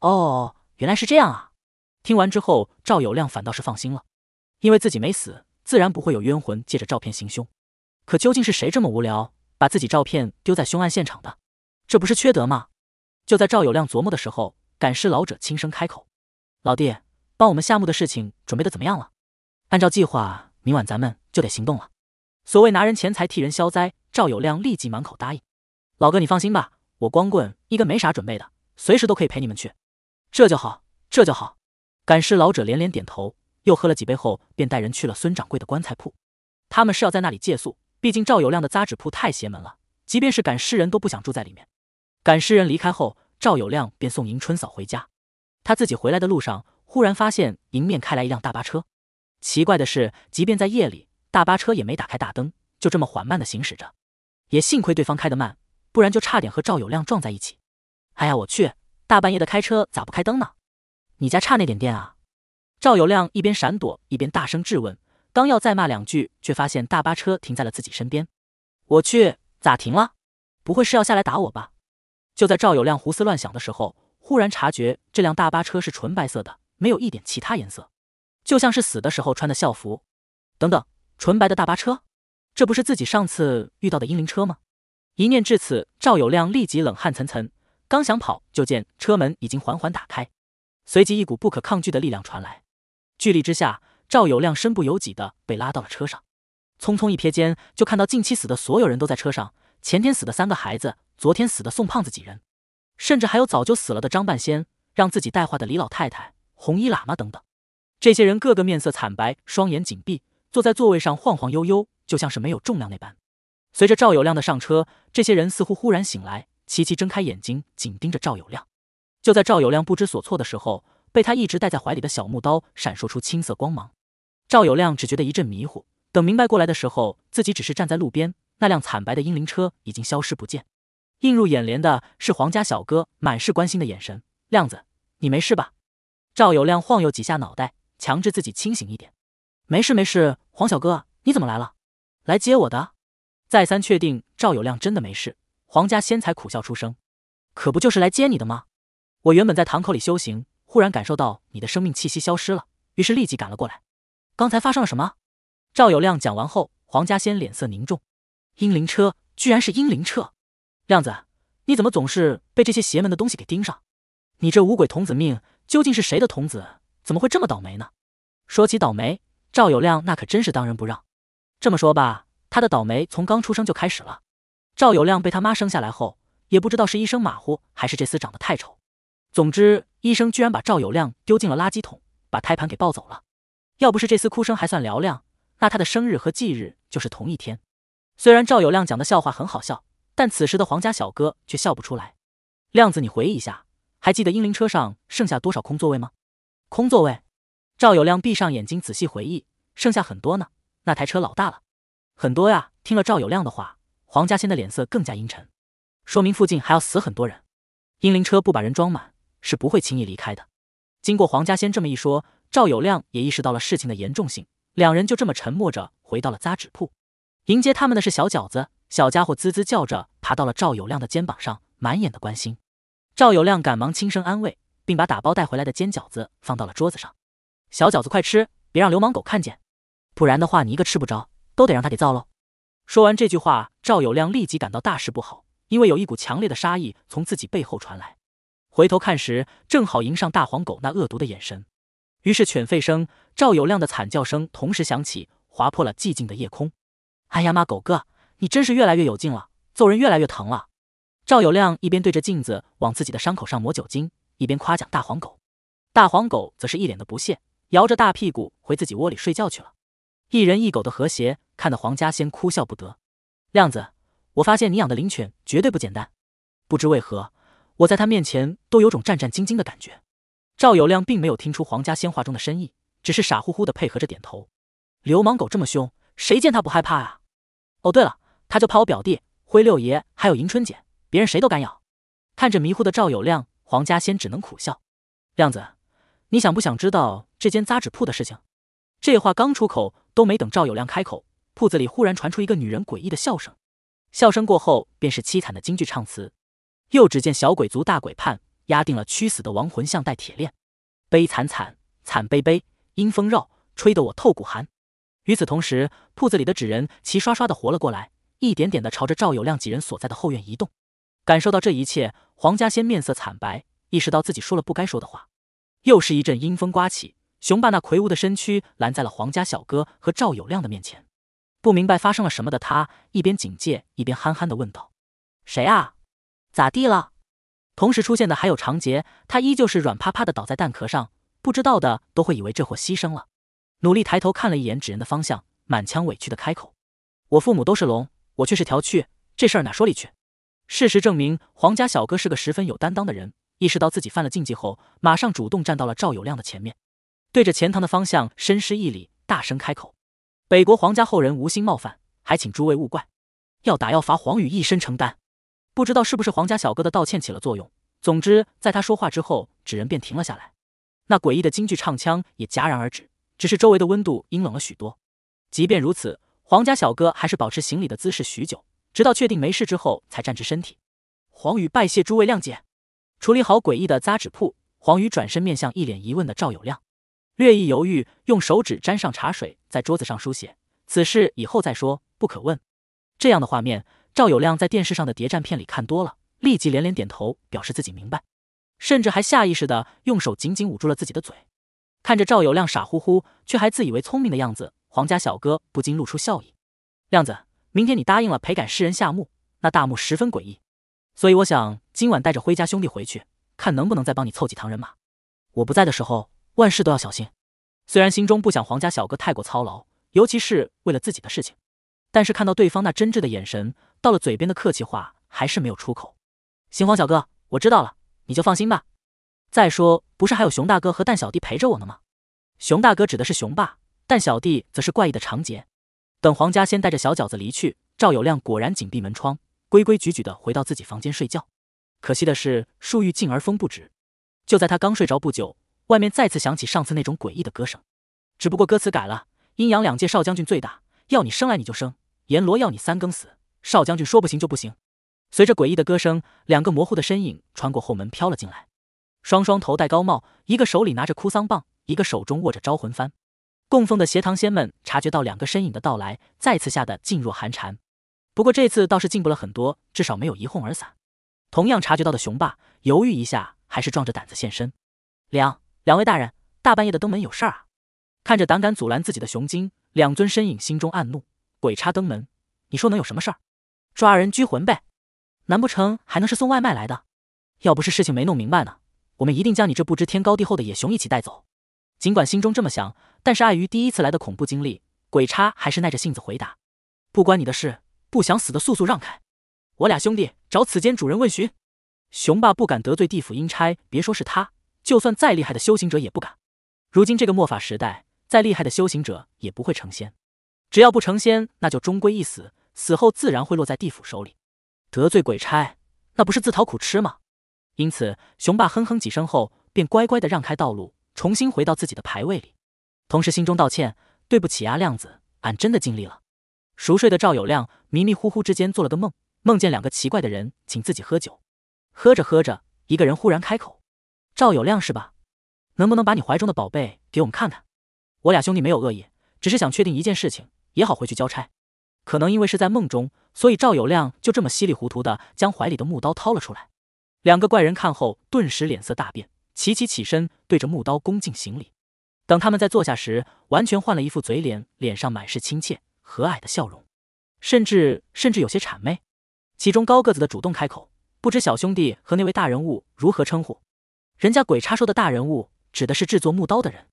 哦，原来是这样啊！听完之后，赵有亮反倒是放心了，因为自己没死，自然不会有冤魂借着照片行凶。可究竟是谁这么无聊，把自己照片丢在凶案现场的？这不是缺德吗？就在赵有亮琢磨的时候，赶尸老者轻声开口：“老弟，帮我们下墓的事情准备的怎么样了？按照计划，明晚咱们就得行动了。所谓拿人钱财替人消灾，赵有亮立即满口答应。老哥，你放心吧，我光棍一个没啥准备的，随时都可以陪你们去。”这就好，这就好。赶尸老者连连点头，又喝了几杯后，便带人去了孙掌柜的棺材铺。他们是要在那里借宿，毕竟赵有亮的扎纸铺太邪门了，即便是赶尸人都不想住在里面。赶尸人离开后，赵有亮便送迎春嫂回家。他自己回来的路上，忽然发现迎面开来一辆大巴车。奇怪的是，即便在夜里，大巴车也没打开大灯，就这么缓慢的行驶着。也幸亏对方开得慢，不然就差点和赵有亮撞在一起。哎呀，我去！大半夜的开车咋不开灯呢？你家差那点电啊！赵有亮一边闪躲一边大声质问，刚要再骂两句，却发现大巴车停在了自己身边。我去，咋停了？不会是要下来打我吧？就在赵有亮胡思乱想的时候，忽然察觉这辆大巴车是纯白色的，没有一点其他颜色，就像是死的时候穿的校服。等等，纯白的大巴车，这不是自己上次遇到的婴灵车吗？一念至此，赵有亮立即冷汗涔涔。刚想跑，就见车门已经缓缓打开，随即一股不可抗拒的力量传来，巨力之下，赵有亮身不由己的被拉到了车上。匆匆一瞥间，就看到近期死的所有人都在车上，前天死的三个孩子，昨天死的宋胖子几人，甚至还有早就死了的张半仙，让自己带话的李老太太、红衣喇嘛等等。这些人个个面色惨白，双眼紧闭，坐在座位上晃晃悠悠，就像是没有重量那般。随着赵有亮的上车，这些人似乎忽然醒来。琪琪睁开眼睛，紧盯着赵有亮。就在赵有亮不知所措的时候，被他一直带在怀里的小木刀闪烁出青色光芒。赵有亮只觉得一阵迷糊，等明白过来的时候，自己只是站在路边，那辆惨白的英灵车已经消失不见。映入眼帘的是皇家小哥满是关心的眼神：“亮子，你没事吧？”赵有亮晃悠几下脑袋，强制自己清醒一点：“没事没事，黄小哥你怎么来了？来接我的？”再三确定赵有亮真的没事。黄家先才苦笑出声：“可不就是来接你的吗？我原本在堂口里修行，忽然感受到你的生命气息消失了，于是立即赶了过来。刚才发生了什么？”赵有亮讲完后，黄家先脸色凝重：“阴灵车，居然是阴灵车！亮子，你怎么总是被这些邪门的东西给盯上？你这五鬼童子命，究竟是谁的童子？怎么会这么倒霉呢？”说起倒霉，赵有亮那可真是当仁不让。这么说吧，他的倒霉从刚出生就开始了。赵有亮被他妈生下来后，也不知道是医生马虎还是这厮长得太丑，总之医生居然把赵有亮丢进了垃圾桶，把胎盘给抱走了。要不是这厮哭声还算嘹亮，那他的生日和忌日就是同一天。虽然赵有亮讲的笑话很好笑，但此时的皇家小哥却笑不出来。亮子，你回忆一下，还记得英灵车上剩下多少空座位吗？空座位？赵有亮闭上眼睛仔细回忆，剩下很多呢。那台车老大了，很多呀。听了赵有亮的话。黄家仙的脸色更加阴沉，说明附近还要死很多人。英灵车不把人装满是不会轻易离开的。经过黄家仙这么一说，赵有亮也意识到了事情的严重性。两人就这么沉默着回到了扎纸铺。迎接他们的是小饺子，小家伙滋滋叫着爬到了赵有亮的肩膀上，满眼的关心。赵有亮赶忙轻声安慰，并把打包带回来的煎饺子放到了桌子上。小饺子快吃，别让流氓狗看见，不然的话你一个吃不着，都得让他给造喽。说完这句话，赵有亮立即感到大事不好，因为有一股强烈的杀意从自己背后传来。回头看时，正好迎上大黄狗那恶毒的眼神。于是，犬吠声、赵有亮的惨叫声同时响起，划破了寂静的夜空。“哎呀妈，狗哥，你真是越来越有劲了，揍人越来越疼了。”赵有亮一边对着镜子往自己的伤口上抹酒精，一边夸奖大黄狗。大黄狗则是一脸的不屑，摇着大屁股回自己窝里睡觉去了。一人一狗的和谐。看得黄家仙哭笑不得，亮子，我发现你养的灵犬绝对不简单。不知为何，我在它面前都有种战战兢兢的感觉。赵有亮并没有听出黄家仙话中的深意，只是傻乎乎的配合着点头。流氓狗这么凶，谁见他不害怕啊？哦，对了，他就怕我表弟辉六爷，还有迎春姐，别人谁都敢咬。看着迷糊的赵有亮，黄家仙只能苦笑。亮子，你想不想知道这间扎纸铺的事情？这话刚出口，都没等赵有亮开口。铺子里忽然传出一个女人诡异的笑声，笑声过后便是凄惨的京剧唱词。又只见小鬼族大鬼判压定了屈死的亡魂，像带铁链，悲惨惨惨悲悲，阴风绕，吹得我透骨寒。与此同时，铺子里的纸人齐刷刷的活了过来，一点点的朝着赵有亮几人所在的后院移动。感受到这一切，黄家仙面色惨白，意识到自己说了不该说的话。又是一阵阴风刮起，雄霸那魁梧的身躯拦在了黄家小哥和赵有亮的面前。不明白发生了什么的他，一边警戒一边憨憨的问道：“谁啊？咋地了？”同时出现的还有长杰，他依旧是软趴趴的倒在蛋壳上，不知道的都会以为这货牺牲了。努力抬头看了一眼纸人的方向，满腔委屈的开口：“我父母都是龙，我却是条雀，这事儿哪说理去？”事实证明，皇家小哥是个十分有担当的人。意识到自己犯了禁忌后，马上主动站到了赵有亮的前面，对着钱塘的方向深施一礼，大声开口。北国皇家后人无心冒犯，还请诸位勿怪。要打要罚，黄宇一身承担。不知道是不是皇家小哥的道歉起了作用，总之在他说话之后，纸人便停了下来，那诡异的京剧唱腔也戛然而止。只是周围的温度阴冷了许多。即便如此，皇家小哥还是保持行礼的姿势许久，直到确定没事之后，才站直身体。黄宇拜谢诸位谅解。处理好诡异的扎纸铺，黄宇转身面向一脸疑问的赵有亮。略一犹豫，用手指沾上茶水，在桌子上书写：“此事以后再说，不可问。”这样的画面，赵有亮在电视上的谍战片里看多了，立即连连点头，表示自己明白，甚至还下意识的用手紧紧捂住了自己的嘴。看着赵有亮傻乎乎却还自以为聪明的样子，皇家小哥不禁露出笑意：“亮子，明天你答应了陪赶诗人下墓，那大墓十分诡异，所以我想今晚带着辉家兄弟回去，看能不能再帮你凑几堂人马。我不在的时候。”万事都要小心。虽然心中不想皇家小哥太过操劳，尤其是为了自己的事情，但是看到对方那真挚的眼神，到了嘴边的客气话还是没有出口。行，皇小哥，我知道了，你就放心吧。再说，不是还有熊大哥和蛋小弟陪着我呢吗？熊大哥指的是熊爸，蛋小弟则是怪异的长杰。等黄家先带着小饺子离去，赵有亮果然紧闭门窗，规规矩矩的回到自己房间睡觉。可惜的是，树欲静而风不止。就在他刚睡着不久。外面再次响起上次那种诡异的歌声，只不过歌词改了。阴阳两界少将军最大，要你生来你就生；阎罗要你三更死，少将军说不行就不行。随着诡异的歌声，两个模糊的身影穿过后门飘了进来，双双头戴高帽，一个手里拿着哭丧棒，一个手中握着招魂幡。供奉的邪堂仙们察觉到两个身影的到来，再次吓得噤若寒蝉。不过这次倒是进步了很多，至少没有一哄而散。同样察觉到的雄霸犹豫一下，还是壮着胆子现身。两。两位大人，大半夜的登门有事儿啊？看着胆敢阻拦自己的熊精两尊身影，心中暗怒。鬼差登门，你说能有什么事儿？抓人拘魂呗？难不成还能是送外卖来的？要不是事情没弄明白呢，我们一定将你这不知天高地厚的野熊一起带走。尽管心中这么想，但是碍于第一次来的恐怖经历，鬼差还是耐着性子回答：“不关你的事，不想死的速速让开，我俩兄弟找此间主人问询。”雄霸不敢得罪地府阴差，别说是他。就算再厉害的修行者也不敢。如今这个末法时代，再厉害的修行者也不会成仙。只要不成仙，那就终归一死，死后自然会落在地府手里。得罪鬼差，那不是自讨苦吃吗？因此，雄霸哼哼几声后，便乖乖地让开道路，重新回到自己的牌位里，同时心中道歉：“对不起啊，亮子，俺真的尽力了。”熟睡的赵有亮迷迷糊糊之间做了个梦，梦见两个奇怪的人请自己喝酒，喝着喝着，一个人忽然开口。赵有亮是吧？能不能把你怀中的宝贝给我们看看？我俩兄弟没有恶意，只是想确定一件事情，也好回去交差。可能因为是在梦中，所以赵有亮就这么稀里糊涂的将怀里的木刀掏了出来。两个怪人看后顿时脸色大变，齐齐起身对着木刀恭敬行礼。等他们在坐下时，完全换了一副嘴脸，脸上满是亲切和蔼的笑容，甚至甚至有些谄媚。其中高个子的主动开口：“不知小兄弟和那位大人物如何称呼？”人家鬼差说的大人物指的是制作木刀的人，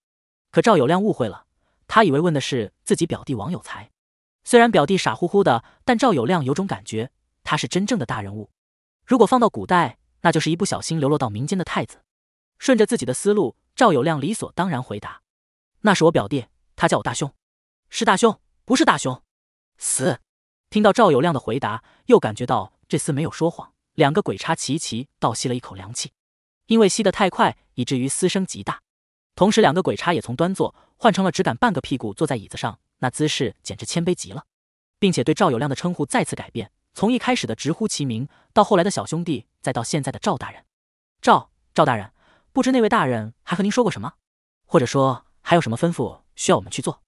可赵有亮误会了，他以为问的是自己表弟王有才。虽然表弟傻乎乎的，但赵有亮有种感觉，他是真正的大人物。如果放到古代，那就是一不小心流落到民间的太子。顺着自己的思路，赵有亮理所当然回答：“那是我表弟，他叫我大兄，是大兄，不是大兄。”死！”听到赵有亮的回答，又感觉到这厮没有说谎，两个鬼差齐齐倒吸了一口凉气。因为吸得太快，以至于嘶声极大。同时，两个鬼差也从端坐换成了只敢半个屁股坐在椅子上，那姿势简直谦卑极了，并且对赵有亮的称呼再次改变，从一开始的直呼其名，到后来的小兄弟，再到现在的赵大人。赵赵大人，不知那位大人还和您说过什么，或者说还有什么吩咐需要我们去做？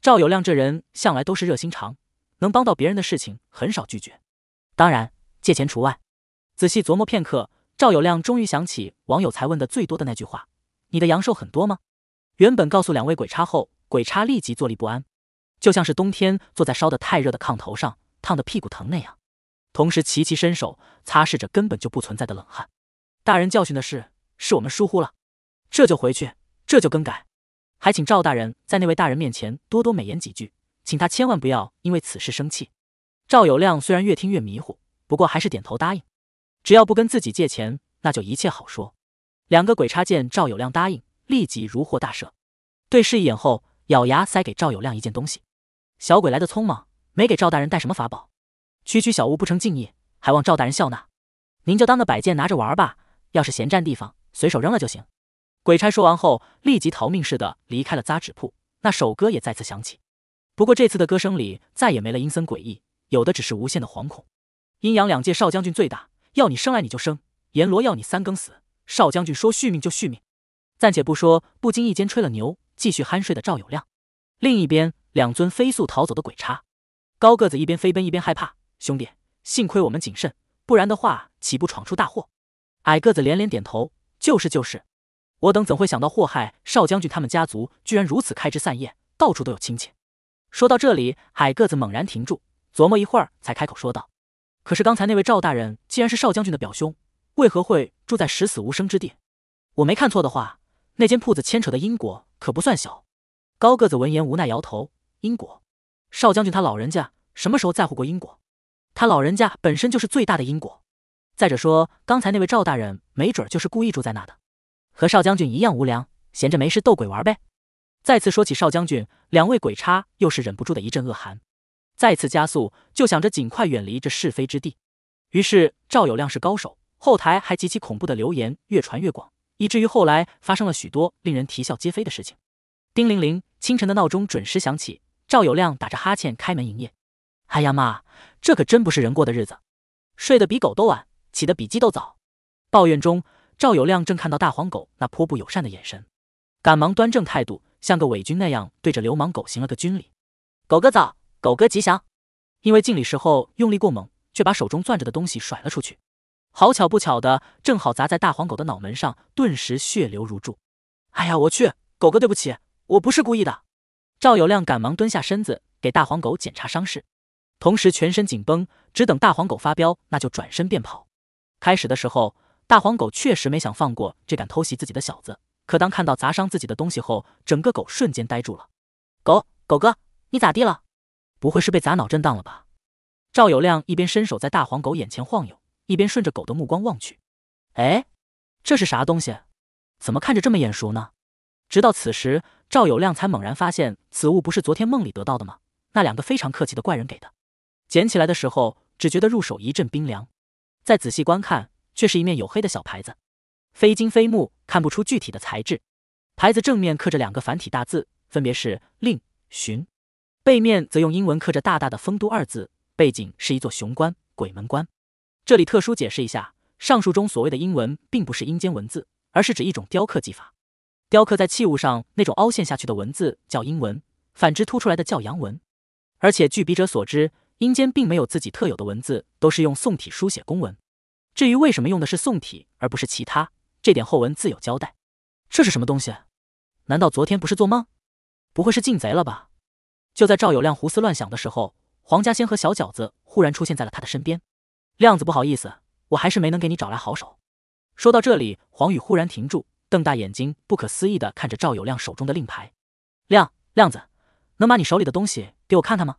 赵有亮这人向来都是热心肠，能帮到别人的事情很少拒绝，当然借钱除外。仔细琢磨片刻。赵有亮终于想起网友才问的最多的那句话：“你的阳寿很多吗？”原本告诉两位鬼差后，鬼差立即坐立不安，就像是冬天坐在烧得太热的炕头上，烫的屁股疼那样。同时，齐齐伸手擦拭着根本就不存在的冷汗。大人教训的是，是我们疏忽了，这就回去，这就更改，还请赵大人在那位大人面前多多美言几句，请他千万不要因为此事生气。赵有亮虽然越听越迷糊，不过还是点头答应。只要不跟自己借钱，那就一切好说。两个鬼差见赵有亮答应，立即如获大赦，对视一眼后，咬牙塞给赵有亮一件东西。小鬼来的匆忙，没给赵大人带什么法宝，区区小物不成敬意，还望赵大人笑纳。您就当个摆件拿着玩吧，要是嫌占地方，随手扔了就行。鬼差说完后，立即逃命似的离开了扎纸铺。那首歌也再次响起，不过这次的歌声里再也没了阴森诡异，有的只是无限的惶恐。阴阳两界少将军最大。要你生来你就生，阎罗要你三更死，少将军说续命就续命。暂且不说，不经意间吹了牛，继续酣睡的赵有亮。另一边，两尊飞速逃走的鬼差，高个子一边飞奔一边害怕：“兄弟，幸亏我们谨慎，不然的话岂不闯出大祸？”矮个子连连点头：“就是就是，我等怎会想到祸害少将军？他们家族居然如此开枝散叶，到处都有亲戚。”说到这里，矮个子猛然停住，琢磨一会儿才开口说道。可是刚才那位赵大人既然是少将军的表兄，为何会住在十死无生之地？我没看错的话，那间铺子牵扯的因果可不算小。高个子闻言无奈摇头：“因果？少将军他老人家什么时候在乎过因果？他老人家本身就是最大的因果。再者说，刚才那位赵大人没准就是故意住在那的，和少将军一样无良，闲着没事逗鬼玩呗。”再次说起少将军，两位鬼差又是忍不住的一阵恶寒。再次加速，就想着尽快远离这是非之地。于是赵有亮是高手，后台还极其恐怖的流言越传越广，以至于后来发生了许多令人啼笑皆非的事情。叮铃铃，清晨的闹钟准时响起，赵有亮打着哈欠开门营业。哎呀妈，这可真不是人过的日子，睡得比狗都晚，起得比鸡都早。抱怨中，赵有亮正看到大黄狗那颇不友善的眼神，赶忙端正态度，像个伪军那样对着流氓狗行了个军礼：“狗哥早。”狗哥吉祥，因为敬礼时候用力过猛，却把手中攥着的东西甩了出去，好巧不巧的，正好砸在大黄狗的脑门上，顿时血流如注。哎呀，我去，狗哥对不起，我不是故意的。赵有亮赶忙蹲下身子给大黄狗检查伤势，同时全身紧绷，只等大黄狗发飙，那就转身便跑。开始的时候，大黄狗确实没想放过这敢偷袭自己的小子，可当看到砸伤自己的东西后，整个狗瞬间呆住了。狗狗哥，你咋地了？不会是被砸脑震荡了吧？赵有亮一边伸手在大黄狗眼前晃悠，一边顺着狗的目光望去。哎，这是啥东西？怎么看着这么眼熟呢？直到此时，赵有亮才猛然发现，此物不是昨天梦里得到的吗？那两个非常客气的怪人给的。捡起来的时候，只觉得入手一阵冰凉。再仔细观看，却是一面黝黑的小牌子，非金非木，看不出具体的材质。牌子正面刻着两个繁体大字，分别是“令寻”。背面则用英文刻着大大的“丰都”二字，背景是一座雄关——鬼门关。这里特殊解释一下，上述中所谓的英文，并不是阴间文字，而是指一种雕刻技法。雕刻在器物上那种凹陷下去的文字叫阴文，反之凸出来的叫阳文。而且据笔者所知，阴间并没有自己特有的文字，都是用宋体书写公文。至于为什么用的是宋体而不是其他，这点后文自有交代。这是什么东西？难道昨天不是做梦？不会是进贼了吧？就在赵有亮胡思乱想的时候，黄家仙和小饺子忽然出现在了他的身边。亮子，不好意思，我还是没能给你找来好手。说到这里，黄宇忽然停住，瞪大眼睛，不可思议地看着赵有亮手中的令牌。亮亮子，能把你手里的东西给我看看吗？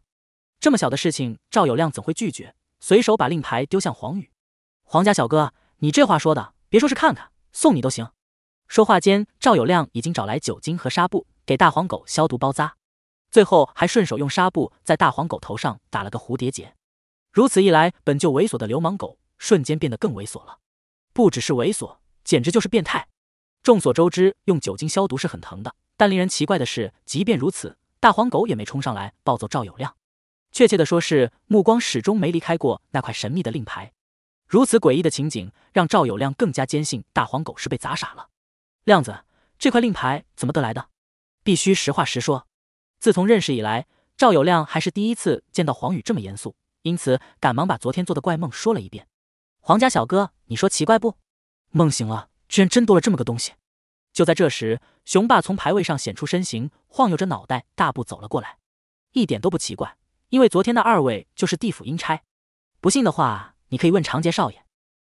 这么小的事情，赵有亮怎会拒绝？随手把令牌丢向黄宇。黄家小哥，你这话说的，别说是看看，送你都行。说话间，赵有亮已经找来酒精和纱布，给大黄狗消毒包扎。最后还顺手用纱布在大黄狗头上打了个蝴蝶结，如此一来，本就猥琐的流氓狗瞬间变得更猥琐了，不只是猥琐，简直就是变态。众所周知，用酒精消毒是很疼的，但令人奇怪的是，即便如此，大黄狗也没冲上来暴揍赵有亮，确切的说，是目光始终没离开过那块神秘的令牌。如此诡异的情景，让赵有亮更加坚信大黄狗是被砸傻了。亮子，这块令牌怎么得来的？必须实话实说。自从认识以来，赵有亮还是第一次见到黄宇这么严肃，因此赶忙把昨天做的怪梦说了一遍。黄家小哥，你说奇怪不？梦醒了，居然真多了这么个东西。就在这时，雄霸从牌位上显出身形，晃悠着脑袋，大步走了过来。一点都不奇怪，因为昨天那二位就是地府阴差。不信的话，你可以问长杰少爷。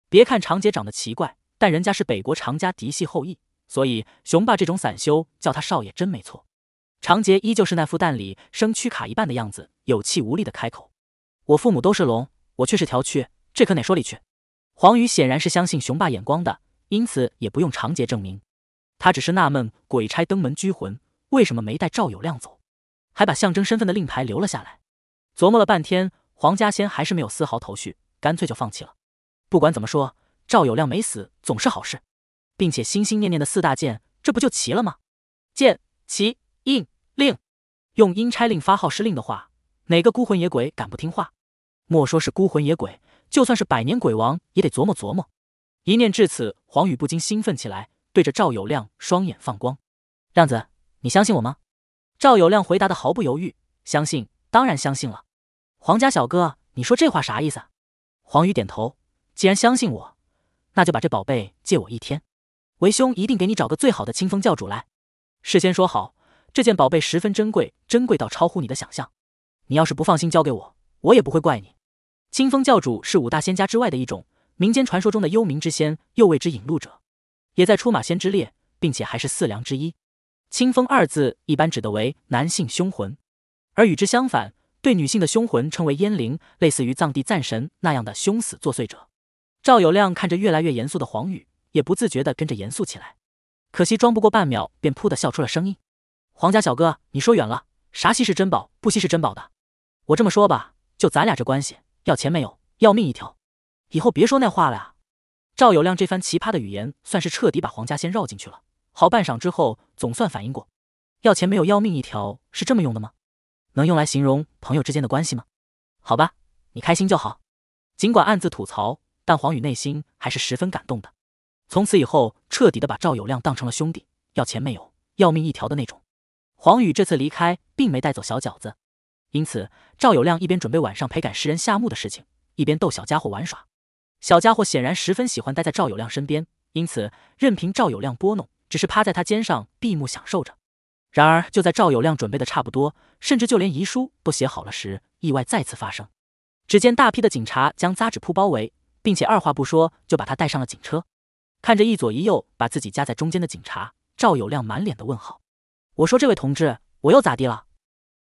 别看长杰长得奇怪，但人家是北国长家嫡系后裔，所以雄霸这种散修叫他少爷真没错。长杰依旧是那副蛋里生蛆卡一半的样子，有气无力的开口：“我父母都是龙，我却是条蛆，这可哪说理去？”黄宇显然是相信雄霸眼光的，因此也不用长杰证明。他只是纳闷，鬼差登门拘魂，为什么没带赵有亮走，还把象征身份的令牌留了下来？琢磨了半天，黄家仙还是没有丝毫头绪，干脆就放弃了。不管怎么说，赵有亮没死总是好事，并且心心念念的四大剑，这不就齐了吗？剑齐。应令，用阴差令发号施令的话，哪个孤魂野鬼敢不听话？莫说是孤魂野鬼，就算是百年鬼王也得琢磨琢磨。一念至此，黄宇不禁兴奋起来，对着赵有亮双眼放光：“亮子，你相信我吗？”赵有亮回答的毫不犹豫：“相信，当然相信了。”黄家小哥，你说这话啥意思？黄宇点头：“既然相信我，那就把这宝贝借我一天，为兄一定给你找个最好的清风教主来。事先说好。”这件宝贝十分珍贵，珍贵到超乎你的想象。你要是不放心交给我，我也不会怪你。清风教主是五大仙家之外的一种民间传说中的幽冥之仙，又谓之引路者，也在出马仙之列，并且还是四良之一。清风二字一般指的为男性凶魂，而与之相反，对女性的凶魂称为烟灵，类似于藏地战神那样的凶死作祟者。赵有亮看着越来越严肃的黄宇，也不自觉地跟着严肃起来。可惜装不过半秒，便噗地笑出了声音。黄家小哥，你说远了，啥稀世珍宝不稀世珍宝的？我这么说吧，就咱俩这关系，要钱没有，要命一条。以后别说那话了啊！赵有亮这番奇葩的语言，算是彻底把黄家先绕进去了。好半晌之后，总算反应过，要钱没有，要命一条是这么用的吗？能用来形容朋友之间的关系吗？好吧，你开心就好。尽管暗自吐槽，但黄宇内心还是十分感动的。从此以后，彻底的把赵有亮当成了兄弟，要钱没有，要命一条的那种。黄宇这次离开，并没带走小饺子，因此赵有亮一边准备晚上陪赶尸人下墓的事情，一边逗小家伙玩耍。小家伙显然十分喜欢待在赵有亮身边，因此任凭赵有亮拨弄，只是趴在他肩上闭目享受着。然而就在赵有亮准备的差不多，甚至就连遗书都写好了时，意外再次发生。只见大批的警察将扎纸铺包围，并且二话不说就把他带上了警车。看着一左一右把自己夹在中间的警察，赵有亮满脸的问号。我说：“这位同志，我又咋地了？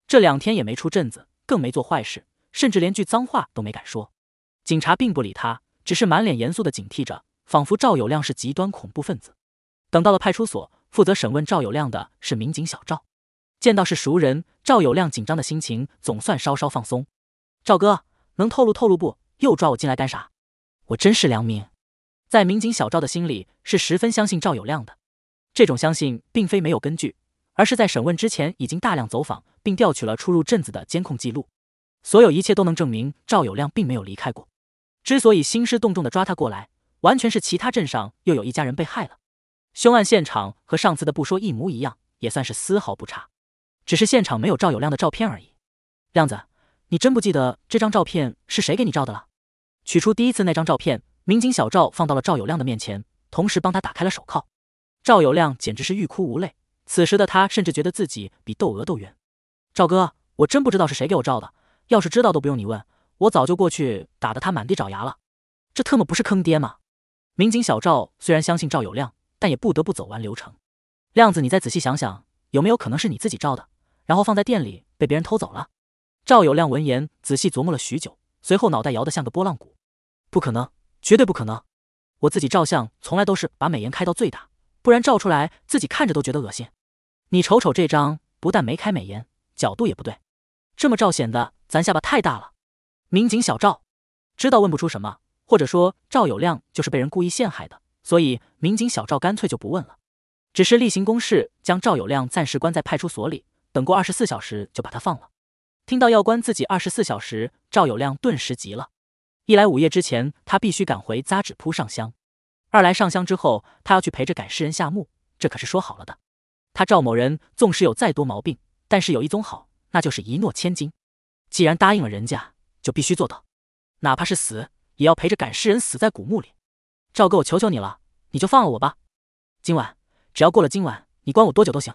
这两天也没出镇子，更没做坏事，甚至连句脏话都没敢说。”警察并不理他，只是满脸严肃地警惕着，仿佛赵有亮是极端恐怖分子。等到了派出所，负责审问赵有亮的是民警小赵。见到是熟人，赵有亮紧张的心情总算稍稍放松。“赵哥，能透露透露不？又抓我进来干啥？我真是良民。”在民警小赵的心里，是十分相信赵有亮的。这种相信并非没有根据。而是在审问之前，已经大量走访并调取了出入镇子的监控记录，所有一切都能证明赵有亮并没有离开过。之所以兴师动众的抓他过来，完全是其他镇上又有一家人被害了。凶案现场和上次的不说一模一样，也算是丝毫不差，只是现场没有赵有亮的照片而已。亮子，你真不记得这张照片是谁给你照的了？取出第一次那张照片，民警小赵放到了赵有亮的面前，同时帮他打开了手铐。赵有亮简直是欲哭无泪。此时的他甚至觉得自己比窦娥都冤。赵哥，我真不知道是谁给我照的，要是知道都不用你问，我早就过去打得他满地找牙了。这特么不是坑爹吗？民警小赵虽然相信赵有亮，但也不得不走完流程。亮子，你再仔细想想，有没有可能是你自己照的，然后放在店里被别人偷走了？赵有亮闻言，仔细琢磨了许久，随后脑袋摇得像个拨浪鼓。不可能，绝对不可能！我自己照相从来都是把美颜开到最大，不然照出来自己看着都觉得恶心。你瞅瞅这张，不但没开美颜，角度也不对，这么照显得咱下巴太大了。民警小赵知道问不出什么，或者说赵有亮就是被人故意陷害的，所以民警小赵干脆就不问了，只是例行公事将赵有亮暂时关在派出所里，等过二十四小时就把他放了。听到要关自己二十四小时，赵有亮顿时急了。一来午夜之前他必须赶回扎纸铺上香，二来上香之后他要去陪着赶尸人下墓，这可是说好了的。他赵某人纵使有再多毛病，但是有一宗好，那就是一诺千金。既然答应了人家，就必须做到，哪怕是死，也要陪着赶尸人死在古墓里。赵哥，我求求你了，你就放了我吧。今晚只要过了今晚，你关我多久都行，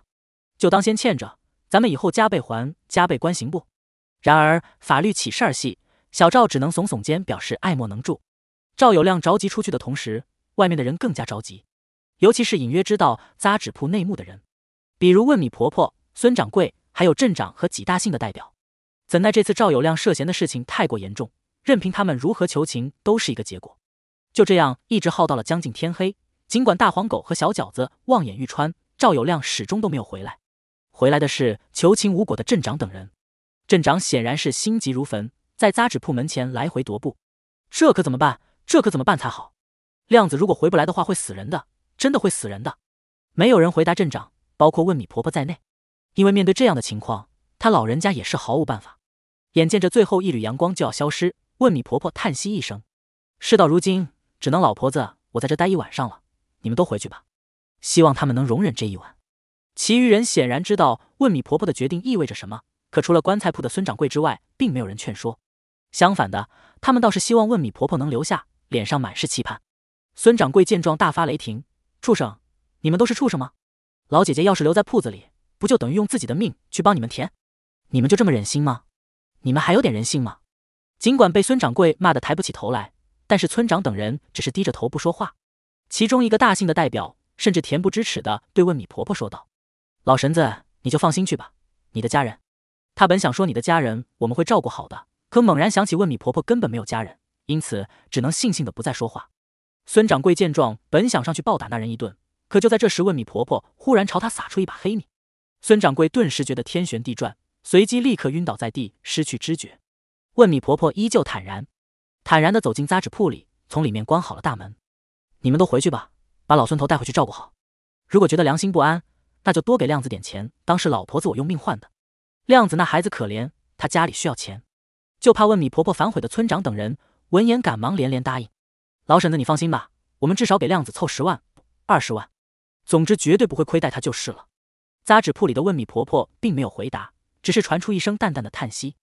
就当先欠着，咱们以后加倍还，加倍关行不？然而法律起事儿戏？小赵只能耸耸肩，表示爱莫能助。赵有亮着急出去的同时，外面的人更加着急，尤其是隐约知道扎纸铺内幕的人。比如问米婆婆、孙掌柜，还有镇长和几大姓的代表，怎奈这次赵有亮涉嫌的事情太过严重，任凭他们如何求情，都是一个结果。就这样一直耗到了将近天黑，尽管大黄狗和小饺子望眼欲穿，赵有亮始终都没有回来。回来的是求情无果的镇长等人。镇长显然是心急如焚，在扎纸铺门前来回踱步。这可怎么办？这可怎么办才好？亮子如果回不来的话，会死人的，真的会死人的。没有人回答镇长。包括问米婆婆在内，因为面对这样的情况，她老人家也是毫无办法。眼见着最后一缕阳光就要消失，问米婆婆叹息一声：“事到如今，只能老婆子我在这待一晚上了，你们都回去吧。希望他们能容忍这一晚。”其余人显然知道问米婆婆的决定意味着什么，可除了棺材铺的孙掌柜之外，并没有人劝说。相反的，他们倒是希望问米婆婆能留下，脸上满是期盼。孙掌柜见状大发雷霆：“畜生！你们都是畜生吗？”老姐姐要是留在铺子里，不就等于用自己的命去帮你们填？你们就这么忍心吗？你们还有点人性吗？尽管被孙掌柜骂得抬不起头来，但是村长等人只是低着头不说话。其中一个大姓的代表，甚至恬不知耻的对问米婆婆说道：“老神子，你就放心去吧，你的家人。”他本想说“你的家人我们会照顾好的”，可猛然想起问米婆婆根本没有家人，因此只能悻悻的不再说话。孙掌柜见状，本想上去暴打那人一顿。可就在这时，问米婆婆忽然朝他撒出一把黑米，孙掌柜顿时觉得天旋地转，随即立刻晕倒在地，失去知觉。问米婆婆依旧坦然，坦然地走进扎纸铺里，从里面关好了大门。你们都回去吧，把老孙头带回去照顾好。如果觉得良心不安，那就多给亮子点钱，当是老婆子我用命换的。亮子那孩子可怜，他家里需要钱，就怕问米婆婆反悔的村长等人。闻言，赶忙连连答应。老婶子，你放心吧，我们至少给亮子凑十万、二十万。总之，绝对不会亏待他就是了。杂纸铺里的问米婆婆并没有回答，只是传出一声淡淡的叹息。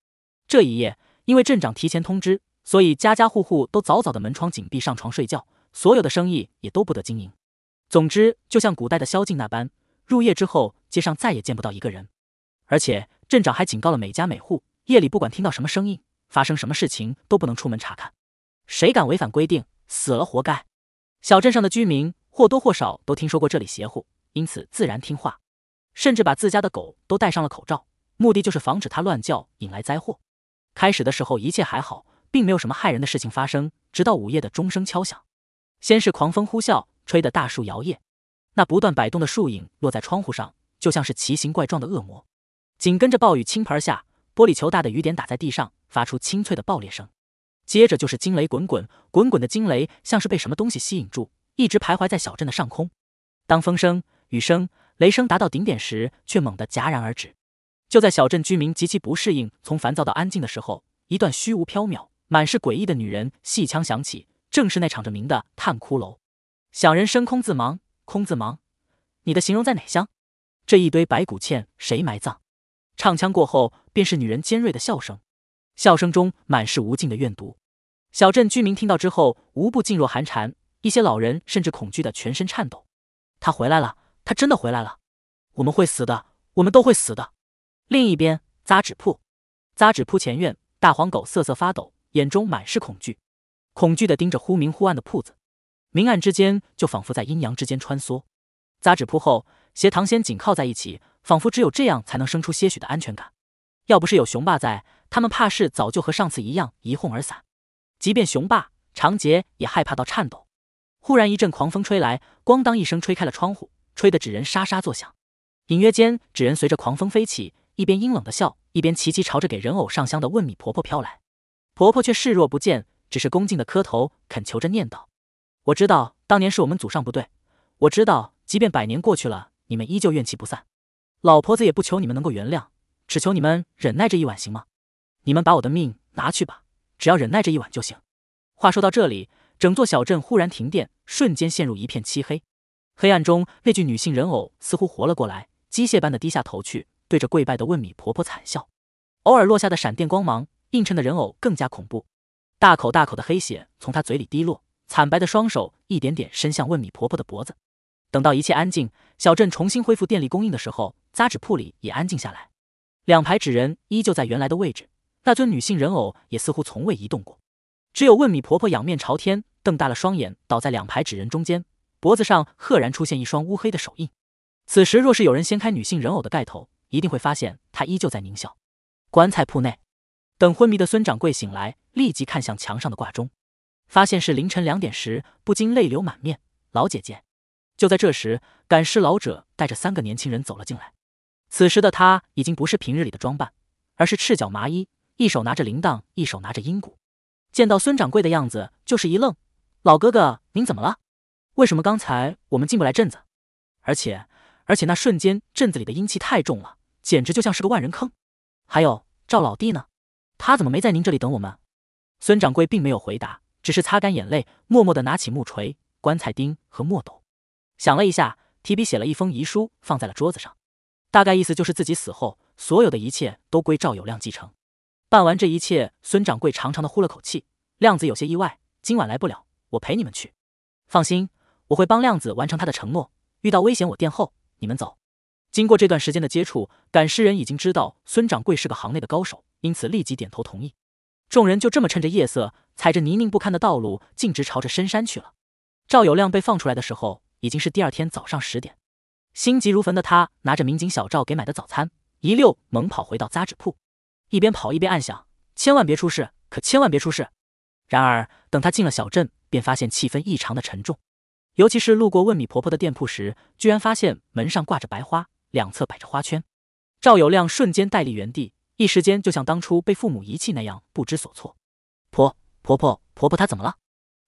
这一夜，因为镇长提前通知，所以家家户户都早早的门窗紧闭，上床睡觉，所有的生意也都不得经营。总之，就像古代的宵禁那般，入夜之后，街上再也见不到一个人。而且，镇长还警告了每家每户，夜里不管听到什么声音，发生什么事情，都不能出门查看。谁敢违反规定，死了活该。小镇上的居民。或多或少都听说过这里邪乎，因此自然听话，甚至把自家的狗都戴上了口罩，目的就是防止它乱叫引来灾祸。开始的时候一切还好，并没有什么害人的事情发生。直到午夜的钟声敲响，先是狂风呼啸，吹得大树摇曳，那不断摆动的树影落在窗户上，就像是奇形怪状的恶魔。紧跟着暴雨倾盆下，玻璃球大的雨点打在地上，发出清脆的爆裂声。接着就是惊雷滚滚，滚滚的惊雷像是被什么东西吸引住。一直徘徊在小镇的上空，当风声、雨声、雷声达到顶点时，却猛地戛然而止。就在小镇居民极其不适应，从烦躁到安静的时候，一段虚无缥缈、满是诡异的女人戏腔响起，正是那场着名的《探骷髅》：“想人生空自忙，空自忙，你的形容在哪乡？这一堆白骨欠谁埋葬？”唱腔过后，便是女人尖锐的笑声，笑声中满是无尽的怨毒。小镇居民听到之后，无不噤若寒蝉。一些老人甚至恐惧的全身颤抖，他回来了，他真的回来了，我们会死的，我们都会死的。另一边，扎纸铺，扎纸铺前院，大黄狗瑟瑟发抖，眼中满是恐惧，恐惧的盯着忽明忽暗的铺子，明暗之间就仿佛在阴阳之间穿梭。扎纸铺后，斜堂先紧靠在一起，仿佛只有这样才能生出些许的安全感。要不是有雄霸在，他们怕是早就和上次一样一哄而散。即便雄霸，长杰也害怕到颤抖。忽然一阵狂风吹来，咣当一声，吹开了窗户，吹得纸人沙沙作响。隐约间，纸人随着狂风飞起，一边阴冷的笑，一边齐齐朝着给人偶上香的问米婆婆飘来。婆婆却视若不见，只是恭敬的磕头，恳求着念道：“我知道当年是我们祖上不对，我知道即便百年过去了，你们依旧怨气不散。老婆子也不求你们能够原谅，只求你们忍耐这一晚行吗？你们把我的命拿去吧，只要忍耐这一晚就行。”话说到这里。整座小镇忽然停电，瞬间陷入一片漆黑。黑暗中，那具女性人偶似乎活了过来，机械般的低下头去，对着跪拜的问米婆婆惨笑。偶尔落下的闪电光芒映衬的人偶更加恐怖，大口大口的黑血从她嘴里滴落，惨白的双手一点点伸向问米婆婆的脖子。等到一切安静，小镇重新恢复电力供应的时候，扎纸铺里也安静下来。两排纸人依旧在原来的位置，那尊女性人偶也似乎从未移动过。只有问米婆婆仰面朝天，瞪大了双眼，倒在两排纸人中间，脖子上赫然出现一双乌黑的手印。此时，若是有人掀开女性人偶的盖头，一定会发现她依旧在狞笑。棺材铺内，等昏迷的孙掌柜醒来，立即看向墙上的挂钟，发现是凌晨两点时，不禁泪流满面。老姐姐，就在这时，赶尸老者带着三个年轻人走了进来。此时的他已经不是平日里的装扮，而是赤脚麻衣，一手拿着铃铛，一手拿着阴鼓。见到孙掌柜的样子，就是一愣。老哥哥，您怎么了？为什么刚才我们进不来镇子？而且，而且那瞬间镇子里的阴气太重了，简直就像是个万人坑。还有赵老弟呢，他怎么没在您这里等我们？孙掌柜并没有回答，只是擦干眼泪，默默的拿起木锤、棺材钉和墨斗，想了一下，提笔写了一封遗书，放在了桌子上。大概意思就是自己死后，所有的一切都归赵有亮继承。办完这一切，孙掌柜长长的呼了口气。亮子有些意外，今晚来不了，我陪你们去。放心，我会帮亮子完成他的承诺。遇到危险我垫后，你们走。经过这段时间的接触，赶尸人已经知道孙掌柜是个行内的高手，因此立即点头同意。众人就这么趁着夜色，踩着泥泞不堪的道路，径直朝着深山去了。赵有亮被放出来的时候，已经是第二天早上十点。心急如焚的他，拿着民警小赵给买的早餐，一溜猛跑回到扎纸铺。一边跑一边暗想，千万别出事，可千万别出事。然而，等他进了小镇，便发现气氛异常的沉重。尤其是路过问米婆婆的店铺时，居然发现门上挂着白花，两侧摆着花圈。赵有亮瞬间呆立原地，一时间就像当初被父母遗弃那样不知所措。婆婆婆婆婆婆，她怎么了？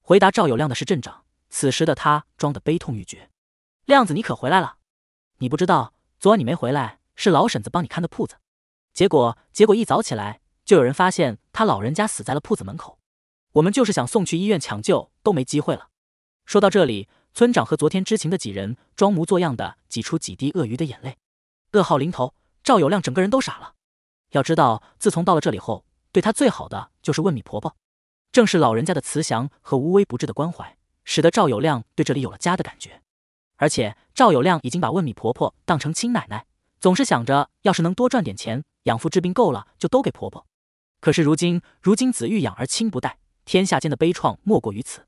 回答赵有亮的是镇长，此时的他装的悲痛欲绝。亮子，你可回来了？你不知道，昨晚你没回来，是老婶子帮你看的铺子。结果，结果一早起来就有人发现他老人家死在了铺子门口。我们就是想送去医院抢救，都没机会了。说到这里，村长和昨天知情的几人装模作样的挤出几滴鳄鱼的眼泪。噩耗临头，赵有亮整个人都傻了。要知道，自从到了这里后，对他最好的就是问米婆婆。正是老人家的慈祥和无微不至的关怀，使得赵有亮对这里有了家的感觉。而且，赵有亮已经把问米婆婆当成亲奶奶，总是想着，要是能多赚点钱。养父治病够了，就都给婆婆。可是如今，如今子欲养而亲不待，天下间的悲怆莫过于此。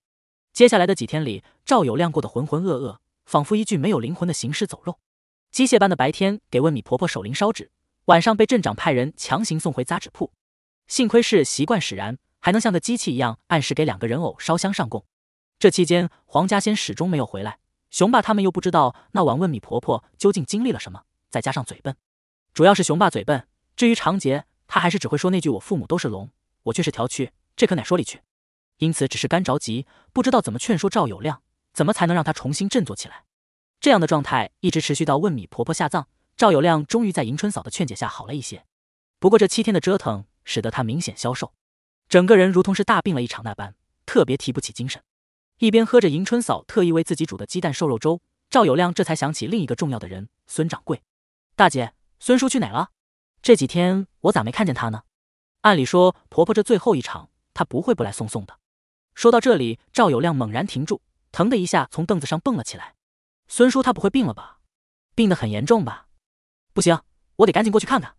接下来的几天里，赵有亮过得浑浑噩噩，仿佛一具没有灵魂的行尸走肉。机械般的白天给问米婆婆守灵烧纸，晚上被镇长派人强行送回扎纸铺。幸亏是习惯使然，还能像个机器一样按时给两个人偶烧香上供。这期间，黄家先始终没有回来，雄霸他们又不知道那晚问米婆婆究竟经历了什么，再加上嘴笨，主要是雄霸嘴笨。至于长杰，他还是只会说那句“我父母都是龙，我却是条蛆”，这可哪说理去？因此，只是干着急，不知道怎么劝说赵有亮，怎么才能让他重新振作起来。这样的状态一直持续到问米婆婆下葬，赵有亮终于在迎春嫂的劝解下好了一些。不过，这七天的折腾使得他明显消瘦，整个人如同是大病了一场那般，特别提不起精神。一边喝着迎春嫂特意为自己煮的鸡蛋瘦肉粥，赵有亮这才想起另一个重要的人——孙掌柜。大姐，孙叔去哪了？这几天我咋没看见她呢？按理说婆婆这最后一场，她不会不来送送的。说到这里，赵有亮猛然停住，腾的一下从凳子上蹦了起来。孙叔他不会病了吧？病得很严重吧？不行，我得赶紧过去看看。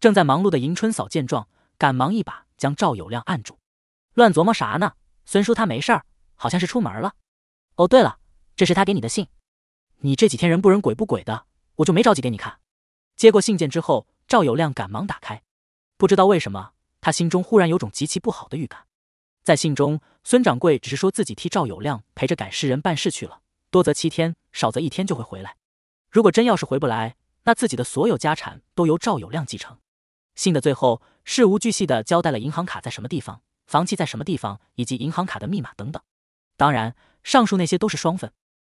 正在忙碌的迎春嫂见状，赶忙一把将赵有亮按住。乱琢磨啥呢？孙叔他没事儿，好像是出门了。哦，对了，这是他给你的信。你这几天人不人鬼不鬼的，我就没着急给你看。接过信件之后。赵有亮赶忙打开，不知道为什么，他心中忽然有种极其不好的预感。在信中，孙掌柜只是说自己替赵有亮陪着赶尸人办事去了，多则七天，少则一天就会回来。如果真要是回不来，那自己的所有家产都由赵有亮继承。信的最后，事无巨细的交代了银行卡在什么地方、房契在什么地方，以及银行卡的密码等等。当然，上述那些都是双份，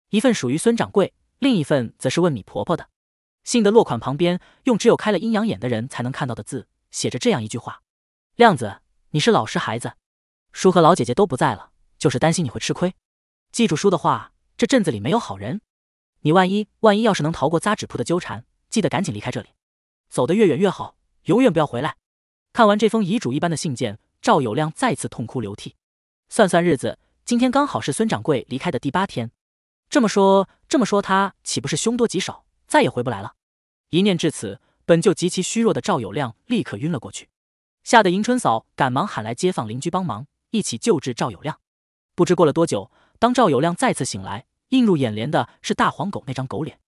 一份属于孙掌柜，另一份则是问米婆婆的。信的落款旁边，用只有开了阴阳眼的人才能看到的字，写着这样一句话：“亮子，你是老实孩子，叔和老姐姐都不在了，就是担心你会吃亏。记住叔的话，这镇子里没有好人。你万一万一要是能逃过扎纸铺的纠缠，记得赶紧离开这里，走得越远越好，永远不要回来。”看完这封遗嘱一般的信件，赵有亮再次痛哭流涕。算算日子，今天刚好是孙掌柜离开的第八天。这么说，这么说，他岂不是凶多吉少，再也回不来了？一念至此，本就极其虚弱的赵有亮立刻晕了过去，吓得迎春嫂赶忙喊来街坊邻居帮忙一起救治赵有亮。不知过了多久，当赵有亮再次醒来，映入眼帘的是大黄狗那张狗脸。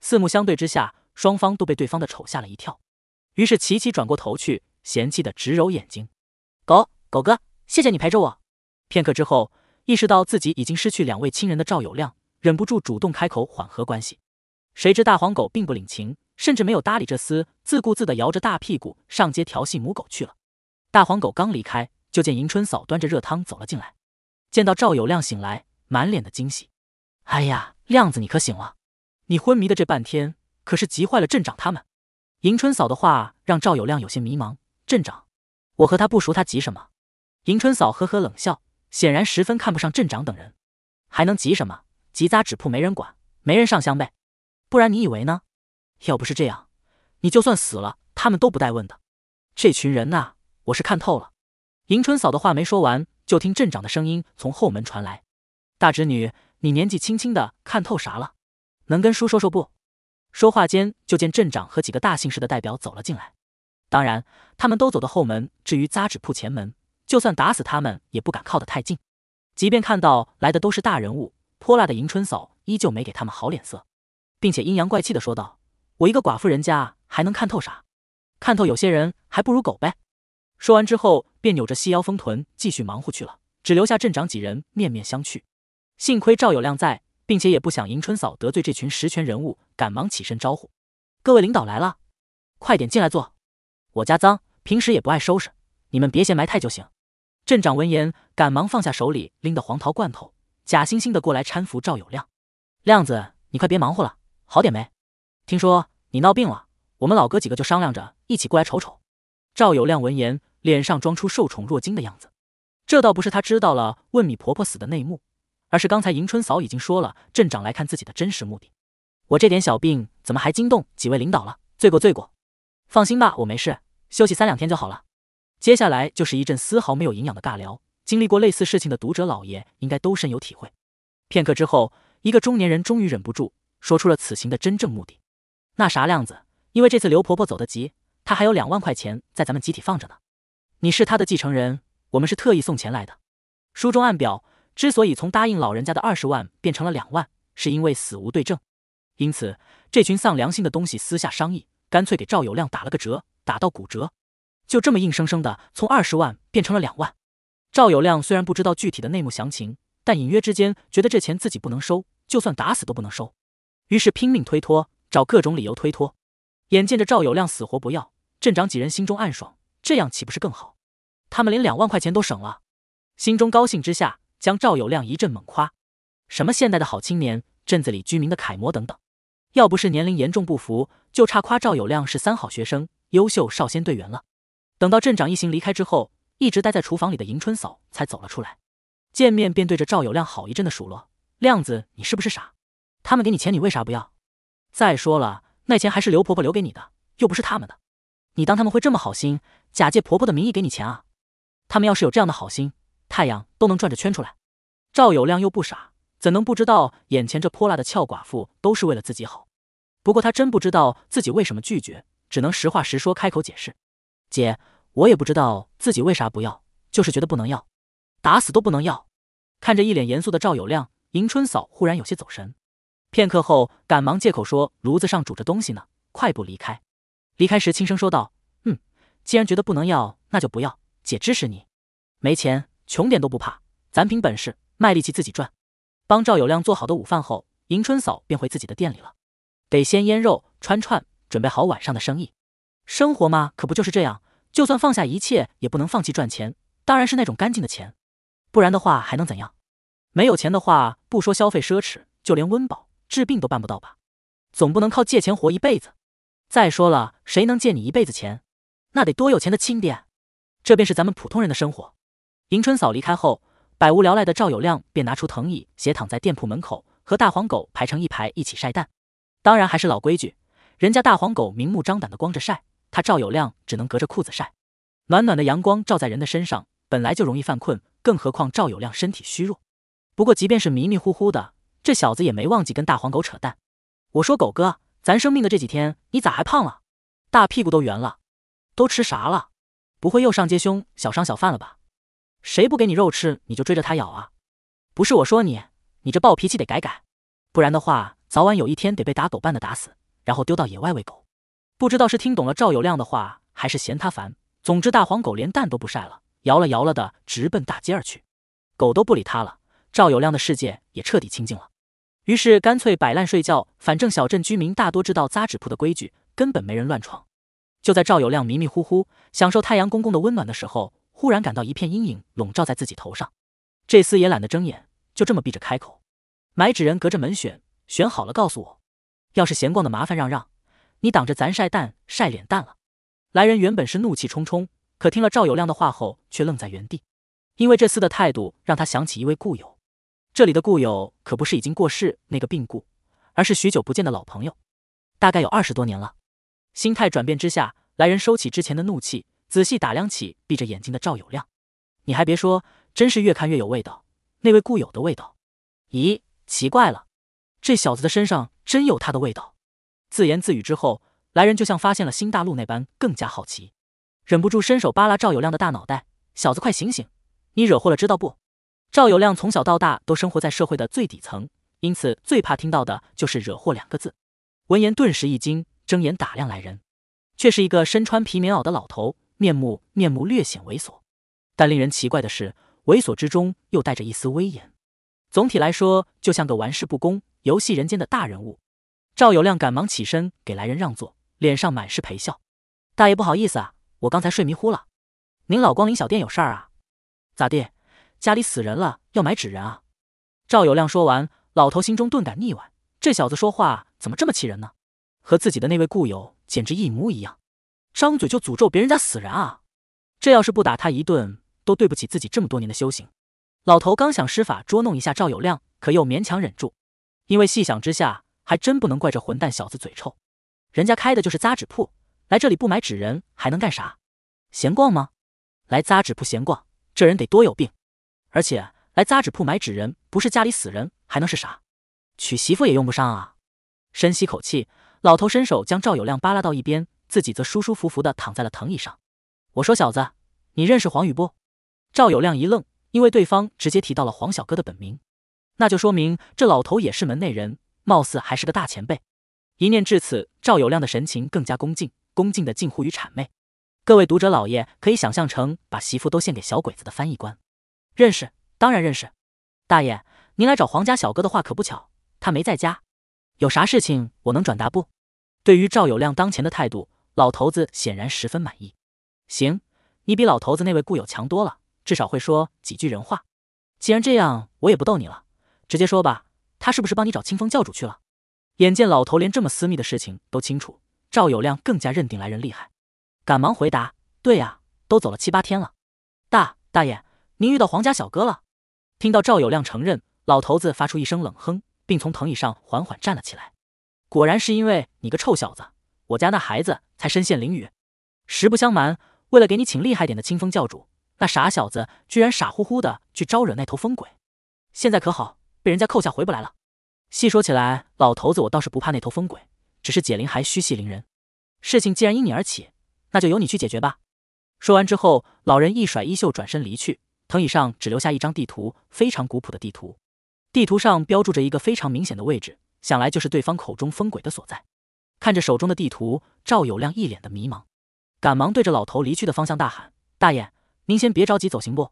四目相对之下，双方都被对方的丑吓了一跳，于是齐齐转过头去，嫌弃的直揉眼睛。狗狗哥，谢谢你陪着我。片刻之后，意识到自己已经失去两位亲人的赵有亮忍不住主动开口缓和关系，谁知大黄狗并不领情。甚至没有搭理这厮，自顾自地摇着大屁股上街调戏母狗去了。大黄狗刚离开，就见迎春嫂端着热汤走了进来，见到赵有亮醒来，满脸的惊喜：“哎呀，亮子，你可醒了！你昏迷的这半天，可是急坏了镇长他们。”迎春嫂的话让赵有亮有些迷茫：“镇长，我和他不熟，他急什么？”迎春嫂呵呵冷笑，显然十分看不上镇长等人：“还能急什么？急砸纸铺没人管，没人上香呗，不然你以为呢？”要不是这样，你就算死了，他们都不带问的。这群人呐，我是看透了。迎春嫂的话没说完，就听镇长的声音从后门传来：“大侄女，你年纪轻轻的，看透啥了？能跟叔说说不？”说话间，就见镇长和几个大姓氏的代表走了进来。当然，他们都走到后门。至于扎纸铺前门，就算打死他们也不敢靠得太近。即便看到来的都是大人物，泼辣的迎春嫂依旧没给他们好脸色，并且阴阳怪气的说道。我一个寡妇人家还能看透啥？看透有些人还不如狗呗。说完之后，便扭着细腰丰臀继续忙活去了，只留下镇长几人面面相觑。幸亏赵有亮在，并且也不想迎春嫂得罪这群实权人物，赶忙起身招呼：“各位领导来了，快点进来坐。我家脏，平时也不爱收拾，你们别嫌埋汰就行。”镇长闻言，赶忙放下手里拎的黄桃罐头，假惺惺的过来搀扶赵有亮：“亮子，你快别忙活了，好点没？”听说你闹病了，我们老哥几个就商量着一起过来瞅瞅。赵有亮闻言，脸上装出受宠若惊的样子。这倒不是他知道了问米婆婆死的内幕，而是刚才迎春嫂已经说了镇长来看自己的真实目的。我这点小病，怎么还惊动几位领导了？罪过罪过。放心吧，我没事，休息三两天就好了。接下来就是一阵丝毫没有营养的尬聊。经历过类似事情的读者老爷应该都深有体会。片刻之后，一个中年人终于忍不住说出了此行的真正目的。那啥亮子？因为这次刘婆婆走得急，她还有两万块钱在咱们集体放着呢。你是她的继承人，我们是特意送钱来的。书中暗表，之所以从答应老人家的二十万变成了两万，是因为死无对证。因此，这群丧良心的东西私下商议，干脆给赵有亮打了个折，打到骨折，就这么硬生生的从二十万变成了两万。赵有亮虽然不知道具体的内幕详情，但隐约之间觉得这钱自己不能收，就算打死都不能收，于是拼命推脱。找各种理由推脱，眼见着赵有亮死活不要，镇长几人心中暗爽，这样岂不是更好？他们连两万块钱都省了，心中高兴之下，将赵有亮一阵猛夸，什么现代的好青年，镇子里居民的楷模等等。要不是年龄严重不符，就差夸赵有亮是三好学生、优秀少先队员了。等到镇长一行离开之后，一直待在厨房里的迎春嫂才走了出来，见面便对着赵有亮好一阵的数落：“亮子，你是不是傻？他们给你钱，你为啥不要？”再说了，那钱还是刘婆婆留给你的，又不是他们的。你当他们会这么好心，假借婆婆的名义给你钱啊？他们要是有这样的好心，太阳都能转着圈出来。赵有亮又不傻，怎能不知道眼前这泼辣的俏寡妇都是为了自己好？不过他真不知道自己为什么拒绝，只能实话实说，开口解释：“姐，我也不知道自己为啥不要，就是觉得不能要，打死都不能要。”看着一脸严肃的赵有亮，迎春嫂忽然有些走神。片刻后，赶忙借口说：“炉子上煮着东西呢。”快步离开。离开时轻声说道：“嗯，既然觉得不能要，那就不要。姐支持你，没钱穷点都不怕，咱凭本事卖力气自己赚。”帮赵有亮做好的午饭后，迎春嫂便回自己的店里了。得先腌肉、串串，准备好晚上的生意。生活嘛，可不就是这样？就算放下一切，也不能放弃赚钱。当然是那种干净的钱，不然的话还能怎样？没有钱的话，不说消费奢侈，就连温饱。治病都办不到吧？总不能靠借钱活一辈子。再说了，谁能借你一辈子钱？那得多有钱的亲爹！这便是咱们普通人的生活。迎春嫂离开后，百无聊赖的赵有亮便拿出藤椅，斜躺在店铺门口，和大黄狗排成一排，一起晒蛋。当然还是老规矩，人家大黄狗明目张胆的光着晒，他赵有亮只能隔着裤子晒。暖暖的阳光照在人的身上，本来就容易犯困，更何况赵有亮身体虚弱。不过即便是迷迷糊糊的。这小子也没忘记跟大黄狗扯淡。我说狗哥，咱生病的这几天，你咋还胖了？大屁股都圆了，都吃啥了？不会又上街凶小商小贩了吧？谁不给你肉吃，你就追着他咬啊？不是我说你，你这暴脾气得改改，不然的话，早晚有一天得被打狗办的打死，然后丢到野外喂狗。不知道是听懂了赵有亮的话，还是嫌他烦，总之大黄狗连蛋都不晒了，摇了摇了的直奔大街而去。狗都不理他了，赵有亮的世界也彻底清静了。于是干脆摆烂睡觉，反正小镇居民大多知道扎纸铺的规矩，根本没人乱闯。就在赵有亮迷迷糊糊享受太阳公公的温暖的时候，忽然感到一片阴影笼罩在自己头上。这厮也懒得睁眼，就这么闭着开口：“买纸人隔着门选，选好了告诉我。要是闲逛的，麻烦让让，你挡着咱晒蛋晒脸蛋了。”来人原本是怒气冲冲，可听了赵有亮的话后，却愣在原地，因为这厮的态度让他想起一位故友。这里的故友可不是已经过世那个病故，而是许久不见的老朋友，大概有二十多年了。心态转变之下，来人收起之前的怒气，仔细打量起闭着眼睛的赵有亮。你还别说，真是越看越有味道，那位故友的味道。咦，奇怪了，这小子的身上真有他的味道。自言自语之后，来人就像发现了新大陆那般更加好奇，忍不住伸手扒拉赵有亮的大脑袋：“小子，快醒醒，你惹祸了，知道不？”赵有亮从小到大都生活在社会的最底层，因此最怕听到的就是“惹祸”两个字。闻言顿时一惊，睁眼打量来人，却是一个身穿皮棉袄的老头，面目面目略显猥琐，但令人奇怪的是，猥琐之中又带着一丝威严，总体来说就像个玩世不恭、游戏人间的大人物。赵有亮赶忙起身给来人让座，脸上满是陪笑：“大爷不好意思啊，我刚才睡迷糊了。您老光临小店有事儿啊？咋地？”家里死人了，要买纸人啊！赵有亮说完，老头心中顿感腻歪。这小子说话怎么这么气人呢？和自己的那位故友简直一模一样，张嘴就诅咒别人家死人啊！这要是不打他一顿，都对不起自己这么多年的修行。老头刚想施法捉弄一下赵有亮，可又勉强忍住，因为细想之下，还真不能怪这混蛋小子嘴臭。人家开的就是扎纸铺，来这里不买纸人还能干啥？闲逛吗？来扎纸铺闲逛，这人得多有病！而且来扎纸铺买纸人，不是家里死人还能是啥？娶媳妇也用不上啊！深吸口气，老头伸手将赵有亮扒拉到一边，自己则舒舒服服的躺在了藤椅上。我说小子，你认识黄宇不？赵有亮一愣，因为对方直接提到了黄小哥的本名，那就说明这老头也是门内人，貌似还是个大前辈。一念至此，赵有亮的神情更加恭敬，恭敬的近乎于谄媚。各位读者老爷可以想象成把媳妇都献给小鬼子的翻译官。认识，当然认识。大爷，您来找黄家小哥的话可不巧，他没在家。有啥事情我能转达不？对于赵有亮当前的态度，老头子显然十分满意。行，你比老头子那位故友强多了，至少会说几句人话。既然这样，我也不逗你了，直接说吧，他是不是帮你找清风教主去了？眼见老头连这么私密的事情都清楚，赵有亮更加认定来人厉害，赶忙回答：对呀，都走了七八天了，大大爷。您遇到皇家小哥了？听到赵有亮承认，老头子发出一声冷哼，并从藤椅上缓缓站了起来。果然是因为你个臭小子，我家那孩子才身陷囹圄。实不相瞒，为了给你请厉害点的清风教主，那傻小子居然傻乎乎的去招惹那头疯鬼。现在可好，被人家扣下回不来了。细说起来，老头子我倒是不怕那头疯鬼，只是解铃还须系铃人。事情既然因你而起，那就由你去解决吧。说完之后，老人一甩衣袖，转身离去。藤椅上只留下一张地图，非常古朴的地图。地图上标注着一个非常明显的位置，想来就是对方口中风鬼的所在。看着手中的地图，赵有亮一脸的迷茫，赶忙对着老头离去的方向大喊：“大爷，您先别着急走，行不？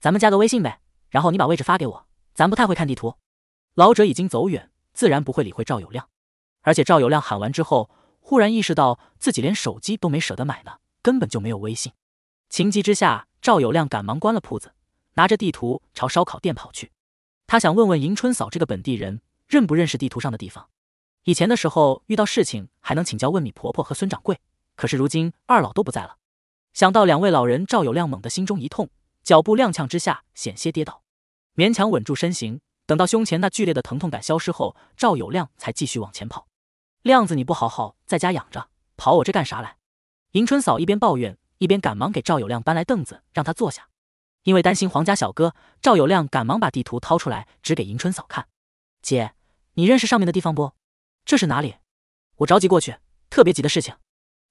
咱们加个微信呗，然后你把位置发给我，咱不太会看地图。”老者已经走远，自然不会理会赵有亮。而且赵有亮喊完之后，忽然意识到自己连手机都没舍得买呢，根本就没有微信。情急之下，赵有亮赶忙关了铺子。拿着地图朝烧烤店跑去，他想问问迎春嫂这个本地人认不认识地图上的地方。以前的时候遇到事情还能请教问米婆婆和孙掌柜，可是如今二老都不在了。想到两位老人，赵有亮猛地心中一痛，脚步踉跄之下险些跌倒，勉强稳住身形。等到胸前那剧烈的疼痛感消失后，赵有亮才继续往前跑。亮子，你不好好在家养着，跑我这干啥来？迎春嫂一边抱怨，一边赶忙给赵有亮搬来凳子让他坐下。因为担心皇家小哥赵有亮，赶忙把地图掏出来，指给迎春嫂看：“姐，你认识上面的地方不？这是哪里？我着急过去，特别急的事情。”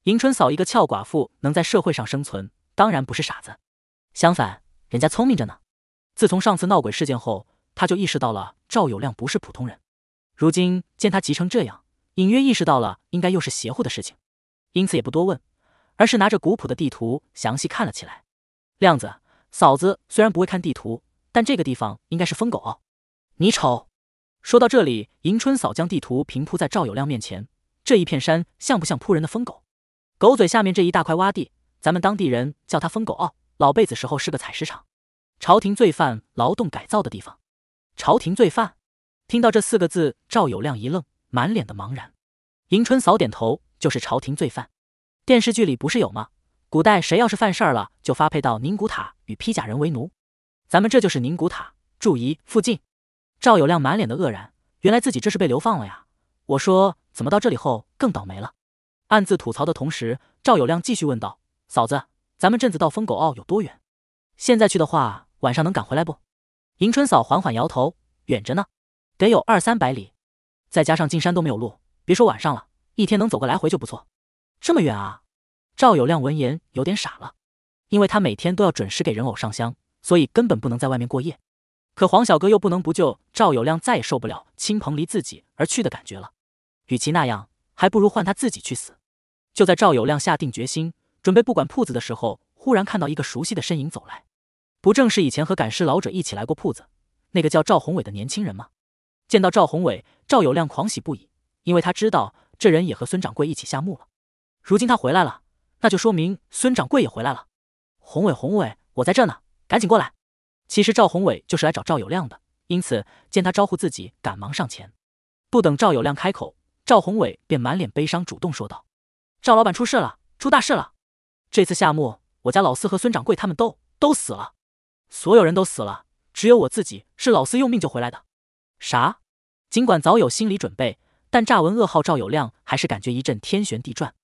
迎春嫂一个俏寡妇能在社会上生存，当然不是傻子，相反，人家聪明着呢。自从上次闹鬼事件后，她就意识到了赵有亮不是普通人。如今见他急成这样，隐约意识到了应该又是邪乎的事情，因此也不多问，而是拿着古朴的地图详细看了起来。亮子。嫂子虽然不会看地图，但这个地方应该是疯狗坳。你瞅。说到这里，迎春嫂将地图平铺在赵有亮面前。这一片山像不像扑人的疯狗？狗嘴下面这一大块洼地，咱们当地人叫它疯狗坳。老辈子时候是个采石场，朝廷罪犯劳动改造的地方。朝廷罪犯？听到这四个字，赵有亮一愣，满脸的茫然。迎春嫂点头，就是朝廷罪犯。电视剧里不是有吗？古代谁要是犯事儿了，就发配到宁古塔与披甲人为奴。咱们这就是宁古塔注意附近。赵有亮满脸的愕然，原来自己这是被流放了呀！我说怎么到这里后更倒霉了？暗自吐槽的同时，赵有亮继续问道：“嫂子，咱们镇子到疯狗坳有多远？现在去的话，晚上能赶回来不？”迎春嫂缓缓摇头：“远着呢，得有二三百里，再加上进山都没有路，别说晚上了，一天能走个来回就不错。这么远啊！”赵有亮闻言有点傻了，因为他每天都要准时给人偶上香，所以根本不能在外面过夜。可黄小哥又不能不救赵有亮，再也受不了亲朋离自己而去的感觉了。与其那样，还不如换他自己去死。就在赵有亮下定决心准备不管铺子的时候，忽然看到一个熟悉的身影走来，不正是以前和赶尸老者一起来过铺子那个叫赵宏伟的年轻人吗？见到赵宏伟，赵有亮狂喜不已，因为他知道这人也和孙掌柜一起下墓了。如今他回来了。那就说明孙掌柜也回来了。宏伟，宏伟，我在这呢，赶紧过来。其实赵宏伟就是来找赵有亮的，因此见他招呼自己，赶忙上前。不等赵有亮开口，赵宏伟便满脸悲伤，主动说道：“赵老板出事了，出大事了！这次夏末，我家老四和孙掌柜他们都都死了，所有人都死了，只有我自己是老四用命救回来的。”啥？尽管早有心理准备，但乍闻噩耗，赵有亮还是感觉一阵天旋地转。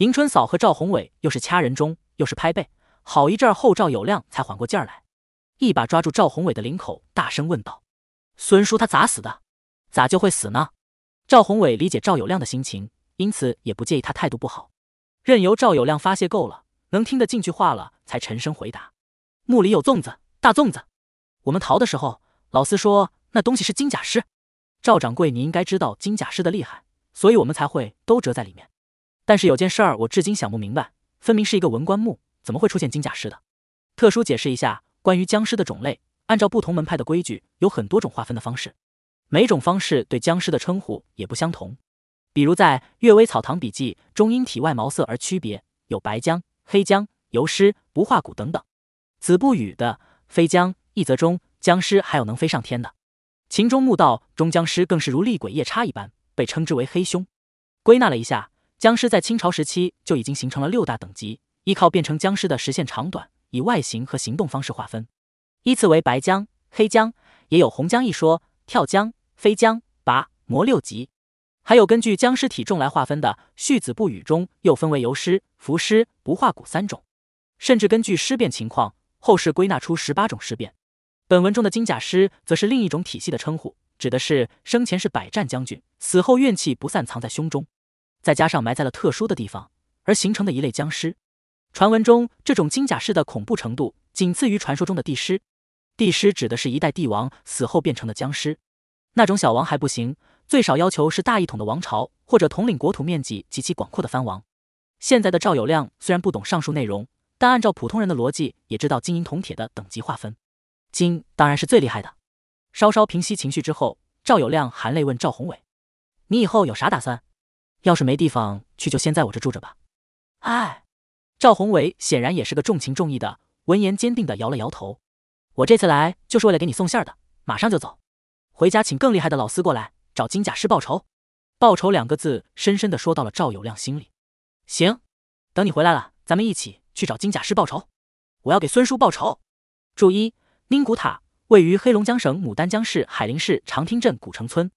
迎春嫂和赵宏伟又是掐人中，又是拍背，好一阵后，赵有亮才缓过劲儿来，一把抓住赵宏伟的领口，大声问道：“孙叔他咋死的？咋就会死呢？”赵宏伟理解赵有亮的心情，因此也不介意他态度不好，任由赵有亮发泄够了，能听得进去话了，才沉声回答：“墓里有粽子，大粽子。我们逃的时候，老四说那东西是金甲尸。赵掌柜，你应该知道金甲尸的厉害，所以我们才会都折在里面。”但是有件事儿，我至今想不明白，分明是一个文官墓，怎么会出现金甲尸的？特殊解释一下，关于僵尸的种类，按照不同门派的规矩，有很多种划分的方式，每种方式对僵尸的称呼也不相同。比如在《阅微草堂笔记》中，因体外毛色而区别，有白僵、黑僵、油尸、不化骨等等。子不语的飞僵一则中，僵尸还有能飞上天的。秦中墓道中僵尸更是如厉鬼夜叉一般，被称之为黑凶。归纳了一下。僵尸在清朝时期就已经形成了六大等级，依靠变成僵尸的时限长短，以外形和行动方式划分，依次为白僵、黑僵，也有红僵一说。跳僵、飞僵、拔魔六级，还有根据僵尸体重来划分的。《续子不语》中又分为游尸、浮尸、不化骨三种，甚至根据尸变情况，后世归纳出十八种尸变。本文中的金甲尸则是另一种体系的称呼，指的是生前是百战将军，死后怨气不散，藏在胸中。再加上埋在了特殊的地方，而形成的一类僵尸。传闻中，这种金甲尸的恐怖程度仅次于传说中的帝师。帝师指的是一代帝王死后变成的僵尸。那种小王还不行，最少要求是大一统的王朝或者统领国土面积极其广阔的藩王。现在的赵有亮虽然不懂上述内容，但按照普通人的逻辑，也知道金银铜铁的等级划分。金当然是最厉害的。稍稍平息情绪之后，赵有亮含泪问赵宏伟：“你以后有啥打算？”要是没地方去，就先在我这住着吧。哎，赵宏伟显然也是个重情重义的，闻言坚定的摇了摇头。我这次来就是为了给你送信儿的，马上就走，回家请更厉害的老师过来找金甲师报仇。报仇两个字深深的说到了赵有亮心里。行，等你回来了，咱们一起去找金甲师报仇。我要给孙叔报仇。注一：宁古塔位于黑龙江省牡丹江市海林市长汀镇古城村。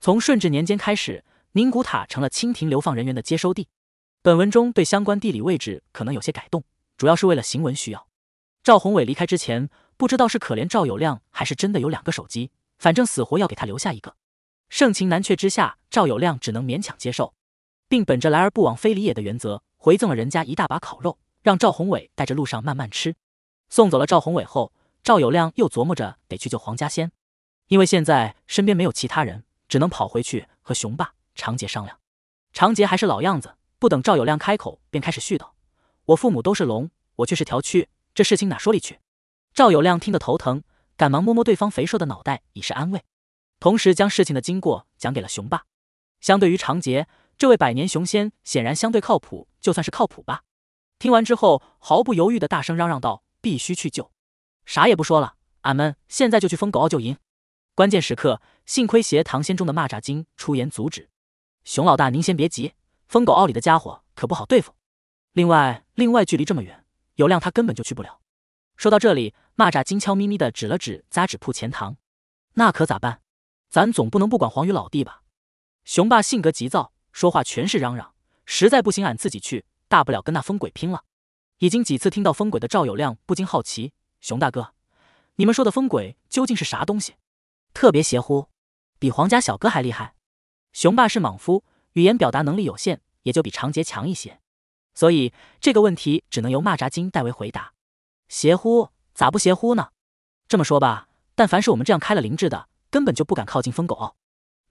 从顺治年间开始。宁古塔成了清廷流放人员的接收地。本文中对相关地理位置可能有些改动，主要是为了行文需要。赵宏伟离开之前，不知道是可怜赵有亮还是真的有两个手机，反正死活要给他留下一个。盛情难却之下，赵有亮只能勉强接受，并本着来而不往非礼也的原则，回赠了人家一大把烤肉，让赵宏伟带着路上慢慢吃。送走了赵宏伟后，赵有亮又琢磨着得去救黄家先，因为现在身边没有其他人，只能跑回去和熊爸。长杰商量，长杰还是老样子，不等赵有亮开口，便开始絮叨：“我父母都是龙，我却是条蛆，这事情哪说理去？”赵有亮听得头疼，赶忙摸摸对方肥硕的脑袋，以示安慰，同时将事情的经过讲给了雄霸。相对于长杰，这位百年雄仙显然相对靠谱，就算是靠谱吧。听完之后，毫不犹豫的大声嚷嚷道：“必须去救，啥也不说了，俺们现在就去疯狗坳救营。”关键时刻，幸亏邪唐仙中的蚂蚱精出言阻止。熊老大，您先别急，疯狗奥里的家伙可不好对付。另外，另外距离这么远，有亮他根本就去不了。说到这里，蚂蚱精悄咪咪的指了指扎纸铺前堂，那可咋办？咱总不能不管黄鱼老弟吧？熊爸性格急躁，说话全是嚷嚷。实在不行，俺自己去，大不了跟那疯鬼拼了。已经几次听到疯鬼的赵有亮不禁好奇：熊大哥，你们说的疯鬼究竟是啥东西？特别邪乎，比皇家小哥还厉害。雄霸是莽夫，语言表达能力有限，也就比长杰强一些，所以这个问题只能由蚂蚱精代为回答。邪乎？咋不邪乎呢？这么说吧，但凡是我们这样开了灵智的，根本就不敢靠近疯狗。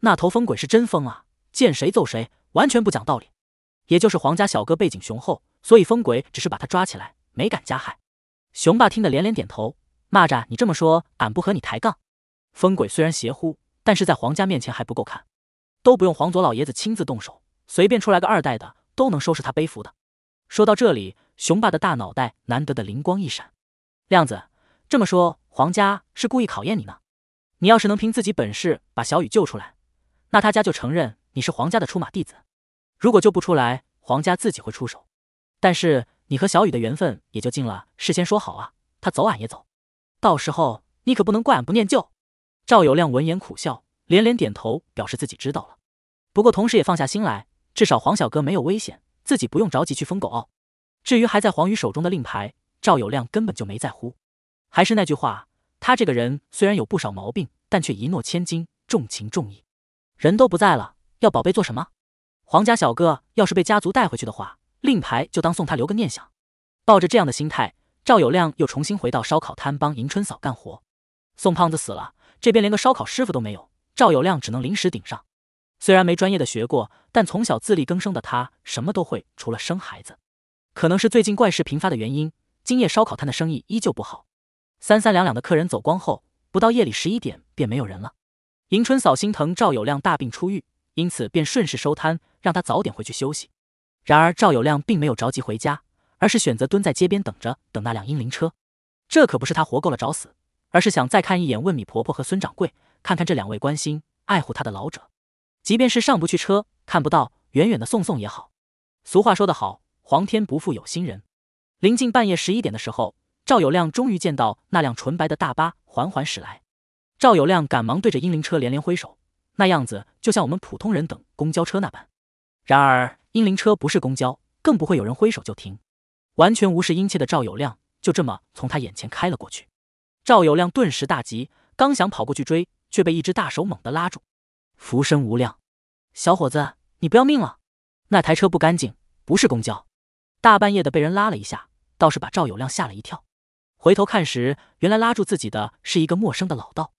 那头疯鬼是真疯啊，见谁揍谁，完全不讲道理。也就是皇家小哥背景雄厚，所以疯鬼只是把他抓起来，没敢加害。雄霸听得连连点头。蚂蚱，你这么说，俺不和你抬杠。疯鬼虽然邪乎，但是在皇家面前还不够看。都不用黄佐老爷子亲自动手，随便出来个二代的都能收拾他背负的。说到这里，雄霸的大脑袋难得的灵光一闪：“亮子，这么说，黄家是故意考验你呢？你要是能凭自己本事把小雨救出来，那他家就承认你是黄家的出马弟子；如果救不出来，黄家自己会出手。但是你和小雨的缘分也就尽了，事先说好啊，他走俺也走，到时候你可不能怪俺不念旧。”赵有亮闻言苦笑。连连点头，表示自己知道了。不过，同时也放下心来，至少黄小哥没有危险，自己不用着急去疯狗坳。至于还在黄宇手中的令牌，赵有亮根本就没在乎。还是那句话，他这个人虽然有不少毛病，但却一诺千金，重情重义。人都不在了，要宝贝做什么？黄家小哥要是被家族带回去的话，令牌就当送他留个念想。抱着这样的心态，赵有亮又重新回到烧烤摊帮迎春嫂干活。宋胖子死了，这边连个烧烤师傅都没有。赵有亮只能临时顶上，虽然没专业的学过，但从小自力更生的他什么都会，除了生孩子。可能是最近怪事频发的原因，今夜烧烤摊的生意依旧不好，三三两两的客人走光后，不到夜里十一点便没有人了。迎春嫂心疼赵有亮大病初愈，因此便顺势收摊，让他早点回去休息。然而赵有亮并没有着急回家，而是选择蹲在街边等着，等那辆阴灵车。这可不是他活够了找死，而是想再看一眼问米婆婆和孙掌柜。看看这两位关心爱护他的老者，即便是上不去车，看不到远远的送送也好。俗话说得好，皇天不负有心人。临近半夜十一点的时候，赵有亮终于见到那辆纯白的大巴缓缓驶来。赵有亮赶忙对着英灵车连连挥手，那样子就像我们普通人等公交车那般。然而英灵车不是公交，更不会有人挥手就停，完全无视殷切的赵有亮，就这么从他眼前开了过去。赵有亮顿时大急，刚想跑过去追。却被一只大手猛地拉住。浮生无量，小伙子，你不要命了？那台车不干净，不是公交。大半夜的被人拉了一下，倒是把赵有亮吓了一跳。回头看时，原来拉住自己的是一个陌生的老道。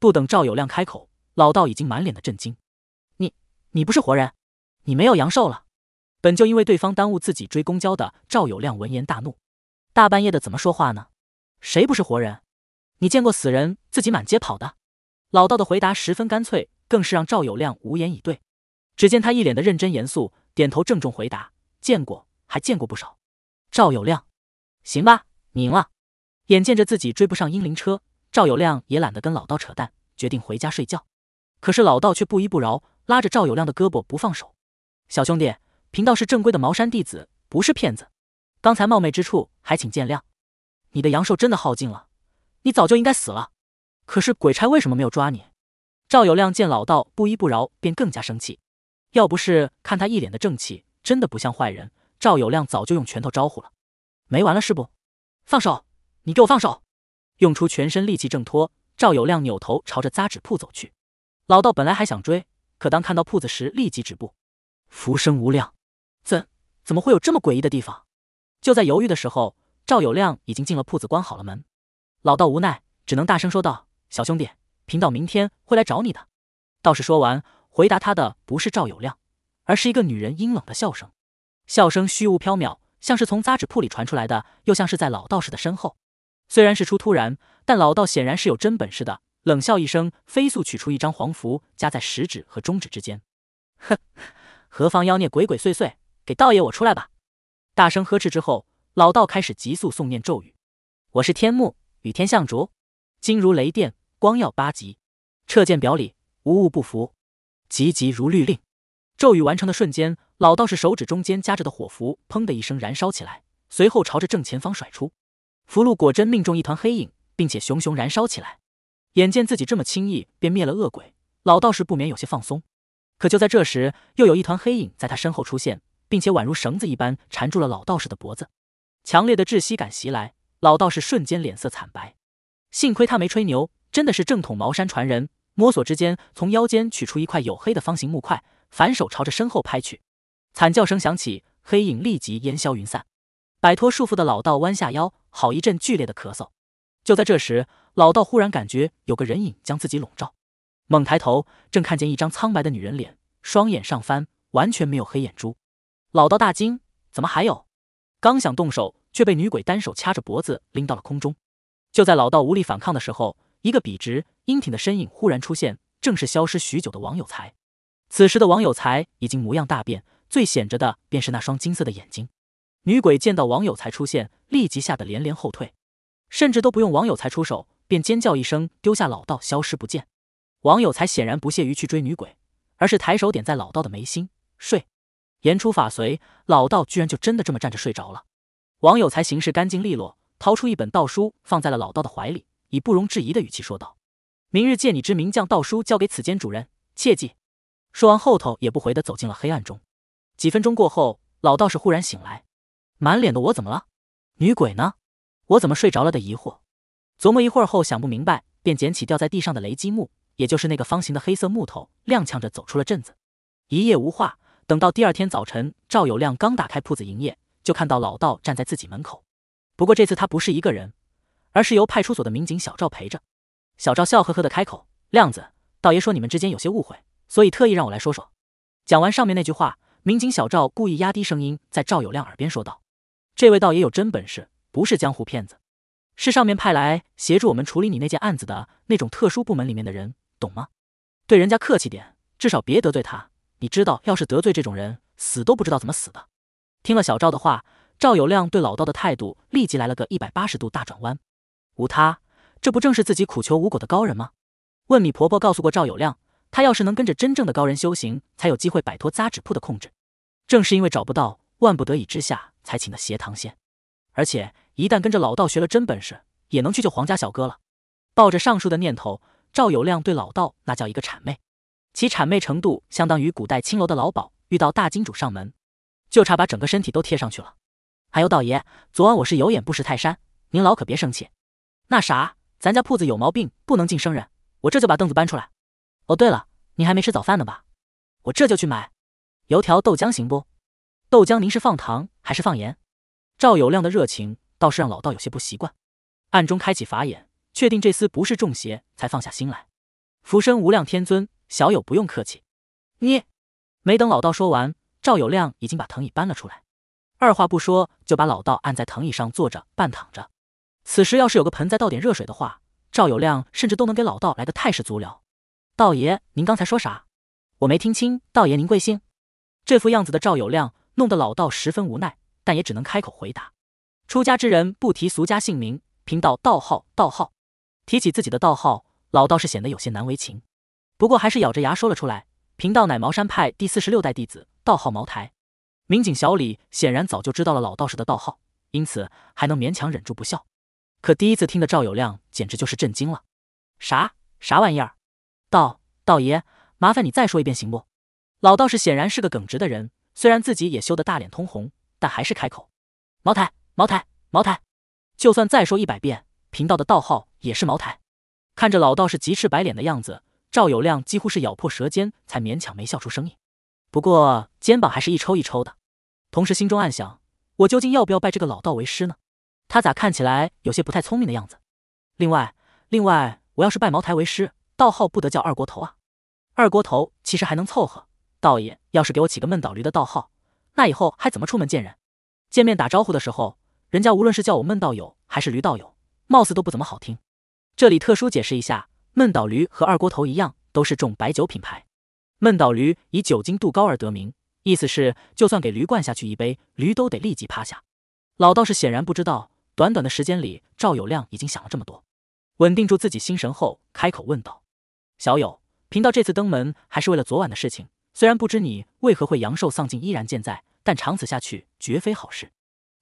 不等赵有亮开口，老道已经满脸的震惊：“你，你不是活人？你没有阳寿了？”本就因为对方耽误自己追公交的赵有亮闻言大怒：“大半夜的怎么说话呢？谁不是活人？你见过死人自己满街跑的？”老道的回答十分干脆，更是让赵有亮无言以对。只见他一脸的认真严肃，点头郑重回答：“见过，还见过不少。”赵有亮，行吧，你赢了。眼见着自己追不上英灵车，赵有亮也懒得跟老道扯淡，决定回家睡觉。可是老道却不依不饶，拉着赵有亮的胳膊不放手：“小兄弟，贫道是正规的茅山弟子，不是骗子。刚才冒昧之处，还请见谅。你的阳寿真的耗尽了，你早就应该死了。”可是鬼差为什么没有抓你？赵有亮见老道不依不饶，便更加生气。要不是看他一脸的正气，真的不像坏人，赵有亮早就用拳头招呼了。没完了是不？放手！你给我放手！用出全身力气挣脱。赵有亮扭头朝着扎纸铺走去。老道本来还想追，可当看到铺子时，立即止步。浮生无量，怎怎么会有这么诡异的地方？就在犹豫的时候，赵有亮已经进了铺子，关好了门。老道无奈，只能大声说道。小兄弟，贫道明天会来找你的。道士说完，回答他的不是赵有亮，而是一个女人阴冷的笑声。笑声虚无缥缈，像是从杂纸铺里传出来的，又像是在老道士的身后。虽然事出突然，但老道显然是有真本事的。冷笑一声，飞速取出一张黄符，夹在食指和中指之间。哼，何方妖孽，鬼鬼祟祟，给道爷我出来吧！大声呵斥之后，老道开始急速诵念咒语：“我是天目与天相主，金如雷电，光耀八极，撤剑表里无物不服，急急如律令。咒语完成的瞬间，老道士手指中间夹着的火符，砰的一声燃烧起来，随后朝着正前方甩出。符箓果真命中一团黑影，并且熊熊燃烧起来。眼见自己这么轻易便灭了恶鬼，老道士不免有些放松。可就在这时，又有一团黑影在他身后出现，并且宛如绳子一般缠住了老道士的脖子。强烈的窒息感袭来，老道士瞬间脸色惨白。幸亏他没吹牛，真的是正统茅山传人。摸索之间，从腰间取出一块黝黑的方形木块，反手朝着身后拍去。惨叫声响起，黑影立即烟消云散。摆脱束缚的老道弯下腰，好一阵剧烈的咳嗽。就在这时，老道忽然感觉有个人影将自己笼罩，猛抬头，正看见一张苍白的女人脸，双眼上翻，完全没有黑眼珠。老道大惊，怎么还有？刚想动手，却被女鬼单手掐着脖子拎到了空中。就在老道无力反抗的时候，一个笔直英挺的身影忽然出现，正是消失许久的王有才。此时的王有才已经模样大变，最显着的便是那双金色的眼睛。女鬼见到王有才出现，立即吓得连连后退，甚至都不用王有才出手，便尖叫一声，丢下老道消失不见。王有才显然不屑于去追女鬼，而是抬手点在老道的眉心，睡。言出法随，老道居然就真的这么站着睡着了。王有才行事干净利落。掏出一本道书，放在了老道的怀里，以不容置疑的语气说道：“明日借你之名，将道书交给此间主人，切记。”说完后，头也不回的走进了黑暗中。几分钟过后，老道士忽然醒来，满脸的“我怎么了？女鬼呢？我怎么睡着了？”的疑惑。琢磨一会儿后，想不明白，便捡起掉在地上的雷击木，也就是那个方形的黑色木头，踉跄着走出了镇子。一夜无话。等到第二天早晨，赵有亮刚打开铺子营业，就看到老道站在自己门口。不过这次他不是一个人，而是由派出所的民警小赵陪着。小赵笑呵呵的开口：“亮子，道爷说你们之间有些误会，所以特意让我来说说。”讲完上面那句话，民警小赵故意压低声音，在赵有亮耳边说道：“这位道爷有真本事，不是江湖骗子，是上面派来协助我们处理你那件案子的那种特殊部门里面的人，懂吗？对人家客气点，至少别得罪他。你知道，要是得罪这种人，死都不知道怎么死的。”听了小赵的话。赵有亮对老道的态度立即来了个一百八十度大转弯。无他，这不正是自己苦求无果的高人吗？问米婆婆告诉过赵有亮，他要是能跟着真正的高人修行，才有机会摆脱扎纸铺的控制。正是因为找不到，万不得已之下才请的斜塘仙。而且一旦跟着老道学了真本事，也能去救黄家小哥了。抱着上述的念头，赵有亮对老道那叫一个谄媚，其谄媚程度相当于古代青楼的老鸨遇到大金主上门，就差把整个身体都贴上去了。还有道爷，昨晚我是有眼不识泰山，您老可别生气。那啥，咱家铺子有毛病，不能进生人，我这就把凳子搬出来。哦，对了，您还没吃早饭呢吧？我这就去买，油条豆浆行不？豆浆您是放糖还是放盐？赵有亮的热情倒是让老道有些不习惯，暗中开启法眼，确定这厮不是中邪，才放下心来。浮生无量天尊，小友不用客气。你，没等老道说完，赵有亮已经把藤椅搬了出来。二话不说就把老道按在藤椅上坐着半躺着，此时要是有个盆再倒点热水的话，赵有亮甚至都能给老道来个泰式足疗。道爷，您刚才说啥？我没听清。道爷，您贵姓？这副样子的赵有亮弄得老道十分无奈，但也只能开口回答：出家之人不提俗家姓名，贫道道号道号。提起自己的道号，老道士显得有些难为情，不过还是咬着牙说了出来：贫道乃茅山派第四十六代弟子，道号茅台。民警小李显然早就知道了老道士的道号，因此还能勉强忍住不笑。可第一次听的赵有亮简直就是震惊了，啥啥玩意儿？道道爷，麻烦你再说一遍行不？老道士显然是个耿直的人，虽然自己也羞得大脸通红，但还是开口：茅台，茅台，茅台。就算再说一百遍，贫道的道号也是茅台。看着老道士急赤白脸的样子，赵有亮几乎是咬破舌尖才勉强没笑出声音。不过肩膀还是一抽一抽的，同时心中暗想：我究竟要不要拜这个老道为师呢？他咋看起来有些不太聪明的样子？另外，另外，我要是拜茅台为师，道号不得叫二锅头啊！二锅头其实还能凑合，道爷要是给我起个闷倒驴的道号，那以后还怎么出门见人？见面打招呼的时候，人家无论是叫我闷道友还是驴道友，貌似都不怎么好听。这里特殊解释一下，闷倒驴和二锅头一样，都是种白酒品牌。闷倒驴以酒精度高而得名，意思是就算给驴灌下去一杯，驴都得立即趴下。老道士显然不知道，短短的时间里，赵有亮已经想了这么多。稳定住自己心神后，开口问道：“小友，贫道这次登门还是为了昨晚的事情。虽然不知你为何会阳寿丧尽依然健在，但长此下去绝非好事。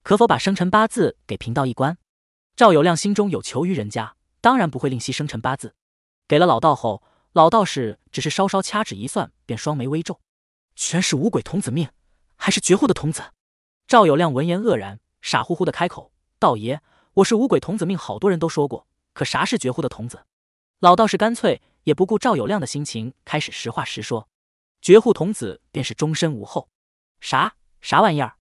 可否把生辰八字给贫道一观？”赵有亮心中有求于人家，当然不会吝惜生辰八字，给了老道后。老道士只是稍稍掐指一算，便双眉微皱，全是五鬼童子命，还是绝户的童子。赵有亮闻言愕然，傻乎乎的开口：“道爷，我是五鬼童子命，好多人都说过，可啥是绝户的童子？”老道士干脆也不顾赵有亮的心情，开始实话实说：“绝户童子便是终身无后。”啥啥玩意儿？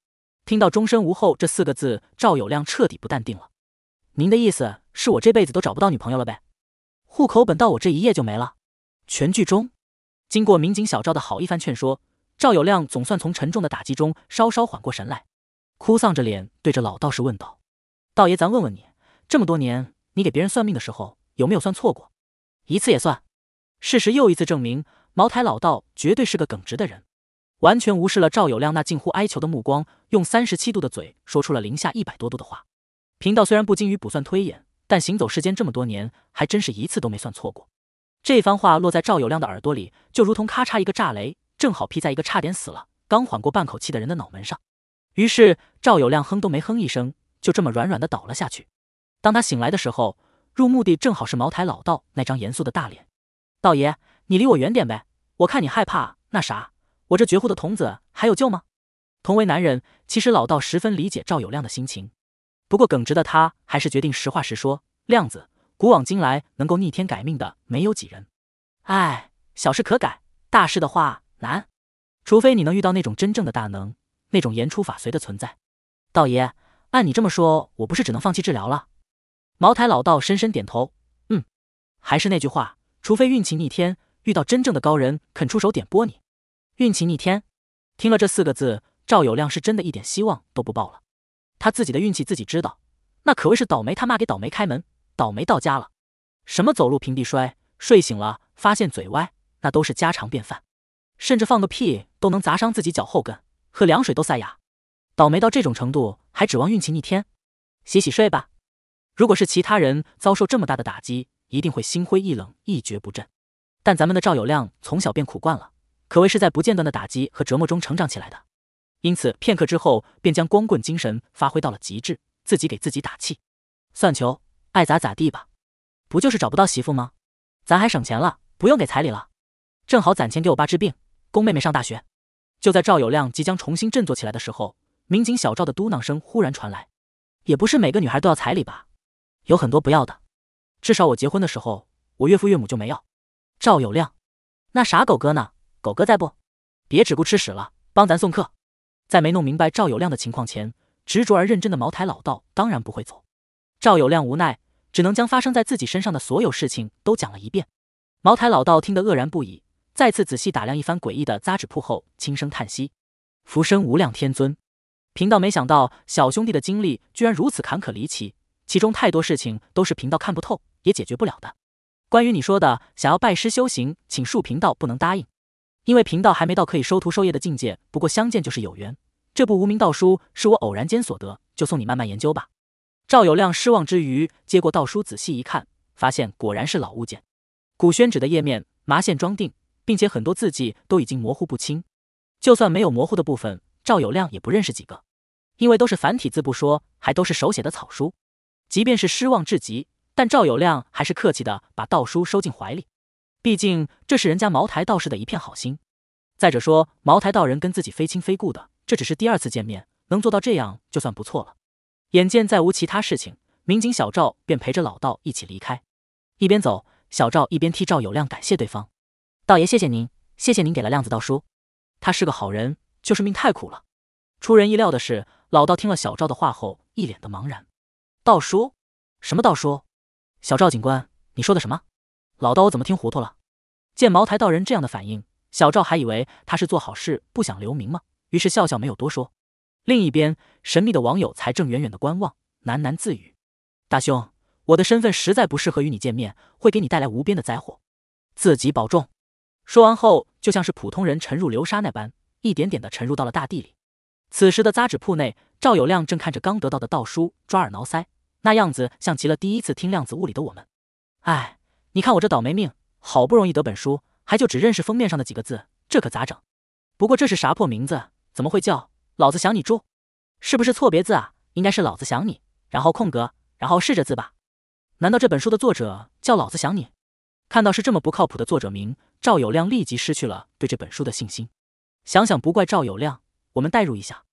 听到“终身无后”这四个字，赵有亮彻底不淡定了。“您的意思是我这辈子都找不到女朋友了呗？户口本到我这一页就没了？”全剧终。经过民警小赵的好一番劝说，赵有亮总算从沉重的打击中稍稍缓过神来，哭丧着脸对着老道士问道：“道爷，咱问问你，这么多年，你给别人算命的时候有没有算错过一次？也算。”事实又一次证明，茅台老道绝对是个耿直的人，完全无视了赵有亮那近乎哀求的目光，用三十七度的嘴说出了零下一百多度的话：“贫道虽然不精于卜算推演，但行走世间这么多年，还真是一次都没算错过。”这番话落在赵有亮的耳朵里，就如同咔嚓一个炸雷，正好劈在一个差点死了、刚缓过半口气的人的脑门上。于是赵有亮哼都没哼一声，就这么软软的倒了下去。当他醒来的时候，入目的正好是茅台老道那张严肃的大脸。“道爷，你离我远点呗，我看你害怕那啥。我这绝户的童子还有救吗？”同为男人，其实老道十分理解赵有亮的心情，不过耿直的他还是决定实话实说：“亮子。”古往今来，能够逆天改命的没有几人。哎，小事可改，大事的话难。除非你能遇到那种真正的大能，那种言出法随的存在。道爷，按你这么说，我不是只能放弃治疗了？茅台老道深深点头，嗯，还是那句话，除非运气逆天，遇到真正的高人肯出手点拨你。运气逆天？听了这四个字，赵有亮是真的，一点希望都不抱了。他自己的运气自己知道，那可谓是倒霉他妈给倒霉开门。倒霉到家了，什么走路平地摔，睡醒了发现嘴歪，那都是家常便饭，甚至放个屁都能砸伤自己脚后跟，喝凉水都塞牙。倒霉到这种程度，还指望运气逆天？洗洗睡吧。如果是其他人遭受这么大的打击，一定会心灰意冷，一蹶不振。但咱们的赵有亮从小便苦惯了，可谓是在不间断的打击和折磨中成长起来的，因此片刻之后便将光棍精神发挥到了极致，自己给自己打气，算球。爱咋咋地吧，不就是找不到媳妇吗？咱还省钱了，不用给彩礼了，正好攒钱给我爸治病，供妹妹上大学。就在赵有亮即将重新振作起来的时候，民警小赵的嘟囔声忽然传来：“也不是每个女孩都要彩礼吧？有很多不要的。至少我结婚的时候，我岳父岳母就没要。”赵有亮，那傻狗哥呢？狗哥在不？别只顾吃屎了，帮咱送客。在没弄明白赵有亮的情况前，执着而认真的茅台老道当然不会走。赵有亮无奈。只能将发生在自己身上的所有事情都讲了一遍。茅台老道听得愕然不已，再次仔细打量一番诡异的扎纸铺后，轻声叹息：“浮生无量天尊，贫道没想到小兄弟的经历居然如此坎坷离奇，其中太多事情都是贫道看不透，也解决不了的。关于你说的想要拜师修行，请恕贫道不能答应，因为贫道还没到可以收徒授业的境界。不过相见就是有缘，这部无名道书是我偶然间所得，就送你慢慢研究吧。”赵有亮失望之余，接过道书，仔细一看，发现果然是老物件，古宣纸的页面，麻线装订，并且很多字迹都已经模糊不清。就算没有模糊的部分，赵有亮也不认识几个，因为都是繁体字不说，还都是手写的草书。即便是失望至极，但赵有亮还是客气的把道书收进怀里，毕竟这是人家茅台道士的一片好心。再者说，茅台道人跟自己非亲非故的，这只是第二次见面，能做到这样就算不错了。眼见再无其他事情，民警小赵便陪着老道一起离开。一边走，小赵一边替赵有亮感谢对方：“道爷，谢谢您，谢谢您给了亮子道叔。他是个好人，就是命太苦了。”出人意料的是，老道听了小赵的话后，一脸的茫然：“道叔？什么道叔？小赵警官，你说的什么？老道，我怎么听糊涂了？”见茅台道人这样的反应，小赵还以为他是做好事不想留名吗？于是笑笑没有多说。另一边，神秘的网友才正远远的观望，喃喃自语：“大兄，我的身份实在不适合与你见面，会给你带来无边的灾祸，自己保重。”说完后，就像是普通人沉入流沙那般，一点点的沉入到了大地里。此时的扎纸铺内，赵有亮正看着刚得到的道书，抓耳挠腮，那样子像极了第一次听量子物理的我们。哎，你看我这倒霉命，好不容易得本书，还就只认识封面上的几个字，这可咋整？不过这是啥破名字？怎么会叫？老子想你住，是不是错别字啊？应该是老子想你，然后空格，然后试着字吧。难道这本书的作者叫老子想你？看到是这么不靠谱的作者名，赵有亮立即失去了对这本书的信心。想想不怪赵有亮，我们代入一下：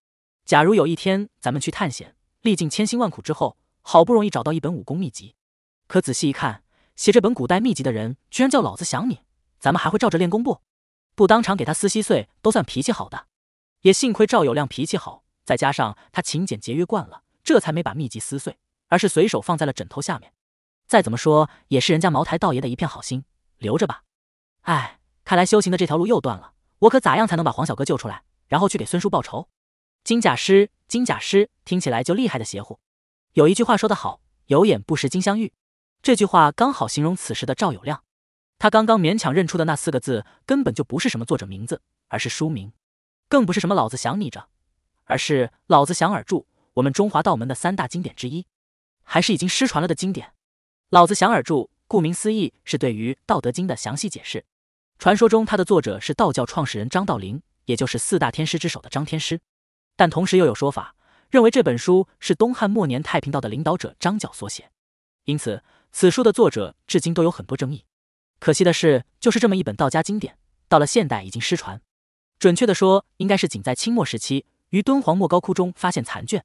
假如有一天咱们去探险，历尽千辛万苦之后，好不容易找到一本武功秘籍，可仔细一看，写这本古代秘籍的人居然叫老子想你，咱们还会照着练功不？不当场给他撕稀碎都算脾气好的。也幸亏赵有亮脾气好，再加上他勤俭节约惯了，这才没把秘籍撕碎，而是随手放在了枕头下面。再怎么说也是人家茅台道爷的一片好心，留着吧。哎，看来修行的这条路又断了，我可咋样才能把黄小哥救出来，然后去给孙叔报仇？金甲师，金甲师，听起来就厉害的邪乎。有一句话说得好，有眼不识金镶玉，这句话刚好形容此时的赵有亮。他刚刚勉强认出的那四个字，根本就不是什么作者名字，而是书名。更不是什么老子想你着，而是老子想尔著。我们中华道门的三大经典之一，还是已经失传了的经典。老子想尔著，顾名思义是对于《道德经》的详细解释。传说中，它的作者是道教创始人张道陵，也就是四大天师之首的张天师。但同时又有说法认为这本书是东汉末年太平道的领导者张角所写。因此，此书的作者至今都有很多争议。可惜的是，就是这么一本道家经典，到了现代已经失传。准确的说，应该是仅在清末时期于敦煌莫高窟中发现残卷，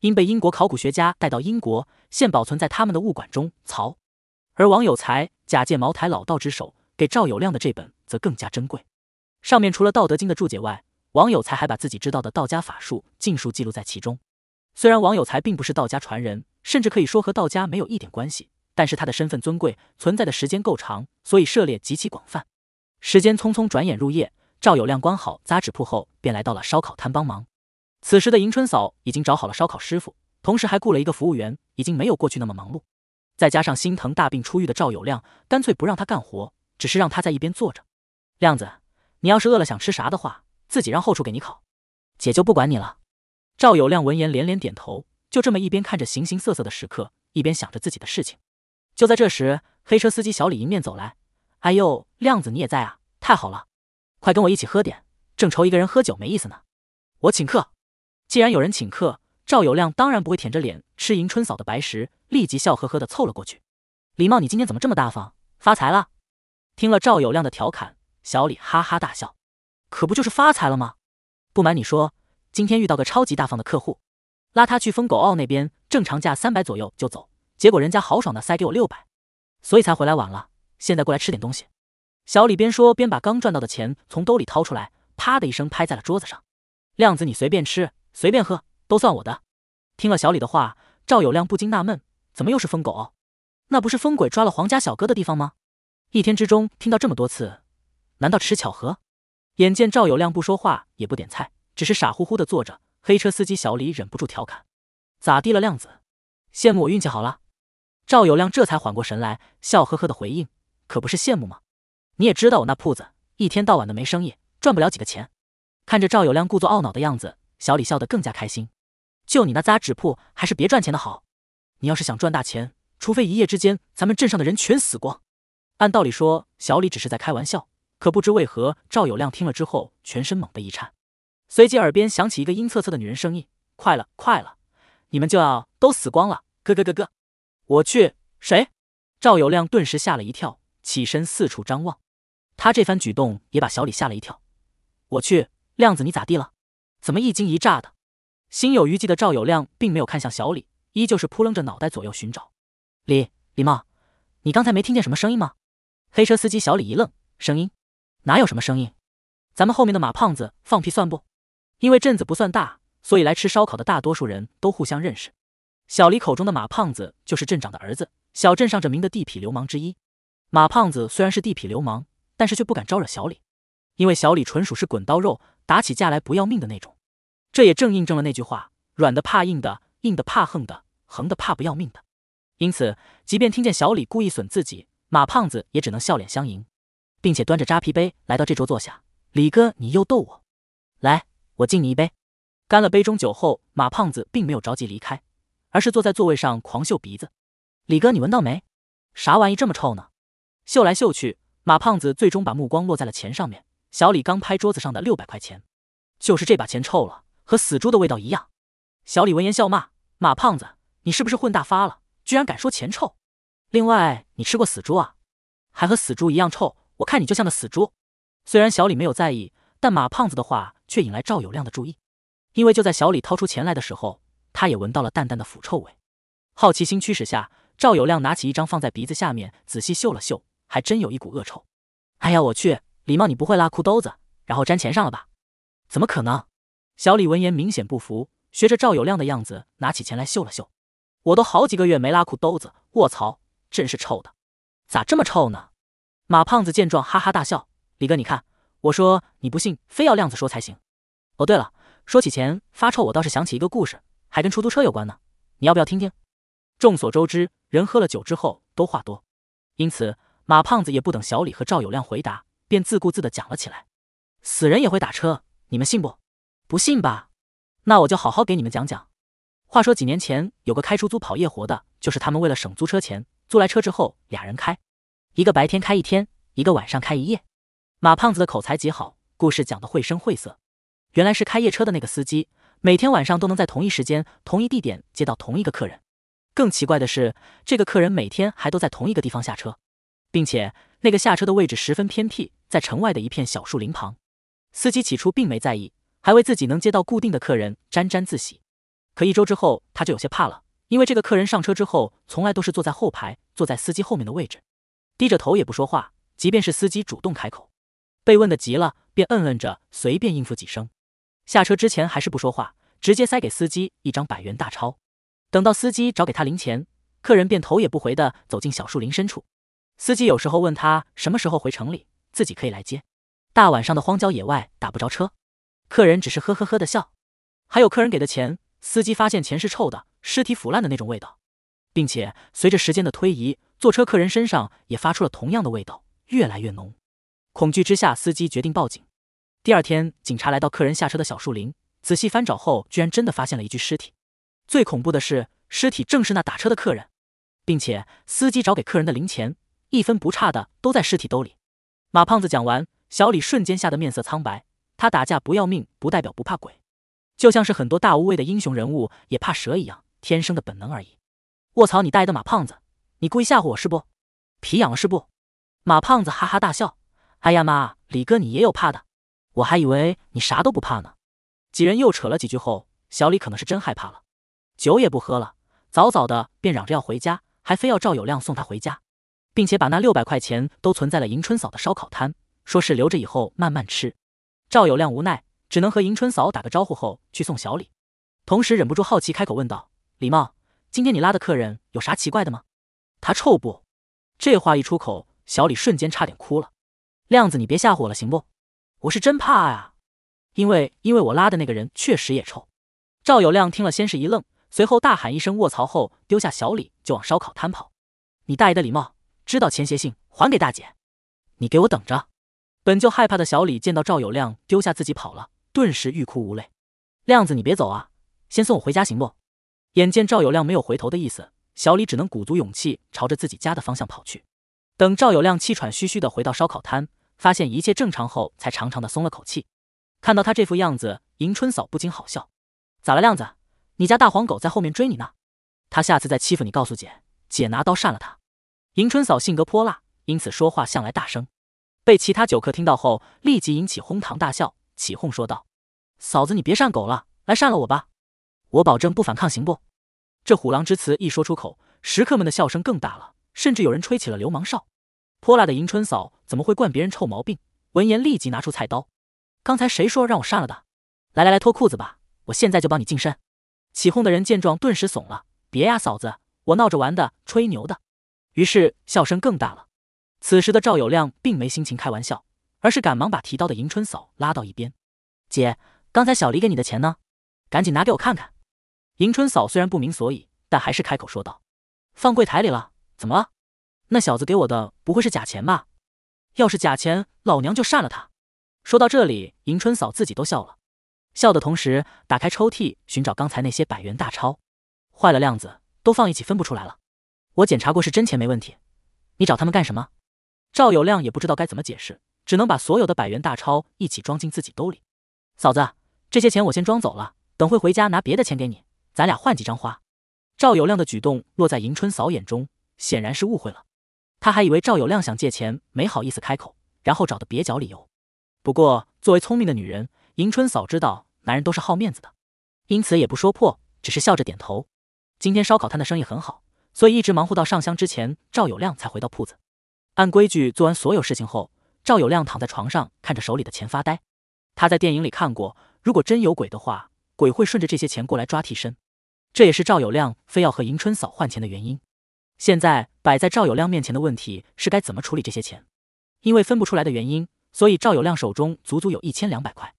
因被英国考古学家带到英国，现保存在他们的物馆中。曹，而王有才假借茅台老道之手给赵有亮的这本则更加珍贵。上面除了《道德经》的注解外，王有才还把自己知道的道家法术尽数记录在其中。虽然王有才并不是道家传人，甚至可以说和道家没有一点关系，但是他的身份尊贵，存在的时间够长，所以涉猎极其广泛。时间匆匆，转眼入夜。赵有亮关好杂纸铺后，便来到了烧烤摊帮忙。此时的迎春嫂已经找好了烧烤师傅，同时还雇了一个服务员，已经没有过去那么忙碌。再加上心疼大病初愈的赵有亮，干脆不让他干活，只是让他在一边坐着。亮子，你要是饿了想吃啥的话，自己让后厨给你烤，姐就不管你了。赵有亮闻言连连点头，就这么一边看着形形色色的食客，一边想着自己的事情。就在这时，黑车司机小李迎面走来：“哎呦，亮子你也在啊，太好了！”快跟我一起喝点，正愁一个人喝酒没意思呢。我请客。既然有人请客，赵有亮当然不会舔着脸吃迎春嫂的白食，立即笑呵呵的凑了过去。李茂，你今天怎么这么大方？发财了？听了赵有亮的调侃，小李哈哈大笑。可不就是发财了吗？不瞒你说，今天遇到个超级大方的客户，拉他去疯狗坳那边，正常价三百左右就走，结果人家豪爽的塞给我六百，所以才回来晚了。现在过来吃点东西。小李边说边把刚赚到的钱从兜里掏出来，啪的一声拍在了桌子上。亮子，你随便吃，随便喝，都算我的。听了小李的话，赵有亮不禁纳闷：怎么又是疯狗？那不是疯鬼抓了皇家小哥的地方吗？一天之中听到这么多次，难道是巧合？眼见赵有亮不说话也不点菜，只是傻乎乎的坐着，黑车司机小李忍不住调侃：咋地了，亮子？羡慕我运气好了？赵有亮这才缓过神来，笑呵呵的回应：可不是羡慕吗？你也知道我那铺子一天到晚的没生意，赚不了几个钱。看着赵有亮故作懊恼的样子，小李笑得更加开心。就你那扎纸铺，还是别赚钱的好。你要是想赚大钱，除非一夜之间咱们镇上的人全死光。按道理说，小李只是在开玩笑，可不知为何，赵有亮听了之后全身猛地一颤，随即耳边响起一个阴恻恻的女人声音：“快了，快了，你们就要都死光了！”咯咯咯咯！我去，谁？赵有亮顿时吓了一跳，起身四处张望。他这番举动也把小李吓了一跳，我去，亮子你咋地了？怎么一惊一乍的？心有余悸的赵有亮并没有看向小李，依旧是扑棱着脑袋左右寻找。李李茂，你刚才没听见什么声音吗？黑车司机小李一愣，声音？哪有什么声音？咱们后面的马胖子放屁算不？因为镇子不算大，所以来吃烧烤的大多数人都互相认识。小李口中的马胖子就是镇长的儿子，小镇上着名的地痞流氓之一。马胖子虽然是地痞流氓，但是却不敢招惹小李，因为小李纯属是滚刀肉，打起架来不要命的那种。这也正印证了那句话：软的怕硬的，硬的怕横的，横的怕不要命的。因此，即便听见小李故意损自己，马胖子也只能笑脸相迎，并且端着扎啤杯来到这桌坐下。李哥，你又逗我！来，我敬你一杯。干了杯中酒后，马胖子并没有着急离开，而是坐在座位上狂嗅鼻子。李哥，你闻到没？啥玩意这么臭呢？嗅来嗅去。马胖子最终把目光落在了钱上面。小李刚拍桌子上的六百块钱，就是这把钱臭了，和死猪的味道一样。小李闻言笑骂：“马胖子，你是不是混大发了？居然敢说钱臭？另外，你吃过死猪啊？还和死猪一样臭？我看你就像个死猪。”虽然小李没有在意，但马胖子的话却引来赵有亮的注意，因为就在小李掏出钱来的时候，他也闻到了淡淡的腐臭味。好奇心驱使下，赵有亮拿起一张放在鼻子下面，仔细嗅了嗅。还真有一股恶臭！哎呀，我去！李茂，你不会拉裤兜子，然后粘钱上了吧？怎么可能？小李闻言明显不服，学着赵有亮的样子，拿起钱来嗅了嗅。我都好几个月没拉裤兜子，卧槽，真是臭的！咋这么臭呢？马胖子见状哈哈大笑：“李哥，你看，我说你不信，非要亮子说才行。”哦，对了，说起钱发臭，我倒是想起一个故事，还跟出租车有关呢。你要不要听听？众所周知，人喝了酒之后都话多，因此。马胖子也不等小李和赵有亮回答，便自顾自的讲了起来：“死人也会打车，你们信不？不信吧？那我就好好给你们讲讲。话说几年前，有个开出租跑夜活的，就是他们为了省租车钱，租来车之后俩人开，一个白天开一天，一个晚上开一夜。”马胖子的口才极好，故事讲得绘声绘色。原来是开夜车的那个司机，每天晚上都能在同一时间、同一地点接到同一个客人。更奇怪的是，这个客人每天还都在同一个地方下车。并且，那个下车的位置十分偏僻，在城外的一片小树林旁。司机起初并没在意，还为自己能接到固定的客人沾沾自喜。可一周之后，他就有些怕了，因为这个客人上车之后，从来都是坐在后排，坐在司机后面的位置，低着头也不说话。即便是司机主动开口，被问的急了，便嗯嗯着随便应付几声。下车之前还是不说话，直接塞给司机一张百元大钞。等到司机找给他零钱，客人便头也不回的走进小树林深处。司机有时候问他什么时候回城里，自己可以来接。大晚上的荒郊野外打不着车，客人只是呵呵呵的笑。还有客人给的钱，司机发现钱是臭的，尸体腐烂的那种味道，并且随着时间的推移，坐车客人身上也发出了同样的味道，越来越浓。恐惧之下，司机决定报警。第二天，警察来到客人下车的小树林，仔细翻找后，居然真的发现了一具尸体。最恐怖的是，尸体正是那打车的客人，并且司机找给客人的零钱。一分不差的都在尸体兜里。马胖子讲完，小李瞬间吓得面色苍白。他打架不要命，不代表不怕鬼，就像是很多大无畏的英雄人物也怕蛇一样，天生的本能而已。卧槽！你大爷的马胖子，你故意吓唬我是不？皮痒了是不？马胖子哈哈大笑。哎呀妈！李哥你也有怕的？我还以为你啥都不怕呢。几人又扯了几句后，小李可能是真害怕了，酒也不喝了，早早的便嚷着要回家，还非要赵有亮送他回家。并且把那六百块钱都存在了迎春嫂的烧烤摊，说是留着以后慢慢吃。赵有亮无奈，只能和迎春嫂打个招呼后去送小李，同时忍不住好奇开口问道：“李茂，今天你拉的客人有啥奇怪的吗？他臭不？”这话一出口，小李瞬间差点哭了。亮子，你别吓唬我了行不？我是真怕呀，因为因为我拉的那个人确实也臭。赵有亮听了先是一愣，随后大喊一声“卧槽”后，丢下小李就往烧烤摊跑。你大爷的，李茂！知道前邪信还给大姐，你给我等着！本就害怕的小李见到赵有亮丢下自己跑了，顿时欲哭无泪。亮子，你别走啊，先送我回家行不？眼见赵有亮没有回头的意思，小李只能鼓足勇气朝着自己家的方向跑去。等赵有亮气喘吁吁的回到烧烤摊，发现一切正常后，才长长的松了口气。看到他这副样子，迎春嫂不禁好笑。咋了，亮子？你家大黄狗在后面追你呢？他下次再欺负你，告诉姐姐，拿刀杀了他。迎春嫂性格泼辣，因此说话向来大声，被其他酒客听到后，立即引起哄堂大笑，起哄说道：“嫂子，你别上狗了，来扇了我吧，我保证不反抗，行不？”这虎狼之词一说出口，食客们的笑声更大了，甚至有人吹起了流氓哨。泼辣的迎春嫂怎么会惯别人臭毛病？闻言立即拿出菜刀：“刚才谁说让我扇了的？来来来，脱裤子吧，我现在就帮你净身。”起哄的人见状顿时怂了：“别呀，嫂子，我闹着玩的，吹牛的。”于是笑声更大了。此时的赵有亮并没心情开玩笑，而是赶忙把提刀的迎春嫂拉到一边：“姐，刚才小李给你的钱呢？赶紧拿给我看看。”迎春嫂虽然不明所以，但还是开口说道：“放柜台里了。怎么了？那小子给我的不会是假钱吧？要是假钱，老娘就杀了他。”说到这里，迎春嫂自己都笑了。笑的同时，打开抽屉寻找刚才那些百元大钞。坏了，亮子都放一起分不出来了。我检查过是真钱，没问题。你找他们干什么？赵有亮也不知道该怎么解释，只能把所有的百元大钞一起装进自己兜里。嫂子，这些钱我先装走了，等会回家拿别的钱给你，咱俩换几张花。赵有亮的举动落在迎春嫂眼中，显然是误会了。她还以为赵有亮想借钱，没好意思开口，然后找的蹩脚理由。不过作为聪明的女人，迎春嫂知道男人都是好面子的，因此也不说破，只是笑着点头。今天烧烤摊的生意很好。所以一直忙活到上香之前，赵有亮才回到铺子。按规矩做完所有事情后，赵有亮躺在床上，看着手里的钱发呆。他在电影里看过，如果真有鬼的话，鬼会顺着这些钱过来抓替身。这也是赵有亮非要和迎春嫂换钱的原因。现在摆在赵有亮面前的问题是，该怎么处理这些钱？因为分不出来的原因，所以赵有亮手中足足有一千两百块。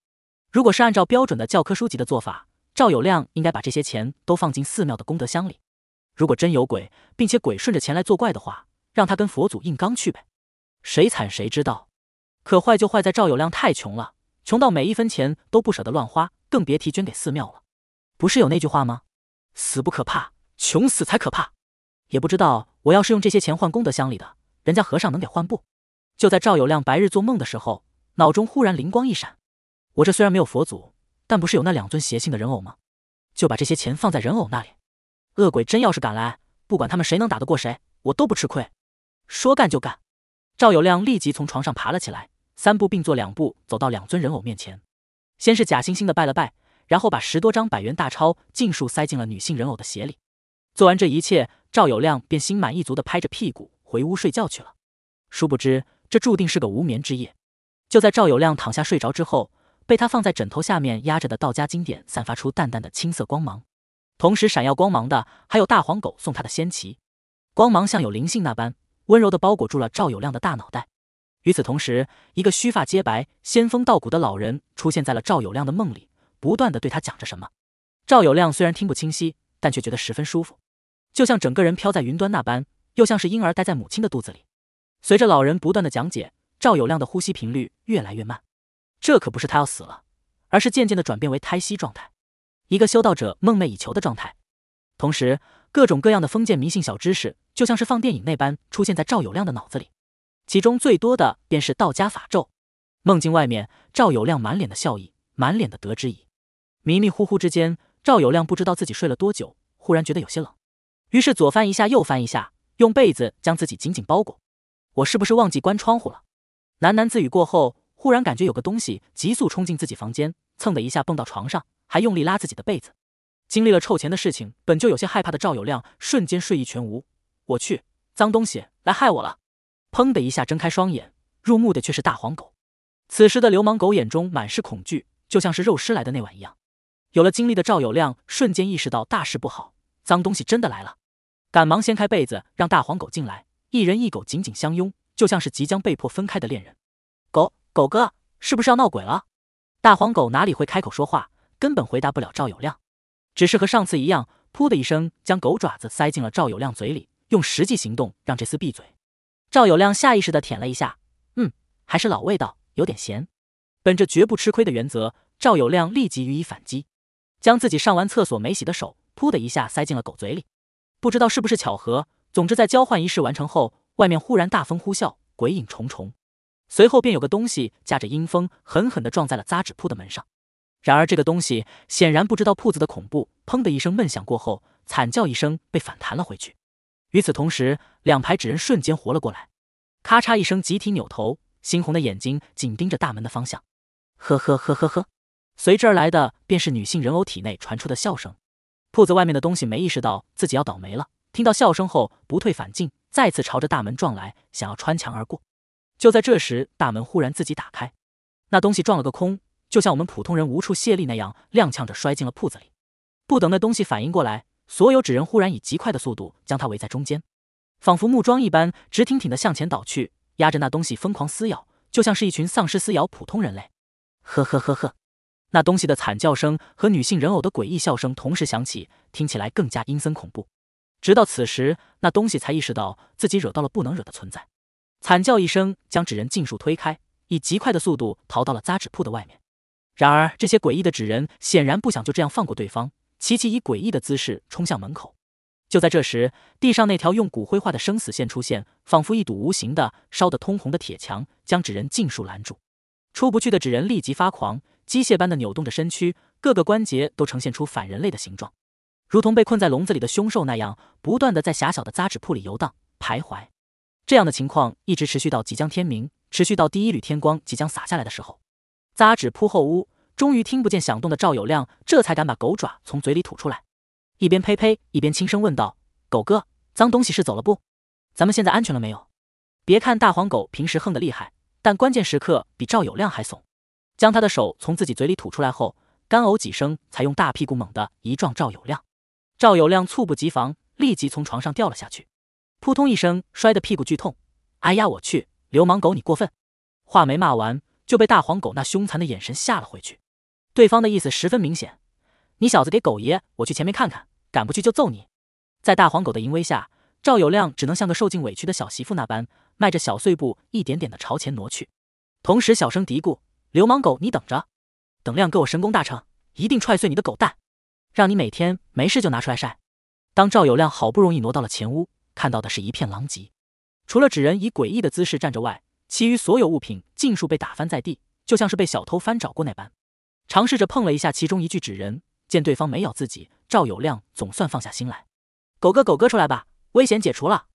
如果是按照标准的教科书级的做法，赵有亮应该把这些钱都放进寺庙的功德箱里。如果真有鬼，并且鬼顺着前来作怪的话，让他跟佛祖硬刚去呗，谁惨谁知道。可坏就坏在赵有亮太穷了，穷到每一分钱都不舍得乱花，更别提捐给寺庙了。不是有那句话吗？死不可怕，穷死才可怕。也不知道我要是用这些钱换功德箱里的，人家和尚能给换不？就在赵有亮白日做梦的时候，脑中忽然灵光一闪：我这虽然没有佛祖，但不是有那两尊邪性的人偶吗？就把这些钱放在人偶那里。恶鬼真要是敢来，不管他们谁能打得过谁，我都不吃亏。说干就干，赵有亮立即从床上爬了起来，三步并作两步走到两尊人偶面前，先是假惺惺的拜了拜，然后把十多张百元大钞尽数塞进了女性人偶的鞋里。做完这一切，赵有亮便心满意足的拍着屁股回屋睡觉去了。殊不知，这注定是个无眠之夜。就在赵有亮躺下睡着之后，被他放在枕头下面压着的道家经典散发出淡淡的青色光芒。同时闪耀光芒的还有大黄狗送他的仙旗，光芒像有灵性那般，温柔的包裹住了赵有亮的大脑袋。与此同时，一个须发皆白、仙风道骨的老人出现在了赵有亮的梦里，不断的对他讲着什么。赵有亮虽然听不清晰，但却觉得十分舒服，就像整个人飘在云端那般，又像是婴儿待在母亲的肚子里。随着老人不断的讲解，赵有亮的呼吸频率越来越慢，这可不是他要死了，而是渐渐的转变为胎息状态。一个修道者梦寐以求的状态，同时各种各样的封建迷信小知识就像是放电影那般出现在赵有亮的脑子里，其中最多的便是道家法咒。梦境外面，赵有亮满脸的笑意，满脸的得之矣。迷迷糊糊之间，赵有亮不知道自己睡了多久，忽然觉得有些冷，于是左翻一下，右翻一下，用被子将自己紧紧包裹。我是不是忘记关窗户了？喃喃自语过后，忽然感觉有个东西急速冲进自己房间，蹭的一下蹦到床上。还用力拉自己的被子，经历了臭钱的事情，本就有些害怕的赵有亮瞬间睡意全无。我去，脏东西来害我了！砰的一下睁开双眼，入目的却是大黄狗。此时的流氓狗眼中满是恐惧，就像是肉尸来的那晚一样。有了经历的赵有亮瞬间意识到大事不好，脏东西真的来了，赶忙掀开被子让大黄狗进来。一人一狗紧紧相拥，就像是即将被迫分开的恋人。狗狗哥，是不是要闹鬼了？大黄狗哪里会开口说话？根本回答不了赵有亮，只是和上次一样，噗的一声将狗爪子塞进了赵有亮嘴里，用实际行动让这厮闭嘴。赵有亮下意识的舔了一下，嗯，还是老味道，有点咸。本着绝不吃亏的原则，赵有亮立即予以反击，将自己上完厕所没洗的手，噗的一下塞进了狗嘴里。不知道是不是巧合，总之在交换仪式完成后，外面忽然大风呼啸，鬼影重重，随后便有个东西夹着阴风狠狠的撞在了扎纸铺的门上。然而，这个东西显然不知道铺子的恐怖。砰的一声闷响过后，惨叫一声被反弹了回去。与此同时，两排纸人瞬间活了过来，咔嚓一声集体扭头，猩红的眼睛紧盯着大门的方向。呵呵呵呵呵，随之而来的便是女性人偶体内传出的笑声。铺子外面的东西没意识到自己要倒霉了，听到笑声后不退反进，再次朝着大门撞来，想要穿墙而过。就在这时，大门忽然自己打开，那东西撞了个空。就像我们普通人无处卸力那样，踉跄着摔进了铺子里。不等那东西反应过来，所有纸人忽然以极快的速度将他围在中间，仿佛木桩一般直挺挺地向前倒去，压着那东西疯狂撕咬，就像是一群丧尸撕咬普通人类。呵呵呵呵，那东西的惨叫声和女性人偶的诡异笑声同时响起，听起来更加阴森恐怖。直到此时，那东西才意识到自己惹到了不能惹的存在，惨叫一声，将纸人尽数推开，以极快的速度逃到了扎纸铺的外面。然而，这些诡异的纸人显然不想就这样放过对方。齐齐以诡异的姿势冲向门口。就在这时，地上那条用骨灰画的生死线出现，仿佛一堵无形的、烧得通红的铁墙，将纸人尽数拦住。出不去的纸人立即发狂，机械般的扭动着身躯，各个关节都呈现出反人类的形状，如同被困在笼子里的凶兽那样，不断的在狭小的扎纸铺里游荡、徘徊。这样的情况一直持续到即将天明，持续到第一缕天光即将洒下来的时候。扎纸铺后屋，终于听不见响动的赵有亮，这才敢把狗爪从嘴里吐出来，一边呸呸，一边轻声问道：“狗哥，脏东西是走了不？咱们现在安全了没有？”别看大黄狗平时横的厉害，但关键时刻比赵有亮还怂。将他的手从自己嘴里吐出来后，干呕几声，才用大屁股猛地一撞赵有亮。赵有亮猝不及防，立即从床上掉了下去，扑通一声摔得屁股剧痛。哎呀，我去！流氓狗，你过分！话没骂完。就被大黄狗那凶残的眼神吓了回去。对方的意思十分明显，你小子给狗爷，我去前面看看，赶不去就揍你。在大黄狗的淫威下，赵有亮只能像个受尽委屈的小媳妇那般，迈着小碎步，一点点的朝前挪去，同时小声嘀咕：“流氓狗，你等着，等亮哥我神功大成，一定踹碎你的狗蛋，让你每天没事就拿出来晒。”当赵有亮好不容易挪到了前屋，看到的是一片狼藉，除了纸人以诡异的姿势站着外。其余所有物品尽数被打翻在地，就像是被小偷翻找过那般。尝试着碰了一下其中一具纸人，见对方没咬自己，赵有亮总算放下心来。狗哥，狗哥，出来吧，危险解除了。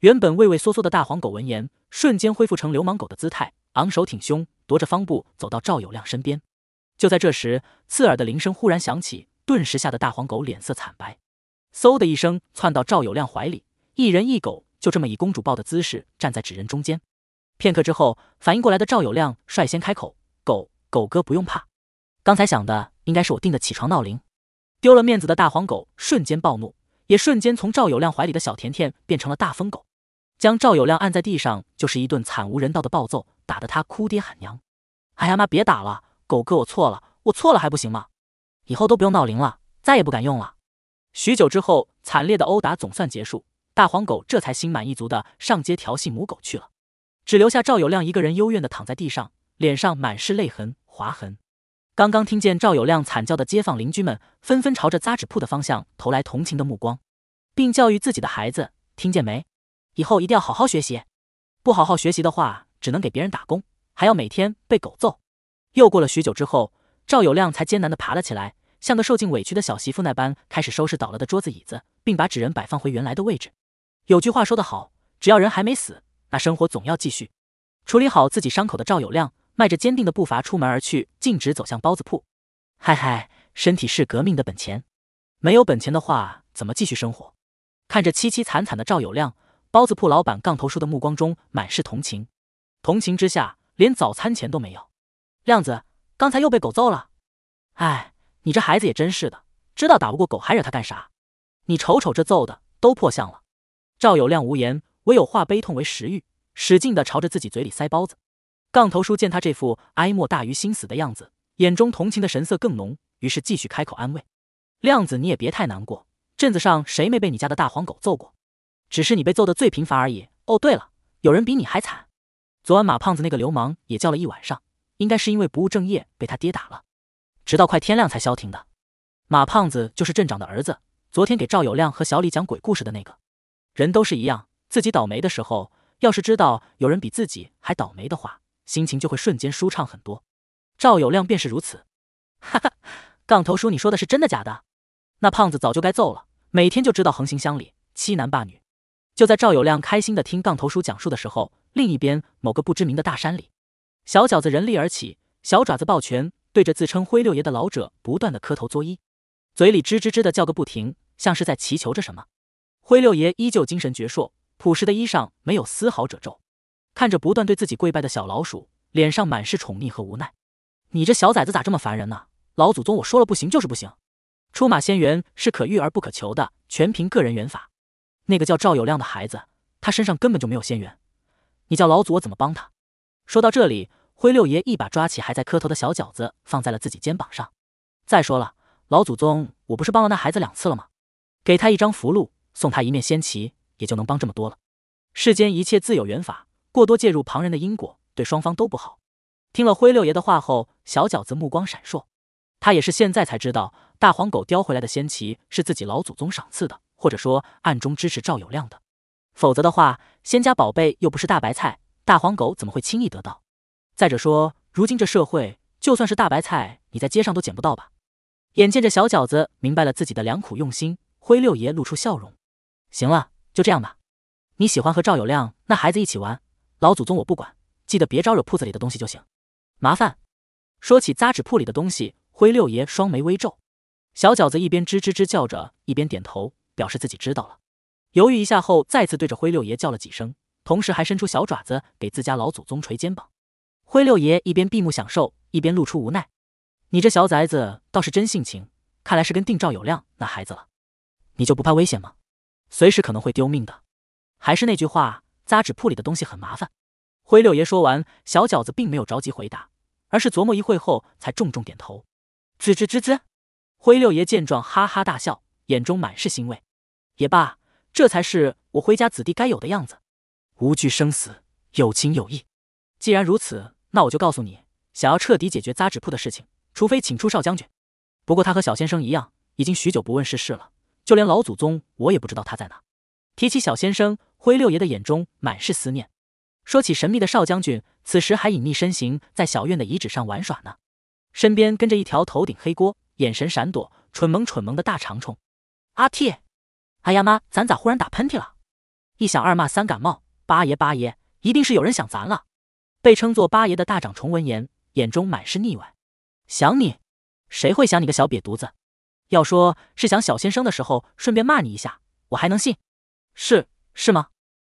原本畏畏缩缩的大黄狗闻言，瞬间恢复成流氓狗的姿态，昂首挺胸，踱着方步走到赵有亮身边。就在这时，刺耳的铃声忽然响起，顿时吓得大黄狗脸色惨白，嗖的一声窜到赵有亮怀里，一人一狗就这么以公主抱的姿势站在纸人中间。片刻之后，反应过来的赵有亮率先开口：“狗狗哥不用怕，刚才响的应该是我定的起床闹铃。”丢了面子的大黄狗瞬间暴怒，也瞬间从赵有亮怀里的小甜甜变成了大疯狗，将赵有亮按在地上就是一顿惨无人道的暴揍，打得他哭爹喊娘：“哎呀妈，别打了，狗哥我错了，我错了还不行吗？以后都不用闹铃了，再也不敢用了。”许久之后，惨烈的殴打总算结束，大黄狗这才心满意足的上街调戏母狗去了。只留下赵有亮一个人幽怨的躺在地上，脸上满是泪痕、划痕。刚刚听见赵有亮惨叫的街坊邻居们纷纷朝着扎纸铺的方向投来同情的目光，并教育自己的孩子：“听见没？以后一定要好好学习，不好好学习的话，只能给别人打工，还要每天被狗揍。”又过了许久之后，赵有亮才艰难的爬了起来，像个受尽委屈的小媳妇那般，开始收拾倒了的桌子、椅子，并把纸人摆放回原来的位置。有句话说得好，只要人还没死。那生活总要继续，处理好自己伤口的赵有亮迈着坚定的步伐出门而去，径直走向包子铺。嗨嗨，身体是革命的本钱，没有本钱的话怎么继续生活？看着凄凄惨惨的赵有亮，包子铺老板杠头叔的目光中满是同情。同情之下，连早餐钱都没有。亮子，刚才又被狗揍了？哎，你这孩子也真是的，知道打不过狗还惹他干啥？你瞅瞅这揍的都破相了。赵有亮无言。唯有化悲痛为食欲，使劲的朝着自己嘴里塞包子。杠头叔见他这副哀莫大于心死的样子，眼中同情的神色更浓，于是继续开口安慰：“亮子，你也别太难过。镇子上谁没被你家的大黄狗揍过？只是你被揍得最频繁而已。哦，对了，有人比你还惨。昨晚马胖子那个流氓也叫了一晚上，应该是因为不务正业被他爹打了，直到快天亮才消停的。马胖子就是镇长的儿子，昨天给赵有亮和小李讲鬼故事的那个。人都是一样。”自己倒霉的时候，要是知道有人比自己还倒霉的话，心情就会瞬间舒畅很多。赵有亮便是如此。哈哈，杠头叔，你说的是真的假的？那胖子早就该揍了，每天就知道横行乡里，欺男霸女。就在赵有亮开心的听杠头叔讲述的时候，另一边某个不知名的大山里，小饺子人力而起，小爪子抱拳，对着自称灰六爷的老者不断的磕头作揖，嘴里吱吱吱的叫个不停，像是在祈求着什么。灰六爷依旧精神矍铄。朴实的衣裳没有丝毫褶皱，看着不断对自己跪拜的小老鼠，脸上满是宠溺和无奈。你这小崽子咋这么烦人呢？老祖宗，我说了不行就是不行。出马仙缘是可遇而不可求的，全凭个人缘法。那个叫赵有亮的孩子，他身上根本就没有仙缘。你叫老祖我怎么帮他？说到这里，灰六爷一把抓起还在磕头的小饺子，放在了自己肩膀上。再说了，老祖宗，我不是帮了那孩子两次了吗？给他一张符箓，送他一面仙旗。也就能帮这么多了。世间一切自有缘法，过多介入旁人的因果，对双方都不好。听了灰六爷的话后，小饺子目光闪烁。他也是现在才知道，大黄狗叼回来的仙旗是自己老祖宗赏赐的，或者说暗中支持赵有亮的。否则的话，仙家宝贝又不是大白菜，大黄狗怎么会轻易得到？再者说，如今这社会，就算是大白菜，你在街上都捡不到吧？眼见着小饺子明白了自己的良苦用心，灰六爷露出笑容。行了。就这样吧，你喜欢和赵有亮那孩子一起玩，老祖宗我不管，记得别招惹铺子里的东西就行。麻烦。说起扎纸铺里的东西，灰六爷双眉微皱。小饺子一边吱吱吱叫着，一边点头，表示自己知道了。犹豫一下后，再次对着灰六爷叫了几声，同时还伸出小爪子给自家老祖宗捶肩膀。灰六爷一边闭目享受，一边露出无奈。你这小崽子倒是真性情，看来是跟定赵有亮那孩子了。你就不怕危险吗？随时可能会丢命的，还是那句话，扎纸铺里的东西很麻烦。灰六爷说完，小饺子并没有着急回答，而是琢磨一会后才重重点头。吱吱吱吱，灰六爷见状哈哈大笑，眼中满是欣慰。也罢，这才是我灰家子弟该有的样子，无惧生死，有情有义。既然如此，那我就告诉你，想要彻底解决扎纸铺的事情，除非请出少将军。不过他和小先生一样，已经许久不问世事了。就连老祖宗，我也不知道他在哪。提起小先生，灰六爷的眼中满是思念。说起神秘的少将军，此时还隐匿身形，在小院的遗址上玩耍呢，身边跟着一条头顶黑锅、眼神闪躲、蠢萌蠢萌的大长虫。阿嚏！哎呀妈，咱咋忽然打喷嚏了？一想二骂三感冒。八爷八爷，一定是有人想咱了。被称作八爷的大长虫闻言，眼中满是腻歪。想你？谁会想你个小瘪犊子？要说是想小先生的时候顺便骂你一下，我还能信，是是吗？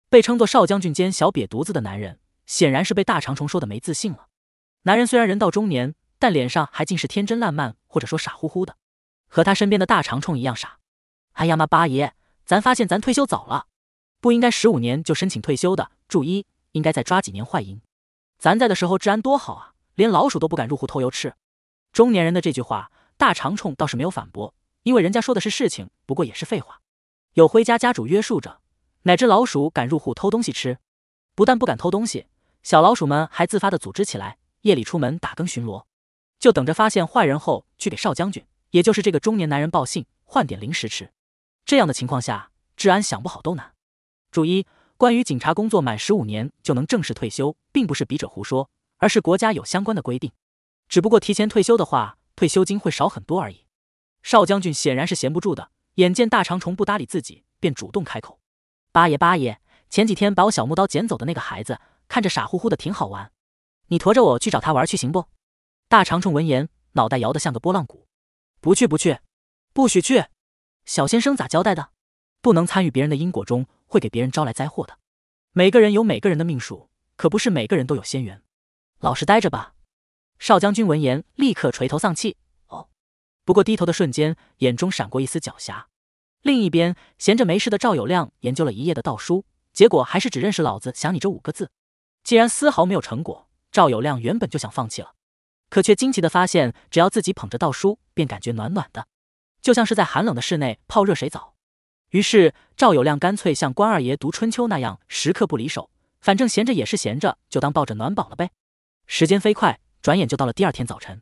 被称作少将军兼小瘪犊子的男人，显然是被大长虫说的没自信了。男人虽然人到中年，但脸上还尽是天真烂漫，或者说傻乎乎的，和他身边的大长虫一样傻。哎呀妈，八爷，咱发现咱退休早了，不应该十五年就申请退休的。注意，应该再抓几年坏银。咱在的时候治安多好啊，连老鼠都不敢入户偷油吃。中年人的这句话。大长虫倒是没有反驳，因为人家说的是事情，不过也是废话。有灰家家主约束着，哪只老鼠敢入户偷东西吃？不但不敢偷东西，小老鼠们还自发的组织起来，夜里出门打更巡逻，就等着发现坏人后去给少将军，也就是这个中年男人报信，换点零食吃。这样的情况下，治安想不好都难。注意，关于警察工作满十五年就能正式退休，并不是笔者胡说，而是国家有相关的规定。只不过提前退休的话。退休金会少很多而已。少将军显然是闲不住的，眼见大长虫不搭理自己，便主动开口：“八爷，八爷，前几天把我小木刀捡走的那个孩子，看着傻乎乎的，挺好玩。你驮着我去找他玩去，行不？”大长虫闻言，脑袋摇得像个拨浪鼓：“不去，不去，不许去！小先生咋交代的？不能参与别人的因果中，会给别人招来灾祸的。每个人有每个人的命数，可不是每个人都有仙缘。老实待着吧。”少将军闻言，立刻垂头丧气。哦，不过低头的瞬间，眼中闪过一丝狡黠。另一边，闲着没事的赵有亮研究了一夜的道书，结果还是只认识“老子想你”这五个字。既然丝毫没有成果，赵有亮原本就想放弃了，可却惊奇的发现，只要自己捧着道书，便感觉暖暖的，就像是在寒冷的室内泡热水澡。于是，赵有亮干脆像关二爷读《春秋》那样，时刻不离手。反正闲着也是闲着，就当抱着暖宝了呗。时间飞快。转眼就到了第二天早晨，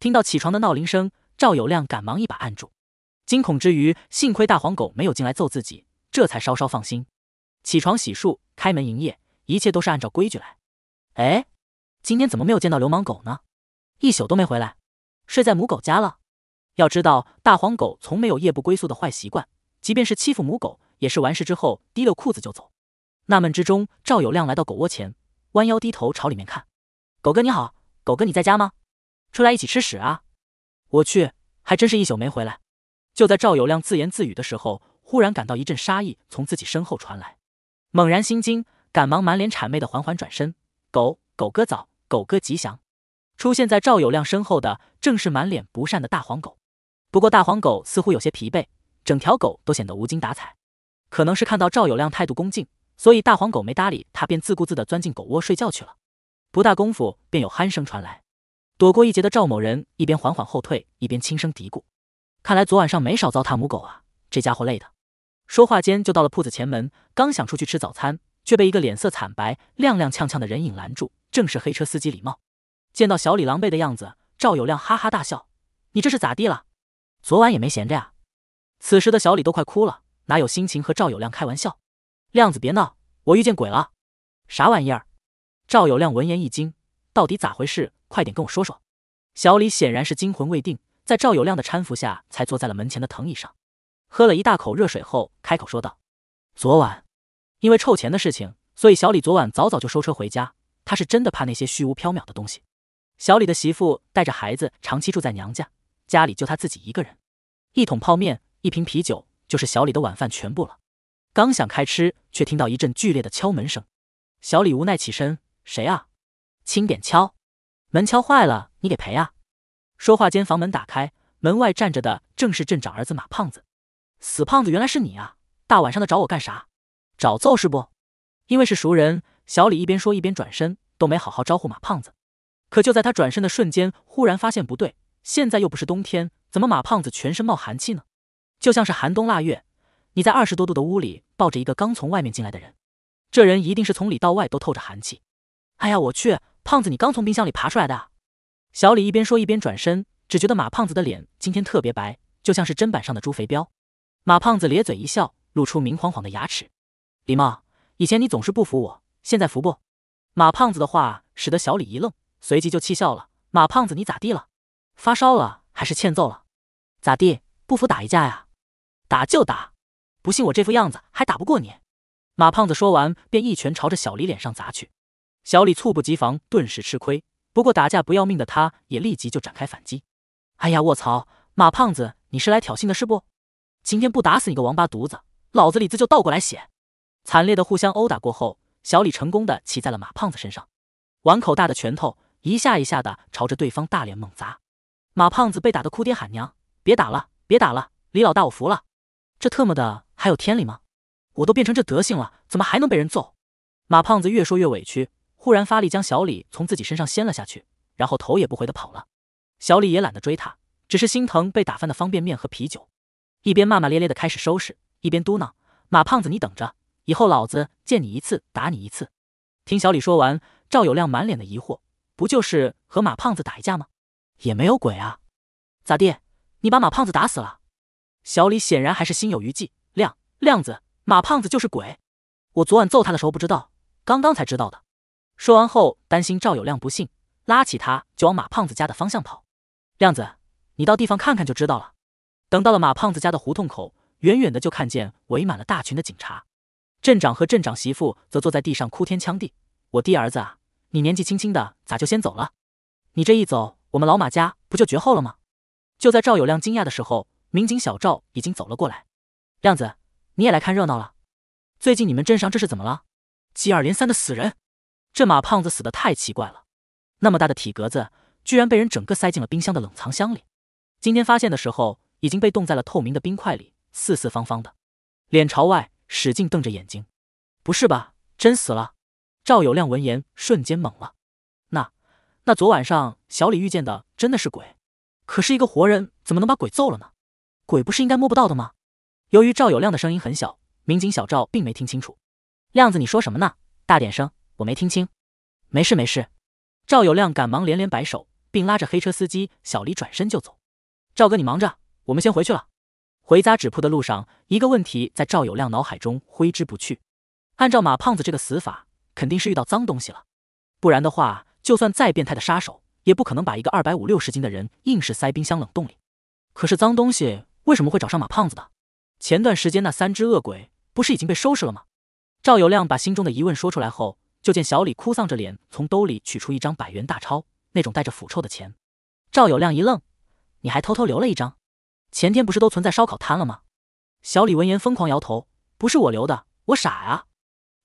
听到起床的闹铃声，赵有亮赶忙一把按住，惊恐之余，幸亏大黄狗没有进来揍自己，这才稍稍放心。起床、洗漱、开门、营业，一切都是按照规矩来。哎，今天怎么没有见到流氓狗呢？一宿都没回来，睡在母狗家了。要知道，大黄狗从没有夜不归宿的坏习惯，即便是欺负母狗，也是完事之后提溜裤子就走。纳闷之中，赵有亮来到狗窝前，弯腰低头朝里面看。狗哥你好。狗哥，你在家吗？出来一起吃屎啊！我去，还真是一宿没回来。就在赵有亮自言自语的时候，忽然感到一阵杀意从自己身后传来，猛然心惊，赶忙满脸谄媚的缓缓转身。狗狗哥早，狗哥吉祥。出现在赵有亮身后的，正是满脸不善的大黄狗。不过大黄狗似乎有些疲惫，整条狗都显得无精打采。可能是看到赵有亮态度恭敬，所以大黄狗没搭理他，便自顾自的钻进狗窝睡觉去了。不大功夫，便有鼾声传来。躲过一劫的赵某人一边缓缓后退，一边轻声嘀咕：“看来昨晚上没少糟蹋母狗啊，这家伙累的。”说话间就到了铺子前门，刚想出去吃早餐，却被一个脸色惨白、踉踉跄跄的人影拦住。正是黑车司机李茂。见到小李狼狈的样子，赵有亮哈哈大笑：“你这是咋地了？昨晚也没闲着呀？”此时的小李都快哭了，哪有心情和赵有亮开玩笑？亮子别闹，我遇见鬼了！啥玩意儿？赵有亮闻言一惊：“到底咋回事？快点跟我说说。”小李显然是惊魂未定，在赵有亮的搀扶下才坐在了门前的藤椅上，喝了一大口热水后，开口说道：“昨晚因为臭钱的事情，所以小李昨晚早早就收车回家。他是真的怕那些虚无缥缈的东西。”小李的媳妇带着孩子长期住在娘家，家里就他自己一个人，一桶泡面、一瓶啤酒就是小李的晚饭全部了。刚想开吃，却听到一阵剧烈的敲门声。小李无奈起身。谁啊？轻点敲，门敲坏了你给赔啊！说话间，房门打开，门外站着的正是镇长儿子马胖子。死胖子，原来是你啊！大晚上的找我干啥？找揍是不？因为是熟人，小李一边说一边转身，都没好好招呼马胖子。可就在他转身的瞬间，忽然发现不对，现在又不是冬天，怎么马胖子全身冒寒气呢？就像是寒冬腊月，你在二十多度的屋里抱着一个刚从外面进来的人，这人一定是从里到外都透着寒气。哎呀，我去！胖子，你刚从冰箱里爬出来的。小李一边说一边转身，只觉得马胖子的脸今天特别白，就像是砧板上的猪肥膘。马胖子咧嘴一笑，露出明晃晃的牙齿。李茂，以前你总是不服我，现在服不？马胖子的话使得小李一愣，随即就气笑了。马胖子，你咋地了？发烧了还是欠揍了？咋地？不服打一架呀？打就打，不信我这副样子还打不过你。马胖子说完，便一拳朝着小李脸上砸去。小李猝不及防，顿时吃亏。不过打架不要命的他，也立即就展开反击。哎呀，卧槽！马胖子，你是来挑衅的是不？今天不打死你个王八犊子，老子李字就倒过来写！惨烈的互相殴打过后，小李成功的骑在了马胖子身上，碗口大的拳头一下一下的朝着对方大脸猛砸。马胖子被打得哭爹喊娘，别打了，别打了，李老大我服了，这特么的还有天理吗？我都变成这德行了，怎么还能被人揍？马胖子越说越委屈。忽然发力，将小李从自己身上掀了下去，然后头也不回的跑了。小李也懒得追他，只是心疼被打翻的方便面和啤酒，一边骂骂咧咧的开始收拾，一边嘟囔：“马胖子，你等着，以后老子见你一次打你一次。”听小李说完，赵有亮满脸的疑惑：“不就是和马胖子打一架吗？也没有鬼啊，咋地？你把马胖子打死了？”小李显然还是心有余悸：“亮亮子，马胖子就是鬼，我昨晚揍他的时候不知道，刚刚才知道的。”说完后，担心赵有亮不信，拉起他就往马胖子家的方向跑。亮子，你到地方看看就知道了。等到了马胖子家的胡同口，远远的就看见围满了大群的警察，镇长和镇长媳妇则坐在地上哭天抢地：“我弟儿子啊，你年纪轻轻的咋就先走了？你这一走，我们老马家不就绝后了吗？”就在赵有亮惊讶的时候，民警小赵已经走了过来：“亮子，你也来看热闹了？最近你们镇上这是怎么了？接二连三的死人。”这马胖子死得太奇怪了，那么大的体格子，居然被人整个塞进了冰箱的冷藏箱里。今天发现的时候，已经被冻在了透明的冰块里，四四方方的，脸朝外，使劲瞪着眼睛。不是吧？真死了？赵有亮闻言瞬间懵了。那……那昨晚上小李遇见的真的是鬼？可是一个活人怎么能把鬼揍了呢？鬼不是应该摸不到的吗？由于赵有亮的声音很小，民警小赵并没听清楚。亮子，你说什么呢？大点声。我没听清，没事没事。赵有亮赶忙连连摆手，并拉着黑车司机小李转身就走。赵哥，你忙着，我们先回去了。回家纸铺的路上，一个问题在赵有亮脑海中挥之不去。按照马胖子这个死法，肯定是遇到脏东西了，不然的话，就算再变态的杀手，也不可能把一个二百五六十斤的人硬是塞冰箱冷冻里。可是脏东西为什么会找上马胖子的？前段时间那三只恶鬼不是已经被收拾了吗？赵有亮把心中的疑问说出来后。就见小李哭丧着脸，从兜里取出一张百元大钞，那种带着腐臭的钱。赵有亮一愣：“你还偷偷留了一张？前天不是都存在烧烤摊了吗？”小李闻言疯狂摇头：“不是我留的，我傻啊！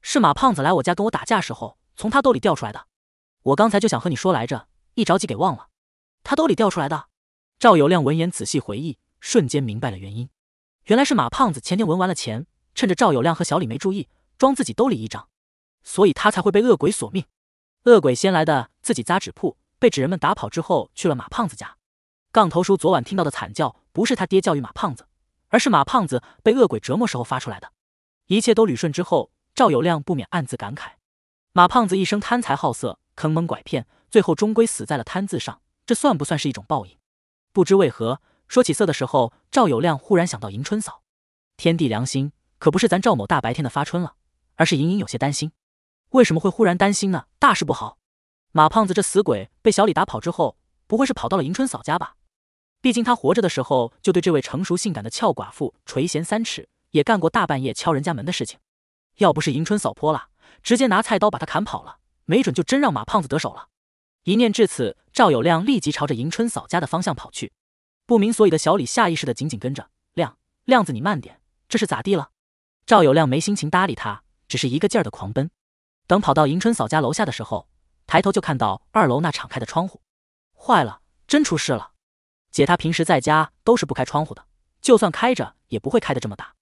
是马胖子来我家跟我打架时候，从他兜里掉出来的。我刚才就想和你说来着，一着急给忘了。”他兜里掉出来的。赵有亮闻言仔细回忆，瞬间明白了原因：原来是马胖子前天纹完了钱，趁着赵有亮和小李没注意，装自己兜里一张。所以他才会被恶鬼索命。恶鬼先来的自己砸纸铺，被纸人们打跑之后，去了马胖子家。杠头叔昨晚听到的惨叫，不是他爹教育马胖子，而是马胖子被恶鬼折磨时候发出来的。一切都捋顺之后，赵有亮不免暗自感慨：马胖子一生贪财好色，坑蒙拐骗，最后终归死在了贪字上。这算不算是一种报应？不知为何说起色的时候，赵有亮忽然想到迎春嫂。天地良心，可不是咱赵某大白天的发春了，而是隐隐有些担心。为什么会忽然担心呢？大事不好！马胖子这死鬼被小李打跑之后，不会是跑到了迎春嫂家吧？毕竟他活着的时候就对这位成熟性感的俏寡妇垂涎三尺，也干过大半夜敲人家门的事情。要不是迎春嫂泼了，直接拿菜刀把他砍跑了，没准就真让马胖子得手了。一念至此，赵有亮立即朝着迎春嫂家的方向跑去。不明所以的小李下意识的紧紧跟着。亮亮子，你慢点，这是咋地了？赵有亮没心情搭理他，只是一个劲儿的狂奔。等跑到迎春嫂家楼下的时候，抬头就看到二楼那敞开的窗户，坏了，真出事了！姐她平时在家都是不开窗户的，就算开着也不会开的这么大。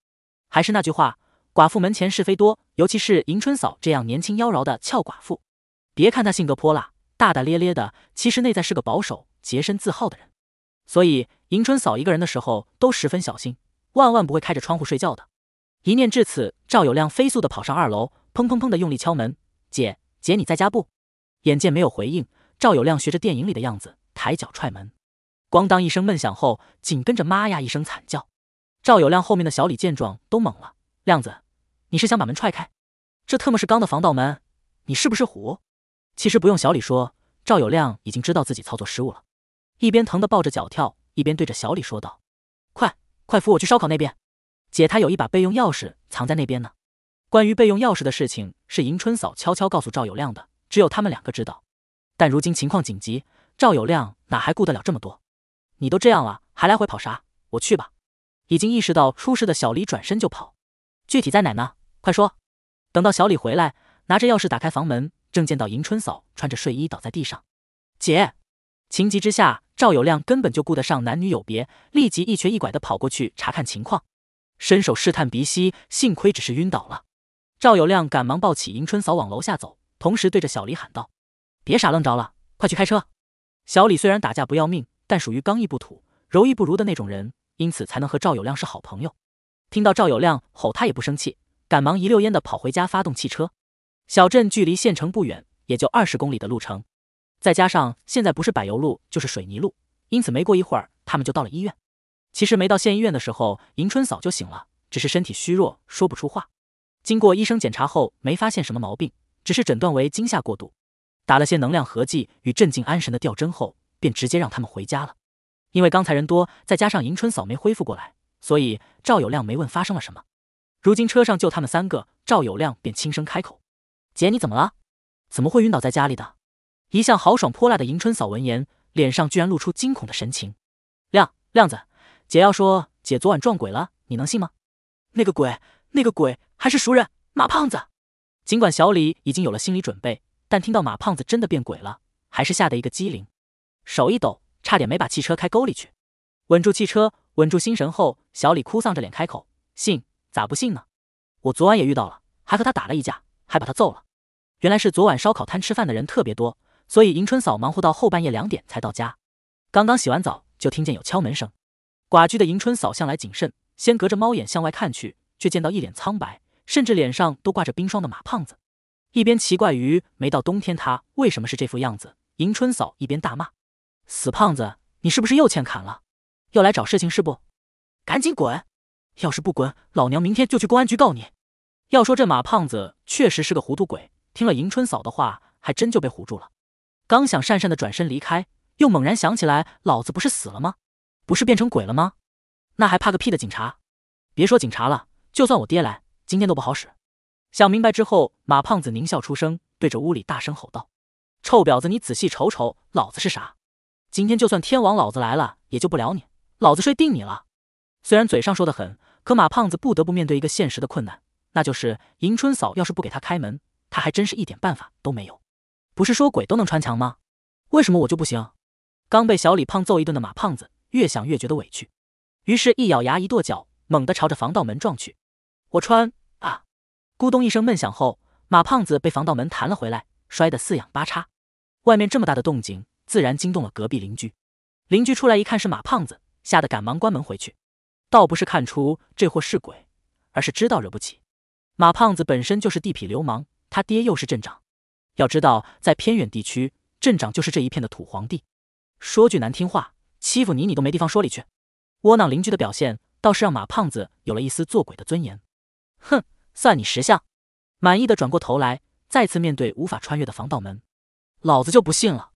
还是那句话，寡妇门前是非多，尤其是迎春嫂这样年轻妖娆的俏寡妇。别看她性格泼辣、大大咧咧的，其实内在是个保守、洁身自好的人。所以迎春嫂一个人的时候都十分小心，万万不会开着窗户睡觉的。一念至此，赵有亮飞速的跑上二楼。砰砰砰的用力敲门，姐姐你在家不？眼见没有回应，赵有亮学着电影里的样子，抬脚踹门，咣当一声闷响后，紧跟着妈呀一声惨叫。赵有亮后面的小李见状都懵了：“亮子，你是想把门踹开？这特么是钢的防盗门，你是不是虎？”其实不用小李说，赵有亮已经知道自己操作失误了，一边疼的抱着脚跳，一边对着小李说道：“快快扶我去烧烤那边，姐她有一把备用钥匙藏在那边呢。”关于备用钥匙的事情，是迎春嫂悄悄告诉赵有亮的，只有他们两个知道。但如今情况紧急，赵有亮哪还顾得了这么多？你都这样了，还来回跑啥？我去吧。已经意识到出事的小李转身就跑。具体在哪呢？快说！等到小李回来，拿着钥匙打开房门，正见到迎春嫂穿着睡衣倒在地上。姐，情急之下，赵有亮根本就顾得上男女有别，立即一瘸一拐的跑过去查看情况，伸手试探鼻息，幸亏只是晕倒了。赵有亮赶忙抱起迎春嫂往楼下走，同时对着小李喊道：“别傻愣着了，快去开车！”小李虽然打架不要命，但属于刚毅不土、柔毅不如的那种人，因此才能和赵有亮是好朋友。听到赵有亮吼他也不生气，赶忙一溜烟的跑回家发动汽车。小镇距离县城不远，也就二十公里的路程，再加上现在不是柏油路就是水泥路，因此没过一会儿他们就到了医院。其实没到县医院的时候，迎春嫂就醒了，只是身体虚弱说不出话。经过医生检查后，没发现什么毛病，只是诊断为惊吓过度，打了些能量合剂与镇静安神的吊针后，便直接让他们回家了。因为刚才人多，再加上迎春嫂没恢复过来，所以赵有亮没问发生了什么。如今车上就他们三个，赵有亮便轻声开口：“姐，你怎么了？怎么会晕倒在家里的？”一向豪爽泼辣的迎春嫂闻言，脸上居然露出惊恐的神情：“亮亮子，姐要说姐昨晚撞鬼了，你能信吗？那个鬼。”那个鬼还是熟人马胖子，尽管小李已经有了心理准备，但听到马胖子真的变鬼了，还是吓得一个机灵，手一抖，差点没把汽车开沟里去。稳住汽车，稳住心神后，小李哭丧着脸开口：“信？咋不信呢？我昨晚也遇到了，还和他打了一架，还把他揍了。原来是昨晚烧烤摊吃饭的人特别多，所以迎春嫂忙活到后半夜两点才到家。刚刚洗完澡，就听见有敲门声。寡居的迎春嫂向来谨慎，先隔着猫眼向外看去。”却见到一脸苍白，甚至脸上都挂着冰霜的马胖子，一边奇怪于没到冬天他为什么是这副样子，迎春嫂一边大骂：“死胖子，你是不是又欠砍了？又来找事情是不？赶紧滚！要是不滚，老娘明天就去公安局告你！”要说这马胖子确实是个糊涂鬼，听了迎春嫂的话，还真就被唬住了。刚想讪讪的转身离开，又猛然想起来：老子不是死了吗？不是变成鬼了吗？那还怕个屁的警察！别说警察了。就算我爹来，今天都不好使。想明白之后，马胖子狞笑出声，对着屋里大声吼道：“臭婊子，你仔细瞅瞅，老子是啥？今天就算天王老子来了，也救不了你，老子睡定你了！”虽然嘴上说的狠，可马胖子不得不面对一个现实的困难，那就是迎春嫂要是不给他开门，他还真是一点办法都没有。不是说鬼都能穿墙吗？为什么我就不行？刚被小李胖揍一顿的马胖子，越想越觉得委屈，于是，一咬牙，一跺脚。猛地朝着防盗门撞去，我穿啊！咕咚一声闷响后，马胖子被防盗门弹了回来，摔得四仰八叉。外面这么大的动静，自然惊动了隔壁邻居。邻居出来一看是马胖子，吓得赶忙关门回去。倒不是看出这货是鬼，而是知道惹不起。马胖子本身就是地痞流氓，他爹又是镇长。要知道，在偏远地区，镇长就是这一片的土皇帝。说句难听话，欺负你你都没地方说理去。窝囊邻居的表现。倒是让马胖子有了一丝做鬼的尊严。哼，算你识相。满意的转过头来，再次面对无法穿越的防盗门，老子就不信了。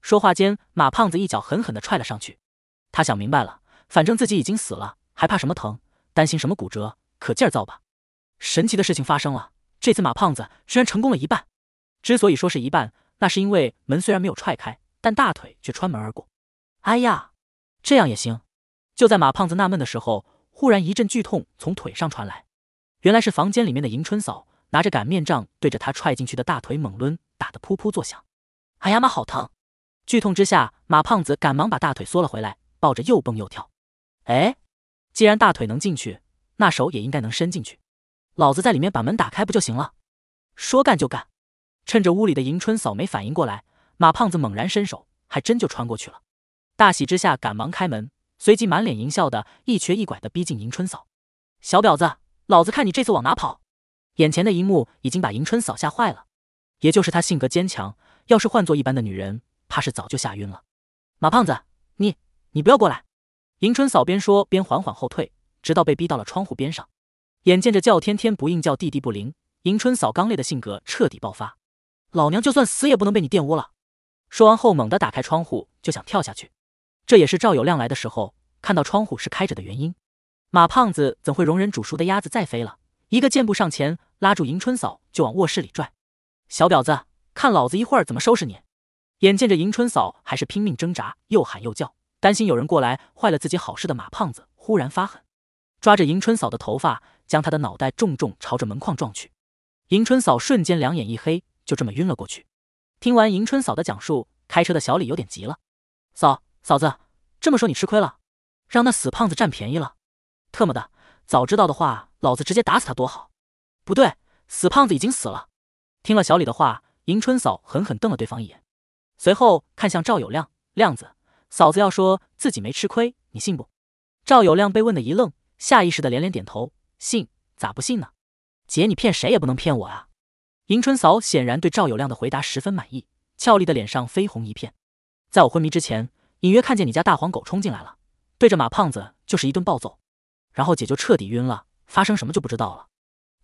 说话间，马胖子一脚狠狠的踹了上去。他想明白了，反正自己已经死了，还怕什么疼，担心什么骨折，可劲儿造吧。神奇的事情发生了，这次马胖子居然成功了一半。之所以说是一半，那是因为门虽然没有踹开，但大腿却穿门而过。哎呀，这样也行。就在马胖子纳闷的时候，忽然一阵剧痛从腿上传来，原来是房间里面的迎春嫂拿着擀面杖对着他踹进去的大腿猛抡，打得噗噗作响。哎呀妈，好疼！剧痛之下，马胖子赶忙把大腿缩了回来，抱着又蹦又跳。哎，既然大腿能进去，那手也应该能伸进去，老子在里面把门打开不就行了？说干就干，趁着屋里的迎春嫂没反应过来，马胖子猛然伸手，还真就穿过去了。大喜之下，赶忙开门。随即满脸淫笑的，一瘸一拐的逼近迎春嫂。小婊子，老子看你这次往哪跑！眼前的一幕已经把迎春嫂吓坏了，也就是她性格坚强，要是换做一般的女人，怕是早就吓晕了。马胖子，你你不要过来！迎春嫂边说边缓缓后退，直到被逼到了窗户边上。眼见着叫天天不应，叫地地不灵，迎春嫂刚烈的性格彻底爆发。老娘就算死也不能被你玷污了！说完后猛地打开窗户，就想跳下去。这也是赵有亮来的时候看到窗户是开着的原因。马胖子怎会容忍煮熟的鸭子再飞了？一个箭步上前，拉住迎春嫂就往卧室里拽。小婊子，看老子一会儿怎么收拾你！眼见着迎春嫂还是拼命挣扎，又喊又叫，担心有人过来坏了自己好事的马胖子忽然发狠，抓着迎春嫂的头发，将她的脑袋重重朝着门框撞去。迎春嫂瞬间两眼一黑，就这么晕了过去。听完迎春嫂的讲述，开车的小李有点急了，嫂。嫂子这么说，你吃亏了，让那死胖子占便宜了。特么的，早知道的话，老子直接打死他多好。不对，死胖子已经死了。听了小李的话，迎春嫂狠狠瞪了对方一眼，随后看向赵有亮。亮子，嫂子要说自己没吃亏，你信不？赵有亮被问的一愣，下意识的连连点头，信，咋不信呢？姐，你骗谁也不能骗我啊！迎春嫂显然对赵有亮的回答十分满意，俏丽的脸上绯红一片。在我昏迷之前。隐约看见你家大黄狗冲进来了，对着马胖子就是一顿暴揍，然后姐就彻底晕了，发生什么就不知道了。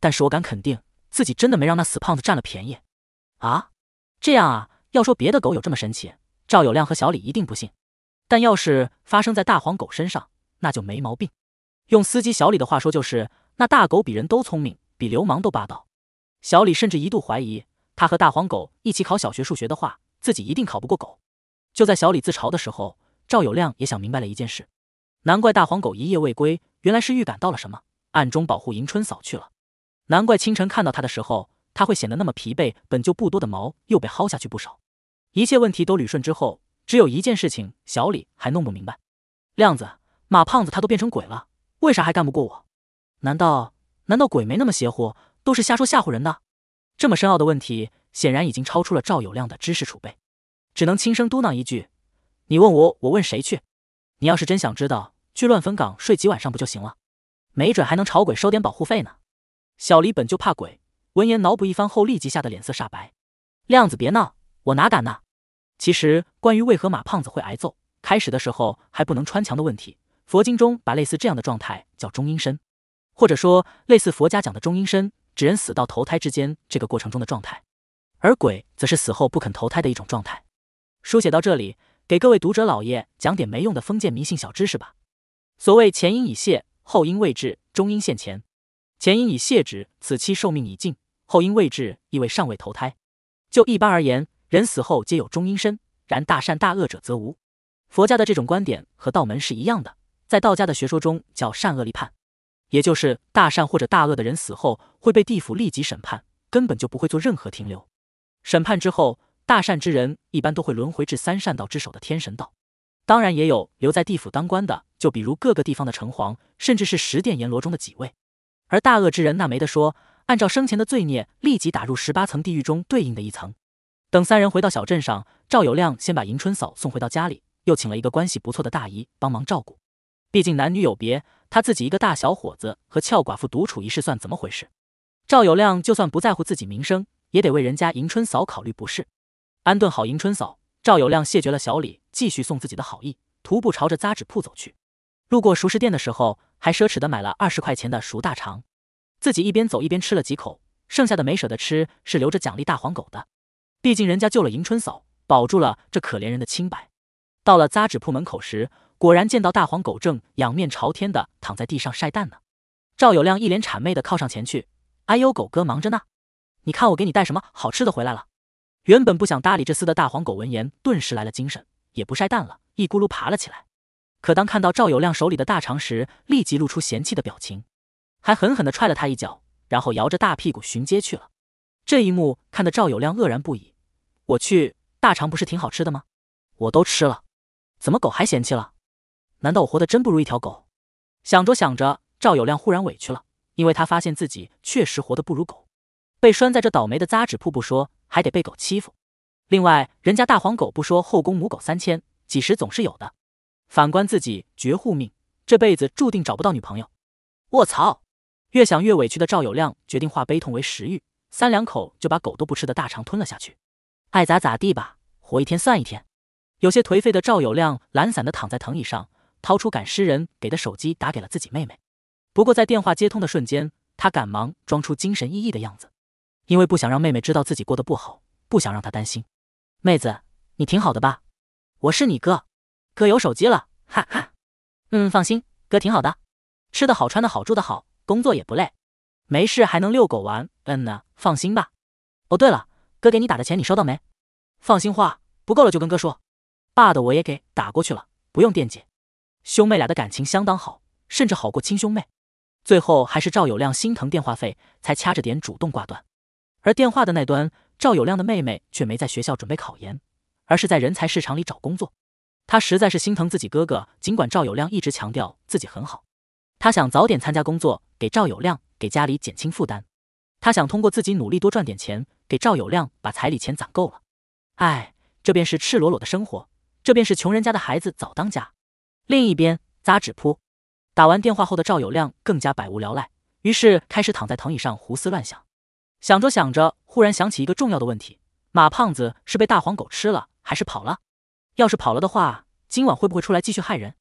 但是我敢肯定，自己真的没让那死胖子占了便宜。啊，这样啊？要说别的狗有这么神奇，赵有亮和小李一定不信。但要是发生在大黄狗身上，那就没毛病。用司机小李的话说，就是那大狗比人都聪明，比流氓都霸道。小李甚至一度怀疑，他和大黄狗一起考小学数学的话，自己一定考不过狗。就在小李自嘲的时候，赵有亮也想明白了一件事：难怪大黄狗一夜未归，原来是预感到了什么，暗中保护迎春嫂去了。难怪清晨看到他的时候，他会显得那么疲惫，本就不多的毛又被薅下去不少。一切问题都捋顺之后，只有一件事情小李还弄不明白：亮子、马胖子他都变成鬼了，为啥还干不过我？难道难道鬼没那么邪乎，都是瞎说吓唬人的？这么深奥的问题，显然已经超出了赵有亮的知识储备。只能轻声嘟囔一句：“你问我，我问谁去？你要是真想知道，去乱坟岗睡几晚上不就行了？没准还能朝鬼收点保护费呢。”小黎本就怕鬼，闻言脑补一番后，立即吓得脸色煞白。“亮子，别闹，我哪敢呢！”其实，关于为何马胖子会挨揍、开始的时候还不能穿墙的问题，佛经中把类似这样的状态叫中阴身，或者说类似佛家讲的中阴身，指人死到投胎之间这个过程中的状态，而鬼则是死后不肯投胎的一种状态。书写到这里，给各位读者老爷讲点没用的封建迷信小知识吧。所谓前因已泄，后因未至，中因现前。前因已泄指此期寿命已尽，后因未至意味尚未投胎。就一般而言，人死后皆有中阴身，然大善大恶者则无。佛家的这种观点和道门是一样的，在道家的学说中叫善恶立判，也就是大善或者大恶的人死后会被地府立即审判，根本就不会做任何停留。审判之后。大善之人一般都会轮回至三善道之首的天神道，当然也有留在地府当官的，就比如各个地方的城隍，甚至是十殿阎罗中的几位。而大恶之人那没得说，按照生前的罪孽立即打入十八层地狱中对应的一层。等三人回到小镇上，赵有亮先把迎春嫂送回到家里，又请了一个关系不错的大姨帮忙照顾。毕竟男女有别，他自己一个大小伙子和俏寡妇独处一室算怎么回事？赵有亮就算不在乎自己名声，也得为人家迎春嫂考虑不是？安顿好迎春嫂，赵有亮谢绝了小李继续送自己的好意，徒步朝着扎纸铺走去。路过熟食店的时候，还奢侈的买了二十块钱的熟大肠，自己一边走一边吃了几口，剩下的没舍得吃，是留着奖励大黄狗的。毕竟人家救了迎春嫂，保住了这可怜人的清白。到了扎纸铺门口时，果然见到大黄狗正仰面朝天的躺在地上晒蛋呢。赵有亮一脸谄媚的靠上前去：“哎呦，狗哥忙着呢，你看我给你带什么好吃的回来了。”原本不想搭理这厮的大黄狗，闻言顿时来了精神，也不晒蛋了，一咕噜爬了起来。可当看到赵有亮手里的大肠时，立即露出嫌弃的表情，还狠狠地踹了他一脚，然后摇着大屁股巡街去了。这一幕看得赵有亮愕然不已：“我去，大肠不是挺好吃的吗？我都吃了，怎么狗还嫌弃了？难道我活得真不如一条狗？”想着想着，赵有亮忽然委屈了，因为他发现自己确实活得不如狗，被拴在这倒霉的扎纸铺不说。还得被狗欺负，另外人家大黄狗不说后宫母狗三千，几时总是有的。反观自己绝户命，这辈子注定找不到女朋友。我操！越想越委屈的赵有亮决定化悲痛为食欲，三两口就把狗都不吃的大肠吞了下去。爱咋咋地吧，活一天算一天。有些颓废的赵有亮懒散的躺在藤椅上，掏出赶尸人给的手机打给了自己妹妹。不过在电话接通的瞬间，他赶忙装出精神奕奕的样子。因为不想让妹妹知道自己过得不好，不想让她担心。妹子，你挺好的吧？我是你哥，哥有手机了，哈哈。嗯，放心，哥挺好的，吃的好，穿的好，住的好，工作也不累，没事还能遛狗玩。嗯呢，放心吧。哦，对了，哥给你打的钱你收到没？放心花，不够了就跟哥说。爸的我也给打过去了，不用惦记。兄妹俩的感情相当好，甚至好过亲兄妹。最后还是赵有亮心疼电话费，才掐着点主动挂断。而电话的那端，赵有亮的妹妹却没在学校准备考研，而是在人才市场里找工作。她实在是心疼自己哥哥，尽管赵有亮一直强调自己很好，他想早点参加工作，给赵有亮给家里减轻负担。他想通过自己努力多赚点钱，给赵有亮把彩礼钱攒够了。唉，这便是赤裸裸的生活，这便是穷人家的孩子早当家。另一边，扎纸铺，打完电话后的赵有亮更加百无聊赖，于是开始躺在藤椅上胡思乱想。想着想着，忽然想起一个重要的问题：马胖子是被大黄狗吃了，还是跑了？要是跑了的话，今晚会不会出来继续害人？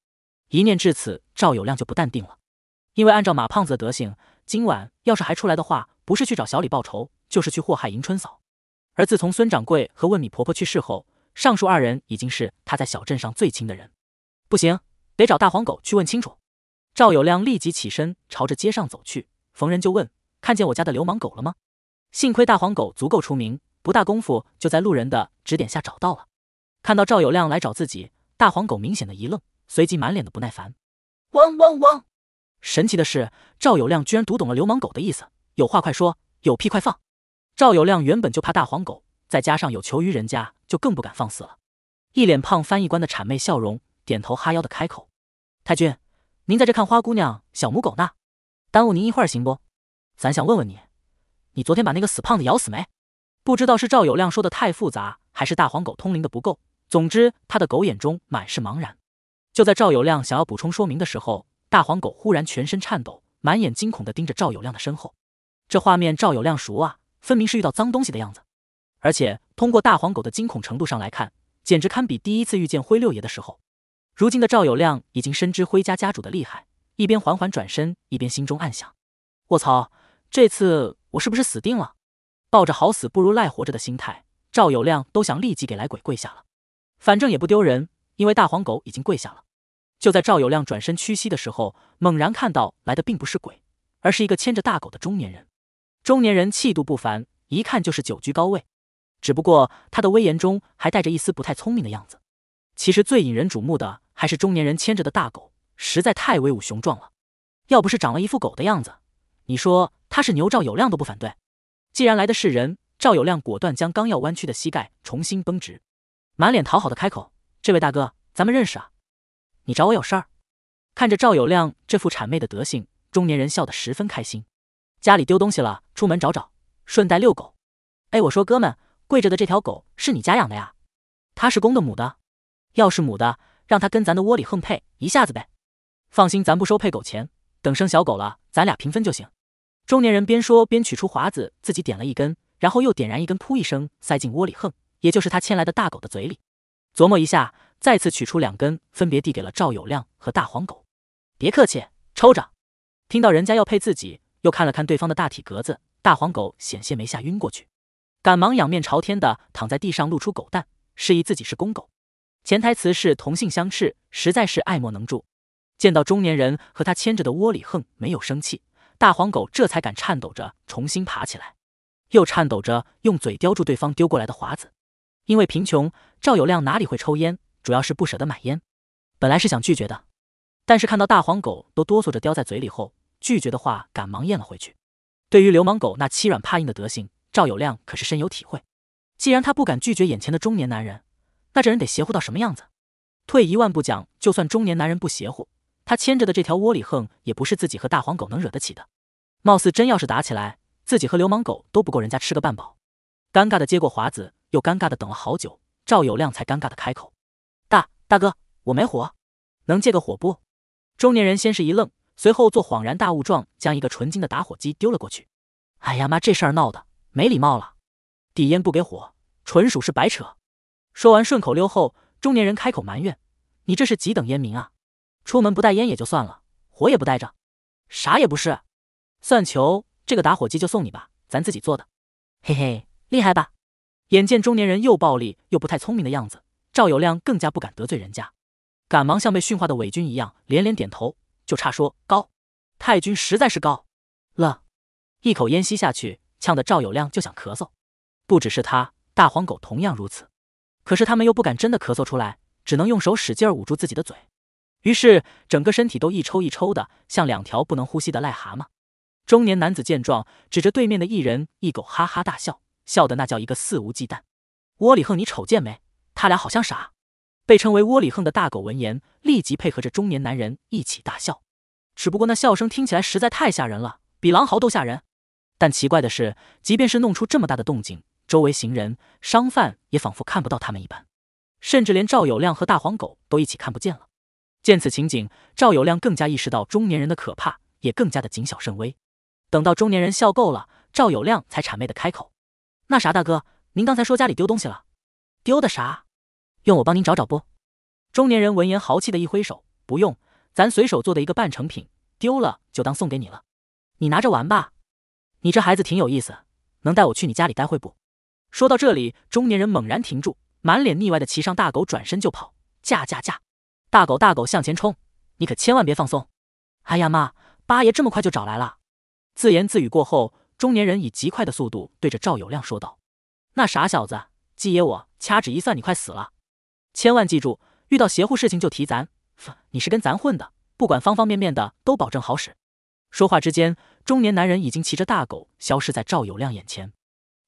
一念至此，赵有亮就不淡定了。因为按照马胖子的德行，今晚要是还出来的话，不是去找小李报仇，就是去祸害迎春嫂。而自从孙掌柜和问米婆婆去世后，上述二人已经是他在小镇上最亲的人。不行，得找大黄狗去问清楚。赵有亮立即起身，朝着街上走去，逢人就问：“看见我家的流氓狗了吗？”幸亏大黄狗足够出名，不大功夫就在路人的指点下找到了。看到赵有亮来找自己，大黄狗明显的一愣，随即满脸的不耐烦。汪汪汪！神奇的是，赵有亮居然读懂了流氓狗的意思，有话快说，有屁快放。赵有亮原本就怕大黄狗，再加上有求于人家，就更不敢放肆了。一脸胖翻译官的谄媚笑容，点头哈腰的开口：“太君，您在这看花姑娘小母狗呢，耽误您一会儿行不？咱想问问你。”你昨天把那个死胖子咬死没？不知道是赵有亮说的太复杂，还是大黄狗通灵的不够。总之，他的狗眼中满是茫然。就在赵有亮想要补充说明的时候，大黄狗忽然全身颤抖，满眼惊恐地盯着赵有亮的身后。这画面赵有亮熟啊，分明是遇到脏东西的样子。而且通过大黄狗的惊恐程度上来看，简直堪比第一次遇见辉六爷的时候。如今的赵有亮已经深知辉家家主的厉害，一边缓缓转身，一边心中暗想：卧槽！这次我是不是死定了？抱着好死不如赖活着的心态，赵有亮都想立即给来鬼跪下了。反正也不丢人，因为大黄狗已经跪下了。就在赵有亮转身屈膝的时候，猛然看到来的并不是鬼，而是一个牵着大狗的中年人。中年人气度不凡，一看就是久居高位。只不过他的威严中还带着一丝不太聪明的样子。其实最引人瞩目的还是中年人牵着的大狗，实在太威武雄壮了。要不是长了一副狗的样子，你说？他是牛，赵有亮都不反对。既然来的是人，赵有亮果断将刚要弯曲的膝盖重新绷直，满脸讨好的开口：“这位大哥，咱们认识啊？你找我有事儿？”看着赵有亮这副谄媚的德行，中年人笑得十分开心。家里丢东西了，出门找找，顺带遛狗。哎，我说哥们，跪着的这条狗是你家养的呀？它是公的母的？要是母的，让它跟咱的窝里横配一下子呗。放心，咱不收配狗钱，等生小狗了，咱俩平分就行。中年人边说边取出华子，自己点了一根，然后又点燃一根，噗一声塞进窝里横，也就是他牵来的大狗的嘴里。琢磨一下，再次取出两根，分别递给了赵有亮和大黄狗。别客气，抽着。听到人家要配自己，又看了看对方的大体格子，大黄狗险些没吓晕过去，赶忙仰面朝天的躺在地上，露出狗蛋，示意自己是公狗。潜台词是同性相斥，实在是爱莫能助。见到中年人和他牵着的窝里横没有生气。大黄狗这才敢颤抖着重新爬起来，又颤抖着用嘴叼住对方丢过来的华子。因为贫穷，赵有亮哪里会抽烟，主要是不舍得买烟。本来是想拒绝的，但是看到大黄狗都哆嗦着叼在嘴里后，拒绝的话赶忙咽了回去。对于流氓狗那欺软怕硬的德行，赵有亮可是深有体会。既然他不敢拒绝眼前的中年男人，那这人得邪乎到什么样子？退一万步讲，就算中年男人不邪乎。他牵着的这条窝里横也不是自己和大黄狗能惹得起的，貌似真要是打起来，自己和流氓狗都不够人家吃个半饱。尴尬的接过华子，又尴尬的等了好久，赵有亮才尴尬的开口：“大大哥，我没火，能借个火不？”中年人先是一愣，随后做恍然大悟状，将一个纯金的打火机丢了过去。“哎呀妈，这事儿闹的没礼貌了，递烟不给火，纯属是白扯。”说完顺口溜后，中年人开口埋怨：“你这是几等烟民啊？”出门不带烟也就算了，火也不带着，啥也不是，算球，这个打火机就送你吧，咱自己做的，嘿嘿，厉害吧？眼见中年人又暴力又不太聪明的样子，赵有亮更加不敢得罪人家，赶忙像被驯化的伪军一样连连点头，就差说高太君实在是高了。一口烟吸下去，呛得赵有亮就想咳嗽，不只是他，大黄狗同样如此，可是他们又不敢真的咳嗽出来，只能用手使劲捂住自己的嘴。于是整个身体都一抽一抽的，像两条不能呼吸的癞蛤蟆。中年男子见状，指着对面的一人一狗，哈哈大笑，笑得那叫一个肆无忌惮。窝里横，你瞅见没？他俩好像傻。被称为窝里横的大狗闻言，立即配合着中年男人一起大笑。只不过那笑声听起来实在太吓人了，比狼嚎都吓人。但奇怪的是，即便是弄出这么大的动静，周围行人、商贩也仿佛看不到他们一般，甚至连赵有亮和大黄狗都一起看不见了。见此情景，赵有亮更加意识到中年人的可怕，也更加的谨小慎微。等到中年人笑够了，赵有亮才谄媚的开口：“那啥，大哥，您刚才说家里丢东西了，丢的啥？用我帮您找找不？”中年人闻言豪气的一挥手：“不用，咱随手做的一个半成品，丢了就当送给你了，你拿着玩吧。你这孩子挺有意思，能带我去你家里待会不？”说到这里，中年人猛然停住，满脸腻歪的骑上大狗，转身就跑：“驾驾驾！”大狗，大狗向前冲！你可千万别放松。哎呀妈！八爷这么快就找来了。自言自语过后，中年人以极快的速度对着赵有亮说道：“那傻小子，季爷我掐指一算，你快死了。千万记住，遇到邪乎事情就提咱。你是跟咱混的，不管方方面面的都保证好使。”说话之间，中年男人已经骑着大狗消失在赵有亮眼前。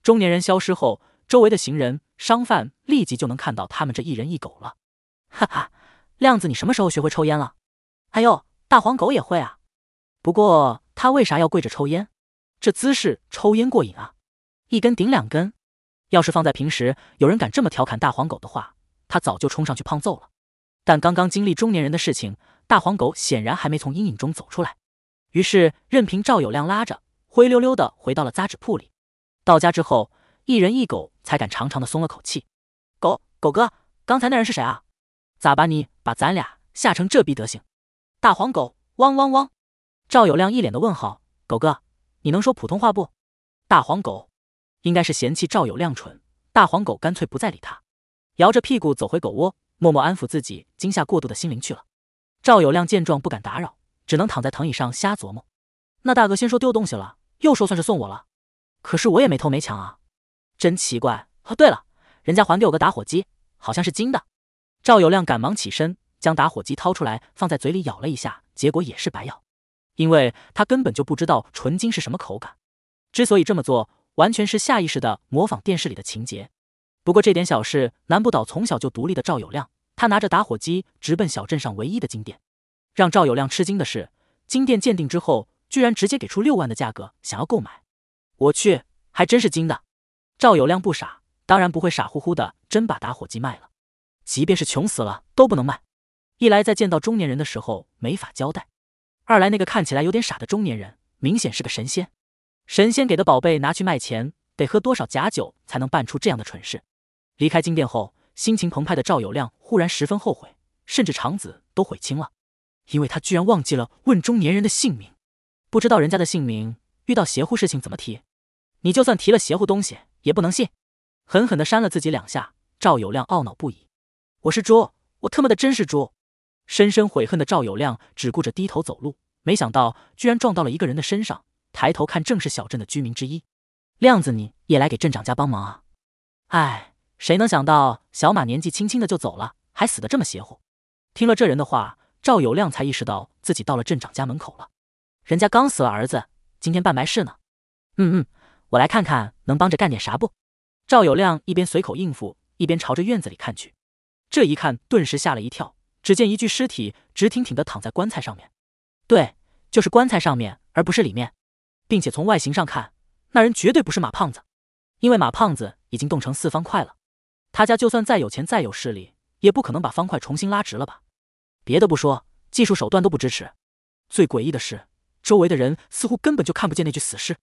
中年人消失后，周围的行人、商贩立即就能看到他们这一人一狗了。哈哈。亮子，你什么时候学会抽烟了？哎呦，大黄狗也会啊！不过他为啥要跪着抽烟？这姿势抽烟过瘾啊！一根顶两根。要是放在平时，有人敢这么调侃大黄狗的话，他早就冲上去胖揍了。但刚刚经历中年人的事情，大黄狗显然还没从阴影中走出来，于是任凭赵有亮拉着，灰溜溜的回到了杂志铺里。到家之后，一人一狗才敢长长的松了口气。狗狗哥，刚才那人是谁啊？咋把你把咱俩吓成这逼德行？大黄狗汪汪汪！赵有亮一脸的问号。狗哥，你能说普通话不？大黄狗应该是嫌弃赵有亮蠢，大黄狗干脆不再理他，摇着屁股走回狗窝，默默安抚自己惊吓过度的心灵去了。赵有亮见状不敢打扰，只能躺在藤椅上瞎琢磨。那大哥先说丢东西了，又说算是送我了，可是我也没偷没抢啊，真奇怪。哦，对了，人家还给我个打火机，好像是金的。赵有亮赶忙起身，将打火机掏出来，放在嘴里咬了一下，结果也是白咬，因为他根本就不知道纯金是什么口感。之所以这么做，完全是下意识的模仿电视里的情节。不过这点小事难不倒从小就独立的赵有亮，他拿着打火机直奔小镇上唯一的金店。让赵有亮吃惊的是，金店鉴定之后，居然直接给出六万的价格想要购买。我去，还真是金的！赵有亮不傻，当然不会傻乎乎的真把打火机卖了。即便是穷死了都不能卖，一来在见到中年人的时候没法交代，二来那个看起来有点傻的中年人明显是个神仙，神仙给的宝贝拿去卖钱，得喝多少假酒才能办出这样的蠢事？离开金店后，心情澎湃的赵有亮忽然十分后悔，甚至肠子都悔青了，因为他居然忘记了问中年人的姓名，不知道人家的姓名，遇到邪乎事情怎么提？你就算提了邪乎东西也不能信，狠狠地扇了自己两下，赵有亮懊恼不已。我是猪，我他妈的真是猪！深深悔恨的赵有亮只顾着低头走路，没想到居然撞到了一个人的身上。抬头看，正是小镇的居民之一，亮子，你也来给镇长家帮忙啊？哎，谁能想到小马年纪轻轻的就走了，还死得这么邪乎？听了这人的话，赵有亮才意识到自己到了镇长家门口了。人家刚死了儿子，今天办白事呢。嗯嗯，我来看看，能帮着干点啥不？赵有亮一边随口应付，一边朝着院子里看去。这一看，顿时吓了一跳。只见一具尸体直挺挺的躺在棺材上面，对，就是棺材上面，而不是里面。并且从外形上看，那人绝对不是马胖子，因为马胖子已经冻成四方块了。他家就算再有钱、再有势力，也不可能把方块重新拉直了吧？别的不说，技术手段都不支持。最诡异的是，周围的人似乎根本就看不见那具死尸。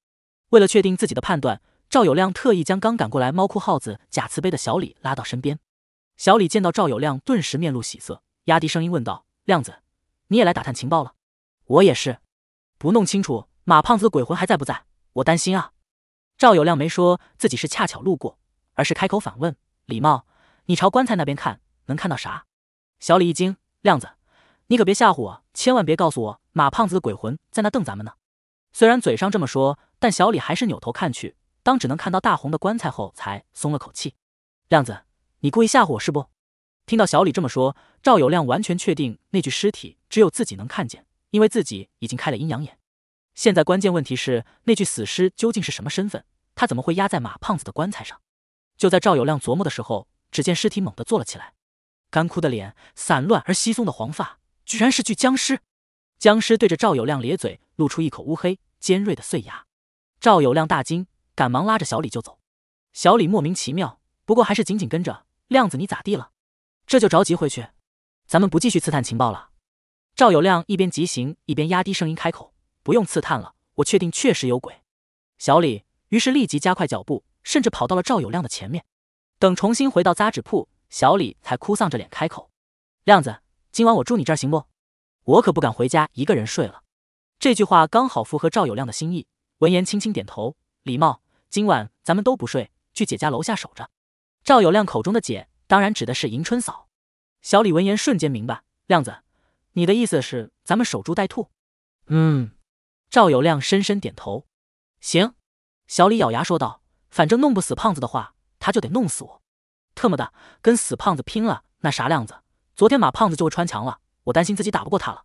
为了确定自己的判断，赵有亮特意将刚赶过来、猫哭耗子假慈悲的小李拉到身边。小李见到赵有亮，顿时面露喜色，压低声音问道：“亮子，你也来打探情报了？我也是，不弄清楚马胖子的鬼魂还在不在，我担心啊。”赵有亮没说自己是恰巧路过，而是开口反问：“李茂，你朝棺材那边看，能看到啥？”小李一惊：“亮子，你可别吓唬我，千万别告诉我马胖子的鬼魂在那瞪咱们呢！”虽然嘴上这么说，但小李还是扭头看去，当只能看到大红的棺材后，才松了口气。“亮子。”你故意吓唬我是不？听到小李这么说，赵有亮完全确定那具尸体只有自己能看见，因为自己已经开了阴阳眼。现在关键问题是那具死尸究竟是什么身份？他怎么会压在马胖子的棺材上？就在赵有亮琢磨的时候，只见尸体猛地坐了起来，干枯的脸、散乱而稀松的黄发，居然是具僵尸！僵尸对着赵有亮咧嘴，露出一口乌黑尖锐的碎牙。赵有亮大惊，赶忙拉着小李就走。小李莫名其妙，不过还是紧紧跟着。亮子，你咋地了？这就着急回去？咱们不继续刺探情报了。赵有亮一边急行，一边压低声音开口：“不用刺探了，我确定确实有鬼。”小李于是立即加快脚步，甚至跑到了赵有亮的前面。等重新回到扎纸铺，小李才哭丧着脸开口：“亮子，今晚我住你这儿行不？我可不敢回家一个人睡了。”这句话刚好符合赵有亮的心意，闻言轻轻点头，礼貌：“今晚咱们都不睡，去姐家楼下守着。”赵有亮口中的“姐”当然指的是迎春嫂。小李闻言瞬间明白：“亮子，你的意思是咱们守株待兔？”“嗯。”赵有亮深深点头。“行。”小李咬牙说道：“反正弄不死胖子的话，他就得弄死我。特么的，跟死胖子拼了！那啥，亮子，昨天马胖子就会穿墙了，我担心自己打不过他了。”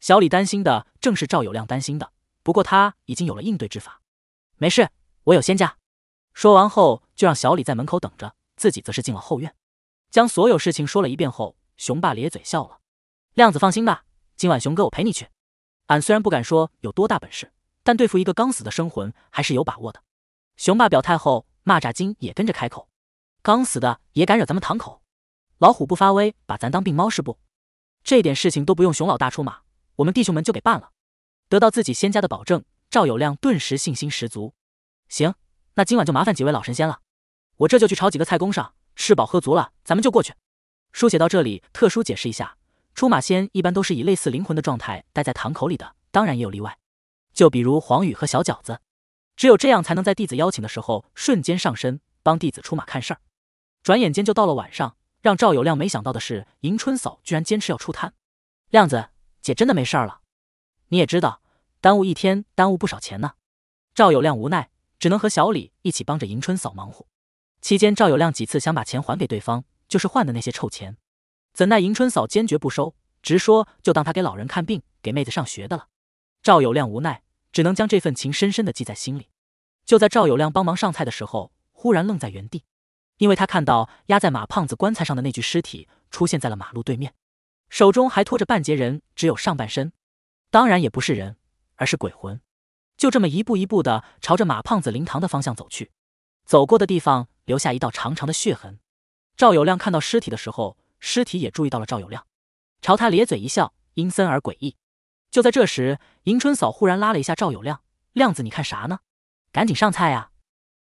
小李担心的正是赵有亮担心的，不过他已经有了应对之法。“没事，我有仙家。”说完后，就让小李在门口等着。自己则是进了后院，将所有事情说了一遍后，雄爸咧嘴笑了。亮子放心吧，今晚雄哥我陪你去。俺虽然不敢说有多大本事，但对付一个刚死的生魂还是有把握的。雄爸表态后，蚂蚱精也跟着开口：刚死的也敢惹咱们堂口？老虎不发威，把咱当病猫是不？这点事情都不用熊老大出马，我们弟兄们就给办了。得到自己仙家的保证，赵有亮顿时信心十足。行，那今晚就麻烦几位老神仙了。我这就去炒几个菜，供上。吃饱喝足了，咱们就过去。书写到这里，特殊解释一下：出马仙一般都是以类似灵魂的状态待在堂口里的，当然也有例外，就比如黄宇和小饺子。只有这样才能在弟子邀请的时候瞬间上身，帮弟子出马看事儿。转眼间就到了晚上，让赵有亮没想到的是，迎春嫂居然坚持要出摊。亮子，姐真的没事了。你也知道，耽误一天耽误不少钱呢。赵有亮无奈，只能和小李一起帮着迎春嫂忙活。期间，赵有亮几次想把钱还给对方，就是换的那些臭钱，怎奈迎春嫂坚决不收，直说就当他给老人看病、给妹子上学的了。赵有亮无奈，只能将这份情深深的记在心里。就在赵有亮帮忙上菜的时候，忽然愣在原地，因为他看到压在马胖子棺材上的那具尸体出现在了马路对面，手中还拖着半截人，只有上半身，当然也不是人，而是鬼魂，就这么一步一步的朝着马胖子灵堂的方向走去，走过的地方。留下一道长长的血痕。赵有亮看到尸体的时候，尸体也注意到了赵有亮，朝他咧嘴一笑，阴森而诡异。就在这时，迎春嫂忽然拉了一下赵有亮：“亮子，你看啥呢？赶紧上菜啊！”“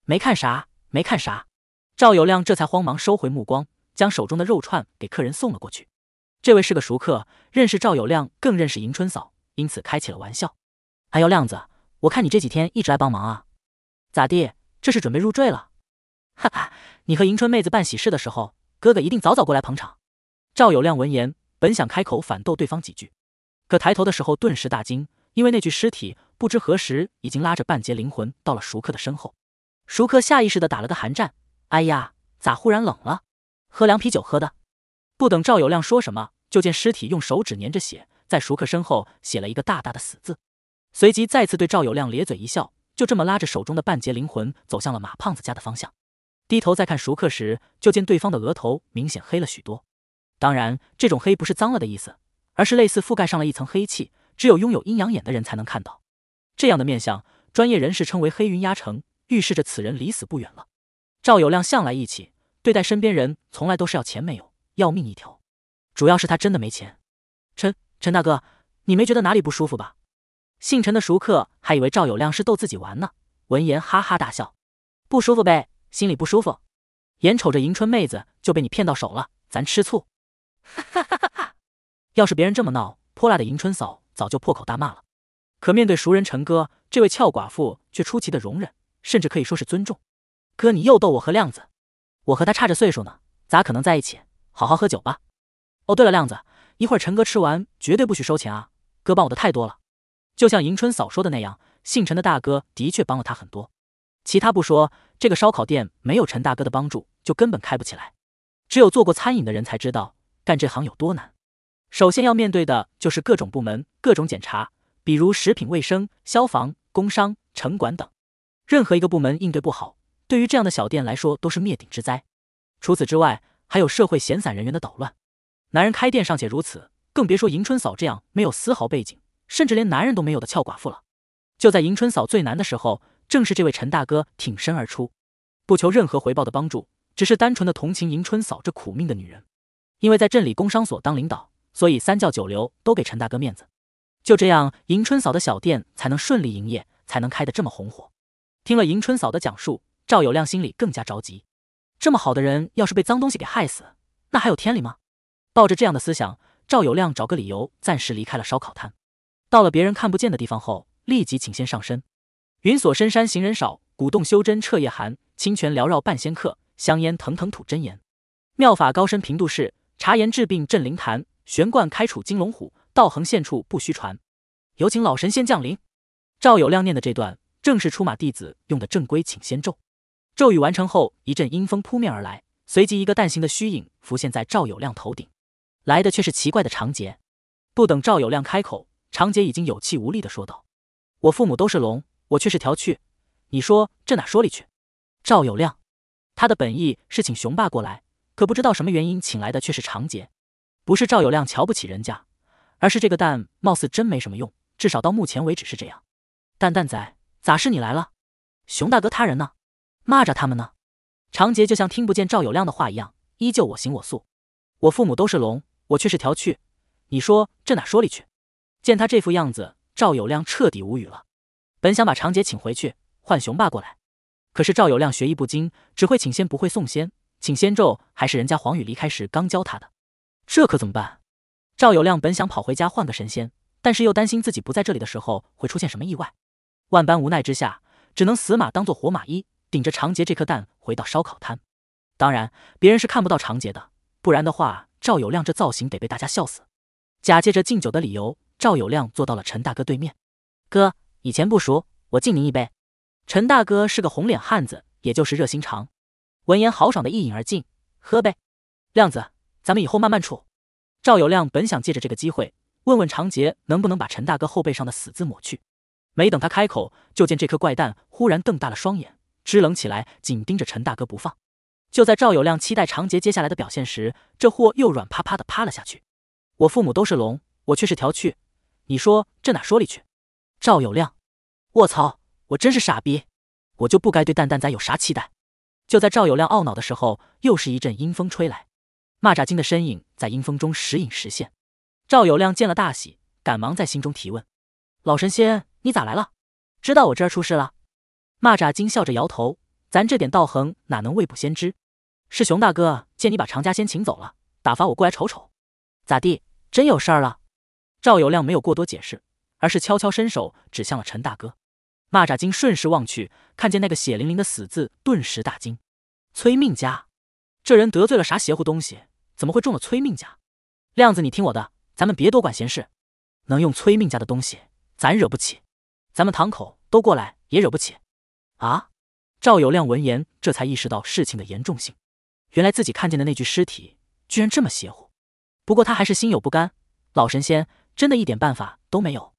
没看啥，没看啥。”赵有亮这才慌忙收回目光，将手中的肉串给客人送了过去。这位是个熟客，认识赵有亮，更认识迎春嫂，因此开起了玩笑：“哎呦，亮子，我看你这几天一直来帮忙啊，咋地？这是准备入赘了？”哈哈，你和迎春妹子办喜事的时候，哥哥一定早早过来捧场。赵有亮闻言，本想开口反逗对方几句，可抬头的时候顿时大惊，因为那具尸体不知何时已经拉着半截灵魂到了熟客的身后。熟客下意识的打了个寒战，哎呀，咋忽然冷了？喝凉啤酒喝的。不等赵有亮说什么，就见尸体用手指粘着血，在熟客身后写了一个大大的死字，随即再次对赵有亮咧嘴一笑，就这么拉着手中的半截灵魂走向了马胖子家的方向。低头再看熟客时，就见对方的额头明显黑了许多。当然，这种黑不是脏了的意思，而是类似覆盖上了一层黑气，只有拥有阴阳眼的人才能看到。这样的面相，专业人士称为“黑云压城”，预示着此人离死不远了。赵有亮向来义气，对待身边人从来都是要钱没有，要命一条。主要是他真的没钱。陈陈大哥，你没觉得哪里不舒服吧？姓陈的熟客还以为赵有亮是逗自己玩呢，闻言哈哈大笑：“不舒服呗。”心里不舒服，眼瞅着迎春妹子就被你骗到手了，咱吃醋。哈哈哈哈哈！要是别人这么闹，泼辣的迎春嫂早就破口大骂了。可面对熟人陈哥，这位俏寡妇却出奇的容忍，甚至可以说是尊重。哥，你又逗我和亮子。我和他差着岁数呢，咋可能在一起？好好喝酒吧。哦，对了，亮子，一会儿陈哥吃完绝对不许收钱啊！哥帮我的太多了，就像迎春嫂说的那样，姓陈的大哥的确帮了他很多。其他不说，这个烧烤店没有陈大哥的帮助，就根本开不起来。只有做过餐饮的人才知道，干这行有多难。首先要面对的就是各种部门、各种检查，比如食品卫生、消防、工商、城管等，任何一个部门应对不好，对于这样的小店来说都是灭顶之灾。除此之外，还有社会闲散人员的捣乱。男人开店尚且如此，更别说迎春嫂这样没有丝毫背景，甚至连男人都没有的俏寡妇了。就在迎春嫂最难的时候。正是这位陈大哥挺身而出，不求任何回报的帮助，只是单纯的同情迎春嫂这苦命的女人。因为在镇里工商所当领导，所以三教九流都给陈大哥面子。就这样，迎春嫂的小店才能顺利营业，才能开得这么红火。听了迎春嫂的讲述，赵有亮心里更加着急。这么好的人，要是被脏东西给害死，那还有天理吗？抱着这样的思想，赵有亮找个理由暂时离开了烧烤摊。到了别人看不见的地方后，立即请先上身。云锁深山行人少，古洞修真彻夜寒。清泉缭绕半仙客，香烟腾腾吐真言。妙法高深平度世，茶言治病镇灵坛。玄冠开处金龙虎，道横现处不虚传。有请老神仙降临。赵有亮念的这段，正是出马弟子用的正规请仙咒。咒语完成后，一阵阴风扑面而来，随即一个蛋形的虚影浮现在赵有亮头顶，来的却是奇怪的长杰。不等赵有亮开口，长杰已经有气无力的说道：“我父母都是龙。”我却是条蛆，你说这哪说理去？赵有亮，他的本意是请雄霸过来，可不知道什么原因，请来的却是长杰。不是赵有亮瞧不起人家，而是这个蛋貌似真没什么用，至少到目前为止是这样。蛋蛋仔，咋是你来了？熊大哥他人呢？蚂蚱他们呢？长杰就像听不见赵有亮的话一样，依旧我行我素。我父母都是龙，我却是条蛆，你说这哪说理去？见他这副样子，赵有亮彻底无语了。本想把长杰请回去换雄霸过来，可是赵有亮学艺不精，只会请仙不会送仙，请仙咒还是人家黄宇离开时刚教他的，这可怎么办？赵有亮本想跑回家换个神仙，但是又担心自己不在这里的时候会出现什么意外，万般无奈之下，只能死马当做活马医，顶着长杰这颗蛋回到烧烤摊。当然，别人是看不到长杰的，不然的话，赵有亮这造型得被大家笑死。假借着敬酒的理由，赵有亮坐到了陈大哥对面，哥。以前不熟，我敬您一杯。陈大哥是个红脸汉子，也就是热心肠。闻言豪爽的一饮而尽，喝呗。亮子，咱们以后慢慢处。赵有亮本想借着这个机会问问长杰能不能把陈大哥后背上的死字抹去，没等他开口，就见这颗怪蛋忽然瞪大了双眼，支棱起来，紧盯着陈大哥不放。就在赵有亮期待长杰接下来的表现时，这货又软趴趴的趴了下去。我父母都是龙，我却是条蛆，你说这哪说理去？赵有亮，卧槽！我真是傻逼，我就不该对蛋蛋仔有啥期待。就在赵有亮懊恼的时候，又是一阵阴风吹来，蚂蚱精的身影在阴风中时隐时现。赵有亮见了大喜，赶忙在心中提问：“老神仙，你咋来了？知道我这儿出事了？”蚂蚱精笑着摇头：“咱这点道行哪能未卜先知？是熊大哥见你把常家先请走了，打发我过来瞅瞅。咋地？真有事儿了？”赵有亮没有过多解释。而是悄悄伸手指向了陈大哥，蚂蚱精顺势望去，看见那个血淋淋的死字，顿时大惊。催命家，这人得罪了啥邪乎东西？怎么会中了催命家？亮子，你听我的，咱们别多管闲事。能用催命家的东西，咱惹不起。咱们堂口都过来也惹不起。啊！赵有亮闻言，这才意识到事情的严重性。原来自己看见的那具尸体，居然这么邪乎。不过他还是心有不甘。老神仙真的一点办法都没有。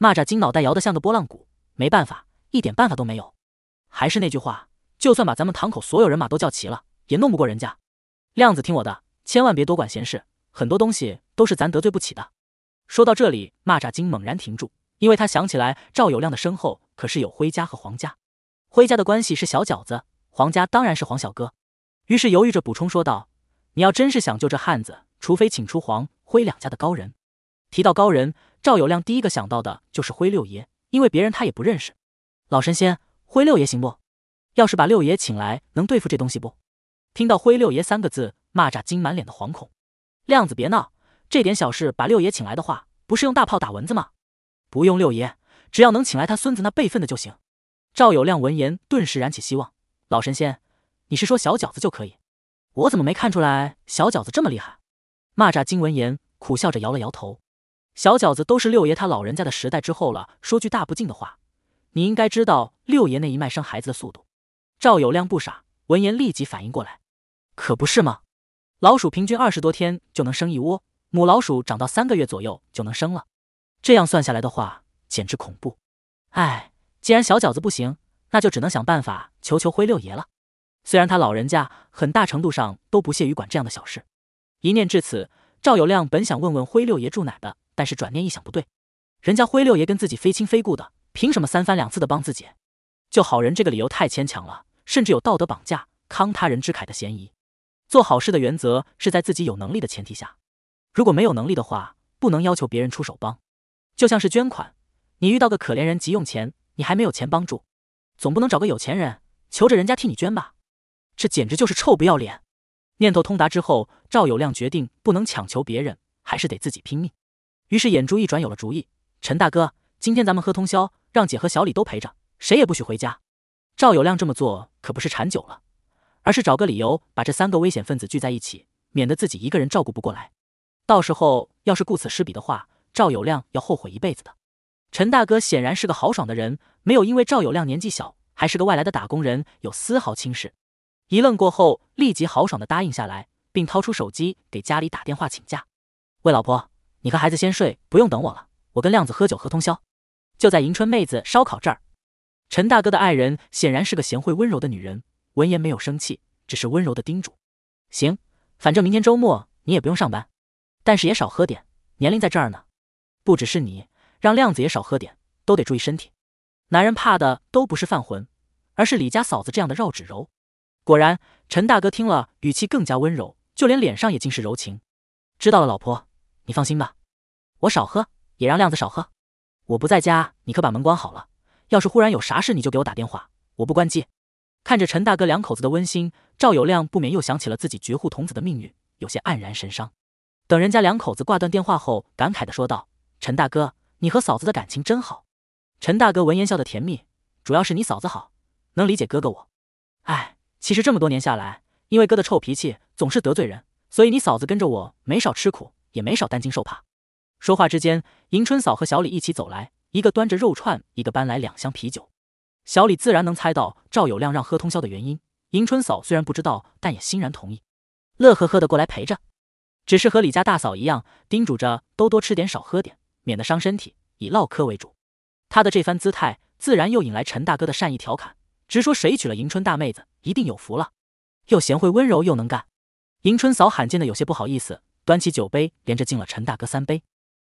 蚂蚱精脑袋摇得像个拨浪鼓，没办法，一点办法都没有。还是那句话，就算把咱们堂口所有人马都叫齐了，也弄不过人家。亮子，听我的，千万别多管闲事，很多东西都是咱得罪不起的。说到这里，蚂蚱精猛然停住，因为他想起来赵有亮的身后可是有辉家和黄家，辉家的关系是小饺子，黄家当然是黄小哥。于是犹豫着补充说道：“你要真是想救这汉子，除非请出黄、辉两家的高人。”提到高人。赵有亮第一个想到的就是灰六爷，因为别人他也不认识。老神仙，灰六爷行不？要是把六爷请来，能对付这东西不？听到“灰六爷”三个字，蚂蚱精满脸的惶恐。亮子别闹，这点小事把六爷请来的话，不是用大炮打蚊子吗？不用六爷，只要能请来他孙子那辈分的就行。赵有亮闻言，顿时燃起希望。老神仙，你是说小饺子就可以？我怎么没看出来小饺子这么厉害？蚂蚱精闻言，苦笑着摇了摇头。小饺子都是六爷他老人家的时代之后了，说句大不敬的话，你应该知道六爷那一脉生孩子的速度。赵有亮不傻，闻言立即反应过来，可不是吗？老鼠平均二十多天就能生一窝，母老鼠长到三个月左右就能生了，这样算下来的话，简直恐怖。哎，既然小饺子不行，那就只能想办法求求灰六爷了。虽然他老人家很大程度上都不屑于管这样的小事。一念至此，赵有亮本想问问灰六爷住哪的。但是转念一想，不对，人家辉六爷跟自己非亲非故的，凭什么三番两次的帮自己？就好人这个理由太牵强了，甚至有道德绑架、慷他人之慨的嫌疑。做好事的原则是在自己有能力的前提下，如果没有能力的话，不能要求别人出手帮。就像是捐款，你遇到个可怜人急用钱，你还没有钱帮助，总不能找个有钱人求着人家替你捐吧？这简直就是臭不要脸！念头通达之后，赵有亮决定不能强求别人，还是得自己拼命。于是眼珠一转，有了主意。陈大哥，今天咱们喝通宵，让姐和小李都陪着，谁也不许回家。赵有亮这么做可不是馋酒了，而是找个理由把这三个危险分子聚在一起，免得自己一个人照顾不过来。到时候要是顾此失彼的话，赵有亮要后悔一辈子的。陈大哥显然是个豪爽的人，没有因为赵有亮年纪小，还是个外来的打工人，有丝毫轻视。一愣过后，立即豪爽的答应下来，并掏出手机给家里打电话请假。喂，老婆。你和孩子先睡，不用等我了。我跟亮子喝酒喝通宵，就在迎春妹子烧烤这儿。陈大哥的爱人显然是个贤惠温柔的女人，闻言没有生气，只是温柔的叮嘱：“行，反正明天周末你也不用上班，但是也少喝点，年龄在这儿呢。不只是你，让亮子也少喝点，都得注意身体。男人怕的都不是犯浑，而是李家嫂子这样的绕指柔。”果然，陈大哥听了，语气更加温柔，就连脸上也尽是柔情。知道了，老婆。你放心吧，我少喝，也让亮子少喝。我不在家，你可把门关好了。要是忽然有啥事，你就给我打电话，我不关机。看着陈大哥两口子的温馨，赵有亮不免又想起了自己绝户童子的命运，有些黯然神伤。等人家两口子挂断电话后，感慨的说道：“陈大哥，你和嫂子的感情真好。”陈大哥闻言笑得甜蜜：“主要是你嫂子好，能理解哥哥我。哎，其实这么多年下来，因为哥的臭脾气总是得罪人，所以你嫂子跟着我没少吃苦。”也没少担惊受怕。说话之间，迎春嫂和小李一起走来，一个端着肉串，一个搬来两箱啤酒。小李自然能猜到赵有亮让喝通宵的原因。迎春嫂虽然不知道，但也欣然同意，乐呵呵的过来陪着。只是和李家大嫂一样，叮嘱着都多吃点，少喝点，免得伤身体，以唠嗑为主。他的这番姿态，自然又引来陈大哥的善意调侃，直说谁娶了迎春大妹子一定有福了，又贤惠温柔又能干。迎春嫂罕见的有些不好意思。端起酒杯，连着敬了陈大哥三杯。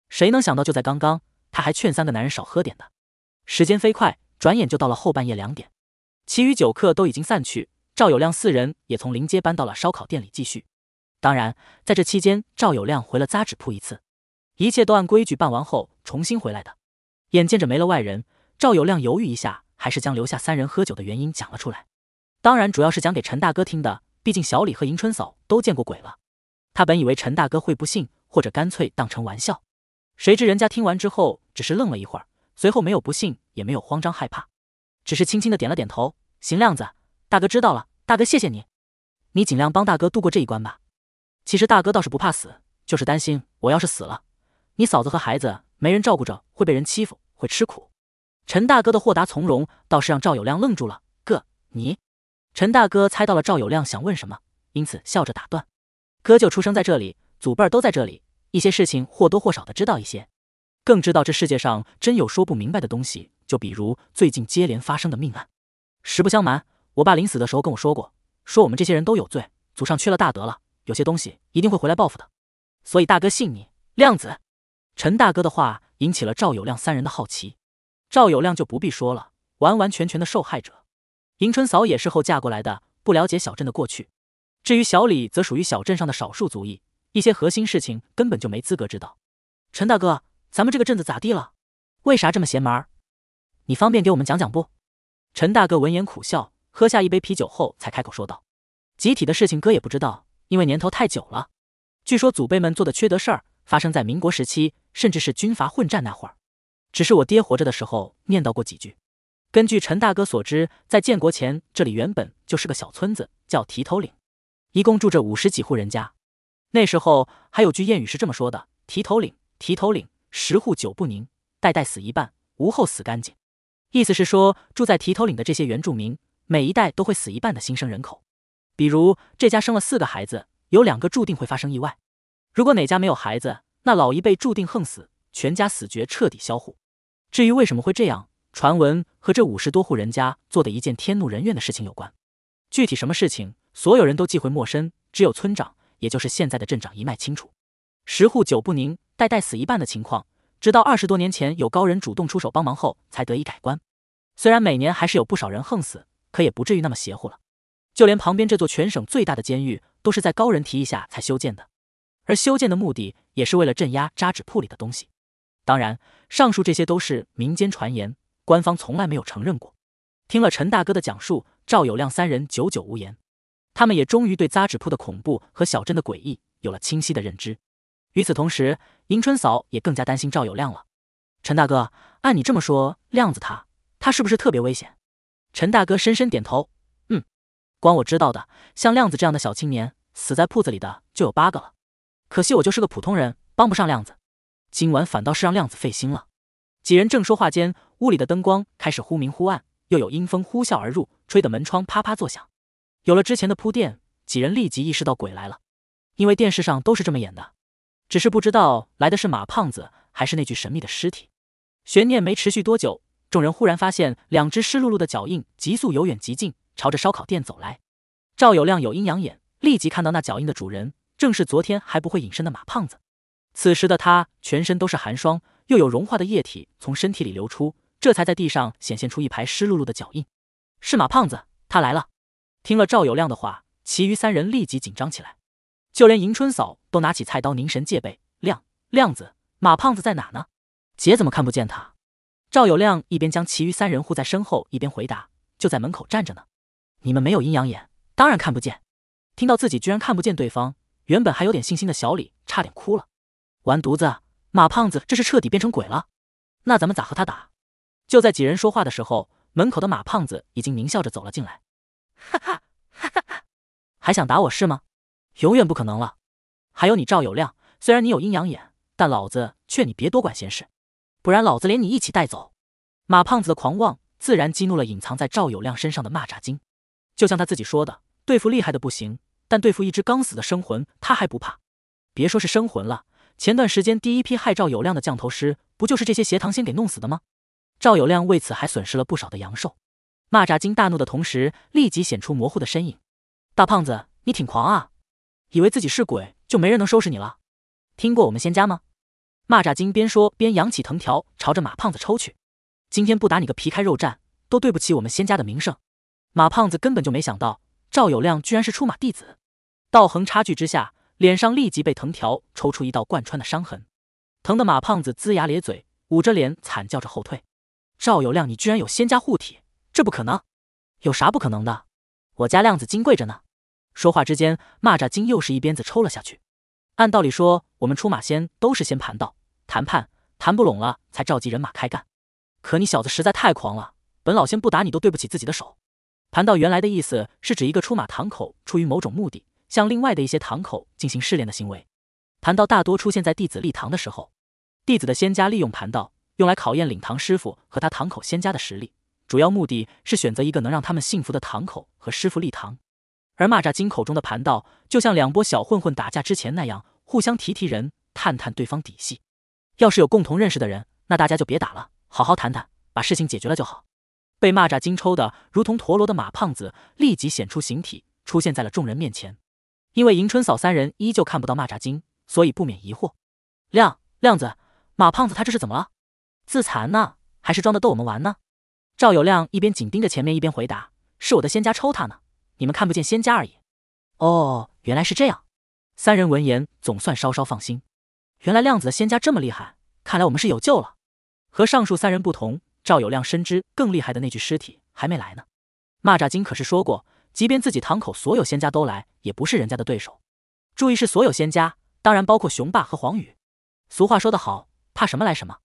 谁能想到，就在刚刚，他还劝三个男人少喝点的。时间飞快，转眼就到了后半夜两点，其余酒客都已经散去，赵有亮四人也从临街搬到了烧烤店里继续。当然，在这期间，赵有亮回了扎纸铺一次，一切都按规矩办完后，重新回来的。眼见着没了外人，赵有亮犹豫一下，还是将留下三人喝酒的原因讲了出来。当然，主要是讲给陈大哥听的，毕竟小李和迎春嫂都见过鬼了。他本以为陈大哥会不信，或者干脆当成玩笑，谁知人家听完之后只是愣了一会儿，随后没有不信，也没有慌张害怕，只是轻轻的点了点头。行，亮子，大哥知道了，大哥谢谢你，你尽量帮大哥度过这一关吧。其实大哥倒是不怕死，就是担心我要是死了，你嫂子和孩子没人照顾着会被人欺负，会吃苦。陈大哥的豁达从容倒是让赵有亮愣住了。哥，你……陈大哥猜到了赵有亮想问什么，因此笑着打断。哥就出生在这里，祖辈儿都在这里，一些事情或多或少的知道一些，更知道这世界上真有说不明白的东西，就比如最近接连发生的命案。实不相瞒，我爸临死的时候跟我说过，说我们这些人都有罪，祖上缺了大德了，有些东西一定会回来报复的。所以大哥信你，亮子。陈大哥的话引起了赵有亮三人的好奇。赵有亮就不必说了，完完全全的受害者。迎春嫂也是后嫁过来的，不了解小镇的过去。至于小李，则属于小镇上的少数族裔，一些核心事情根本就没资格知道。陈大哥，咱们这个镇子咋地了？为啥这么邪门？你方便给我们讲讲不？陈大哥闻言苦笑，喝下一杯啤酒后才开口说道：“集体的事情哥也不知道，因为年头太久了。据说祖辈们做的缺德事儿，发生在民国时期，甚至是军阀混战那会儿。只是我爹活着的时候念叨过几句。根据陈大哥所知，在建国前，这里原本就是个小村子，叫提头岭。”一共住着五十几户人家，那时候还有句谚语是这么说的：“提头岭，提头岭，十户九不宁，代代死一半，无后死干净。”意思是说，住在提头岭的这些原住民，每一代都会死一半的新生人口。比如这家生了四个孩子，有两个注定会发生意外；如果哪家没有孩子，那老一辈注定横死，全家死绝，彻底销户。至于为什么会这样，传闻和这五十多户人家做的一件天怒人怨的事情有关。具体什么事情？所有人都忌讳陌生，只有村长，也就是现在的镇长一脉清楚。十户九不宁，代代死一半的情况，直到二十多年前有高人主动出手帮忙后，才得以改观。虽然每年还是有不少人横死，可也不至于那么邪乎了。就连旁边这座全省最大的监狱，都是在高人提议下才修建的，而修建的目的也是为了镇压扎纸铺里的东西。当然，上述这些都是民间传言，官方从来没有承认过。听了陈大哥的讲述，赵有亮三人久久无言。他们也终于对扎纸铺的恐怖和小镇的诡异有了清晰的认知。与此同时，迎春嫂也更加担心赵有亮了。陈大哥，按你这么说，亮子他他是不是特别危险？陈大哥深深点头，嗯，光我知道的，像亮子这样的小青年，死在铺子里的就有八个了。可惜我就是个普通人，帮不上亮子。今晚反倒是让亮子费心了。几人正说话间，屋里的灯光开始忽明忽暗，又有阴风呼啸而入，吹得门窗啪啪作响。有了之前的铺垫，几人立即意识到鬼来了，因为电视上都是这么演的。只是不知道来的是马胖子还是那具神秘的尸体。悬念没持续多久，众人忽然发现两只湿漉漉的脚印急速由远及近，朝着烧烤店走来。赵有亮有阴阳眼，立即看到那脚印的主人正是昨天还不会隐身的马胖子。此时的他全身都是寒霜，又有融化的液体从身体里流出，这才在地上显现出一排湿漉漉的脚印。是马胖子，他来了。听了赵有亮的话，其余三人立即紧张起来，就连迎春嫂都拿起菜刀，凝神戒备。亮亮子、马胖子在哪呢？姐怎么看不见他？赵有亮一边将其余三人护在身后，一边回答：“就在门口站着呢。你们没有阴阳眼，当然看不见。”听到自己居然看不见对方，原本还有点信心的小李差点哭了。完犊子，马胖子这是彻底变成鬼了。那咱们咋和他打？就在几人说话的时候，门口的马胖子已经狞笑着走了进来。哈哈哈哈哈！还想打我是吗？永远不可能了！还有你赵有亮，虽然你有阴阳眼，但老子劝你别多管闲事，不然老子连你一起带走！马胖子的狂妄自然激怒了隐藏在赵有亮身上的蚂蚱精，就像他自己说的，对付厉害的不行，但对付一只刚死的生魂他还不怕。别说是生魂了，前段时间第一批害赵有亮的降头师，不就是这些邪堂仙给弄死的吗？赵有亮为此还损失了不少的阳寿。蚂蚱精大怒的同时，立即显出模糊的身影。大胖子，你挺狂啊！以为自己是鬼，就没人能收拾你了？听过我们仙家吗？蚂蚱精边说边扬起藤条，朝着马胖子抽去。今天不打你个皮开肉绽，都对不起我们仙家的名声。马胖子根本就没想到赵有亮居然是出马弟子，道横差距之下，脸上立即被藤条抽出一道贯穿的伤痕，疼得马胖子龇牙咧嘴，捂着脸惨叫着后退。赵有亮，你居然有仙家护体！这不可能，有啥不可能的？我家亮子金贵着呢。说话之间，蚂蚱精又是一鞭子抽了下去。按道理说，我们出马仙都是先盘道谈判，谈不拢了才召集人马开干。可你小子实在太狂了，本老仙不打你都对不起自己的手。盘道原来的意思是指一个出马堂口出于某种目的向另外的一些堂口进行试炼的行为。盘道大多出现在弟子立堂的时候，弟子的仙家利用盘道用来考验领堂师傅和他堂口仙家的实力。主要目的是选择一个能让他们信服的堂口和师傅立堂，而蚂蚱精口中的盘道，就像两拨小混混打架之前那样，互相提提人，探探对方底细。要是有共同认识的人，那大家就别打了，好好谈谈，把事情解决了就好。被蚂蚱精抽的如同陀螺的马胖子立即显出形体，出现在了众人面前。因为迎春嫂三人依旧看不到蚂蚱精，所以不免疑惑：亮亮子，马胖子他这是怎么了？自残呢，还是装的逗我们玩呢？赵有亮一边紧盯着前面，一边回答：“是我的仙家抽他呢，你们看不见仙家而已。”哦，原来是这样。三人闻言，总算稍稍放心。原来量子的仙家这么厉害，看来我们是有救了。和上述三人不同，赵有亮深知更厉害的那具尸体还没来呢。蚂蚱精可是说过，即便自己堂口所有仙家都来，也不是人家的对手。注意是所有仙家，当然包括雄霸和黄宇。俗话说得好，怕什么来什么。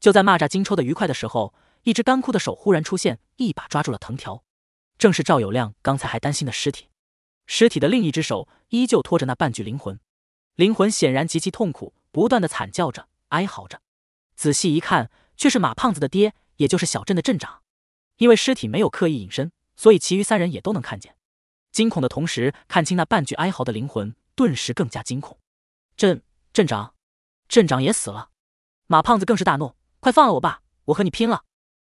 就在蚂蚱精抽的愉快的时候。一只干枯的手忽然出现，一把抓住了藤条，正是赵有亮刚才还担心的尸体。尸体的另一只手依旧拖着那半具灵魂，灵魂显然极其痛苦，不断的惨叫着、哀嚎着。仔细一看，却是马胖子的爹，也就是小镇的镇长。因为尸体没有刻意隐身，所以其余三人也都能看见。惊恐的同时看清那半具哀嚎的灵魂，顿时更加惊恐。镇镇长，镇长也死了。马胖子更是大怒：“快放了我爸，我和你拼了！”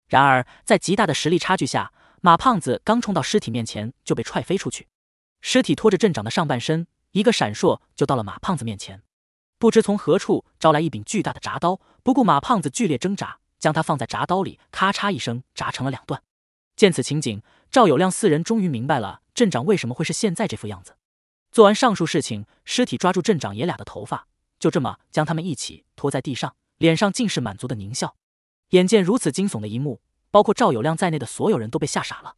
然而，在极大的实力差距下，马胖子刚冲到尸体面前就被踹飞出去。尸体拖着镇长的上半身，一个闪烁就到了马胖子面前，不知从何处招来一柄巨大的铡刀，不顾马胖子剧烈挣扎，将他放在铡刀里，咔嚓一声，铡成了两段。见此情景，赵有亮四人终于明白了镇长为什么会是现在这副样子。做完上述事情，尸体抓住镇长爷俩的头发，就这么将他们一起拖在地上，脸上尽是满足的狞笑。眼见如此惊悚的一幕，包括赵有亮在内的所有人都被吓傻了。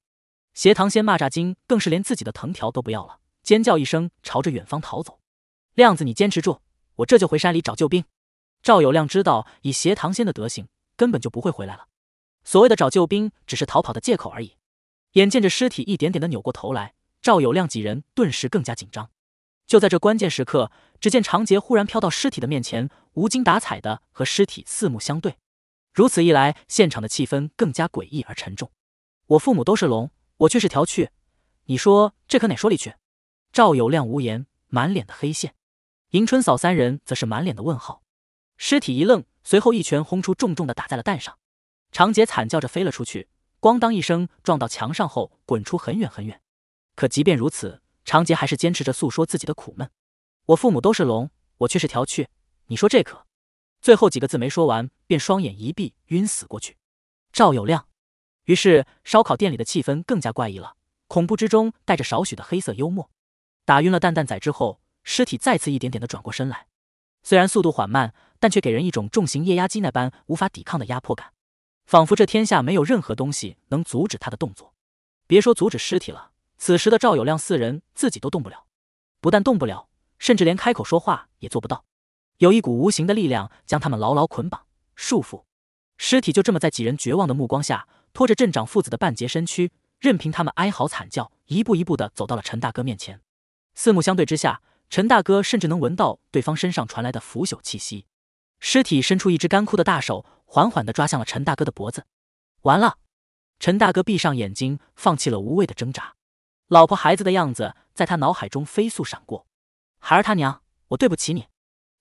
斜塘仙蚂蚱精更是连自己的藤条都不要了，尖叫一声，朝着远方逃走。亮子，你坚持住，我这就回山里找救兵。赵有亮知道，以斜塘仙的德行，根本就不会回来了。所谓的找救兵，只是逃跑的借口而已。眼见着尸体一点点的扭过头来，赵有亮几人顿时更加紧张。就在这关键时刻，只见长杰忽然飘到尸体的面前，无精打采的和尸体四目相对。如此一来，现场的气氛更加诡异而沉重。我父母都是龙，我却是条雀，你说这可哪说理去？赵有亮无言，满脸的黑线。迎春嫂三人则是满脸的问号。尸体一愣，随后一拳轰出，重重的打在了蛋上。长杰惨叫着飞了出去，咣当一声撞到墙上后滚出很远很远。可即便如此，长杰还是坚持着诉说自己的苦闷：我父母都是龙，我却是条雀，你说这可……最后几个字没说完，便双眼一闭，晕死过去。赵有亮，于是烧烤店里的气氛更加怪异了，恐怖之中带着少许的黑色幽默。打晕了蛋蛋仔之后，尸体再次一点点的转过身来，虽然速度缓慢，但却给人一种重型液压机那般无法抵抗的压迫感，仿佛这天下没有任何东西能阻止他的动作。别说阻止尸体了，此时的赵有亮四人自己都动不了，不但动不了，甚至连开口说话也做不到。有一股无形的力量将他们牢牢捆绑束缚，尸体就这么在几人绝望的目光下，拖着镇长父子的半截身躯，任凭他们哀嚎惨叫，一步一步的走到了陈大哥面前。四目相对之下，陈大哥甚至能闻到对方身上传来的腐朽气息。尸体伸出一只干枯的大手，缓缓地抓向了陈大哥的脖子。完了，陈大哥闭上眼睛，放弃了无谓的挣扎。老婆孩子的样子在他脑海中飞速闪过，孩儿他娘，我对不起你。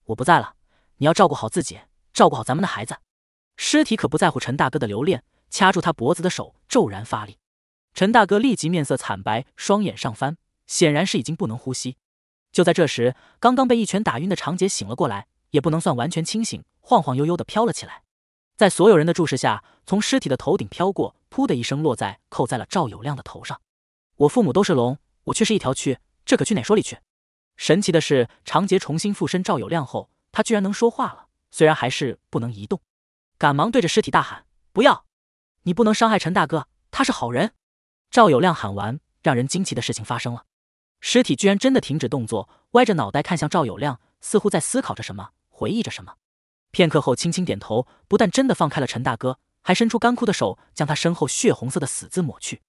我不在了，你要照顾好自己，照顾好咱们的孩子。尸体可不在乎陈大哥的留恋，掐住他脖子的手骤然发力，陈大哥立即面色惨白，双眼上翻，显然是已经不能呼吸。就在这时，刚刚被一拳打晕的长姐醒了过来，也不能算完全清醒，晃晃悠悠的飘了起来，在所有人的注视下，从尸体的头顶飘过，噗的一声落在扣在了赵有亮的头上。我父母都是龙，我却是一条蛆，这可去哪说理去？神奇的是，长杰重新附身赵有亮后，他居然能说话了。虽然还是不能移动，赶忙对着尸体大喊：“不要！你不能伤害陈大哥，他是好人。”赵有亮喊完，让人惊奇的事情发生了：尸体居然真的停止动作，歪着脑袋看向赵有亮，似乎在思考着什么，回忆着什么。片刻后，轻轻点头，不但真的放开了陈大哥，还伸出干枯的手将他身后血红色的“死”字抹去。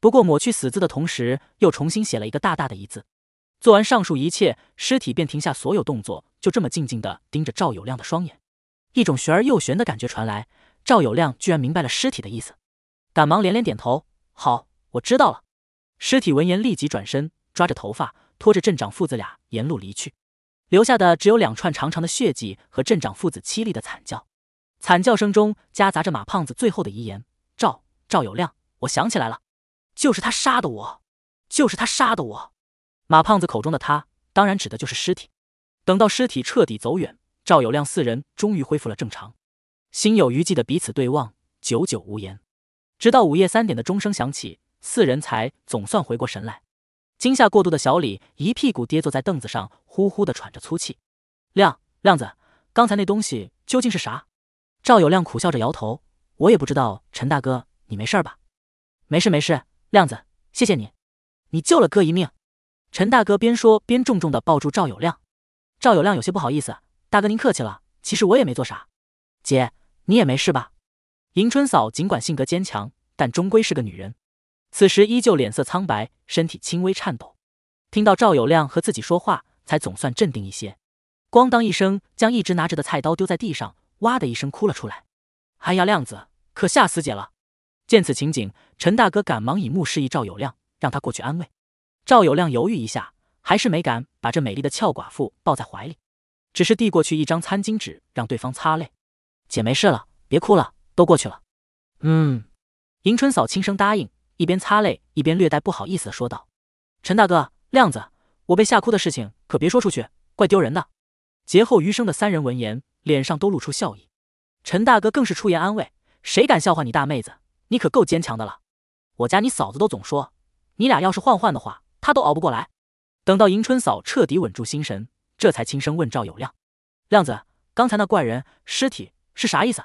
不过，抹去“死”字的同时，又重新写了一个大大的“一”字。做完上述一切，尸体便停下所有动作，就这么静静的盯着赵有亮的双眼，一种玄而又玄的感觉传来。赵有亮居然明白了尸体的意思，赶忙连连点头：“好，我知道了。”尸体闻言立即转身，抓着头发，拖着镇长父子俩沿路离去，留下的只有两串长长的血迹和镇长父子凄厉的惨叫，惨叫声中夹杂着马胖子最后的遗言：“赵赵有亮，我想起来了，就是他杀的我，就是他杀的我。”马胖子口中的他，当然指的就是尸体。等到尸体彻底走远，赵有亮四人终于恢复了正常，心有余悸的彼此对望，久久无言。直到午夜三点的钟声响起，四人才总算回过神来。惊吓过度的小李一屁股跌坐在凳子上，呼呼的喘着粗气。亮亮子，刚才那东西究竟是啥？赵有亮苦笑着摇头：“我也不知道。”陈大哥，你没事吧？没事没事，亮子，谢谢你，你救了哥一命。陈大哥边说边重重的抱住赵有亮，赵有亮有些不好意思：“大哥您客气了，其实我也没做啥。”“姐，你也没事吧？”迎春嫂尽管性格坚强，但终归是个女人，此时依旧脸色苍白，身体轻微颤抖。听到赵有亮和自己说话，才总算镇定一些，咣当一声将一直拿着的菜刀丢在地上，哇的一声哭了出来。“哎呀，亮子，可吓死姐了！”见此情景，陈大哥赶忙以目示意赵有亮，让他过去安慰。赵有亮犹豫一下，还是没敢把这美丽的俏寡妇抱在怀里，只是递过去一张餐巾纸，让对方擦泪。姐没事了，别哭了，都过去了。嗯，迎春嫂轻声答应，一边擦泪，一边略带不好意思的说道：“陈大哥，亮子，我被吓哭的事情可别说出去，怪丢人的。”劫后余生的三人闻言，脸上都露出笑意。陈大哥更是出言安慰：“谁敢笑话你大妹子？你可够坚强的了。我家你嫂子都总说，你俩要是换换的话。”他都熬不过来，等到迎春嫂彻底稳住心神，这才轻声问赵有亮：“亮子，刚才那怪人尸体是啥意思？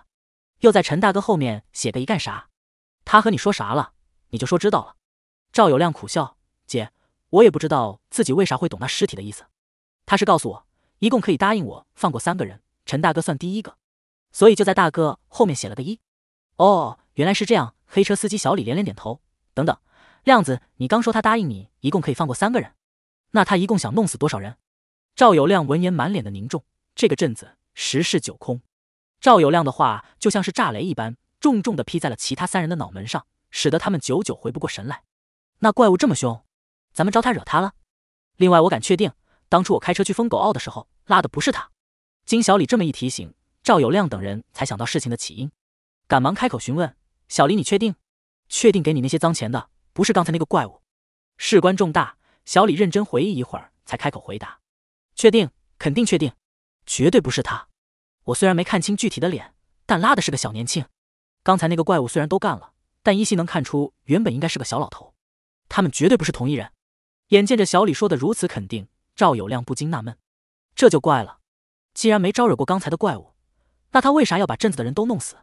又在陈大哥后面写个一干啥？他和你说啥了？你就说知道了。”赵有亮苦笑：“姐，我也不知道自己为啥会懂那尸体的意思。他是告诉我，一共可以答应我放过三个人，陈大哥算第一个，所以就在大哥后面写了个一。”哦，原来是这样。黑车司机小李连连点头。等等。亮子，你刚说他答应你一共可以放过三个人，那他一共想弄死多少人？赵有亮闻言满脸的凝重。这个镇子十室九空。赵有亮的话就像是炸雷一般，重重的劈在了其他三人的脑门上，使得他们久久回不过神来。那怪物这么凶，咱们招他惹他了？另外，我敢确定，当初我开车去疯狗坳的时候拉的不是他。经小李这么一提醒，赵有亮等人才想到事情的起因，赶忙开口询问：“小李，你确定？确定给你那些脏钱的？”不是刚才那个怪物，事关重大。小李认真回忆一会儿，才开口回答：“确定，肯定，确定，绝对不是他。我虽然没看清具体的脸，但拉的是个小年轻。刚才那个怪物虽然都干了，但依稀能看出原本应该是个小老头。他们绝对不是同一人。”眼见着小李说的如此肯定，赵有亮不禁纳闷：“这就怪了，既然没招惹过刚才的怪物，那他为啥要把镇子的人都弄死？”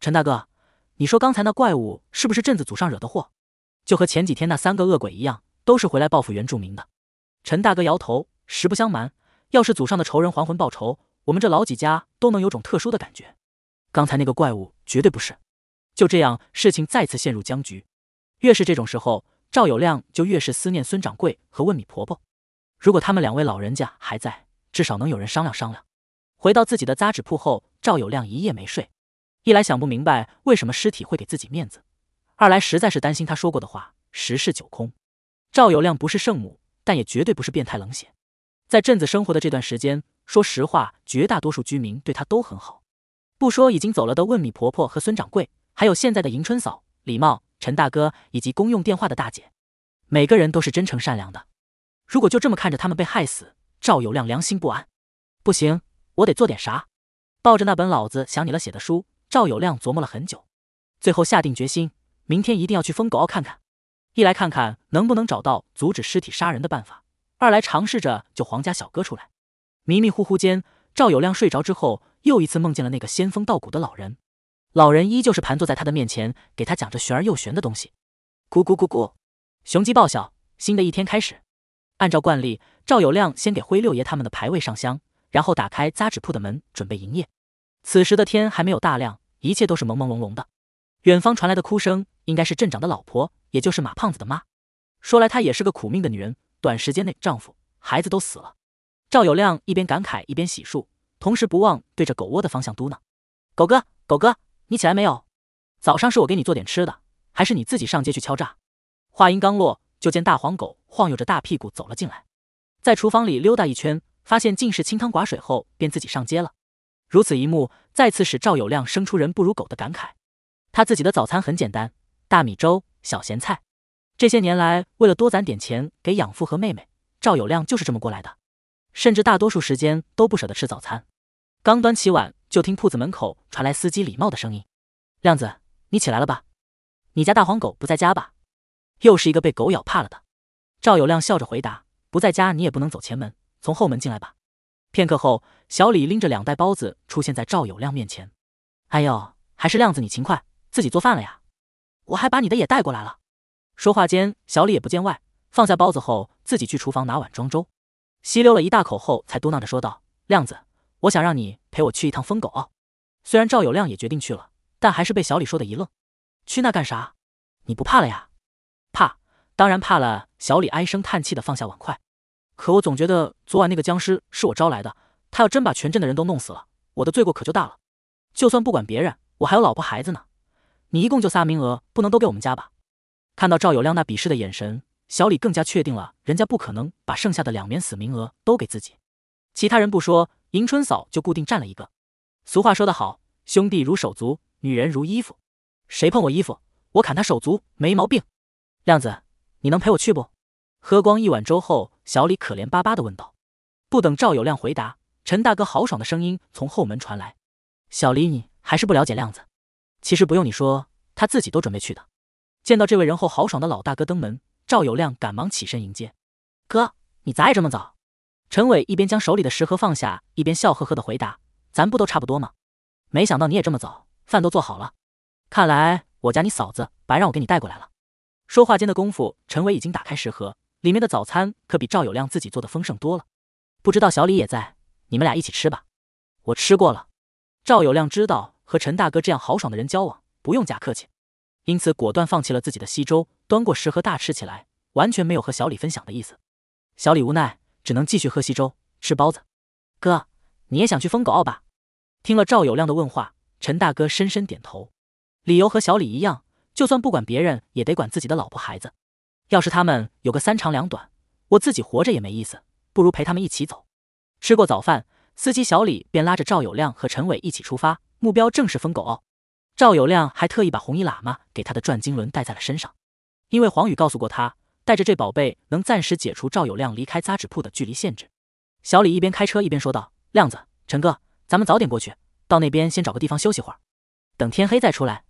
陈大哥，你说刚才那怪物是不是镇子祖上惹的祸？就和前几天那三个恶鬼一样，都是回来报复原住民的。陈大哥摇头，实不相瞒，要是祖上的仇人还魂报仇，我们这老几家都能有种特殊的感觉。刚才那个怪物绝对不是。就这样，事情再次陷入僵局。越是这种时候，赵有亮就越是思念孙掌柜和问米婆婆。如果他们两位老人家还在，至少能有人商量商量。回到自己的扎纸铺后，赵有亮一夜没睡，一来想不明白为什么尸体会给自己面子。二来实在是担心他说过的话十室九空。赵有亮不是圣母，但也绝对不是变态冷血。在镇子生活的这段时间，说实话，绝大多数居民对他都很好。不说已经走了的问米婆婆和孙掌柜，还有现在的迎春嫂、李茂、陈大哥以及公用电话的大姐，每个人都是真诚善良的。如果就这么看着他们被害死，赵有亮良心不安。不行，我得做点啥。抱着那本老子想你了写的书，赵有亮琢磨了很久，最后下定决心。明天一定要去疯狗坳看看，一来看看能不能找到阻止尸体杀人的办法，二来尝试着救皇家小哥出来。迷迷糊糊间，赵有亮睡着之后，又一次梦见了那个仙风道骨的老人。老人依旧是盘坐在他的面前，给他讲着玄而又玄的东西。咕咕咕咕，雄鸡报晓，新的一天开始。按照惯例，赵有亮先给灰六爷他们的牌位上香，然后打开杂纸铺的门，准备营业。此时的天还没有大亮，一切都是朦朦胧胧的，远方传来的哭声。应该是镇长的老婆，也就是马胖子的妈。说来她也是个苦命的女人，短时间内丈夫、孩子都死了。赵有亮一边感慨一边洗漱，同时不忘对着狗窝的方向嘟囔：“狗哥，狗哥，你起来没有？早上是我给你做点吃的，还是你自己上街去敲诈？”话音刚落，就见大黄狗晃悠着大屁股走了进来，在厨房里溜达一圈，发现尽是清汤寡水后，便自己上街了。如此一幕，再次使赵有亮生出人不如狗的感慨。他自己的早餐很简单。大米粥、小咸菜，这些年来，为了多攒点钱给养父和妹妹，赵有亮就是这么过来的。甚至大多数时间都不舍得吃早餐。刚端起碗，就听铺子门口传来司机礼貌的声音：“亮子，你起来了吧？你家大黄狗不在家吧？”又是一个被狗咬怕了的。赵有亮笑着回答：“不在家，你也不能走前门，从后门进来吧。”片刻后，小李拎着两袋包子出现在赵有亮面前。“哎呦，还是亮子你勤快，自己做饭了呀！”我还把你的也带过来了。说话间，小李也不见外，放下包子后，自己去厨房拿碗装粥，吸溜了一大口后，才嘟囔着说道：“亮子，我想让你陪我去一趟疯狗坳。”虽然赵有亮也决定去了，但还是被小李说的一愣：“去那干啥？你不怕了呀？”“怕，当然怕了。”小李唉声叹气的放下碗筷，可我总觉得昨晚那个僵尸是我招来的，他要真把全镇的人都弄死了，我的罪过可就大了。就算不管别人，我还有老婆孩子呢。你一共就仨名额，不能都给我们家吧？看到赵有亮那鄙视的眼神，小李更加确定了，人家不可能把剩下的两免死名额都给自己。其他人不说，迎春嫂就固定占了一个。俗话说得好，兄弟如手足，女人如衣服，谁碰我衣服，我砍他手足没毛病。亮子，你能陪我去不？喝光一碗粥后，小李可怜巴巴的问道。不等赵有亮回答，陈大哥豪爽的声音从后门传来：“小李，你还是不了解亮子。”其实不用你说，他自己都准备去的。见到这位仁厚豪爽的老大哥登门，赵有亮赶忙起身迎接。哥，你咋也这么早？陈伟一边将手里的食盒放下，一边笑呵呵地回答：“咱不都差不多吗？没想到你也这么早，饭都做好了。看来我家你嫂子白让我给你带过来了。”说话间的功夫，陈伟已经打开食盒，里面的早餐可比赵有亮自己做的丰盛多了。不知道小李也在，你们俩一起吃吧。我吃过了。赵有亮知道。和陈大哥这样豪爽的人交往，不用假客气，因此果断放弃了自己的稀粥，端过食盒大吃起来，完全没有和小李分享的意思。小李无奈，只能继续喝稀粥、吃包子。哥，你也想去疯狗坳吧？听了赵有亮的问话，陈大哥深深点头，理由和小李一样，就算不管别人，也得管自己的老婆孩子。要是他们有个三长两短，我自己活着也没意思，不如陪他们一起走。吃过早饭，司机小李便拉着赵有亮和陈伟一起出发。目标正是疯狗傲，赵有亮还特意把红衣喇嘛给他的转经轮带在了身上，因为黄宇告诉过他，带着这宝贝能暂时解除赵有亮离开扎纸铺的距离限制。小李一边开车一边说道：“亮子，陈哥，咱们早点过去，到那边先找个地方休息会儿，等天黑再出来。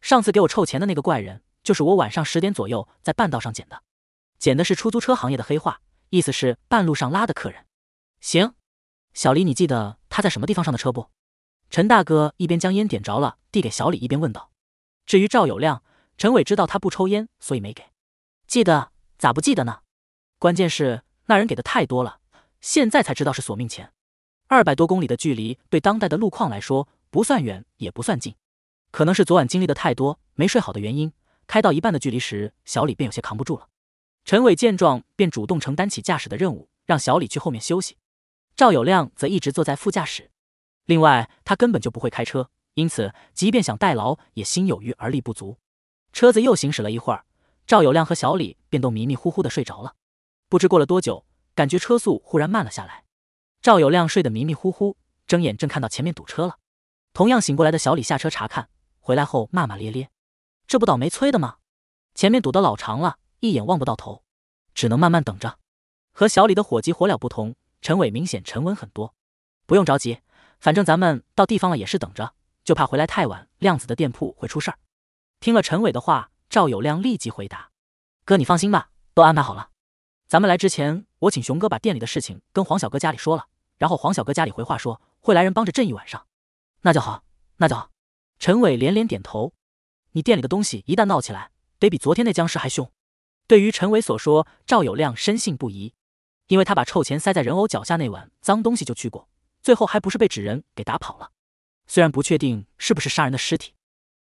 上次给我臭钱的那个怪人，就是我晚上十点左右在半道上捡的，捡的是出租车行业的黑话，意思是半路上拉的客人。行，小李，你记得他在什么地方上的车不？”陈大哥一边将烟点着了，递给小李，一边问道：“至于赵有亮，陈伟知道他不抽烟，所以没给。记得咋不记得呢？关键是那人给的太多了，现在才知道是索命钱。二百多公里的距离，对当代的路况来说不算远，也不算近。可能是昨晚经历的太多，没睡好的原因。开到一半的距离时，小李便有些扛不住了。陈伟见状，便主动承担起驾驶的任务，让小李去后面休息。赵有亮则一直坐在副驾驶。”另外，他根本就不会开车，因此即便想代劳，也心有余而力不足。车子又行驶了一会儿，赵有亮和小李便都迷迷糊糊的睡着了。不知过了多久，感觉车速忽然慢了下来。赵有亮睡得迷迷糊糊，睁眼正看到前面堵车了。同样醒过来的小李下车查看，回来后骂骂咧咧：“这不倒霉催的吗？前面堵得老长了，一眼望不到头，只能慢慢等着。”和小李的火急火燎不同，陈伟明显沉稳很多，不用着急。反正咱们到地方了也是等着，就怕回来太晚，亮子的店铺会出事儿。听了陈伟的话，赵有亮立即回答：“哥，你放心吧，都安排好了。咱们来之前，我请熊哥把店里的事情跟黄小哥家里说了，然后黄小哥家里回话说会来人帮着镇一晚上。那就好，那就好。”陈伟连连点头：“你店里的东西一旦闹起来，得比昨天那僵尸还凶。”对于陈伟所说，赵有亮深信不疑，因为他把臭钱塞在人偶脚下那晚，脏东西就去过。最后还不是被纸人给打跑了，虽然不确定是不是杀人的尸体。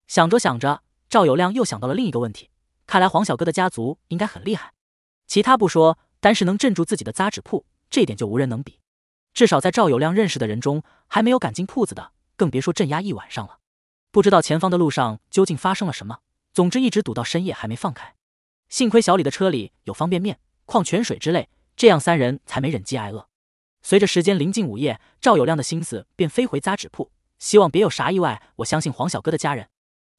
想着想着，赵有亮又想到了另一个问题，看来黄小哥的家族应该很厉害。其他不说，单是能镇住自己的扎纸铺，这点就无人能比。至少在赵有亮认识的人中，还没有敢进铺子的，更别说镇压一晚上了。不知道前方的路上究竟发生了什么，总之一直堵到深夜还没放开。幸亏小李的车里有方便面、矿泉水之类，这样三人才没忍饥挨饿。随着时间临近午夜，赵有亮的心思便飞回扎纸铺，希望别有啥意外。我相信黄小哥的家人。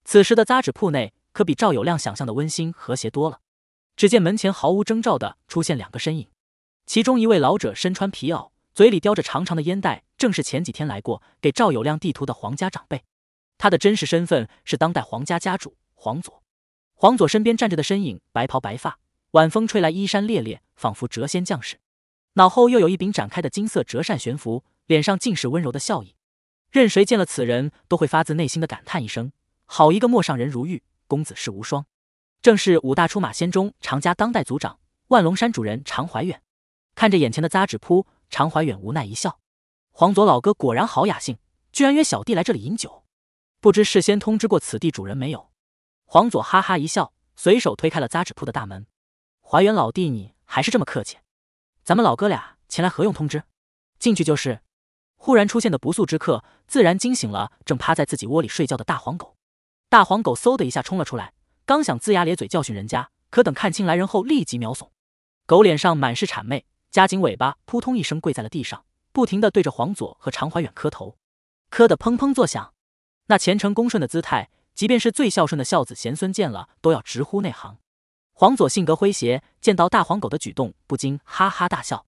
此时的扎纸铺内可比赵有亮想象的温馨和谐多了。只见门前毫无征兆的出现两个身影，其中一位老者身穿皮袄，嘴里叼着长长的烟袋，正是前几天来过给赵有亮地图的黄家长辈。他的真实身份是当代黄家家主黄佐。黄佐身边站着的身影，白袍白发，晚风吹来衣衫猎猎，仿佛谪仙降世。脑后又有一柄展开的金色折扇悬浮，脸上尽是温柔的笑意。任谁见了此人，都会发自内心的感叹一声：“好一个陌上人如玉，公子世无双。”正是五大出马仙中常家当代族长，万龙山主人常怀远。看着眼前的扎纸铺，常怀远无奈一笑：“黄左老哥果然好雅兴，居然约小弟来这里饮酒，不知事先通知过此地主人没有？”黄左哈哈一笑，随手推开了扎纸铺的大门：“怀远老弟，你还是这么客气。”咱们老哥俩前来何用通知？进去就是。忽然出现的不速之客，自然惊醒了正趴在自己窝里睡觉的大黄狗。大黄狗嗖的一下冲了出来，刚想龇牙咧嘴教训人家，可等看清来人后，立即秒怂。狗脸上满是谄媚，夹紧尾巴，扑通一声跪在了地上，不停的对着黄佐和常怀远磕头，磕得砰砰作响。那虔诚恭顺的姿态，即便是最孝顺的孝子贤孙见了，都要直呼内行。黄佐性格诙谐，见到大黄狗的举动不禁哈哈大笑。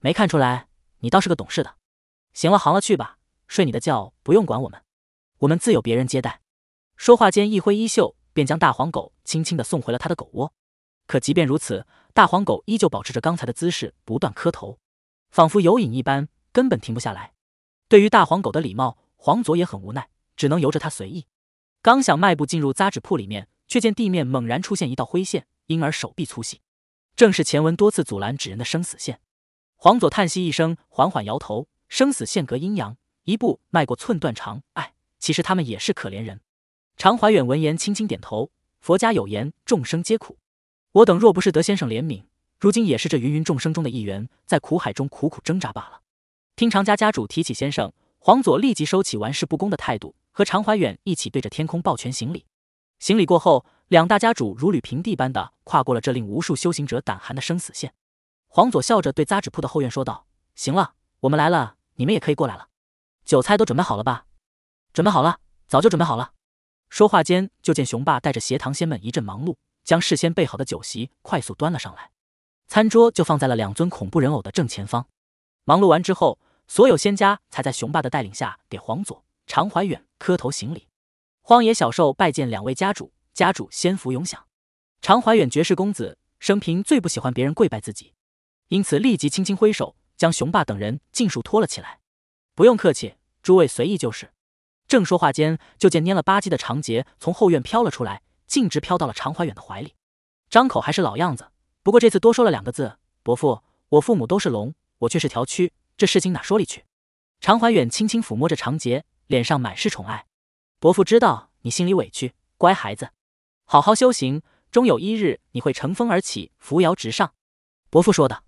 没看出来，你倒是个懂事的。行了，行了，去吧，睡你的觉，不用管我们，我们自有别人接待。说话间，一挥衣袖，便将大黄狗轻轻的送回了他的狗窝。可即便如此，大黄狗依旧保持着刚才的姿势，不断磕头，仿佛有瘾一般，根本停不下来。对于大黄狗的礼貌，黄佐也很无奈，只能由着他随意。刚想迈步进入杂纸铺里面，却见地面猛然出现一道灰线。婴儿手臂粗细，正是前文多次阻拦纸人的生死线。黄佐叹息一声，缓缓摇头：“生死线隔阴阳，一步迈过寸断肠。唉，其实他们也是可怜人。”常怀远闻言，轻轻点头：“佛家有言，众生皆苦。我等若不是得先生怜悯，如今也是这芸芸众生中的一员，在苦海中苦苦挣扎罢了。”听常家家主提起先生，黄佐立即收起玩世不恭的态度，和常怀远一起对着天空抱拳行礼。行礼过后。两大家主如履平地般的跨过了这令无数修行者胆寒的生死线。黄佐笑着对扎纸铺的后院说道：“行了，我们来了，你们也可以过来了。酒菜都准备好了吧？”“准备好了，早就准备好了。”说话间，就见雄霸带着邪堂仙们一阵忙碌，将事先备好的酒席快速端了上来。餐桌就放在了两尊恐怖人偶的正前方。忙碌完之后，所有仙家才在雄霸的带领下给黄佐、常怀远磕头行礼：“荒野小兽拜见两位家主。”家主仙福永享，常怀远绝世公子，生平最不喜欢别人跪拜自己，因此立即轻轻挥手，将雄霸等人尽数拖了起来。不用客气，诸位随意就是。正说话间，就见蔫了吧唧的长杰从后院飘了出来，径直飘到了常怀远的怀里，张口还是老样子，不过这次多说了两个字：“伯父，我父母都是龙，我却是条蛆，这事情哪说理去？”常怀远轻轻抚摸着长杰，脸上满是宠爱：“伯父知道你心里委屈，乖孩子。”好好修行，终有一日你会乘风而起，扶摇直上。伯父说的，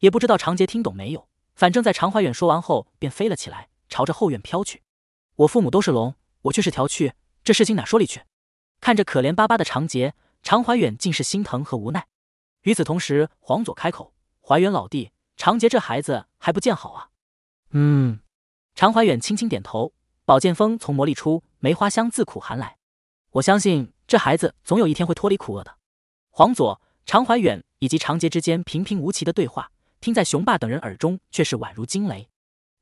也不知道长杰听懂没有。反正，在常怀远说完后，便飞了起来，朝着后院飘去。我父母都是龙，我却是条蛆，这事情哪说理去？看着可怜巴巴的长杰，常怀远竟是心疼和无奈。与此同时，黄佐开口：“怀远老弟，长杰这孩子还不见好啊。”嗯，常怀远轻轻点头。宝剑锋从磨砺出，梅花香自苦寒来。我相信。这孩子总有一天会脱离苦厄的。黄佐、常怀远以及常杰之间平平无奇的对话，听在雄霸等人耳中却是宛如惊雷。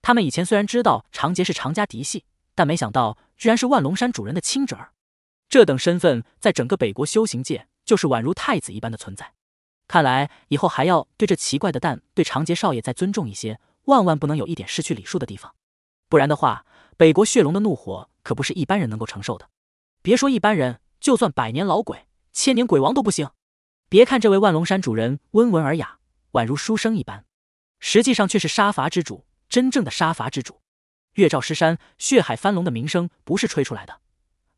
他们以前虽然知道常杰是常家嫡系，但没想到居然是万龙山主人的亲侄儿。这等身份，在整个北国修行界就是宛如太子一般的存在。看来以后还要对这奇怪的蛋、对常杰少爷再尊重一些，万万不能有一点失去礼数的地方。不然的话，北国血龙的怒火可不是一般人能够承受的。别说一般人。就算百年老鬼、千年鬼王都不行。别看这位万龙山主人温文尔雅，宛如书生一般，实际上却是杀伐之主，真正的杀伐之主。月照尸山，血海翻龙的名声不是吹出来的，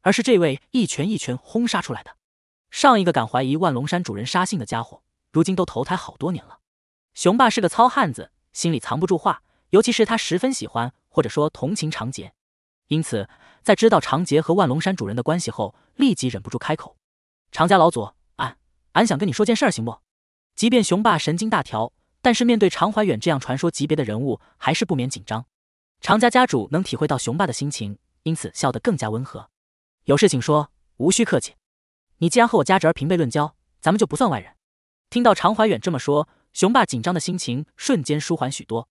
而是这位一拳一拳轰杀出来的。上一个敢怀疑万龙山主人杀性的家伙，如今都投胎好多年了。雄霸是个糙汉子，心里藏不住话，尤其是他十分喜欢或者说同情长杰。因此，在知道长杰和万龙山主人的关系后，立即忍不住开口：“常家老祖，俺俺想跟你说件事儿，行不？”即便雄霸神经大条，但是面对常怀远这样传说级别的人物，还是不免紧张。常家家主能体会到雄霸的心情，因此笑得更加温和：“有事请说，无需客气。你既然和我家侄儿平辈论交，咱们就不算外人。”听到常怀远这么说，雄霸紧张的心情瞬间舒缓许多。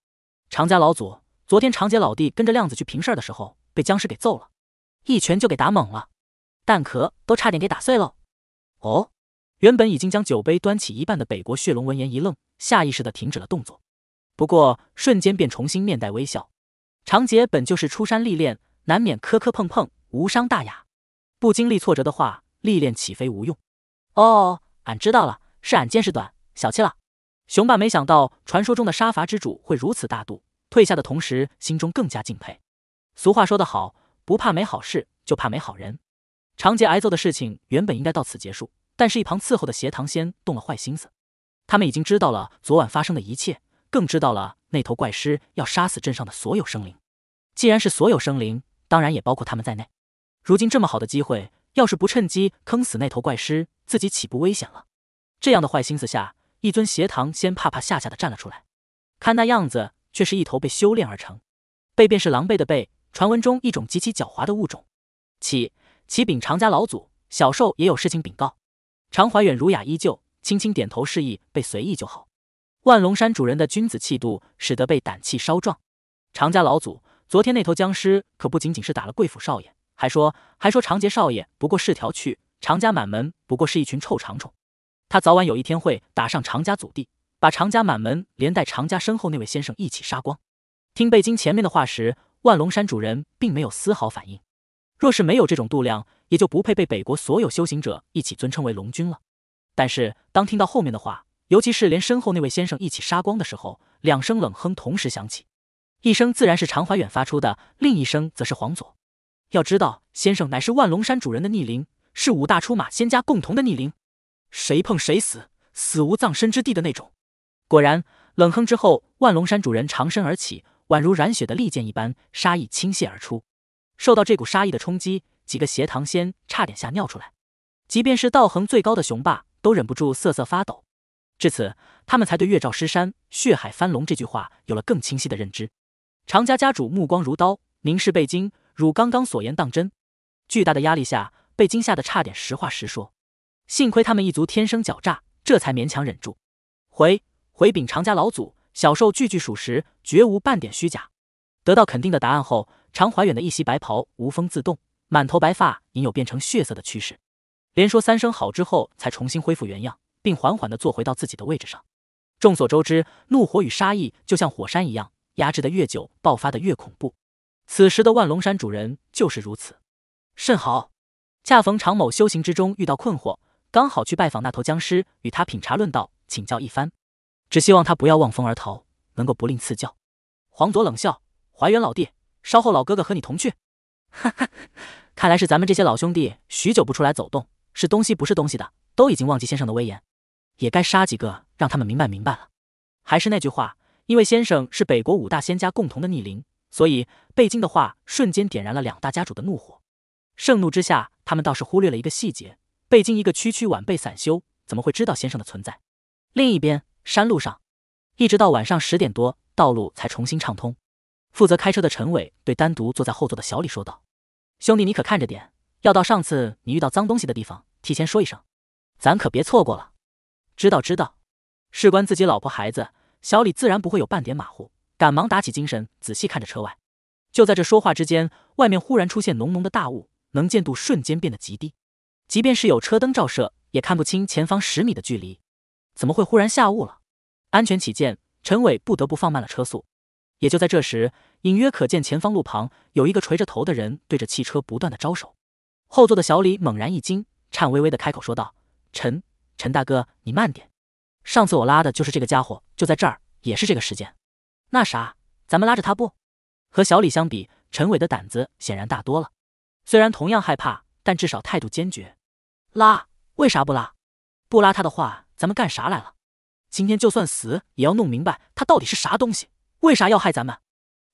常家老祖，昨天常杰老弟跟着亮子去平事儿的时候。被僵尸给揍了，一拳就给打懵了，蛋壳都差点给打碎喽。哦，原本已经将酒杯端起一半的北国血龙闻言一愣，下意识的停止了动作，不过瞬间便重新面带微笑。长杰本就是出山历练，难免磕磕碰碰，无伤大雅。不经历挫折的话，历练岂非无用？哦，俺知道了，是俺见识短，小气了。雄霸没想到传说中的杀伐之主会如此大度，退下的同时，心中更加敬佩。俗话说得好，不怕没好事，就怕没好人。长杰挨揍的事情原本应该到此结束，但是，一旁伺候的邪堂仙动了坏心思。他们已经知道了昨晚发生的一切，更知道了那头怪尸要杀死镇上的所有生灵。既然是所有生灵，当然也包括他们在内。如今这么好的机会，要是不趁机坑死那头怪尸，自己岂不危险了？这样的坏心思下，一尊邪堂仙怕怕吓吓的站了出来，看那样子，却是一头被修炼而成，背便是狼狈的背。传闻中一种极其狡猾的物种。启启禀常家老祖，小兽也有事情禀告。常怀远儒雅依旧，轻轻点头示意，被随意就好。万龙山主人的君子气度，使得被胆气稍壮。常家老祖，昨天那头僵尸可不仅仅是打了贵府少爷，还说还说常杰少爷不过是条蛆，常家满门不过是一群臭长虫。他早晚有一天会打上常家祖地，把常家满门连带常家身后那位先生一起杀光。听贝经前面的话时。万龙山主人并没有丝毫反应，若是没有这种度量，也就不配被北国所有修行者一起尊称为龙君了。但是当听到后面的话，尤其是连身后那位先生一起杀光的时候，两声冷哼同时响起，一声自然是常怀远发出的，另一声则是黄佐。要知道，先生乃是万龙山主人的逆鳞，是五大出马仙家共同的逆鳞，谁碰谁死，死无葬身之地的那种。果然，冷哼之后，万龙山主人长身而起。宛如染血的利剑一般，杀意倾泻而出。受到这股杀意的冲击，几个邪堂仙差点吓尿出来。即便是道恒最高的雄霸，都忍不住瑟瑟发抖。至此，他们才对“月照尸山，血海翻龙”这句话有了更清晰的认知。常家家主目光如刀，凝视贝金，如刚刚所言当真？巨大的压力下，贝金吓得差点实话实说。幸亏他们一族天生狡诈，这才勉强忍住。回回禀常家老祖。小兽句句属实，绝无半点虚假。得到肯定的答案后，常怀远的一袭白袍无风自动，满头白发隐有变成血色的趋势。连说三声好之后，才重新恢复原样，并缓缓地坐回到自己的位置上。众所周知，怒火与杀意就像火山一样，压制的越久，爆发的越恐怖。此时的万龙山主人就是如此。甚好，恰逢常某修行之中遇到困惑，刚好去拜访那头僵尸，与他品茶论道，请教一番。只希望他不要望风而逃，能够不吝赐教。黄佐冷笑：“怀远老弟，稍后老哥哥和你同去。”哈哈，看来是咱们这些老兄弟许久不出来走动，是东西不是东西的，都已经忘记先生的威严，也该杀几个，让他们明白明白了。还是那句话，因为先生是北国五大仙家共同的逆鳞，所以贝金的话瞬间点燃了两大家主的怒火。盛怒之下，他们倒是忽略了一个细节：贝金一个区区晚辈散修，怎么会知道先生的存在？另一边。山路上，一直到晚上十点多，道路才重新畅通。负责开车的陈伟对单独坐在后座的小李说道：“兄弟，你可看着点，要到上次你遇到脏东西的地方，提前说一声，咱可别错过了。”“知道知道。”事关自己老婆孩子，小李自然不会有半点马虎，赶忙打起精神，仔细看着车外。就在这说话之间，外面忽然出现浓浓的大雾，能见度瞬间变得极低，即便是有车灯照射，也看不清前方十米的距离。怎么会忽然下雾了？安全起见，陈伟不得不放慢了车速。也就在这时，隐约可见前方路旁有一个垂着头的人，对着汽车不断的招手。后座的小李猛然一惊，颤巍巍的开口说道：“陈陈大哥，你慢点。上次我拉的就是这个家伙，就在这儿，也是这个时间。那啥，咱们拉着他不？”和小李相比，陈伟的胆子显然大多了。虽然同样害怕，但至少态度坚决。拉？为啥不拉？不拉他的话？咱们干啥来了？今天就算死也要弄明白他到底是啥东西，为啥要害咱们？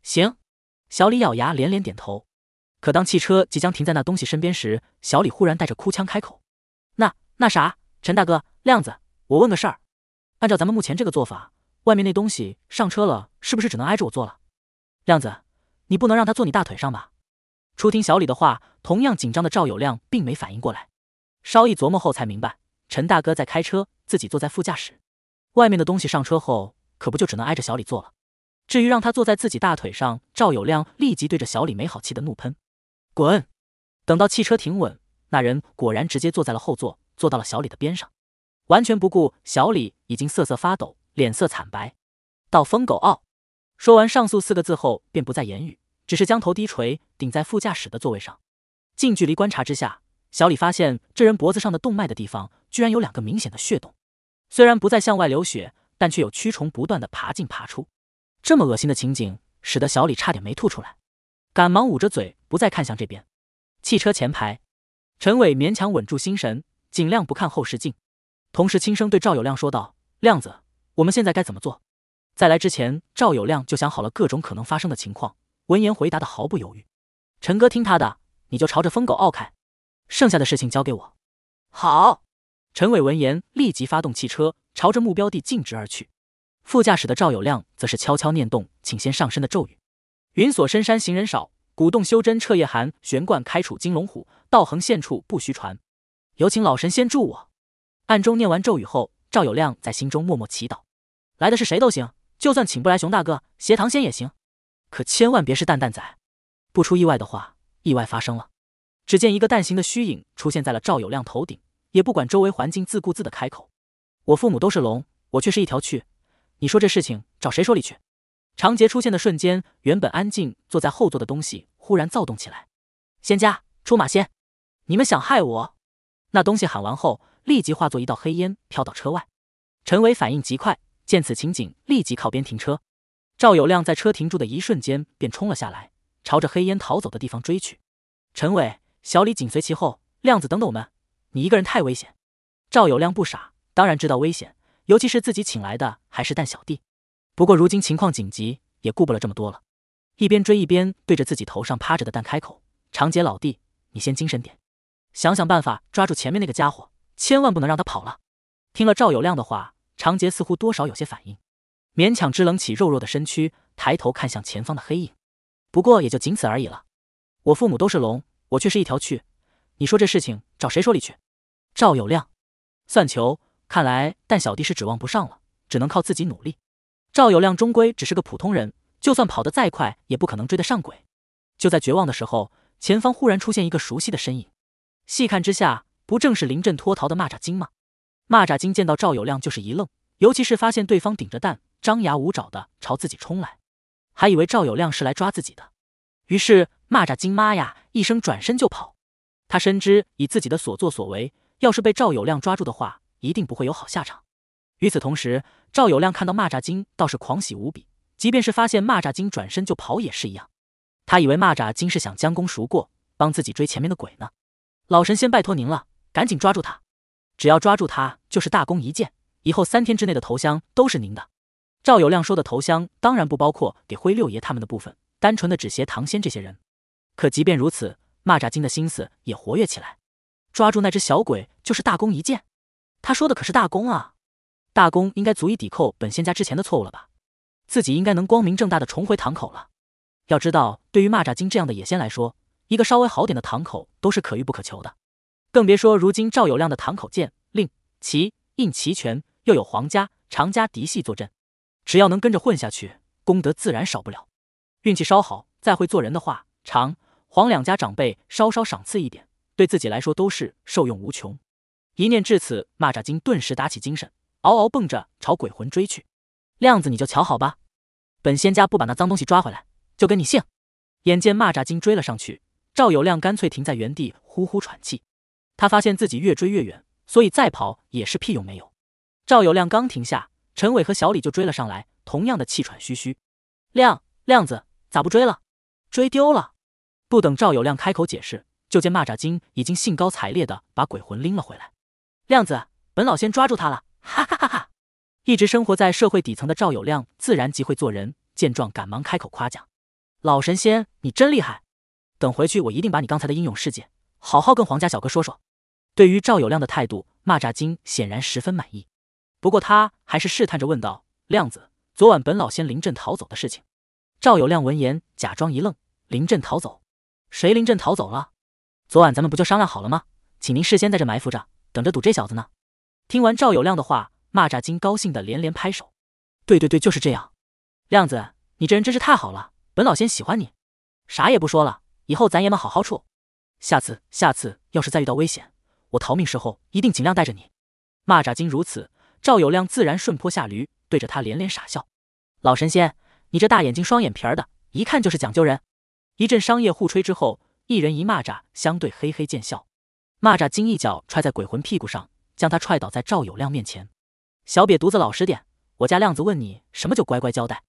行！小李咬牙连连点头。可当汽车即将停在那东西身边时，小李忽然带着哭腔开口：“那、那啥，陈大哥、亮子，我问个事儿。按照咱们目前这个做法，外面那东西上车了，是不是只能挨着我坐了？亮子，你不能让他坐你大腿上吧？”初听小李的话，同样紧张的赵有亮并没反应过来，稍一琢磨后才明白。陈大哥在开车，自己坐在副驾驶。外面的东西上车后，可不就只能挨着小李坐了。至于让他坐在自己大腿上，赵有亮立即对着小李没好气的怒喷：“滚！”等到汽车停稳，那人果然直接坐在了后座，坐到了小李的边上，完全不顾小李已经瑟瑟发抖、脸色惨白。到疯狗傲，说完上诉四个字后，便不再言语，只是将头低垂，顶在副驾驶的座位上。近距离观察之下，小李发现这人脖子上的动脉的地方。居然有两个明显的血洞，虽然不再向外流血，但却有蛆虫不断的爬进爬出。这么恶心的情景，使得小李差点没吐出来，赶忙捂着嘴，不再看向这边。汽车前排，陈伟勉强稳住心神，尽量不看后视镜，同时轻声对赵有亮说道：“亮子，我们现在该怎么做？”在来之前，赵有亮就想好了各种可能发生的情况，闻言回答的毫不犹豫：“陈哥听他的，你就朝着疯狗坳开，剩下的事情交给我。”好。陈伟闻言，立即发动汽车，朝着目标地径直而去。副驾驶的赵有亮则是悄悄念动“请先上身”的咒语：“云锁深山行人少，古洞修真彻夜寒。玄冠开处金龙虎，道横线处不虚传。有请老神仙助我。”暗中念完咒语后，赵有亮在心中默默祈祷：“来的是谁都行，就算请不来熊大哥、邪唐仙也行，可千万别是蛋蛋仔。”不出意外的话，意外发生了。只见一个蛋形的虚影出现在了赵有亮头顶。也不管周围环境，自顾自的开口：“我父母都是龙，我却是一条蛆，你说这事情找谁说理去？”长杰出现的瞬间，原本安静坐在后座的东西忽然躁动起来。“仙家，出马仙，你们想害我！”那东西喊完后，立即化作一道黑烟飘到车外。陈伟反应极快，见此情景，立即靠边停车。赵有亮在车停住的一瞬间便冲了下来，朝着黑烟逃走的地方追去。陈伟、小李紧随其后，亮子，等等我们。你一个人太危险，赵有亮不傻，当然知道危险，尤其是自己请来的还是蛋小弟。不过如今情况紧急，也顾不了这么多了，一边追一边对着自己头上趴着的蛋开口：“长杰老弟，你先精神点，想想办法抓住前面那个家伙，千万不能让他跑了。”听了赵有亮的话，长杰似乎多少有些反应，勉强支棱起肉弱的身躯，抬头看向前方的黑影。不过也就仅此而已了，我父母都是龙，我却是一条蛆，你说这事情找谁说理去？赵有亮，算球，看来但小弟是指望不上了，只能靠自己努力。赵有亮终归只是个普通人，就算跑得再快，也不可能追得上鬼。就在绝望的时候，前方忽然出现一个熟悉的身影，细看之下，不正是临阵脱逃的蚂蚱精吗？蚂蚱精见到赵有亮就是一愣，尤其是发现对方顶着蛋，张牙舞爪的朝自己冲来，还以为赵有亮是来抓自己的，于是蚂蚱精妈呀一声转身就跑。他深知以自己的所作所为。要是被赵有亮抓住的话，一定不会有好下场。与此同时，赵有亮看到蚂蚱精倒是狂喜无比，即便是发现蚂蚱精转身就跑也是一样。他以为蚂蚱精是想将功赎过，帮自己追前面的鬼呢。老神仙拜托您了，赶紧抓住他！只要抓住他，就是大功一件，以后三天之内的头香都是您的。赵有亮说的头香当然不包括给灰六爷他们的部分，单纯的只携唐仙这些人。可即便如此，蚂蚱精的心思也活跃起来。抓住那只小鬼就是大功一件，他说的可是大功啊！大功应该足以抵扣本仙家之前的错误了吧？自己应该能光明正大的重回堂口了。要知道，对于蚂蚱精这样的野仙来说，一个稍微好点的堂口都是可遇不可求的，更别说如今赵有亮的堂口剑令齐印齐全，又有皇家常家嫡系坐镇，只要能跟着混下去，功德自然少不了。运气稍好，再会做人的话，常黄两家长辈稍稍赏赐一点。对自己来说都是受用无穷。一念至此，蚂蚱精顿时打起精神，嗷嗷蹦着朝鬼魂追去。亮子，你就瞧好吧，本仙家不把那脏东西抓回来，就跟你姓。眼见蚂蚱精追了上去，赵有亮干脆停在原地，呼呼喘气。他发现自己越追越远，所以再跑也是屁用没有。赵有亮刚停下，陈伟和小李就追了上来，同样的气喘吁吁。亮亮子咋不追了？追丢了？不等赵有亮开口解释。就见蚂蚱精已经兴高采烈的把鬼魂拎了回来，亮子，本老仙抓住他了，哈哈哈哈！一直生活在社会底层的赵有亮自然极会做人，见状赶忙开口夸奖：“老神仙，你真厉害！等回去我一定把你刚才的英勇事迹好好跟皇家小哥说说。”对于赵有亮的态度，蚂蚱精显然十分满意，不过他还是试探着问道：“亮子，昨晚本老仙临阵逃走的事情？”赵有亮闻言假装一愣：“临阵逃走？谁临阵逃走了？”昨晚咱们不就商量好了吗？请您事先在这埋伏着，等着赌这小子呢。听完赵有亮的话，蚂蚱精高兴的连连拍手：“对对对，就是这样。亮子，你这人真是太好了，本老仙喜欢你。啥也不说了，以后咱爷们好好处。下次下次，要是再遇到危险，我逃命时候一定尽量带着你。”蚂蚱精如此，赵有亮自然顺坡下驴，对着他连连傻笑：“老神仙，你这大眼睛双眼皮儿的，一看就是讲究人。”一阵商业互吹之后。一人一蚂蚱相对嘿嘿见笑，蚂蚱精一脚踹在鬼魂屁股上，将他踹倒在赵有亮面前。小瘪犊子老实点，我家亮子问你什么就乖乖交代，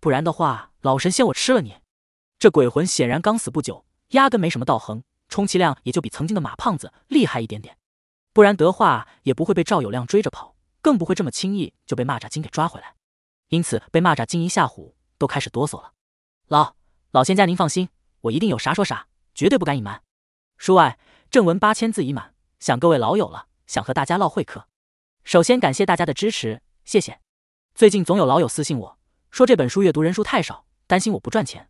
不然的话老神仙我吃了你！这鬼魂显然刚死不久，压根没什么道行，充其量也就比曾经的马胖子厉害一点点，不然德化也不会被赵有亮追着跑，更不会这么轻易就被蚂蚱精给抓回来。因此被蚂蚱精一吓唬，都开始哆嗦了。老老仙家您放心，我一定有啥说啥。绝对不敢隐瞒。书外正文八千字已满，想各位老友了，想和大家唠会嗑。首先感谢大家的支持，谢谢。最近总有老友私信我说这本书阅读人数太少，担心我不赚钱。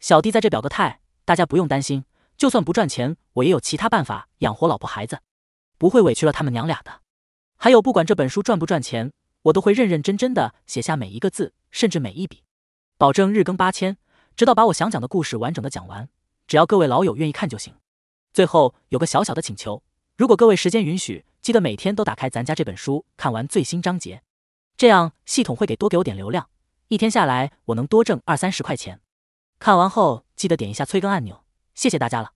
小弟在这表个态，大家不用担心，就算不赚钱，我也有其他办法养活老婆孩子，不会委屈了他们娘俩的。还有，不管这本书赚不赚钱，我都会认认真真的写下每一个字，甚至每一笔，保证日更八千，直到把我想讲的故事完整的讲完。只要各位老友愿意看就行。最后有个小小的请求，如果各位时间允许，记得每天都打开咱家这本书，看完最新章节，这样系统会给多给我点流量，一天下来我能多挣二三十块钱。看完后记得点一下催更按钮，谢谢大家了。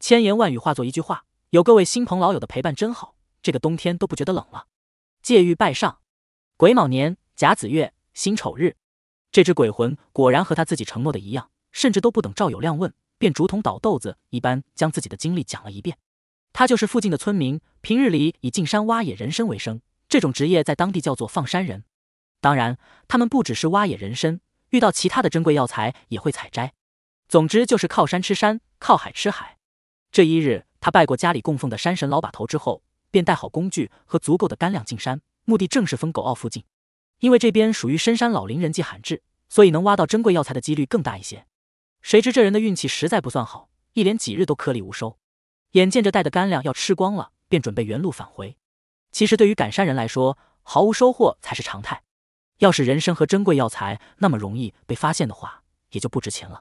千言万语化作一句话，有各位新朋老友的陪伴真好，这个冬天都不觉得冷了。借欲拜上，癸卯年甲子月辛丑日，这只鬼魂果然和他自己承诺的一样，甚至都不等赵有亮问。便竹筒倒豆子一般将自己的经历讲了一遍。他就是附近的村民，平日里以进山挖野人参为生，这种职业在当地叫做放山人。当然，他们不只是挖野人参，遇到其他的珍贵药材也会采摘。总之就是靠山吃山，靠海吃海。这一日，他拜过家里供奉的山神老把头之后，便带好工具和足够的干粮进山，目的正是疯狗坳附近。因为这边属于深山老林，人迹罕至，所以能挖到珍贵药材的几率更大一些。谁知这人的运气实在不算好，一连几日都颗粒无收。眼见着带的干粮要吃光了，便准备原路返回。其实对于赶山人来说，毫无收获才是常态。要是人参和珍贵药材那么容易被发现的话，也就不值钱了。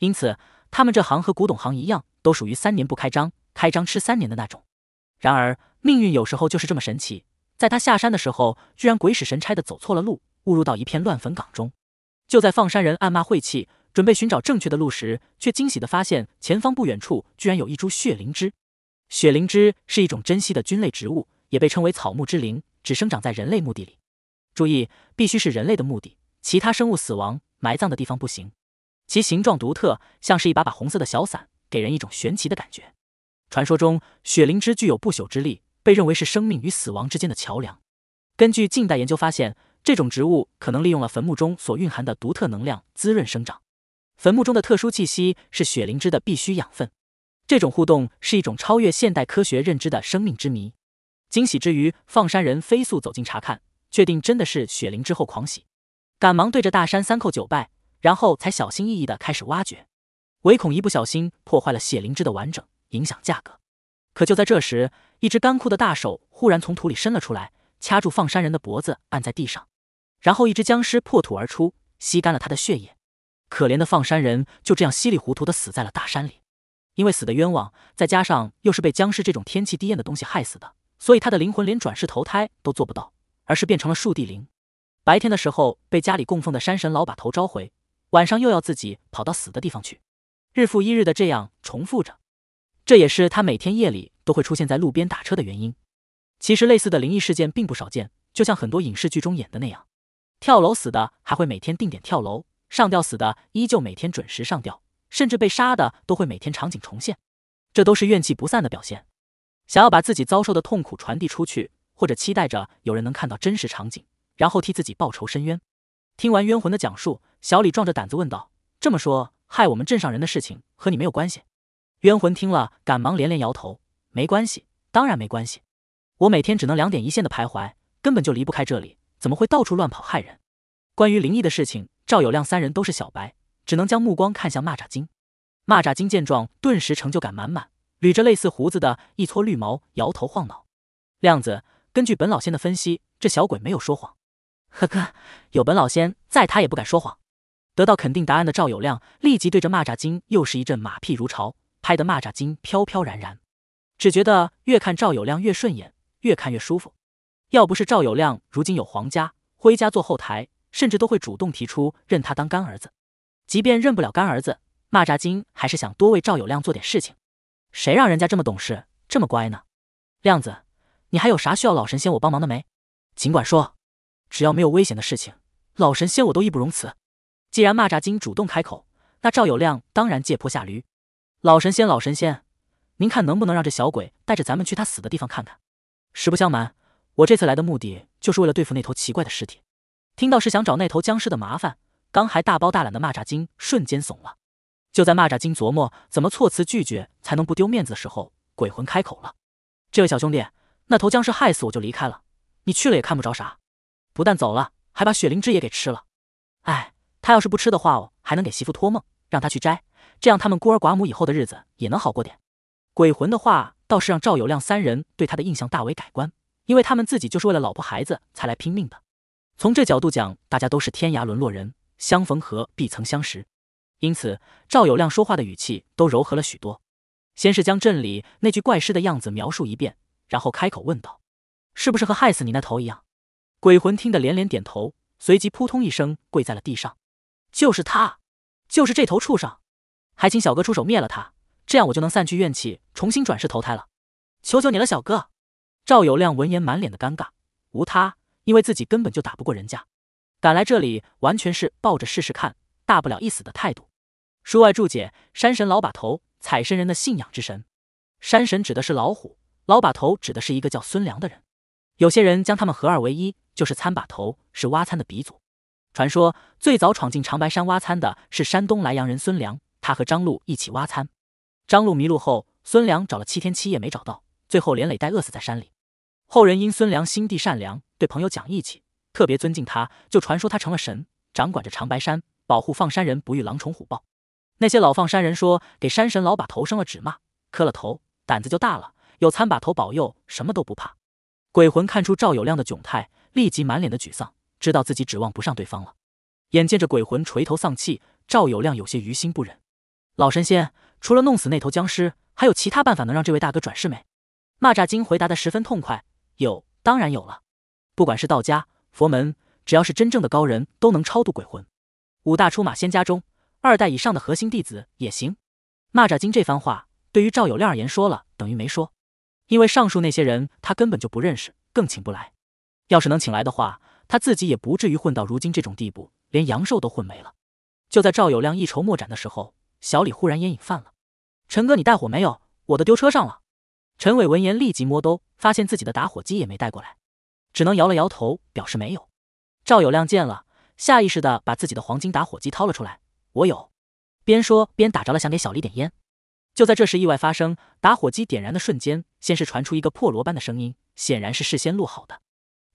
因此，他们这行和古董行一样，都属于三年不开张，开张吃三年的那种。然而，命运有时候就是这么神奇，在他下山的时候，居然鬼使神差的走错了路，误入到一片乱坟岗中。就在放山人暗骂晦气。准备寻找正确的路时，却惊喜地发现前方不远处居然有一株血灵芝。血灵芝是一种珍稀的菌类植物，也被称为草木之灵，只生长在人类墓地里。注意，必须是人类的墓地，其他生物死亡埋葬的地方不行。其形状独特，像是一把把红色的小伞，给人一种玄奇的感觉。传说中，血灵芝具有不朽之力，被认为是生命与死亡之间的桥梁。根据近代研究发现，这种植物可能利用了坟墓中所蕴含的独特能量，滋润生长。坟墓中的特殊气息是雪灵芝的必须养分，这种互动是一种超越现代科学认知的生命之谜。惊喜之余，放山人飞速走近查看，确定真的是雪灵芝后狂喜，赶忙对着大山三叩九拜，然后才小心翼翼地开始挖掘，唯恐一不小心破坏了雪灵芝的完整，影响价格。可就在这时，一只干枯的大手忽然从土里伸了出来，掐住放山人的脖子按在地上，然后一只僵尸破土而出，吸干了他的血液。可怜的放山人就这样稀里糊涂的死在了大山里，因为死的冤枉，再加上又是被僵尸这种天气低艳的东西害死的，所以他的灵魂连转世投胎都做不到，而是变成了树地灵。白天的时候被家里供奉的山神老把头召回，晚上又要自己跑到死的地方去，日复一日的这样重复着。这也是他每天夜里都会出现在路边打车的原因。其实类似的灵异事件并不少见，就像很多影视剧中演的那样，跳楼死的还会每天定点跳楼。上吊死的依旧每天准时上吊，甚至被杀的都会每天场景重现，这都是怨气不散的表现。想要把自己遭受的痛苦传递出去，或者期待着有人能看到真实场景，然后替自己报仇申冤。听完冤魂的讲述，小李壮着胆子问道：“这么说，害我们镇上人的事情和你没有关系？”冤魂听了，赶忙连连摇头：“没关系，当然没关系。我每天只能两点一线的徘徊，根本就离不开这里，怎么会到处乱跑害人？”关于灵异的事情，赵有亮三人都是小白，只能将目光看向蚂蚱精。蚂蚱精见状，顿时成就感满满，捋着类似胡子的一撮绿毛，摇头晃脑。亮子，根据本老仙的分析，这小鬼没有说谎。呵呵，有本老仙在，他也不敢说谎。得到肯定答案的赵有亮，立即对着蚂蚱精又是一阵马屁如潮，拍得蚂蚱精飘飘然然，只觉得越看赵有亮越顺眼，越看越舒服。要不是赵有亮如今有皇家、辉家做后台，甚至都会主动提出认他当干儿子，即便认不了干儿子，蚂蚱精还是想多为赵有亮做点事情。谁让人家这么懂事，这么乖呢？亮子，你还有啥需要老神仙我帮忙的没？尽管说，只要没有危险的事情，老神仙我都义不容辞。既然蚂蚱精主动开口，那赵有亮当然借坡下驴。老神仙，老神仙，您看能不能让这小鬼带着咱们去他死的地方看看？实不相瞒，我这次来的目的就是为了对付那头奇怪的尸体。听到是想找那头僵尸的麻烦，刚还大包大揽的蚂蚱精瞬间怂了。就在蚂蚱精琢磨怎么措辞拒绝才能不丢面子的时候，鬼魂开口了：“这位小兄弟，那头僵尸害死我就离开了，你去了也看不着啥。不但走了，还把雪灵芝也给吃了。哎，他要是不吃的话，还能给媳妇托梦，让他去摘，这样他们孤儿寡母以后的日子也能好过点。”鬼魂的话倒是让赵有亮三人对他的印象大为改观，因为他们自己就是为了老婆孩子才来拼命的。从这角度讲，大家都是天涯沦落人，相逢何必曾相识。因此，赵有亮说话的语气都柔和了许多。先是将镇里那具怪尸的样子描述一遍，然后开口问道：“是不是和害死你那头一样？”鬼魂听得连连点头，随即扑通一声跪在了地上：“就是他，就是这头畜生，还请小哥出手灭了他，这样我就能散去怨气，重新转世投胎了。求求你了，小哥！”赵有亮闻言满脸的尴尬，无他。因为自己根本就打不过人家，赶来这里完全是抱着试试看，大不了一死的态度。书外注解：山神老把头，采参人的信仰之神。山神指的是老虎，老把头指的是一个叫孙良的人。有些人将他们合二为一，就是参把头，是挖参的鼻祖。传说最早闯进长白山挖参的是山东莱阳人孙良，他和张路一起挖参。张路迷路后，孙良找了七天七夜没找到，最后连累带饿死在山里。后人因孙良心地善良，对朋友讲义气，特别尊敬他，就传说他成了神，掌管着长白山，保护放山人不遇狼虫虎豹。那些老放山人说，给山神老把头生了指嘛，磕了头，胆子就大了。有参把头保佑，什么都不怕。鬼魂看出赵有亮的窘态，立即满脸的沮丧，知道自己指望不上对方了。眼见着鬼魂垂头丧气，赵有亮有些于心不忍。老神仙，除了弄死那头僵尸，还有其他办法能让这位大哥转世没？蚂蚱精回答的十分痛快。有，当然有了。不管是道家、佛门，只要是真正的高人，都能超度鬼魂。五大出马仙家中，二代以上的核心弟子也行。蚂蚱精这番话对于赵有亮而言，说了等于没说，因为上述那些人他根本就不认识，更请不来。要是能请来的话，他自己也不至于混到如今这种地步，连阳寿都混没了。就在赵有亮一筹莫展的时候，小李忽然烟瘾犯了：“陈哥，你带火没有？我的丢车上了。”陈伟闻言立即摸兜，发现自己的打火机也没带过来，只能摇了摇头，表示没有。赵有亮见了，下意识的把自己的黄金打火机掏了出来：“我有。”边说边打着了，想给小丽点烟。就在这时，意外发生，打火机点燃的瞬间，先是传出一个破锣般的声音，显然是事先录好的：“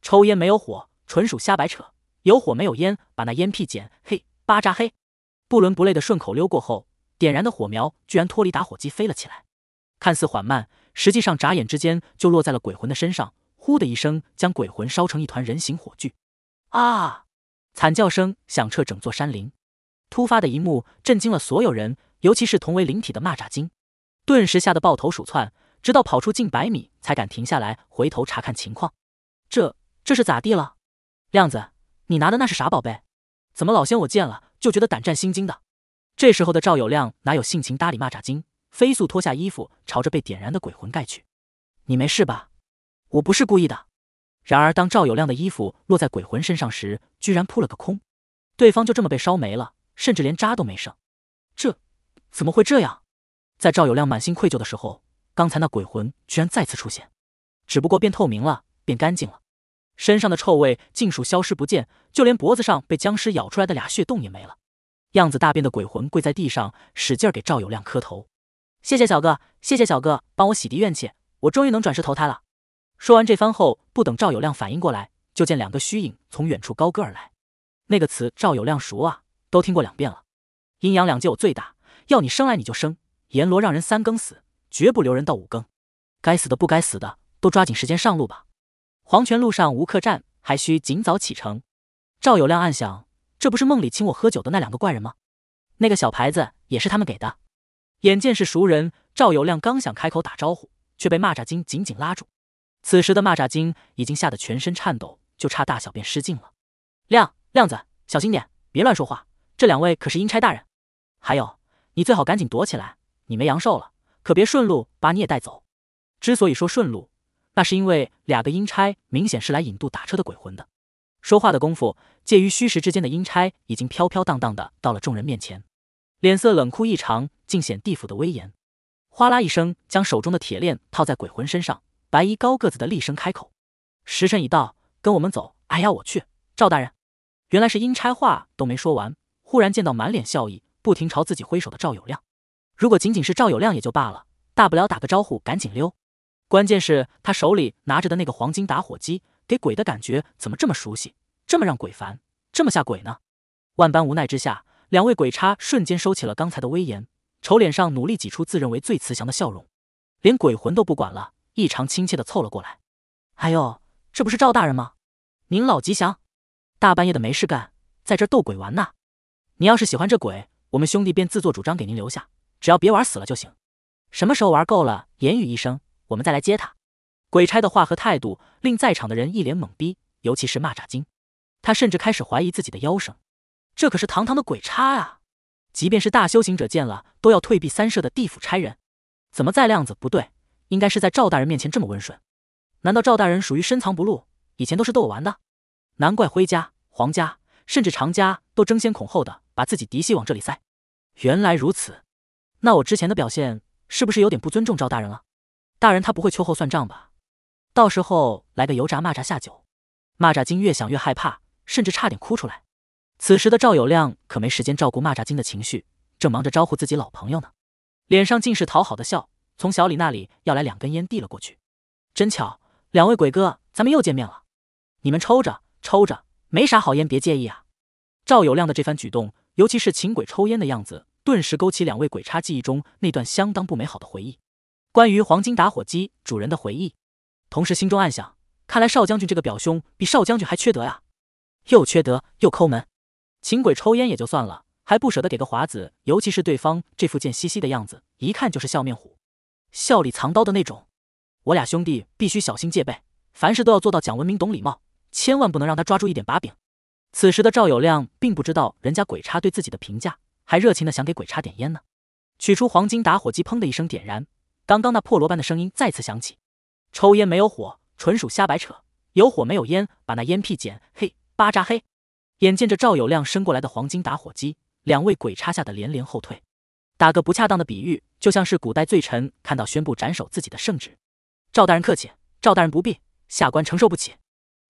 抽烟没有火，纯属瞎白扯；有火没有烟，把那烟屁捡，嘿，巴扎黑。”不伦不类的顺口溜过后，点燃的火苗居然脱离打火机飞了起来，看似缓慢。实际上，眨眼之间就落在了鬼魂的身上，呼的一声，将鬼魂烧成一团人形火炬。啊！惨叫声响彻整座山林，突发的一幕震惊了所有人，尤其是同为灵体的蚂蚱精，顿时吓得抱头鼠窜，直到跑出近百米才敢停下来回头查看情况。这这是咋地了？亮子，你拿的那是啥宝贝？怎么老仙我见了就觉得胆战心惊的？这时候的赵有亮哪有性情搭理蚂蚱精？飞速脱下衣服，朝着被点燃的鬼魂盖去。你没事吧？我不是故意的。然而，当赵有亮的衣服落在鬼魂身上时，居然扑了个空，对方就这么被烧没了，甚至连渣都没剩。这怎么会这样？在赵有亮满心愧疚的时候，刚才那鬼魂居然再次出现，只不过变透明了，变干净了，身上的臭味尽数消失不见，就连脖子上被僵尸咬出来的俩血洞也没了。样子大变的鬼魂跪在地上，使劲给赵有亮磕头。谢谢小哥，谢谢小哥帮我洗涤怨气，我终于能转世投胎了。说完这番后，不等赵有亮反应过来，就见两个虚影从远处高歌而来。那个词赵有亮熟啊，都听过两遍了。阴阳两界我最大，要你生来你就生，阎罗让人三更死，绝不留人到五更。该死的不该死的都抓紧时间上路吧。黄泉路上无客栈，还需尽早启程。赵有亮暗想，这不是梦里请我喝酒的那两个怪人吗？那个小牌子也是他们给的。眼见是熟人，赵有亮刚想开口打招呼，却被蚂蚱精紧紧拉住。此时的蚂蚱精已经吓得全身颤抖，就差大小便失禁了。亮亮子，小心点，别乱说话，这两位可是阴差大人。还有，你最好赶紧躲起来，你没阳寿了，可别顺路把你也带走。之所以说顺路，那是因为两个阴差明显是来引渡打车的鬼魂的。说话的功夫，介于虚实之间的阴差已经飘飘荡荡的到了众人面前。脸色冷酷异常，尽显地府的威严。哗啦一声，将手中的铁链套在鬼魂身上。白衣高个子的厉声开口：“时辰已到，跟我们走。”哎呀，我去，赵大人！原来是阴差，话都没说完，忽然见到满脸笑意、不停朝自己挥手的赵有亮。如果仅仅是赵有亮也就罢了，大不了打个招呼，赶紧溜。关键是，他手里拿着的那个黄金打火机，给鬼的感觉怎么这么熟悉，这么让鬼烦，这么吓鬼呢？万般无奈之下。两位鬼差瞬间收起了刚才的威严，丑脸上努力挤出自认为最慈祥的笑容，连鬼魂都不管了，异常亲切的凑了过来。哎呦，这不是赵大人吗？您老吉祥，大半夜的没事干，在这逗鬼玩呢。你要是喜欢这鬼，我们兄弟便自作主张给您留下，只要别玩死了就行。什么时候玩够了，言语一声，我们再来接他。鬼差的话和态度令在场的人一脸懵逼，尤其是蚂蚱精，他甚至开始怀疑自己的妖身。这可是堂堂的鬼差啊！即便是大修行者见了都要退避三舍的地府差人，怎么在亮子不对？应该是在赵大人面前这么温顺？难道赵大人属于深藏不露？以前都是逗我玩的？难怪辉家、黄家，甚至常家都争先恐后的把自己嫡系往这里塞。原来如此，那我之前的表现是不是有点不尊重赵大人了？大人他不会秋后算账吧？到时候来个油炸蚂蚱下酒。蚂蚱精越想越害怕，甚至差点哭出来。此时的赵有亮可没时间照顾蚂蚱精的情绪，正忙着招呼自己老朋友呢，脸上尽是讨好的笑。从小李那里要来两根烟递了过去，真巧，两位鬼哥，咱们又见面了。你们抽着抽着，没啥好烟，别介意啊。赵有亮的这番举动，尤其是请鬼抽烟的样子，顿时勾起两位鬼差记忆中那段相当不美好的回忆——关于黄金打火机主人的回忆。同时心中暗想：看来少将军这个表兄比少将军还缺德呀，又缺德又抠门。请鬼抽烟也就算了，还不舍得给个华子，尤其是对方这副贱兮兮的样子，一看就是笑面虎，笑里藏刀的那种。我俩兄弟必须小心戒备，凡事都要做到讲文明、懂礼貌，千万不能让他抓住一点把柄。此时的赵有亮并不知道人家鬼叉对自己的评价，还热情的想给鬼叉点烟呢。取出黄金打火机，砰的一声点燃，刚刚那破锣般的声音再次响起。抽烟没有火，纯属瞎白扯；有火没有烟，把那烟屁捡，嘿，巴扎嘿。眼见着赵有亮伸过来的黄金打火机，两位鬼差吓得连连后退。打个不恰当的比喻，就像是古代罪臣看到宣布斩首自己的圣旨。赵大人客气，赵大人不必，下官承受不起。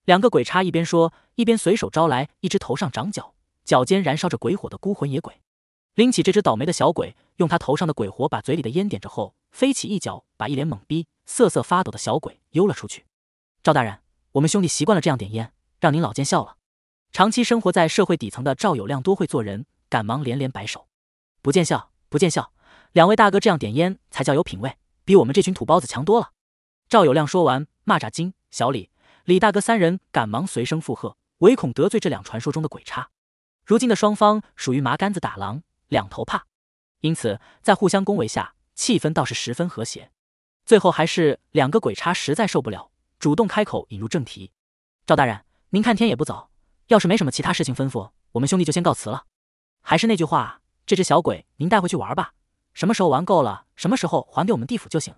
两个鬼差一边说，一边随手招来一只头上长角、脚尖燃烧着鬼火的孤魂野鬼，拎起这只倒霉的小鬼，用他头上的鬼火把嘴里的烟点着后，飞起一脚把一脸懵逼、瑟瑟发抖的小鬼悠了出去。赵大人，我们兄弟习惯了这样点烟，让您老见笑了。长期生活在社会底层的赵有亮多会做人，赶忙连连摆手，不见笑，不见笑，两位大哥这样点烟才叫有品味，比我们这群土包子强多了。赵有亮说完，蚂蚱精、小李、李大哥三人赶忙随声附和，唯恐得罪这两传说中的鬼差。如今的双方属于麻杆子打狼，两头怕，因此在互相恭维下，气氛倒是十分和谐。最后还是两个鬼差实在受不了，主动开口引入正题。赵大人，您看天也不早。要是没什么其他事情吩咐，我们兄弟就先告辞了。还是那句话，这只小鬼您带回去玩吧，什么时候玩够了，什么时候还给我们地府就行。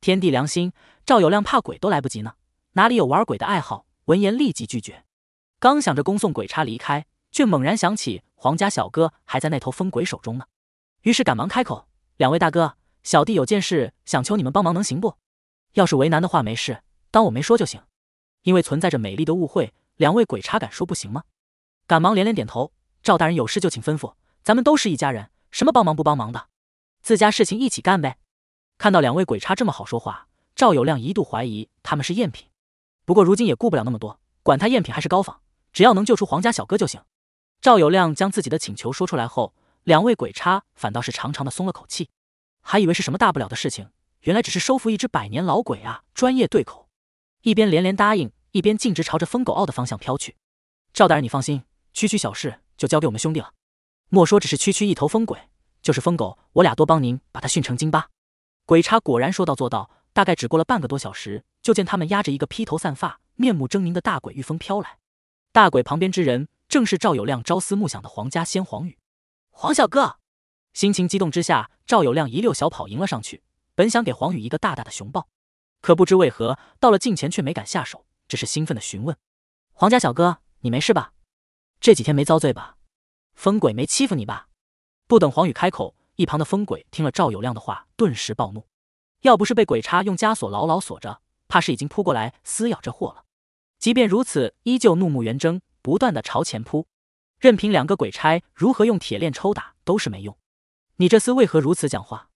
天地良心，赵有亮怕鬼都来不及呢，哪里有玩鬼的爱好？闻言立即拒绝。刚想着恭送鬼差离开，却猛然想起皇家小哥还在那头疯鬼手中呢，于是赶忙开口：“两位大哥，小弟有件事想求你们帮忙，能行不？要是为难的话，没事，当我没说就行。因为存在着美丽的误会。”两位鬼差敢说不行吗？赶忙连连点头。赵大人有事就请吩咐，咱们都是一家人，什么帮忙不帮忙的，自家事情一起干呗。看到两位鬼差这么好说话，赵有亮一度怀疑他们是赝品。不过如今也顾不了那么多，管他赝品还是高仿，只要能救出皇家小哥就行。赵有亮将自己的请求说出来后，两位鬼差反倒是长长的松了口气，还以为是什么大不了的事情，原来只是收服一只百年老鬼啊，专业对口。一边连连答应。一边径直朝着疯狗傲的方向飘去。赵大人，你放心，区区小事就交给我们兄弟了。莫说只是区区一头疯鬼，就是疯狗，我俩多帮您把它训成精吧。鬼差果然说到做到，大概只过了半个多小时，就见他们压着一个披头散发、面目狰狞的大鬼御风飘来。大鬼旁边之人正是赵有亮朝思暮想的皇家先皇羽黄小哥。心情激动之下，赵有亮一溜小跑迎了上去，本想给黄宇一个大大的熊抱，可不知为何到了近前却没敢下手。只是兴奋的询问：“黄家小哥，你没事吧？这几天没遭罪吧？疯鬼没欺负你吧？”不等黄宇开口，一旁的疯鬼听了赵有亮的话，顿时暴怒。要不是被鬼差用枷锁牢牢锁着，怕是已经扑过来撕咬这货了。即便如此，依旧怒目圆睁，不断的朝前扑。任凭两个鬼差如何用铁链抽打，都是没用。你这厮为何如此讲话？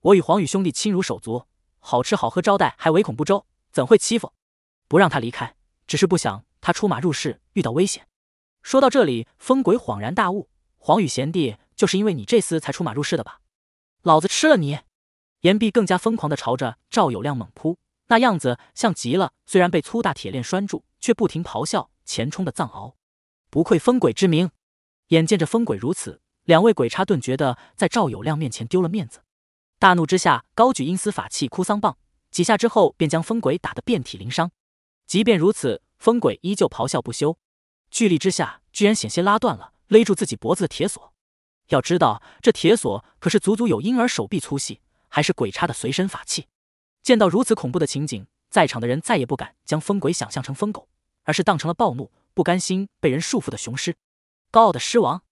我与黄宇兄弟亲如手足，好吃好喝招待，还唯恐不周，怎会欺负？不让他离开，只是不想他出马入世遇到危险。说到这里，风鬼恍然大悟：黄宇贤弟，就是因为你这厮才出马入世的吧？老子吃了你！岩壁更加疯狂的朝着赵有亮猛扑，那样子像极了虽然被粗大铁链拴住，却不停咆哮前冲的藏獒。不愧风鬼之名！眼见着风鬼如此，两位鬼差顿觉得在赵有亮面前丢了面子，大怒之下高举阴司法器哭丧棒，几下之后便将风鬼打得遍体鳞伤。即便如此，疯鬼依旧咆哮不休，巨力之下，居然险些拉断了勒住自己脖子的铁索。要知道，这铁索可是足足有婴儿手臂粗细，还是鬼差的随身法器。见到如此恐怖的情景，在场的人再也不敢将疯鬼想象成疯狗，而是当成了暴怒、不甘心被人束缚的雄狮，高傲的狮王。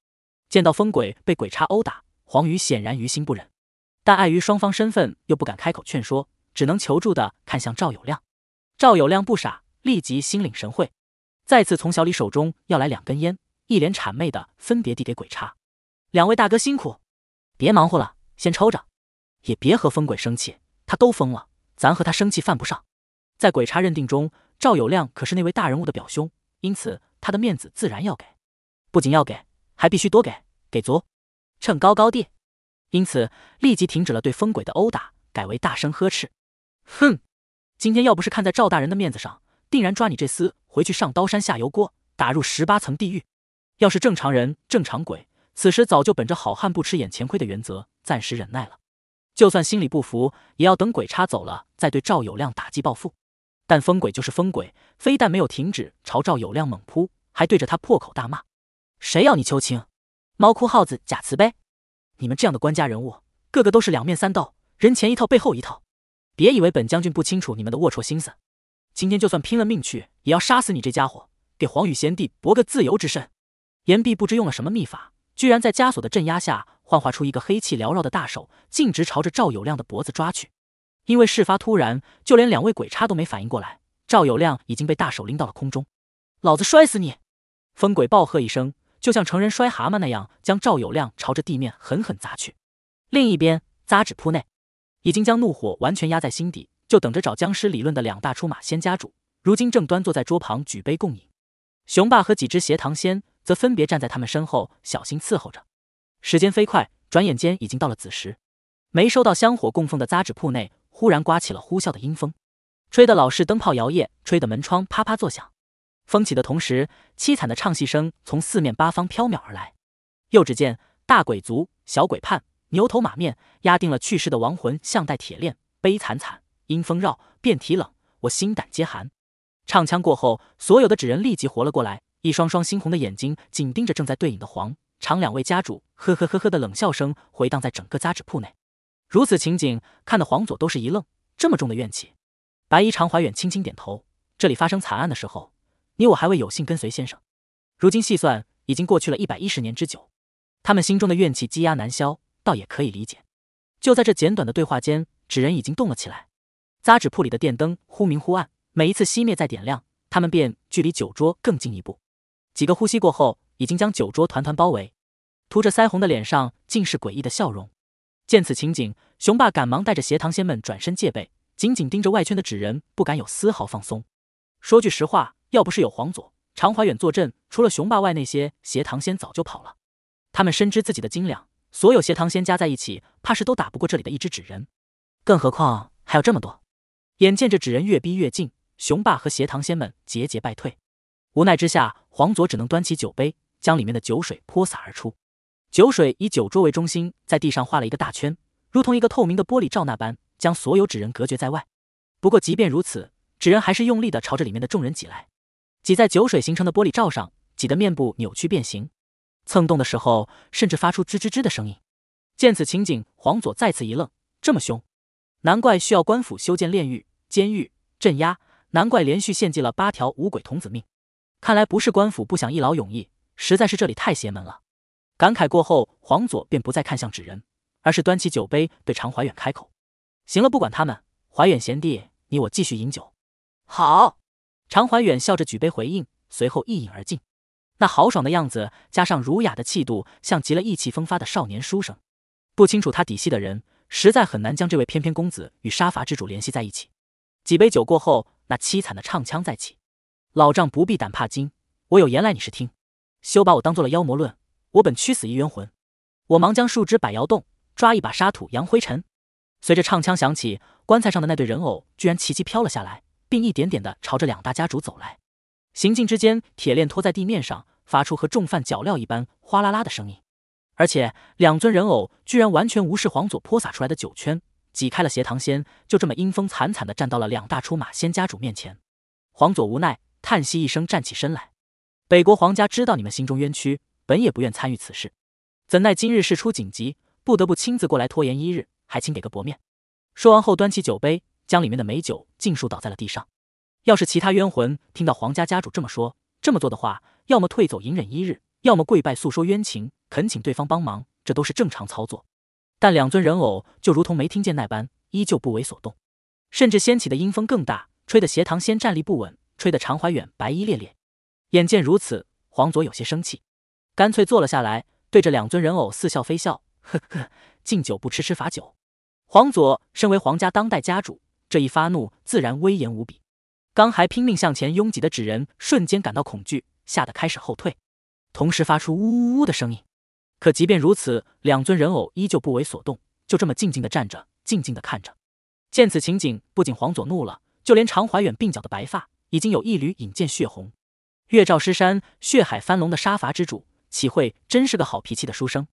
见到疯鬼被鬼差殴打，黄宇显然于心不忍，但碍于双方身份，又不敢开口劝说，只能求助的看向赵有亮。赵有亮不傻。立即心领神会，再次从小李手中要来两根烟，一脸谄媚的分别递给鬼叉。两位大哥辛苦，别忙活了，先抽着。也别和疯鬼生气，他都疯了，咱和他生气犯不上。在鬼叉认定中，赵有亮可是那位大人物的表兄，因此他的面子自然要给，不仅要给，还必须多给，给足，称高高地。因此立即停止了对疯鬼的殴打，改为大声呵斥：“哼，今天要不是看在赵大人的面子上。”定然抓你这厮回去上刀山下油锅，打入十八层地狱。要是正常人正常鬼，此时早就本着好汉不吃眼前亏的原则，暂时忍耐了。就算心里不服，也要等鬼差走了再对赵有亮打击报复。但疯鬼就是疯鬼，非但没有停止朝赵有亮猛扑，还对着他破口大骂：“谁要你求情？猫哭耗子假慈悲！你们这样的官家人物，个个都是两面三刀，人前一套背后一套。别以为本将军不清楚你们的龌龊心思。”今天就算拼了命去，也要杀死你这家伙，给黄宇贤弟博个自由之身。言毕，不知用了什么秘法，居然在枷锁的镇压下幻化出一个黑气缭绕的大手，径直朝着赵有亮的脖子抓去。因为事发突然，就连两位鬼差都没反应过来，赵有亮已经被大手拎到了空中。老子摔死你！疯鬼暴喝一声，就像成人摔蛤蟆那样，将赵有亮朝着地面狠狠砸去。另一边，扎纸铺内，已经将怒火完全压在心底。就等着找僵尸理论的两大出马仙家主，如今正端坐在桌旁举杯共饮。雄霸和几只邪堂仙则分别站在他们身后，小心伺候着。时间飞快，转眼间已经到了子时。没收到香火供奉的扎纸铺内，忽然刮起了呼啸的阴风，吹得老式灯泡摇曳，吹得门窗啪啪作响。风起的同时，凄惨的唱戏声从四面八方飘渺而来。又只见大鬼族、小鬼判、牛头马面压定了去世的亡魂，像带铁链，悲惨惨。阴风绕，遍体冷，我心胆皆寒。唱腔过后，所有的纸人立即活了过来，一双双猩红的眼睛紧盯着正在对饮的黄长两位家主，呵呵呵呵的冷笑声回荡在整个扎纸铺内。如此情景，看得黄佐都是一愣。这么重的怨气，白衣长怀远轻轻点头。这里发生惨案的时候，你我还未有幸跟随先生，如今细算，已经过去了一百一十年之久。他们心中的怨气积压难消，倒也可以理解。就在这简短的对话间，纸人已经动了起来。杂纸铺里的电灯忽明忽暗，每一次熄灭再点亮，他们便距离酒桌更近一步。几个呼吸过后，已经将酒桌团团包围。涂着腮红的脸上尽是诡异的笑容。见此情景，雄霸赶忙带着邪堂仙们转身戒备，紧紧盯着外圈的纸人，不敢有丝毫放松。说句实话，要不是有黄佐、常怀远坐镇，除了雄霸外，那些邪堂仙早就跑了。他们深知自己的斤两，所有邪堂仙加在一起，怕是都打不过这里的一只纸人，更何况还有这么多。眼见着纸人越逼越近，雄霸和邪堂仙们节节败退。无奈之下，黄佐只能端起酒杯，将里面的酒水泼洒而出。酒水以酒桌为中心，在地上画了一个大圈，如同一个透明的玻璃罩那般，将所有纸人隔绝在外。不过，即便如此，纸人还是用力地朝着里面的众人挤来，挤在酒水形成的玻璃罩上，挤得面部扭曲变形，蹭动的时候甚至发出吱吱吱的声音。见此情景，黄佐再次一愣：这么凶？难怪需要官府修建炼狱、监狱镇压，难怪连续献祭了八条五鬼童子命。看来不是官府不想一劳永逸，实在是这里太邪门了。感慨过后，黄佐便不再看向纸人，而是端起酒杯对常怀远开口：“行了，不管他们，怀远贤弟，你我继续饮酒。”好。常怀远笑着举杯回应，随后一饮而尽。那豪爽的样子，加上儒雅的气度，像极了意气风发的少年书生。不清楚他底细的人。实在很难将这位翩翩公子与杀伐之主联系在一起。几杯酒过后，那凄惨的唱腔再起：“老丈不必胆怕惊，我有言来你是听，休把我当做了妖魔论。我本屈死一冤魂。”我忙将树枝摆摇动，抓一把沙土扬灰尘。随着唱腔响起，棺材上的那对人偶居然齐齐飘了下来，并一点点的朝着两大家主走来。行进之间，铁链拖在地面上，发出和重犯脚镣一般哗啦啦的声音。而且，两尊人偶居然完全无视黄佐泼洒出来的酒圈，挤开了斜堂仙，就这么阴风惨惨的站到了两大出马仙家主面前。黄佐无奈叹息一声，站起身来：“北国皇家知道你们心中冤屈，本也不愿参与此事，怎奈今日事出紧急，不得不亲自过来拖延一日，还请给个薄面。”说完后，端起酒杯，将里面的美酒尽数倒在了地上。要是其他冤魂听到皇家家主这么说、这么做的话，要么退走隐忍一日，要么跪拜诉说冤情。恳请对方帮忙，这都是正常操作。但两尊人偶就如同没听见那般，依旧不为所动，甚至掀起的阴风更大，吹得斜堂仙站立不稳，吹得常怀远白衣猎猎。眼见如此，黄佐有些生气，干脆坐了下来，对着两尊人偶似笑非笑：“呵呵，敬酒不吃吃罚酒。”黄佐身为皇家当代家主，这一发怒自然威严无比。刚还拼命向前拥挤的纸人，瞬间感到恐惧，吓得开始后退，同时发出呜呜呜的声音。可即便如此，两尊人偶依旧不为所动，就这么静静的站着，静静的看着。见此情景，不仅黄佐怒了，就连常怀远鬓角的白发已经有一缕隐见血红。月照尸山，血海翻龙的杀伐之主，岂会真是个好脾气的书生？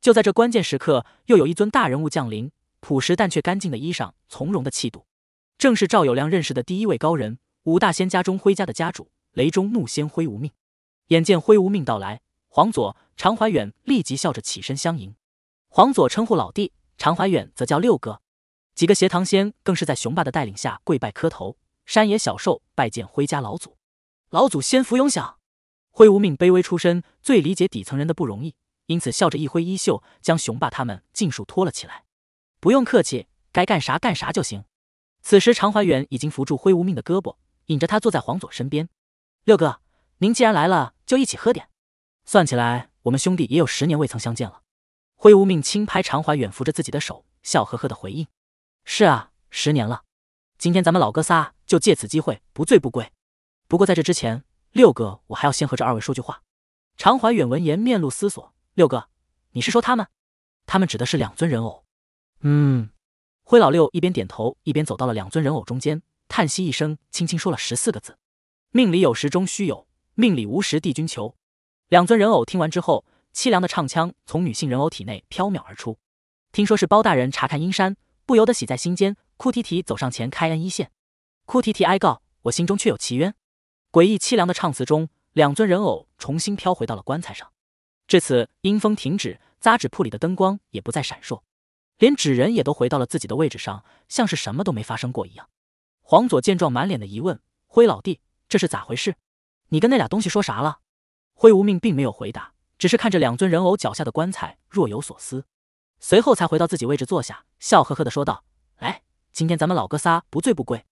就在这关键时刻，又有一尊大人物降临。朴实但却干净的衣裳，从容的气度，正是赵有亮认识的第一位高人——武大仙家中辉家的家主雷中怒仙灰无命。眼见灰无命到来，黄佐。常怀远立即笑着起身相迎，黄佐称呼老弟，常怀远则叫六哥。几个斜堂仙更是在雄霸的带领下跪拜磕头，山野小兽拜见灰家老祖，老祖先福永享。灰无命卑微出身，最理解底层人的不容易，因此笑着一挥衣袖，将雄霸他们尽数拖了起来。不用客气，该干啥干啥就行。此时常怀远已经扶住灰无命的胳膊，引着他坐在黄佐身边。六哥，您既然来了，就一起喝点。算起来。我们兄弟也有十年未曾相见了。灰无命轻拍常怀远扶着自己的手，笑呵呵的回应：“是啊，十年了。今天咱们老哥仨就借此机会不醉不归。不过在这之前，六哥，我还要先和这二位说句话。”常怀远闻言面露思索：“六哥，你是说他们？他们指的是两尊人偶？”“嗯。”灰老六一边点头，一边走到了两尊人偶中间，叹息一声，轻轻说了十四个字：“命里有时终须有，命里无时帝君求。”两尊人偶听完之后，凄凉的唱腔从女性人偶体内飘渺而出。听说是包大人查看阴山，不由得喜在心间，哭啼啼走上前开恩一线，哭啼啼哀告我心中却有奇冤。诡异凄凉的唱词中，两尊人偶重新飘回到了棺材上。至此，阴风停止，扎纸铺里的灯光也不再闪烁，连纸人也都回到了自己的位置上，像是什么都没发生过一样。黄佐见状，满脸的疑问：“灰老弟，这是咋回事？你跟那俩东西说啥了？”灰无命并没有回答，只是看着两尊人偶脚下的棺材，若有所思，随后才回到自己位置坐下，笑呵呵的说道：“来，今天咱们老哥仨不醉不归。”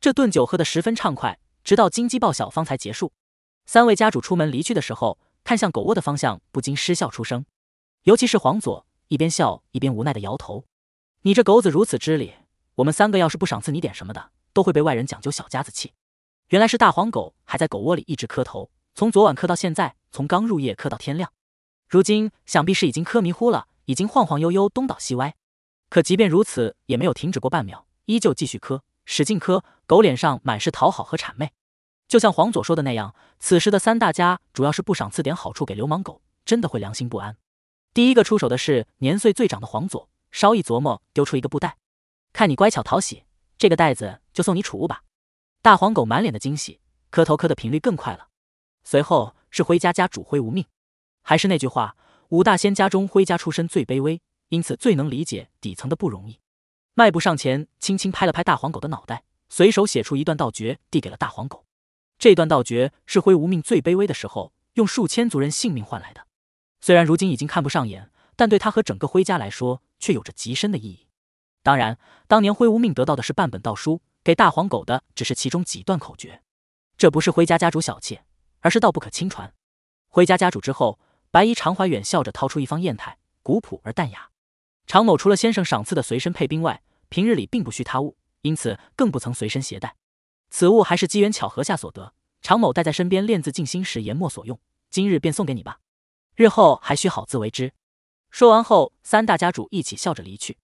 这顿酒喝得十分畅快，直到金鸡报晓方才结束。三位家主出门离去的时候，看向狗窝的方向，不禁失笑出声。尤其是黄佐，一边笑一边无奈的摇头：“你这狗子如此知礼，我们三个要是不赏赐你点什么的，都会被外人讲究小家子气。”原来是大黄狗还在狗窝里一直磕头。从昨晚磕到现在，从刚入夜磕到天亮，如今想必是已经磕迷糊了，已经晃晃悠悠东倒西歪。可即便如此，也没有停止过半秒，依旧继续磕，使劲磕。狗脸上满是讨好和谄媚，就像黄佐说的那样，此时的三大家主要是不赏赐点好处给流氓狗，真的会良心不安。第一个出手的是年岁最长的黄佐，稍一琢磨，丢出一个布袋，看你乖巧讨喜，这个袋子就送你储物吧。大黄狗满脸的惊喜，磕头磕的频率更快了。随后是灰家家主灰无命，还是那句话，五大仙家中灰家出身最卑微，因此最能理解底层的不容易。迈步上前，轻轻拍了拍大黄狗的脑袋，随手写出一段道诀，递给了大黄狗。这段道诀是灰无命最卑微的时候用数千族人性命换来的，虽然如今已经看不上眼，但对他和整个灰家来说却有着极深的意义。当然，当年灰无命得到的是半本道书，给大黄狗的只是其中几段口诀。这不是灰家家主小气。而是道不可轻传。回家家主之后，白衣常怀远笑着掏出一方砚台，古朴而淡雅。常某除了先生赏赐的随身配兵外，平日里并不需他物，因此更不曾随身携带。此物还是机缘巧合下所得，常某带在身边练字静心时研墨所用，今日便送给你吧。日后还需好自为之。说完后，三大家主一起笑着离去。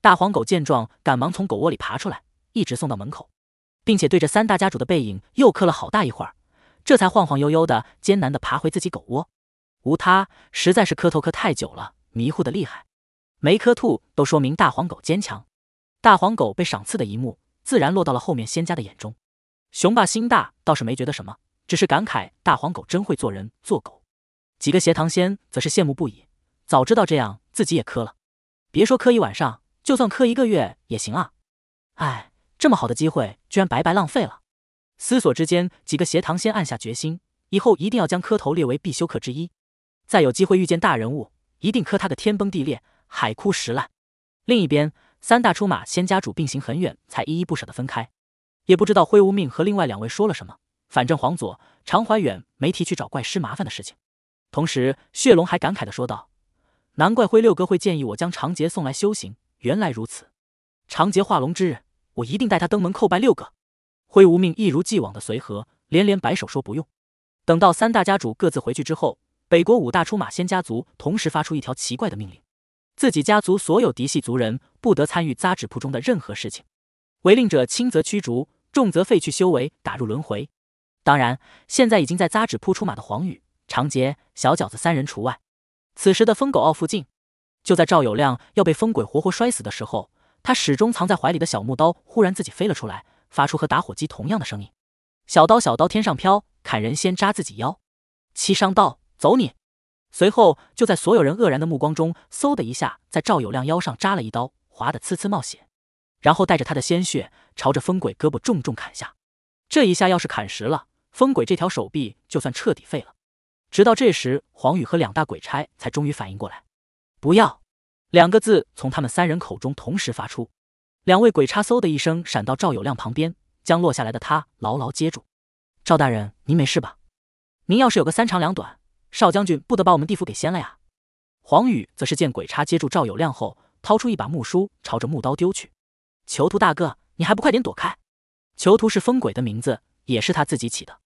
大黄狗见状，赶忙从狗窝里爬出来，一直送到门口，并且对着三大家主的背影又磕了好大一会儿。这才晃晃悠悠的，艰难的爬回自己狗窝，无他，实在是磕头磕太久了，迷糊的厉害，没磕吐都说明大黄狗坚强。大黄狗被赏赐的一幕，自然落到了后面仙家的眼中。雄霸心大倒是没觉得什么，只是感慨大黄狗真会做人做狗。几个斜堂仙则是羡慕不已，早知道这样，自己也磕了。别说磕一晚上，就算磕一个月也行啊。哎，这么好的机会，居然白白浪费了。思索之间，几个邪堂先暗下决心，以后一定要将磕头列为必修课之一。再有机会遇见大人物，一定磕他个天崩地裂、海枯石烂。另一边，三大出马仙家主并行很远，才依依不舍的分开。也不知道灰无命和另外两位说了什么，反正黄佐、常怀远没提去找怪师麻烦的事情。同时，血龙还感慨地说道：“难怪灰六哥会建议我将长杰送来修行，原来如此。长杰化龙之日，我一定带他登门叩拜六哥。”灰无命一如既往的随和，连连摆手说：“不用。”等到三大家主各自回去之后，北国五大出马仙家族同时发出一条奇怪的命令：自己家族所有嫡系族人不得参与扎纸铺中的任何事情，违令者轻则驱逐，重则废去修为，打入轮回。当然，现在已经在扎纸铺出马的黄宇、长杰、小饺子三人除外。此时的疯狗坳附近，就在赵有亮要被疯鬼活活摔死的时候，他始终藏在怀里的小木刀忽然自己飞了出来。发出和打火机同样的声音，小刀小刀天上飘，砍人先扎自己腰。七伤道走你！随后就在所有人愕然的目光中，嗖的一下在赵有亮腰上扎了一刀，划得呲呲冒血，然后带着他的鲜血朝着疯鬼胳膊重重砍下。这一下要是砍实了，疯鬼这条手臂就算彻底废了。直到这时，黄宇和两大鬼差才终于反应过来，不要！两个字从他们三人口中同时发出。两位鬼差嗖的一声闪到赵有亮旁边，将落下来的他牢牢接住。赵大人，您没事吧？您要是有个三长两短，少将军不得把我们地府给掀了呀！黄宇则是见鬼差接住赵有亮后，掏出一把木梳，朝着木刀丢去。囚徒大哥，你还不快点躲开！囚徒是疯鬼的名字，也是他自己起的。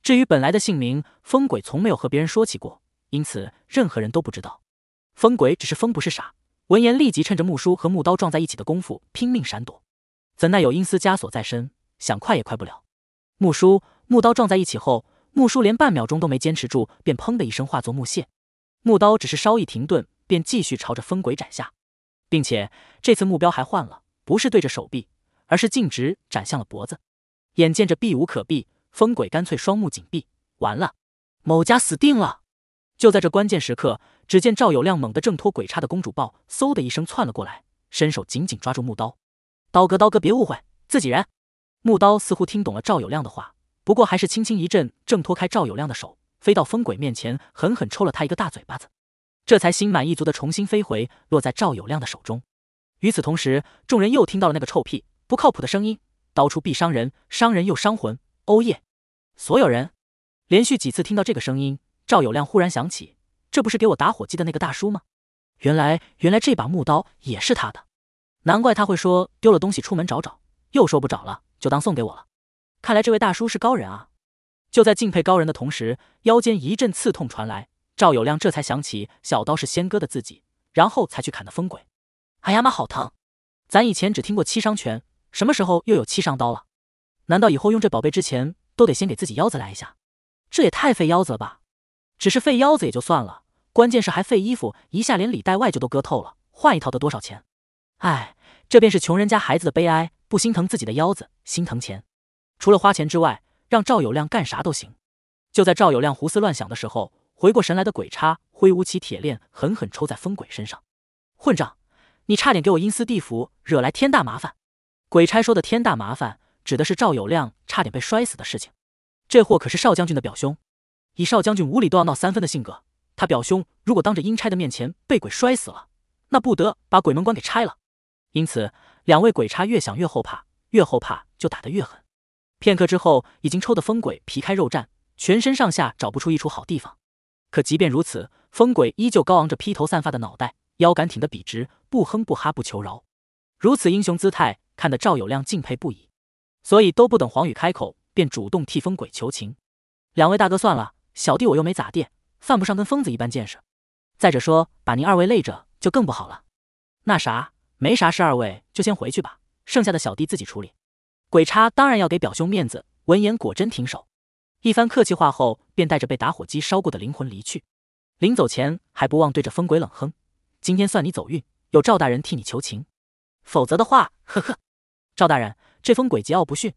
至于本来的姓名，疯鬼从没有和别人说起过，因此任何人都不知道。疯鬼只是疯，不是傻。闻言，立即趁着木梳和木刀撞在一起的功夫拼命闪躲，怎奈有阴丝枷锁在身，想快也快不了。木梳、木刀撞在一起后，木梳连半秒钟都没坚持住，便砰的一声化作木屑。木刀只是稍一停顿，便继续朝着风鬼斩下，并且这次目标还换了，不是对着手臂，而是径直斩向了脖子。眼见着避无可避，风鬼干脆双目紧闭，完了，某家死定了。就在这关键时刻，只见赵有亮猛地挣脱鬼叉的公主抱，嗖的一声窜了过来，伸手紧紧抓住木刀。刀哥，刀哥，别误会，自己人。木刀似乎听懂了赵有亮的话，不过还是轻轻一震，挣脱开赵有亮的手，飞到疯鬼面前，狠狠抽了他一个大嘴巴子，这才心满意足的重新飞回，落在赵有亮的手中。与此同时，众人又听到了那个臭屁不靠谱的声音：“刀出必伤人，伤人又伤魂。”欧耶！所有人连续几次听到这个声音。赵有亮忽然想起，这不是给我打火机的那个大叔吗？原来，原来这把木刀也是他的，难怪他会说丢了东西出门找找，又说不找了，就当送给我了。看来这位大叔是高人啊！就在敬佩高人的同时，腰间一阵刺痛传来，赵有亮这才想起小刀是先哥的自己，然后才去砍的疯鬼。哎呀妈，好疼！咱以前只听过七伤拳，什么时候又有七伤刀了？难道以后用这宝贝之前，都得先给自己腰子来一下？这也太费腰子了吧！只是废腰子也就算了，关键是还废衣服，一下连里带外就都割透了，换一套得多少钱？哎，这便是穷人家孩子的悲哀，不心疼自己的腰子，心疼钱。除了花钱之外，让赵有亮干啥都行。就在赵有亮胡思乱想的时候，回过神来的鬼差挥舞起铁链，狠狠抽在疯鬼身上。混账，你差点给我阴司地府惹来天大麻烦！鬼差说的天大麻烦，指的是赵有亮差点被摔死的事情。这货可是少将军的表兄。以少将军无理都要闹三分的性格，他表兄如果当着阴差的面前被鬼摔死了，那不得把鬼门关给拆了？因此，两位鬼差越想越后怕，越后怕就打得越狠。片刻之后，已经抽得疯鬼皮开肉绽，全身上下找不出一处好地方。可即便如此，疯鬼依旧高昂着披头散发的脑袋，腰杆挺得笔直，不哼不哈不求饶。如此英雄姿态，看得赵有亮敬佩不已。所以，都不等黄宇开口，便主动替疯鬼求情。两位大哥，算了。小弟我又没咋地，犯不上跟疯子一般见识。再者说，把您二位累着就更不好了。那啥，没啥事，二位就先回去吧，剩下的小弟自己处理。鬼差当然要给表兄面子，闻言果真停手。一番客气话后，便带着被打火机烧过的灵魂离去。临走前还不忘对着疯鬼冷哼：“今天算你走运，有赵大人替你求情。否则的话，呵呵。”赵大人，这疯鬼桀骜不驯，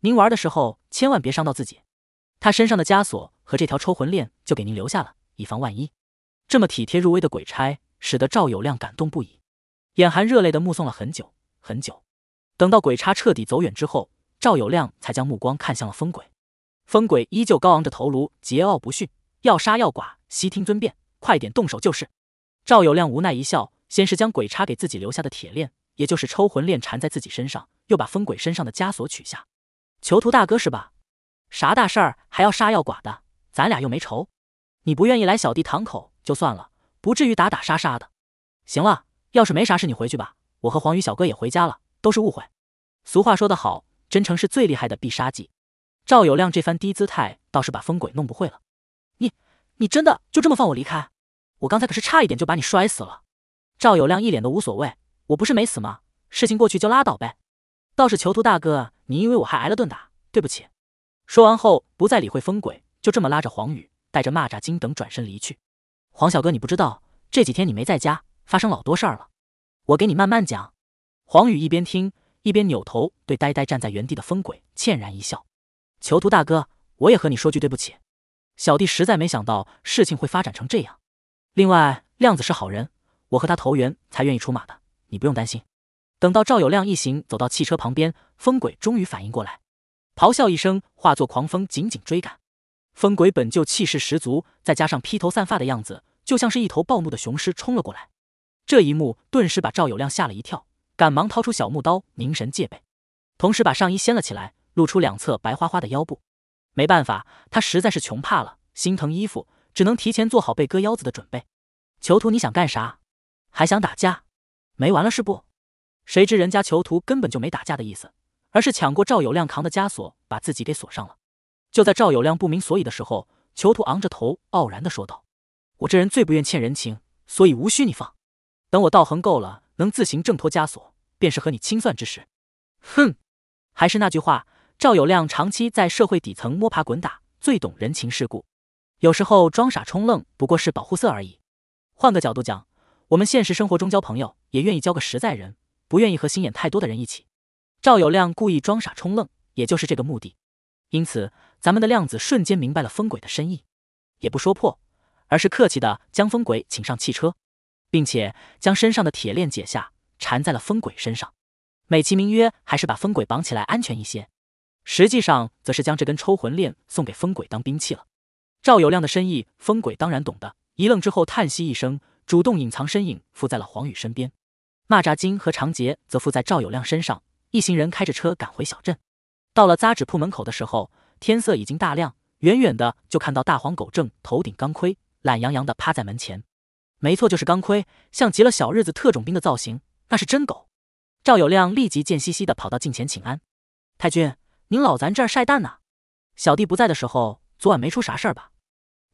您玩的时候千万别伤到自己。他身上的枷锁和这条抽魂链就给您留下了，以防万一。这么体贴入微的鬼差，使得赵有亮感动不已，眼含热泪的目送了很久很久。等到鬼差彻底走远之后，赵有亮才将目光看向了疯鬼。疯鬼依旧高昂着头颅，桀骜不驯，要杀要剐，悉听尊便。快点动手就是。赵有亮无奈一笑，先是将鬼差给自己留下的铁链，也就是抽魂链缠在自己身上，又把疯鬼身上的枷锁取下。囚徒大哥是吧？啥大事儿还要杀要剐的？咱俩又没仇，你不愿意来小弟堂口就算了，不至于打打杀杀的。行了，要是没啥事你回去吧，我和黄鱼小哥也回家了，都是误会。俗话说得好，真诚是最厉害的必杀技。赵有亮这番低姿态倒是把疯鬼弄不会了。你你真的就这么放我离开？我刚才可是差一点就把你摔死了。赵有亮一脸的无所谓，我不是没死吗？事情过去就拉倒呗。倒是囚徒大哥，你因为我还挨了顿打？对不起。说完后，不再理会风鬼，就这么拉着黄宇，带着蚂蚱精等转身离去。黄小哥，你不知道，这几天你没在家，发生老多事儿了，我给你慢慢讲。黄宇一边听，一边扭头对呆呆站在原地的风鬼歉然一笑：“囚徒大哥，我也和你说句对不起，小弟实在没想到事情会发展成这样。另外，亮子是好人，我和他投缘，才愿意出马的，你不用担心。”等到赵有亮一行走到汽车旁边，风鬼终于反应过来。咆哮一声，化作狂风，紧紧追赶。疯鬼本就气势十足，再加上披头散发的样子，就像是一头暴怒的雄狮冲了过来。这一幕顿时把赵有亮吓了一跳，赶忙掏出小木刀，凝神戒备，同时把上衣掀了起来，露出两侧白花花的腰部。没办法，他实在是穷怕了，心疼衣服，只能提前做好被割腰子的准备。囚徒，你想干啥？还想打架？没完了是不？谁知人家囚徒根本就没打架的意思。而是抢过赵有亮扛的枷锁，把自己给锁上了。就在赵有亮不明所以的时候，囚徒昂着头，傲然地说道：“我这人最不愿欠人情，所以无需你放。等我道行够了，能自行挣脱枷锁，便是和你清算之时。”哼，还是那句话，赵有亮长期在社会底层摸爬滚打，最懂人情世故。有时候装傻充愣不过是保护色而已。换个角度讲，我们现实生活中交朋友，也愿意交个实在人，不愿意和心眼太多的人一起。赵有亮故意装傻充愣，也就是这个目的，因此咱们的亮子瞬间明白了风鬼的深意，也不说破，而是客气的将风鬼请上汽车，并且将身上的铁链解下，缠在了风鬼身上，美其名曰还是把风鬼绑起来安全一些，实际上则是将这根抽魂链送给风鬼当兵器了。赵有亮的深意，风鬼当然懂的，一愣之后叹息一声，主动隐藏身影附在了黄宇身边，蚂蚱精和长杰则附在赵有亮身上。一行人开着车赶回小镇，到了扎纸铺门口的时候，天色已经大亮，远远的就看到大黄狗正头顶钢盔，懒洋洋的趴在门前。没错，就是钢盔，像极了小日子特种兵的造型。那是真狗。赵有亮立即贱兮兮的跑到近前请安：“太君，您老咱这儿晒蛋呢？小弟不在的时候，昨晚没出啥事儿吧？”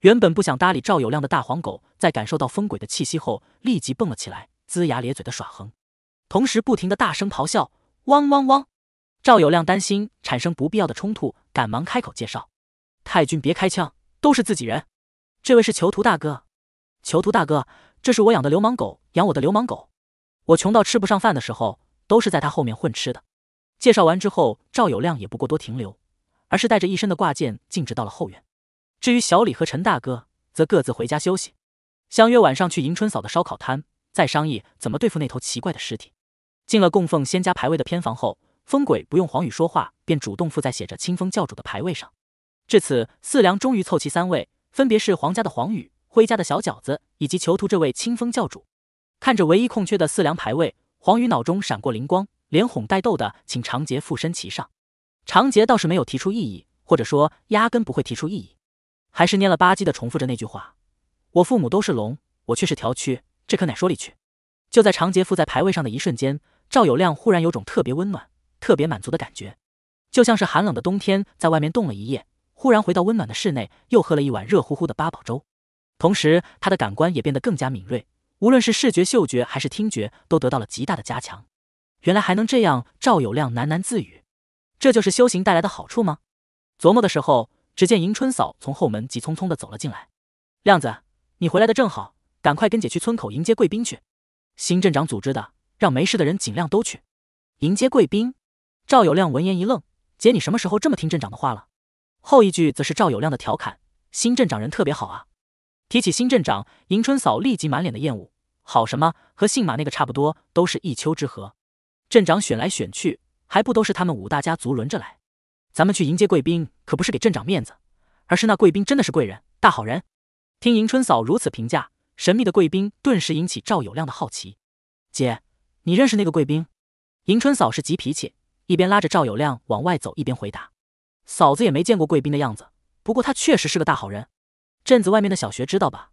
原本不想搭理赵有亮的大黄狗，在感受到疯鬼的气息后，立即蹦了起来，龇牙咧嘴的耍横，同时不停的大声咆哮。汪汪汪！赵有亮担心产生不必要的冲突，赶忙开口介绍：“太君别开枪，都是自己人。这位是囚徒大哥，囚徒大哥，这是我养的流氓狗，养我的流氓狗。我穷到吃不上饭的时候，都是在他后面混吃的。”介绍完之后，赵有亮也不过多停留，而是带着一身的挂件径直到了后院。至于小李和陈大哥，则各自回家休息，相约晚上去迎春嫂的烧烤摊，再商议怎么对付那头奇怪的尸体。进了供奉仙家牌位的偏房后，疯鬼不用黄宇说话，便主动附在写着“清风教主”的牌位上。至此，四梁终于凑齐三位，分别是黄家的黄宇、辉家的小饺子以及囚徒这位清风教主。看着唯一空缺的四梁牌位，黄宇脑中闪过灵光，连哄带逗的请长杰附身其上。长杰倒是没有提出异议，或者说压根不会提出异议，还是蔫了吧唧的重复着那句话：“我父母都是龙，我却是条蛆，这可哪说理去？”就在长杰附在牌位上的一瞬间。赵有亮忽然有种特别温暖、特别满足的感觉，就像是寒冷的冬天在外面冻了一夜，忽然回到温暖的室内，又喝了一碗热乎乎的八宝粥。同时，他的感官也变得更加敏锐，无论是视觉、嗅觉还是听觉，都得到了极大的加强。原来还能这样，赵有亮喃喃自语：“这就是修行带来的好处吗？”琢磨的时候，只见迎春嫂从后门急匆匆的走了进来：“亮子，你回来的正好，赶快跟姐去村口迎接贵宾去，新镇长组织的。”让没事的人尽量都去迎接贵宾。赵有亮闻言一愣：“姐，你什么时候这么听镇长的话了？”后一句则是赵有亮的调侃：“新镇长人特别好啊。”提起新镇长，迎春嫂立即满脸的厌恶：“好什么？和姓马那个差不多，都是一丘之貉。镇长选来选去，还不都是他们五大家族轮着来？咱们去迎接贵宾，可不是给镇长面子，而是那贵宾真的是贵人，大好人。”听迎春嫂如此评价，神秘的贵宾顿时引起赵有亮的好奇：“姐。”你认识那个贵宾？迎春嫂是急脾气，一边拉着赵有亮往外走，一边回答：“嫂子也没见过贵宾的样子，不过他确实是个大好人。镇子外面的小学知道吧？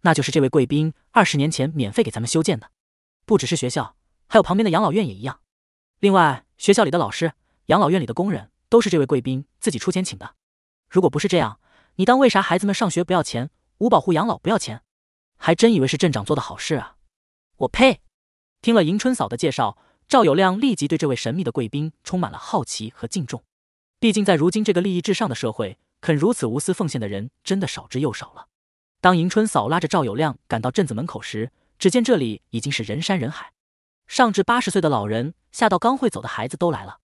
那就是这位贵宾二十年前免费给咱们修建的。不只是学校，还有旁边的养老院也一样。另外，学校里的老师、养老院里的工人都是这位贵宾自己出钱请的。如果不是这样，你当为啥孩子们上学不要钱，五保户养老不要钱？还真以为是镇长做的好事啊！我呸！”听了迎春嫂的介绍，赵有亮立即对这位神秘的贵宾充满了好奇和敬重。毕竟，在如今这个利益至上的社会，肯如此无私奉献的人真的少之又少了。当迎春嫂拉着赵有亮赶到镇子门口时，只见这里已经是人山人海，上至八十岁的老人，下到刚会走的孩子都来了。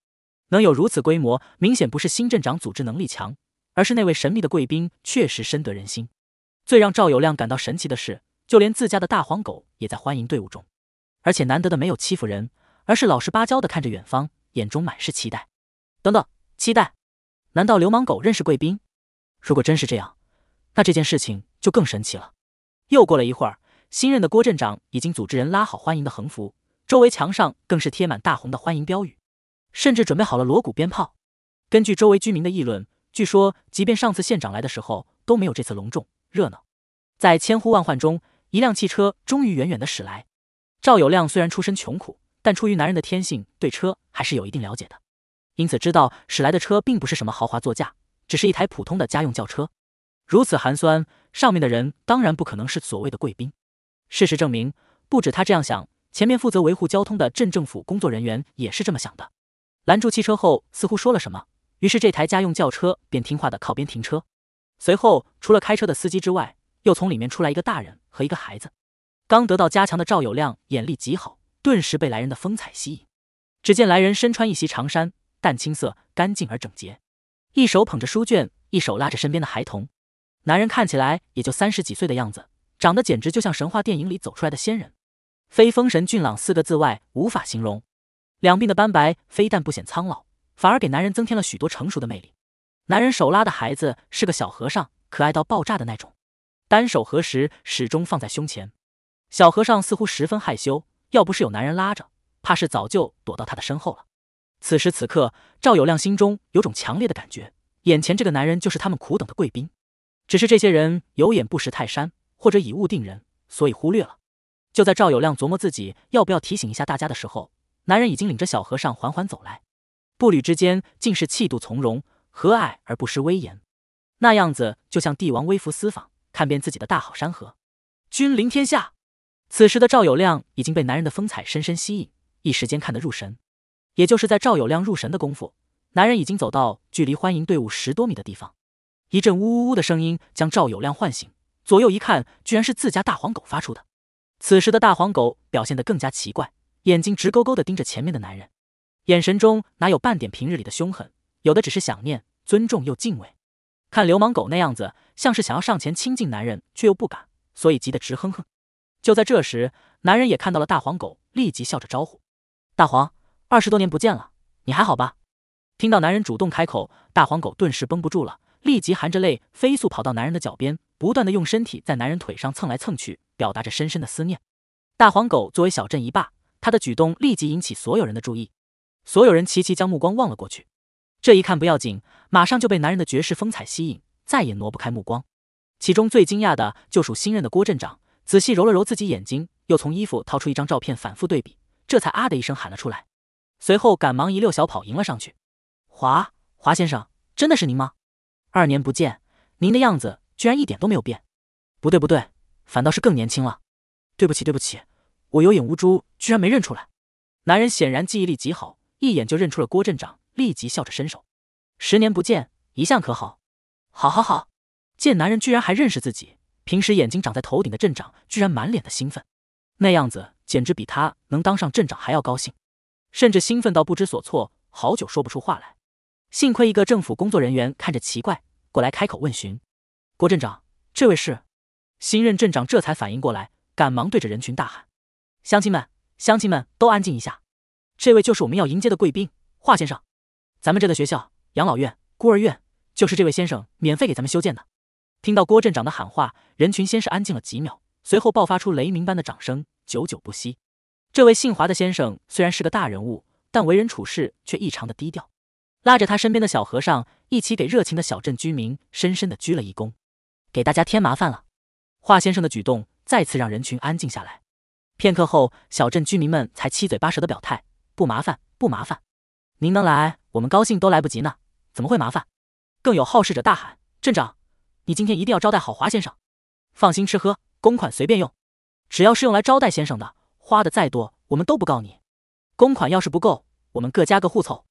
能有如此规模，明显不是新镇长组织能力强，而是那位神秘的贵宾确实深得人心。最让赵有亮感到神奇的是，就连自家的大黄狗也在欢迎队伍中。而且难得的没有欺负人，而是老实巴交的看着远方，眼中满是期待。等等，期待？难道流氓狗认识贵宾？如果真是这样，那这件事情就更神奇了。又过了一会儿，新任的郭镇长已经组织人拉好欢迎的横幅，周围墙上更是贴满大红的欢迎标语，甚至准备好了锣鼓鞭炮。根据周围居民的议论，据说即便上次县长来的时候都没有这次隆重热闹。在千呼万唤中，一辆汽车终于远远的驶来。赵有亮虽然出身穷苦，但出于男人的天性，对车还是有一定了解的，因此知道驶来的车并不是什么豪华座驾，只是一台普通的家用轿车。如此寒酸，上面的人当然不可能是所谓的贵宾。事实证明，不止他这样想，前面负责维护交通的镇政府工作人员也是这么想的。拦住汽车后，似乎说了什么，于是这台家用轿车便听话的靠边停车。随后，除了开车的司机之外，又从里面出来一个大人和一个孩子。刚得到加强的赵有亮眼力极好，顿时被来人的风采吸引。只见来人身穿一袭长衫，淡青色，干净而整洁，一手捧着书卷，一手拉着身边的孩童。男人看起来也就三十几岁的样子，长得简直就像神话电影里走出来的仙人，非风神俊朗四个字外无法形容。两鬓的斑白非但不显苍老，反而给男人增添了许多成熟的魅力。男人手拉的孩子是个小和尚，可爱到爆炸的那种，单手合十始终放在胸前。小和尚似乎十分害羞，要不是有男人拉着，怕是早就躲到他的身后了。此时此刻，赵有亮心中有种强烈的感觉，眼前这个男人就是他们苦等的贵宾。只是这些人有眼不识泰山，或者以物定人，所以忽略了。就在赵有亮琢磨自己要不要提醒一下大家的时候，男人已经领着小和尚缓缓走来，步履之间尽是气度从容、和蔼而不失威严，那样子就像帝王微服私访，看遍自己的大好山河，君临天下。此时的赵有亮已经被男人的风采深深吸引，一时间看得入神。也就是在赵有亮入神的功夫，男人已经走到距离欢迎队伍十多米的地方。一阵呜呜呜的声音将赵有亮唤醒，左右一看，居然是自家大黄狗发出的。此时的大黄狗表现得更加奇怪，眼睛直勾勾的盯着前面的男人，眼神中哪有半点平日里的凶狠，有的只是想念、尊重又敬畏。看流氓狗那样子，像是想要上前亲近男人，却又不敢，所以急得直哼哼。就在这时，男人也看到了大黄狗，立即笑着招呼：“大黄，二十多年不见了，你还好吧？”听到男人主动开口，大黄狗顿时绷不住了，立即含着泪飞速跑到男人的脚边，不断的用身体在男人腿上蹭来蹭去，表达着深深的思念。大黄狗作为小镇一霸，他的举动立即引起所有人的注意，所有人齐齐将目光望了过去。这一看不要紧，马上就被男人的绝世风采吸引，再也挪不开目光。其中最惊讶的就属新任的郭镇长。仔细揉了揉自己眼睛，又从衣服掏出一张照片，反复对比，这才啊的一声喊了出来。随后赶忙一溜小跑迎了上去。华华先生，真的是您吗？二年不见，您的样子居然一点都没有变。不对不对，反倒是更年轻了。对不起对不起，我有眼无珠，居然没认出来。男人显然记忆力极好，一眼就认出了郭镇长，立即笑着伸手。十年不见，一向可好？好，好，好。见男人居然还认识自己。平时眼睛长在头顶的镇长，居然满脸的兴奋，那样子简直比他能当上镇长还要高兴，甚至兴奋到不知所措，好久说不出话来。幸亏一个政府工作人员看着奇怪，过来开口问询：“郭镇长，这位是？”新任镇长这才反应过来，赶忙对着人群大喊：“乡亲们，乡亲们都安静一下，这位就是我们要迎接的贵宾，华先生。咱们这的学校、养老院、孤儿院，就是这位先生免费给咱们修建的。”听到郭镇长的喊话，人群先是安静了几秒，随后爆发出雷鸣般的掌声，久久不息。这位姓华的先生虽然是个大人物，但为人处事却异常的低调，拉着他身边的小和尚一起给热情的小镇居民深深的鞠了一躬，给大家添麻烦了。华先生的举动再次让人群安静下来。片刻后，小镇居民们才七嘴八舌的表态：“不麻烦，不麻烦，您能来，我们高兴都来不及呢，怎么会麻烦？”更有好事者大喊：“镇长！”你今天一定要招待好华先生，放心吃喝，公款随便用，只要是用来招待先生的，花的再多我们都不告你。公款要是不够，我们各家各户凑，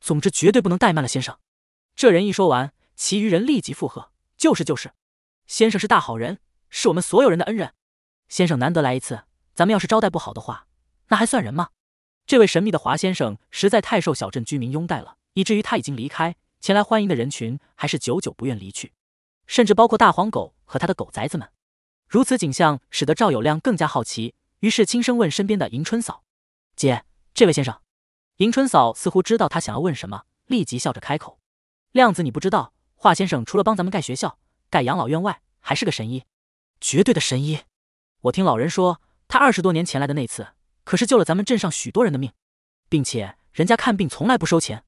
总之绝对不能怠慢了先生。这人一说完，其余人立即附和：“就是就是，先生是大好人，是我们所有人的恩人。先生难得来一次，咱们要是招待不好的话，那还算人吗？”这位神秘的华先生实在太受小镇居民拥戴了，以至于他已经离开，前来欢迎的人群还是久久不愿离去。甚至包括大黄狗和他的狗崽子们，如此景象使得赵有亮更加好奇，于是轻声问身边的迎春嫂：“姐，这位先生。”迎春嫂似乎知道他想要问什么，立即笑着开口：“亮子，你不知道，华先生除了帮咱们盖学校、盖养老院外，还是个神医，绝对的神医。我听老人说，他二十多年前来的那次，可是救了咱们镇上许多人的命，并且人家看病从来不收钱。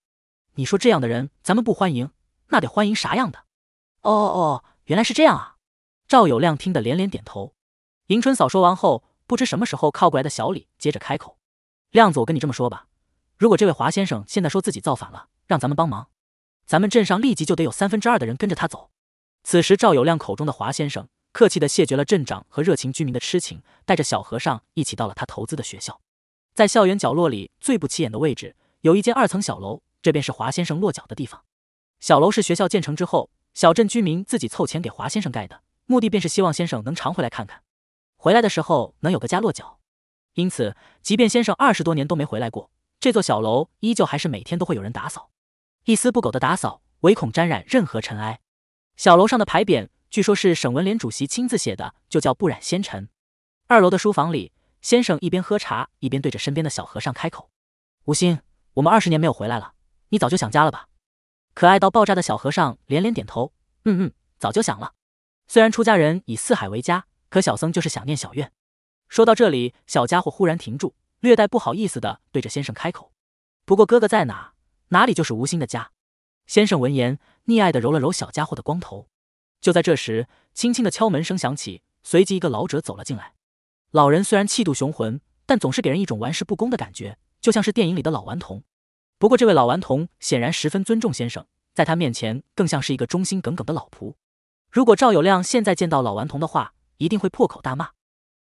你说这样的人，咱们不欢迎，那得欢迎啥样的？”哦哦，原来是这样啊！赵有亮听得连连点头。迎春嫂说完后，不知什么时候靠过来的小李接着开口：“亮子，我跟你这么说吧，如果这位华先生现在说自己造反了，让咱们帮忙，咱们镇上立即就得有三分之二的人跟着他走。”此时，赵有亮口中的华先生客气的谢绝了镇长和热情居民的痴情，带着小和尚一起到了他投资的学校。在校园角落里最不起眼的位置，有一间二层小楼，这便是华先生落脚的地方。小楼是学校建成之后。小镇居民自己凑钱给华先生盖的，目的便是希望先生能常回来看看，回来的时候能有个家落脚。因此，即便先生二十多年都没回来过，这座小楼依旧还是每天都会有人打扫，一丝不苟的打扫，唯恐沾染任何尘埃。小楼上的牌匾，据说是省文联主席亲自写的，就叫“不染纤尘”。二楼的书房里，先生一边喝茶，一边对着身边的小和尚开口：“无心，我们二十年没有回来了，你早就想家了吧？”可爱到爆炸的小和尚连连点头，嗯嗯，早就想了。虽然出家人以四海为家，可小僧就是想念小院。说到这里，小家伙忽然停住，略带不好意思的对着先生开口：“不过哥哥在哪？哪里就是吴心的家。”先生闻言，溺爱的揉了揉小家伙的光头。就在这时，轻轻的敲门声响起，随即一个老者走了进来。老人虽然气度雄浑，但总是给人一种玩世不恭的感觉，就像是电影里的老顽童。不过，这位老顽童显然十分尊重先生，在他面前更像是一个忠心耿耿的老仆。如果赵有亮现在见到老顽童的话，一定会破口大骂：“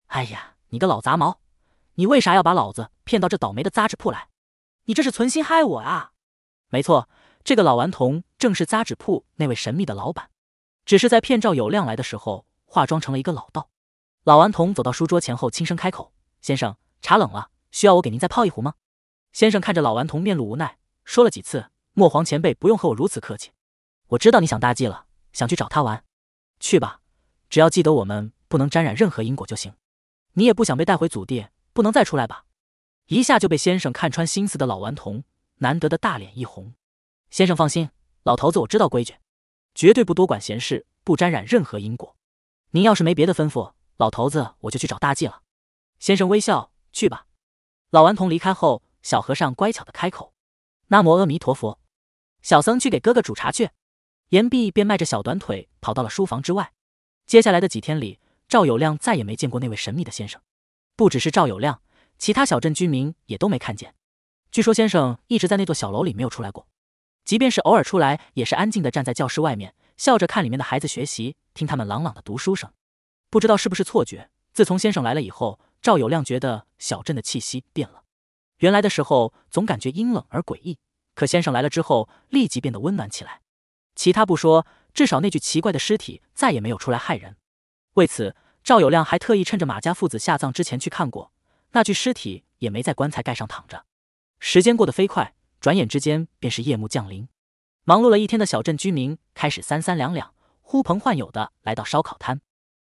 哎呀，你个老杂毛，你为啥要把老子骗到这倒霉的杂纸铺来？你这是存心害我啊！”没错，这个老顽童正是杂纸铺那位神秘的老板，只是在骗赵有亮来的时候，化妆成了一个老道。老顽童走到书桌前后，轻声开口：“先生，茶冷了，需要我给您再泡一壶吗？”先生看着老顽童，面露无奈，说了几次：“莫皇前辈，不用和我如此客气。我知道你想大祭了，想去找他玩，去吧。只要记得我们不能沾染任何因果就行。你也不想被带回祖地，不能再出来吧？”一下就被先生看穿心思的老顽童，难得的大脸一红。先生放心，老头子我知道规矩，绝对不多管闲事，不沾染任何因果。您要是没别的吩咐，老头子我就去找大祭了。先生微笑，去吧。老顽童离开后。小和尚乖巧的开口：“南无阿弥陀佛。”小僧去给哥哥煮茶去。言毕，便迈着小短腿跑到了书房之外。接下来的几天里，赵有亮再也没见过那位神秘的先生。不只是赵有亮，其他小镇居民也都没看见。据说先生一直在那座小楼里没有出来过，即便是偶尔出来，也是安静的站在教室外面，笑着看里面的孩子学习，听他们朗朗的读书声。不知道是不是错觉，自从先生来了以后，赵有亮觉得小镇的气息变了。原来的时候总感觉阴冷而诡异，可先生来了之后，立即变得温暖起来。其他不说，至少那具奇怪的尸体再也没有出来害人。为此，赵有亮还特意趁着马家父子下葬之前去看过，那具尸体也没在棺材盖上躺着。时间过得飞快，转眼之间便是夜幕降临。忙碌了一天的小镇居民开始三三两两、呼朋唤友的来到烧烤摊。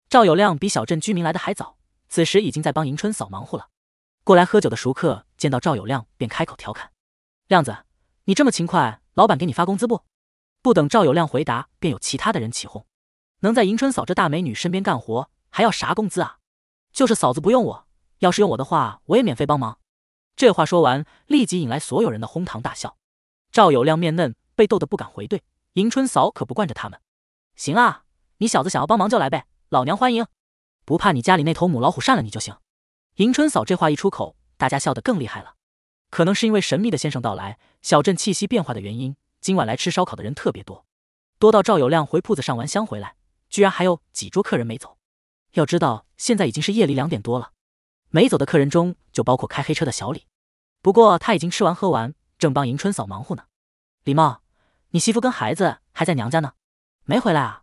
赵有亮比小镇居民来的还早，此时已经在帮迎春扫忙活了。过来喝酒的熟客见到赵有亮，便开口调侃：“亮子，你这么勤快，老板给你发工资不？”不等赵有亮回答，便有其他的人起哄：“能在迎春嫂这大美女身边干活，还要啥工资啊？就是嫂子不用我，要是用我的话，我也免费帮忙。”这话说完，立即引来所有人的哄堂大笑。赵有亮面嫩，被逗得不敢回怼。迎春嫂可不惯着他们：“行啊，你小子想要帮忙就来呗，老娘欢迎，不怕你家里那头母老虎扇了你就行。”迎春嫂这话一出口，大家笑得更厉害了。可能是因为神秘的先生到来，小镇气息变化的原因，今晚来吃烧烤的人特别多，多到赵有亮回铺子上完香回来，居然还有几桌客人没走。要知道，现在已经是夜里两点多了。没走的客人中就包括开黑车的小李，不过他已经吃完喝完，正帮迎春嫂忙活呢。李茂，你媳妇跟孩子还在娘家呢，没回来啊？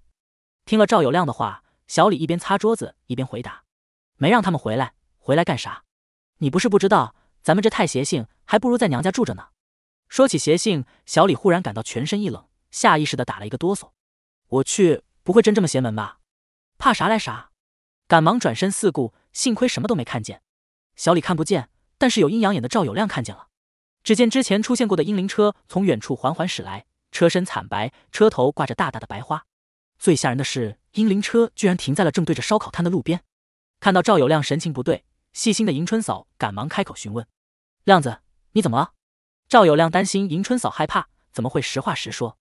听了赵有亮的话，小李一边擦桌子一边回答：“没让他们回来。”回来干啥？你不是不知道，咱们这太邪性，还不如在娘家住着呢。说起邪性，小李忽然感到全身一冷，下意识的打了一个哆嗦。我去，不会真这么邪门吧？怕啥来啥，赶忙转身四顾，幸亏什么都没看见。小李看不见，但是有阴阳眼的赵有亮看见了。只见之前出现过的阴灵车从远处缓缓驶来，车身惨白，车头挂着大大的白花。最吓人的是，阴灵车居然停在了正对着烧烤摊的路边。看到赵有亮神情不对。细心的迎春嫂赶忙开口询问：“亮子，你怎么了？”赵有亮担心迎春嫂害怕，怎么会实话实说，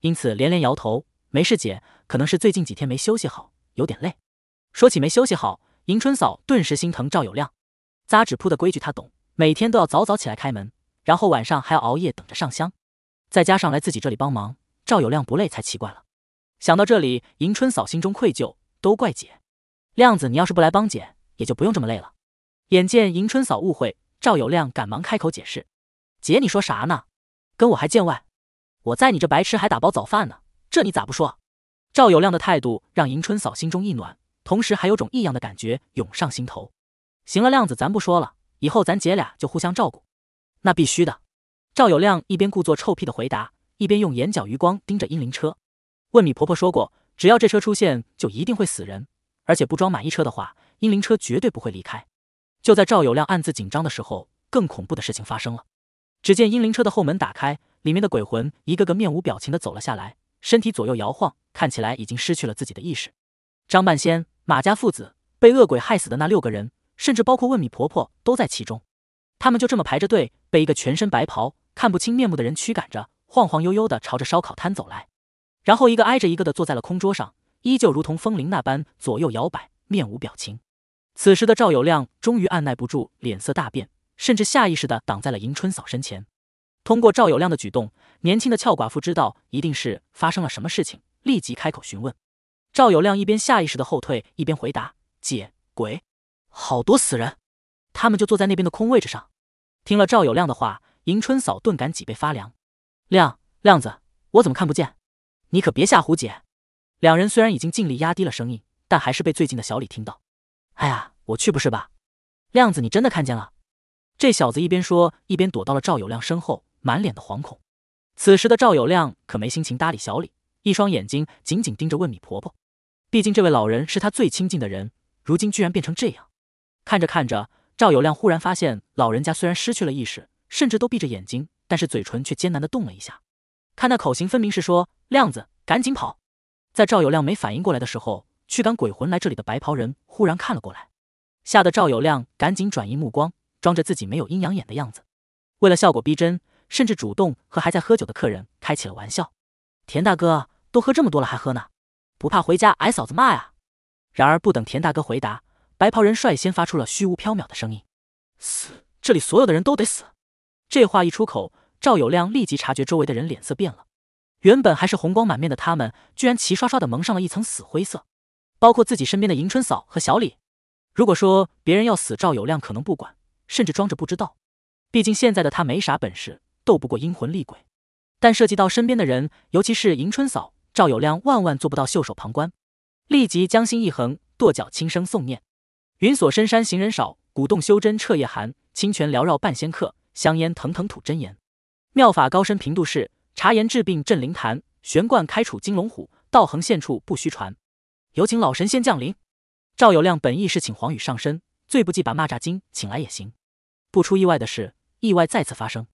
因此连连摇头：“没事，姐，可能是最近几天没休息好，有点累。”说起没休息好，迎春嫂顿时心疼赵有亮。扎纸铺的规矩她懂，每天都要早早起来开门，然后晚上还要熬夜等着上香，再加上来自己这里帮忙，赵有亮不累才奇怪了。想到这里，迎春嫂心中愧疚，都怪姐。亮子，你要是不来帮姐，也就不用这么累了。眼见迎春嫂误会，赵有亮赶忙开口解释：“姐，你说啥呢？跟我还见外？我在你这白痴还打包早饭呢，这你咋不说？”赵有亮的态度让迎春嫂心中一暖，同时还有种异样的感觉涌上心头。行了，亮子，咱不说了，以后咱姐俩就互相照顾。那必须的。赵有亮一边故作臭屁的回答，一边用眼角余光盯着阴灵车，问米婆婆：“说过，只要这车出现，就一定会死人，而且不装满一车的话，阴灵车绝对不会离开。”就在赵有亮暗自紧张的时候，更恐怖的事情发生了。只见阴灵车的后门打开，里面的鬼魂一个个面无表情的走了下来，身体左右摇晃，看起来已经失去了自己的意识。张半仙、马家父子、被恶鬼害死的那六个人，甚至包括问米婆婆，都在其中。他们就这么排着队，被一个全身白袍、看不清面目的人驱赶着，晃晃悠悠的朝着烧烤摊走来，然后一个挨着一个的坐在了空桌上，依旧如同风铃那般左右摇摆，面无表情。此时的赵有亮终于按耐不住，脸色大变，甚至下意识的挡在了迎春嫂身前。通过赵有亮的举动，年轻的俏寡妇知道一定是发生了什么事情，立即开口询问。赵有亮一边下意识的后退，一边回答：“姐，鬼，好多死人，他们就坐在那边的空位置上。”听了赵有亮的话，迎春嫂顿感脊背发凉。“亮亮子，我怎么看不见？你可别吓唬姐。”两人虽然已经尽力压低了声音，但还是被最近的小李听到。哎呀，我去不是吧？亮子，你真的看见了？这小子一边说一边躲到了赵有亮身后，满脸的惶恐。此时的赵有亮可没心情搭理小李，一双眼睛紧紧盯着问米婆婆。毕竟这位老人是他最亲近的人，如今居然变成这样。看着看着，赵有亮忽然发现老人家虽然失去了意识，甚至都闭着眼睛，但是嘴唇却艰难的动了一下。看那口型，分明是说：“亮子，赶紧跑！”在赵有亮没反应过来的时候。驱赶鬼魂来这里的白袍人忽然看了过来，吓得赵有亮赶紧转移目光，装着自己没有阴阳眼的样子。为了效果逼真，甚至主动和还在喝酒的客人开起了玩笑：“田大哥，都喝这么多了还喝呢，不怕回家挨嫂子骂啊？”然而不等田大哥回答，白袍人率先发出了虚无缥缈的声音：“死，这里所有的人都得死。”这话一出口，赵有亮立即察觉周围的人脸色变了，原本还是红光满面的他们，居然齐刷刷的蒙上了一层死灰色。包括自己身边的迎春嫂和小李，如果说别人要死，赵有亮可能不管，甚至装着不知道，毕竟现在的他没啥本事，斗不过阴魂厉鬼。但涉及到身边的人，尤其是迎春嫂，赵有亮万万做不到袖手旁观，立即将心一横，跺脚轻声诵念：“云锁深山行人少，古洞修真彻夜寒。清泉缭绕半仙客，香烟腾腾吐真言。妙法高深平度世，茶言治病镇灵坛。悬冠开处金龙虎，道恒现处不虚传。”有请老神仙降临。赵有亮本意是请黄宇上身，最不济把蚂蚱精请来也行。不出意外的是，意外再次发生。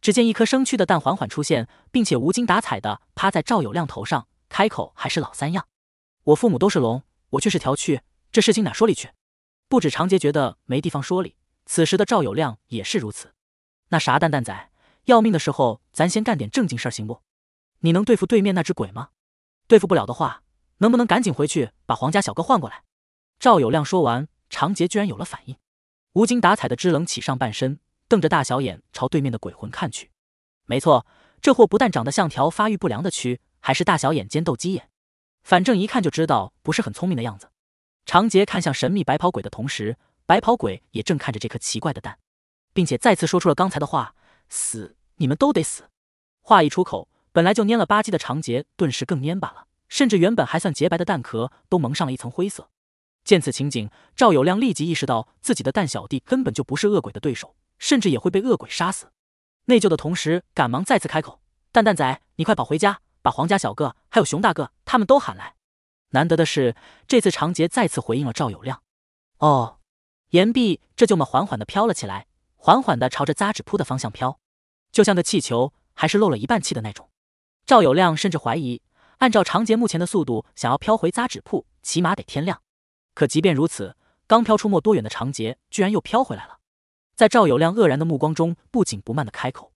只见一颗生蛆的蛋缓缓出现，并且无精打采的趴在赵有亮头上，开口还是老三样：“我父母都是龙，我却是条蛆，这事情哪说理去？”不止长杰觉得没地方说理，此时的赵有亮也是如此。那啥蛋蛋仔，要命的时候咱先干点正经事儿行不？你能对付对面那只鬼吗？对付不了的话。能不能赶紧回去把皇家小哥换过来？赵有亮说完，长杰居然有了反应，无精打采的支棱起上半身，瞪着大小眼朝对面的鬼魂看去。没错，这货不但长得像条发育不良的蛆，还是大小眼兼斗鸡眼，反正一看就知道不是很聪明的样子。长杰看向神秘白袍鬼的同时，白袍鬼也正看着这颗奇怪的蛋，并且再次说出了刚才的话：“死，你们都得死。”话一出口，本来就蔫了吧唧的长杰顿时更蔫巴了。甚至原本还算洁白的蛋壳都蒙上了一层灰色。见此情景，赵有亮立即意识到自己的蛋小弟根本就不是恶鬼的对手，甚至也会被恶鬼杀死。内疚的同时，赶忙再次开口：“蛋蛋仔，你快跑回家，把黄家小哥还有熊大哥他们都喊来。”难得的是，这次长杰再次回应了赵有亮：“哦。”言毕，这就么缓缓地飘了起来，缓缓地朝着扎纸铺的方向飘，就像个气球，还是漏了一半气的那种。赵有亮甚至怀疑。按照长杰目前的速度，想要飘回扎纸铺，起码得天亮。可即便如此，刚飘出没多远的长杰，居然又飘回来了。在赵有亮愕然的目光中，不紧不慢的开口：“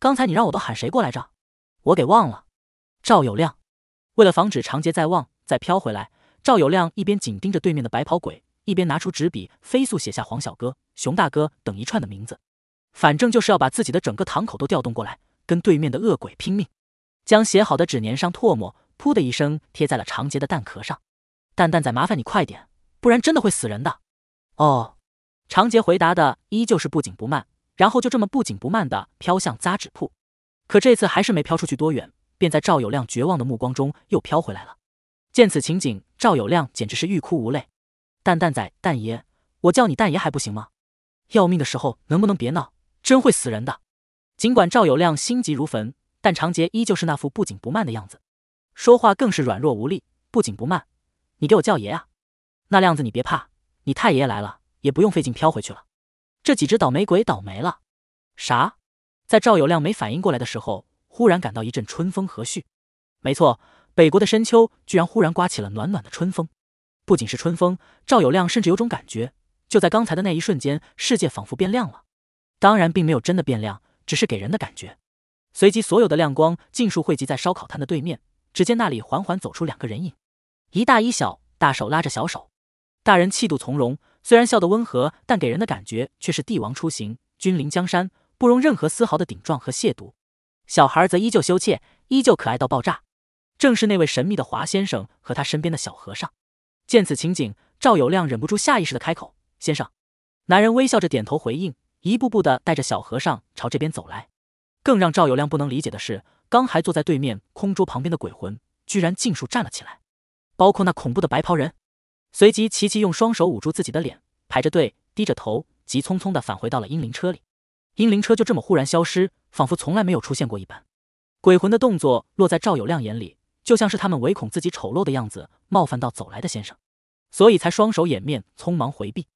刚才你让我都喊谁过来着？我给忘了。”赵有亮为了防止长杰再忘再飘回来，赵有亮一边紧盯着对面的白袍鬼，一边拿出纸笔飞速写下黄小哥、熊大哥等一串的名字。反正就是要把自己的整个堂口都调动过来，跟对面的恶鬼拼命。将写好的纸粘上唾沫，噗的一声贴在了长杰的蛋壳上。蛋蛋仔，麻烦你快点，不然真的会死人的。哦，长杰回答的依旧是不紧不慢，然后就这么不紧不慢的飘向扎纸铺。可这次还是没飘出去多远，便在赵有亮绝望的目光中又飘回来了。见此情景，赵有亮简直是欲哭无泪。蛋蛋仔，蛋爷，我叫你蛋爷还不行吗？要命的时候能不能别闹，真会死人的。尽管赵有亮心急如焚。但长杰依旧是那副不紧不慢的样子，说话更是软弱无力，不紧不慢。你给我叫爷啊！那亮子你别怕，你太爷爷来了，也不用费劲飘回去了。这几只倒霉鬼倒霉了。啥？在赵有亮没反应过来的时候，忽然感到一阵春风和煦。没错，北国的深秋居然忽然刮起了暖暖的春风。不仅是春风，赵有亮甚至有种感觉，就在刚才的那一瞬间，世界仿佛变亮了。当然，并没有真的变亮，只是给人的感觉。随即，所有的亮光尽数汇集在烧烤摊的对面。只见那里缓缓走出两个人影，一大一小，大手拉着小手。大人气度从容，虽然笑得温和，但给人的感觉却是帝王出行，君临江山，不容任何丝毫的顶撞和亵渎。小孩则依旧羞怯，依旧可爱到爆炸。正是那位神秘的华先生和他身边的小和尚。见此情景，赵有亮忍不住下意识的开口：“先生。”男人微笑着点头回应，一步步的带着小和尚朝这边走来。更让赵有亮不能理解的是，刚还坐在对面空桌旁边的鬼魂，居然尽数站了起来，包括那恐怖的白袍人。随即，琪琪用双手捂住自己的脸，排着队，低着头，急匆匆的返回到了阴灵车里。阴灵车就这么忽然消失，仿佛从来没有出现过一般。鬼魂的动作落在赵有亮眼里，就像是他们唯恐自己丑陋的样子冒犯到走来的先生，所以才双手掩面，匆忙回避。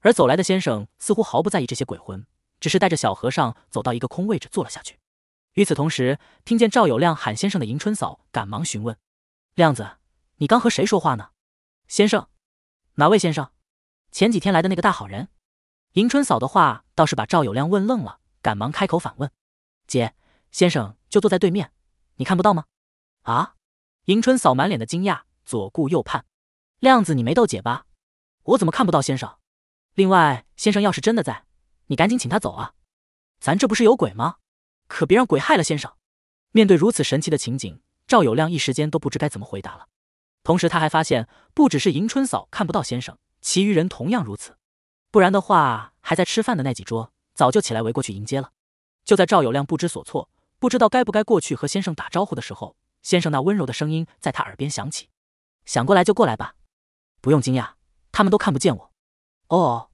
而走来的先生似乎毫不在意这些鬼魂。只是带着小和尚走到一个空位置坐了下去。与此同时，听见赵有亮喊“先生”的迎春嫂，赶忙询问：“亮子，你刚和谁说话呢？”“先生，哪位先生？前几天来的那个大好人。”迎春嫂的话倒是把赵有亮问愣了，赶忙开口反问：“姐，先生就坐在对面，你看不到吗？”“啊！”迎春嫂满脸的惊讶，左顾右盼：“亮子，你没逗姐吧？我怎么看不到先生？另外，先生要是真的在……”你赶紧请他走啊！咱这不是有鬼吗？可别让鬼害了先生。面对如此神奇的情景，赵有亮一时间都不知该怎么回答了。同时，他还发现，不只是迎春嫂看不到先生，其余人同样如此。不然的话，还在吃饭的那几桌早就起来围过去迎接了。就在赵有亮不知所措，不知道该不该过去和先生打招呼的时候，先生那温柔的声音在他耳边响起：“想过来就过来吧，不用惊讶，他们都看不见我。”哦。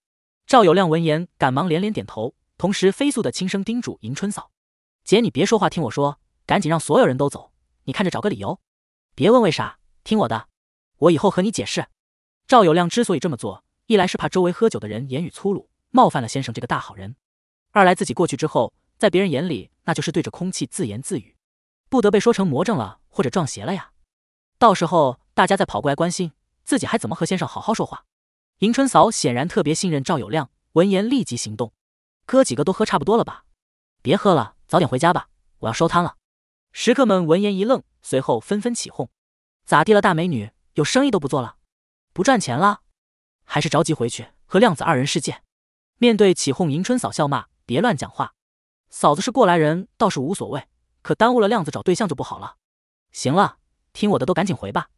赵有亮闻言，赶忙连连点头，同时飞速的轻声叮嘱迎春嫂：“姐，你别说话，听我说，赶紧让所有人都走。你看着找个理由，别问为啥，听我的，我以后和你解释。”赵有亮之所以这么做，一来是怕周围喝酒的人言语粗鲁，冒犯了先生这个大好人；二来自己过去之后，在别人眼里那就是对着空气自言自语，不得被说成魔怔了或者撞邪了呀。到时候大家再跑过来关心，自己还怎么和先生好好说话？迎春嫂显然特别信任赵有亮，闻言立即行动。哥几个都喝差不多了吧？别喝了，早点回家吧，我要收摊了。食客们闻言一愣，随后纷纷起哄：“咋地了，大美女？有生意都不做了？不赚钱了？还是着急回去和亮子二人世界？”面对起哄，迎春嫂笑骂：“别乱讲话，嫂子是过来人，倒是无所谓。可耽误了亮子找对象就不好了。行了，听我的，都赶紧回吧。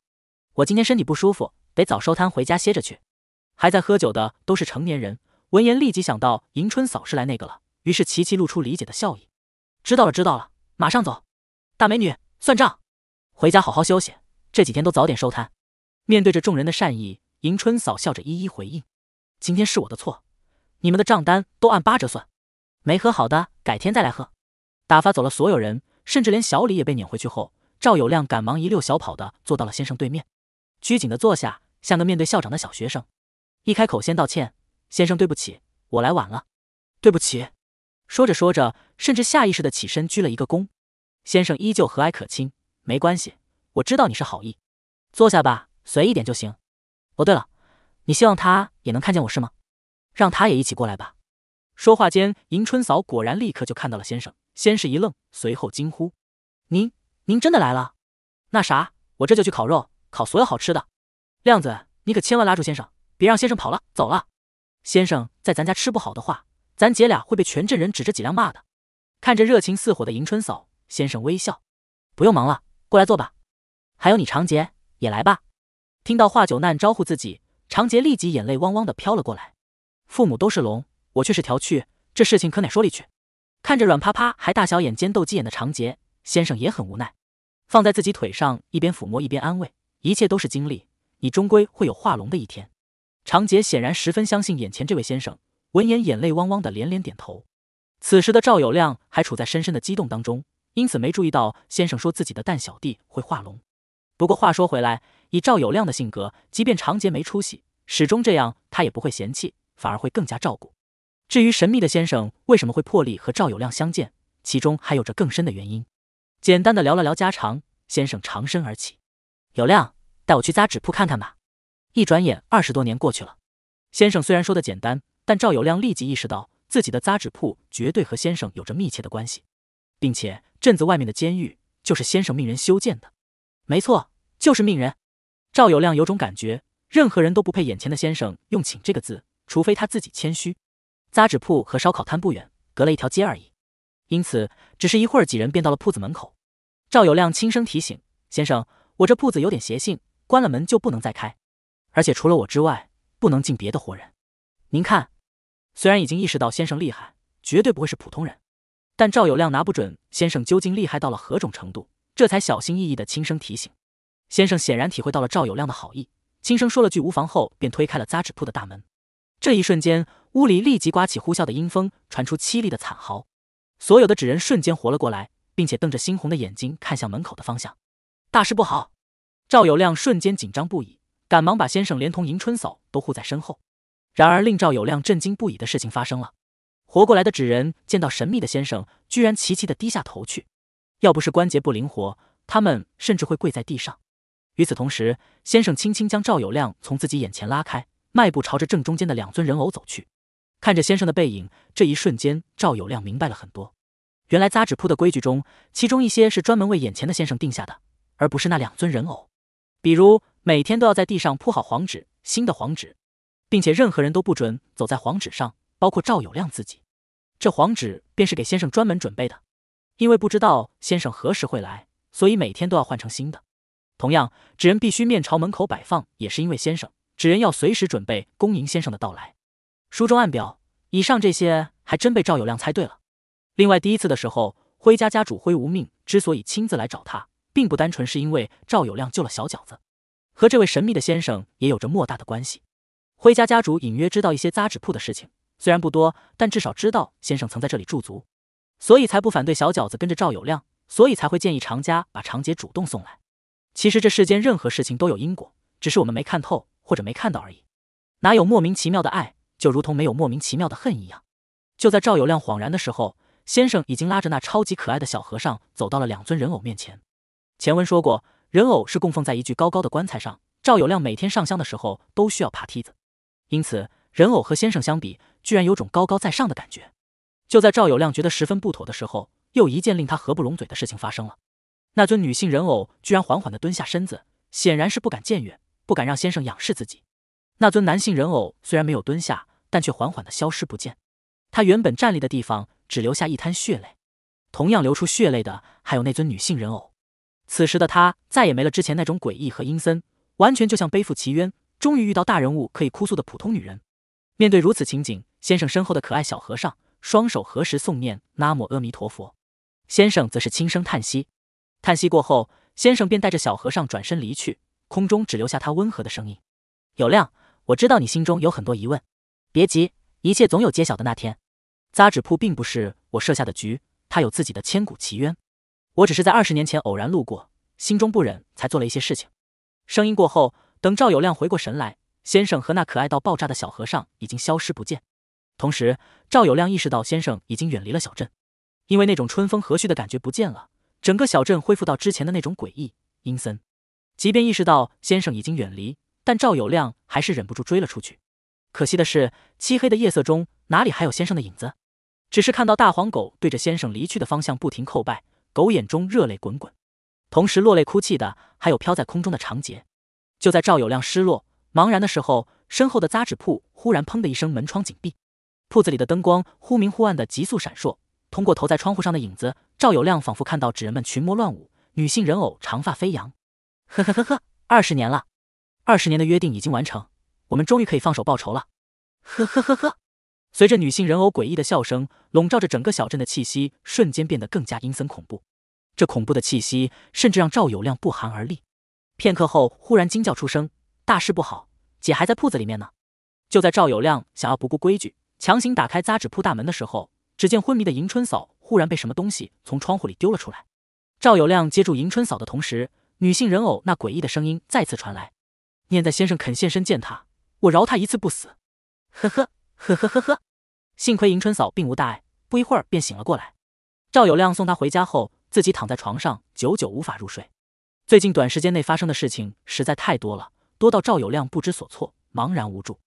我今天身体不舒服，得早收摊回家歇着去。”还在喝酒的都是成年人，闻言立即想到迎春嫂是来那个了，于是齐齐露出理解的笑意。知道了，知道了，马上走。大美女，算账，回家好好休息。这几天都早点收摊。面对着众人的善意，迎春嫂笑着一一回应。今天是我的错，你们的账单都按八折算。没喝好的，改天再来喝。打发走了所有人，甚至连小李也被撵回去后，赵有亮赶忙一溜小跑的坐到了先生对面，拘谨的坐下，像个面对校长的小学生。一开口先道歉，先生对不起，我来晚了，对不起。说着说着，甚至下意识的起身鞠了一个躬。先生依旧和蔼可亲，没关系，我知道你是好意，坐下吧，随意点就行。哦，对了，你希望他也能看见我是吗？让他也一起过来吧。说话间，迎春嫂果然立刻就看到了先生，先是一愣，随后惊呼：“您，您真的来了？那啥，我这就去烤肉，烤所有好吃的。亮子，你可千万拉住先生。”别让先生跑了，走了。先生在咱家吃不好的话，咱姐俩会被全镇人指着脊梁骂的。看着热情似火的迎春嫂，先生微笑，不用忙了，过来坐吧。还有你长杰，也来吧。听到华九难招呼自己，长杰立即眼泪汪汪的飘了过来。父母都是龙，我却是条蛆，这事情可哪说理去？看着软趴趴还大小眼尖斗鸡眼的长杰，先生也很无奈，放在自己腿上，一边抚摸一边安慰，一切都是经历，你终归会有化龙的一天。常杰显然十分相信眼前这位先生，闻言眼泪汪汪的连连点头。此时的赵有亮还处在深深的激动当中，因此没注意到先生说自己的蛋小弟会化龙。不过话说回来，以赵有亮的性格，即便常杰没出息，始终这样他也不会嫌弃，反而会更加照顾。至于神秘的先生为什么会破例和赵有亮相见，其中还有着更深的原因。简单的聊了聊家常，先生长身而起，有亮带我去扎纸铺看看吧。一转眼，二十多年过去了。先生虽然说的简单，但赵有亮立即意识到自己的扎纸铺绝对和先生有着密切的关系，并且镇子外面的监狱就是先生命人修建的。没错，就是命人。赵有亮有种感觉，任何人都不配眼前的先生用“请”这个字，除非他自己谦虚。扎纸铺和烧烤摊不远，隔了一条街而已。因此，只是一会儿，几人便到了铺子门口。赵有亮轻声提醒先生：“我这铺子有点邪性，关了门就不能再开。”而且除了我之外，不能进别的活人。您看，虽然已经意识到先生厉害，绝对不会是普通人，但赵有亮拿不准先生究竟厉害到了何种程度，这才小心翼翼的轻声提醒。先生显然体会到了赵有亮的好意，轻声说了句“无妨”后，便推开了扎纸铺的大门。这一瞬间，屋里立即刮起呼啸的阴风，传出凄厉的惨嚎，所有的纸人瞬间活了过来，并且瞪着猩红的眼睛看向门口的方向。大事不好！赵有亮瞬间紧张不已。赶忙把先生连同迎春嫂都护在身后，然而令赵有亮震惊不已的事情发生了。活过来的纸人见到神秘的先生，居然齐齐的低下头去，要不是关节不灵活，他们甚至会跪在地上。与此同时，先生轻轻将赵有亮从自己眼前拉开，迈步朝着正中间的两尊人偶走去。看着先生的背影，这一瞬间，赵有亮明白了很多。原来扎纸铺的规矩中，其中一些是专门为眼前的先生定下的，而不是那两尊人偶，比如。每天都要在地上铺好黄纸，新的黄纸，并且任何人都不准走在黄纸上，包括赵有亮自己。这黄纸便是给先生专门准备的，因为不知道先生何时会来，所以每天都要换成新的。同样，纸人必须面朝门口摆放，也是因为先生，纸人要随时准备恭迎先生的到来。书中暗表，以上这些还真被赵有亮猜对了。另外，第一次的时候，辉家家主辉无命之所以亲自来找他，并不单纯是因为赵有亮救了小饺子。和这位神秘的先生也有着莫大的关系。辉家家主隐约知道一些扎纸铺的事情，虽然不多，但至少知道先生曾在这里驻足，所以才不反对小饺子跟着赵有亮，所以才会建议常家把常姐主动送来。其实这世间任何事情都有因果，只是我们没看透或者没看到而已。哪有莫名其妙的爱，就如同没有莫名其妙的恨一样。就在赵有亮恍然的时候，先生已经拉着那超级可爱的小和尚走到了两尊人偶面前。前文说过。人偶是供奉在一具高高的棺材上，赵有亮每天上香的时候都需要爬梯子，因此人偶和先生相比，居然有种高高在上的感觉。就在赵有亮觉得十分不妥的时候，又一件令他合不拢嘴的事情发生了。那尊女性人偶居然缓缓地蹲下身子，显然是不敢见越，不敢让先生仰视自己。那尊男性人偶虽然没有蹲下，但却缓缓地消失不见，他原本站立的地方只留下一滩血泪。同样流出血泪的还有那尊女性人偶。此时的他再也没了之前那种诡异和阴森，完全就像背负奇冤，终于遇到大人物可以哭诉的普通女人。面对如此情景，先生身后的可爱小和尚双手合十诵念“南无阿弥陀佛”，先生则是轻声叹息。叹息过后，先生便带着小和尚转身离去，空中只留下他温和的声音：“有亮，我知道你心中有很多疑问，别急，一切总有揭晓的那天。扎纸铺并不是我设下的局，他有自己的千古奇冤。”我只是在二十年前偶然路过，心中不忍才做了一些事情。声音过后，等赵有亮回过神来，先生和那可爱到爆炸的小和尚已经消失不见。同时，赵有亮意识到先生已经远离了小镇，因为那种春风和煦的感觉不见了，整个小镇恢复到之前的那种诡异阴森。即便意识到先生已经远离，但赵有亮还是忍不住追了出去。可惜的是，漆黑的夜色中哪里还有先生的影子？只是看到大黄狗对着先生离去的方向不停叩拜。狗眼中热泪滚滚，同时落泪哭泣的还有飘在空中的长睫。就在赵有亮失落茫然的时候，身后的扎纸铺忽然砰的一声，门窗紧闭，铺子里的灯光忽明忽暗的急速闪烁。通过投在窗户上的影子，赵有亮仿佛看到纸人们群魔乱舞，女性人偶长发飞扬。呵呵呵呵，二十年了，二十年的约定已经完成，我们终于可以放手报仇了。呵呵呵呵。随着女性人偶诡异的笑声，笼罩着整个小镇的气息瞬间变得更加阴森恐怖。这恐怖的气息甚至让赵有亮不寒而栗。片刻后，忽然惊叫出声：“大事不好，姐还在铺子里面呢！”就在赵有亮想要不顾规矩强行打开扎纸铺大门的时候，只见昏迷的迎春嫂忽然被什么东西从窗户里丢了出来。赵有亮接住迎春嫂的同时，女性人偶那诡异的声音再次传来：“念在先生肯现身见她，我饶她一次不死。”呵呵呵呵呵呵。幸亏迎春嫂并无大碍，不一会儿便醒了过来。赵有亮送她回家后，自己躺在床上，久久无法入睡。最近短时间内发生的事情实在太多了，多到赵有亮不知所措，茫然无助。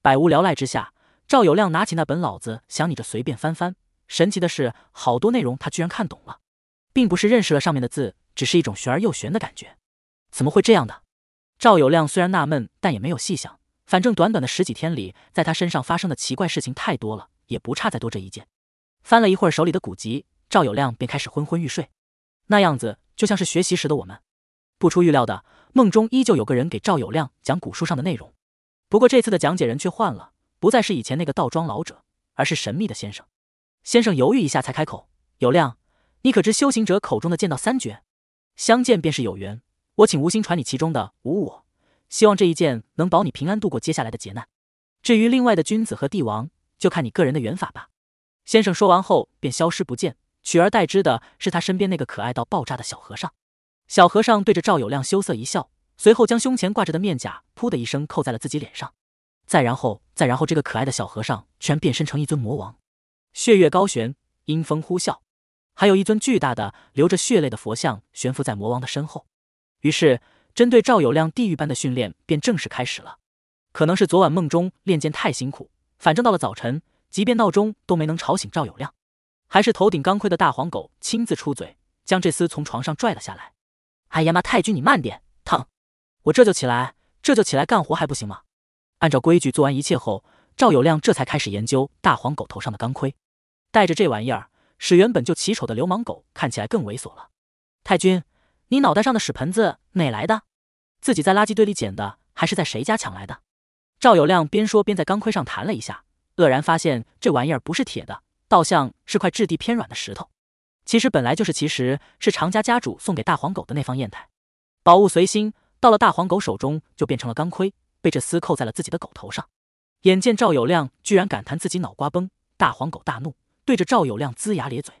百无聊赖之下，赵有亮拿起那本老子，想你这随便翻翻。神奇的是，好多内容他居然看懂了，并不是认识了上面的字，只是一种玄而又玄的感觉。怎么会这样的？赵有亮虽然纳闷，但也没有细想，反正短短的十几天里，在他身上发生的奇怪事情太多了。也不差再多这一剑。翻了一会儿手里的古籍，赵有亮便开始昏昏欲睡，那样子就像是学习时的我们。不出预料的，梦中依旧有个人给赵有亮讲古书上的内容。不过这次的讲解人却换了，不再是以前那个道装老者，而是神秘的先生。先生犹豫一下才开口：“有亮，你可知修行者口中的剑道三绝？相见便是有缘，我请无心传你其中的五我，希望这一剑能保你平安度过接下来的劫难。至于另外的君子和帝王。”就看你个人的缘法吧，先生说完后便消失不见，取而代之的是他身边那个可爱到爆炸的小和尚。小和尚对着赵有亮羞涩一笑，随后将胸前挂着的面甲“噗”的一声扣在了自己脸上。再然后，再然后，这个可爱的小和尚全变身成一尊魔王，血月高悬，阴风呼啸，还有一尊巨大的流着血泪的佛像悬浮在魔王的身后。于是，针对赵有亮地狱般的训练便正式开始了。可能是昨晚梦中练剑太辛苦。反正到了早晨，即便闹钟都没能吵醒赵有亮，还是头顶钢盔的大黄狗亲自出嘴，将这厮从床上拽了下来。哎呀妈！太君，你慢点，烫！我这就起来，这就起来干活还不行吗？按照规矩做完一切后，赵有亮这才开始研究大黄狗头上的钢盔。戴着这玩意儿，使原本就奇丑的流氓狗看起来更猥琐了。太君，你脑袋上的屎盆子哪来的？自己在垃圾堆里捡的，还是在谁家抢来的？赵有亮边说边在钢盔上弹了一下，愕然发现这玩意儿不是铁的，倒像是块质地偏软的石头。其实本来就是，其实是常家家主送给大黄狗的那方砚台，宝物随心，到了大黄狗手中就变成了钢盔，被这厮扣在了自己的狗头上。眼见赵有亮居然敢弹自己脑瓜崩，大黄狗大怒，对着赵有亮龇牙咧嘴。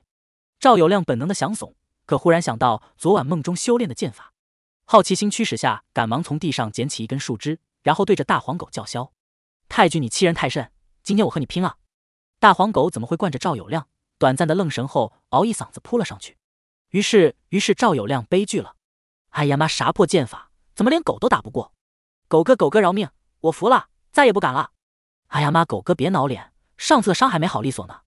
赵有亮本能的想怂，可忽然想到昨晚梦中修炼的剑法，好奇心驱使下，赶忙从地上捡起一根树枝。然后对着大黄狗叫嚣：“太君，你欺人太甚！今天我和你拼了！”大黄狗怎么会惯着赵有亮？短暂的愣神后，嗷一嗓子扑了上去。于是，于是赵有亮悲剧了。哎呀妈，啥破剑法？怎么连狗都打不过？狗哥，狗哥饶命！我服了，再也不敢了。哎呀妈，狗哥别挠脸，上次的伤还没好利索呢。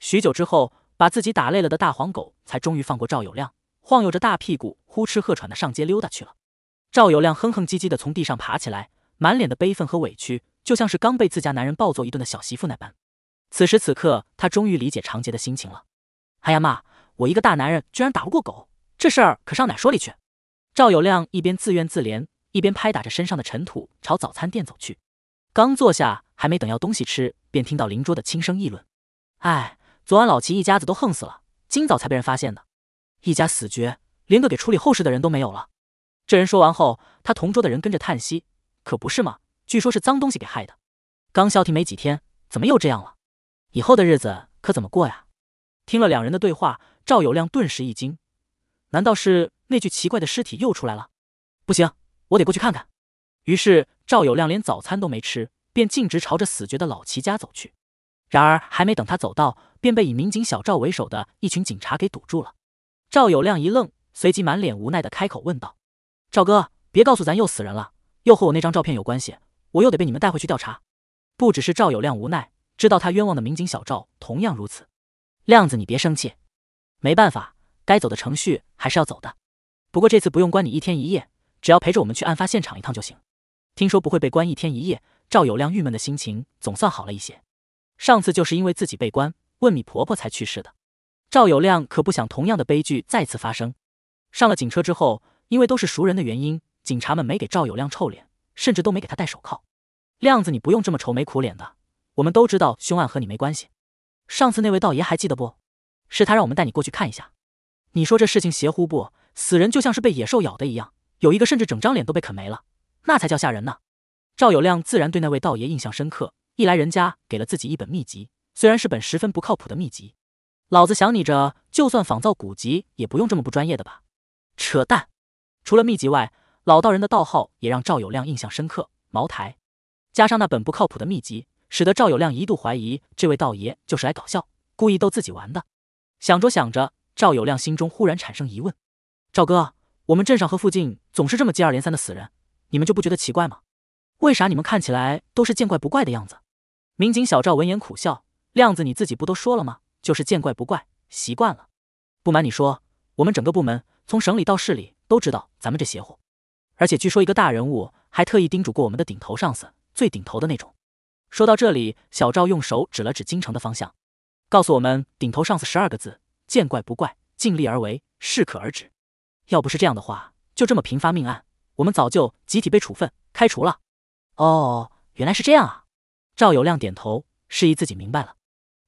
许久之后，把自己打累了的大黄狗才终于放过赵有亮，晃悠着大屁股，呼哧喝喘的上街溜达去了。赵有亮哼哼唧唧的从地上爬起来。满脸的悲愤和委屈，就像是刚被自家男人暴揍一顿的小媳妇那般。此时此刻，他终于理解长杰的心情了。哎呀妈，我一个大男人居然打不过狗，这事儿可上哪说理去？赵有亮一边自怨自怜，一边拍打着身上的尘土，朝早餐店走去。刚坐下，还没等要东西吃，便听到邻桌的轻声议论：“哎，昨晚老齐一家子都横死了，今早才被人发现的，一家死绝，连个给处理后事的人都没有了。”这人说完后，他同桌的人跟着叹息。可不是吗？据说是脏东西给害的，刚消停没几天，怎么又这样了？以后的日子可怎么过呀？听了两人的对话，赵有亮顿时一惊，难道是那具奇怪的尸体又出来了？不行，我得过去看看。于是赵有亮连早餐都没吃，便径直朝着死绝的老齐家走去。然而还没等他走到，便被以民警小赵为首的一群警察给堵住了。赵有亮一愣，随即满脸无奈的开口问道：“赵哥，别告诉咱又死人了。”又和我那张照片有关系，我又得被你们带回去调查。不只是赵有亮无奈，知道他冤枉的民警小赵同样如此。亮子，你别生气，没办法，该走的程序还是要走的。不过这次不用关你一天一夜，只要陪着我们去案发现场一趟就行。听说不会被关一天一夜，赵有亮郁闷的心情总算好了一些。上次就是因为自己被关，问米婆婆才去世的。赵有亮可不想同样的悲剧再次发生。上了警车之后，因为都是熟人的原因。警察们没给赵有亮臭脸，甚至都没给他戴手铐。亮子，你不用这么愁眉苦脸的。我们都知道凶案和你没关系。上次那位道爷还记得不？是他让我们带你过去看一下。你说这事情邪乎不？死人就像是被野兽咬的一样，有一个甚至整张脸都被啃没了，那才叫吓人呢。赵有亮自然对那位道爷印象深刻。一来人家给了自己一本秘籍，虽然是本十分不靠谱的秘籍，老子想你着，就算仿造古籍也不用这么不专业的吧？扯淡！除了秘籍外，老道人的道号也让赵有亮印象深刻，茅台，加上那本不靠谱的秘籍，使得赵有亮一度怀疑这位道爷就是来搞笑，故意逗自己玩的。想着想着，赵有亮心中忽然产生疑问：赵哥，我们镇上和附近总是这么接二连三的死人，你们就不觉得奇怪吗？为啥你们看起来都是见怪不怪的样子？民警小赵闻言苦笑：亮子，你自己不都说了吗？就是见怪不怪，习惯了。不瞒你说，我们整个部门，从省里到市里都知道咱们这邪乎。而且据说一个大人物还特意叮嘱过我们的顶头上司，最顶头的那种。说到这里，小赵用手指了指京城的方向，告诉我们顶头上司十二个字：见怪不怪，尽力而为，适可而止。要不是这样的话，就这么频发命案，我们早就集体被处分开除了。哦，原来是这样啊！赵有亮点头，示意自己明白了。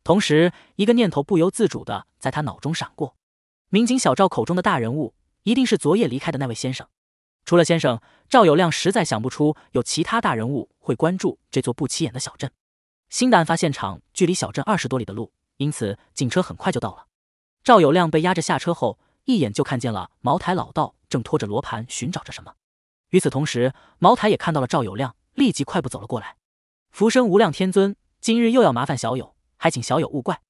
同时，一个念头不由自主的在他脑中闪过：民警小赵口中的大人物，一定是昨夜离开的那位先生。除了先生，赵有亮实在想不出有其他大人物会关注这座不起眼的小镇。新的案发现场距离小镇二十多里的路，因此警车很快就到了。赵有亮被押着下车后，一眼就看见了茅台老道正拖着罗盘寻找着什么。与此同时，茅台也看到了赵有亮，立即快步走了过来。浮生无量天尊，今日又要麻烦小友，还请小友勿怪。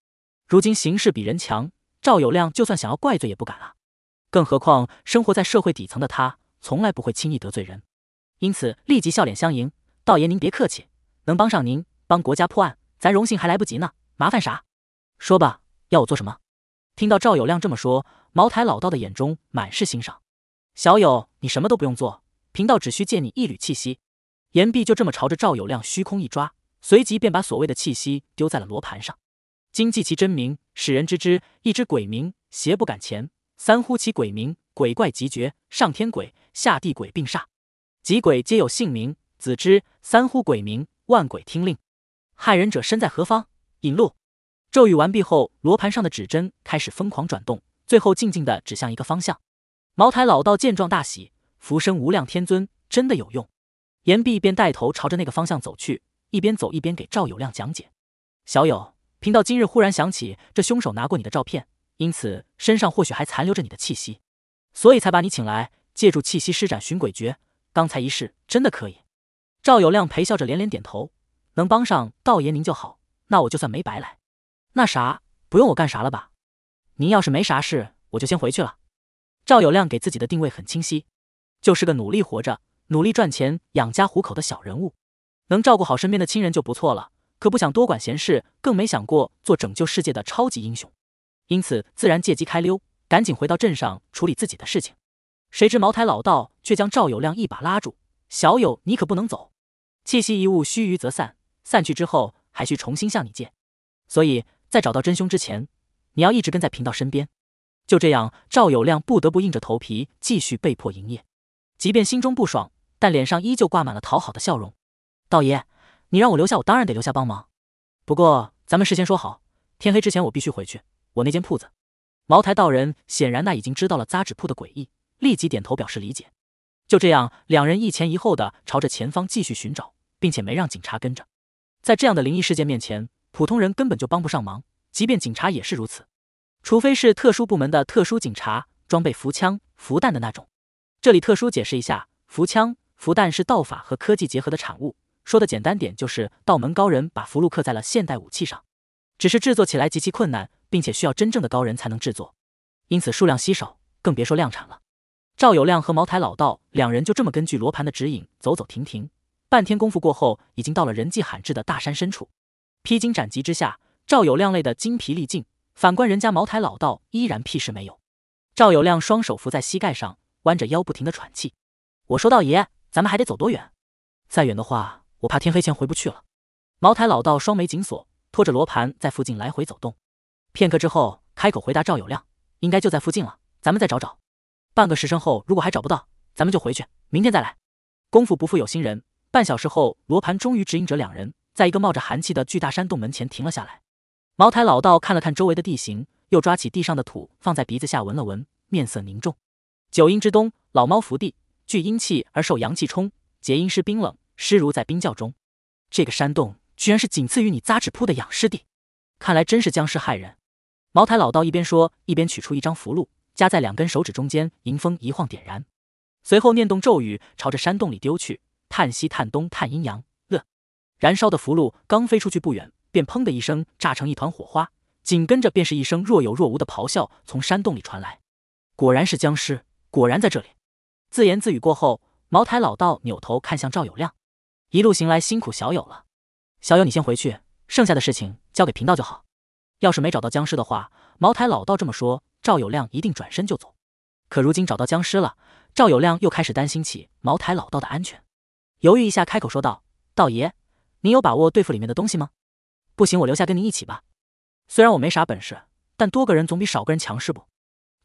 如今形势比人强，赵有亮就算想要怪罪也不敢啊。更何况生活在社会底层的他。从来不会轻易得罪人，因此立即笑脸相迎。道爷您别客气，能帮上您、帮国家破案，咱荣幸还来不及呢。麻烦啥？说吧，要我做什么？听到赵有亮这么说，茅台老道的眼中满是欣赏。小友，你什么都不用做，贫道只需借你一缕气息。言毕，就这么朝着赵有亮虚空一抓，随即便把所谓的气息丢在了罗盘上。今记其真名，使人知之；一知鬼名，邪不敢前。三呼其鬼名，鬼怪即绝。上天鬼。下地鬼并煞，几鬼皆有姓名。子之三呼鬼名，万鬼听令。害人者身在何方？引路。咒语完毕后，罗盘上的指针开始疯狂转动，最后静静的指向一个方向。茅台老道见状大喜，浮生无量天尊真的有用。言毕，便带头朝着那个方向走去，一边走一边给赵有亮讲解。小友，贫道今日忽然想起，这凶手拿过你的照片，因此身上或许还残留着你的气息，所以才把你请来。借助气息施展寻鬼诀，刚才一试，真的可以。赵有亮陪笑着连连点头，能帮上道爷您就好，那我就算没白来。那啥，不用我干啥了吧？您要是没啥事，我就先回去了。赵有亮给自己的定位很清晰，就是个努力活着、努力赚钱养家糊口的小人物，能照顾好身边的亲人就不错了，可不想多管闲事，更没想过做拯救世界的超级英雄，因此自然借机开溜，赶紧回到镇上处理自己的事情。谁知茅台老道却将赵有亮一把拉住：“小友，你可不能走。气息一物须臾则散，散去之后还需重新向你借。所以在找到真凶之前，你要一直跟在贫道身边。”就这样，赵有亮不得不硬着头皮继续被迫营业，即便心中不爽，但脸上依旧挂满了讨好的笑容。“道爷，你让我留下，我当然得留下帮忙。不过咱们事先说好，天黑之前我必须回去。我那间铺子。”茅台道人显然那已经知道了扎纸铺的诡异。立即点头表示理解。就这样，两人一前一后的朝着前方继续寻找，并且没让警察跟着。在这样的灵异事件面前，普通人根本就帮不上忙，即便警察也是如此。除非是特殊部门的特殊警察，装备符枪、符弹的那种。这里特殊解释一下，符枪、符弹是道法和科技结合的产物。说的简单点，就是道门高人把符箓刻在了现代武器上，只是制作起来极其困难，并且需要真正的高人才能制作，因此数量稀少，更别说量产了。赵有亮和茅台老道两人就这么根据罗盘的指引走走停停，半天功夫过后，已经到了人迹罕至的大山深处。披荆斩棘之下，赵有亮累得精疲力尽，反观人家茅台老道依然屁事没有。赵有亮双手扶在膝盖上，弯着腰不停地喘气。我说：“道爷，咱们还得走多远？再远的话，我怕天黑前回不去了。”茅台老道双眉紧锁，拖着罗盘在附近来回走动。片刻之后，开口回答赵有亮：“应该就在附近了，咱们再找找。”半个时辰后，如果还找不到，咱们就回去，明天再来。功夫不负有心人，半小时后，罗盘终于指引着两人在一个冒着寒气的巨大山洞门前停了下来。茅台老道看了看周围的地形，又抓起地上的土放在鼻子下闻了闻，面色凝重。九阴之东，老猫伏地，聚阴气而受阳气冲，结阴湿冰冷，湿如在冰窖中。这个山洞居然是仅次于你扎纸铺的养尸地，看来真是僵尸害人。茅台老道一边说，一边取出一张符箓。夹在两根手指中间，迎风一晃，点燃，随后念动咒语，朝着山洞里丢去。探西，探东，探阴阳。乐，燃烧的符箓刚飞出去不远，便砰的一声炸成一团火花。紧跟着便是一声若有若无的咆哮从山洞里传来。果然是僵尸，果然在这里。自言自语过后，茅台老道扭头看向赵有亮：“一路行来辛苦小友了，小友你先回去，剩下的事情交给贫道就好。要是没找到僵尸的话，茅台老道这么说。”赵有亮一定转身就走，可如今找到僵尸了，赵有亮又开始担心起茅台老道的安全，犹豫一下，开口说道：“道爷，您有把握对付里面的东西吗？不行，我留下跟您一起吧。虽然我没啥本事，但多个人总比少个人强，是不？”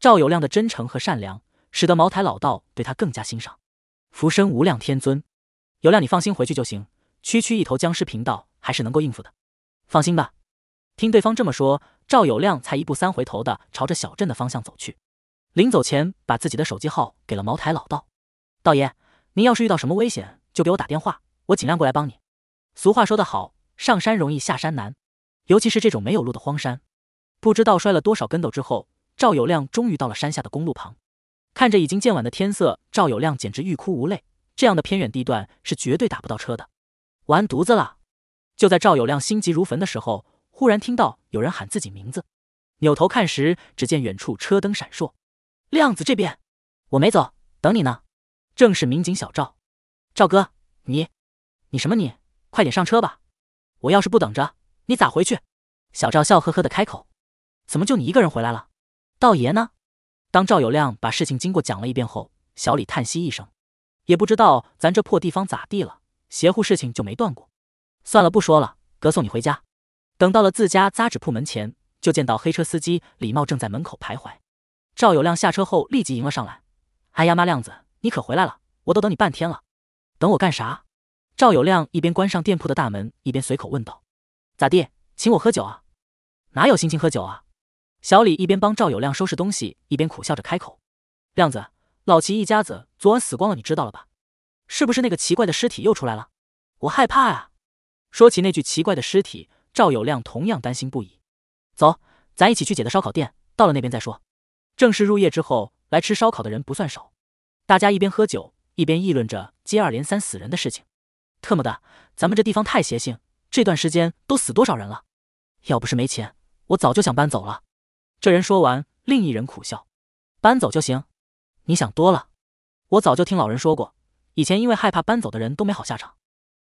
赵有亮的真诚和善良，使得茅台老道对他更加欣赏。浮生无量天尊，有亮你放心回去就行，区区一头僵尸频道还是能够应付的，放心吧。听对方这么说，赵有亮才一步三回头的朝着小镇的方向走去。临走前，把自己的手机号给了茅台老道：“道爷，您要是遇到什么危险，就给我打电话，我尽量过来帮你。”俗话说得好，“上山容易下山难”，尤其是这种没有路的荒山。不知道摔了多少跟斗之后，赵有亮终于到了山下的公路旁。看着已经渐晚的天色，赵有亮简直欲哭无泪。这样的偏远地段是绝对打不到车的，完犊子了！就在赵有亮心急如焚的时候，忽然听到有人喊自己名字，扭头看时，只见远处车灯闪烁。亮子这边，我没走，等你呢。正是民警小赵。赵哥，你，你什么你？快点上车吧。我要是不等着，你咋回去？小赵笑呵呵的开口。怎么就你一个人回来了？道爷呢？当赵有亮把事情经过讲了一遍后，小李叹息一声，也不知道咱这破地方咋地了，邪乎事情就没断过。算了，不说了，哥送你回家。等到了自家扎纸铺门前，就见到黑车司机李茂正在门口徘徊。赵有亮下车后立即迎了上来：“哎呀妈，亮子，你可回来了！我都等你半天了。”“等我干啥？”赵有亮一边关上店铺的大门，一边随口问道：“咋地，请我喝酒啊？哪有心情喝酒啊？”小李一边帮赵有亮收拾东西，一边苦笑着开口：“亮子，老齐一家子昨晚死光了，你知道了吧？是不是那个奇怪的尸体又出来了？我害怕啊！”说起那具奇怪的尸体。赵有亮同样担心不已。走，咱一起去姐的烧烤店，到了那边再说。正式入夜之后，来吃烧烤的人不算少。大家一边喝酒，一边议论着接二连三死人的事情。特么的，咱们这地方太邪性，这段时间都死多少人了？要不是没钱，我早就想搬走了。这人说完，另一人苦笑：“搬走就行，你想多了。我早就听老人说过，以前因为害怕搬走的人都没好下场，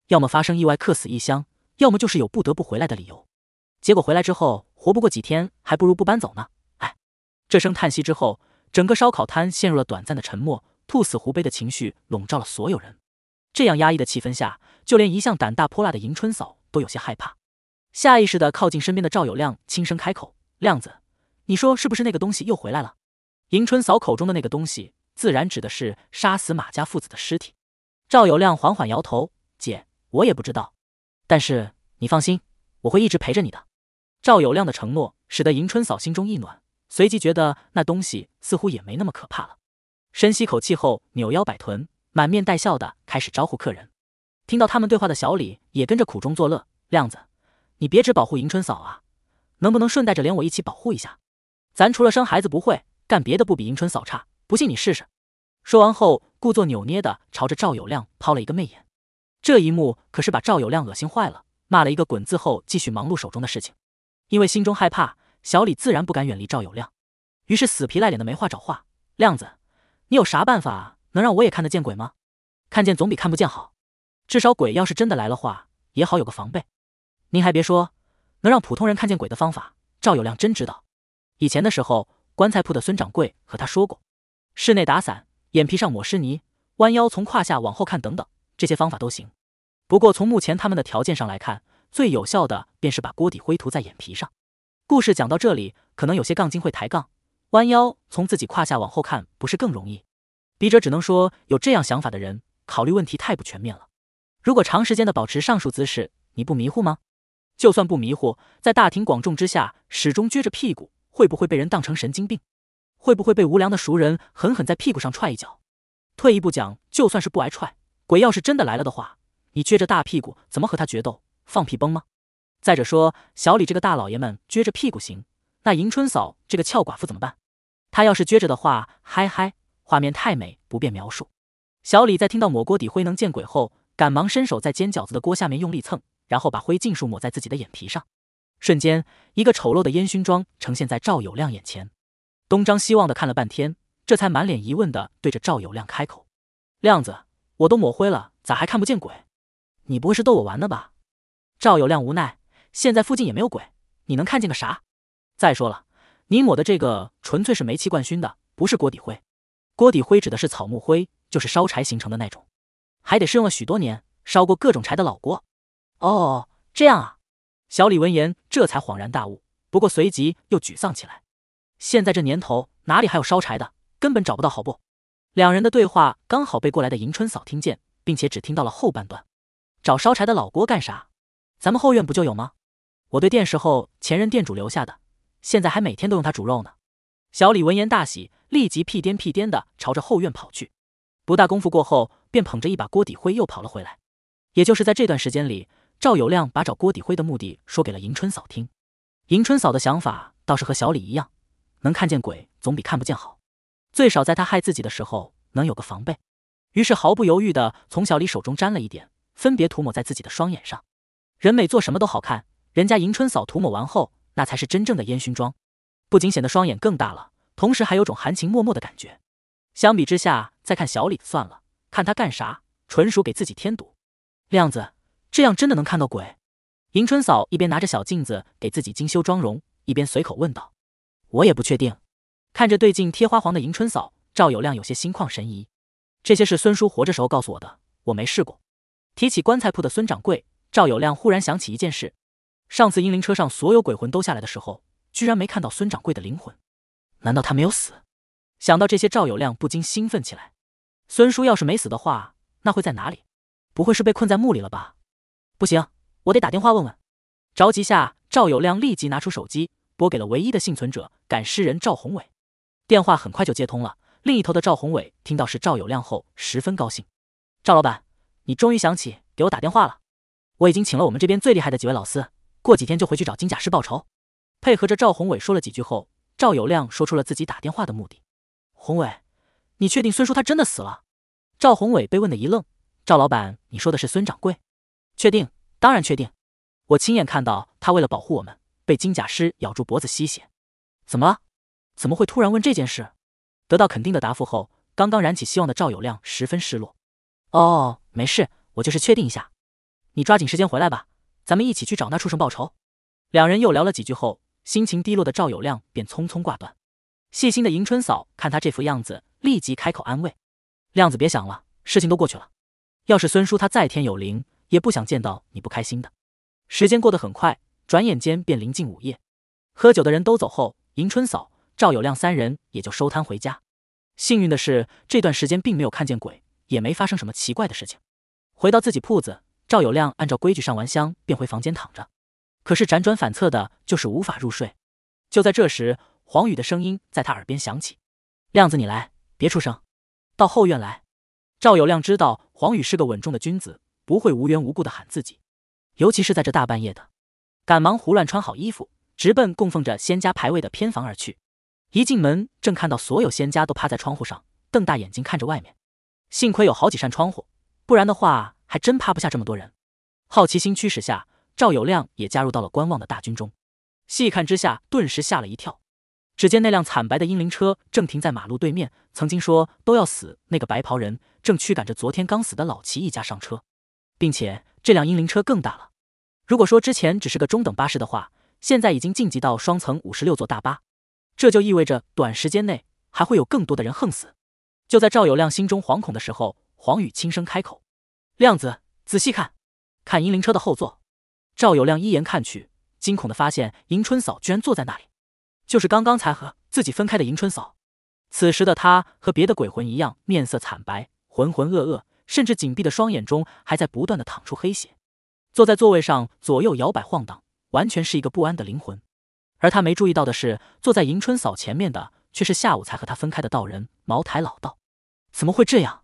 要么发生意外客死异乡。”要么就是有不得不回来的理由，结果回来之后活不过几天，还不如不搬走呢。哎，这声叹息之后，整个烧烤摊陷入了短暂的沉默，兔死狐悲的情绪笼罩了所有人。这样压抑的气氛下，就连一向胆大泼辣的迎春嫂都有些害怕，下意识的靠近身边的赵有亮，轻声开口：“亮子，你说是不是那个东西又回来了？”迎春嫂口中的那个东西，自然指的是杀死马家父子的尸体。赵有亮缓缓摇头：“姐，我也不知道。”但是你放心，我会一直陪着你的。赵有亮的承诺使得迎春嫂心中一暖，随即觉得那东西似乎也没那么可怕了。深吸口气后，扭腰摆臀，满面带笑的开始招呼客人。听到他们对话的小李也跟着苦中作乐：“亮子，你别只保护迎春嫂啊，能不能顺带着连我一起保护一下？咱除了生孩子不会干别的，不比迎春嫂差。不信你试试。”说完后，故作扭捏的朝着赵有亮抛了一个媚眼。这一幕可是把赵有亮恶心坏了，骂了一个滚字后，继续忙碌手中的事情。因为心中害怕，小李自然不敢远离赵有亮，于是死皮赖脸的没话找话：“亮子，你有啥办法能让我也看得见鬼吗？看见总比看不见好，至少鬼要是真的来了话，也好有个防备。”您还别说，能让普通人看见鬼的方法，赵有亮真知道。以前的时候，棺材铺的孙掌柜和他说过：室内打伞，眼皮上抹湿泥，弯腰从胯下往后看，等等。这些方法都行，不过从目前他们的条件上来看，最有效的便是把锅底灰涂在眼皮上。故事讲到这里，可能有些杠精会抬杠：弯腰从自己胯下往后看，不是更容易？笔者只能说，有这样想法的人，考虑问题太不全面了。如果长时间的保持上述姿势，你不迷糊吗？就算不迷糊，在大庭广众之下始终撅着屁股，会不会被人当成神经病？会不会被无良的熟人狠狠在屁股上踹一脚？退一步讲，就算是不挨踹。鬼要是真的来了的话，你撅着大屁股怎么和他决斗？放屁崩吗？再者说，小李这个大老爷们撅着屁股行，那迎春嫂这个俏寡妇怎么办？她要是撅着的话，嗨嗨，画面太美不便描述。小李在听到抹锅底灰能见鬼后，赶忙伸手在煎饺子的锅下面用力蹭，然后把灰尽数抹在自己的眼皮上，瞬间一个丑陋的烟熏妆呈现在赵有亮眼前，东张西望的看了半天，这才满脸疑问的对着赵有亮开口：“亮子。”我都抹灰了，咋还看不见鬼？你不会是逗我玩的吧？赵有亮无奈，现在附近也没有鬼，你能看见个啥？再说了，你抹的这个纯粹是煤气罐熏的，不是锅底灰。锅底灰指的是草木灰，就是烧柴形成的那种，还得是用了许多年，烧过各种柴的老锅。哦，这样啊。小李闻言这才恍然大悟，不过随即又沮丧起来。现在这年头哪里还有烧柴的，根本找不到好不？两人的对话刚好被过来的迎春嫂听见，并且只听到了后半段。找烧柴的老郭干啥？咱们后院不就有吗？我对店时候前任店主留下的，现在还每天都用它煮肉呢。小李闻言大喜，立即屁颠屁颠的朝着后院跑去。不大功夫过后，便捧着一把锅底灰又跑了回来。也就是在这段时间里，赵有亮把找锅底灰的目的说给了迎春嫂听。迎春嫂的想法倒是和小李一样，能看见鬼总比看不见好。最少在他害自己的时候能有个防备，于是毫不犹豫地从小李手中沾了一点，分别涂抹在自己的双眼上。人美做什么都好看，人家迎春嫂涂抹完后，那才是真正的烟熏妆，不仅显得双眼更大了，同时还有种含情脉脉的感觉。相比之下，再看小李子算了，看他干啥，纯属给自己添堵。亮子，这样真的能看到鬼？迎春嫂一边拿着小镜子给自己精修妆容，一边随口问道：“我也不确定。”看着对镜贴花黄的迎春嫂，赵有亮有些心旷神怡。这些是孙叔活着时候告诉我的，我没试过。提起棺材铺的孙掌柜，赵有亮忽然想起一件事：上次阴灵车上所有鬼魂都下来的时候，居然没看到孙掌柜的灵魂。难道他没有死？想到这些，赵有亮不禁兴奋起来。孙叔要是没死的话，那会在哪里？不会是被困在墓里了吧？不行，我得打电话问问。着急下，赵有亮立即拿出手机，拨给了唯一的幸存者——赶尸人赵宏伟。电话很快就接通了，另一头的赵宏伟听到是赵有亮后十分高兴。赵老板，你终于想起给我打电话了。我已经请了我们这边最厉害的几位老师，过几天就回去找金甲师报仇。配合着赵宏伟说了几句后，赵有亮说出了自己打电话的目的。宏伟，你确定孙叔他真的死了？赵宏伟被问的一愣。赵老板，你说的是孙掌柜？确定，当然确定。我亲眼看到他为了保护我们，被金甲师咬住脖子吸血。怎么了？怎么会突然问这件事？得到肯定的答复后，刚刚燃起希望的赵有亮十分失落。哦，没事，我就是确定一下。你抓紧时间回来吧，咱们一起去找那畜生报仇。两人又聊了几句后，心情低落的赵有亮便匆匆挂断。细心的迎春嫂看他这副样子，立即开口安慰：“亮子，别想了，事情都过去了。要是孙叔他在天有灵，也不想见到你不开心的。”时间过得很快，转眼间便临近午夜。喝酒的人都走后，迎春嫂。赵有亮三人也就收摊回家。幸运的是，这段时间并没有看见鬼，也没发生什么奇怪的事情。回到自己铺子，赵有亮按照规矩上完香，便回房间躺着。可是辗转反侧的，就是无法入睡。就在这时，黄宇的声音在他耳边响起：“亮子，你来，别出声，到后院来。”赵有亮知道黄宇是个稳重的君子，不会无缘无故的喊自己，尤其是在这大半夜的，赶忙胡乱穿好衣服，直奔供奉着仙家牌位的偏房而去。一进门，正看到所有仙家都趴在窗户上，瞪大眼睛看着外面。幸亏有好几扇窗户，不然的话还真趴不下这么多人。好奇心驱使下，赵有亮也加入到了观望的大军中。细看之下，顿时吓了一跳。只见那辆惨白的英灵车正停在马路对面，曾经说都要死那个白袍人正驱赶着昨天刚死的老齐一家上车，并且这辆英灵车更大了。如果说之前只是个中等巴士的话，现在已经晋级到双层五十六座大巴。这就意味着短时间内还会有更多的人横死。就在赵有亮心中惶恐的时候，黄宇轻声开口：“亮子，仔细看看银灵车的后座。”赵有亮一眼看去，惊恐的发现迎春嫂居然坐在那里，就是刚刚才和自己分开的迎春嫂。此时的她和别的鬼魂一样，面色惨白，浑浑噩噩，甚至紧闭的双眼中还在不断的淌出黑血，坐在座位上左右摇摆晃荡，完全是一个不安的灵魂。而他没注意到的是，坐在迎春嫂前面的却是下午才和他分开的道人茅台老道。怎么会这样？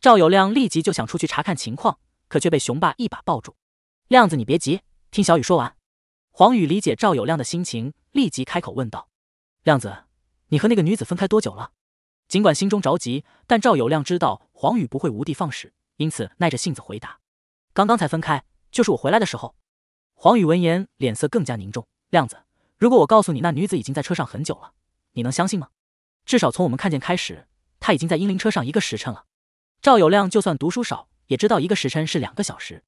赵有亮立即就想出去查看情况，可却被雄霸一把抱住。亮子，你别急，听小雨说完。黄宇理解赵有亮的心情，立即开口问道：“亮子，你和那个女子分开多久了？”尽管心中着急，但赵有亮知道黄宇不会无的放矢，因此耐着性子回答：“刚刚才分开，就是我回来的时候。”黄宇闻言，脸色更加凝重。亮子。如果我告诉你那女子已经在车上很久了，你能相信吗？至少从我们看见开始，她已经在英灵车上一个时辰了。赵有亮就算读书少，也知道一个时辰是两个小时。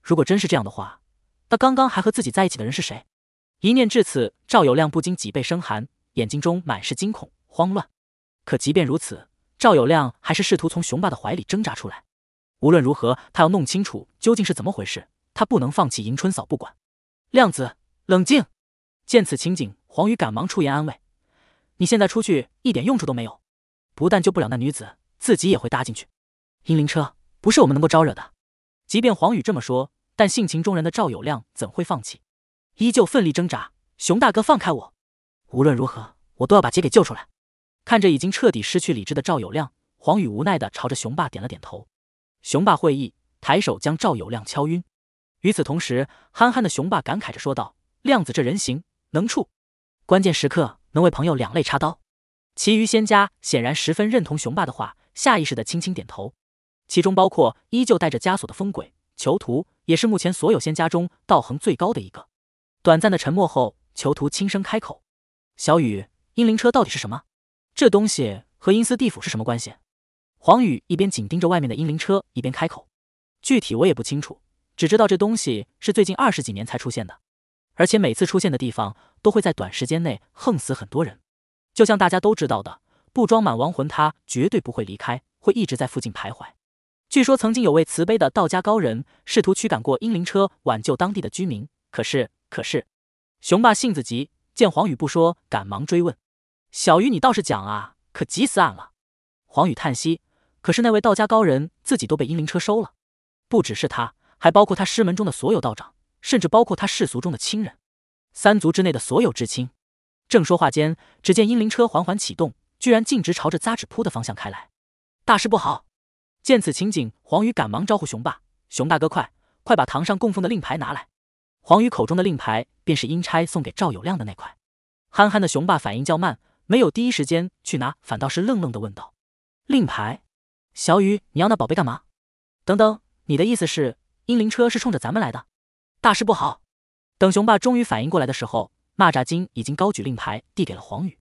如果真是这样的话，那刚刚还和自己在一起的人是谁？一念至此，赵有亮不禁脊背生寒，眼睛中满是惊恐、慌乱。可即便如此，赵有亮还是试图从雄霸的怀里挣扎出来。无论如何，他要弄清楚究竟是怎么回事。他不能放弃迎春嫂不管。亮子，冷静。见此情景，黄宇赶忙出言安慰：“你现在出去一点用处都没有，不但救不了那女子，自己也会搭进去。阴灵车不是我们能够招惹的。”即便黄宇这么说，但性情中人的赵有亮怎会放弃？依旧奋力挣扎。熊大哥，放开我！无论如何，我都要把姐给救出来。看着已经彻底失去理智的赵有亮，黄宇无奈地朝着熊爸点了点头。熊爸会意，抬手将赵有亮敲晕。与此同时，憨憨的熊爸感慨着说道：“亮子这人行。”能处，关键时刻能为朋友两肋插刀，其余仙家显然十分认同雄霸的话，下意识的轻轻点头，其中包括依旧带着枷锁的风鬼囚徒，也是目前所有仙家中道行最高的一个。短暂的沉默后，囚徒轻声开口：“小雨，阴灵车到底是什么？这东西和阴司地府是什么关系？”黄宇一边紧盯着外面的阴灵车，一边开口：“具体我也不清楚，只知道这东西是最近二十几年才出现的。”而且每次出现的地方，都会在短时间内横死很多人。就像大家都知道的，不装满亡魂，他绝对不会离开，会一直在附近徘徊。据说曾经有位慈悲的道家高人，试图驱赶过英灵车，挽救当地的居民。可是，可是，雄霸性子急，见黄宇不说，赶忙追问：“小鱼，你倒是讲啊，可急死俺了。”黄宇叹息：“可是那位道家高人自己都被英灵车收了，不只是他，还包括他师门中的所有道长。”甚至包括他世俗中的亲人，三族之内的所有至亲。正说话间，只见阴灵车缓缓启动，居然径直朝着扎纸铺的方向开来。大事不好！见此情景，黄宇赶忙招呼熊爸：“熊大哥，快快把堂上供奉的令牌拿来。”黄宇口中的令牌，便是阴差送给赵有亮的那块。憨憨的熊爸反应较慢，没有第一时间去拿，反倒是愣愣的问道：“令牌？小雨，你要那宝贝干嘛？等等，你的意思是，阴灵车是冲着咱们来的？”大事不好！等雄霸终于反应过来的时候，蚂蚱精已经高举令牌递给了黄宇。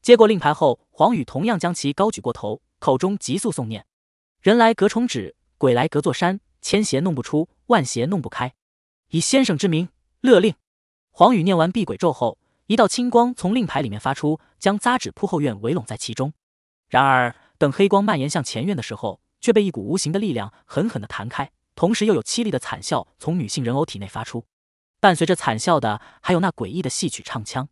接过令牌后，黄宇同样将其高举过头，口中急速诵念：“人来隔重纸，鬼来隔座山，千邪弄不出，万邪弄不开。以先生之名，勒令。”黄宇念完避鬼咒后，一道青光从令牌里面发出，将扎纸铺后院围拢在其中。然而，等黑光蔓延向前院的时候，却被一股无形的力量狠狠的弹开。同时，又有凄厉的惨笑从女性人偶体内发出，伴随着惨笑的还有那诡异的戏曲唱腔：“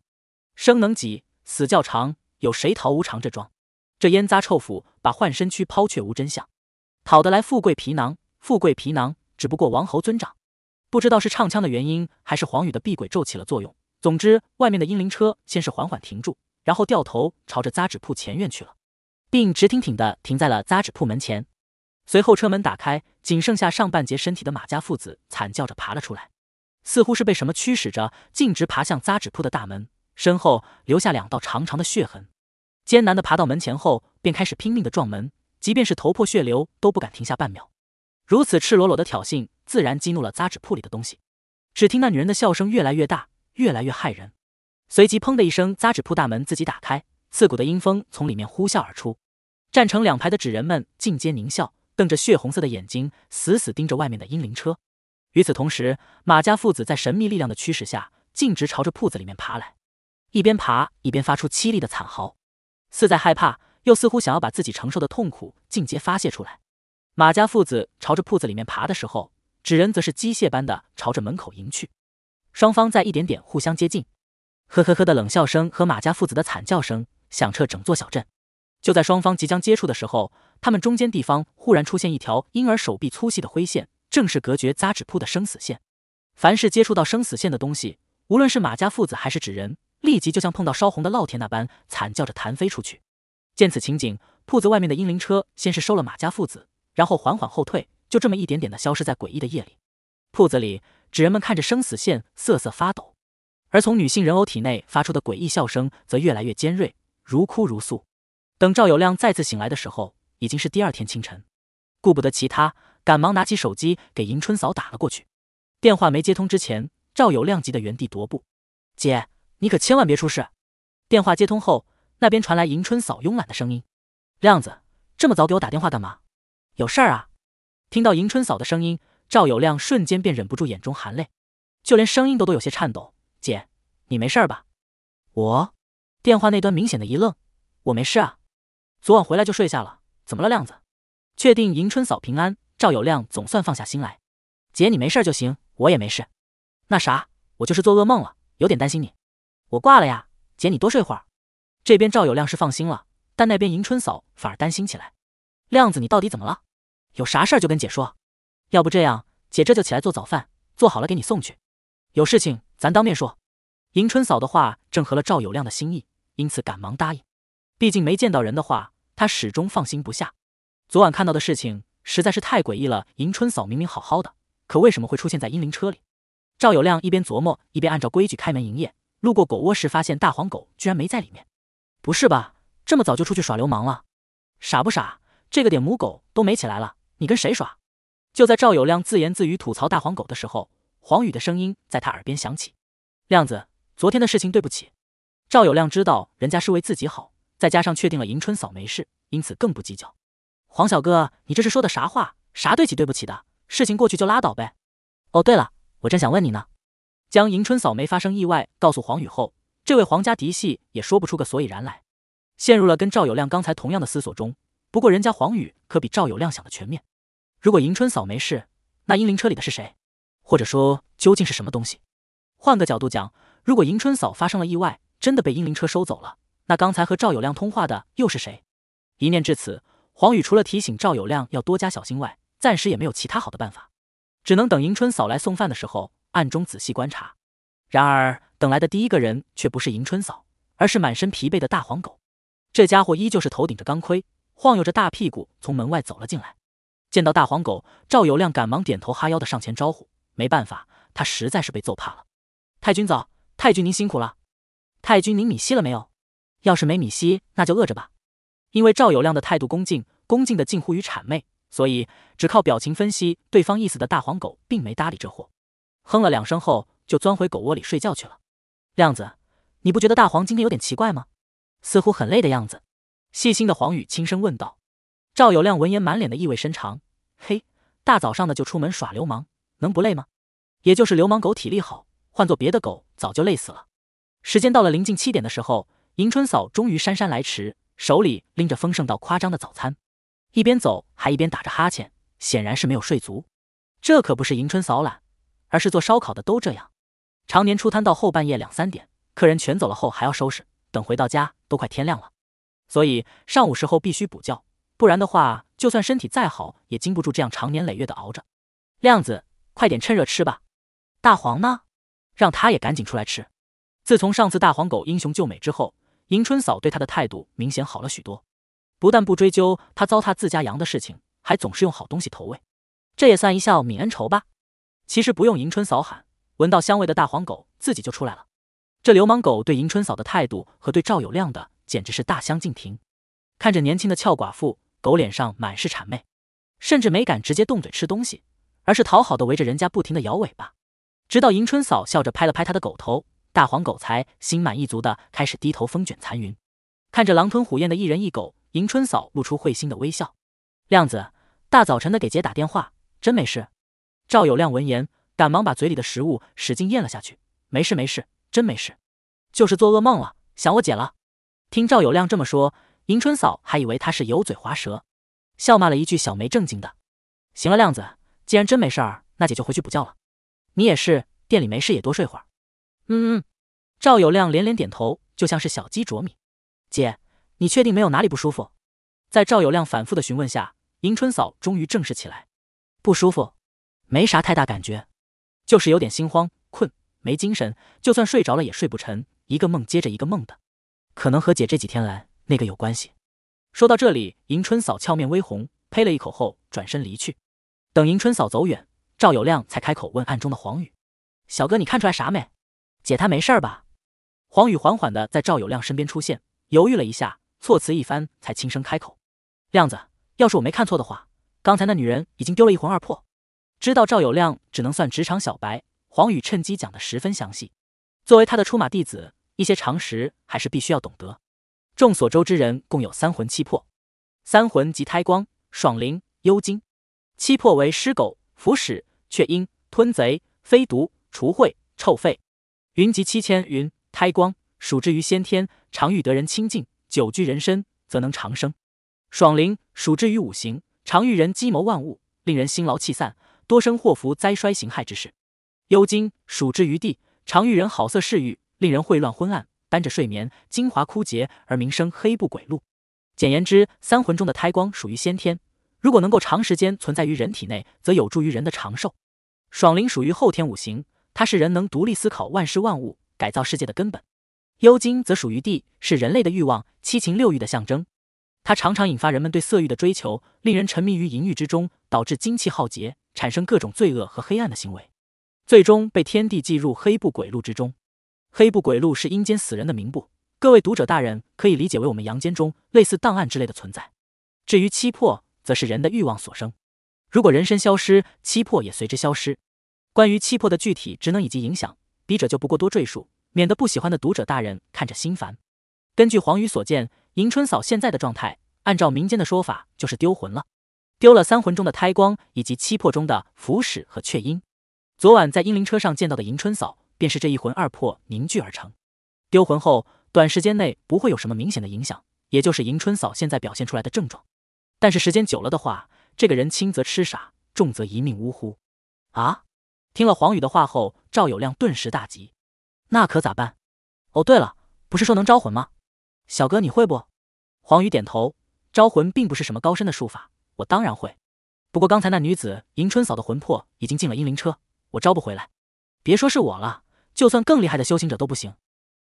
生能几，死较长，有谁逃无常？这桩，这烟杂臭腐，把幻身躯抛却无真相，讨得来富贵皮囊。富贵皮囊，只不过王侯尊长。不知道是唱腔的原因，还是黄宇的避鬼咒起了作用。总之，外面的阴灵车先是缓缓停住，然后掉头朝着扎纸铺前院去了，并直挺挺地停在了扎纸铺门前。”随后车门打开，仅剩下上半截身体的马家父子惨叫着爬了出来，似乎是被什么驱使着，径直爬向扎纸铺的大门，身后留下两道长长的血痕。艰难的爬到门前后，便开始拼命的撞门，即便是头破血流都不敢停下半秒。如此赤裸裸的挑衅，自然激怒了扎纸铺里的东西。只听那女人的笑声越来越大，越来越骇人。随即，砰的一声，扎纸铺大门自己打开，刺骨的阴风从里面呼啸而出。站成两排的纸人们尽皆狞笑。瞪着血红色的眼睛，死死盯着外面的阴灵车。与此同时，马家父子在神秘力量的驱使下，径直朝着铺子里面爬来，一边爬一边发出凄厉的惨嚎，似在害怕，又似乎想要把自己承受的痛苦尽皆发泄出来。马家父子朝着铺子里面爬的时候，纸人则是机械般的朝着门口迎去。双方在一点点互相接近，呵呵呵的冷笑声和马家父子的惨叫声响彻整座小镇。就在双方即将接触的时候。他们中间地方忽然出现一条婴儿手臂粗细的灰线，正是隔绝扎纸铺的生死线。凡是接触到生死线的东西，无论是马家父子还是纸人，立即就像碰到烧红的烙铁那般惨叫着弹飞出去。见此情景，铺子外面的阴灵车先是收了马家父子，然后缓缓后退，就这么一点点的消失在诡异的夜里。铺子里纸人们看着生死线瑟瑟发抖，而从女性人偶体内发出的诡异笑声则越来越尖锐，如哭如诉。等赵有亮再次醒来的时候。已经是第二天清晨，顾不得其他，赶忙拿起手机给迎春嫂打了过去。电话没接通之前，赵有亮急得原地踱步。姐，你可千万别出事！电话接通后，那边传来迎春嫂慵懒的声音：“亮子，这么早给我打电话干嘛？有事儿啊？”听到迎春嫂的声音，赵有亮瞬间便忍不住眼中含泪，就连声音都都有些颤抖：“姐，你没事吧？”“我。”电话那端明显的一愣：“我没事啊，昨晚回来就睡下了。”怎么了，亮子？确定迎春嫂平安，赵有亮总算放下心来。姐，你没事就行，我也没事。那啥，我就是做噩梦了，有点担心你。我挂了呀，姐，你多睡会儿。这边赵有亮是放心了，但那边迎春嫂反而担心起来。亮子，你到底怎么了？有啥事儿就跟姐说。要不这样，姐这就起来做早饭，做好了给你送去。有事情咱当面说。迎春嫂的话正合了赵有亮的心意，因此赶忙答应。毕竟没见到人的话。他始终放心不下，昨晚看到的事情实在是太诡异了。迎春嫂明明好好的，可为什么会出现在阴灵车里？赵有亮一边琢磨，一边按照规矩开门营业。路过狗窝时，发现大黄狗居然没在里面。不是吧？这么早就出去耍流氓了？傻不傻？这个点母狗都没起来了，你跟谁耍？就在赵有亮自言自语吐槽大黄狗的时候，黄宇的声音在他耳边响起：“亮子，昨天的事情对不起。”赵有亮知道人家是为自己好。再加上确定了迎春嫂没事，因此更不计较。黄小哥，你这是说的啥话？啥对起对不起的？事情过去就拉倒呗。哦，对了，我正想问你呢。将迎春嫂没发生意外告诉黄宇后，这位黄家嫡系也说不出个所以然来，陷入了跟赵有亮刚才同样的思索中。不过人家黄宇可比赵有亮想的全面。如果迎春嫂没事，那英灵车里的是谁？或者说究竟是什么东西？换个角度讲，如果迎春嫂发生了意外，真的被英灵车收走了？那刚才和赵有亮通话的又是谁？一念至此，黄宇除了提醒赵有亮要多加小心外，暂时也没有其他好的办法，只能等迎春嫂来送饭的时候，暗中仔细观察。然而等来的第一个人却不是迎春嫂，而是满身疲惫的大黄狗。这家伙依旧是头顶着钢盔，晃悠着大屁股从门外走了进来。见到大黄狗，赵有亮赶忙点头哈腰的上前招呼。没办法，他实在是被揍怕了。太君早，太君您辛苦了，太君您米稀了没有？要是没米西，那就饿着吧。因为赵有亮的态度恭敬，恭敬的近乎于谄媚，所以只靠表情分析对方意思的大黄狗，并没搭理这货，哼了两声后，就钻回狗窝里睡觉去了。亮子，你不觉得大黄今天有点奇怪吗？似乎很累的样子。细心的黄宇轻声问道。赵有亮闻言，满脸的意味深长：“嘿，大早上的就出门耍流氓，能不累吗？也就是流氓狗体力好，换做别的狗，早就累死了。”时间到了临近七点的时候。迎春嫂终于姗姗来迟，手里拎着丰盛到夸张的早餐，一边走还一边打着哈欠，显然是没有睡足。这可不是迎春嫂懒，而是做烧烤的都这样，常年出摊到后半夜两三点，客人全走了后还要收拾，等回到家都快天亮了，所以上午时候必须补觉，不然的话，就算身体再好也经不住这样长年累月的熬着。亮子，快点趁热吃吧。大黄呢？让他也赶紧出来吃。自从上次大黄狗英雄救美之后。迎春嫂对他的态度明显好了许多，不但不追究他糟蹋自家羊的事情，还总是用好东西投喂，这也算一笑泯恩仇吧。其实不用迎春嫂喊，闻到香味的大黄狗自己就出来了。这流氓狗对迎春嫂的态度和对赵有亮的简直是大相径庭。看着年轻的俏寡妇，狗脸上满是谄媚，甚至没敢直接动嘴吃东西，而是讨好的围着人家不停的摇尾巴，直到迎春嫂笑着拍了拍他的狗头。大黄狗才心满意足的开始低头风卷残云，看着狼吞虎咽的一人一狗，迎春嫂露出会心的微笑。亮子，大早晨的给姐打电话，真没事？赵有亮闻言，赶忙把嘴里的食物使劲咽了下去。没事没事，真没事，就是做噩梦了，想我姐了。听赵有亮这么说，迎春嫂还以为他是油嘴滑舌，笑骂了一句：“小没正经的。”行了，亮子，既然真没事儿，那姐就回去补觉了。你也是，店里没事也多睡会儿。嗯嗯，赵有亮连连点头，就像是小鸡啄米。姐，你确定没有哪里不舒服？在赵有亮反复的询问下，迎春嫂终于正视起来。不舒服，没啥太大感觉，就是有点心慌、困、没精神，就算睡着了也睡不沉，一个梦接着一个梦的，可能和姐这几天来那个有关系。说到这里，迎春嫂俏面微红，呸了一口后转身离去。等迎春嫂走远，赵有亮才开口问暗中的黄宇：“小哥，你看出来啥没？”姐，她没事吧？黄宇缓缓的在赵有亮身边出现，犹豫了一下，措辞一番，才轻声开口：“亮子，要是我没看错的话，刚才那女人已经丢了一魂二魄。”知道赵有亮只能算职场小白，黄宇趁机讲得十分详细。作为他的出马弟子，一些常识还是必须要懂得。众所周知，人共有三魂七魄，三魂即胎光、爽灵、幽精，七魄为尸狗、腐屎、雀鹰、吞贼、飞毒、除秽、臭肺。云集七千云胎光，属之于先天，常欲得人清净，久居人身，则能长生。爽灵属之于五行，常与人机谋万物，令人心劳气散，多生祸福灾衰形害之事。幽精属之于地，常与人好色嗜欲，令人秽乱昏暗，担着睡眠，精华枯竭而名声黑不轨路。简言之，三魂中的胎光属于先天，如果能够长时间存在于人体内，则有助于人的长寿。爽灵属于后天五行。它是人能独立思考万事万物、改造世界的根本。幽精则属于地，是人类的欲望、七情六欲的象征。它常常引发人们对色欲的追求，令人沉迷于淫欲之中，导致精气耗竭，产生各种罪恶和黑暗的行为，最终被天地记入黑布鬼录之中。黑布鬼录是阴间死人的名簿，各位读者大人可以理解为我们阳间中类似档案之类的存在。至于七魄，则是人的欲望所生，如果人身消失，七魄也随之消失。关于七魄的具体职能以及影响，笔者就不过多赘述，免得不喜欢的读者大人看着心烦。根据黄宇所见，迎春嫂现在的状态，按照民间的说法就是丢魂了，丢了三魂中的胎光以及七魄中的符使和雀鹰。昨晚在阴灵车上见到的迎春嫂，便是这一魂二魄凝聚而成。丢魂后，短时间内不会有什么明显的影响，也就是迎春嫂现在表现出来的症状。但是时间久了的话，这个人轻则痴傻，重则一命呜呼。啊？听了黄宇的话后，赵有亮顿时大急：“那可咋办？哦，对了，不是说能招魂吗？小哥你会不？”黄宇点头：“招魂并不是什么高深的术法，我当然会。不过刚才那女子迎春嫂的魂魄已经进了阴灵车，我招不回来。别说是我了，就算更厉害的修行者都不行。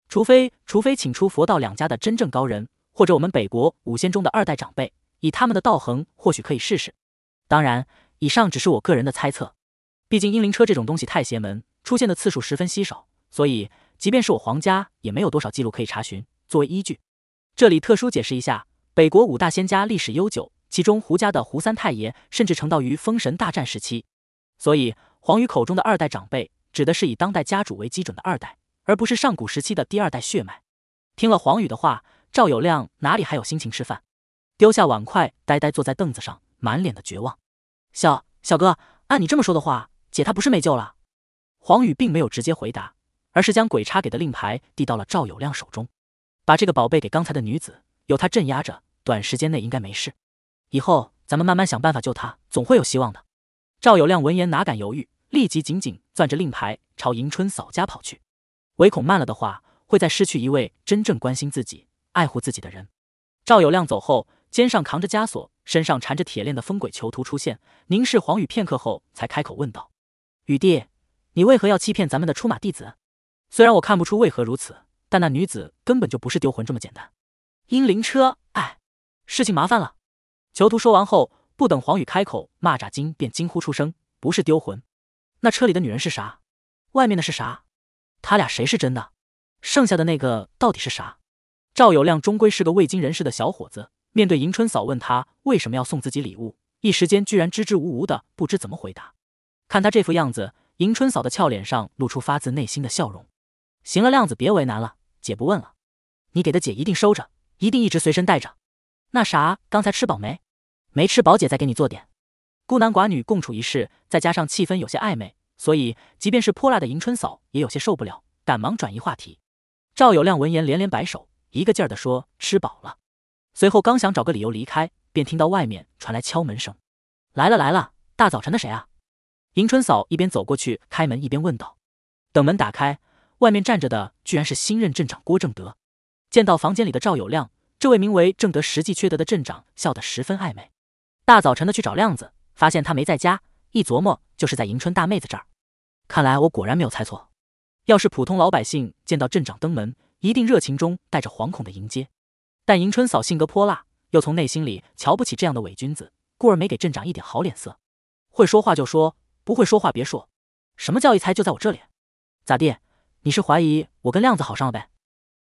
除非，除非请出佛道两家的真正高人，或者我们北国五仙中的二代长辈，以他们的道行，或许可以试试。当然，以上只是我个人的猜测。”毕竟阴灵车这种东西太邪门，出现的次数十分稀少，所以即便是我黄家也没有多少记录可以查询作为依据。这里特殊解释一下，北国五大仙家历史悠久，其中胡家的胡三太爷甚至成道于封神大战时期，所以黄宇口中的二代长辈指的是以当代家主为基准的二代，而不是上古时期的第二代血脉。听了黄宇的话，赵有亮哪里还有心情吃饭，丢下碗筷，呆呆坐在凳子上，满脸的绝望。小小哥，按你这么说的话。姐，她不是没救了。黄宇并没有直接回答，而是将鬼差给的令牌递到了赵有亮手中，把这个宝贝给刚才的女子，有他镇压着，短时间内应该没事。以后咱们慢慢想办法救她，总会有希望的。赵有亮闻言哪敢犹豫，立即紧紧攥着令牌朝迎春嫂家跑去，唯恐慢了的话，会再失去一位真正关心自己、爱护自己的人。赵有亮走后，肩上扛着枷锁、身上缠着铁链的疯鬼囚徒出现，凝视黄宇片刻后才开口问道。雨帝，你为何要欺骗咱们的出马弟子？虽然我看不出为何如此，但那女子根本就不是丢魂这么简单。阴灵车，哎，事情麻烦了。囚徒说完后，不等黄宇开口，蚂蚱精便惊呼出声：“不是丢魂，那车里的女人是啥？外面的是啥？他俩谁是真的？剩下的那个到底是啥？”赵有亮终归是个未经人事的小伙子，面对迎春嫂问他为什么要送自己礼物，一时间居然支支吾吾的，不知怎么回答。看他这副样子，迎春嫂的俏脸上露出发自内心的笑容。行了，亮子别为难了，姐不问了。你给的姐一定收着，一定一直随身带着。那啥，刚才吃饱没？没吃饱，姐再给你做点。孤男寡女共处一室，再加上气氛有些暧昧，所以即便是泼辣的迎春嫂也有些受不了，赶忙转移话题。赵有亮闻言连连摆手，一个劲儿地说吃饱了。随后刚想找个理由离开，便听到外面传来敲门声。来了来了，大早晨的谁啊？迎春嫂一边走过去开门，一边问道：“等门打开，外面站着的居然是新任镇长郭正德。见到房间里的赵有亮，这位名为正德、实际缺德的镇长，笑得十分暧昧。大早晨的去找亮子，发现他没在家，一琢磨就是在迎春大妹子这儿。看来我果然没有猜错。要是普通老百姓见到镇长登门，一定热情中带着惶恐的迎接。但迎春嫂性格泼辣，又从内心里瞧不起这样的伪君子，故而没给镇长一点好脸色。会说话就说。”不会说话别说，什么叫一猜就在我这里？咋地？你是怀疑我跟亮子好上了呗？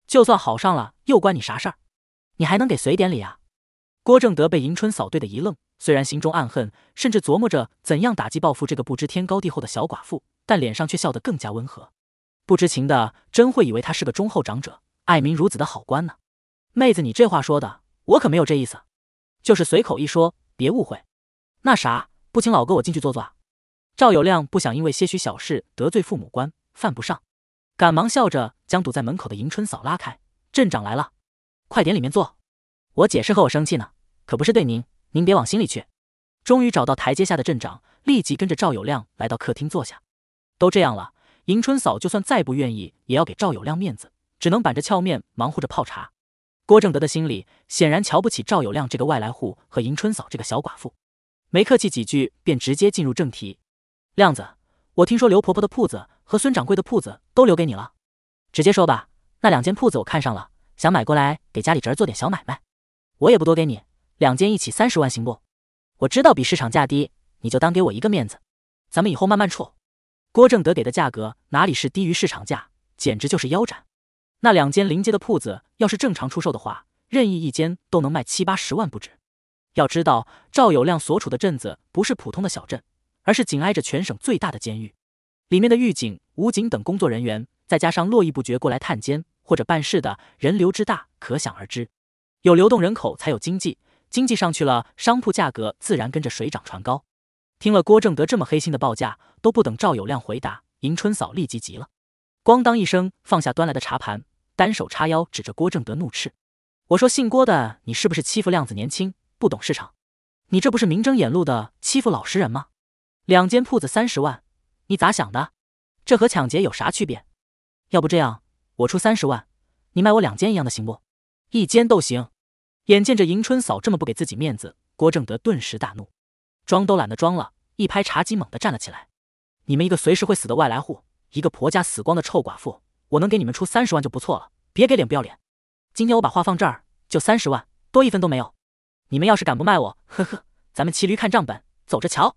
就算好上了，又关你啥事儿？你还能给随点礼啊？郭正德被迎春扫对的一愣，虽然心中暗恨，甚至琢磨着怎样打击报复这个不知天高地厚的小寡妇，但脸上却笑得更加温和。不知情的真会以为他是个忠厚长者、爱民如子的好官呢。妹子，你这话说的，我可没有这意思，就是随口一说，别误会。那啥，不请老哥我进去坐坐？赵有亮不想因为些许小事得罪父母官，犯不上，赶忙笑着将堵在门口的迎春嫂拉开。镇长来了，快点里面坐。我姐是和我生气呢，可不是对您，您别往心里去。终于找到台阶下的镇长，立即跟着赵有亮来到客厅坐下。都这样了，迎春嫂就算再不愿意，也要给赵有亮面子，只能板着翘面忙活着泡茶。郭正德的心里显然瞧不起赵有亮这个外来户和迎春嫂这个小寡妇，没客气几句，便直接进入正题。亮子，我听说刘婆婆的铺子和孙掌柜的铺子都留给你了，直接说吧，那两间铺子我看上了，想买过来给家里侄儿做点小买卖。我也不多给你，两间一起三十万行不？我知道比市场价低，你就当给我一个面子，咱们以后慢慢处。郭正德给的价格哪里是低于市场价，简直就是腰斩。那两间临街的铺子要是正常出售的话，任意一间都能卖七八十万不止。要知道，赵有亮所处的镇子不是普通的小镇。而是紧挨着全省最大的监狱，里面的狱警、武警等工作人员，再加上络绎不绝过来探监或者办事的人流之大，可想而知。有流动人口才有经济，经济上去了，商铺价格自然跟着水涨船高。听了郭正德这么黑心的报价，都不等赵有亮回答，迎春嫂立即急了，咣当一声放下端来的茶盘，单手叉腰指着郭正德怒斥：“我说姓郭的，你是不是欺负亮子年轻不懂市场？你这不是明争眼路的欺负老实人吗？”两间铺子三十万，你咋想的？这和抢劫有啥区别？要不这样，我出三十万，你卖我两间一样的行不？一间都行。眼见着迎春嫂这么不给自己面子，郭正德顿时大怒，装都懒得装了，一拍茶几猛地站了起来。你们一个随时会死的外来户，一个婆家死光的臭寡妇，我能给你们出三十万就不错了，别给脸不要脸。今天我把话放这儿，就三十万，多一分都没有。你们要是敢不卖我，呵呵，咱们骑驴看账本，走着瞧。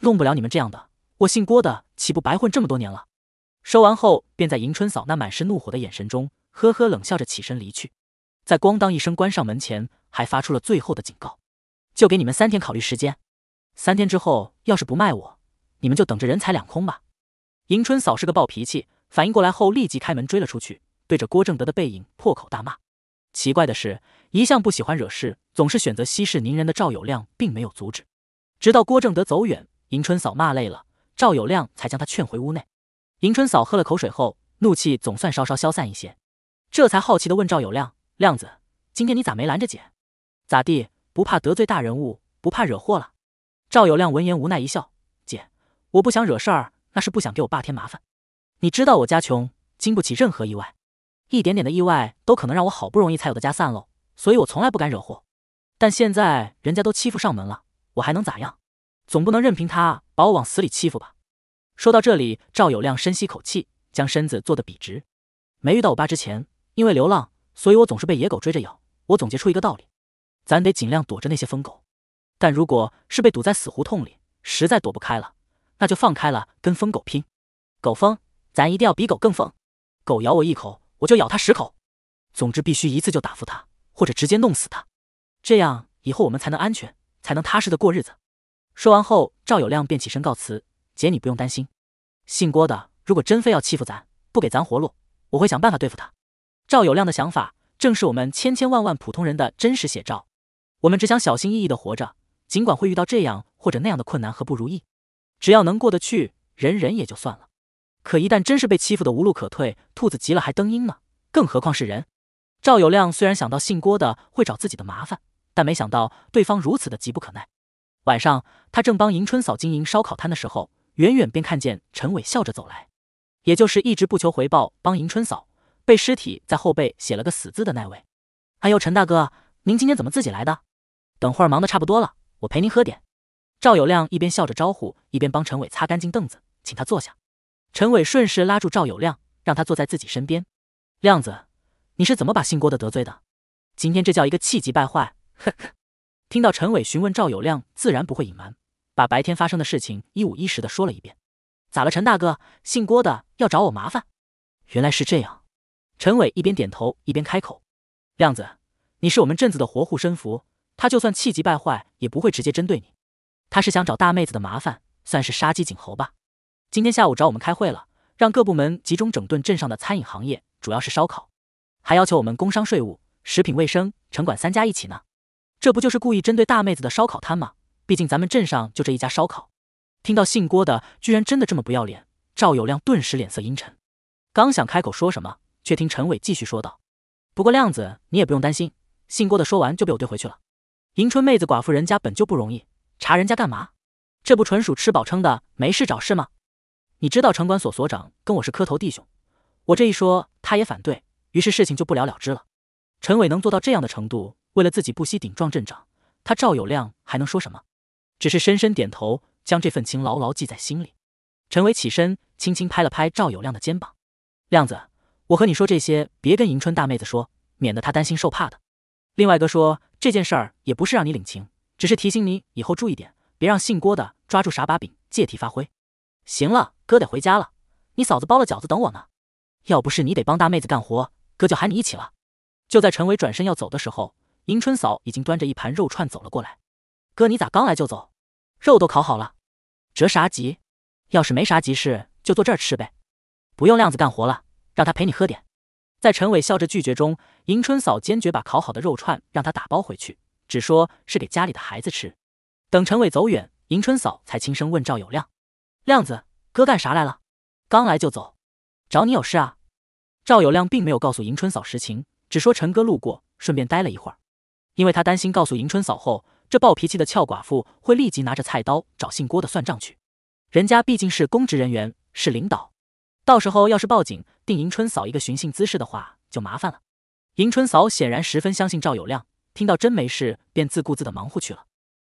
弄不了你们这样的，我姓郭的岂不白混这么多年了？说完后，便在迎春嫂那满是怒火的眼神中，呵呵冷笑着起身离去，在咣当一声关上门前，还发出了最后的警告：“就给你们三天考虑时间，三天之后要是不卖我，你们就等着人财两空吧。”迎春嫂是个暴脾气，反应过来后立即开门追了出去，对着郭正德的背影破口大骂。奇怪的是，一向不喜欢惹事，总是选择息事宁人的赵有亮，并没有阻止，直到郭正德走远。迎春嫂骂累了，赵有亮才将她劝回屋内。迎春嫂喝了口水后，怒气总算稍稍消散一些，这才好奇地问赵有亮：“亮子，今天你咋没拦着姐？咋地？不怕得罪大人物？不怕惹祸了？”赵有亮闻言无奈一笑：“姐，我不想惹事儿，那是不想给我爸添麻烦。你知道我家穷，经不起任何意外，一点点的意外都可能让我好不容易才有的家散喽。所以我从来不敢惹祸。但现在人家都欺负上门了，我还能咋样？”总不能任凭他把我往死里欺负吧？说到这里，赵有亮深吸口气，将身子坐得笔直。没遇到我爸之前，因为流浪，所以我总是被野狗追着咬。我总结出一个道理：咱得尽量躲着那些疯狗。但如果是被堵在死胡同里，实在躲不开了，那就放开了跟疯狗拼。狗疯，咱一定要比狗更疯。狗咬我一口，我就咬它十口。总之，必须一次就打服它，或者直接弄死它。这样以后我们才能安全，才能踏实的过日子。说完后，赵有亮便起身告辞。姐，你不用担心。姓郭的，如果真非要欺负咱，不给咱活路，我会想办法对付他。赵有亮的想法，正是我们千千万万普通人的真实写照。我们只想小心翼翼的活着，尽管会遇到这样或者那样的困难和不如意，只要能过得去，忍忍也就算了。可一旦真是被欺负的无路可退，兔子急了还蹬鹰呢，更何况是人。赵有亮虽然想到姓郭的会找自己的麻烦，但没想到对方如此的急不可耐。晚上，他正帮迎春嫂经营烧烤摊的时候，远远便看见陈伟笑着走来。也就是一直不求回报帮迎春嫂，被尸体在后背写了个死字的那位。哎呦，陈大哥，您今天怎么自己来的？等会儿忙得差不多了，我陪您喝点。赵有亮一边笑着招呼，一边帮陈伟擦干净凳子，请他坐下。陈伟顺势拉住赵有亮，让他坐在自己身边。亮子，你是怎么把姓郭的得罪的？今天这叫一个气急败坏，呵呵。听到陈伟询问赵有亮，自然不会隐瞒，把白天发生的事情一五一十的说了一遍。咋了，陈大哥？姓郭的要找我麻烦？原来是这样。陈伟一边点头一边开口：“亮子，你是我们镇子的活护身符，他就算气急败坏也不会直接针对你。他是想找大妹子的麻烦，算是杀鸡儆猴吧。今天下午找我们开会了，让各部门集中整顿镇上的餐饮行业，主要是烧烤，还要求我们工商、税务、食品卫生、城管三家一起呢。”这不就是故意针对大妹子的烧烤摊吗？毕竟咱们镇上就这一家烧烤。听到姓郭的居然真的这么不要脸，赵有亮顿时脸色阴沉。刚想开口说什么，却听陈伟继续说道：“不过亮子，你也不用担心，姓郭的说完就被我怼回去了。迎春妹子寡妇人家本就不容易，查人家干嘛？这不纯属吃饱撑的，没事找事吗？你知道城管所所长跟我是磕头弟兄，我这一说他也反对于是事情就不了了之了。陈伟能做到这样的程度。”为了自己不惜顶撞镇长，他赵有亮还能说什么？只是深深点头，将这份情牢牢记在心里。陈伟起身，轻轻拍了拍赵有亮的肩膀：“亮子，我和你说这些，别跟迎春大妹子说，免得她担心受怕的。另外，哥说这件事儿也不是让你领情，只是提醒你以后注意点，别让姓郭的抓住啥把柄借题发挥。行了，哥得回家了，你嫂子包了饺子等我呢。要不是你得帮大妹子干活，哥就喊你一起了。就在陈伟转身要走的时候。”迎春嫂已经端着一盘肉串走了过来，哥，你咋刚来就走？肉都烤好了，折啥急？要是没啥急事，就坐这儿吃呗，不用亮子干活了，让他陪你喝点。在陈伟笑着拒绝中，迎春嫂坚决把烤好的肉串让他打包回去，只说是给家里的孩子吃。等陈伟走远，迎春嫂才轻声问赵有亮：“亮子，哥干啥来了？刚来就走，找你有事啊？”赵有亮并没有告诉迎春嫂实情，只说陈哥路过，顺便待了一会儿。因为他担心告诉迎春嫂后，这暴脾气的俏寡妇会立即拿着菜刀找姓郭的算账去。人家毕竟是公职人员，是领导，到时候要是报警，定迎春嫂一个寻衅滋事的话，就麻烦了。迎春嫂显然十分相信赵有亮，听到真没事，便自顾自的忙乎去了。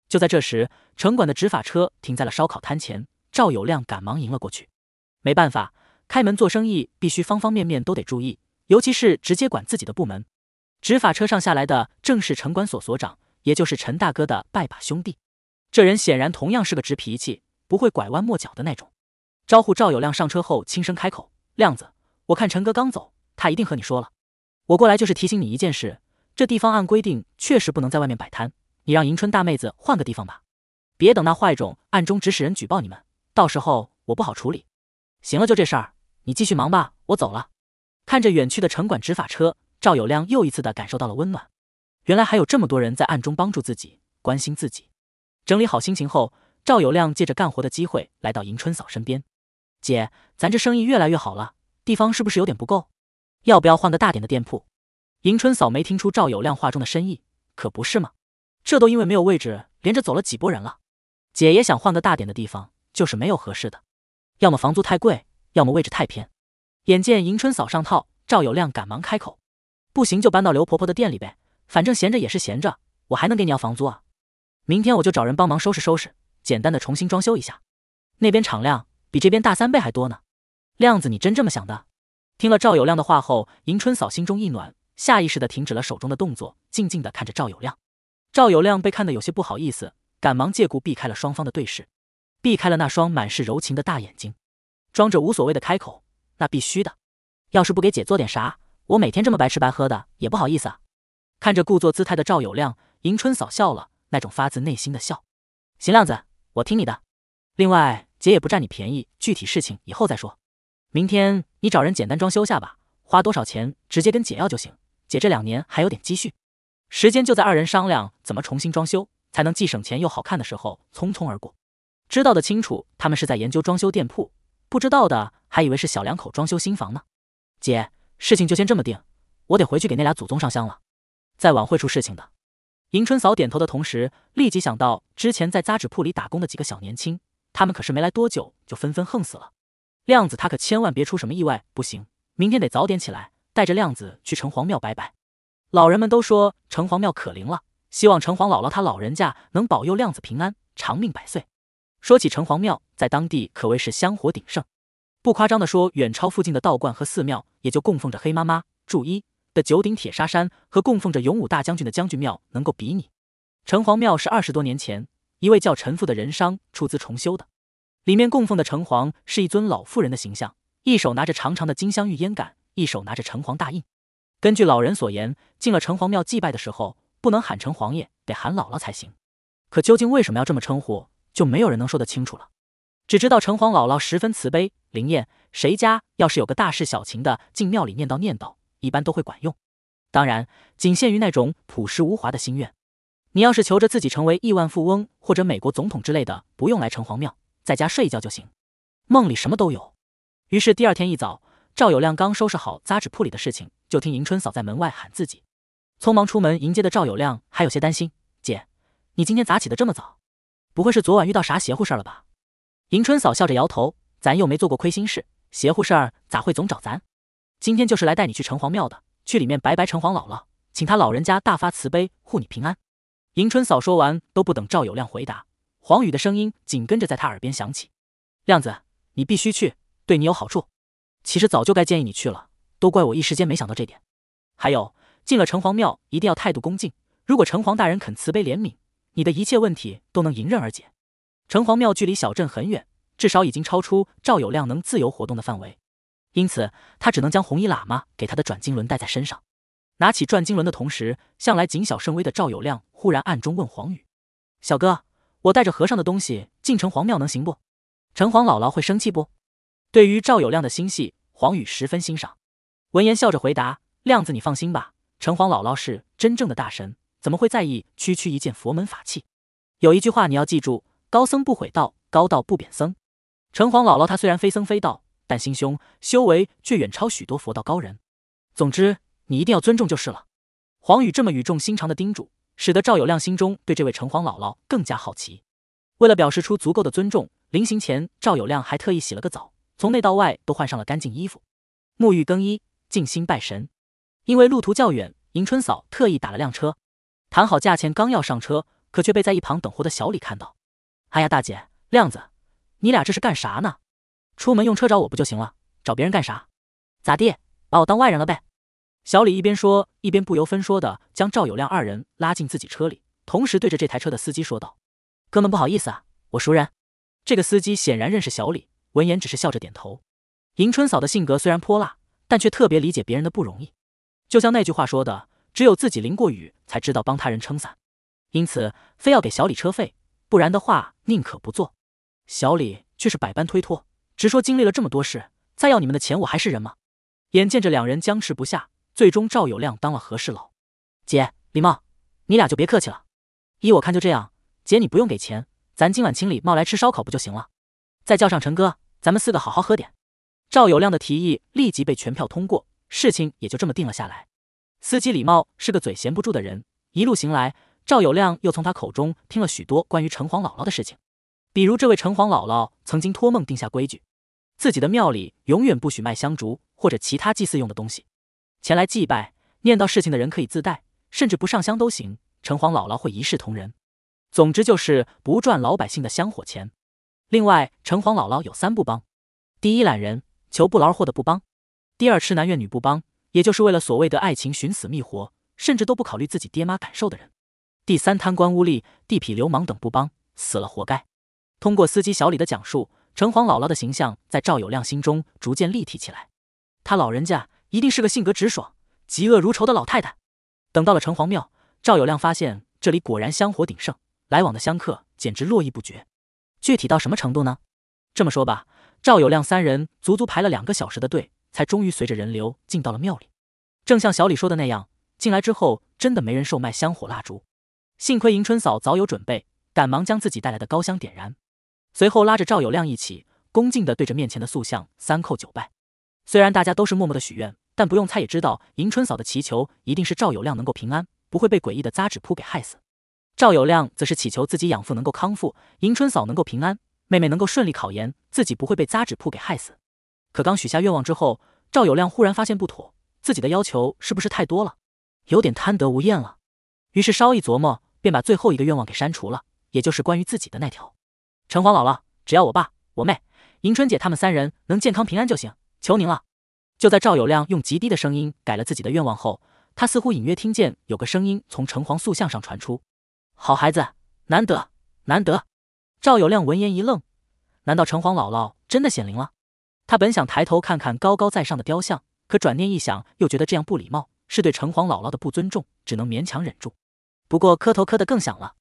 就在这时，城管的执法车停在了烧烤摊前，赵有亮赶忙迎了过去。没办法，开门做生意必须方方面面都得注意，尤其是直接管自己的部门。执法车上下来的正是城管所所长，也就是陈大哥的拜把兄弟。这人显然同样是个直脾气，不会拐弯抹角的那种。招呼赵有亮上车后，轻声开口：“亮子，我看陈哥刚走，他一定和你说了。我过来就是提醒你一件事，这地方按规定确实不能在外面摆摊，你让迎春大妹子换个地方吧。别等那坏种暗中指使人举报你们，到时候我不好处理。行了，就这事儿，你继续忙吧，我走了。”看着远去的城管执法车。赵有亮又一次的感受到了温暖，原来还有这么多人在暗中帮助自己、关心自己。整理好心情后，赵有亮借着干活的机会来到迎春嫂身边：“姐，咱这生意越来越好了，地方是不是有点不够？要不要换个大点的店铺？”迎春嫂没听出赵有亮话中的深意：“可不是吗？这都因为没有位置，连着走了几波人了。姐也想换个大点的地方，就是没有合适的，要么房租太贵，要么位置太偏。”眼见迎春嫂上套，赵有亮赶忙开口。不行就搬到刘婆婆的店里呗，反正闲着也是闲着，我还能给你要房租啊。明天我就找人帮忙收拾收拾，简单的重新装修一下，那边敞亮，比这边大三倍还多呢。亮子，你真这么想的？听了赵有亮的话后，迎春嫂心中一暖，下意识的停止了手中的动作，静静的看着赵有亮。赵有亮被看得有些不好意思，赶忙借故避开了双方的对视，避开了那双满是柔情的大眼睛，装着无所谓的开口：“那必须的，要是不给姐做点啥。”我每天这么白吃白喝的，也不好意思。啊。看着故作姿态的赵有亮，迎春嫂笑了，那种发自内心的笑。行，亮子，我听你的。另外，姐也不占你便宜，具体事情以后再说。明天你找人简单装修下吧，花多少钱直接跟姐要就行。姐这两年还有点积蓄。时间就在二人商量怎么重新装修才能既省钱又好看的时候匆匆而过。知道的清楚，他们是在研究装修店铺；不知道的还以为是小两口装修新房呢。姐。事情就先这么定，我得回去给那俩祖宗上香了。再晚会出事情的。迎春嫂点头的同时，立即想到之前在扎纸铺里打工的几个小年轻，他们可是没来多久就纷纷横死了。亮子他可千万别出什么意外，不行，明天得早点起来，带着亮子去城隍庙拜拜。老人们都说城隍庙可灵了，希望城隍姥姥他老人家能保佑亮子平安长命百岁。说起城隍庙，在当地可谓是香火鼎盛。不夸张的说，远超附近的道观和寺庙，也就供奉着黑妈妈祝一的九鼎铁砂山和供奉着勇武大将军的将军庙能够比拟。城隍庙是二十多年前一位叫陈父的人商出资重修的，里面供奉的城隍是一尊老妇人的形象，一手拿着长长的金镶玉烟杆，一手拿着城隍大印。根据老人所言，进了城隍庙祭拜的时候，不能喊城隍爷，得喊姥姥才行。可究竟为什么要这么称呼，就没有人能说得清楚了。只知道城隍姥姥十分慈悲灵验，谁家要是有个大事小情的，进庙里念叨念叨，一般都会管用。当然，仅限于那种朴实无华的心愿。你要是求着自己成为亿万富翁或者美国总统之类的，不用来城隍庙，在家睡一觉就行，梦里什么都有。于是第二天一早，赵有亮刚收拾好杂纸铺里的事情，就听迎春嫂在门外喊自己。匆忙出门迎接的赵有亮还有些担心：“姐，你今天咋起得这么早？不会是昨晚遇到啥邪乎事了吧？”迎春嫂笑着摇头：“咱又没做过亏心事，邪乎事儿咋会总找咱？今天就是来带你去城隍庙的，去里面拜拜城隍姥姥，请他老人家大发慈悲护你平安。”迎春嫂说完，都不等赵有亮回答，黄宇的声音紧跟着在他耳边响起：“亮子，你必须去，对你有好处。其实早就该建议你去了，都怪我一时间没想到这点。还有，进了城隍庙一定要态度恭敬，如果城隍大人肯慈悲怜悯，你的一切问题都能迎刃而解。”城隍庙距离小镇很远，至少已经超出赵有亮能自由活动的范围，因此他只能将红衣喇嘛给他的转经轮带在身上。拿起转经轮的同时，向来谨小慎微的赵有亮忽然暗中问黄宇：“小哥，我带着和尚的东西进城隍庙能行不？城隍姥姥会生气不？”对于赵有亮的心细，黄宇十分欣赏。闻言笑着回答：“亮子，你放心吧，城隍姥姥是真正的大神，怎么会在意区区一件佛门法器？有一句话你要记住。”高僧不毁道，高道不贬僧。城隍姥姥她虽然非僧非道，但心胸修为却远超许多佛道高人。总之，你一定要尊重就是了。黄宇这么语重心长的叮嘱，使得赵有亮心中对这位城隍姥姥更加好奇。为了表示出足够的尊重，临行前赵有亮还特意洗了个澡，从内到外都换上了干净衣服，沐浴更衣，静心拜神。因为路途较远，迎春嫂特意打了辆车，谈好价钱刚要上车，可却被在一旁等活的小李看到。哎呀，大姐，亮子，你俩这是干啥呢？出门用车找我不就行了，找别人干啥？咋地，把我当外人了呗？小李一边说，一边不由分说的将赵有亮二人拉进自己车里，同时对着这台车的司机说道：“哥们，不好意思啊，我熟人。”这个司机显然认识小李，闻言只是笑着点头。迎春嫂的性格虽然泼辣，但却特别理解别人的不容易，就像那句话说的：“只有自己淋过雨，才知道帮他人撑伞。”因此，非要给小李车费。不然的话，宁可不做。小李却是百般推脱，直说经历了这么多事，再要你们的钱，我还是人吗？眼见着两人僵持不下，最终赵有亮当了和事佬。姐，李茂，你俩就别客气了。依我看，就这样。姐，你不用给钱，咱今晚请李茂来吃烧烤不就行了？再叫上陈哥，咱们四个好好喝点。赵有亮的提议立即被全票通过，事情也就这么定了下来。司机李茂是个嘴闲不住的人，一路行来。赵有亮又从他口中听了许多关于城隍姥姥的事情，比如这位城隍姥姥曾经托梦定下规矩，自己的庙里永远不许卖香烛或者其他祭祀用的东西，前来祭拜念到事情的人可以自带，甚至不上香都行，城隍姥姥会一视同仁。总之就是不赚老百姓的香火钱。另外，城隍姥姥有三不帮：第一，懒人求不劳而获的不帮；第二，痴男怨女不帮，也就是为了所谓的爱情寻死觅活，甚至都不考虑自己爹妈感受的人。第三，贪官污吏、地痞流氓等不帮，死了活该。通过司机小李的讲述，城隍姥姥的形象在赵有亮心中逐渐立体起来。他老人家一定是个性格直爽、嫉恶如仇的老太太。等到了城隍庙，赵有亮发现这里果然香火鼎盛，来往的香客简直络绎不绝。具体到什么程度呢？这么说吧，赵有亮三人足足排了两个小时的队，才终于随着人流进到了庙里。正像小李说的那样，进来之后真的没人售卖香火蜡烛。幸亏迎春嫂早有准备，赶忙将自己带来的高香点燃，随后拉着赵有亮一起恭敬地对着面前的塑像三叩九拜。虽然大家都是默默的许愿，但不用猜也知道，迎春嫂的祈求一定是赵有亮能够平安，不会被诡异的扎纸铺给害死。赵有亮则是祈求自己养父能够康复，迎春嫂能够平安，妹妹能够顺利考研，自己不会被扎纸铺给害死。可刚许下愿望之后，赵有亮忽然发现不妥，自己的要求是不是太多了，有点贪得无厌了？于是稍一琢磨。便把最后一个愿望给删除了，也就是关于自己的那条。城隍姥姥，只要我爸、我妹、迎春姐他们三人能健康平安就行，求您了。就在赵有亮用极低的声音改了自己的愿望后，他似乎隐约听见有个声音从城隍塑像上传出：“好孩子，难得，难得。”赵有亮闻言一愣，难道城隍姥姥真的显灵了？他本想抬头看看高高在上的雕像，可转念一想，又觉得这样不礼貌，是对城隍姥姥的不尊重，只能勉强忍住。不过磕头磕得更响了。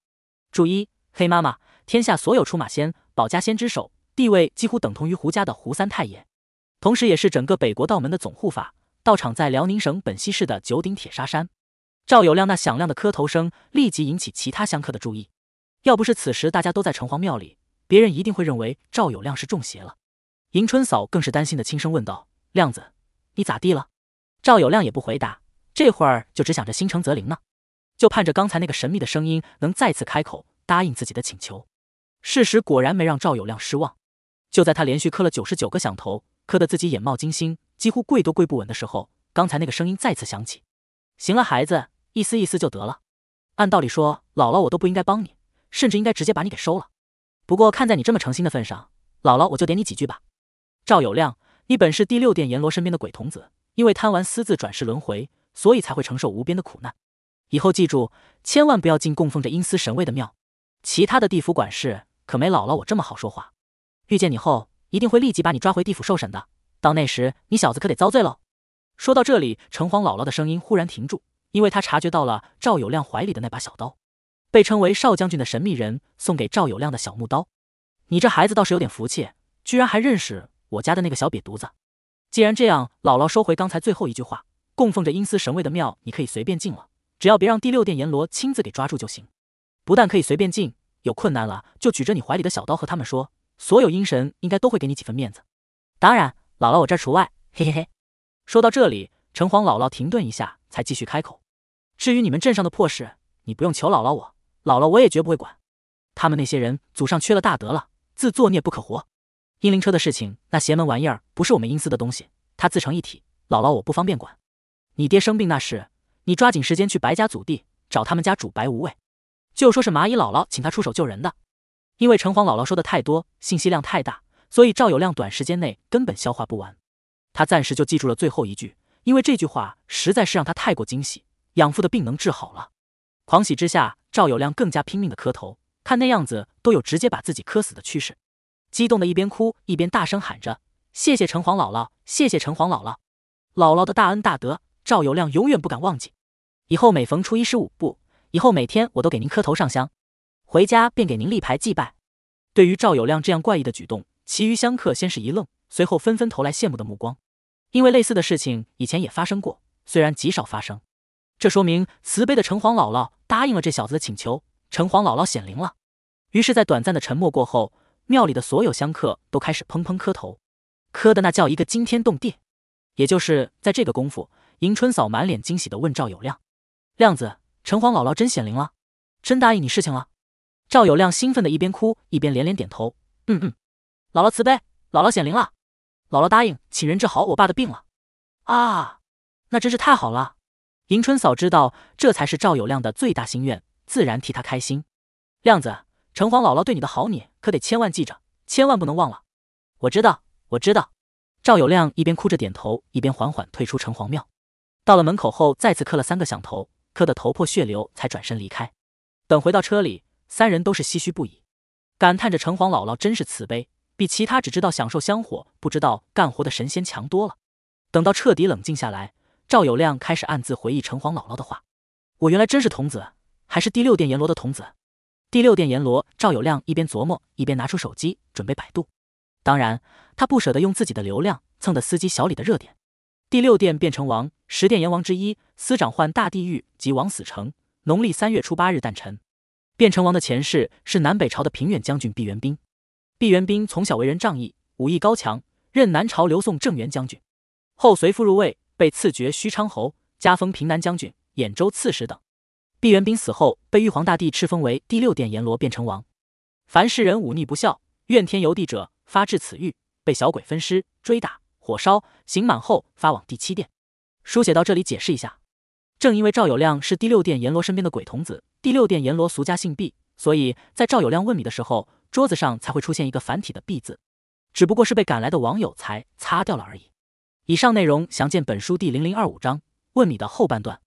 注意，黑妈妈，天下所有出马仙、保家仙之首，地位几乎等同于胡家的胡三太爷，同时也是整个北国道门的总护法。道场在辽宁省本溪市的九鼎铁砂山。赵有亮那响亮的磕头声立即引起其他香客的注意。要不是此时大家都在城隍庙里，别人一定会认为赵有亮是中邪了。迎春嫂更是担心的轻声问道：“亮子，你咋地了？”赵有亮也不回答，这会儿就只想着心诚则灵呢。就盼着刚才那个神秘的声音能再次开口答应自己的请求。事实果然没让赵有亮失望。就在他连续磕了九十九个响头，磕得自己眼冒金星，几乎跪都跪不稳的时候，刚才那个声音再次响起：“行了，孩子，意思意思就得了。按道理说，姥姥我都不应该帮你，甚至应该直接把你给收了。不过看在你这么诚心的份上，姥姥我就点你几句吧。赵有亮，你本是第六殿阎罗身边的鬼童子，因为贪玩私自转世轮回，所以才会承受无边的苦难。”以后记住，千万不要进供奉着阴司神位的庙。其他的地府管事可没姥姥我这么好说话，遇见你后一定会立即把你抓回地府受审的。到那时，你小子可得遭罪喽！说到这里，城隍姥姥的声音忽然停住，因为他察觉到了赵有亮怀里的那把小刀，被称为少将军的神秘人送给赵有亮的小木刀。你这孩子倒是有点福气，居然还认识我家的那个小瘪犊子。既然这样，姥姥收回刚才最后一句话，供奉着阴司神位的庙你可以随便进了。只要别让第六殿阎罗亲自给抓住就行，不但可以随便进，有困难了就举着你怀里的小刀和他们说，所有阴神应该都会给你几分面子。当然，姥姥我这儿除外，嘿嘿嘿。说到这里，城隍姥姥停顿一下，才继续开口：“至于你们镇上的破事，你不用求姥姥我，姥姥我也绝不会管。他们那些人祖上缺了大德了，自作孽不可活。阴灵车的事情，那邪门玩意儿不是我们阴司的东西，它自成一体，姥姥我不方便管。你爹生病那事……”你抓紧时间去白家祖地找他们家主白无畏，就说是蚂蚁姥姥请他出手救人的。因为城隍姥姥说的太多，信息量太大，所以赵有亮短时间内根本消化不完。他暂时就记住了最后一句，因为这句话实在是让他太过惊喜。养父的病能治好了，狂喜之下，赵有亮更加拼命的磕头，看那样子都有直接把自己磕死的趋势。激动的一边哭一边大声喊着：“谢谢城隍姥姥，谢谢城隍姥姥，姥姥的大恩大德，赵有亮永远不敢忘记。”以后每逢初一十五，不以后每天我都给您磕头上香，回家便给您立牌祭拜。对于赵有亮这样怪异的举动，其余香客先是一愣，随后纷纷投来羡慕的目光。因为类似的事情以前也发生过，虽然极少发生，这说明慈悲的城隍姥姥答应了这小子的请求，城隍姥姥显灵了。于是，在短暂的沉默过后，庙里的所有香客都开始砰砰磕头，磕的那叫一个惊天动地。也就是在这个功夫，迎春嫂满脸惊喜的问赵有亮。亮子，城隍姥姥真显灵了，真答应你事情了。赵有亮兴奋的一边哭一边连连点头，嗯嗯，姥姥慈悲，姥姥显灵了，姥姥答应请人治好我爸的病了。啊，那真是太好了！迎春嫂知道这才是赵有亮的最大心愿，自然替他开心。亮子，城隍姥姥对你的好，你可得千万记着，千万不能忘了。我知道，我知道。赵有亮一边哭着点头，一边缓缓退出城隍庙，到了门口后，再次磕了三个响头。磕得头破血流，才转身离开。等回到车里，三人都是唏嘘不已，感叹着城隍姥姥真是慈悲，比其他只知道享受香火、不知道干活的神仙强多了。等到彻底冷静下来，赵有亮开始暗自回忆城隍姥姥的话：“我原来真是童子，还是第六殿阎罗的童子。”第六殿阎罗，赵有亮一边琢磨，一边拿出手机准备百度。当然，他不舍得用自己的流量蹭的司机小李的热点。第六殿变成王。十殿阎王之一司掌换大地狱及枉死城。农历三月初八日诞辰。变成王的前世是南北朝的平远将军毕元斌。毕元斌从小为人仗义，武艺高强，任南朝刘宋正元将军，后随父入魏，被赐爵虚昌侯，加封平南将军、兖州刺史等。毕元斌死后被玉皇大帝敕封为第六殿阎罗变成王。凡世人忤逆不孝、怨天尤地者，发至此狱，被小鬼分尸、追打、火烧。刑满后发往第七殿。书写到这里，解释一下：正因为赵有亮是第六殿阎罗身边的鬼童子，第六殿阎罗俗家姓毕，所以在赵有亮问米的时候，桌子上才会出现一个繁体的“毕”字，只不过是被赶来的网友才擦掉了而已。以上内容详见本书第零零二五章《问米》的后半段。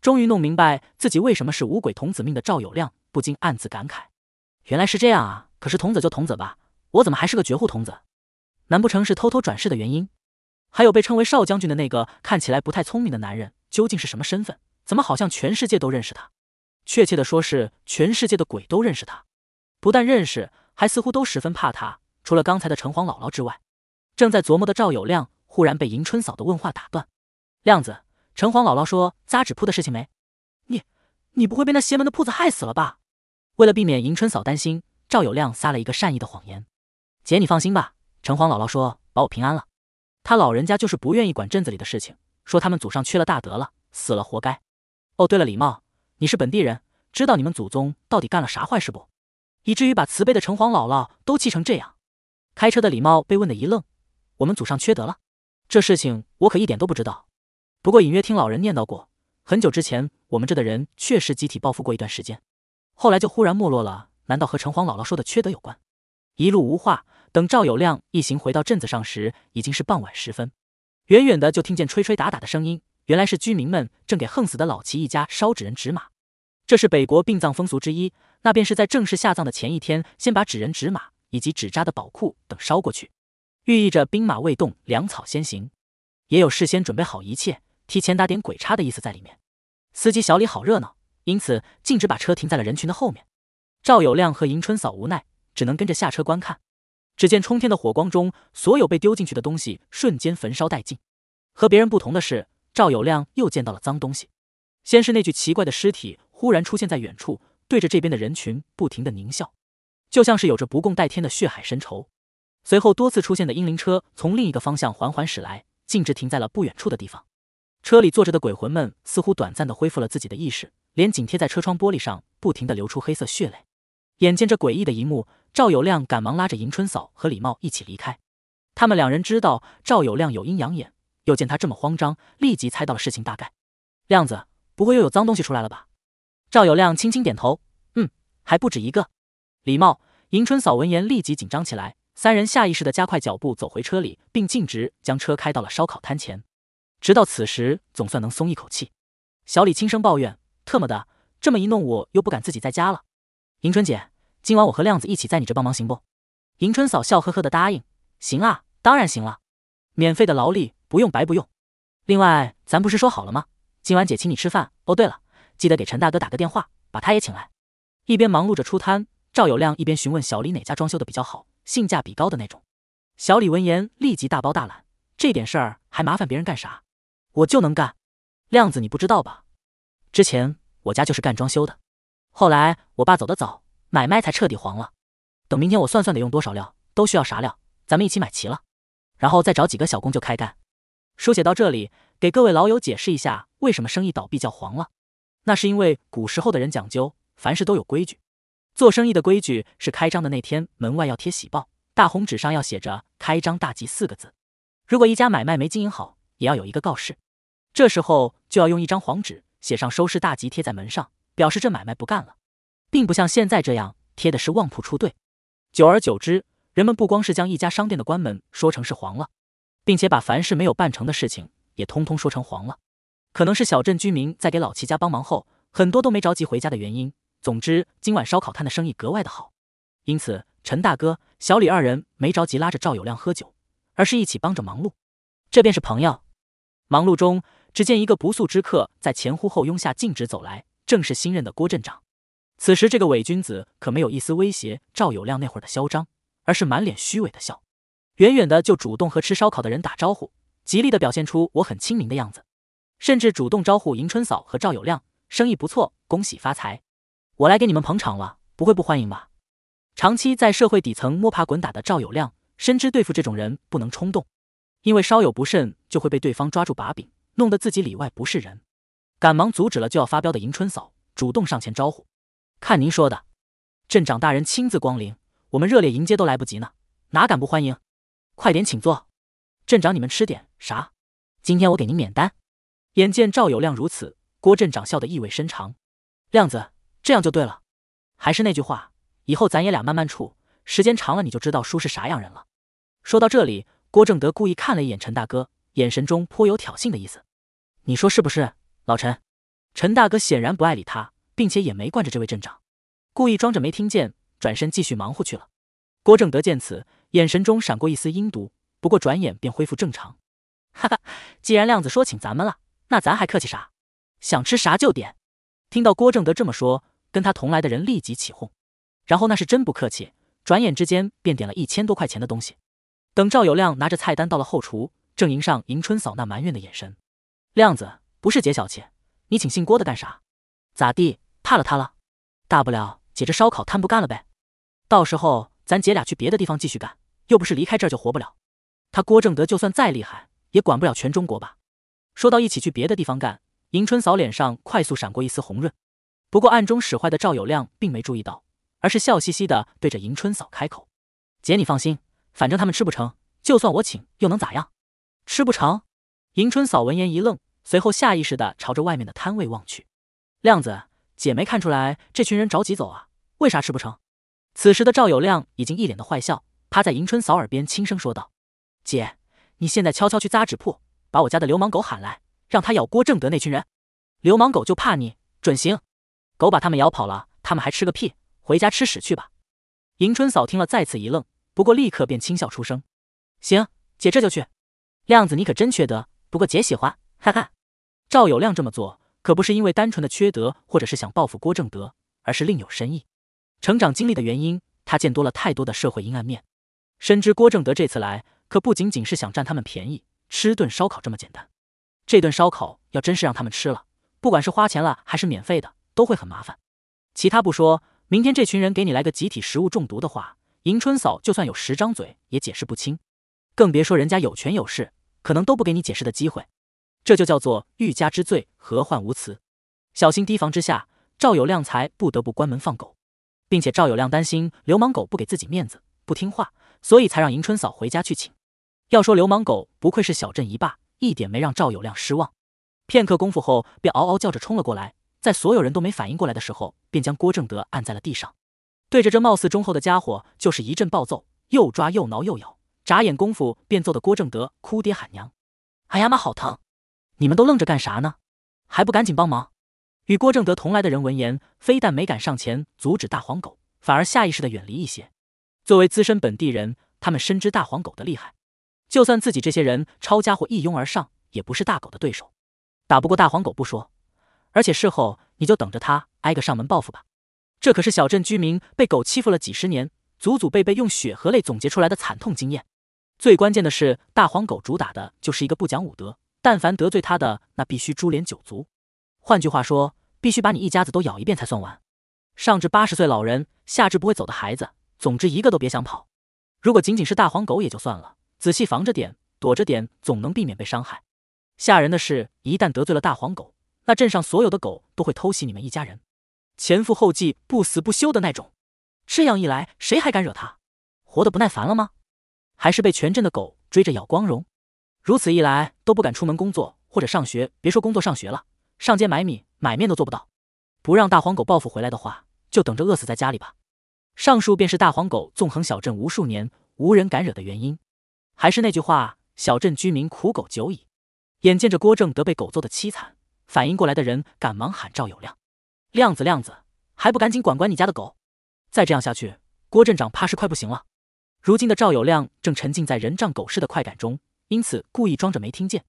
终于弄明白自己为什么是五鬼童子命的赵有亮，不禁暗自感慨：原来是这样啊！可是童子就童子吧，我怎么还是个绝户童子？难不成是偷偷转世的原因？还有被称为少将军的那个看起来不太聪明的男人，究竟是什么身份？怎么好像全世界都认识他？确切的说，是全世界的鬼都认识他。不但认识，还似乎都十分怕他。除了刚才的城隍姥姥之外，正在琢磨的赵有亮忽然被迎春嫂的问话打断：“亮子，城隍姥姥说扎纸铺的事情没？你你不会被那邪门的铺子害死了吧？”为了避免迎春嫂担心，赵有亮撒了一个善意的谎言：“姐，你放心吧，城隍姥姥说保我平安了。”他老人家就是不愿意管镇子里的事情，说他们祖上缺了大德了，死了活该。哦，对了，李茂，你是本地人，知道你们祖宗到底干了啥坏事不？以至于把慈悲的城隍姥姥都气成这样。开车的李茂被问得一愣：我们祖上缺德了？这事情我可一点都不知道。不过隐约听老人念叨过，很久之前我们这的人确实集体暴富过一段时间，后来就忽然没落了。难道和城隍姥姥说的缺德有关？一路无话。等赵有亮一行回到镇子上时，已经是傍晚时分。远远的就听见吹吹打打的声音，原来是居民们正给横死的老齐一家烧纸人纸马。这是北国殡葬风俗之一，那便是在正式下葬的前一天，先把纸人纸马以及纸扎的宝库等烧过去，寓意着兵马未动，粮草先行，也有事先准备好一切，提前打点鬼差的意思在里面。司机小李好热闹，因此径直把车停在了人群的后面。赵有亮和迎春嫂无奈，只能跟着下车观看。只见冲天的火光中，所有被丢进去的东西瞬间焚烧殆尽。和别人不同的是，赵有亮又见到了脏东西。先是那具奇怪的尸体忽然出现在远处，对着这边的人群不停的狞笑，就像是有着不共戴天的血海深仇。随后多次出现的阴灵车从另一个方向缓缓驶来，径直停在了不远处的地方。车里坐着的鬼魂们似乎短暂的恢复了自己的意识，连紧贴在车窗玻璃上，不停的流出黑色血泪。眼见这诡异的一幕。赵有亮赶忙拉着迎春嫂和李茂一起离开，他们两人知道赵有亮有阴阳眼，又见他这么慌张，立即猜到了事情大概。亮子，不会又有脏东西出来了吧？赵有亮轻轻点头，嗯，还不止一个。李茂、迎春嫂闻言立即紧张起来，三人下意识的加快脚步走回车里，并径直将车开到了烧烤摊前。直到此时，总算能松一口气。小李轻声抱怨：“特么的，这么一弄，我又不敢自己在家了。”迎春姐。今晚我和亮子一起在你这帮忙，行不？迎春嫂笑呵呵的答应：“行啊，当然行了，免费的劳力不用白不用。另外，咱不是说好了吗？今晚姐请你吃饭。哦，对了，记得给陈大哥打个电话，把他也请来。”一边忙碌着出摊，赵有亮一边询问小李哪家装修的比较好，性价比高的那种。小李闻言立即大包大揽：“这点事儿还麻烦别人干啥？我就能干。亮子，你不知道吧？之前我家就是干装修的，后来我爸走得早。”买卖才彻底黄了。等明天我算算得用多少料，都需要啥料，咱们一起买齐了，然后再找几个小工就开干。书写到这里，给各位老友解释一下为什么生意倒闭叫黄了。那是因为古时候的人讲究凡事都有规矩，做生意的规矩是开张的那天门外要贴喜报，大红纸上要写着“开张大吉”四个字。如果一家买卖没经营好，也要有一个告示。这时候就要用一张黄纸写上“收市大吉”，贴在门上，表示这买卖不干了。并不像现在这样贴的是旺铺出兑，久而久之，人们不光是将一家商店的关门说成是黄了，并且把凡事没有办成的事情也通通说成黄了。可能是小镇居民在给老齐家帮忙后，很多都没着急回家的原因。总之，今晚烧烤摊的生意格外的好，因此陈大哥、小李二人没着急拉着赵有亮喝酒，而是一起帮着忙碌。这便是朋友。忙碌中，只见一个不速之客在前呼后拥下径直走来，正是新任的郭镇长。此时，这个伪君子可没有一丝威胁赵有亮那会儿的嚣张，而是满脸虚伪的笑，远远的就主动和吃烧烤的人打招呼，极力的表现出我很亲民的样子，甚至主动招呼迎春嫂和赵有亮，生意不错，恭喜发财，我来给你们捧场了，不会不欢迎吧？长期在社会底层摸爬滚打的赵有亮深知对付这种人不能冲动，因为稍有不慎就会被对方抓住把柄，弄得自己里外不是人，赶忙阻止了就要发飙的迎春嫂，主动上前招呼。看您说的，镇长大人亲自光临，我们热烈迎接都来不及呢，哪敢不欢迎？快点请坐，镇长，你们吃点啥？今天我给您免单。眼见赵有亮如此，郭镇长笑得意味深长。亮子，这样就对了。还是那句话，以后咱爷俩慢慢处，时间长了你就知道叔是啥样人了。说到这里，郭正德故意看了一眼陈大哥，眼神中颇有挑衅的意思。你说是不是，老陈？陈大哥显然不爱理他。并且也没惯着这位镇长，故意装着没听见，转身继续忙活去了。郭正德见此，眼神中闪过一丝阴毒，不过转眼便恢复正常。哈哈，既然亮子说请咱们了，那咱还客气啥？想吃啥就点。听到郭正德这么说，跟他同来的人立即起哄，然后那是真不客气，转眼之间便点了一千多块钱的东西。等赵有亮拿着菜单到了后厨，正迎上迎春嫂那埋怨的眼神。亮子不是姐小气，你请姓郭的干啥？咋地？怕了他了，大不了姐这烧烤摊不干了呗，到时候咱姐俩去别的地方继续干，又不是离开这儿就活不了。他郭正德就算再厉害，也管不了全中国吧？说到一起去别的地方干，迎春嫂脸上快速闪过一丝红润，不过暗中使坏的赵有亮并没注意到，而是笑嘻嘻的对着迎春嫂开口：“姐，你放心，反正他们吃不成，就算我请又能咋样？吃不成？”迎春嫂闻言一愣，随后下意识的朝着外面的摊位望去，亮子。姐没看出来，这群人着急走啊？为啥吃不成？此时的赵有亮已经一脸的坏笑，趴在迎春嫂耳边轻声说道：“姐，你现在悄悄去扎纸铺，把我家的流氓狗喊来，让他咬郭正德那群人。流氓狗就怕你，准行。狗把他们咬跑了，他们还吃个屁？回家吃屎去吧！”迎春嫂听了再次一愣，不过立刻便轻笑出声：“行，姐这就去。亮子你可真缺德，不过姐喜欢，哈哈。”赵有亮这么做。可不是因为单纯的缺德，或者是想报复郭正德，而是另有深意。成长经历的原因，他见多了太多的社会阴暗面，深知郭正德这次来可不仅仅是想占他们便宜、吃顿烧烤这么简单。这顿烧烤要真是让他们吃了，不管是花钱了还是免费的，都会很麻烦。其他不说，明天这群人给你来个集体食物中毒的话，迎春嫂就算有十张嘴也解释不清，更别说人家有权有势，可能都不给你解释的机会。这就叫做欲加之罪，何患无辞？小心提防之下，赵有亮才不得不关门放狗，并且赵有亮担心流氓狗不给自己面子，不听话，所以才让迎春嫂回家去请。要说流氓狗不愧是小镇一霸，一点没让赵有亮失望。片刻功夫后，便嗷嗷叫着冲了过来，在所有人都没反应过来的时候，便将郭正德按在了地上，对着这貌似忠厚的家伙就是一阵暴揍，又抓又挠又咬，眨眼功夫便揍得郭正德哭爹喊娘：“哎呀妈，好疼！”你们都愣着干啥呢？还不赶紧帮忙！与郭正德同来的人闻言，非但没敢上前阻止大黄狗，反而下意识的远离一些。作为资深本地人，他们深知大黄狗的厉害，就算自己这些人抄家伙一拥而上，也不是大狗的对手。打不过大黄狗不说，而且事后你就等着他挨个上门报复吧。这可是小镇居民被狗欺负了几十年，祖祖辈辈用血和泪总结出来的惨痛经验。最关键的是，大黄狗主打的就是一个不讲武德。但凡得罪他的，那必须株连九族，换句话说，必须把你一家子都咬一遍才算完。上至八十岁老人，下至不会走的孩子，总之一个都别想跑。如果仅仅是大黄狗也就算了，仔细防着点，躲着点，总能避免被伤害。吓人的是，一旦得罪了大黄狗，那镇上所有的狗都会偷袭你们一家人，前赴后继、不死不休的那种。这样一来，谁还敢惹他？活得不耐烦了吗？还是被全镇的狗追着咬光荣？如此一来，都不敢出门工作或者上学，别说工作上学了，上街买米买面都做不到。不让大黄狗报复回来的话，就等着饿死在家里吧。上述便是大黄狗纵横小镇无数年无人敢惹的原因。还是那句话，小镇居民苦狗久矣。眼见着郭正德被狗揍的凄惨，反应过来的人赶忙喊赵有亮：“亮子，亮子，还不赶紧管管你家的狗？再这样下去，郭镇长怕是快不行了。”如今的赵有亮正沉浸在人仗狗势的快感中。因此故意装着没听见，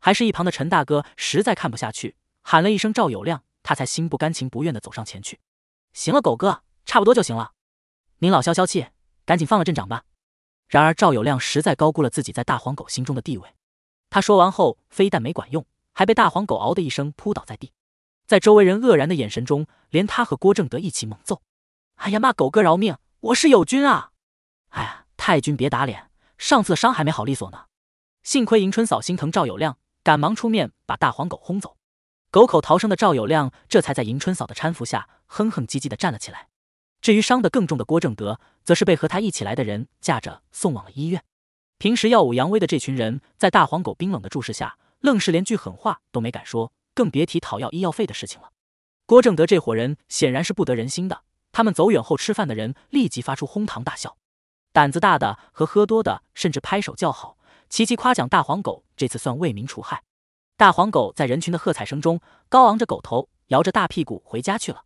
还是一旁的陈大哥实在看不下去，喊了一声“赵有亮”，他才心不甘情不愿地走上前去。行了，狗哥，差不多就行了，您老消消气，赶紧放了镇长吧。然而赵有亮实在高估了自己在大黄狗心中的地位，他说完后非但没管用，还被大黄狗嗷的一声扑倒在地，在周围人愕然的眼神中，连他和郭正德一起猛揍。哎呀妈，狗哥饶命，我是友军啊！哎呀，太君别打脸，上次伤还没好利索呢。幸亏迎春嫂心疼赵有亮，赶忙出面把大黄狗轰走。狗口逃生的赵有亮这才在迎春嫂的搀扶下哼哼唧唧地站了起来。至于伤得更重的郭正德，则是被和他一起来的人架着送往了医院。平时耀武扬威的这群人在大黄狗冰冷的注视下，愣是连句狠话都没敢说，更别提讨要医药费的事情了。郭正德这伙人显然是不得人心的。他们走远后，吃饭的人立即发出哄堂大笑，胆子大的和喝多的甚至拍手叫好。齐齐夸奖大黄狗，这次算为民除害。大黄狗在人群的喝彩声中，高昂着狗头，摇着大屁股回家去了。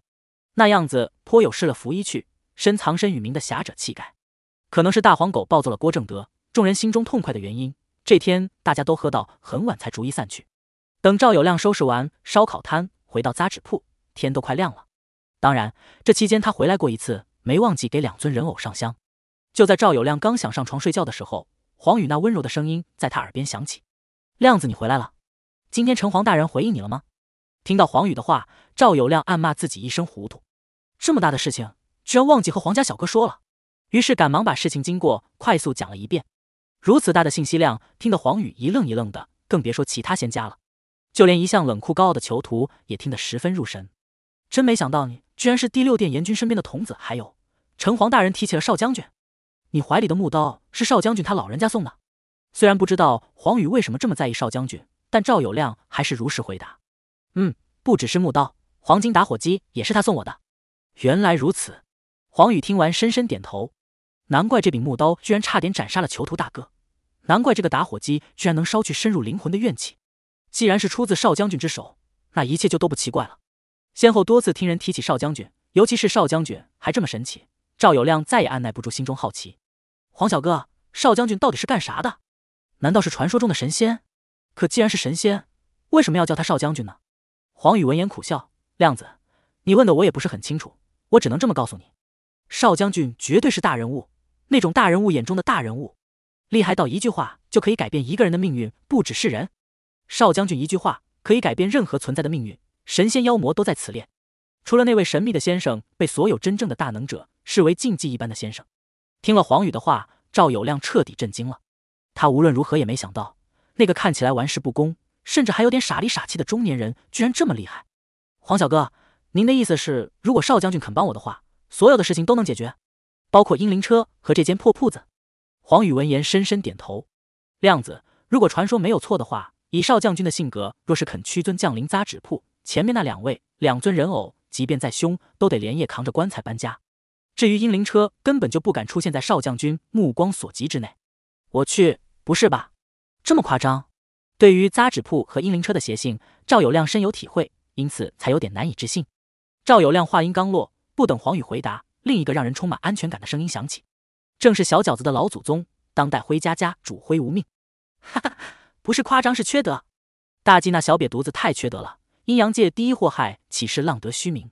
那样子颇有失了拂衣去，深藏身与民的侠者气概。可能是大黄狗暴揍了郭正德，众人心中痛快的原因。这天大家都喝到很晚才逐一散去。等赵有亮收拾完烧烤摊，回到扎纸铺，天都快亮了。当然，这期间他回来过一次，没忘记给两尊人偶上香。就在赵有亮刚想上床睡觉的时候。黄宇那温柔的声音在他耳边响起：“亮子，你回来了。今天城隍大人回应你了吗？”听到黄宇的话，赵有亮暗骂自己一声糊涂，这么大的事情居然忘记和黄家小哥说了。于是赶忙把事情经过快速讲了一遍。如此大的信息量，听得黄宇一愣一愣的，更别说其他仙家了。就连一向冷酷高傲的囚徒也听得十分入神。真没想到你居然是第六殿阎君身边的童子，还有城隍大人提起了少将军。你怀里的木刀是少将军他老人家送的，虽然不知道黄宇为什么这么在意少将军，但赵有亮还是如实回答：“嗯，不只是木刀，黄金打火机也是他送我的。”原来如此，黄宇听完深深点头。难怪这柄木刀居然差点斩杀了囚徒大哥，难怪这个打火机居然能烧去深入灵魂的怨气。既然是出自少将军之手，那一切就都不奇怪了。先后多次听人提起少将军，尤其是少将军还这么神奇，赵有亮再也按耐不住心中好奇。黄小哥，少将军到底是干啥的？难道是传说中的神仙？可既然是神仙，为什么要叫他少将军呢？黄宇闻言苦笑：“亮子，你问的我也不是很清楚，我只能这么告诉你：少将军绝对是大人物，那种大人物眼中的大人物，厉害到一句话就可以改变一个人的命运，不只是人。少将军一句话可以改变任何存在的命运，神仙妖魔都在此列。除了那位神秘的先生，被所有真正的大能者视为禁忌一般的先生。”听了黄宇的话，赵有亮彻底震惊了。他无论如何也没想到，那个看起来玩世不恭，甚至还有点傻里傻气的中年人，居然这么厉害。黄小哥，您的意思是，如果少将军肯帮我的话，所有的事情都能解决，包括阴灵车和这间破铺子。黄宇闻言深深点头。亮子，如果传说没有错的话，以少将军的性格，若是肯屈尊降临扎纸铺，前面那两位两尊人偶，即便再凶，都得连夜扛着棺材搬家。至于阴灵车，根本就不敢出现在少将军目光所及之内。我去，不是吧？这么夸张？对于扎纸铺和阴灵车的邪性，赵有亮深有体会，因此才有点难以置信。赵有亮话音刚落，不等黄宇回答，另一个让人充满安全感的声音响起，正是小饺子的老祖宗——当代灰家家主灰无命。哈哈，不是夸张，是缺德。大忌那小瘪犊子太缺德了，阴阳界第一祸害岂是浪得虚名？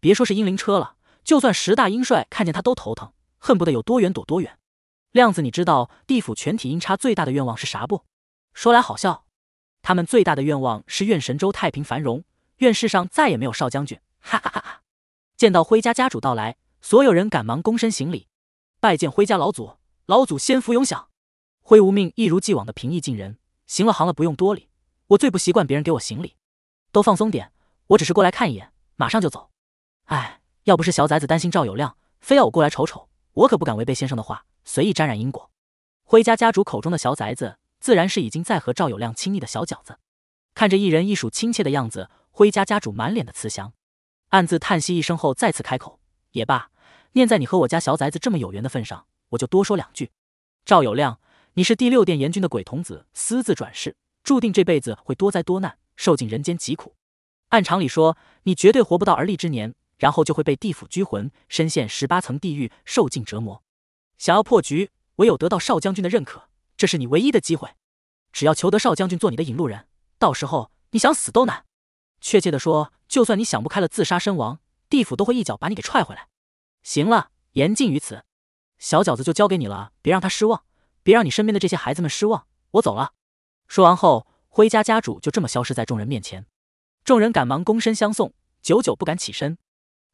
别说是阴灵车了。就算十大阴帅看见他都头疼，恨不得有多远躲多远。亮子，你知道地府全体阴差最大的愿望是啥不？说来好笑，他们最大的愿望是愿神州太平繁荣，愿世上再也没有少将军。哈哈哈哈！见到辉家家主到来，所有人赶忙躬身行礼，拜见辉家老祖，老祖先福永享。辉无命一如既往的平易近人，行了行了，不用多礼。我最不习惯别人给我行礼，都放松点，我只是过来看一眼，马上就走。哎。要不是小崽子担心赵有亮，非要我过来瞅瞅，我可不敢违背先生的话，随意沾染因果。辉家家主口中的小崽子，自然是已经在和赵有亮亲昵的小饺子。看着一人一鼠亲切的样子，辉家家主满脸的慈祥，暗自叹息一声后，再次开口：“也罢，念在你和我家小崽子这么有缘的份上，我就多说两句。赵有亮，你是第六殿阎君的鬼童子，私自转世，注定这辈子会多灾多难，受尽人间疾苦。按常理说，你绝对活不到而立之年。”然后就会被地府拘魂，深陷十八层地狱，受尽折磨。想要破局，唯有得到少将军的认可，这是你唯一的机会。只要求得少将军做你的引路人，到时候你想死都难。确切的说，就算你想不开了，自杀身亡，地府都会一脚把你给踹回来。行了，言尽于此，小饺子就交给你了，别让他失望，别让你身边的这些孩子们失望。我走了。说完后，辉家家主就这么消失在众人面前，众人赶忙躬身相送，久久不敢起身。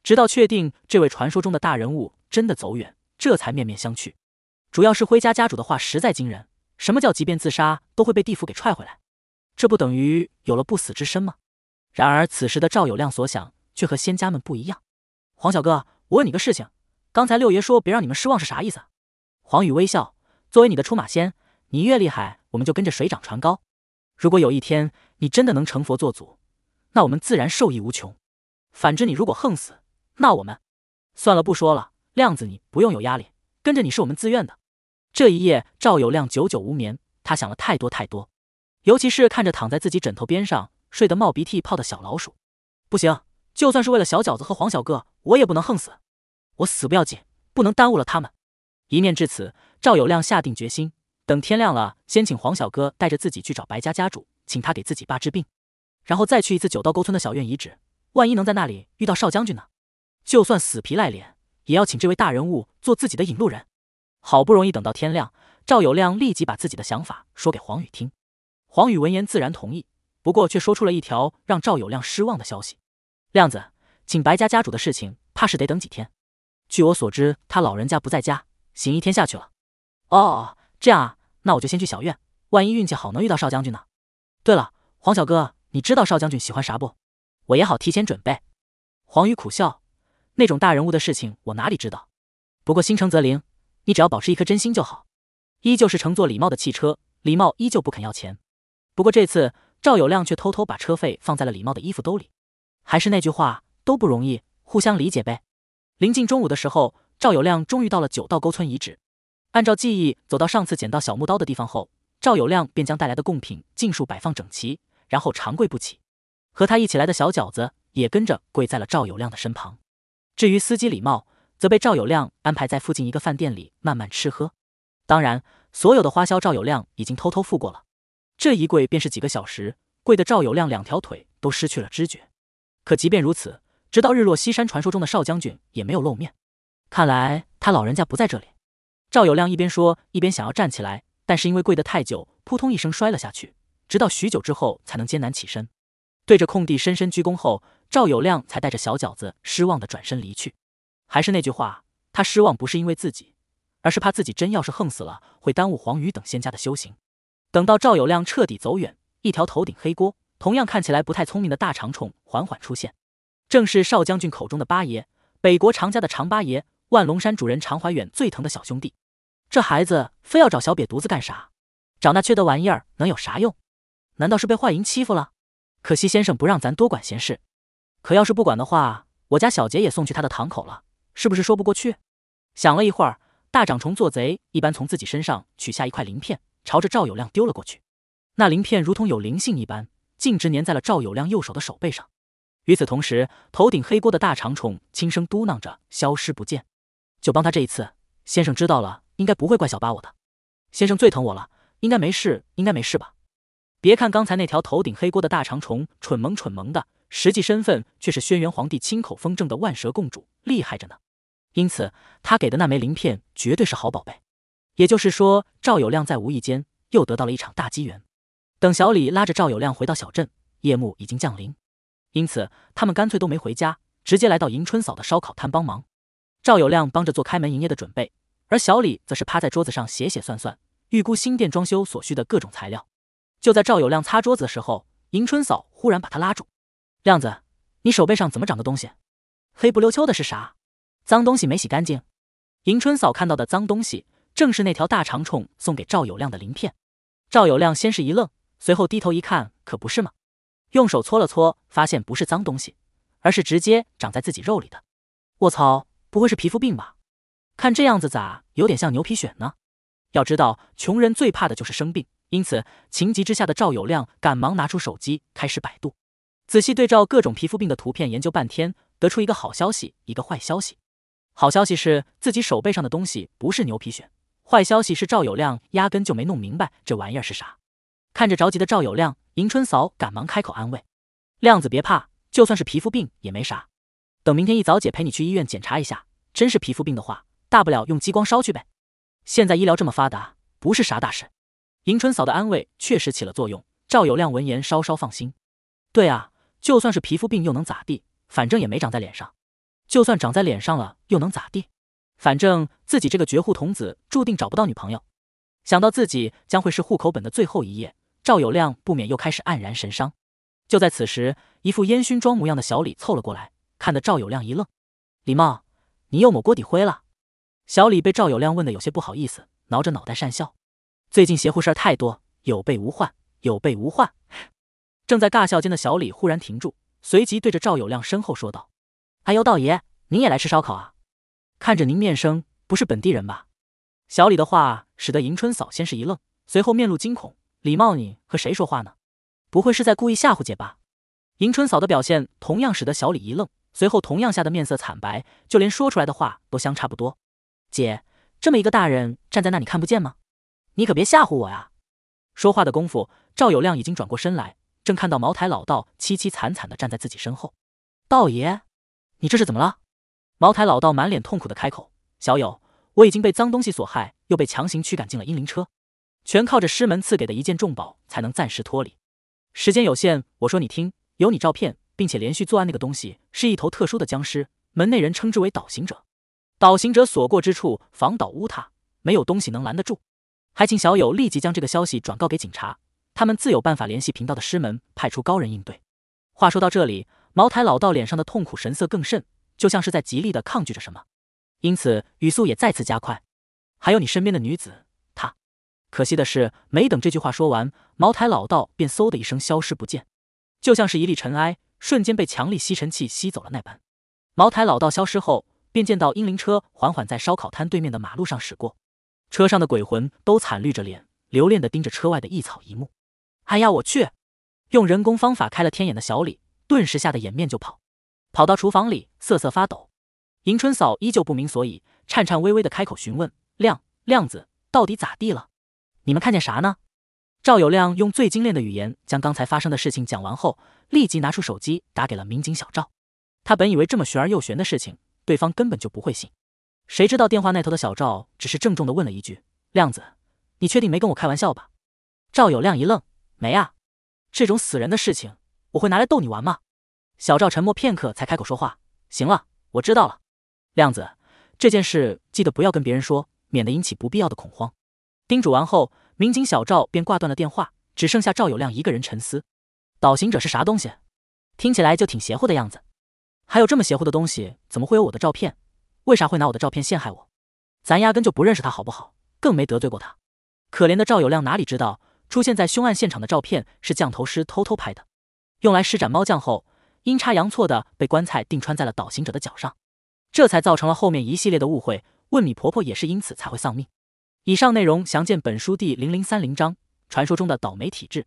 直到确定这位传说中的大人物真的走远，这才面面相觑。主要是辉家家主的话实在惊人，什么叫即便自杀都会被地府给踹回来？这不等于有了不死之身吗？然而此时的赵有亮所想却和仙家们不一样。黄小哥，我问你个事情，刚才六爷说别让你们失望是啥意思？黄宇微笑，作为你的出马仙，你越厉害，我们就跟着水涨船高。如果有一天你真的能成佛做祖，那我们自然受益无穷。反之，你如果横死，那我们算了，不说了。亮子，你不用有压力，跟着你是我们自愿的。这一夜，赵有亮久久无眠，他想了太多太多，尤其是看着躺在自己枕头边上睡得冒鼻涕泡的小老鼠，不行，就算是为了小饺子和黄小哥，我也不能横死。我死不要紧，不能耽误了他们。一念至此，赵有亮下定决心，等天亮了，先请黄小哥带着自己去找白家家主，请他给自己爸治病，然后再去一次九道沟村的小院遗址，万一能在那里遇到少将军呢？就算死皮赖脸，也要请这位大人物做自己的引路人。好不容易等到天亮，赵有亮立即把自己的想法说给黄宇听。黄宇闻言自然同意，不过却说出了一条让赵有亮失望的消息：“亮子，请白家家主的事情，怕是得等几天。据我所知，他老人家不在家，行一天下去了。”“哦，这样啊，那我就先去小院，万一运气好能遇到少将军呢。”“对了，黄小哥，你知道少将军喜欢啥不？我也好提前准备。”黄宇苦笑。那种大人物的事情我哪里知道，不过心诚则灵，你只要保持一颗真心就好。依旧是乘坐李茂的汽车，李茂依旧不肯要钱，不过这次赵有亮却偷偷把车费放在了李茂的衣服兜里。还是那句话，都不容易，互相理解呗。临近中午的时候，赵有亮终于到了九道沟村遗址，按照记忆走到上次捡到小木刀的地方后，赵有亮便将带来的贡品尽数摆放整齐，然后长跪不起。和他一起来的小饺子也跟着跪在了赵有亮的身旁。至于司机李茂，则被赵有亮安排在附近一个饭店里慢慢吃喝，当然，所有的花销赵有亮已经偷偷付过了。这一跪便是几个小时，跪得赵有亮两条腿都失去了知觉。可即便如此，直到日落西山，传说中的少将军也没有露面。看来他老人家不在这里。赵有亮一边说，一边想要站起来，但是因为跪得太久，扑通一声摔了下去。直到许久之后，才能艰难起身，对着空地深深鞠躬后。赵有亮才带着小饺子失望的转身离去。还是那句话，他失望不是因为自己，而是怕自己真要是横死了，会耽误黄宇等仙家的修行。等到赵有亮彻底走远，一条头顶黑锅、同样看起来不太聪明的大长虫缓缓出现，正是少将军口中的八爷，北国常家的常八爷，万龙山主人常怀远最疼的小兄弟。这孩子非要找小瘪犊子干啥？找那缺德玩意儿能有啥用？难道是被坏银欺负了？可惜先生不让咱多管闲事。可要是不管的话，我家小杰也送去他的堂口了，是不是说不过去？想了一会儿，大长虫做贼一般从自己身上取下一块鳞片，朝着赵有亮丢了过去。那鳞片如同有灵性一般，径直粘在了赵有亮右手的手背上。与此同时，头顶黑锅的大长虫轻声嘟囔着，消失不见。就帮他这一次，先生知道了，应该不会怪小八我的。先生最疼我了，应该没事，应该没事吧？别看刚才那条头顶黑锅的大长虫蠢萌蠢萌的。实际身份却是轩辕皇帝亲口封正的万蛇共主，厉害着呢。因此，他给的那枚鳞片绝对是好宝贝。也就是说，赵有亮在无意间又得到了一场大机缘。等小李拉着赵有亮回到小镇，夜幕已经降临，因此他们干脆都没回家，直接来到迎春嫂的烧烤摊帮忙。赵有亮帮着做开门营业的准备，而小李则是趴在桌子上写写算算，预估新店装修所需的各种材料。就在赵有亮擦桌子的时候，迎春嫂忽然把他拉住。亮子，你手背上怎么长的东西？黑不溜秋的是啥？脏东西没洗干净？迎春嫂看到的脏东西，正是那条大长虫送给赵有亮的鳞片。赵有亮先是一愣，随后低头一看，可不是吗？用手搓了搓，发现不是脏东西，而是直接长在自己肉里的。卧槽，不会是皮肤病吧？看这样子，咋有点像牛皮癣呢？要知道，穷人最怕的就是生病，因此情急之下的赵有亮赶忙拿出手机开始百度。仔细对照各种皮肤病的图片研究半天，得出一个好消息，一个坏消息。好消息是自己手背上的东西不是牛皮癣；坏消息是赵有亮压根就没弄明白这玩意儿是啥。看着着急的赵有亮，迎春嫂赶忙开口安慰：“亮子别怕，就算是皮肤病也没啥。等明天一早，姐陪你去医院检查一下。真是皮肤病的话，大不了用激光烧去呗。现在医疗这么发达，不是啥大事。”迎春嫂的安慰确实起了作用，赵有亮闻言稍稍放心。对啊。就算是皮肤病又能咋地？反正也没长在脸上。就算长在脸上了又能咋地？反正自己这个绝户童子注定找不到女朋友。想到自己将会是户口本的最后一页，赵有亮不免又开始黯然神伤。就在此时，一副烟熏妆模样的小李凑了过来，看得赵有亮一愣。李茂，你又抹锅底灰了？小李被赵有亮问得有些不好意思，挠着脑袋讪笑。最近邪乎事儿太多，有备无患，有备无患。正在尬笑间的小李忽然停住，随即对着赵有亮身后说道：“哎呦，道爷，您也来吃烧烤啊？看着您面生，不是本地人吧？”小李的话使得迎春嫂先是一愣，随后面露惊恐，礼貌：“你和谁说话呢？不会是在故意吓唬姐吧？”迎春嫂的表现同样使得小李一愣，随后同样吓得面色惨白，就连说出来的话都相差不多。“姐，这么一个大人站在那里，看不见吗？你可别吓唬我呀！”说话的功夫，赵有亮已经转过身来。正看到茅台老道凄凄惨惨的站在自己身后，道爷，你这是怎么了？茅台老道满脸痛苦的开口：“小友，我已经被脏东西所害，又被强行驱赶进了阴灵车，全靠着师门赐给的一件重宝才能暂时脱离。时间有限，我说你听，有你照片，并且连续作案那个东西是一头特殊的僵尸，门内人称之为导行者。导行者所过之处，房倒屋塌，没有东西能拦得住。还请小友立即将这个消息转告给警察。”他们自有办法联系频道的师门，派出高人应对。话说到这里，茅台老道脸上的痛苦神色更甚，就像是在极力的抗拒着什么，因此语速也再次加快。还有你身边的女子，她……可惜的是，没等这句话说完，茅台老道便嗖的一声消失不见，就像是一粒尘埃，瞬间被强力吸尘器吸走了那般。茅台老道消失后，便见到阴灵车缓缓在烧烤摊对面的马路上驶过，车上的鬼魂都惨绿着脸，留恋的盯着车外的一草一木。哎呀我去！用人工方法开了天眼的小李，顿时吓得掩面就跑，跑到厨房里瑟瑟发抖。迎春嫂依旧不明所以，颤颤巍巍的开口询问：“亮亮子到底咋地了？你们看见啥呢？”赵有亮用最精炼的语言将刚才发生的事情讲完后，立即拿出手机打给了民警小赵。他本以为这么玄而又玄的事情，对方根本就不会信，谁知道电话那头的小赵只是郑重的问了一句：“亮子，你确定没跟我开玩笑吧？”赵有亮一愣。没啊，这种死人的事情我会拿来逗你玩吗？小赵沉默片刻才开口说话：“行了，我知道了，亮子，这件事记得不要跟别人说，免得引起不必要的恐慌。”叮嘱完后，民警小赵便挂断了电话，只剩下赵有亮一个人沉思：“导行者是啥东西？听起来就挺邪乎的样子。还有这么邪乎的东西，怎么会有我的照片？为啥会拿我的照片陷害我？咱压根就不认识他，好不好？更没得罪过他。可怜的赵有亮哪里知道。”出现在凶案现场的照片是降头师偷偷拍的，用来施展猫降后，阴差阳错的被棺材钉穿在了倒行者的脚上，这才造成了后面一系列的误会。问米婆婆也是因此才会丧命。以上内容详见本书第零零三零章《传说中的倒霉体质》。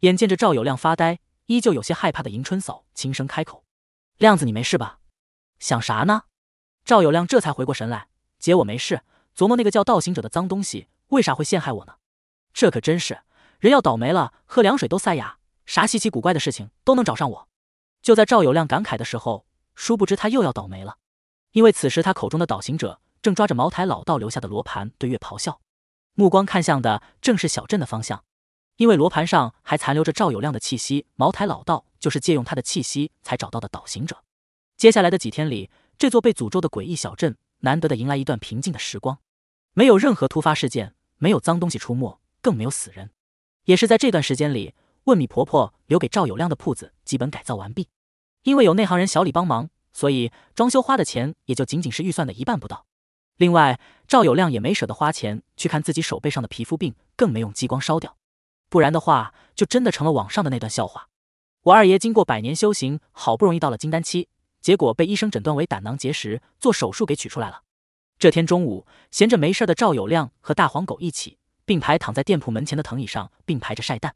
眼见着赵有亮发呆，依旧有些害怕的迎春嫂轻声开口：“亮子，你没事吧？想啥呢？”赵有亮这才回过神来：“姐，我没事，琢磨那个叫倒行者的脏东西为啥会陷害我呢？这可真是……”人要倒霉了，喝凉水都塞牙，啥稀奇古怪的事情都能找上我。就在赵有亮感慨的时候，殊不知他又要倒霉了，因为此时他口中的导行者正抓着茅台老道留下的罗盘对月咆哮，目光看向的正是小镇的方向。因为罗盘上还残留着赵有亮的气息，茅台老道就是借用他的气息才找到的导行者。接下来的几天里，这座被诅咒的诡异小镇难得的迎来一段平静的时光，没有任何突发事件，没有脏东西出没，更没有死人。也是在这段时间里，问米婆婆留给赵有亮的铺子基本改造完毕。因为有内行人小李帮忙，所以装修花的钱也就仅仅是预算的一半不到。另外，赵有亮也没舍得花钱去看自己手背上的皮肤病，更没用激光烧掉，不然的话就真的成了网上的那段笑话：我二爷经过百年修行，好不容易到了金丹期，结果被医生诊断为胆囊结石，做手术给取出来了。这天中午，闲着没事的赵有亮和大黄狗一起。并排躺在店铺门前的藤椅上，并排着晒蛋，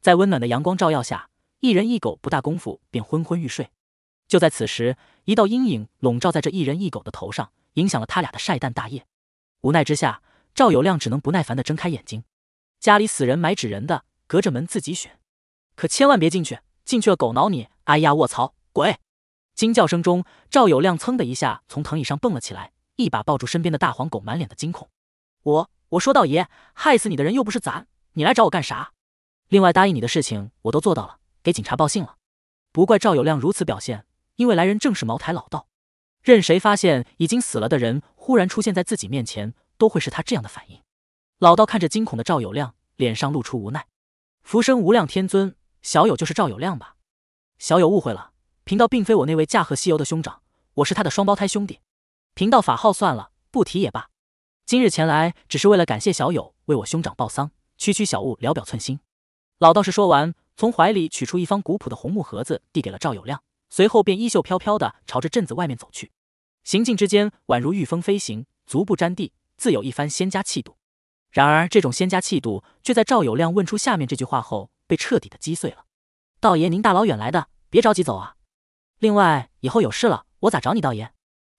在温暖的阳光照耀下，一人一狗不大功夫便昏昏欲睡。就在此时，一道阴影笼罩在这一人一狗的头上，影响了他俩的晒蛋大业。无奈之下，赵有亮只能不耐烦地睁开眼睛。家里死人埋纸人的，隔着门自己选，可千万别进去，进去了狗挠你！哎呀，卧槽，鬼！惊叫声中，赵有亮噌的一下从藤椅上蹦了起来，一把抱住身边的大黄狗，满脸的惊恐。我。我说道爷，害死你的人又不是咱，你来找我干啥？另外答应你的事情我都做到了，给警察报信了。不怪赵有亮如此表现，因为来人正是茅台老道。任谁发现已经死了的人忽然出现在自己面前，都会是他这样的反应。老道看着惊恐的赵有亮，脸上露出无奈。浮生无量天尊，小友就是赵有亮吧？小友误会了，贫道并非我那位驾鹤西游的兄长，我是他的双胞胎兄弟。贫道法号算了，不提也罢。今日前来只是为了感谢小友为我兄长报丧，区区小物聊表寸心。老道士说完，从怀里取出一方古朴的红木盒子，递给了赵有亮，随后便衣袖飘飘的朝着镇子外面走去，行进之间宛如御风飞行，足不沾地，自有一番仙家气度。然而这种仙家气度却在赵有亮问出下面这句话后被彻底的击碎了。道爷您大老远来的，别着急走啊。另外以后有事了我咋找你道爷？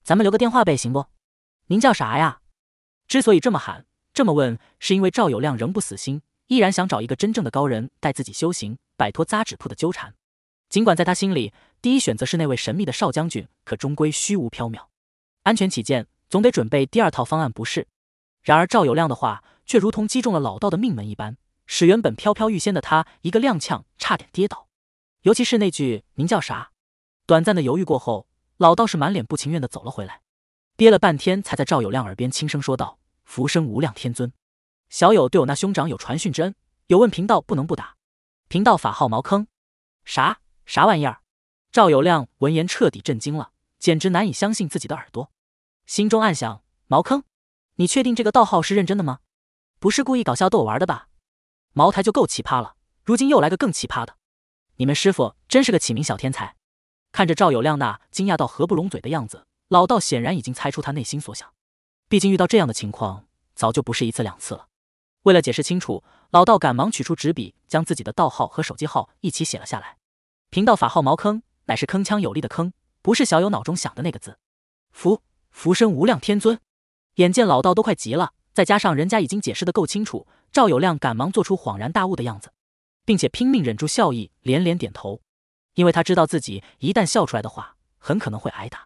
咱们留个电话呗，行不？您叫啥呀？之所以这么喊、这么问，是因为赵有亮仍不死心，依然想找一个真正的高人带自己修行，摆脱扎纸铺的纠缠。尽管在他心里，第一选择是那位神秘的少将军，可终归虚无缥缈。安全起见，总得准备第二套方案，不是？然而赵有亮的话却如同击中了老道的命门一般，使原本飘飘欲仙的他一个踉跄，差点跌倒。尤其是那句“您叫啥？”短暂的犹豫过后，老道士满脸不情愿的走了回来。憋了半天，才在赵有亮耳边轻声说道：“浮生无量天尊，小友对我那兄长有传讯之恩，有问贫道不能不答。贫道法号茅坑，啥啥玩意儿？”赵有亮闻言彻底震惊了，简直难以相信自己的耳朵，心中暗想：“茅坑，你确定这个道号是认真的吗？不是故意搞笑逗我玩的吧？茅台就够奇葩了，如今又来个更奇葩的，你们师傅真是个起名小天才。”看着赵有亮那惊讶到合不拢嘴的样子。老道显然已经猜出他内心所想，毕竟遇到这样的情况早就不是一次两次了。为了解释清楚，老道赶忙取出纸笔，将自己的道号和手机号一起写了下来。贫道法号茅坑，乃是铿锵有力的坑，不是小友脑中想的那个字。福福生无量天尊。眼见老道都快急了，再加上人家已经解释的够清楚，赵有亮赶忙做出恍然大悟的样子，并且拼命忍住笑意，连连点头。因为他知道自己一旦笑出来的话，很可能会挨打。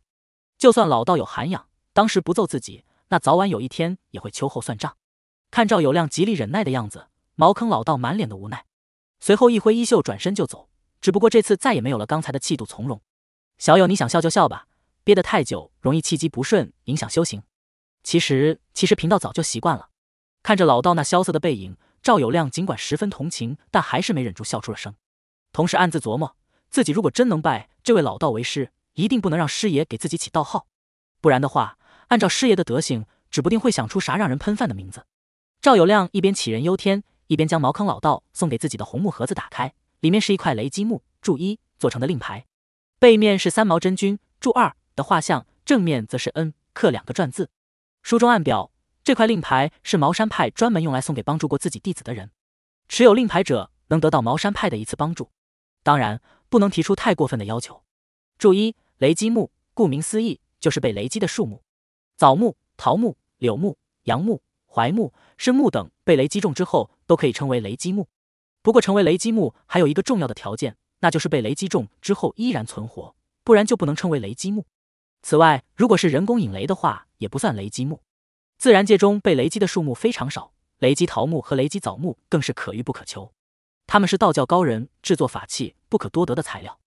就算老道有涵养，当时不揍自己，那早晚有一天也会秋后算账。看赵有亮极力忍耐的样子，茅坑老道满脸的无奈，随后一挥衣袖，转身就走。只不过这次再也没有了刚才的气度从容。小友，你想笑就笑吧，憋得太久容易气机不顺，影响修行。其实，其实贫道早就习惯了。看着老道那萧瑟的背影，赵有亮尽管十分同情，但还是没忍住笑出了声，同时暗自琢磨，自己如果真能拜这位老道为师。一定不能让师爷给自己起盗号，不然的话，按照师爷的德行，指不定会想出啥让人喷饭的名字。赵有亮一边杞人忧天，一边将茅坑老道送给自己的红木盒子打开，里面是一块雷击木注一做成的令牌，背面是三毛真君注二的画像，正面则是恩刻两个篆字。书中暗表，这块令牌是茅山派专门用来送给帮助过自己弟子的人，持有令牌者能得到茅山派的一次帮助，当然不能提出太过分的要求。注一。雷击木，顾名思义就是被雷击的树木。枣木、桃木、柳木、杨木、槐木深木等被雷击中之后都可以称为雷击木。不过成为雷击木还有一个重要的条件，那就是被雷击中之后依然存活，不然就不能称为雷击木。此外，如果是人工引雷的话，也不算雷击木。自然界中被雷击的树木非常少，雷击桃木和雷击枣木更是可遇不可求。它们是道教高人制作法器不可多得的材料。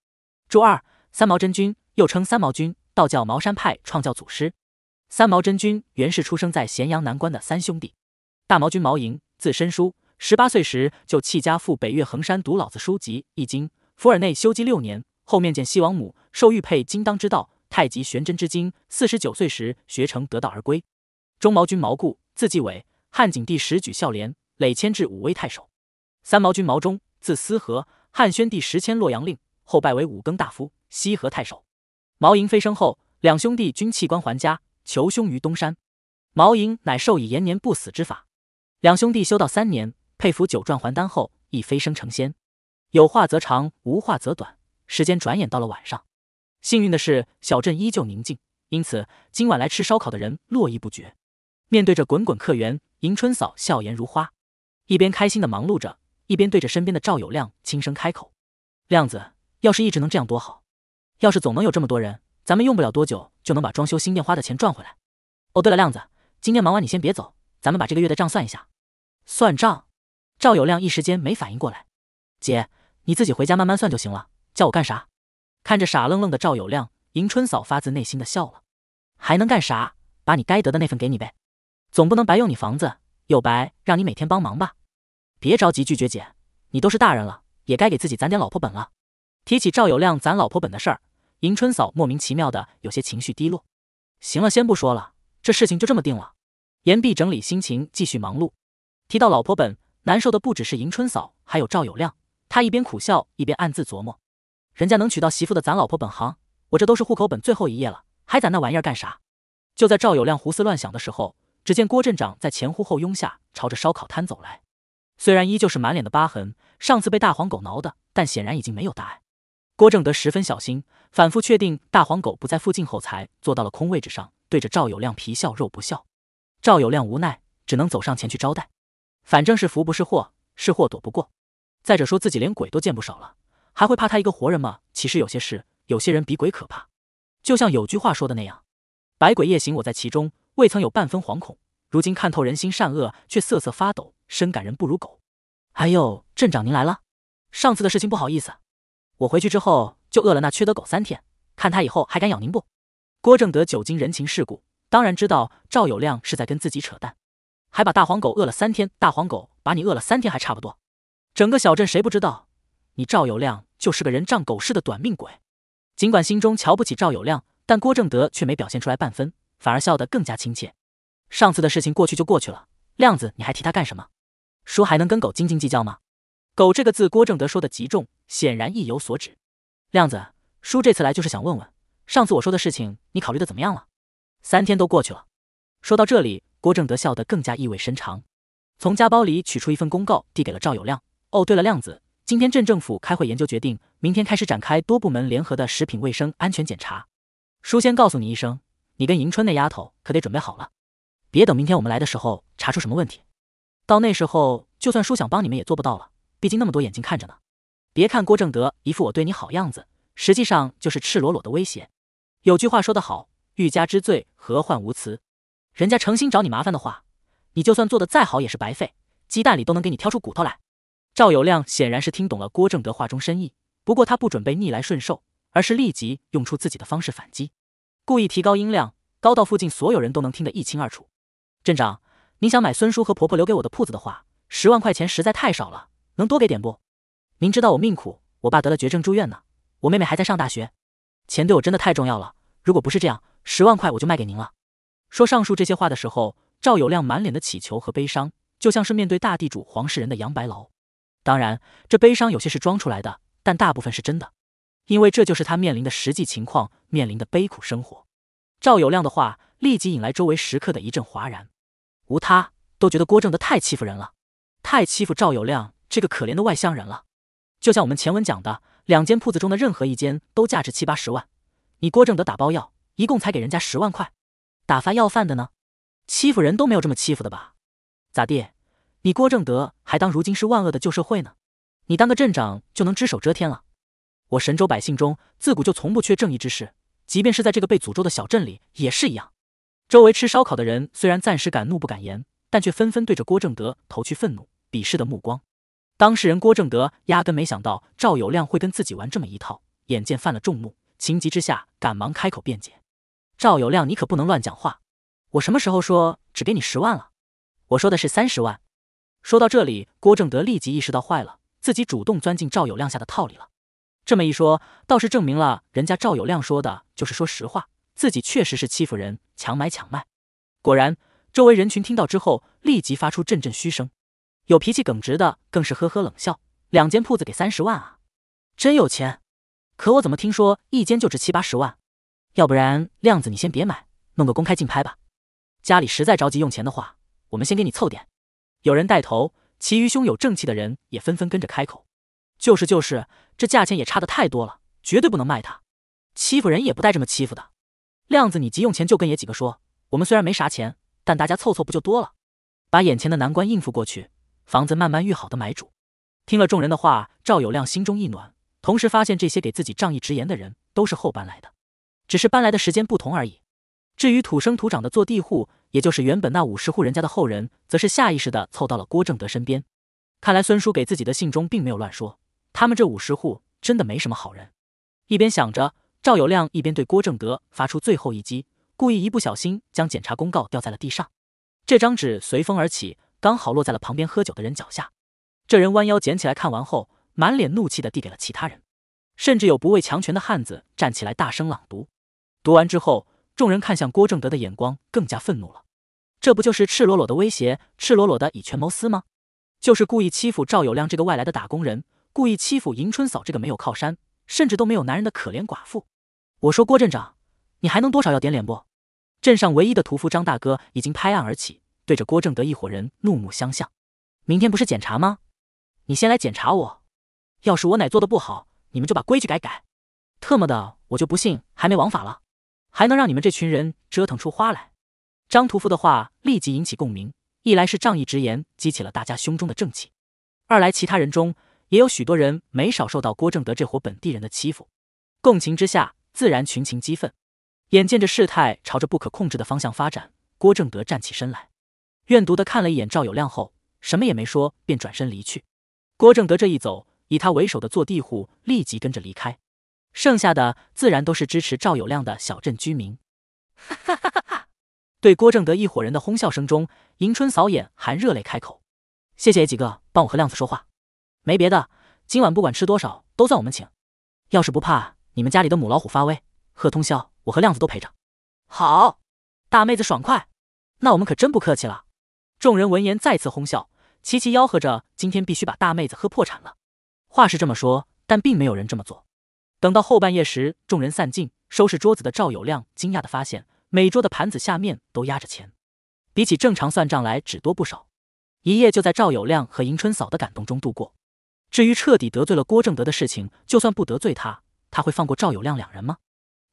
注二：三毛真君。又称三毛君，道教茅山派创教祖师。三毛真君原是出生在咸阳南关的三兄弟。大毛君毛盈，字申叔，十八岁时就弃家赴北岳衡山读老子书籍《易经》，伏尔内修基六年，后面见西王母，受玉佩金当之道、太极玄真之经。四十九岁时学成得道而归。中毛君毛固，字季伟，汉景帝时举孝廉，累迁至武威太守。三毛君毛中，字思和，汉宣帝时迁洛阳令，后拜为五更大夫、西河太守。毛莹飞升后，两兄弟均弃官还家，求兄于东山。毛莹乃授以延年不死之法，两兄弟修道三年，佩服九转还丹后，亦飞升成仙。有话则长，无话则短。时间转眼到了晚上，幸运的是，小镇依旧宁静，因此今晚来吃烧烤的人络绎不绝。面对着滚滚客源，迎春嫂笑颜如花，一边开心的忙碌着，一边对着身边的赵有亮轻声开口：“亮子，要是一直能这样多好。”要是总能有这么多人，咱们用不了多久就能把装修新店花的钱赚回来。哦，对了，亮子，今天忙完你先别走，咱们把这个月的账算一下。算账？赵有亮一时间没反应过来。姐，你自己回家慢慢算就行了，叫我干啥？看着傻愣愣的赵有亮，迎春嫂发自内心的笑了。还能干啥？把你该得的那份给你呗，总不能白用你房子又白让你每天帮忙吧？别着急拒绝姐，你都是大人了，也该给自己攒点老婆本了。提起赵有亮攒老婆本的事儿。迎春嫂莫名其妙的有些情绪低落，行了，先不说了，这事情就这么定了。言毕，整理心情继续忙碌。提到老婆本，难受的不只是迎春嫂，还有赵有亮。他一边苦笑，一边暗自琢磨，人家能娶到媳妇的，攒老婆本行，我这都是户口本最后一页了，还攒那玩意儿干啥？就在赵有亮胡思乱想的时候，只见郭镇长在前呼后拥下朝着烧烤摊走来。虽然依旧是满脸的疤痕，上次被大黄狗挠的，但显然已经没有大碍。郭正德十分小心。反复确定大黄狗不在附近后，才坐到了空位置上，对着赵有亮皮笑肉不笑。赵有亮无奈，只能走上前去招待。反正是福不是祸，是祸躲不过。再者说，自己连鬼都见不少了，还会怕他一个活人吗？其实有些事，有些人比鬼可怕。就像有句话说的那样：“百鬼夜行，我在其中，未曾有半分惶恐。如今看透人心善恶，却瑟瑟发抖，深感人不如狗。”哎呦，镇长您来了，上次的事情不好意思，我回去之后。就饿了那缺德狗三天，看他以后还敢咬您不？郭正德久经人情世故，当然知道赵有亮是在跟自己扯淡，还把大黄狗饿了三天。大黄狗把你饿了三天还差不多。整个小镇谁不知道你赵有亮就是个人仗狗似的短命鬼。尽管心中瞧不起赵有亮，但郭正德却没表现出来半分，反而笑得更加亲切。上次的事情过去就过去了，亮子你还提他干什么？叔还能跟狗斤斤计较吗？狗这个字郭正德说的极重，显然意有所指。亮子，叔这次来就是想问问，上次我说的事情你考虑的怎么样了？三天都过去了。说到这里，郭正德笑得更加意味深长，从家包里取出一份公告，递给了赵有亮。哦，对了，亮子，今天镇政府开会研究决定，明天开始展开多部门联合的食品卫生安全检查。叔先告诉你一声，你跟迎春那丫头可得准备好了，别等明天我们来的时候查出什么问题，到那时候就算叔想帮你们也做不到了，毕竟那么多眼睛看着呢。别看郭正德一副我对你好样子，实际上就是赤裸裸的威胁。有句话说得好，欲加之罪，何患无辞？人家诚心找你麻烦的话，你就算做的再好也是白费，鸡蛋里都能给你挑出骨头来。赵有亮显然是听懂了郭正德话中深意，不过他不准备逆来顺受，而是立即用出自己的方式反击，故意提高音量，高到附近所有人都能听得一清二楚。镇长，您想买孙叔和婆婆留给我的铺子的话，十万块钱实在太少了，能多给点不？您知道我命苦，我爸得了绝症住院呢，我妹妹还在上大学，钱对我真的太重要了。如果不是这样，十万块我就卖给您了。说上述这些话的时候，赵有亮满脸的乞求和悲伤，就像是面对大地主黄世仁的杨白劳。当然，这悲伤有些是装出来的，但大部分是真的，因为这就是他面临的实际情况，面临的悲苦生活。赵有亮的话立即引来周围食客的一阵哗然，无他，都觉得郭正德太欺负人了，太欺负赵有亮这个可怜的外乡人了。就像我们前文讲的，两间铺子中的任何一间都价值七八十万，你郭正德打包药，一共才给人家十万块，打发要饭的呢？欺负人都没有这么欺负的吧？咋地？你郭正德还当如今是万恶的旧社会呢？你当个镇长就能只手遮天了？我神州百姓中自古就从不缺正义之士，即便是在这个被诅咒的小镇里也是一样。周围吃烧烤的人虽然暂时敢怒不敢言，但却纷纷对着郭正德投去愤怒鄙视的目光。当事人郭正德压根没想到赵有亮会跟自己玩这么一套，眼见犯了众怒，情急之下，赶忙开口辩解：“赵有亮，你可不能乱讲话！我什么时候说只给你十万了？我说的是三十万。”说到这里，郭正德立即意识到坏了，自己主动钻进赵有亮下的套里了。这么一说，倒是证明了人家赵有亮说的就是说实话，自己确实是欺负人，强买强卖。果然，周围人群听到之后，立即发出阵阵嘘声。有脾气耿直的更是呵呵冷笑，两间铺子给三十万啊，真有钱！可我怎么听说一间就值七八十万？要不然亮子，你先别买，弄个公开竞拍吧。家里实在着急用钱的话，我们先给你凑点。有人带头，其余胸有正气的人也纷纷跟着开口。就是就是，这价钱也差的太多了，绝对不能卖他，欺负人也不带这么欺负的。亮子，你急用钱就跟爷几个说，我们虽然没啥钱，但大家凑凑不就多了？把眼前的难关应付过去。房子慢慢遇好的买主，听了众人的话，赵有亮心中一暖，同时发现这些给自己仗义直言的人都是后搬来的，只是搬来的时间不同而已。至于土生土长的坐地户，也就是原本那五十户人家的后人，则是下意识的凑到了郭正德身边。看来孙叔给自己的信中并没有乱说，他们这五十户真的没什么好人。一边想着，赵有亮一边对郭正德发出最后一击，故意一不小心将检查公告掉在了地上。这张纸随风而起。刚好落在了旁边喝酒的人脚下，这人弯腰捡起来，看完后满脸怒气的递给了其他人，甚至有不畏强权的汉子站起来大声朗读，读完之后，众人看向郭正德的眼光更加愤怒了，这不就是赤裸裸的威胁，赤裸裸的以权谋私吗？就是故意欺负赵有亮这个外来的打工人，故意欺负迎春嫂这个没有靠山，甚至都没有男人的可怜寡妇。我说郭镇长，你还能多少要点脸不？镇上唯一的屠夫张大哥已经拍案而起。对着郭正德一伙人怒目相向。明天不是检查吗？你先来检查我。要是我奶做的不好，你们就把规矩改改。特么的，我就不信还没王法了，还能让你们这群人折腾出花来！张屠夫的话立即引起共鸣：一来是仗义直言激起了大家胸中的正气；二来，其他人中也有许多人没少受到郭正德这伙本地人的欺负。共情之下，自然群情激愤。眼见着事态朝着不可控制的方向发展，郭正德站起身来。怨毒的看了一眼赵有亮后，什么也没说，便转身离去。郭正德这一走，以他为首的坐地户立即跟着离开，剩下的自然都是支持赵有亮的小镇居民。哈哈哈哈！对郭正德一伙人的哄笑声中，迎春扫眼含热泪开口：“谢谢几个帮我和亮子说话，没别的，今晚不管吃多少都算我们请。要是不怕你们家里的母老虎发威，喝通宵，我和亮子都陪着。”好，大妹子爽快，那我们可真不客气了。众人闻言再次哄笑，齐齐吆喝着：“今天必须把大妹子喝破产了。”话是这么说，但并没有人这么做。等到后半夜时，众人散尽，收拾桌子的赵有亮惊讶地发现，每桌的盘子下面都压着钱，比起正常算账来只多不少。一夜就在赵有亮和迎春嫂的感动中度过。至于彻底得罪了郭正德的事情，就算不得罪他，他会放过赵有亮两人吗？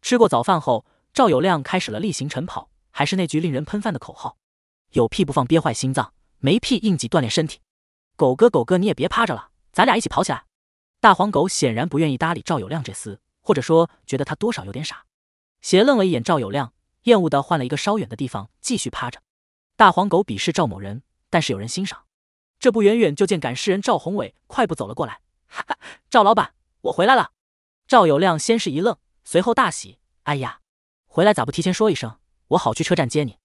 吃过早饭后，赵有亮开始了例行晨跑，还是那句令人喷饭的口号。有屁不放，憋坏心脏；没屁应急，锻炼身体。狗哥，狗哥，你也别趴着了，咱俩一起跑起来！大黄狗显然不愿意搭理赵有亮这厮，或者说觉得他多少有点傻，斜愣了一眼赵有亮，厌恶的换了一个稍远的地方继续趴着。大黄狗鄙视赵某人，但是有人欣赏。这不，远远就见赶尸人赵宏伟快步走了过来，哈哈，赵老板，我回来了！赵有亮先是一愣，随后大喜，哎呀，回来咋不提前说一声，我好去车站接你？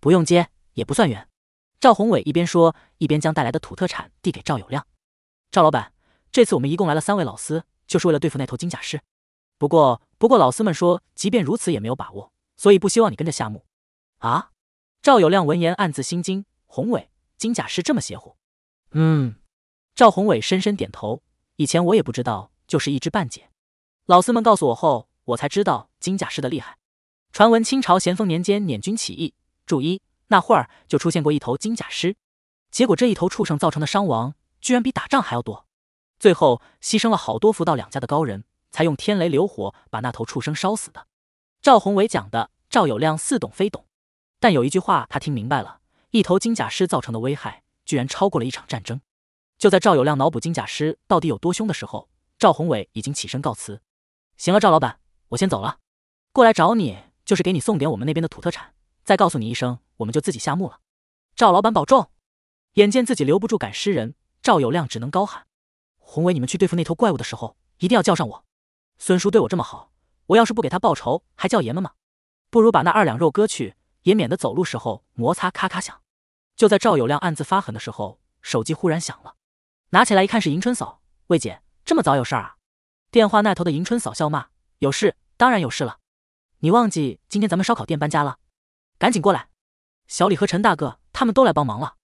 不用接。也不算远，赵宏伟一边说，一边将带来的土特产递给赵有亮。赵老板，这次我们一共来了三位老司，就是为了对付那头金甲师。不过，不过老司们说，即便如此也没有把握，所以不希望你跟着下墓。啊！赵有亮闻言暗自心惊。宏伟，金甲师这么邪乎？嗯。赵宏伟深深点头。以前我也不知道，就是一知半解。老司们告诉我后，我才知道金甲师的厉害。传闻清朝咸丰年间捻军起义，注一。那会儿就出现过一头金甲狮，结果这一头畜生造成的伤亡居然比打仗还要多，最后牺牲了好多福道两家的高人，才用天雷流火把那头畜生烧死的。赵宏伟讲的，赵有亮似懂非懂，但有一句话他听明白了：一头金甲狮造成的危害居然超过了一场战争。就在赵有亮脑补金甲狮到底有多凶的时候，赵宏伟已经起身告辞：“行了，赵老板，我先走了。过来找你就是给你送点我们那边的土特产，再告诉你一声。”我们就自己下墓了，赵老板保重。眼见自己留不住赶尸人，赵有亮只能高喊：“宏伟，你们去对付那头怪物的时候，一定要叫上我。孙叔对我这么好，我要是不给他报仇，还叫爷们吗？不如把那二两肉割去，也免得走路时候摩擦咔咔响。”就在赵有亮暗自发狠的时候，手机忽然响了，拿起来一看是迎春嫂，魏姐这么早有事儿啊？电话那头的迎春嫂笑骂：“有事当然有事了，你忘记今天咱们烧烤店搬家了？赶紧过来。”小李和陈大哥他们都来帮忙了。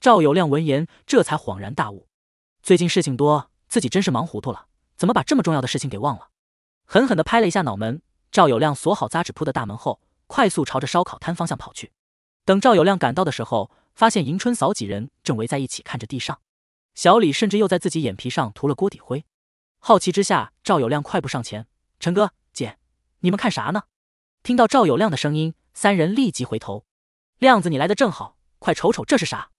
赵有亮闻言，这才恍然大悟，最近事情多，自己真是忙糊涂了，怎么把这么重要的事情给忘了？狠狠地拍了一下脑门，赵有亮锁好杂纸铺的大门后，快速朝着烧烤摊方向跑去。等赵有亮赶到的时候，发现迎春嫂几人正围在一起看着地上，小李甚至又在自己眼皮上涂了锅底灰。好奇之下，赵有亮快步上前：“陈哥，姐，你们看啥呢？”听到赵有亮的声音，三人立即回头。亮子，你来的正好，快瞅瞅这是啥！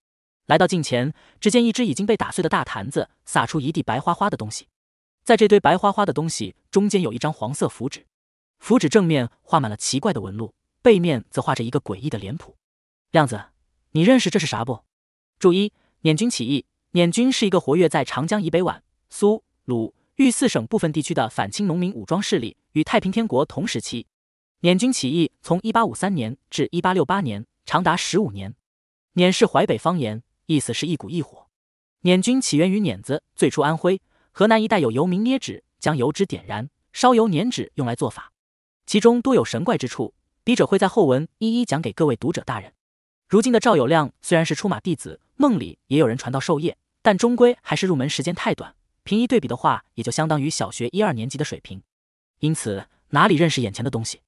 来到近前，只见一只已经被打碎的大坛子，撒出一地白花花的东西。在这堆白花花的东西中间，有一张黄色符纸，符纸正面画满了奇怪的纹路，背面则画着一个诡异的脸谱。亮子，你认识这是啥不？注意，捻军起义。捻军是一个活跃在长江以北皖、苏、鲁、豫四省部分地区的反清农民武装势力，与太平天国同时期。捻军起义从一八五三年至一八六八年。长达十五年，捻是淮北方言，意思是一股一火。捻军起源于捻子，最初安徽、河南一带有游民捏纸，将油纸点燃，烧油捻纸用来做法，其中多有神怪之处。笔者会在后文一一讲给各位读者大人。如今的赵有亮虽然是出马弟子，梦里也有人传道授业，但终归还是入门时间太短，平一对比的话，也就相当于小学一二年级的水平，因此哪里认识眼前的东西？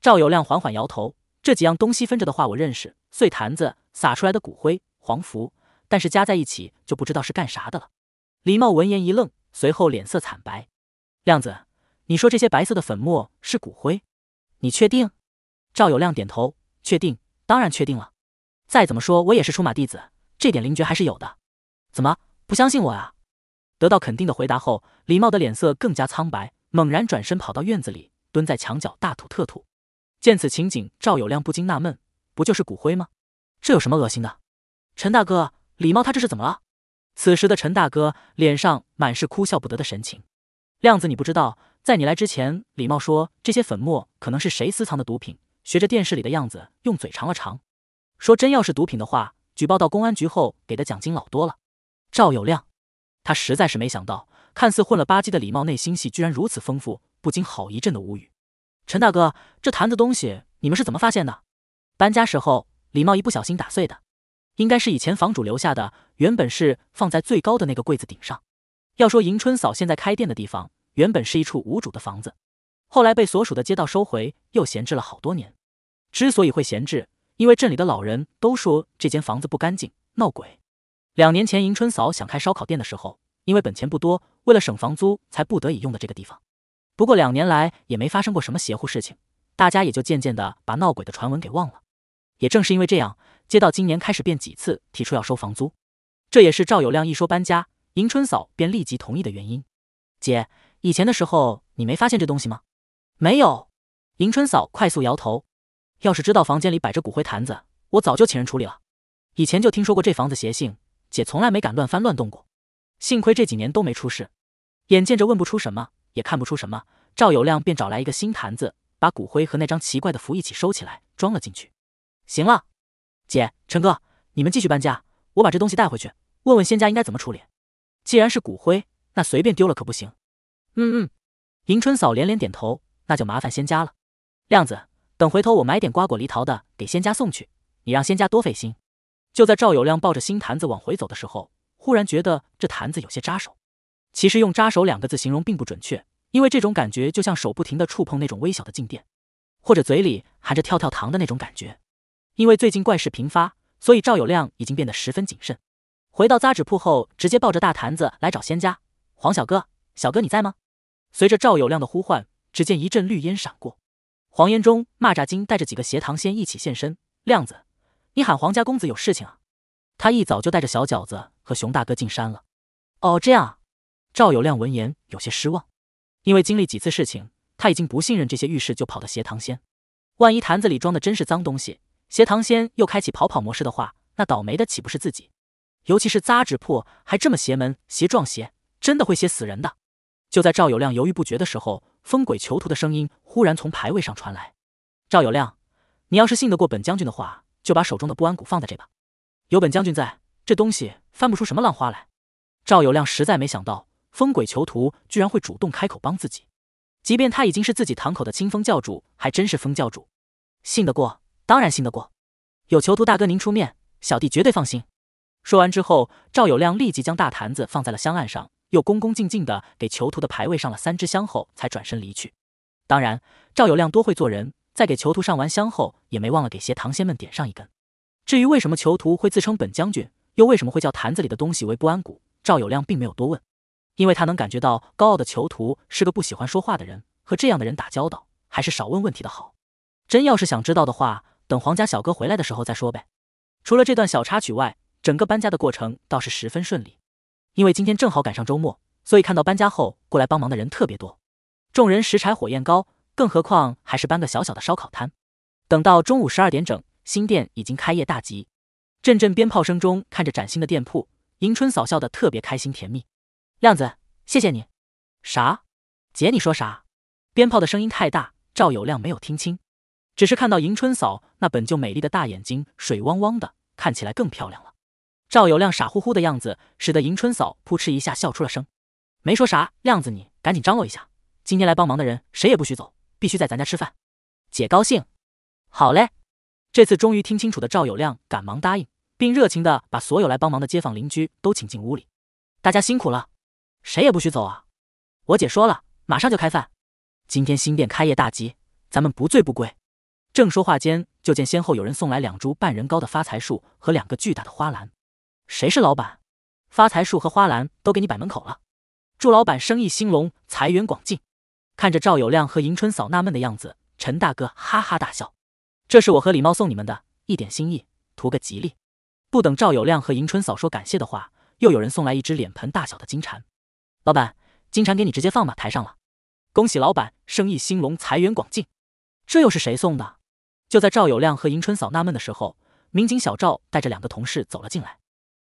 赵有亮缓缓摇头。这几样东西分着的话，我认识碎坛子、撒出来的骨灰、黄符，但是加在一起就不知道是干啥的了。李茂闻言一愣，随后脸色惨白。亮子，你说这些白色的粉末是骨灰？你确定？赵有亮点头，确定，当然确定了。再怎么说，我也是出马弟子，这点灵觉还是有的。怎么不相信我啊？得到肯定的回答后，李茂的脸色更加苍白，猛然转身跑到院子里，蹲在墙角大吐特吐。见此情景，赵有亮不禁纳闷：不就是骨灰吗？这有什么恶心的？陈大哥，李茂他这是怎么了？此时的陈大哥脸上满是哭笑不得的神情。亮子，你不知道，在你来之前，李茂说这些粉末可能是谁私藏的毒品，学着电视里的样子用嘴尝了尝，说真要是毒品的话，举报到公安局后给的奖金老多了。赵有亮，他实在是没想到，看似混了吧唧的李茂内心戏居然如此丰富，不禁好一阵的无语。陈大哥，这坛子东西你们是怎么发现的？搬家时候，李茂一不小心打碎的。应该是以前房主留下的，原本是放在最高的那个柜子顶上。要说迎春嫂现在开店的地方，原本是一处无主的房子，后来被所属的街道收回，又闲置了好多年。之所以会闲置，因为镇里的老人都说这间房子不干净，闹鬼。两年前迎春嫂想开烧烤店的时候，因为本钱不多，为了省房租才不得已用的这个地方。不过两年来也没发生过什么邪乎事情，大家也就渐渐的把闹鬼的传闻给忘了。也正是因为这样，街道今年开始变几次提出要收房租，这也是赵有亮一说搬家，迎春嫂便立即同意的原因。姐，以前的时候你没发现这东西吗？没有。迎春嫂快速摇头。要是知道房间里摆着骨灰坛子，我早就请人处理了。以前就听说过这房子邪性，姐从来没敢乱翻乱动过。幸亏这几年都没出事。眼见着问不出什么。也看不出什么，赵有亮便找来一个新坛子，把骨灰和那张奇怪的符一起收起来，装了进去。行了，姐，陈哥，你们继续搬家，我把这东西带回去，问问仙家应该怎么处理。既然是骨灰，那随便丢了可不行。嗯嗯，迎春嫂连连点头，那就麻烦仙家了。亮子，等回头我买点瓜果梨桃的给仙家送去，你让仙家多费心。就在赵有亮抱着新坛子往回走的时候，忽然觉得这坛子有些扎手。其实用“扎手”两个字形容并不准确，因为这种感觉就像手不停地触碰那种微小的静电，或者嘴里含着跳跳糖的那种感觉。因为最近怪事频发，所以赵有亮已经变得十分谨慎。回到扎纸铺后，直接抱着大坛子来找仙家黄小哥。小哥你在吗？随着赵有亮的呼唤，只见一阵绿烟闪过，黄烟中蚂蚱精带着几个斜堂仙一起现身。亮子，你喊黄家公子有事情啊？他一早就带着小饺子和熊大哥进山了。哦，这样啊。赵有亮闻言有些失望，因为经历几次事情，他已经不信任这些遇事就跑的邪堂仙。万一坛子里装的真是脏东西，邪堂仙又开启跑跑模式的话，那倒霉的岂不是自己？尤其是扎纸铺还这么邪门，邪撞邪，真的会邪死人的。就在赵有亮犹豫不决的时候，疯鬼囚徒的声音忽然从牌位上传来：“赵有亮，你要是信得过本将军的话，就把手中的不安谷放在这吧。有本将军在这，东西翻不出什么浪花来。”赵有亮实在没想到。疯鬼囚徒居然会主动开口帮自己，即便他已经是自己堂口的清风教主，还真是疯教主，信得过，当然信得过。有囚徒大哥您出面，小弟绝对放心。说完之后，赵有亮立即将大坛子放在了香案上，又恭恭敬敬地给囚徒的牌位上了三支香后，才转身离去。当然，赵有亮多会做人，在给囚徒上完香后，也没忘了给些堂仙们点上一根。至于为什么囚徒会自称本将军，又为什么会叫坛子里的东西为不安谷，赵有亮并没有多问。因为他能感觉到高傲的囚徒是个不喜欢说话的人，和这样的人打交道还是少问问题的好。真要是想知道的话，等皇家小哥回来的时候再说呗。除了这段小插曲外，整个搬家的过程倒是十分顺利。因为今天正好赶上周末，所以看到搬家后过来帮忙的人特别多。众人拾柴火焰高，更何况还是搬个小小的烧烤摊。等到中午十二点整，新店已经开业大吉。阵阵鞭炮声中，看着崭新的店铺，迎春嫂笑得特别开心甜蜜。亮子，谢谢你。啥？姐，你说啥？鞭炮的声音太大，赵有亮没有听清，只是看到迎春嫂那本就美丽的大眼睛水汪汪的，看起来更漂亮了。赵有亮傻乎乎的样子，使得迎春嫂扑哧一下笑出了声。没说啥，亮子，你赶紧张罗一下，今天来帮忙的人谁也不许走，必须在咱家吃饭。姐高兴。好嘞！这次终于听清楚的赵有亮赶忙答应，并热情的把所有来帮忙的街坊邻居都请进屋里。大家辛苦了。谁也不许走啊！我姐说了，马上就开饭。今天新店开业大吉，咱们不醉不归。正说话间，就见先后有人送来两株半人高的发财树和两个巨大的花篮。谁是老板？发财树和花篮都给你摆门口了，祝老板生意兴隆，财源广进。看着赵有亮和迎春嫂纳闷的样子，陈大哥哈哈大笑：“这是我和李茂送你们的一点心意，图个吉利。”不等赵有亮和迎春嫂说感谢的话，又有人送来一只脸盆大小的金蝉。老板，金蝉给你直接放马台上了，恭喜老板生意兴隆，财源广进。这又是谁送的？就在赵有亮和迎春嫂纳闷的时候，民警小赵带着两个同事走了进来。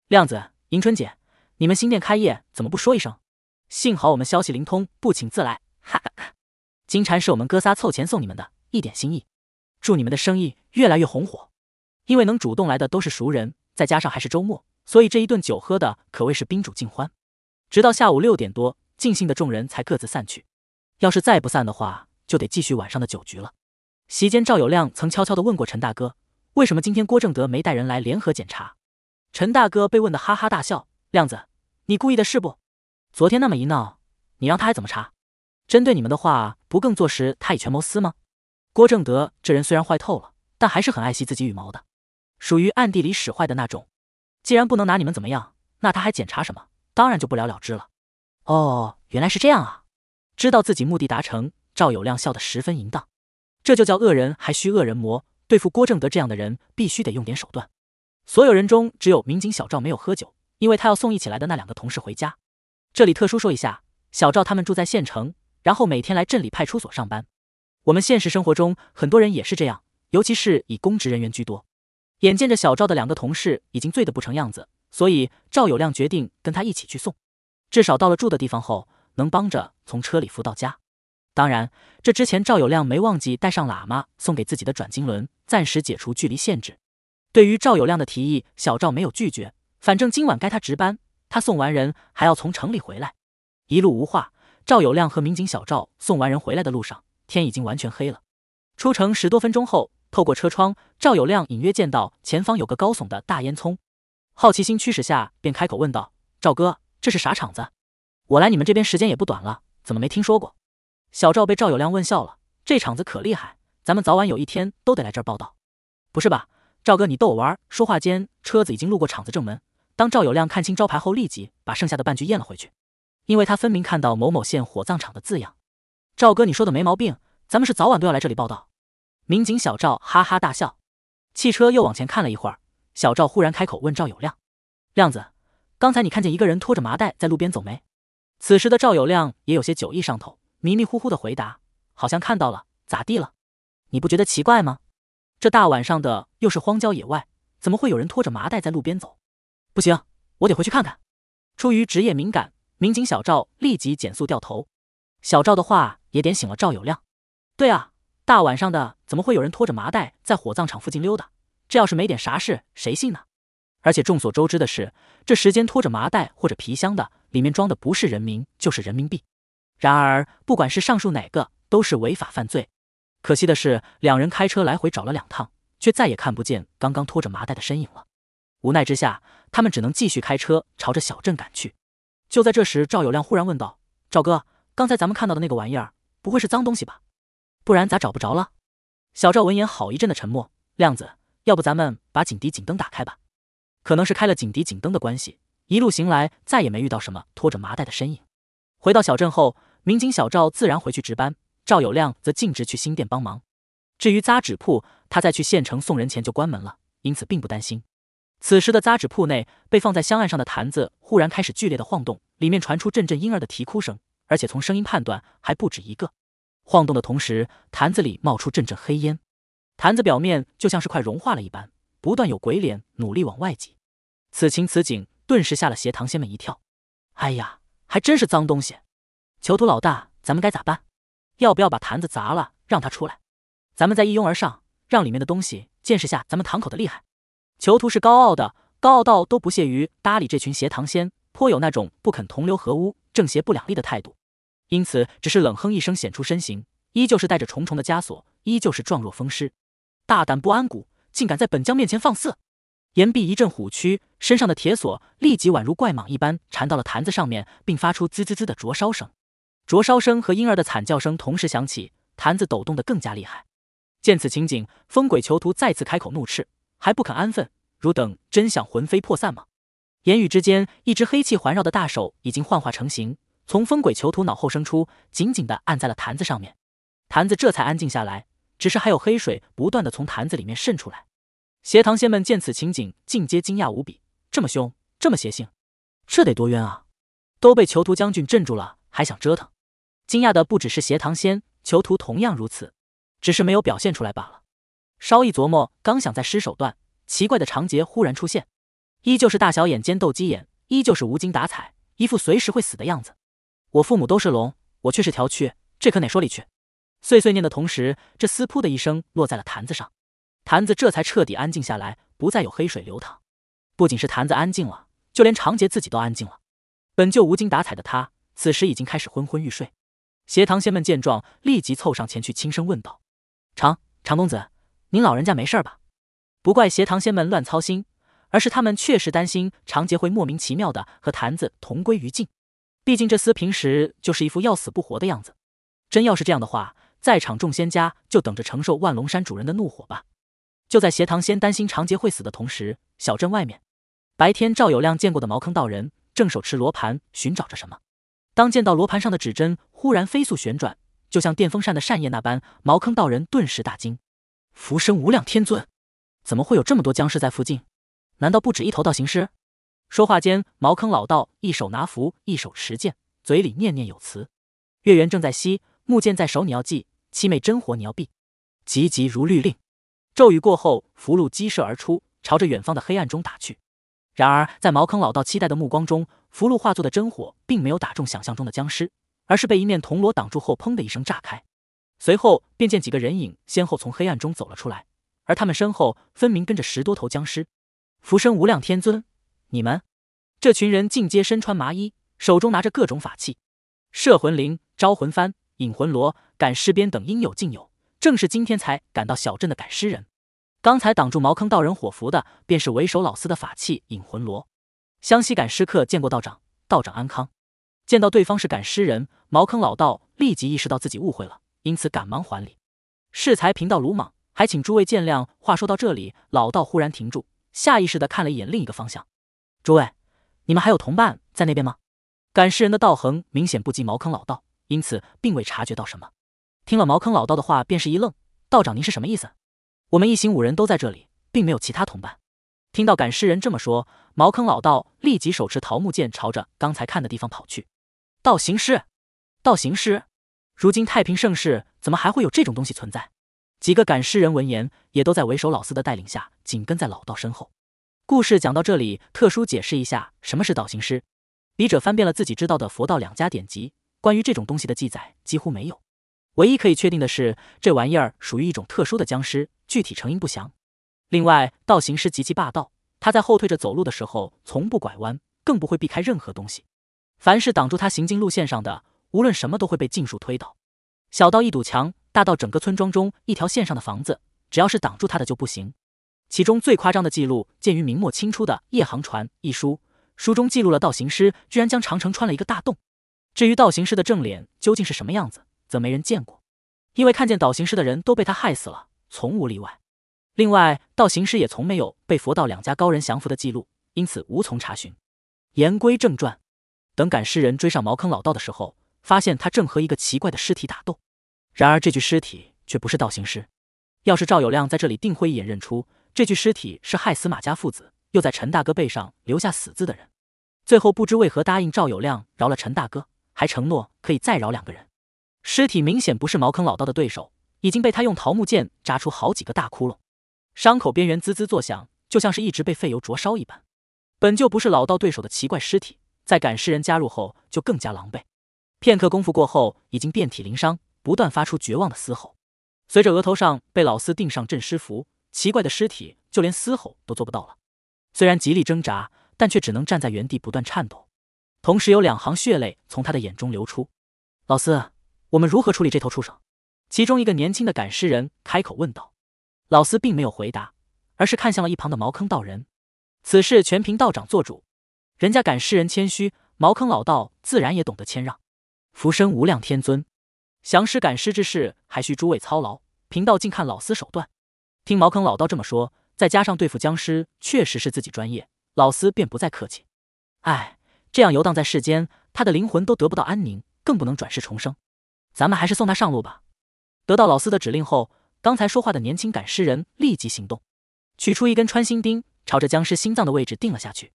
亮子，迎春姐，你们新店开业怎么不说一声？幸好我们消息灵通，不请自来。哈哈哈，金蝉是我们哥仨凑钱送你们的一点心意，祝你们的生意越来越红火。因为能主动来的都是熟人，再加上还是周末，所以这一顿酒喝的可谓是宾主尽欢。直到下午六点多，尽兴的众人才各自散去。要是再不散的话，就得继续晚上的酒局了。席间，赵有亮曾悄悄地问过陈大哥：“为什么今天郭正德没带人来联合检查？”陈大哥被问得哈哈大笑：“亮子，你故意的是不？昨天那么一闹，你让他还怎么查？针对你们的话，不更坐实他以权谋私吗？”郭正德这人虽然坏透了，但还是很爱惜自己羽毛的，属于暗地里使坏的那种。既然不能拿你们怎么样，那他还检查什么？当然就不了了之了。哦，原来是这样啊！知道自己目的达成，赵有亮笑得十分淫荡。这就叫恶人还需恶人磨，对付郭正德这样的人，必须得用点手段。所有人中，只有民警小赵没有喝酒，因为他要送一起来的那两个同事回家。这里特殊说一下，小赵他们住在县城，然后每天来镇里派出所上班。我们现实生活中，很多人也是这样，尤其是以公职人员居多。眼见着小赵的两个同事已经醉得不成样子。所以赵有亮决定跟他一起去送，至少到了住的地方后能帮着从车里扶到家。当然，这之前赵有亮没忘记带上喇嘛送给自己的转经轮，暂时解除距离限制。对于赵有亮的提议，小赵没有拒绝。反正今晚该他值班，他送完人还要从城里回来。一路无话，赵有亮和民警小赵送完人回来的路上，天已经完全黑了。出城十多分钟后，透过车窗，赵有亮隐约见到前方有个高耸的大烟囱。好奇心驱使下，便开口问道：“赵哥，这是啥厂子？我来你们这边时间也不短了，怎么没听说过？”小赵被赵有亮问笑了：“这厂子可厉害，咱们早晚有一天都得来这儿报道。”“不是吧，赵哥你逗我玩？”说话间，车子已经路过厂子正门。当赵有亮看清招牌后，立即把剩下的半句咽了回去，因为他分明看到“某某县火葬场”的字样。“赵哥，你说的没毛病，咱们是早晚都要来这里报道。”民警小赵哈哈大笑。汽车又往前看了一会儿。小赵忽然开口问赵有亮：“亮子，刚才你看见一个人拖着麻袋在路边走没？”此时的赵有亮也有些酒意上头，迷迷糊糊的回答：“好像看到了，咋地了？你不觉得奇怪吗？这大晚上的，又是荒郊野外，怎么会有人拖着麻袋在路边走？”不行，我得回去看看。出于职业敏感，民警小赵立即减速掉头。小赵的话也点醒了赵有亮：“对啊，大晚上的，怎么会有人拖着麻袋在火葬场附近溜达？”这要是没点啥事，谁信呢？而且众所周知的是，这时间拖着麻袋或者皮箱的，里面装的不是人民，就是人民币。然而，不管是上述哪个，都是违法犯罪。可惜的是，两人开车来回找了两趟，却再也看不见刚刚拖着麻袋的身影了。无奈之下，他们只能继续开车朝着小镇赶去。就在这时，赵有亮忽然问道：“赵哥，刚才咱们看到的那个玩意儿，不会是脏东西吧？不然咋找不着了？”小赵闻言，好一阵的沉默。亮子。要不咱们把警笛、警灯打开吧？可能是开了警笛、警灯的关系，一路行来再也没遇到什么拖着麻袋的身影。回到小镇后，民警小赵自然回去值班，赵有亮则径直去新店帮忙。至于扎纸铺，他在去县城送人前就关门了，因此并不担心。此时的扎纸铺内，被放在香案上的坛子忽然开始剧烈的晃动，里面传出阵阵婴儿的啼哭声，而且从声音判断还不止一个。晃动的同时，坛子里冒出阵阵黑烟。坛子表面就像是快融化了一般，不断有鬼脸努力往外挤。此情此景，顿时吓了邪堂仙们一跳。哎呀，还真是脏东西！囚徒老大，咱们该咋办？要不要把坛子砸了，让他出来？咱们再一拥而上，让里面的东西见识下咱们堂口的厉害？囚徒是高傲的，高傲到都不屑于搭理这群邪堂仙，颇有那种不肯同流合污、正邪不两立的态度。因此，只是冷哼一声，显出身形，依旧是带着重重的枷锁，依旧是状若风尸。大胆不安谷，竟敢在本将面前放肆！岩壁一阵虎躯，身上的铁锁立即宛如怪蟒一般缠到了坛子上面，并发出滋滋滋的灼烧声。灼烧声和婴儿的惨叫声同时响起，坛子抖动的更加厉害。见此情景，风鬼囚徒再次开口怒斥：“还不肯安分？汝等真想魂飞魄散吗？”言语之间，一只黑气环绕的大手已经幻化成形，从风鬼囚徒脑后生出，紧紧的按在了坛子上面。坛子这才安静下来。只是还有黑水不断的从坛子里面渗出来，邪堂仙们见此情景，尽皆惊讶无比。这么凶，这么邪性，这得多冤啊！都被囚徒将军镇住了，还想折腾？惊讶的不只是邪堂仙，囚徒同样如此，只是没有表现出来罢了。稍一琢磨，刚想再施手段，奇怪的长杰忽然出现，依旧是大小眼尖斗鸡眼，依旧是无精打采，一副随时会死的样子。我父母都是龙，我却是条蛆，这可哪说理去？碎碎念的同时，这厮噗的一声落在了坛子上，坛子这才彻底安静下来，不再有黑水流淌。不仅是坛子安静了，就连长杰自己都安静了。本就无精打采的他，此时已经开始昏昏欲睡。斜堂仙们见状，立即凑上前去，轻声问道：“长长公子，您老人家没事吧？”不怪斜堂仙们乱操心，而是他们确实担心长杰会莫名其妙的和坛子同归于尽。毕竟这厮平时就是一副要死不活的样子，真要是这样的话。在场众仙家就等着承受万龙山主人的怒火吧。就在斜堂仙担心长杰会死的同时，小镇外面，白天赵有亮见过的茅坑道人正手持罗盘寻找着什么。当见到罗盘上的指针忽然飞速旋转，就像电风扇的扇叶那般，茅坑道人顿时大惊：“浮生无量天尊，怎么会有这么多僵尸在附近？难道不止一头道行师？”说话间，茅坑老道一手拿符，一手持剑，嘴里念念有词：“月圆正在西，木剑在手，你要记。”七昧真火，你要避！急急如律令！咒语过后，符箓激射而出，朝着远方的黑暗中打去。然而，在茅坑老道期待的目光中，符箓化作的真火并没有打中想象中的僵尸，而是被一面铜锣挡住后，砰的一声炸开。随后，便见几个人影先后从黑暗中走了出来，而他们身后分明跟着十多头僵尸。浮生无量天尊！你们这群人尽皆身穿麻衣，手中拿着各种法器，摄魂铃、招魂幡。引魂罗、赶尸鞭等应有尽有，正是今天才赶到小镇的赶尸人。刚才挡住茅坑道人火符的，便是为首老四的法器引魂罗。湘西赶尸客见过道长，道长安康。见到对方是赶尸人，茅坑老道立即意识到自己误会了，因此赶忙还礼。适才贫道鲁莽，还请诸位见谅。话说到这里，老道忽然停住，下意识地看了一眼另一个方向。诸位，你们还有同伴在那边吗？赶尸人的道行明显不及茅坑老道。因此，并未察觉到什么。听了茅坑老道的话，便是一愣：“道长，您是什么意思？我们一行五人都在这里，并没有其他同伴。”听到赶尸人这么说，茅坑老道立即手持桃木剑，朝着刚才看的地方跑去。道行师，道行师，如今太平盛世，怎么还会有这种东西存在？几个赶尸人闻言，也都在为首老四的带领下，紧跟在老道身后。故事讲到这里，特殊解释一下什么是道行师。笔者翻遍了自己知道的佛道两家典籍。关于这种东西的记载几乎没有，唯一可以确定的是，这玩意儿属于一种特殊的僵尸，具体成因不详。另外，道行师极其霸道，他在后退着走路的时候从不拐弯，更不会避开任何东西。凡是挡住他行进路线上的，无论什么都会被尽数推倒，小到一堵墙，大到整个村庄中一条线上的房子，只要是挡住他的就不行。其中最夸张的记录见于明末清初的《夜航船》一书，书中记录了道行师居然将长城穿了一个大洞。至于道行师的正脸究竟是什么样子，则没人见过，因为看见道行师的人都被他害死了，从无例外。另外，道行师也从没有被佛道两家高人降服的记录，因此无从查询。言归正传，等赶尸人追上茅坑老道的时候，发现他正和一个奇怪的尸体打斗。然而这具尸体却不是道行师。要是赵有亮在这里，定会一眼认出这具尸体是害死马家父子，又在陈大哥背上留下死字的人。最后不知为何答应赵有亮饶了陈大哥。还承诺可以再饶两个人。尸体明显不是茅坑老道的对手，已经被他用桃木剑扎出好几个大窟窿，伤口边缘滋滋作响，就像是一直被废油灼烧一般。本就不是老道对手的奇怪尸体，在赶尸人加入后就更加狼狈。片刻功夫过后，已经遍体鳞伤，不断发出绝望的嘶吼。随着额头上被老四钉上镇尸符，奇怪的尸体就连嘶吼都做不到了。虽然极力挣扎，但却只能站在原地不断颤抖。同时，有两行血泪从他的眼中流出。老四，我们如何处理这头畜生？其中一个年轻的赶尸人开口问道。老四并没有回答，而是看向了一旁的茅坑道人。此事全凭道长做主。人家赶尸人谦虚，茅坑老道自然也懂得谦让。浮生无量天尊，降尸赶尸之事还需诸位操劳，贫道尽看老四手段。听茅坑老道这么说，再加上对付僵尸确实是自己专业，老四便不再客气。哎。这样游荡在世间，他的灵魂都得不到安宁，更不能转世重生。咱们还是送他上路吧。得到老四的指令后，刚才说话的年轻赶尸人立即行动，取出一根穿心钉，朝着僵尸心脏的位置钉了下去。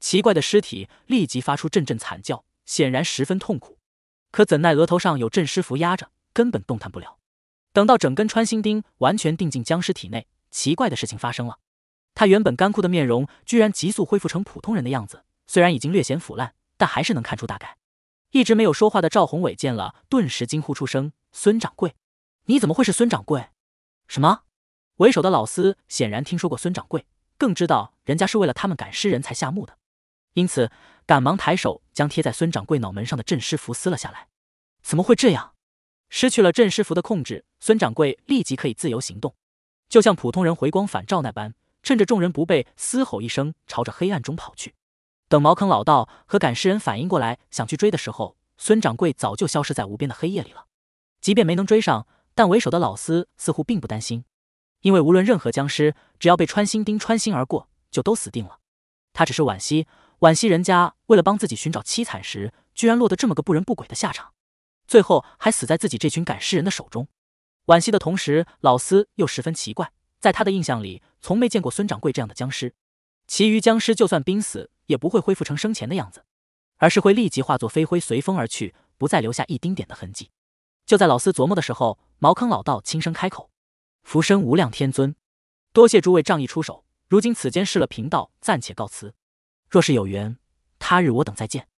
奇怪的尸体立即发出阵阵惨叫，显然十分痛苦。可怎奈额头上有镇尸符压着，根本动弹不了。等到整根穿心钉完全钉进僵尸体内，奇怪的事情发生了：他原本干枯的面容居然急速恢复成普通人的样子。虽然已经略显腐烂，但还是能看出大概。一直没有说话的赵宏伟见了，顿时惊呼出声：“孙掌柜，你怎么会是孙掌柜？”什么？为首的老司显然听说过孙掌柜，更知道人家是为了他们赶尸人才下墓的，因此赶忙抬手将贴在孙掌柜脑门上的镇尸符撕了下来。怎么会这样？失去了镇尸符的控制，孙掌柜立即可以自由行动，就像普通人回光返照那般，趁着众人不备，嘶吼一声，朝着黑暗中跑去。等茅坑老道和赶尸人反应过来，想去追的时候，孙掌柜早就消失在无边的黑夜里了。即便没能追上，但为首的老司似乎并不担心，因为无论任何僵尸，只要被穿心钉穿心而过，就都死定了。他只是惋惜，惋惜人家为了帮自己寻找凄惨时，居然落得这么个不人不鬼的下场，最后还死在自己这群赶尸人的手中。惋惜的同时，老司又十分奇怪，在他的印象里，从没见过孙掌柜这样的僵尸。其余僵尸就算濒死。也不会恢复成生前的样子，而是会立即化作飞灰随风而去，不再留下一丁点的痕迹。就在老斯琢磨的时候，茅坑老道轻声开口：“浮生无量天尊，多谢诸位仗义出手。如今此间事了，贫道暂且告辞。若是有缘，他日我等再见。”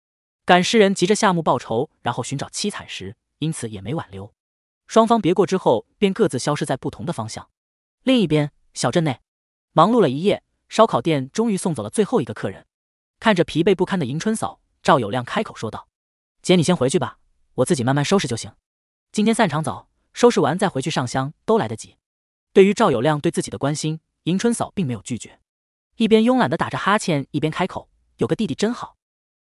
赶尸人急着下墓报仇，然后寻找凄惨时，因此也没挽留。双方别过之后，便各自消失在不同的方向。另一边，小镇内，忙碌了一夜，烧烤店终于送走了最后一个客人。看着疲惫不堪的迎春嫂，赵有亮开口说道：“姐，你先回去吧，我自己慢慢收拾就行。今天散场早，收拾完再回去上香都来得及。”对于赵有亮对自己的关心，迎春嫂并没有拒绝，一边慵懒地打着哈欠，一边开口：“有个弟弟真好。”“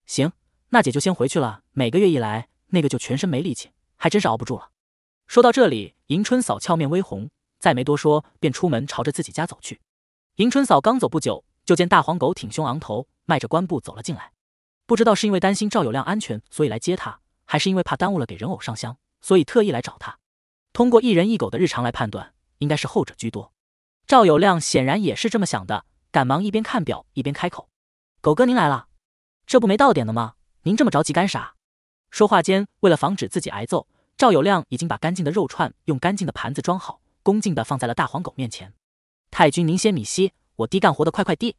行，那姐就先回去了。每个月一来，那个就全身没力气，还真是熬不住了。”说到这里，迎春嫂俏面微红，再没多说，便出门朝着自己家走去。迎春嫂刚走不久，就见大黄狗挺胸昂头。迈着官步走了进来，不知道是因为担心赵有亮安全所以来接他，还是因为怕耽误了给人偶上香，所以特意来找他。通过一人一狗的日常来判断，应该是后者居多。赵有亮显然也是这么想的，赶忙一边看表一边开口：“狗哥您来了，这不没到点呢吗？您这么着急干啥？”说话间，为了防止自己挨揍，赵有亮已经把干净的肉串用干净的盘子装好，恭敬的放在了大黄狗面前。“太君您先米西，我低干活的快快滴。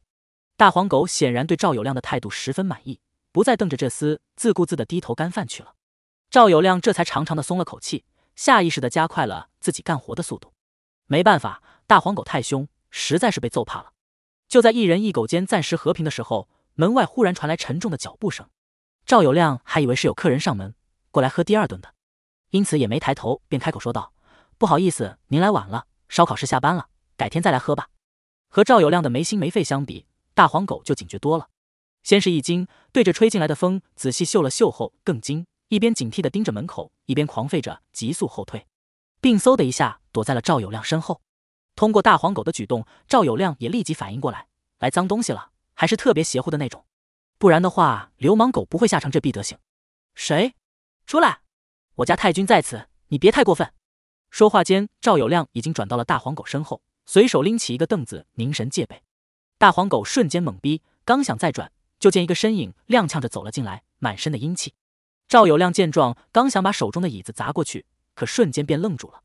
大黄狗显然对赵有亮的态度十分满意，不再瞪着这厮，自顾自的低头干饭去了。赵有亮这才长长的松了口气，下意识的加快了自己干活的速度。没办法，大黄狗太凶，实在是被揍怕了。就在一人一狗间暂时和平的时候，门外忽然传来沉重的脚步声。赵有亮还以为是有客人上门过来喝第二顿的，因此也没抬头，便开口说道：“不好意思，您来晚了，烧烤室下班了，改天再来喝吧。”和赵有亮的没心没肺相比，大黄狗就警觉多了，先是一惊，对着吹进来的风仔细嗅了嗅后更惊，一边警惕地盯着门口，一边狂吠着急速后退，并嗖的一下躲在了赵有亮身后。通过大黄狗的举动，赵有亮也立即反应过来，来脏东西了，还是特别邪乎的那种，不然的话，流氓狗不会吓成这逼德行。谁？出来！我家太君在此，你别太过分。说话间，赵有亮已经转到了大黄狗身后，随手拎起一个凳子，凝神戒备。大黄狗瞬间懵逼，刚想再转，就见一个身影踉跄着走了进来，满身的阴气。赵有亮见状，刚想把手中的椅子砸过去，可瞬间便愣住了。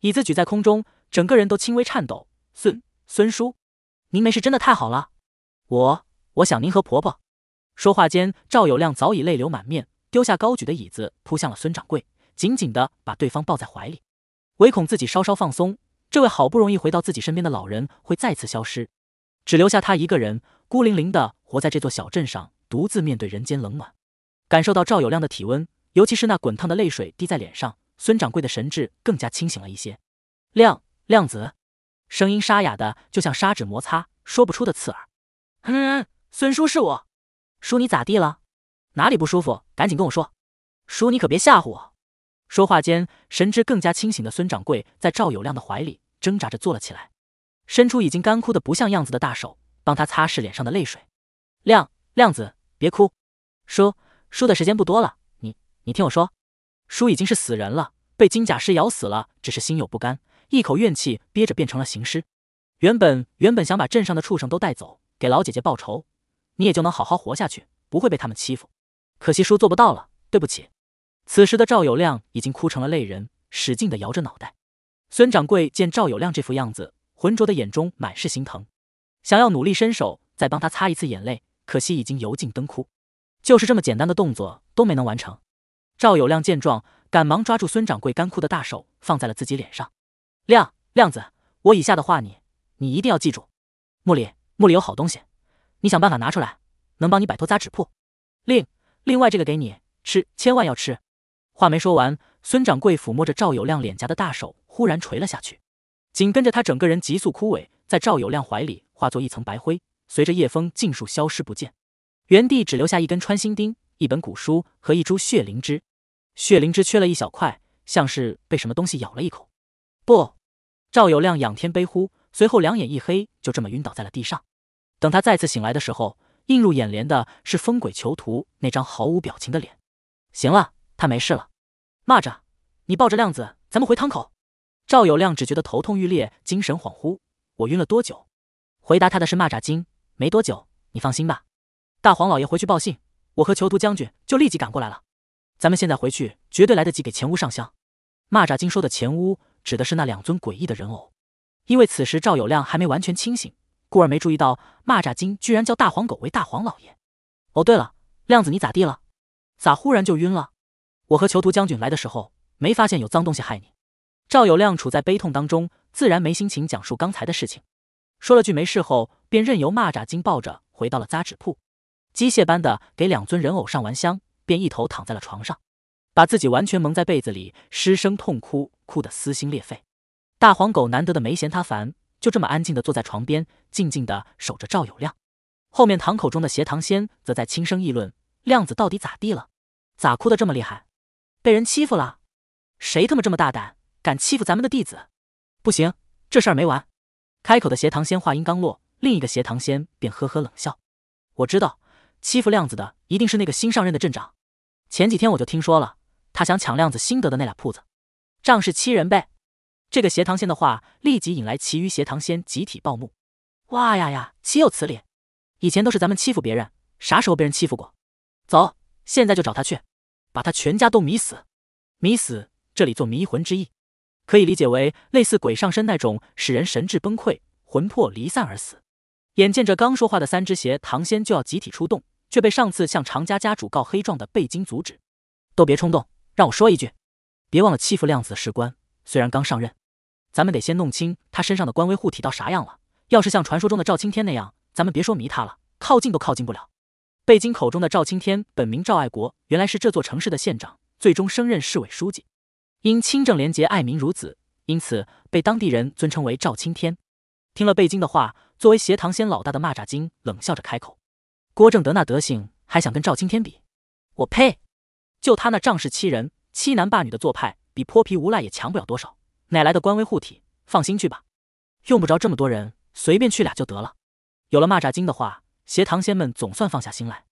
椅子举在空中，整个人都轻微颤抖。孙孙叔，您没事真的太好了。我我想您和婆婆。说话间，赵有亮早已泪流满面，丢下高举的椅子，扑向了孙掌柜，紧紧的把对方抱在怀里，唯恐自己稍稍放松，这位好不容易回到自己身边的老人会再次消失。只留下他一个人，孤零零的活在这座小镇上，独自面对人间冷暖。感受到赵有亮的体温，尤其是那滚烫的泪水滴在脸上，孙掌柜的神智更加清醒了一些。亮亮子，声音沙哑的就像砂纸摩擦，说不出的刺耳。嗯嗯嗯，孙叔是我，叔你咋地了？哪里不舒服？赶紧跟我说。叔你可别吓唬我。说话间，神智更加清醒的孙掌柜在赵有亮的怀里挣扎着坐了起来。伸出已经干枯的不像样子的大手，帮他擦拭脸上的泪水。亮亮子，别哭，叔叔的时间不多了，你你听我说，叔已经是死人了，被金甲尸咬死了，只是心有不甘，一口怨气憋着变成了行尸。原本原本想把镇上的畜生都带走，给老姐姐报仇，你也就能好好活下去，不会被他们欺负。可惜叔做不到了，对不起。此时的赵有亮已经哭成了泪人，使劲的摇着脑袋。孙掌柜见赵有亮这副样子。浑浊的眼中满是心疼，想要努力伸手再帮他擦一次眼泪，可惜已经油尽灯枯，就是这么简单的动作都没能完成。赵有亮见状，赶忙抓住孙掌柜干枯的大手，放在了自己脸上。亮亮子，我以下的话你你一定要记住。墓里墓里有好东西，你想办法拿出来，能帮你摆脱扎纸铺。另另外这个给你吃，千万要吃。话没说完，孙掌柜抚摸着赵有亮脸颊的大手忽然垂了下去。紧跟着，他整个人急速枯萎，在赵有亮怀里化作一层白灰，随着夜风尽数消失不见，原地只留下一根穿心钉、一本古书和一株血灵芝。血灵芝缺了一小块，像是被什么东西咬了一口。不，赵有亮仰天悲呼，随后两眼一黑，就这么晕倒在了地上。等他再次醒来的时候，映入眼帘的是疯鬼囚徒那张毫无表情的脸。行了，他没事了。蚂蚱，你抱着亮子，咱们回汤口。赵有亮只觉得头痛欲裂，精神恍惚。我晕了多久？回答他的是蚂蚱精。没多久，你放心吧，大黄老爷回去报信，我和囚徒将军就立即赶过来了。咱们现在回去，绝对来得及给前屋上香。蚂蚱精说的前屋指的是那两尊诡异的人偶。因为此时赵有亮还没完全清醒，故而没注意到蚂蚱精居然叫大黄狗为大黄老爷。哦，对了，亮子你咋地了？咋忽然就晕了？我和囚徒将军来的时候，没发现有脏东西害你。赵有亮处在悲痛当中，自然没心情讲述刚才的事情，说了句没事后，便任由蚂蚱精抱着回到了扎纸铺，机械般的给两尊人偶上完香，便一头躺在了床上，把自己完全蒙在被子里，失声痛哭，哭得撕心裂肺。大黄狗难得的没嫌他烦，就这么安静的坐在床边，静静的守着赵有亮。后面堂口中的斜堂仙则在轻声议论：亮子到底咋地了？咋哭的这么厉害？被人欺负了？谁他妈这么大胆？敢欺负咱们的弟子，不行，这事没完。开口的斜堂仙话音刚落，另一个斜堂仙便呵呵冷笑：“我知道，欺负亮子的一定是那个新上任的镇长。前几天我就听说了，他想抢亮子新得的那俩铺子，仗势欺人呗。”这个斜堂仙的话立即引来其余斜堂仙集体暴怒：“哇呀呀，岂有此理！以前都是咱们欺负别人，啥时候被人欺负过？走，现在就找他去，把他全家都迷死，迷死！这里做迷魂之意。”可以理解为类似鬼上身那种，使人神志崩溃、魂魄离散而死。眼见着刚说话的三只鞋唐仙就要集体出动，却被上次向常家家主告黑状的贝金阻止。都别冲动，让我说一句。别忘了欺负亮子的士官，虽然刚上任，咱们得先弄清他身上的官威护体到啥样了。要是像传说中的赵青天那样，咱们别说迷他了，靠近都靠近不了。贝金口中的赵青天本名赵爱国，原来是这座城市的县长，最终升任市委书记。因清正廉洁、爱民如子，因此被当地人尊称为赵青天。听了贝金的话，作为斜唐仙老大的蚂蚱精冷笑着开口：“郭正德那德行，还想跟赵青天比？我呸！就他那仗势欺人、欺男霸女的做派，比泼皮无赖也强不了多少。哪来的官威护体？放心去吧，用不着这么多人，随便去俩就得了。”有了蚂蚱精的话，斜唐仙们总算放下心来，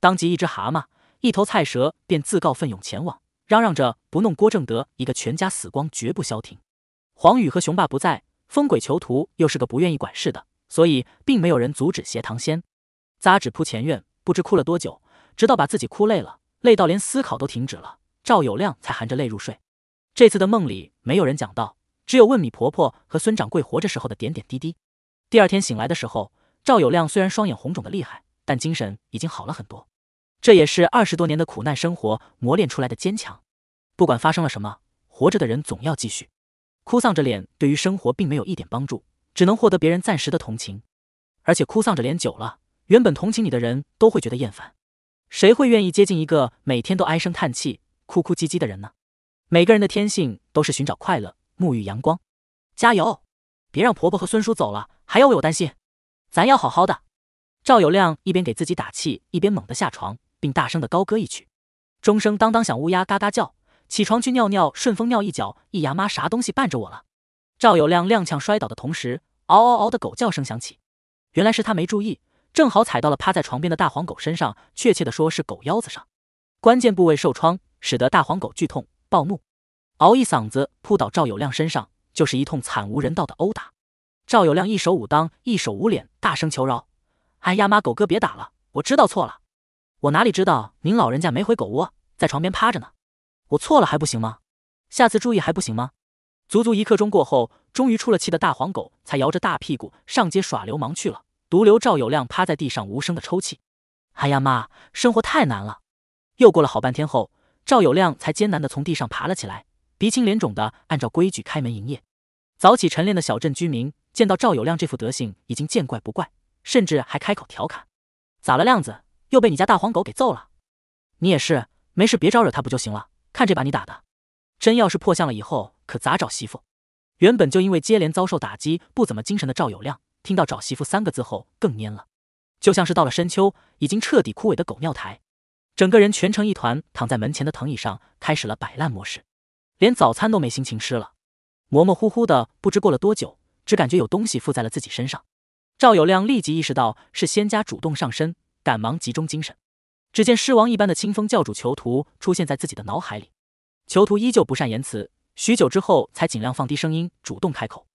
当即一只蛤蟆、一头菜蛇便自告奋勇前往。嚷嚷着不弄郭正德一个全家死光绝不消停。黄宇和雄霸不在，疯鬼囚徒又是个不愿意管事的，所以并没有人阻止斜堂仙。扎纸铺前院，不知哭了多久，直到把自己哭累了，累到连思考都停止了。赵有亮才含着泪入睡。这次的梦里没有人讲到，只有问米婆婆和孙掌柜活着时候的点点滴滴。第二天醒来的时候，赵有亮虽然双眼红肿的厉害，但精神已经好了很多。这也是二十多年的苦难生活磨练出来的坚强。不管发生了什么，活着的人总要继续。哭丧着脸对于生活并没有一点帮助，只能获得别人暂时的同情。而且哭丧着脸久了，原本同情你的人都会觉得厌烦。谁会愿意接近一个每天都唉声叹气、哭哭唧唧的人呢？每个人的天性都是寻找快乐、沐浴阳光。加油！别让婆婆和孙叔走了，还要为我担心。咱要好好的。赵有亮一边给自己打气，一边猛地下床。并大声的高歌一曲，钟声当当响，乌鸦嘎嘎叫，起床去尿尿，顺风尿一脚，一牙妈啥东西绊着我了。赵有亮踉跄摔倒的同时，嗷嗷嗷的狗叫声响起，原来是他没注意，正好踩到了趴在床边的大黄狗身上，确切的说是狗腰子上，关键部位受创，使得大黄狗剧痛暴怒，嗷一嗓子扑倒赵有亮身上，就是一通惨无人道的殴打。赵有亮一手捂裆，一手捂脸，大声求饶：“哎呀妈，狗哥别打了，我知道错了。”我哪里知道您老人家没回狗窝，在床边趴着呢？我错了还不行吗？下次注意还不行吗？足足一刻钟过后，终于出了气的大黄狗才摇着大屁股上街耍流氓去了，独留赵有亮趴在地上无声的抽泣。哎呀妈，生活太难了！又过了好半天后，赵有亮才艰难的从地上爬了起来，鼻青脸肿的按照规矩开门营业。早起晨练的小镇居民见到赵有亮这副德行已经见怪不怪，甚至还开口调侃：“咋了，亮子？”又被你家大黄狗给揍了，你也是，没事别招惹他不就行了？看这把你打的，真要是破相了以后可咋找媳妇？原本就因为接连遭受打击不怎么精神的赵有亮，听到找媳妇三个字后更蔫了，就像是到了深秋已经彻底枯萎的狗尿苔，整个人蜷成一团躺在门前的藤椅上，开始了摆烂模式，连早餐都没心情吃了。模模糊糊的不知过了多久，只感觉有东西附在了自己身上，赵有亮立即意识到是仙家主动上身。赶忙集中精神，只见狮王一般的清风教主囚徒出现在自己的脑海里。囚徒依旧不善言辞，许久之后才尽量放低声音，主动开口：“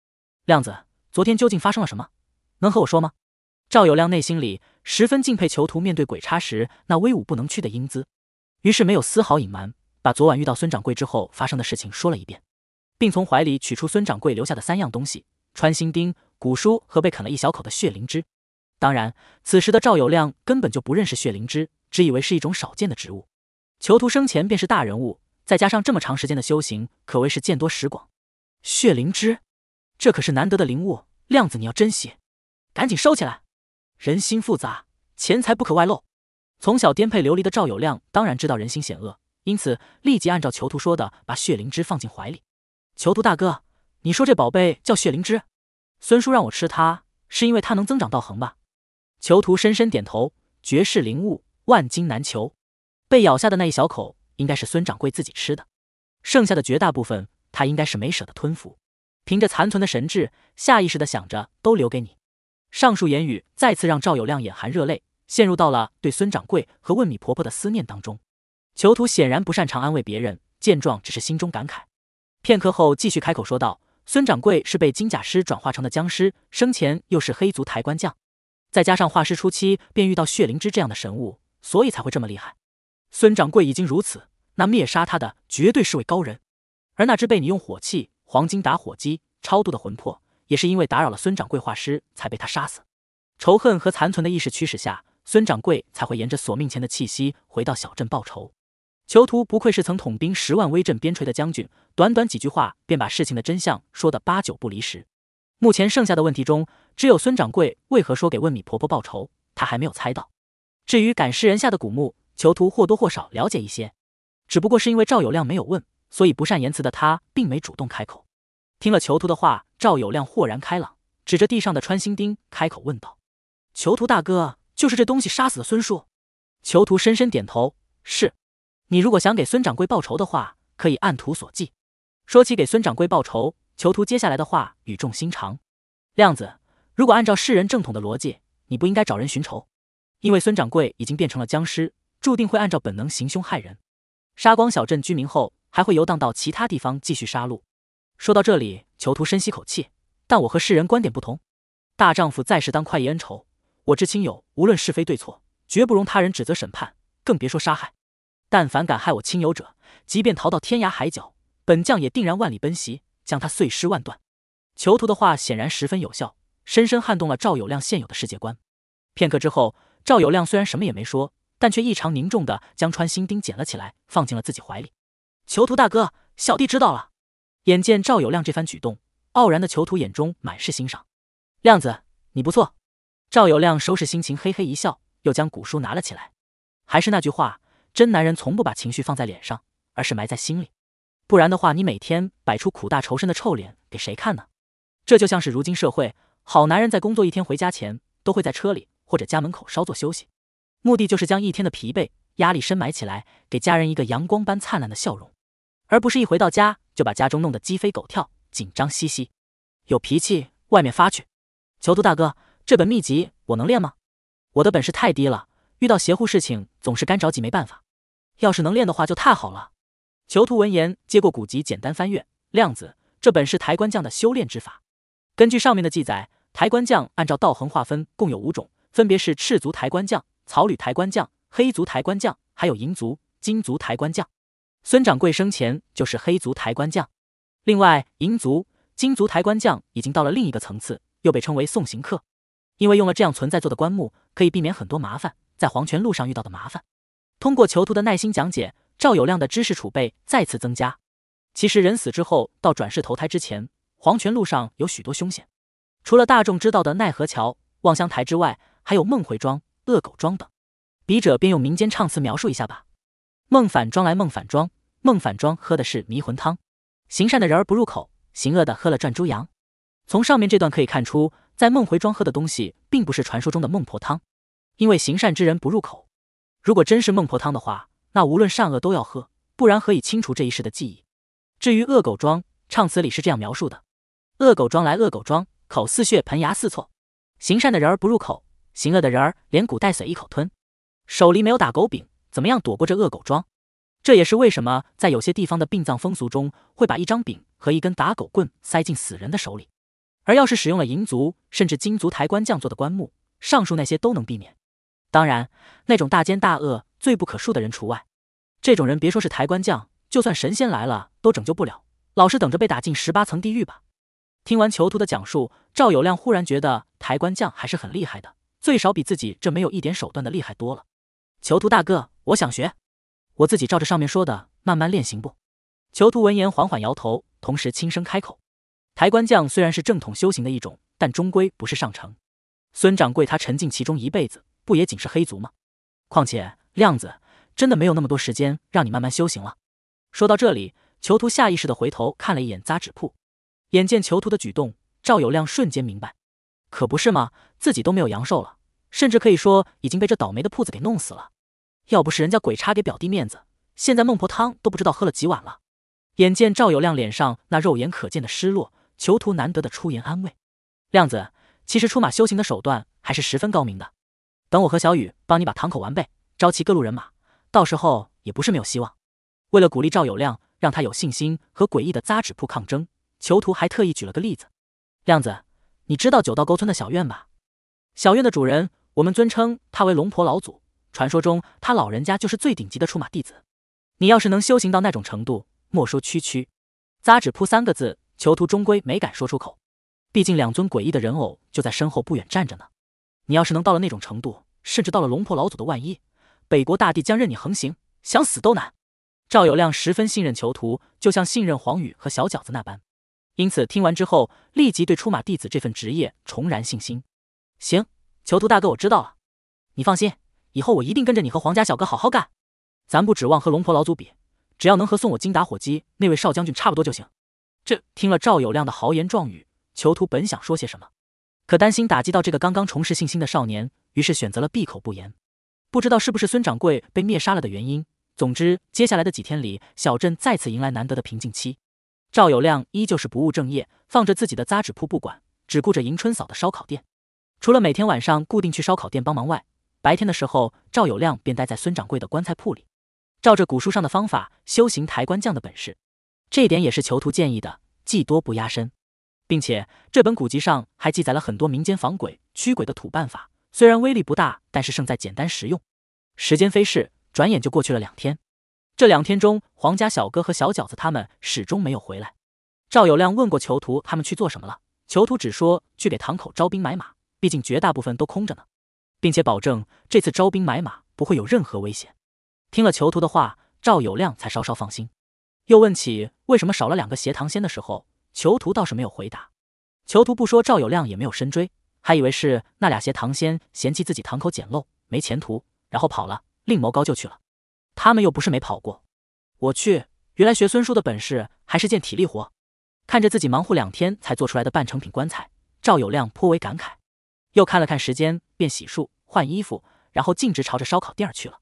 亮子，昨天究竟发生了什么？能和我说吗？”赵有亮内心里十分敬佩囚徒面对鬼差时那威武不能屈的英姿，于是没有丝毫隐瞒，把昨晚遇到孙掌柜之后发生的事情说了一遍，并从怀里取出孙掌柜留下的三样东西：穿心钉、古书和被啃了一小口的血灵芝。当然，此时的赵有亮根本就不认识血灵芝，只以为是一种少见的植物。囚徒生前便是大人物，再加上这么长时间的修行，可谓是见多识广。血灵芝，这可是难得的灵物，亮子你要珍惜，赶紧收起来。人心复杂，钱财不可外露。从小颠沛流离的赵有亮当然知道人心险恶，因此立即按照囚徒说的，把血灵芝放进怀里。囚徒大哥，你说这宝贝叫血灵芝？孙叔让我吃它，是因为它能增长道行吧？囚徒深深点头，绝世灵物，万金难求。被咬下的那一小口，应该是孙掌柜自己吃的，剩下的绝大部分，他应该是没舍得吞服。凭着残存的神智，下意识的想着都留给你。上述言语再次让赵有亮眼含热泪，陷入到了对孙掌柜和问米婆婆的思念当中。囚徒显然不擅长安慰别人，见状只是心中感慨。片刻后，继续开口说道：“孙掌柜是被金甲尸转化成的僵尸，生前又是黑族抬棺匠。”再加上画师初期便遇到血灵芝这样的神物，所以才会这么厉害。孙掌柜已经如此，那灭杀他的绝对是位高人。而那只被你用火器、黄金打火机超度的魂魄，也是因为打扰了孙掌柜画师，才被他杀死。仇恨和残存的意识驱使下，孙掌柜才会沿着索命前的气息回到小镇报仇。囚徒不愧是曾统兵十万、威震边陲的将军，短短几句话便把事情的真相说得八九不离十。目前剩下的问题中。只有孙掌柜为何说给问米婆婆报仇，他还没有猜到。至于赶尸人下的古墓，囚徒或多或少了解一些，只不过是因为赵有亮没有问，所以不善言辞的他并没主动开口。听了囚徒的话，赵有亮豁然开朗，指着地上的穿心钉开口问道：“囚徒大哥，就是这东西杀死的孙叔？”囚徒深深点头：“是。你如果想给孙掌柜报仇的话，可以按图索骥。”说起给孙掌柜报仇，囚徒接下来的话语重心长：“亮子。”如果按照世人正统的逻辑，你不应该找人寻仇，因为孙掌柜已经变成了僵尸，注定会按照本能行凶害人，杀光小镇居民后，还会游荡到其他地方继续杀戮。说到这里，囚徒深吸口气，但我和世人观点不同，大丈夫在世当快意恩仇，我知亲友无论是非对错，绝不容他人指责审判，更别说杀害。但凡敢害我亲友者，即便逃到天涯海角，本将也定然万里奔袭，将他碎尸万段。囚徒的话显然十分有效。深深撼动了赵有亮现有的世界观。片刻之后，赵有亮虽然什么也没说，但却异常凝重地将穿心钉捡了起来，放进了自己怀里。囚徒大哥，小弟知道了。眼见赵有亮这番举动，傲然的囚徒眼中满是欣赏。亮子，你不错。赵有亮收拾心情，嘿嘿一笑，又将古书拿了起来。还是那句话，真男人从不把情绪放在脸上，而是埋在心里。不然的话，你每天摆出苦大仇深的臭脸给谁看呢？这就像是如今社会。好男人在工作一天回家前，都会在车里或者家门口稍作休息，目的就是将一天的疲惫、压力深埋起来，给家人一个阳光般灿烂的笑容，而不是一回到家就把家中弄得鸡飞狗跳、紧张兮兮。有脾气，外面发去。囚徒大哥，这本秘籍我能练吗？我的本事太低了，遇到邪乎事情总是干着急，没办法。要是能练的话，就太好了。囚徒闻言接过古籍，简单翻阅。亮子，这本是抬棺匠的修炼之法。根据上面的记载，抬棺匠按照道行划分共有五种，分别是赤足抬棺匠、草履抬棺匠、黑足抬棺匠，还有银足、金足抬棺匠。孙掌柜生前就是黑足抬棺匠。另外，银足、金足抬棺匠已经到了另一个层次，又被称为送行客，因为用了这样存在做的棺木，可以避免很多麻烦，在黄泉路上遇到的麻烦。通过囚徒的耐心讲解，赵有亮的知识储备再次增加。其实人死之后到转世投胎之前。黄泉路上有许多凶险，除了大众知道的奈何桥、望乡台之外，还有梦回庄、恶狗庄等。笔者便用民间唱词描述一下吧：梦反庄来梦反庄，梦反庄喝的是迷魂汤，行善的人儿不入口，行恶的喝了转猪羊。从上面这段可以看出，在梦回庄喝的东西并不是传说中的孟婆汤，因为行善之人不入口。如果真是孟婆汤的话，那无论善恶都要喝，不然何以清除这一世的记忆？至于恶狗庄，唱词里是这样描述的。恶狗庄来，恶狗庄，口似血盆，牙似锉。行善的人儿不入口，行恶的人儿连骨带髓一口吞。手里没有打狗饼，怎么样躲过这恶狗庄？这也是为什么在有些地方的殡葬风俗中，会把一张饼和一根打狗棍塞进死人的手里。而要是使用了银族甚至金族抬棺匠做的棺木，上述那些都能避免。当然，那种大奸大恶、罪不可恕的人除外。这种人别说是抬棺匠，就算神仙来了都拯救不了，老是等着被打进十八层地狱吧。听完囚徒的讲述，赵有亮忽然觉得抬棺匠还是很厉害的，最少比自己这没有一点手段的厉害多了。囚徒大哥，我想学，我自己照着上面说的慢慢练，行不？囚徒闻言缓缓摇头，同时轻声开口：“抬棺匠虽然是正统修行的一种，但终归不是上乘。孙掌柜他沉浸其中一辈子，不也仅是黑族吗？况且亮子，真的没有那么多时间让你慢慢修行了。”说到这里，囚徒下意识地回头看了一眼扎纸铺。眼见囚徒的举动，赵有亮瞬间明白，可不是吗？自己都没有阳寿了，甚至可以说已经被这倒霉的铺子给弄死了。要不是人家鬼差给表弟面子，现在孟婆汤都不知道喝了几碗了。眼见赵有亮脸上那肉眼可见的失落，囚徒难得的出言安慰：“亮子，其实出马修行的手段还是十分高明的。等我和小雨帮你把堂口完备，招齐各路人马，到时候也不是没有希望。”为了鼓励赵有亮，让他有信心和诡异的扎纸铺抗争。囚徒还特意举了个例子：“亮子，你知道九道沟村的小院吧？小院的主人，我们尊称他为龙婆老祖。传说中，他老人家就是最顶级的出马弟子。你要是能修行到那种程度，莫说区区，扎指铺三个字，囚徒终归没敢说出口。毕竟两尊诡异的人偶就在身后不远站着呢。你要是能到了那种程度，甚至到了龙婆老祖的万一，北国大帝将任你横行，想死都难。”赵有亮十分信任囚徒，就像信任黄宇和小饺子那般。因此，听完之后，立即对出马弟子这份职业重燃信心。行，囚徒大哥，我知道了。你放心，以后我一定跟着你和皇家小哥好好干。咱不指望和龙婆老祖比，只要能和送我金打火机那位少将军差不多就行。这听了赵有亮的豪言壮语，囚徒本想说些什么，可担心打击到这个刚刚重拾信心的少年，于是选择了闭口不言。不知道是不是孙掌柜被灭杀了的原因，总之，接下来的几天里，小镇再次迎来难得的平静期。赵有亮依旧是不务正业，放着自己的杂纸铺不管，只顾着迎春嫂的烧烤店。除了每天晚上固定去烧烤店帮忙外，白天的时候，赵有亮便待在孙掌柜的棺材铺里，照着古书上的方法修行抬棺匠的本事。这点也是囚徒建议的，技多不压身。并且这本古籍上还记载了很多民间防鬼驱鬼的土办法，虽然威力不大，但是胜在简单实用。时间飞逝，转眼就过去了两天。这两天中，黄家小哥和小饺子他们始终没有回来。赵有亮问过囚徒他们去做什么了，囚徒只说去给堂口招兵买马，毕竟绝大部分都空着呢，并且保证这次招兵买马不会有任何危险。听了囚徒的话，赵有亮才稍稍放心，又问起为什么少了两个邪堂仙的时候，囚徒倒是没有回答。囚徒不说，赵有亮也没有深追，还以为是那俩邪堂仙嫌弃自己堂口简陋没前途，然后跑了，另谋高就去了。他们又不是没跑过，我去，原来学孙叔的本事还是件体力活。看着自己忙活两天才做出来的半成品棺材，赵有亮颇为感慨，又看了看时间，便洗漱换衣服，然后径直朝着烧烤店去了。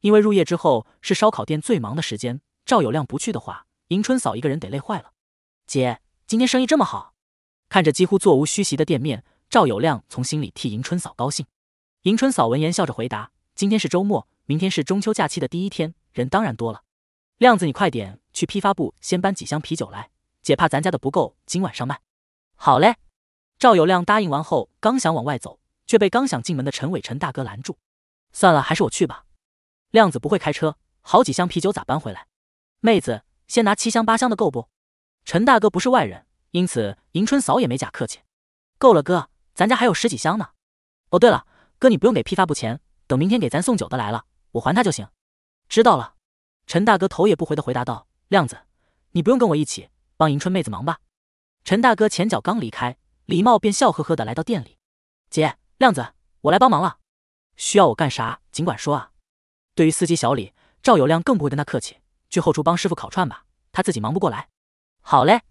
因为入夜之后是烧烤店最忙的时间，赵有亮不去的话，迎春嫂一个人得累坏了。姐，今天生意这么好？看着几乎座无虚席的店面，赵有亮从心里替迎春嫂高兴。迎春嫂闻言笑着回答：“今天是周末。”明天是中秋假期的第一天，人当然多了。亮子，你快点去批发部先搬几箱啤酒来，姐怕咱家的不够，今晚上卖。好嘞。赵有亮答应完后，刚想往外走，却被刚想进门的陈伟陈大哥拦住。算了，还是我去吧。亮子不会开车，好几箱啤酒咋搬回来？妹子，先拿七箱八箱的够不？陈大哥不是外人，因此迎春嫂也没假客气。够了，哥，咱家还有十几箱呢。哦，对了，哥你不用给批发部钱，等明天给咱送酒的来了。我还他就行，知道了。陈大哥头也不回的回答道：“亮子，你不用跟我一起帮迎春妹子忙吧？”陈大哥前脚刚离开，李茂便笑呵呵的来到店里：“姐，亮子，我来帮忙了，需要我干啥尽管说啊。”对于司机小李，赵有亮更不会跟他客气，去后厨帮师傅烤串吧，他自己忙不过来。好嘞。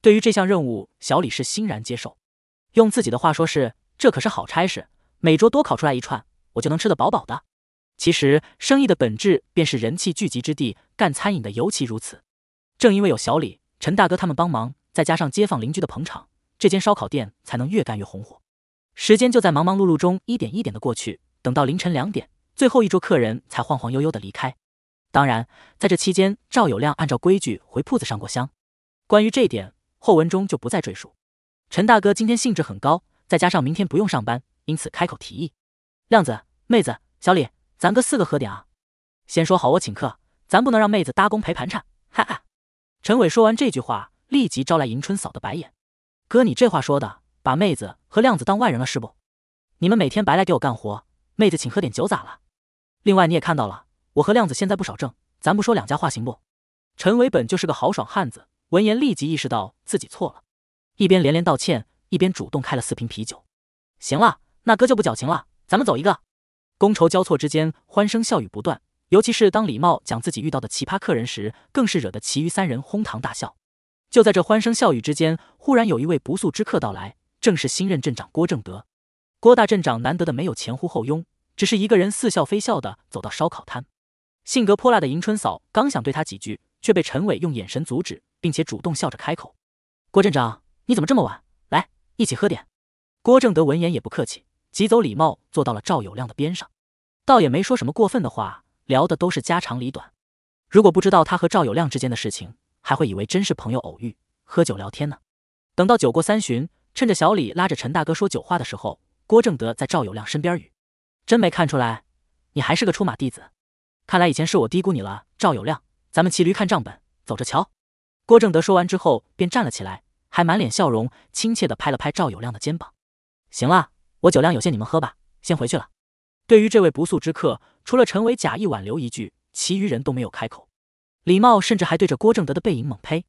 对于这项任务，小李是欣然接受，用自己的话说是：“这可是好差事，每桌多烤出来一串，我就能吃得饱饱的。”其实，生意的本质便是人气聚集之地，干餐饮的尤其如此。正因为有小李、陈大哥他们帮忙，再加上街坊邻居的捧场，这间烧烤店才能越干越红火。时间就在忙忙碌碌中一点一点的过去，等到凌晨两点，最后一桌客人才晃晃悠悠的离开。当然，在这期间，赵有亮按照规矩回铺子上过香。关于这点，后文中就不再赘述。陈大哥今天兴致很高，再加上明天不用上班，因此开口提议：“亮子、妹子、小李。”咱哥四个喝点啊！先说好，我请客，咱不能让妹子搭工赔盘缠。哈哈！陈伟说完这句话，立即招来迎春嫂的白眼。哥，你这话说的，把妹子和亮子当外人了是不？你们每天白来给我干活，妹子请喝点酒咋了？另外你也看到了，我和亮子现在不少挣，咱不说两家话行不？陈伟本就是个豪爽汉子，闻言立即意识到自己错了，一边连连道歉，一边主动开了四瓶啤酒。行了，那哥就不矫情了，咱们走一个。觥筹交错之间，欢声笑语不断。尤其是当李茂讲自己遇到的奇葩客人时，更是惹得其余三人哄堂大笑。就在这欢声笑语之间，忽然有一位不速之客到来，正是新任镇长郭正德。郭大镇长难得的没有前呼后拥，只是一个人似笑非笑的走到烧烤摊。性格泼辣的迎春嫂刚想对他几句，却被陈伟用眼神阻止，并且主动笑着开口：“郭镇长，你怎么这么晚来？一起喝点。”郭正德闻言也不客气。急走礼貌，坐到了赵有亮的边上，倒也没说什么过分的话，聊的都是家长里短。如果不知道他和赵有亮之间的事情，还会以为真是朋友偶遇喝酒聊天呢。等到酒过三巡，趁着小李拉着陈大哥说酒话的时候，郭正德在赵有亮身边语：“真没看出来，你还是个出马弟子。看来以前是我低估你了。”赵有亮，咱们骑驴看账本，走着瞧。”郭正德说完之后，便站了起来，还满脸笑容，亲切地拍了拍赵有亮的肩膀：“行了。”我酒量有限，你们喝吧，先回去了。对于这位不速之客，除了陈伟假意挽留一句，其余人都没有开口。李茂甚至还对着郭正德的背影猛呸。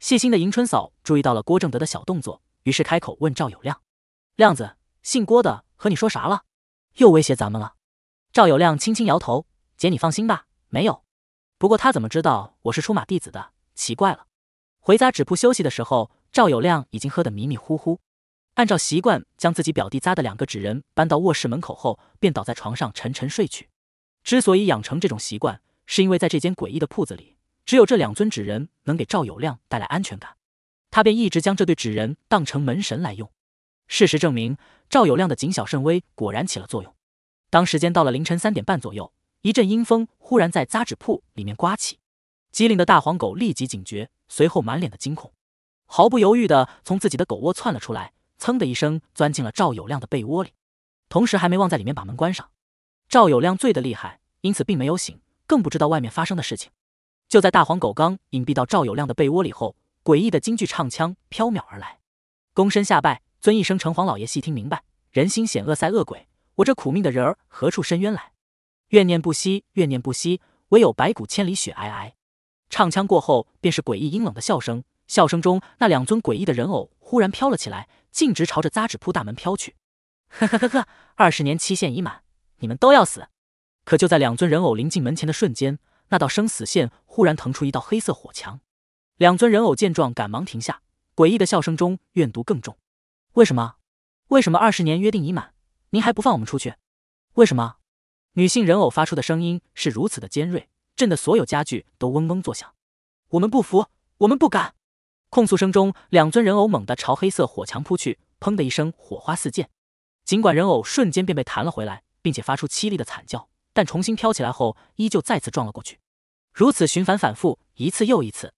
细心的迎春嫂注意到了郭正德的小动作，于是开口问赵有亮：“亮子，姓郭的和你说啥了？又威胁咱们了？”赵有亮轻轻摇头：“姐，你放心吧，没有。不过他怎么知道我是出马弟子的？奇怪了。”回家止铺休息的时候，赵有亮已经喝得迷迷糊糊。按照习惯，将自己表弟扎的两个纸人搬到卧室门口后，便倒在床上沉沉睡去。之所以养成这种习惯，是因为在这间诡异的铺子里，只有这两尊纸人能给赵有亮带来安全感，他便一直将这对纸人当成门神来用。事实证明，赵有亮的谨小慎微果然起了作用。当时间到了凌晨三点半左右，一阵阴风忽然在扎纸铺里面刮起，机灵的大黄狗立即警觉，随后满脸的惊恐，毫不犹豫的从自己的狗窝窜了出来。噌的一声，钻进了赵有亮的被窝里，同时还没忘在里面把门关上。赵有亮醉得厉害，因此并没有醒，更不知道外面发生的事情。就在大黄狗刚隐蔽到赵有亮的被窝里后，诡异的京剧唱腔飘渺而来，躬身下拜，尊一声城隍老爷，细听明白，人心险恶赛恶鬼，我这苦命的人儿何处伸冤来？怨念不息，怨念不息，唯有白骨千里雪皑皑。唱腔过后，便是诡异阴冷的笑声，笑声中那两尊诡异的人偶忽然飘了起来。径直朝着扎纸铺大门飘去，呵呵呵呵！二十年期限已满，你们都要死！可就在两尊人偶临近门前的瞬间，那道生死线忽然腾出一道黑色火墙，两尊人偶见状，赶忙停下。诡异的笑声中，怨毒更重。为什么？为什么二十年约定已满，您还不放我们出去？为什么？女性人偶发出的声音是如此的尖锐，震得所有家具都嗡嗡作响。我们不服，我们不敢。控诉声中，两尊人偶猛地朝黑色火墙扑去，砰的一声，火花四溅。尽管人偶瞬间便被弹了回来，并且发出凄厉的惨叫，但重新飘起来后，依旧再次撞了过去。如此循环反复，一次又一次。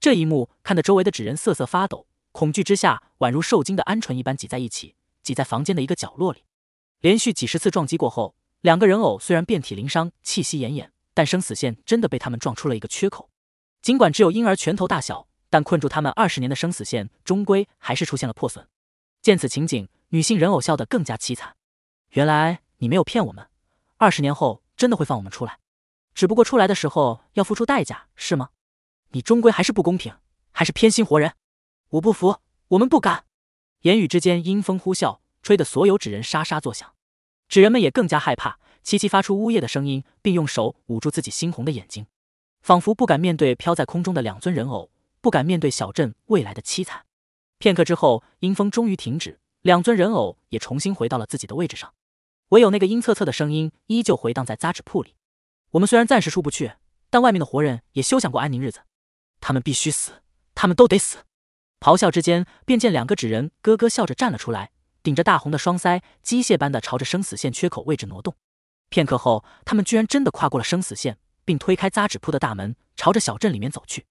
这一幕看得周围的纸人瑟瑟发抖，恐惧之下，宛如受惊的鹌鹑一般挤在一起，挤在房间的一个角落里。连续几十次撞击过后，两个人偶虽然遍体鳞伤、气息奄奄，但生死线真的被他们撞出了一个缺口，尽管只有婴儿拳头大小。但困住他们二十年的生死线，终归还是出现了破损。见此情景，女性人偶笑得更加凄惨。原来你没有骗我们，二十年后真的会放我们出来，只不过出来的时候要付出代价，是吗？你终归还是不公平，还是偏心活人？我不服，我们不干。言语之间，阴风呼啸，吹得所有纸人沙沙作响。纸人们也更加害怕，齐齐发出呜咽的声音，并用手捂住自己猩红的眼睛，仿佛不敢面对飘在空中的两尊人偶。不敢面对小镇未来的凄惨。片刻之后，阴风终于停止，两尊人偶也重新回到了自己的位置上。唯有那个阴恻恻的声音依旧回荡在扎纸铺里。我们虽然暂时出不去，但外面的活人也休想过安宁日子。他们必须死，他们都得死！咆哮之间，便见两个纸人咯咯笑着站了出来，顶着大红的双腮，机械般的朝着生死线缺口位置挪动。片刻后，他们居然真的跨过了生死线，并推开扎纸铺的大门，朝着小镇里面走去。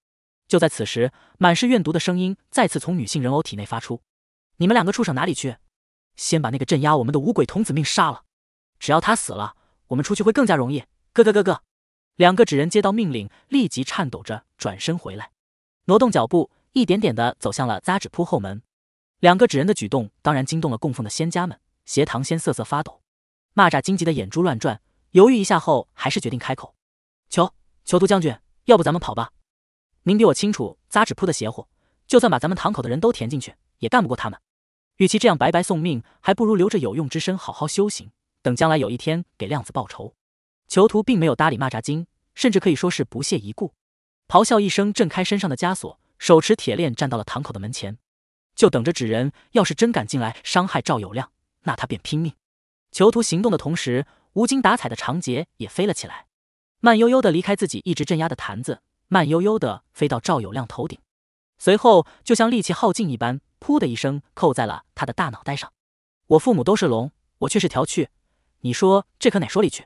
就在此时，满是怨毒的声音再次从女性人偶体内发出：“你们两个畜生哪里去？先把那个镇压我们的五鬼童子命杀了，只要他死了，我们出去会更加容易。”哥哥哥哥，两个纸人接到命令，立即颤抖着转身回来，挪动脚步，一点点的走向了扎纸铺后门。两个纸人的举动当然惊动了供奉的仙家们，斜堂仙瑟瑟发抖，蚂蚱惊急的眼珠乱转，犹豫一下后，还是决定开口：“求求都将军，要不咱们跑吧。”您比我清楚，扎纸铺的邪乎，就算把咱们堂口的人都填进去，也干不过他们。与其这样白白送命，还不如留着有用之身，好好修行，等将来有一天给亮子报仇。囚徒并没有搭理蚂蚱精，甚至可以说是不屑一顾，咆哮一声震开身上的枷锁，手持铁链站到了堂口的门前，就等着纸人。要是真敢进来伤害赵有亮，那他便拼命。囚徒行动的同时，无精打采的长杰也飞了起来，慢悠悠地离开自己一直镇压的坛子。慢悠悠地飞到赵有亮头顶，随后就像力气耗尽一般，噗的一声扣在了他的大脑袋上。我父母都是龙，我却是条蛆，你说这可哪说理去？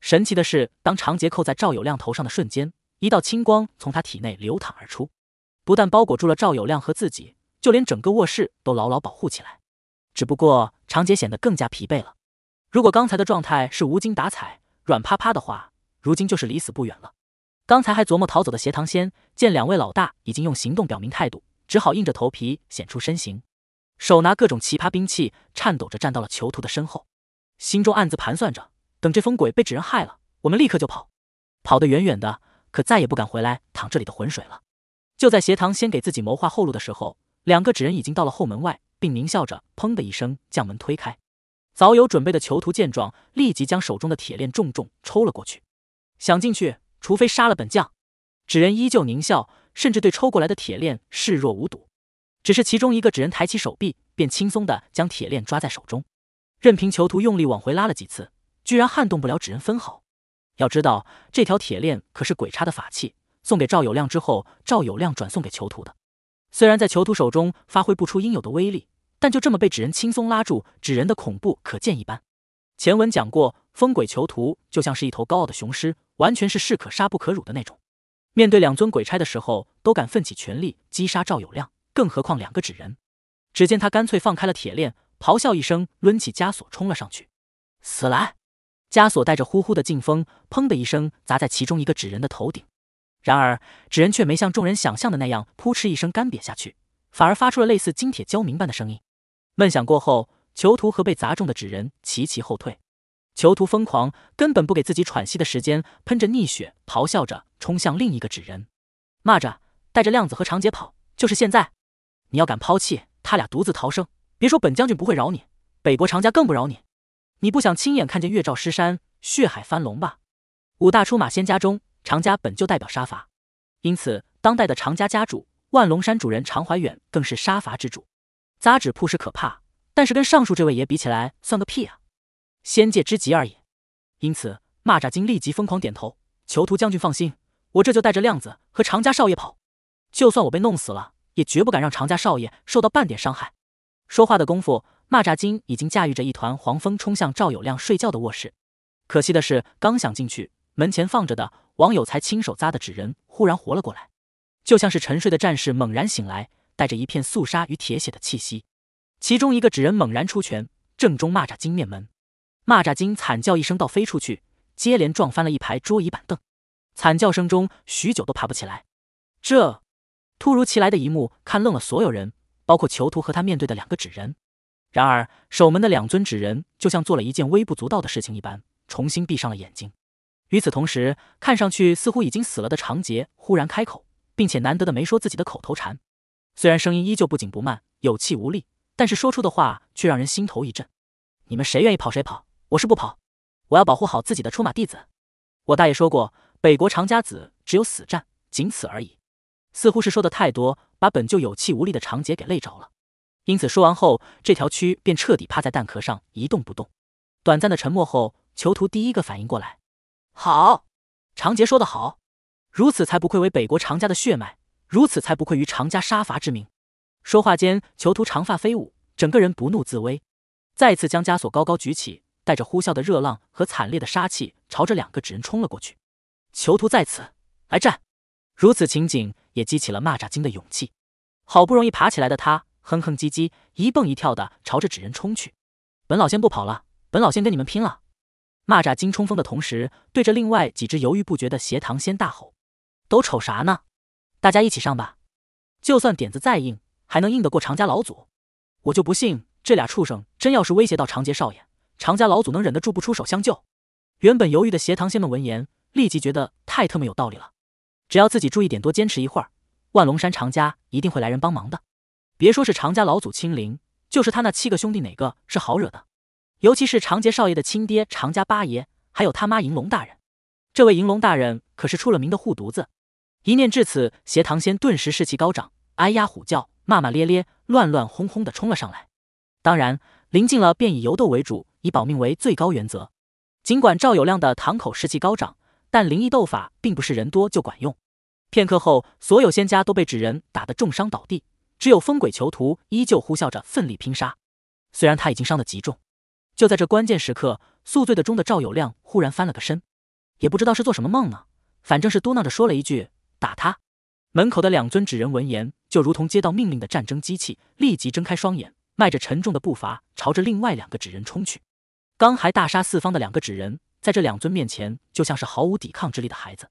神奇的是，当长杰扣在赵有亮头上的瞬间，一道青光从他体内流淌而出，不但包裹住了赵有亮和自己，就连整个卧室都牢牢保护起来。只不过长杰显得更加疲惫了。如果刚才的状态是无精打采、软趴趴的话，如今就是离死不远了。刚才还琢磨逃走的斜堂仙，见两位老大已经用行动表明态度，只好硬着头皮显出身形，手拿各种奇葩兵器，颤抖着站到了囚徒的身后，心中暗自盘算着：等这疯鬼被纸人害了，我们立刻就跑，跑得远远的，可再也不敢回来淌这里的浑水了。就在斜堂仙给自己谋划后路的时候，两个纸人已经到了后门外，并狞笑着，砰的一声将门推开。早有准备的囚徒见状，立即将手中的铁链重重抽了过去，想进去。除非杀了本将，纸人依旧狞笑，甚至对抽过来的铁链视若无睹。只是其中一个纸人抬起手臂，便轻松地将铁链抓在手中，任凭囚徒用力往回拉了几次，居然撼动不了纸人分毫。要知道，这条铁链可是鬼差的法器，送给赵有亮之后，赵有亮转送给囚徒的。虽然在囚徒手中发挥不出应有的威力，但就这么被纸人轻松拉住，纸人的恐怖可见一斑。前文讲过，疯鬼囚徒就像是一头高傲的雄狮。完全是士可杀不可辱的那种，面对两尊鬼差的时候都敢奋起全力击杀赵有亮，更何况两个纸人？只见他干脆放开了铁链，咆哮一声，抡起枷锁冲了上去。死来！枷锁带着呼呼的劲风，砰的一声砸在其中一个纸人的头顶。然而纸人却没像众人想象的那样扑哧一声干瘪下去，反而发出了类似金铁交鸣般的声音。闷响过后，囚徒和被砸中的纸人齐齐后退。囚徒疯狂，根本不给自己喘息的时间，喷着逆血，咆哮着冲向另一个纸人，骂着：“带着亮子和长姐跑，就是现在！你要敢抛弃他俩独自逃生，别说本将军不会饶你，北国长家更不饶你！你不想亲眼看见月照尸山，血海翻龙吧？”五大出马仙家中，常家本就代表杀伐，因此当代的常家家主万龙山主人常怀远更是杀伐之主。扎纸铺是可怕，但是跟上述这位爷比起来，算个屁啊！仙界之极而已，因此蚂蚱精立即疯狂点头。囚徒将军放心，我这就带着亮子和常家少爷跑。就算我被弄死了，也绝不敢让常家少爷受到半点伤害。说话的功夫，蚂蚱精已经驾驭着一团黄蜂冲向赵有亮睡觉的卧室。可惜的是，刚想进去，门前放着的王有才亲手扎的纸人忽然活了过来，就像是沉睡的战士猛然醒来，带着一片肃杀与铁血的气息。其中一个纸人猛然出拳，正中蚂蚱精面门。蚂蚱精惨叫一声，倒飞出去，接连撞翻了一排桌椅板凳，惨叫声中，许久都爬不起来。这突如其来的一幕，看愣了所有人，包括囚徒和他面对的两个纸人。然而，守门的两尊纸人就像做了一件微不足道的事情一般，重新闭上了眼睛。与此同时，看上去似乎已经死了的长杰忽然开口，并且难得的没说自己的口头禅。虽然声音依旧不紧不慢，有气无力，但是说出的话却让人心头一震。你们谁愿意跑，谁跑？我是不跑，我要保护好自己的出马弟子。我大爷说过，北国常家子只有死战，仅此而已。似乎是说的太多，把本就有气无力的长杰给累着了。因此说完后，这条蛆便彻底趴在蛋壳上一动不动。短暂的沉默后，囚徒第一个反应过来：“好，长杰说的好，如此才不愧为北国常家的血脉，如此才不愧于常家杀伐之名。”说话间，囚徒长发飞舞，整个人不怒自威，再次将枷锁高高举起。带着呼啸的热浪和惨烈的杀气，朝着两个纸人冲了过去。囚徒在此，来战！如此情景也激起了蚂蚱精的勇气。好不容易爬起来的他，哼哼唧唧，一蹦一跳的朝着纸人冲去。本老先不跑了，本老先跟你们拼了！蚂蚱精冲锋的同时，对着另外几只犹豫不决的斜唐仙大吼：“都瞅啥呢？大家一起上吧！就算点子再硬，还能硬得过常家老祖？我就不信这俩畜生真要是威胁到常杰少爷！”常家老祖能忍得住不出手相救，原本犹豫的斜堂仙们闻言，立即觉得太特么有道理了。只要自己注意点多坚持一会儿，万龙山常家一定会来人帮忙的。别说是常家老祖亲临，就是他那七个兄弟哪个是好惹的？尤其是常杰少爷的亲爹常家八爷，还有他妈银龙大人。这位银龙大人可是出了名的护犊子。一念至此，斜堂仙顿时士气高涨，哎呀，虎叫，骂骂咧咧，乱乱哄哄的冲了上来。当然。临近了，便以游斗为主，以保命为最高原则。尽管赵有亮的堂口士气高涨，但灵异斗法并不是人多就管用。片刻后，所有仙家都被纸人打得重伤倒地，只有疯鬼囚徒依旧呼啸着奋力拼杀。虽然他已经伤得极重，就在这关键时刻，宿醉的中的赵有亮忽然翻了个身，也不知道是做什么梦呢，反正是嘟囔着说了一句：“打他！”门口的两尊纸人闻言，就如同接到命令的战争机器，立即睁开双眼。迈着沉重的步伐朝着另外两个纸人冲去，刚还大杀四方的两个纸人，在这两尊面前就像是毫无抵抗之力的孩子，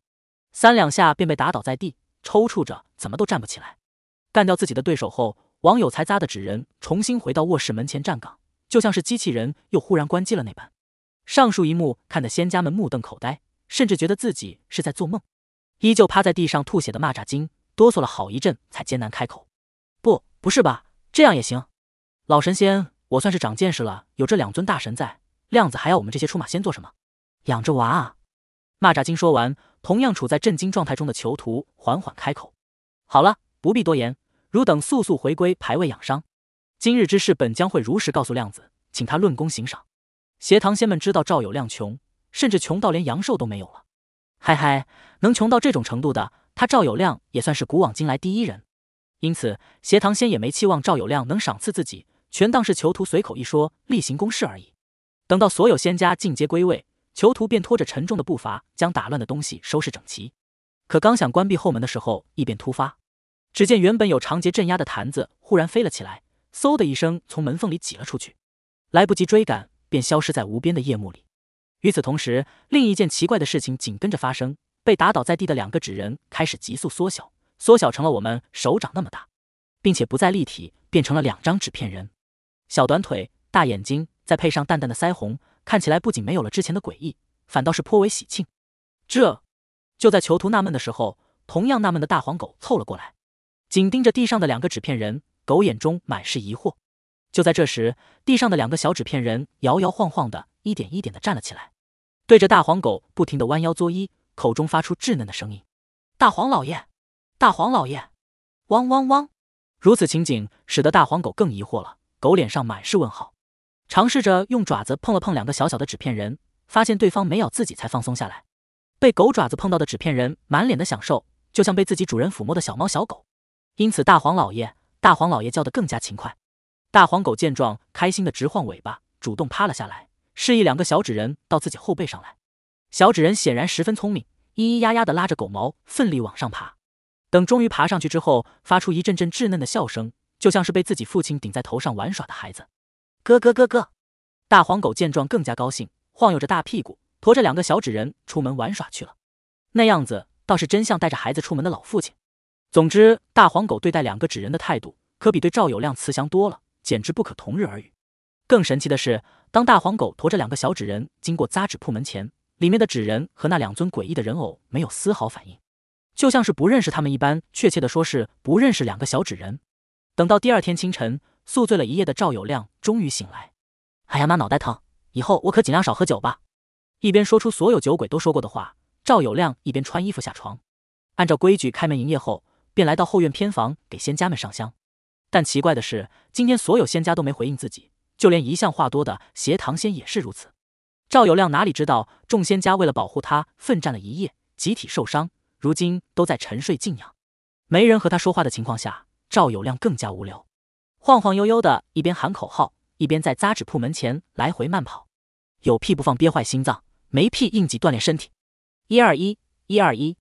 三两下便被打倒在地，抽搐着怎么都站不起来。干掉自己的对手后，王有才扎的纸人重新回到卧室门前站岗，就像是机器人又忽然关机了那般。上述一幕看得仙家们目瞪口呆，甚至觉得自己是在做梦。依旧趴在地上吐血的蚂蚱精，哆嗦了好一阵才艰难开口：“不，不是吧？这样也行？”老神仙，我算是长见识了。有这两尊大神在，亮子还要我们这些出马仙做什么？养着娃啊！蚂蚱精说完，同样处在震惊状态中的囚徒缓缓开口：“好了，不必多言，汝等速速回归排位养伤。今日之事本将会如实告诉亮子，请他论功行赏。”斜堂仙们知道赵有亮穷，甚至穷到连阳寿都没有了。嗨嗨，能穷到这种程度的，他赵有亮也算是古往今来第一人。因此，斜唐仙也没期望赵有亮能赏赐自己，全当是囚徒随口一说，例行公事而已。等到所有仙家尽皆归位，囚徒便拖着沉重的步伐，将打乱的东西收拾整齐。可刚想关闭后门的时候，异变突发。只见原本有长节镇压的坛子忽然飞了起来，嗖的一声从门缝里挤了出去，来不及追赶，便消失在无边的夜幕里。与此同时，另一件奇怪的事情紧跟着发生：被打倒在地的两个纸人开始急速缩小。缩小成了我们手掌那么大，并且不再立体，变成了两张纸片人，小短腿、大眼睛，再配上淡淡的腮红，看起来不仅没有了之前的诡异，反倒是颇为喜庆。这就在囚徒纳闷的时候，同样纳闷的大黄狗凑了过来，紧盯着地上的两个纸片人，狗眼中满是疑惑。就在这时，地上的两个小纸片人摇摇晃晃的，一点一点的站了起来，对着大黄狗不停的弯腰作揖，口中发出稚嫩的声音：“大黄老爷。”大黄老爷，汪汪汪！如此情景使得大黄狗更疑惑了，狗脸上满是问号，尝试着用爪子碰了碰两个小小的纸片人，发现对方没咬自己，才放松下来。被狗爪子碰到的纸片人满脸的享受，就像被自己主人抚摸的小猫小狗。因此，大黄老爷，大黄老爷叫得更加勤快。大黄狗见状，开心的直晃尾巴，主动趴了下来，示意两个小纸人到自己后背上来。小纸人显然十分聪明，咿咿呀呀的拉着狗毛，奋力往上爬。等终于爬上去之后，发出一阵阵稚嫩的笑声，就像是被自己父亲顶在头上玩耍的孩子，咯咯咯咯。大黄狗见状更加高兴，晃悠着大屁股，驮着两个小纸人出门玩耍去了。那样子倒是真像带着孩子出门的老父亲。总之，大黄狗对待两个纸人的态度，可比对赵有亮慈祥多了，简直不可同日而语。更神奇的是，当大黄狗驮着两个小纸人经过扎纸铺门前，里面的纸人和那两尊诡异的人偶没有丝毫反应。就像是不认识他们一般，确切的说，是不认识两个小纸人。等到第二天清晨，宿醉了一夜的赵有亮终于醒来。哎呀妈，脑袋疼！以后我可尽量少喝酒吧。一边说出所有酒鬼都说过的话，赵有亮一边穿衣服下床。按照规矩开门营业后，便来到后院偏房给仙家们上香。但奇怪的是，今天所有仙家都没回应自己，就连一向话多的斜堂仙也是如此。赵有亮哪里知道，众仙家为了保护他奋战了一夜，集体受伤。如今都在沉睡静养，没人和他说话的情况下，赵有亮更加无聊，晃晃悠悠的一边喊口号，一边在杂纸铺门前来回慢跑。有屁不放憋坏心脏，没屁硬挤锻炼身体。一二一，一二一。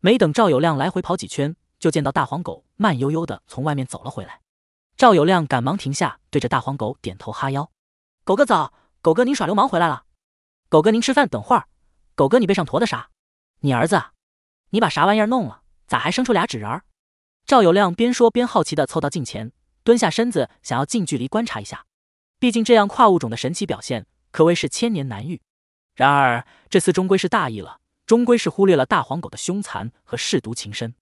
没等赵有亮来回跑几圈，就见到大黄狗慢悠悠的从外面走了回来。赵有亮赶忙停下，对着大黄狗点头哈腰：“狗哥早，狗哥您耍流氓回来了。狗哥您吃饭等会儿。狗哥你背上驮的啥？你儿子啊？”你把啥玩意儿弄了？咋还生出俩纸人儿？赵有亮边说边好奇地凑到近前，蹲下身子，想要近距离观察一下。毕竟这样跨物种的神奇表现可谓是千年难遇。然而这次终归是大意了，终归是忽略了大黄狗的凶残和舐犊情深。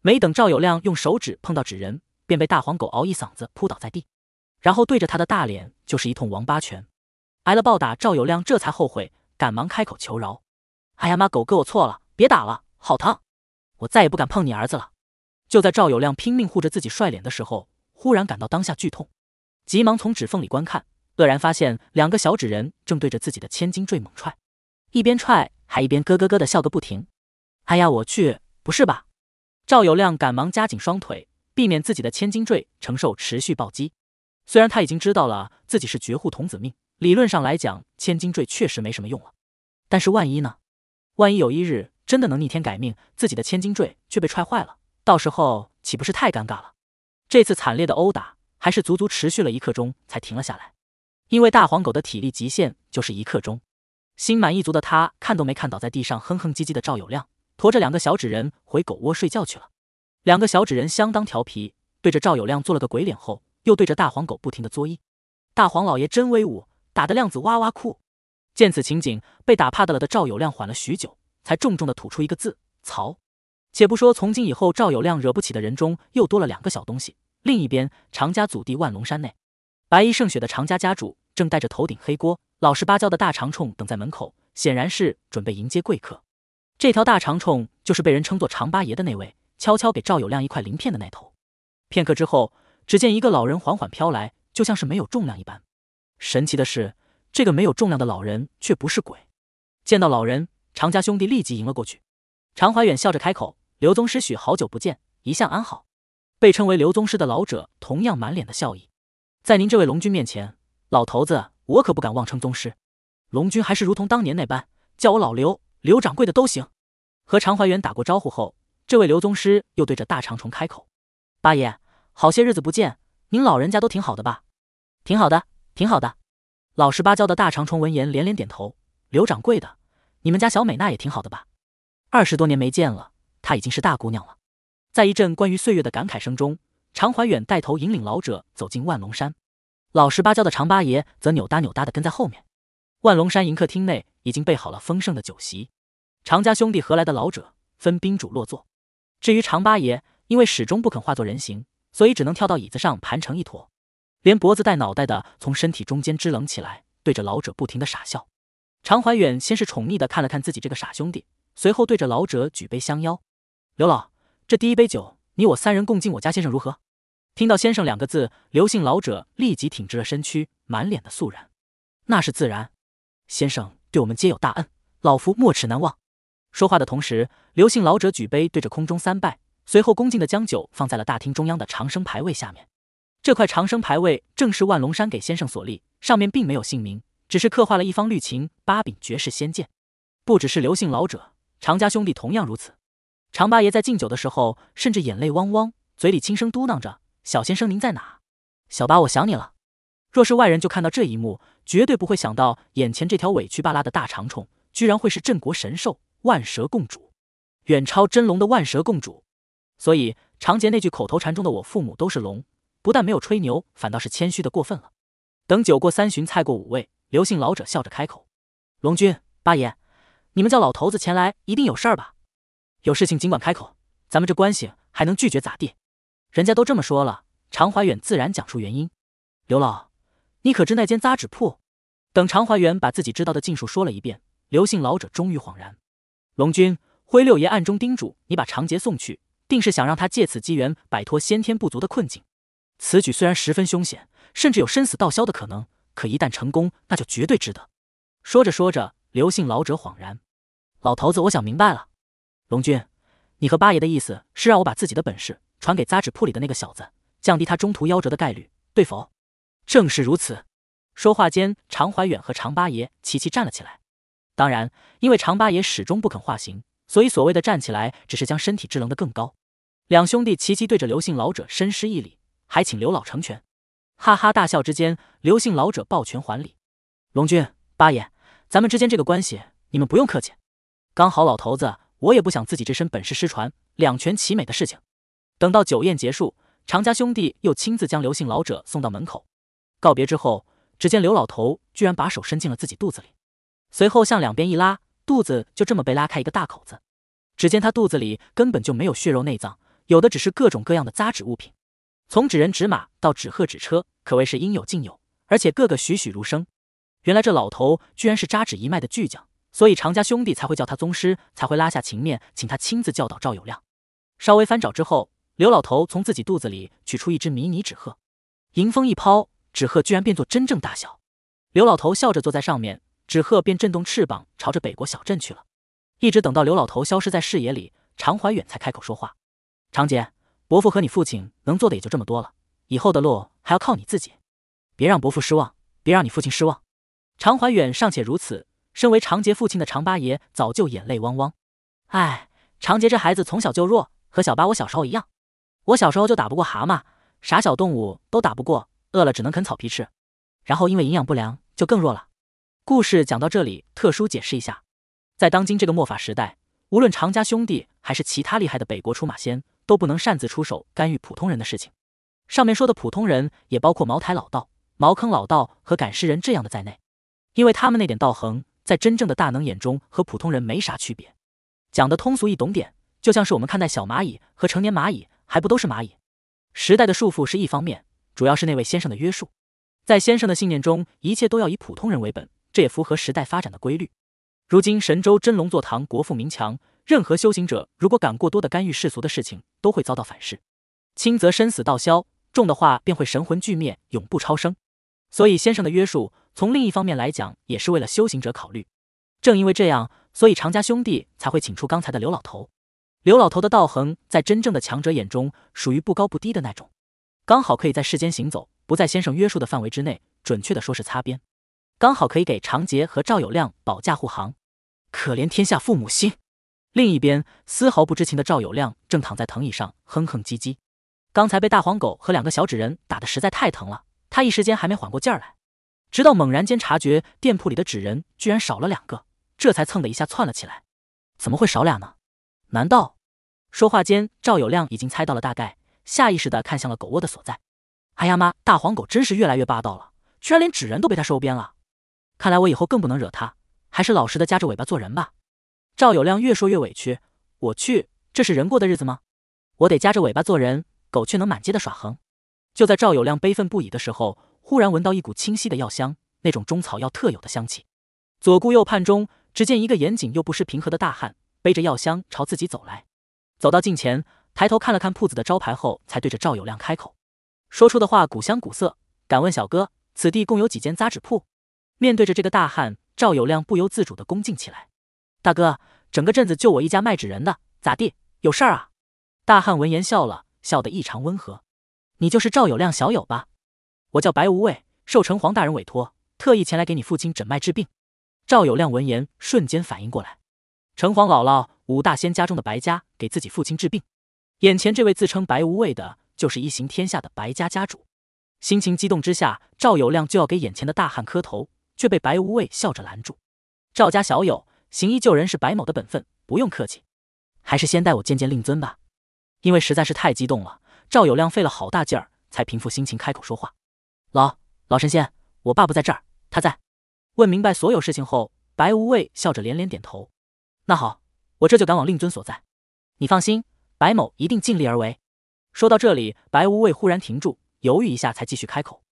没等赵有亮用手指碰到纸人，便被大黄狗嗷一嗓子扑倒在地，然后对着他的大脸就是一通王八拳。挨了暴打，赵有亮这才后悔，赶忙开口求饶：“哎呀妈，狗哥，我错了，别打了。”好烫，我再也不敢碰你儿子了。就在赵有亮拼命护着自己帅脸的时候，忽然感到当下剧痛，急忙从指缝里观看，愕然发现两个小纸人正对着自己的千斤坠猛踹，一边踹还一边咯咯咯的笑个不停。哎呀，我去！不是吧？赵有亮赶忙夹紧双腿，避免自己的千斤坠承受持续暴击。虽然他已经知道了自己是绝户童子命，理论上来讲，千斤坠确实没什么用了，但是万一呢？万一有一日……真的能逆天改命，自己的千金坠却被踹坏了，到时候岂不是太尴尬了？这次惨烈的殴打还是足足持续了一刻钟才停了下来，因为大黄狗的体力极限就是一刻钟。心满意足的他看都没看倒在地上哼哼唧唧的赵有亮，驮着两个小纸人回狗窝睡觉去了。两个小纸人相当调皮，对着赵有亮做了个鬼脸后，又对着大黄狗不停的作揖。大黄老爷真威武，打得亮子哇哇哭。见此情景，被打怕的了的赵有亮缓了许久。才重重的吐出一个字：“曹。”且不说从今以后赵有亮惹不起的人中又多了两个小东西。另一边，常家祖地万龙山内，白衣胜雪的常家家主正带着头顶黑锅、老实巴交的大长虫等在门口，显然是准备迎接贵客。这条大长虫就是被人称作常八爷的那位，悄悄给赵有亮一块鳞片的那头。片刻之后，只见一个老人缓缓飘来，就像是没有重量一般。神奇的是，这个没有重量的老人却不是鬼。见到老人。常家兄弟立即迎了过去，常怀远笑着开口：“刘宗师，许好久不见，一向安好。”被称为刘宗师的老者同样满脸的笑意。在您这位龙君面前，老头子我可不敢妄称宗师。龙君还是如同当年那般，叫我老刘、刘掌柜的都行。和常怀远打过招呼后，这位刘宗师又对着大长虫开口：“八爷，好些日子不见，您老人家都挺好的吧？”“挺好的，挺好的。”老实巴交的大长虫闻言连连点头：“刘掌柜的。”你们家小美娜也挺好的吧？二十多年没见了，她已经是大姑娘了。在一阵关于岁月的感慨声中，常怀远带头引领老者走进万龙山。老实巴交的常八爷则扭搭扭搭的跟在后面。万龙山迎客厅内已经备好了丰盛的酒席，常家兄弟何来的老者分宾主落座。至于常八爷，因为始终不肯化作人形，所以只能跳到椅子上盘成一坨，连脖子带脑袋的从身体中间支棱起来，对着老者不停的傻笑。常怀远先是宠溺的看了看自己这个傻兄弟，随后对着老者举杯相邀：“刘老，这第一杯酒，你我三人共敬我家先生如何？”听到“先生”两个字，刘姓老者立即挺直了身躯，满脸的肃然：“那是自然，先生对我们皆有大恩，老夫没齿难忘。”说话的同时，刘姓老者举杯对着空中三拜，随后恭敬的将酒放在了大厅中央的长生牌位下面。这块长生牌位正是万龙山给先生所立，上面并没有姓名。只是刻画了一方绿琴八柄绝世仙剑，不只是刘姓老者，常家兄弟同样如此。常八爷在敬酒的时候，甚至眼泪汪汪，嘴里轻声嘟囔着：“小先生您在哪？小八，我想你了。”若是外人就看到这一幕，绝对不会想到眼前这条委屈巴拉的大长虫，居然会是镇国神兽万蛇共主，远超真龙的万蛇共主。所以常杰那句口头禅中的“我父母都是龙”，不但没有吹牛，反倒是谦虚的过分了。等酒过三巡，菜过五味。刘姓老者笑着开口：“龙君、八爷，你们叫老头子前来，一定有事儿吧？有事情尽管开口，咱们这关系还能拒绝咋地？人家都这么说了。”常怀远自然讲出原因：“刘老，你可知那间扎纸铺？”等常怀远把自己知道的禁术说了一遍，刘姓老者终于恍然：“龙君、灰六爷暗中叮嘱你把长杰送去，定是想让他借此机缘摆脱先天不足的困境。此举虽然十分凶险，甚至有生死道消的可能。”可一旦成功，那就绝对值得。说着说着，刘姓老者恍然：“老头子，我想明白了。龙君，你和八爷的意思是让我把自己的本事传给扎纸铺里的那个小子，降低他中途夭折的概率，对否？”正是如此。说话间，常怀远和常八爷齐齐站了起来。当然，因为常八爷始终不肯化形，所以所谓的站起来，只是将身体支棱得更高。两兄弟齐齐对着刘姓老者深施一礼，还请刘老成全。哈哈大笑之间，刘姓老者抱拳还礼：“龙君、八爷，咱们之间这个关系，你们不用客气。刚好老头子，我也不想自己这身本事失传，两全其美的事情。”等到酒宴结束，常家兄弟又亲自将刘姓老者送到门口告别之后，只见刘老头居然把手伸进了自己肚子里，随后向两边一拉，肚子就这么被拉开一个大口子。只见他肚子里根本就没有血肉内脏，有的只是各种各样的杂质物品。从纸人、纸马到纸鹤、纸车，可谓是应有尽有，而且个个栩栩如生。原来这老头居然是扎纸一脉的巨匠，所以常家兄弟才会叫他宗师，才会拉下情面请他亲自教导赵有亮。稍微翻找之后，刘老头从自己肚子里取出一只迷你纸鹤，迎风一抛，纸鹤居然变作真正大小。刘老头笑着坐在上面，纸鹤便震动翅膀朝着北国小镇去了。一直等到刘老头消失在视野里，常怀远才开口说话：“常杰。”伯父和你父亲能做的也就这么多了，以后的路还要靠你自己，别让伯父失望，别让你父亲失望。常怀远尚且如此，身为常杰父亲的常八爷早就眼泪汪汪。哎，常杰这孩子从小就弱，和小八我小时候一样，我小时候就打不过蛤蟆，啥小动物都打不过，饿了只能啃草皮吃，然后因为营养不良就更弱了。故事讲到这里，特殊解释一下，在当今这个末法时代，无论常家兄弟还是其他厉害的北国出马仙。都不能擅自出手干预普通人的事情。上面说的普通人也包括茅台老道、茅坑老道和赶尸人这样的在内，因为他们那点道行，在真正的大能眼中和普通人没啥区别。讲的通俗易懂点，就像是我们看待小蚂蚁和成年蚂蚁还不都是蚂蚁？时代的束缚是一方面，主要是那位先生的约束。在先生的信念中，一切都要以普通人为本，这也符合时代发展的规律。如今神州真龙坐堂，国富民强，任何修行者如果敢过多的干预世俗的事情，都会遭到反噬，轻则生死道消，重的话便会神魂俱灭，永不超生。所以先生的约束，从另一方面来讲，也是为了修行者考虑。正因为这样，所以常家兄弟才会请出刚才的刘老头。刘老头的道行，在真正的强者眼中，属于不高不低的那种，刚好可以在世间行走，不在先生约束的范围之内。准确的说是擦边，刚好可以给常杰和赵有亮保驾护航。可怜天下父母心。另一边，丝毫不知情的赵有亮正躺在藤椅上哼哼唧唧。刚才被大黄狗和两个小纸人打的实在太疼了，他一时间还没缓过劲儿来。直到猛然间察觉店铺里的纸人居然少了两个，这才蹭的一下窜了起来。怎么会少俩呢？难道？说话间，赵有亮已经猜到了大概，下意识的看向了狗窝的所在。哎呀妈！大黄狗真是越来越霸道了，居然连纸人都被他收编了。看来我以后更不能惹他，还是老实的夹着尾巴做人吧。赵有亮越说越委屈，我去，这是人过的日子吗？我得夹着尾巴做人，狗却能满街的耍横。就在赵有亮悲愤不已的时候，忽然闻到一股清晰的药香，那种中草药特有的香气。左顾右盼中，只见一个严谨又不失平和的大汉背着药箱朝自己走来。走到近前，抬头看了看铺子的招牌后，才对着赵有亮开口，说出的话古香古色：“敢问小哥，此地共有几间扎纸铺？”面对着这个大汉，赵有亮不由自主的恭敬起来，大哥。整个镇子就我一家卖纸人的，咋地？有事儿啊？大汉闻言笑了笑，得异常温和。你就是赵有亮小友吧？我叫白无畏，受城隍大人委托，特意前来给你父亲诊脉治病。赵有亮闻言瞬间反应过来，城隍姥姥武大仙家中的白家给自己父亲治病，眼前这位自称白无畏的，就是一行天下的白家家主。心情激动之下，赵有亮就要给眼前的大汉磕头，却被白无畏笑着拦住。赵家小友。行医救人是白某的本分，不用客气。还是先带我见见令尊吧。因为实在是太激动了，赵有亮费了好大劲儿才平复心情，开口说话。老老神仙，我爸不在这儿，他在。问明白所有事情后，白无畏笑着连连点头。那好，我这就赶往令尊所在。你放心，白某一定尽力而为。说到这里，白无畏忽然停住，犹豫一下，才继续开口。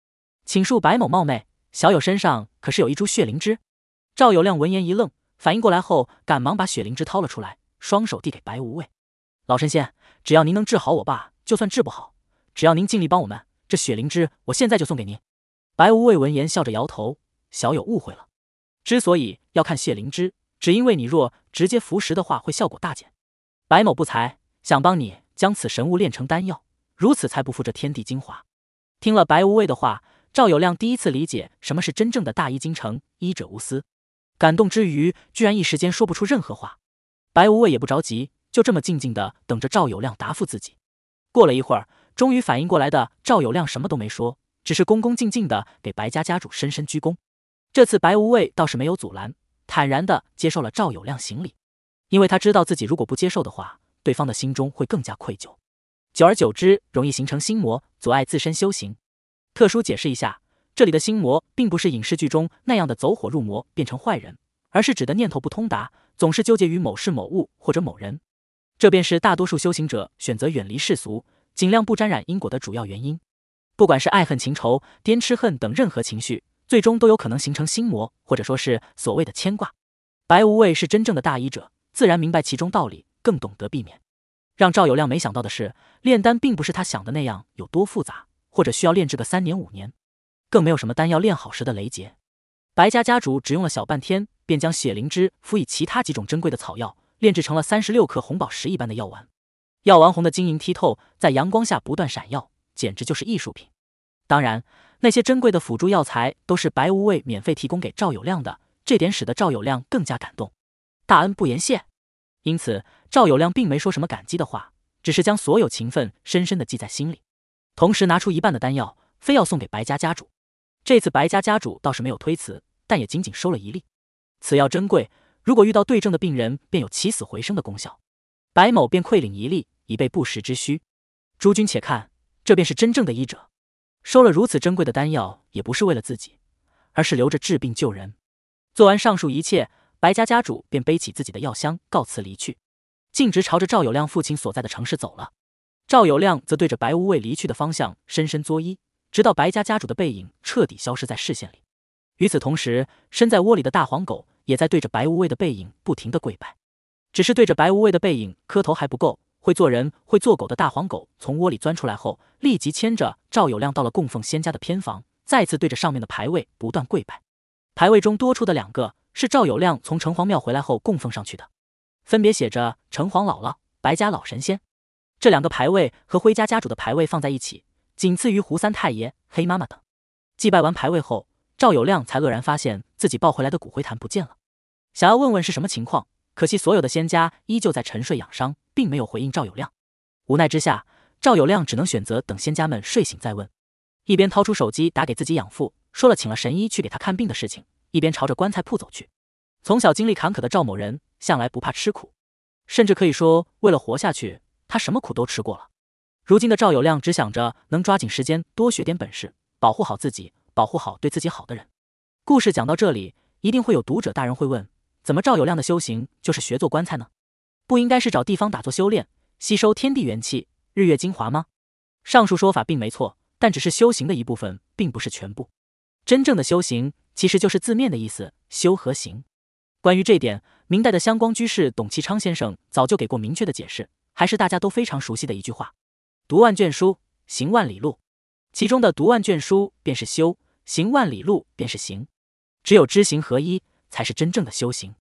请恕白某冒昧，小友身上可是有一株血灵芝？赵有亮闻言一愣。反应过来后，赶忙把雪灵芝掏了出来，双手递给白无畏：“老神仙，只要您能治好我爸，就算治不好，只要您尽力帮我们，这雪灵芝我现在就送给您。”白无畏闻言笑着摇头：“小友误会了，之所以要看谢灵芝，只因为你若直接服食的话，会效果大减。白某不才，想帮你将此神物炼成丹药，如此才不负这天地精华。”听了白无畏的话，赵有亮第一次理解什么是真正的大医精诚，医者无私。感动之余，居然一时间说不出任何话。白无畏也不着急，就这么静静的等着赵有亮答复自己。过了一会儿，终于反应过来的赵有亮什么都没说，只是恭恭敬敬的给白家家主深深鞠躬。这次白无畏倒是没有阻拦，坦然的接受了赵有亮行礼，因为他知道自己如果不接受的话，对方的心中会更加愧疚，久而久之容易形成心魔，阻碍自身修行。特殊解释一下。这里的心魔，并不是影视剧中那样的走火入魔变成坏人，而是指的念头不通达，总是纠结于某事某物或者某人，这便是大多数修行者选择远离世俗，尽量不沾染因果的主要原因。不管是爱恨情仇、颠痴恨等任何情绪，最终都有可能形成心魔，或者说，是所谓的牵挂。白无畏是真正的大医者，自然明白其中道理，更懂得避免。让赵有亮没想到的是，炼丹并不是他想的那样有多复杂，或者需要炼制个三年五年。更没有什么丹药炼好时的雷劫，白家家主只用了小半天，便将血灵芝辅以其他几种珍贵的草药，炼制成了三十六克红宝石一般的药丸。药丸红的晶莹剔透，在阳光下不断闪耀，简直就是艺术品。当然，那些珍贵的辅助药材都是白无畏免费提供给赵有亮的，这点使得赵有亮更加感动。大恩不言谢，因此赵有亮并没说什么感激的话，只是将所有情分深深的记在心里，同时拿出一半的丹药，非要送给白家家主。这次白家家主倒是没有推辞，但也仅仅收了一粒。此药珍贵，如果遇到对症的病人，便有起死回生的功效。白某便愧领一粒，以备不时之需。诸君且看，这便是真正的医者，收了如此珍贵的丹药，也不是为了自己，而是留着治病救人。做完上述一切，白家家主便背起自己的药箱，告辞离去，径直朝着赵有亮父亲所在的城市走了。赵有亮则对着白无畏离去的方向深深作揖。直到白家家主的背影彻底消失在视线里，与此同时，身在窝里的大黄狗也在对着白无畏的背影不停的跪拜。只是对着白无畏的背影磕头还不够，会做人会做狗的大黄狗从窝里钻出来后，立即牵着赵有亮到了供奉仙家的偏房，再次对着上面的牌位不断跪拜。牌位中多出的两个是赵有亮从城隍庙回来后供奉上去的，分别写着“城隍姥姥”、“白家老神仙”。这两个牌位和灰家家主的牌位放在一起。仅次于胡三太爷、黑妈妈等。祭拜完牌位后，赵有亮才愕然发现自己抱回来的骨灰坛不见了，想要问问是什么情况，可惜所有的仙家依旧在沉睡养伤，并没有回应赵有亮。无奈之下，赵有亮只能选择等仙家们睡醒再问。一边掏出手机打给自己养父，说了请了神医去给他看病的事情，一边朝着棺材铺走去。从小经历坎坷的赵某人，向来不怕吃苦，甚至可以说为了活下去，他什么苦都吃过了。如今的赵有亮只想着能抓紧时间多学点本事，保护好自己，保护好对自己好的人。故事讲到这里，一定会有读者大人会问：怎么赵有亮的修行就是学做棺材呢？不应该是找地方打坐修炼，吸收天地元气、日月精华吗？上述说法并没错，但只是修行的一部分，并不是全部。真正的修行其实就是字面的意思：修和行。关于这点，明代的香光居士董其昌先生早就给过明确的解释，还是大家都非常熟悉的一句话。读万卷书，行万里路。其中的读万卷书便是修，行万里路便是行。只有知行合一，才是真正的修行。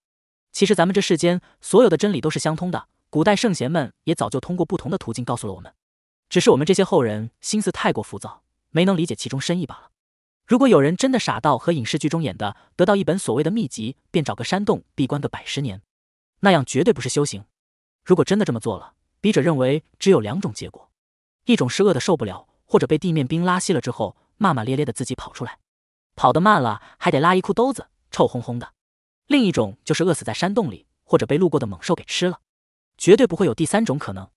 其实咱们这世间所有的真理都是相通的，古代圣贤们也早就通过不同的途径告诉了我们。只是我们这些后人心思太过浮躁，没能理解其中深意罢了。如果有人真的傻到和影视剧中演的，得到一本所谓的秘籍，便找个山洞闭关个百十年，那样绝对不是修行。如果真的这么做了，笔者认为只有两种结果。一种是饿得受不了，或者被地面兵拉稀了之后骂骂咧咧的自己跑出来，跑得慢了还得拉一裤兜子，臭烘烘的；另一种就是饿死在山洞里，或者被路过的猛兽给吃了。绝对不会有第三种可能。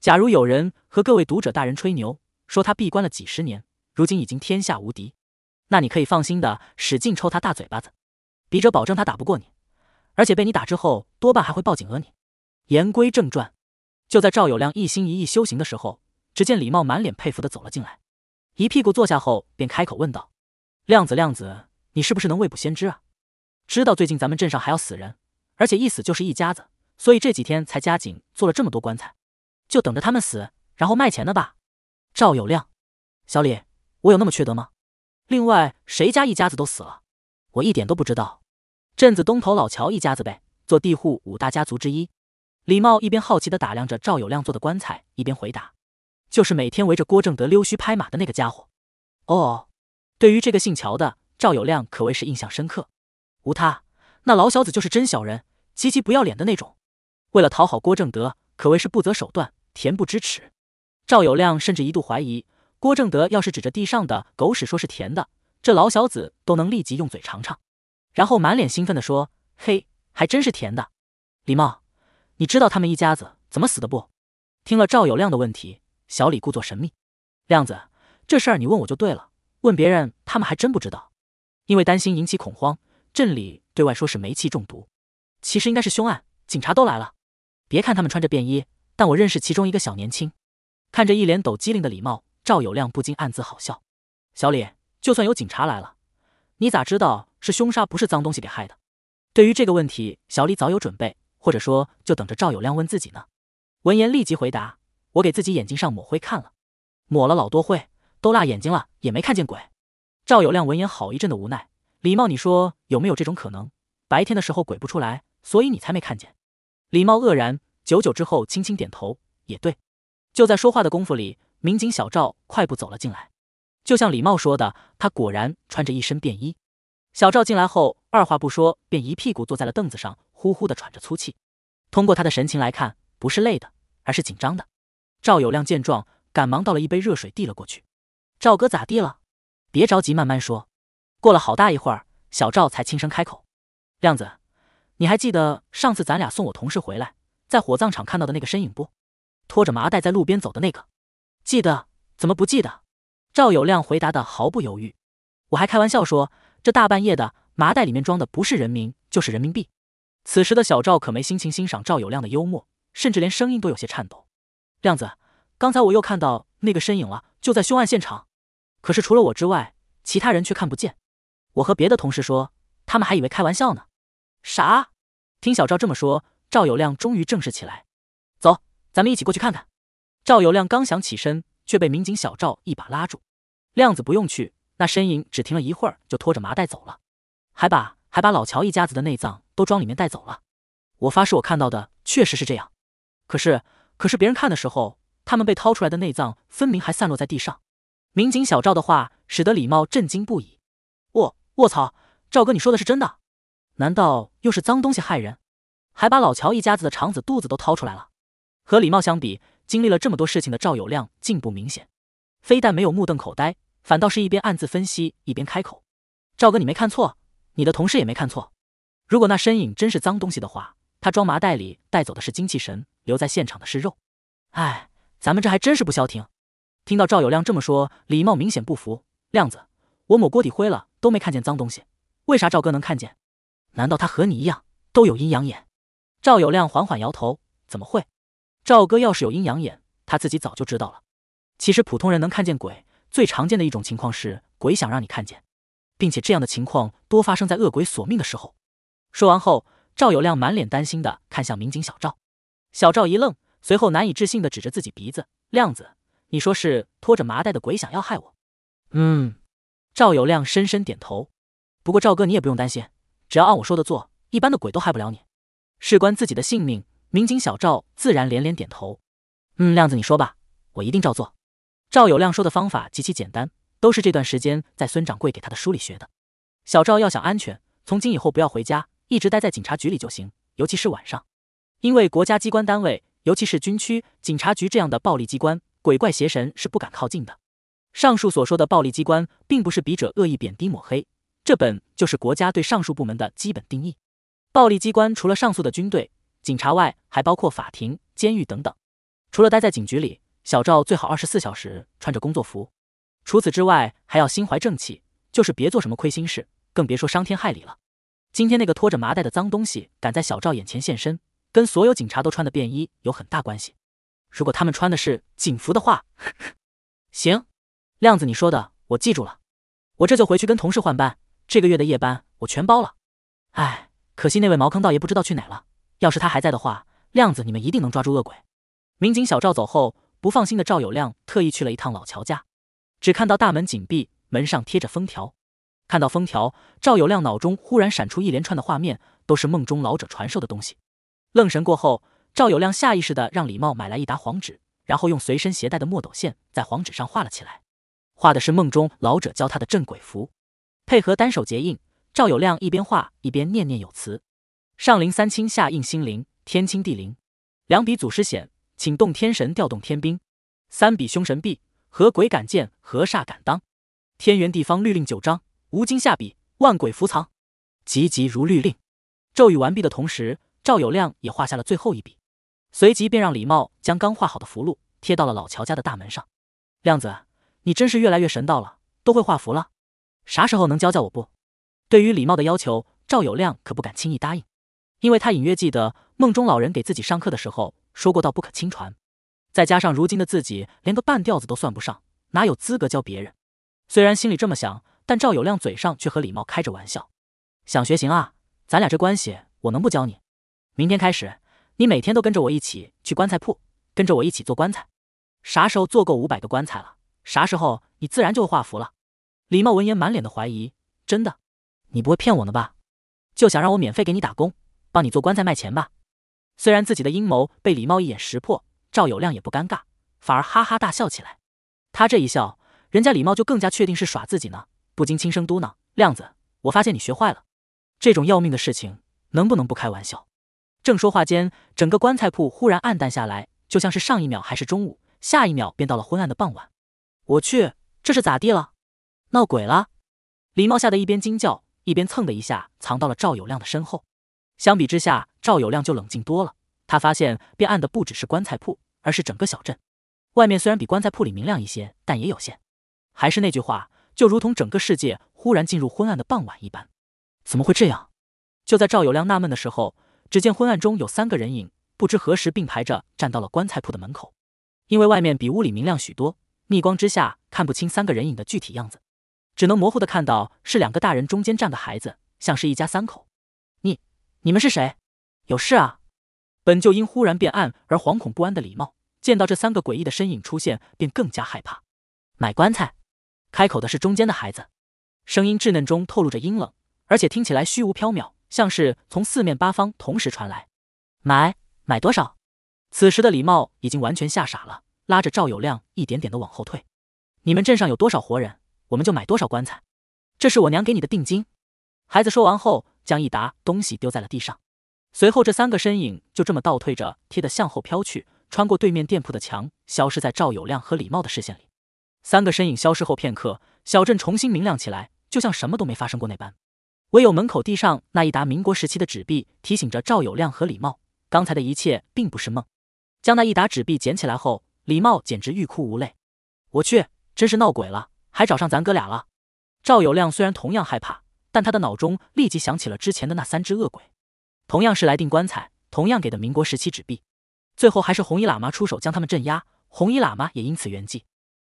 假如有人和各位读者大人吹牛说他闭关了几十年，如今已经天下无敌，那你可以放心的使劲抽他大嘴巴子。笔者保证他打不过你，而且被你打之后多半还会报警讹你。言归正传，就在赵有亮一心一意修行的时候。只见李茂满脸佩服的走了进来，一屁股坐下后便开口问道：“亮子，亮子，你是不是能未卜先知啊？知道最近咱们镇上还要死人，而且一死就是一家子，所以这几天才加紧做了这么多棺材，就等着他们死然后卖钱呢吧？”赵有亮，小李，我有那么缺德吗？另外，谁家一家子都死了，我一点都不知道。镇子东头老乔一家子呗，做地户五大家族之一。李茂一边好奇的打量着赵有亮做的棺材，一边回答。就是每天围着郭正德溜须拍马的那个家伙，哦，对于这个姓乔的赵有亮可谓是印象深刻。无他，那老小子就是真小人，极其不要脸的那种。为了讨好郭正德，可谓是不择手段，恬不知耻。赵有亮甚至一度怀疑，郭正德要是指着地上的狗屎说是甜的，这老小子都能立即用嘴尝尝，然后满脸兴奋的说：“嘿，还真是甜的。”李茂，你知道他们一家子怎么死的不？听了赵有亮的问题。小李故作神秘：“亮子，这事儿你问我就对了，问别人他们还真不知道。因为担心引起恐慌，镇里对外说是煤气中毒，其实应该是凶案，警察都来了。别看他们穿着便衣，但我认识其中一个小年轻。看着一脸抖机灵的礼貌，赵有亮不禁暗自好笑。小李，就算有警察来了，你咋知道是凶杀不是脏东西给害的？对于这个问题，小李早有准备，或者说就等着赵有亮问自己呢。闻言立即回答。”我给自己眼睛上抹灰看了，抹了老多灰，都辣眼睛了，也没看见鬼。赵有亮闻言，好一阵的无奈。李茂，你说有没有这种可能？白天的时候鬼不出来，所以你才没看见。李茂愕然，久久之后轻轻点头，也对。就在说话的功夫里，民警小赵快步走了进来。就像李茂说的，他果然穿着一身便衣。小赵进来后，二话不说便一屁股坐在了凳子上，呼呼的喘着粗气。通过他的神情来看，不是累的，而是紧张的。赵有亮见状，赶忙倒了一杯热水递了过去。赵哥咋地了？别着急，慢慢说。过了好大一会儿，小赵才轻声开口：“亮子，你还记得上次咱俩送我同事回来，在火葬场看到的那个身影不？拖着麻袋在路边走的那个？记得？怎么不记得？”赵有亮回答的毫不犹豫：“我还开玩笑说，这大半夜的，麻袋里面装的不是人名，就是人民币。”此时的小赵可没心情欣赏赵有亮的幽默，甚至连声音都有些颤抖。亮子，刚才我又看到那个身影了，就在凶案现场，可是除了我之外，其他人却看不见。我和别的同事说，他们还以为开玩笑呢。啥？听小赵这么说，赵有亮终于正式起来。走，咱们一起过去看看。赵有亮刚想起身，却被民警小赵一把拉住。亮子不用去，那身影只停了一会儿，就拖着麻袋走了，还把还把老乔一家子的内脏都装里面带走了。我发誓，我看到的确实是这样。可是。可是别人看的时候，他们被掏出来的内脏分明还散落在地上。民警小赵的话使得李茂震惊不已。我我操，赵哥，你说的是真的？难道又是脏东西害人，还把老乔一家子的肠子肚子都掏出来了？和李茂相比，经历了这么多事情的赵有亮进步明显，非但没有目瞪口呆，反倒是一边暗自分析，一边开口：“赵哥，你没看错，你的同事也没看错。如果那身影真是脏东西的话，他装麻袋里带走的是精气神。”留在现场的是肉，哎，咱们这还真是不消停。听到赵有亮这么说，李茂明显不服。亮子，我抹锅底灰了，都没看见脏东西，为啥赵哥能看见？难道他和你一样都有阴阳眼？赵有亮缓缓摇头，怎么会？赵哥要是有阴阳眼，他自己早就知道了。其实普通人能看见鬼，最常见的一种情况是鬼想让你看见，并且这样的情况多发生在恶鬼索命的时候。说完后，赵有亮满脸担心的看向民警小赵。小赵一愣，随后难以置信的指着自己鼻子：“亮子，你说是拖着麻袋的鬼想要害我？”嗯，赵有亮深深点头。不过赵哥，你也不用担心，只要按我说的做，一般的鬼都害不了你。事关自己的性命，民警小赵自然连连点头。嗯，亮子你说吧，我一定照做。赵有亮说的方法极其简单，都是这段时间在孙掌柜给他的书里学的。小赵要想安全，从今以后不要回家，一直待在警察局里就行，尤其是晚上。因为国家机关单位，尤其是军区、警察局这样的暴力机关，鬼怪邪神是不敢靠近的。上述所说的暴力机关，并不是笔者恶意贬低抹黑，这本就是国家对上述部门的基本定义。暴力机关除了上述的军队、警察外，还包括法庭、监狱等等。除了待在警局里，小赵最好二十四小时穿着工作服。除此之外，还要心怀正气，就是别做什么亏心事，更别说伤天害理了。今天那个拖着麻袋的脏东西，敢在小赵眼前现身？跟所有警察都穿的便衣有很大关系，如果他们穿的是警服的话，行，亮子，你说的我记住了，我这就回去跟同事换班，这个月的夜班我全包了。哎，可惜那位茅坑道爷不知道去哪了，要是他还在的话，亮子你们一定能抓住恶鬼。民警小赵走后，不放心的赵有亮特意去了一趟老乔家，只看到大门紧闭，门上贴着封条。看到封条，赵有亮脑中忽然闪出一连串的画面，都是梦中老者传授的东西。愣神过后，赵有亮下意识的让李茂买来一沓黄纸，然后用随身携带的墨斗线在黄纸上画了起来。画的是梦中老者教他的镇鬼符，配合单手结印。赵有亮一边画一边念念有词：“上灵三清，下应心灵，天清地灵。两笔祖师显，请动天神调动天兵。三笔凶神避，何鬼敢见，何煞敢当？天圆地方，律令九章。吾今下笔，万鬼伏藏。急急如律令。”咒语完毕的同时。赵有亮也画下了最后一笔，随即便让李茂将刚画好的符箓贴到了老乔家的大门上。亮子，你真是越来越神道了，都会画符了，啥时候能教教我不？对于李茂的要求，赵有亮可不敢轻易答应，因为他隐约记得梦中老人给自己上课的时候说过“道不可轻传”，再加上如今的自己连个半吊子都算不上，哪有资格教别人？虽然心里这么想，但赵有亮嘴上却和李茂开着玩笑：“想学行啊，咱俩这关系，我能不教你？”明天开始，你每天都跟着我一起去棺材铺，跟着我一起做棺材。啥时候做够五百个棺材了，啥时候你自然就会画符了。李茂闻言满脸的怀疑，真的？你不会骗我呢吧？就想让我免费给你打工，帮你做棺材卖钱吧？虽然自己的阴谋被李茂一眼识破，赵有亮也不尴尬，反而哈哈大笑起来。他这一笑，人家李茂就更加确定是耍自己呢，不禁轻声嘟囔：“亮子，我发现你学坏了。这种要命的事情，能不能不开玩笑？”正说话间，整个棺材铺忽然暗淡下来，就像是上一秒还是中午，下一秒便到了昏暗的傍晚。我去，这是咋地了？闹鬼了？李茂吓得一边惊叫，一边蹭的一下藏到了赵有亮的身后。相比之下，赵有亮就冷静多了。他发现变暗的不只是棺材铺，而是整个小镇。外面虽然比棺材铺里明亮一些，但也有限。还是那句话，就如同整个世界忽然进入昏暗的傍晚一般。怎么会这样？就在赵有亮纳闷的时候。只见昏暗中有三个人影，不知何时并排着站到了棺材铺的门口。因为外面比屋里明亮许多，逆光之下看不清三个人影的具体样子，只能模糊的看到是两个大人中间站的孩子，像是一家三口。你，你们是谁？有事啊？本就因忽然变暗而惶恐不安的李茂，见到这三个诡异的身影出现，便更加害怕。买棺材。开口的是中间的孩子，声音稚嫩中透露着阴冷，而且听起来虚无缥缈。像是从四面八方同时传来，买买多少？此时的李茂已经完全吓傻了，拉着赵有亮一点点的往后退。你们镇上有多少活人，我们就买多少棺材。这是我娘给你的定金。孩子说完后，将一沓东西丢在了地上。随后，这三个身影就这么倒退着，贴的向后飘去，穿过对面店铺的墙，消失在赵有亮和李茂的视线里。三个身影消失后片刻，小镇重新明亮起来，就像什么都没发生过那般。唯有门口地上那一沓民国时期的纸币，提醒着赵有亮和李茂，刚才的一切并不是梦。将那一沓纸币捡起来后，李茂简直欲哭无泪。我去，真是闹鬼了，还找上咱哥俩了。赵有亮虽然同样害怕，但他的脑中立即想起了之前的那三只恶鬼，同样是来订棺材，同样给的民国时期纸币，最后还是红衣喇嘛出手将他们镇压，红衣喇嘛也因此圆寂。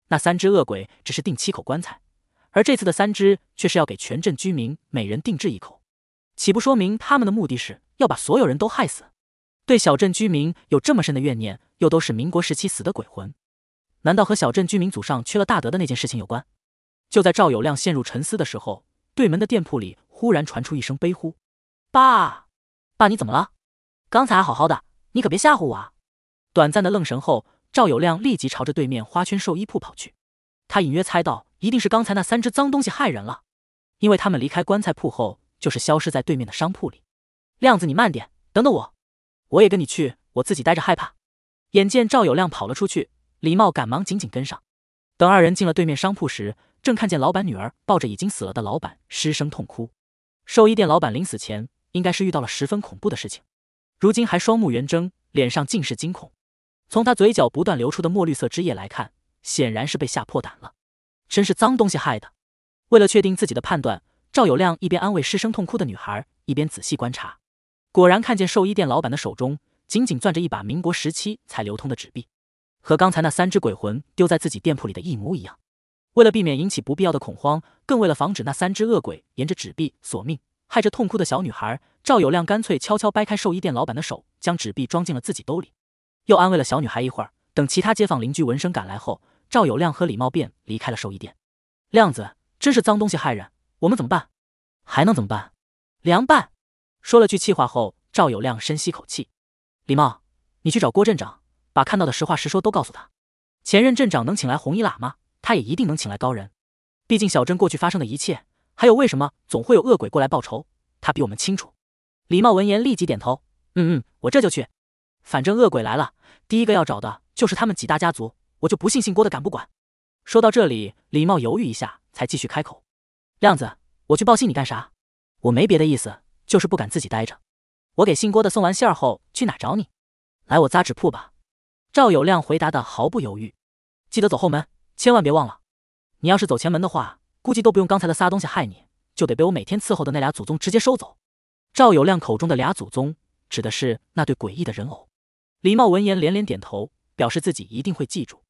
那三只恶鬼只是订七口棺材。而这次的三只却是要给全镇居民每人定制一口，岂不说明他们的目的是要把所有人都害死？对小镇居民有这么深的怨念，又都是民国时期死的鬼魂，难道和小镇居民祖上缺了大德的那件事情有关？就在赵有亮陷入沉思的时候，对门的店铺里忽然传出一声悲呼：“爸，爸，你怎么了？刚才还好好的，你可别吓唬我啊！”短暂的愣神后，赵有亮立即朝着对面花圈寿衣铺跑去。他隐约猜到。一定是刚才那三只脏东西害人了，因为他们离开棺材铺后，就是消失在对面的商铺里。亮子，你慢点，等等我，我也跟你去，我自己待着害怕。眼见赵有亮跑了出去，李茂赶忙紧紧跟上。等二人进了对面商铺时，正看见老板女儿抱着已经死了的老板失声痛哭。兽医店老板临死前，应该是遇到了十分恐怖的事情，如今还双目圆睁，脸上尽是惊恐。从他嘴角不断流出的墨绿色汁液来看，显然是被吓破胆了。真是脏东西害的！为了确定自己的判断，赵有亮一边安慰失声痛哭的女孩，一边仔细观察，果然看见兽医店老板的手中紧紧攥着一把民国时期才流通的纸币，和刚才那三只鬼魂丢在自己店铺里的一模一样。为了避免引起不必要的恐慌，更为了防止那三只恶鬼沿着纸币索命，害着痛哭的小女孩，赵有亮干脆悄悄掰开兽医店老板的手，将纸币装进了自己兜里。又安慰了小女孩一会儿，等其他街坊邻居闻声赶来后。赵有亮和李茂便离开了兽医店。亮子，真是脏东西害人！我们怎么办？还能怎么办？凉拌。说了句气话后，赵有亮深吸口气。李茂，你去找郭镇长，把看到的实话实说都告诉他。前任镇长能请来红衣喇嘛，他也一定能请来高人。毕竟小镇过去发生的一切，还有为什么总会有恶鬼过来报仇，他比我们清楚。李茂闻言立即点头。嗯嗯，我这就去。反正恶鬼来了，第一个要找的就是他们几大家族。我就不信，姓郭的敢不管。说到这里，李茂犹豫一下，才继续开口：“亮子，我去报信，你干啥？我没别的意思，就是不敢自己待着。我给姓郭的送完信儿后，去哪找你？来我扎纸铺吧。”赵有亮回答的毫不犹豫：“记得走后门，千万别忘了。你要是走前门的话，估计都不用刚才的仨东西害你，就得被我每天伺候的那俩祖宗直接收走。”赵有亮口中的俩祖宗，指的是那对诡异的人偶。李茂闻言连连点头，表示自己一定会记住。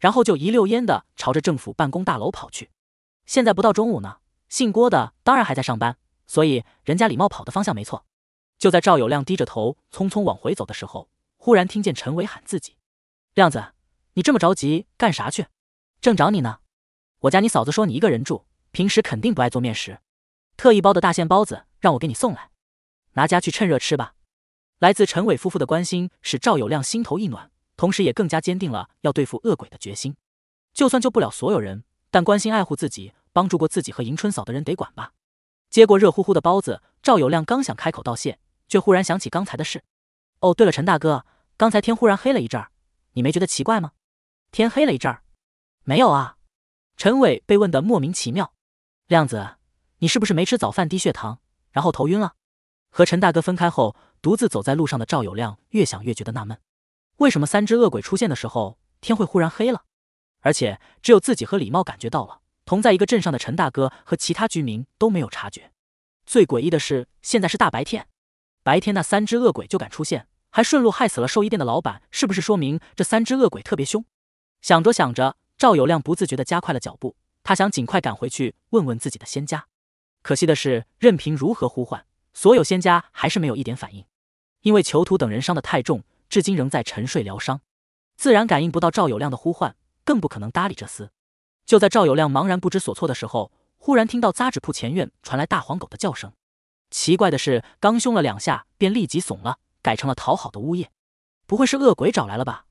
然后就一溜烟的朝着政府办公大楼跑去。现在不到中午呢，姓郭的当然还在上班，所以人家李茂跑的方向没错。就在赵有亮低着头匆匆往回走的时候，忽然听见陈伟喊自己：“亮子，你这么着急干啥去？正找你呢。我家你嫂子说你一个人住，平时肯定不爱做面食，特意包的大馅包子让我给你送来，拿家去趁热吃吧。”来自陈伟夫妇的关心使赵有亮心头一暖。同时也更加坚定了要对付恶鬼的决心。就算救不了所有人，但关心爱护自己、帮助过自己和迎春嫂的人得管吧。接过热乎乎的包子，赵有亮刚想开口道谢，却忽然想起刚才的事。哦，对了，陈大哥，刚才天忽然黑了一阵儿，你没觉得奇怪吗？天黑了一阵儿？没有啊。陈伟被问得莫名其妙。亮子，你是不是没吃早饭，低血糖，然后头晕了？和陈大哥分开后，独自走在路上的赵有亮越想越觉得纳闷。为什么三只恶鬼出现的时候天会忽然黑了？而且只有自己和李茂感觉到了，同在一个镇上的陈大哥和其他居民都没有察觉。最诡异的是，现在是大白天，白天那三只恶鬼就敢出现，还顺路害死了兽医店的老板，是不是说明这三只恶鬼特别凶？想着想着，赵有亮不自觉地加快了脚步，他想尽快赶回去问问自己的仙家。可惜的是，任凭如何呼唤，所有仙家还是没有一点反应，因为囚徒等人伤得太重。至今仍在沉睡疗伤，自然感应不到赵有亮的呼唤，更不可能搭理这厮。就在赵有亮茫然不知所措的时候，忽然听到扎纸铺前院传来大黄狗的叫声。奇怪的是，刚凶了两下，便立即怂了，改成了讨好的呜咽。不会是恶鬼找来了吧？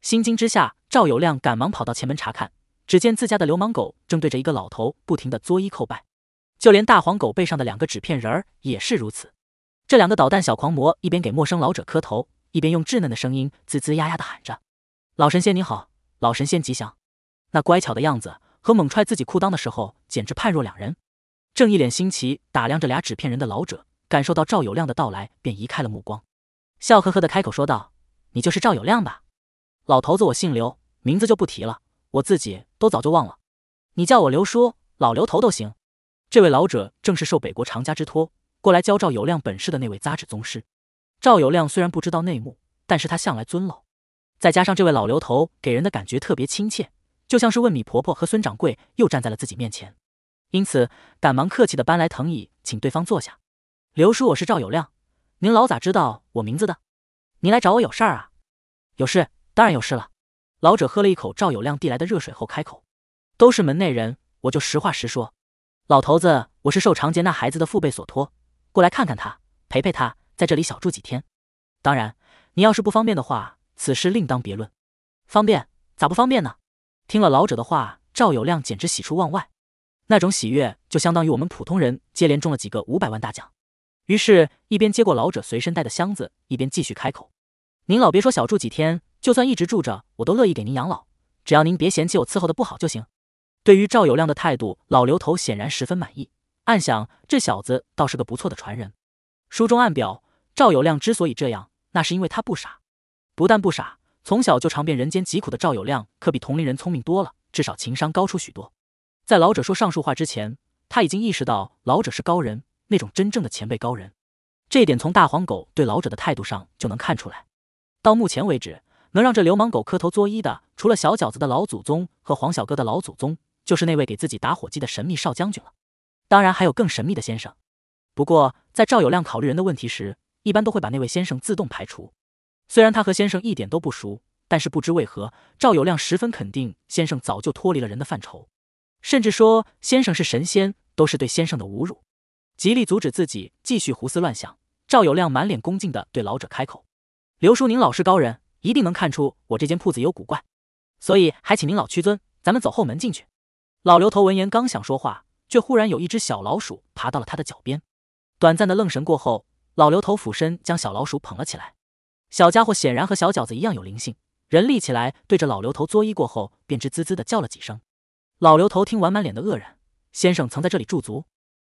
心惊之下，赵有亮赶忙跑到前门查看，只见自家的流氓狗正对着一个老头不停的作揖叩拜，就连大黄狗背上的两个纸片人儿也是如此。这两个捣蛋小狂魔一边给陌生老者磕头。一边用稚嫩的声音吱吱呀呀地喊着：“老神仙你好，老神仙吉祥。”那乖巧的样子和猛踹自己裤裆的时候简直判若两人。正一脸新奇打量着俩纸片人的老者，感受到赵有亮的到来，便移开了目光，笑呵呵地开口说道：“你就是赵有亮吧？老头子，我姓刘，名字就不提了，我自己都早就忘了。你叫我刘叔，老刘头都行。”这位老者正是受北国常家之托，过来教赵有亮本事的那位扎纸宗师。赵有亮虽然不知道内幕，但是他向来尊老，再加上这位老刘头给人的感觉特别亲切，就像是问米婆婆和孙掌柜又站在了自己面前，因此赶忙客气的搬来藤椅，请对方坐下。刘叔，我是赵有亮，您老咋知道我名字的？您来找我有事儿啊？有事，当然有事了。老者喝了一口赵有亮递来的热水后开口：“都是门内人，我就实话实说。老头子，我是受长杰那孩子的父辈所托，过来看看他，陪陪他。”在这里小住几天，当然，你要是不方便的话，此事另当别论。方便？咋不方便呢？听了老者的话，赵有亮简直喜出望外，那种喜悦就相当于我们普通人接连中了几个五百万大奖。于是，一边接过老者随身带的箱子，一边继续开口：“您老别说小住几天，就算一直住着，我都乐意给您养老，只要您别嫌弃我伺候的不好就行。”对于赵有亮的态度，老刘头显然十分满意，暗想这小子倒是个不错的传人。书中暗表。赵有亮之所以这样，那是因为他不傻，不但不傻，从小就尝遍人间疾苦的赵有亮可比同龄人聪明多了，至少情商高出许多。在老者说上述话之前，他已经意识到老者是高人，那种真正的前辈高人。这一点从大黄狗对老者的态度上就能看出来。到目前为止，能让这流氓狗磕头作揖的，除了小饺子的老祖宗和黄小哥的老祖宗，就是那位给自己打火机的神秘少将军了。当然，还有更神秘的先生。不过，在赵有亮考虑人的问题时，一般都会把那位先生自动排除，虽然他和先生一点都不熟，但是不知为何，赵有亮十分肯定先生早就脱离了人的范畴，甚至说先生是神仙都是对先生的侮辱。极力阻止自己继续胡思乱想，赵有亮满脸恭敬的对老者开口：“刘叔，您老是高人，一定能看出我这间铺子有古怪，所以还请您老屈尊，咱们走后门进去。”老刘头闻言刚想说话，却忽然有一只小老鼠爬到了他的脚边，短暂的愣神过后。老刘头俯身将小老鼠捧了起来，小家伙显然和小饺子一样有灵性，人立起来对着老刘头作揖过后，便吱吱的叫了几声。老刘头听完满脸的愕然，先生曾在这里驻足，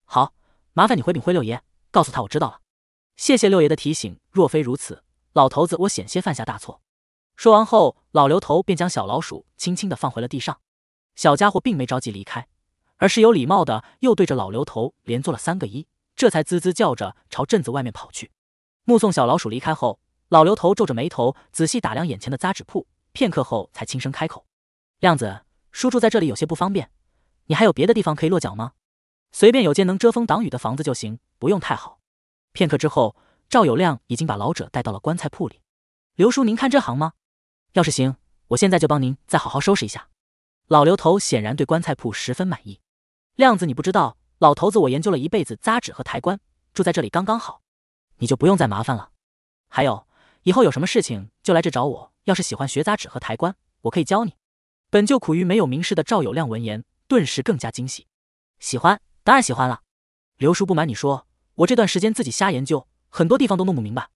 好，麻烦你回禀辉六爷，告诉他我知道了，谢谢六爷的提醒，若非如此，老头子我险些犯下大错。说完后，老刘头便将小老鼠轻轻的放回了地上，小家伙并没着急离开，而是有礼貌的又对着老刘头连做了三个揖。这才滋滋叫着朝镇子外面跑去，目送小老鼠离开后，老刘头皱着眉头仔细打量眼前的杂纸铺，片刻后才轻声开口：“亮子，叔住在这里有些不方便，你还有别的地方可以落脚吗？随便有间能遮风挡雨的房子就行，不用太好。”片刻之后，赵有亮已经把老者带到了棺材铺里。刘叔，您看这行吗？要是行，我现在就帮您再好好收拾一下。老刘头显然对棺材铺十分满意。亮子，你不知道。老头子，我研究了一辈子扎纸和抬棺，住在这里刚刚好，你就不用再麻烦了。还有，以后有什么事情就来这找我。要是喜欢学扎纸和抬棺，我可以教你。本就苦于没有名师的赵有亮闻言，顿时更加惊喜。喜欢，当然喜欢了。刘叔不瞒你说，我这段时间自己瞎研究，很多地方都弄不明白。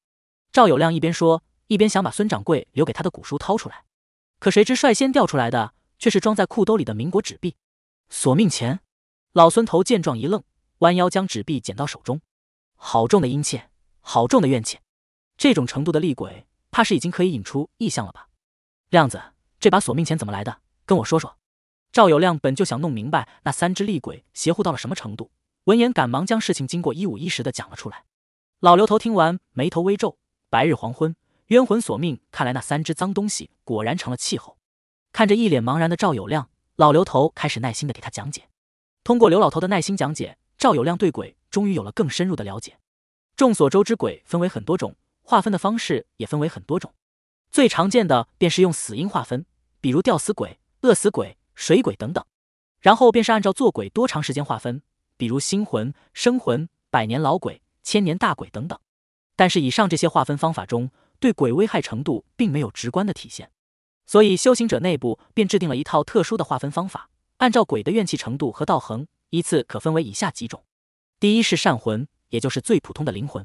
赵有亮一边说，一边想把孙掌柜留给他的古书掏出来，可谁知率先掉出来的却是装在裤兜里的民国纸币，索命钱。老孙头见状一愣，弯腰将纸币捡到手中。好重的阴气，好重的怨气，这种程度的厉鬼，怕是已经可以引出异象了吧？亮子，这把索命钱怎么来的？跟我说说。赵有亮本就想弄明白那三只厉鬼邪乎到了什么程度，闻言赶忙将事情经过一五一十的讲了出来。老刘头听完，眉头微皱。白日黄昏，冤魂索命，看来那三只脏东西果然成了气候。看着一脸茫然的赵有亮，老刘头开始耐心的给他讲解。通过刘老头的耐心讲解，赵有亮对鬼终于有了更深入的了解。众所周知，鬼分为很多种，划分的方式也分为很多种。最常见的便是用死因划分，比如吊死鬼、饿死鬼、水鬼等等。然后便是按照做鬼多长时间划分，比如新魂、生魂、百年老鬼、千年大鬼等等。但是以上这些划分方法中，对鬼危害程度并没有直观的体现，所以修行者内部便制定了一套特殊的划分方法。按照鬼的怨气程度和道恒依次可分为以下几种：第一是善魂，也就是最普通的灵魂，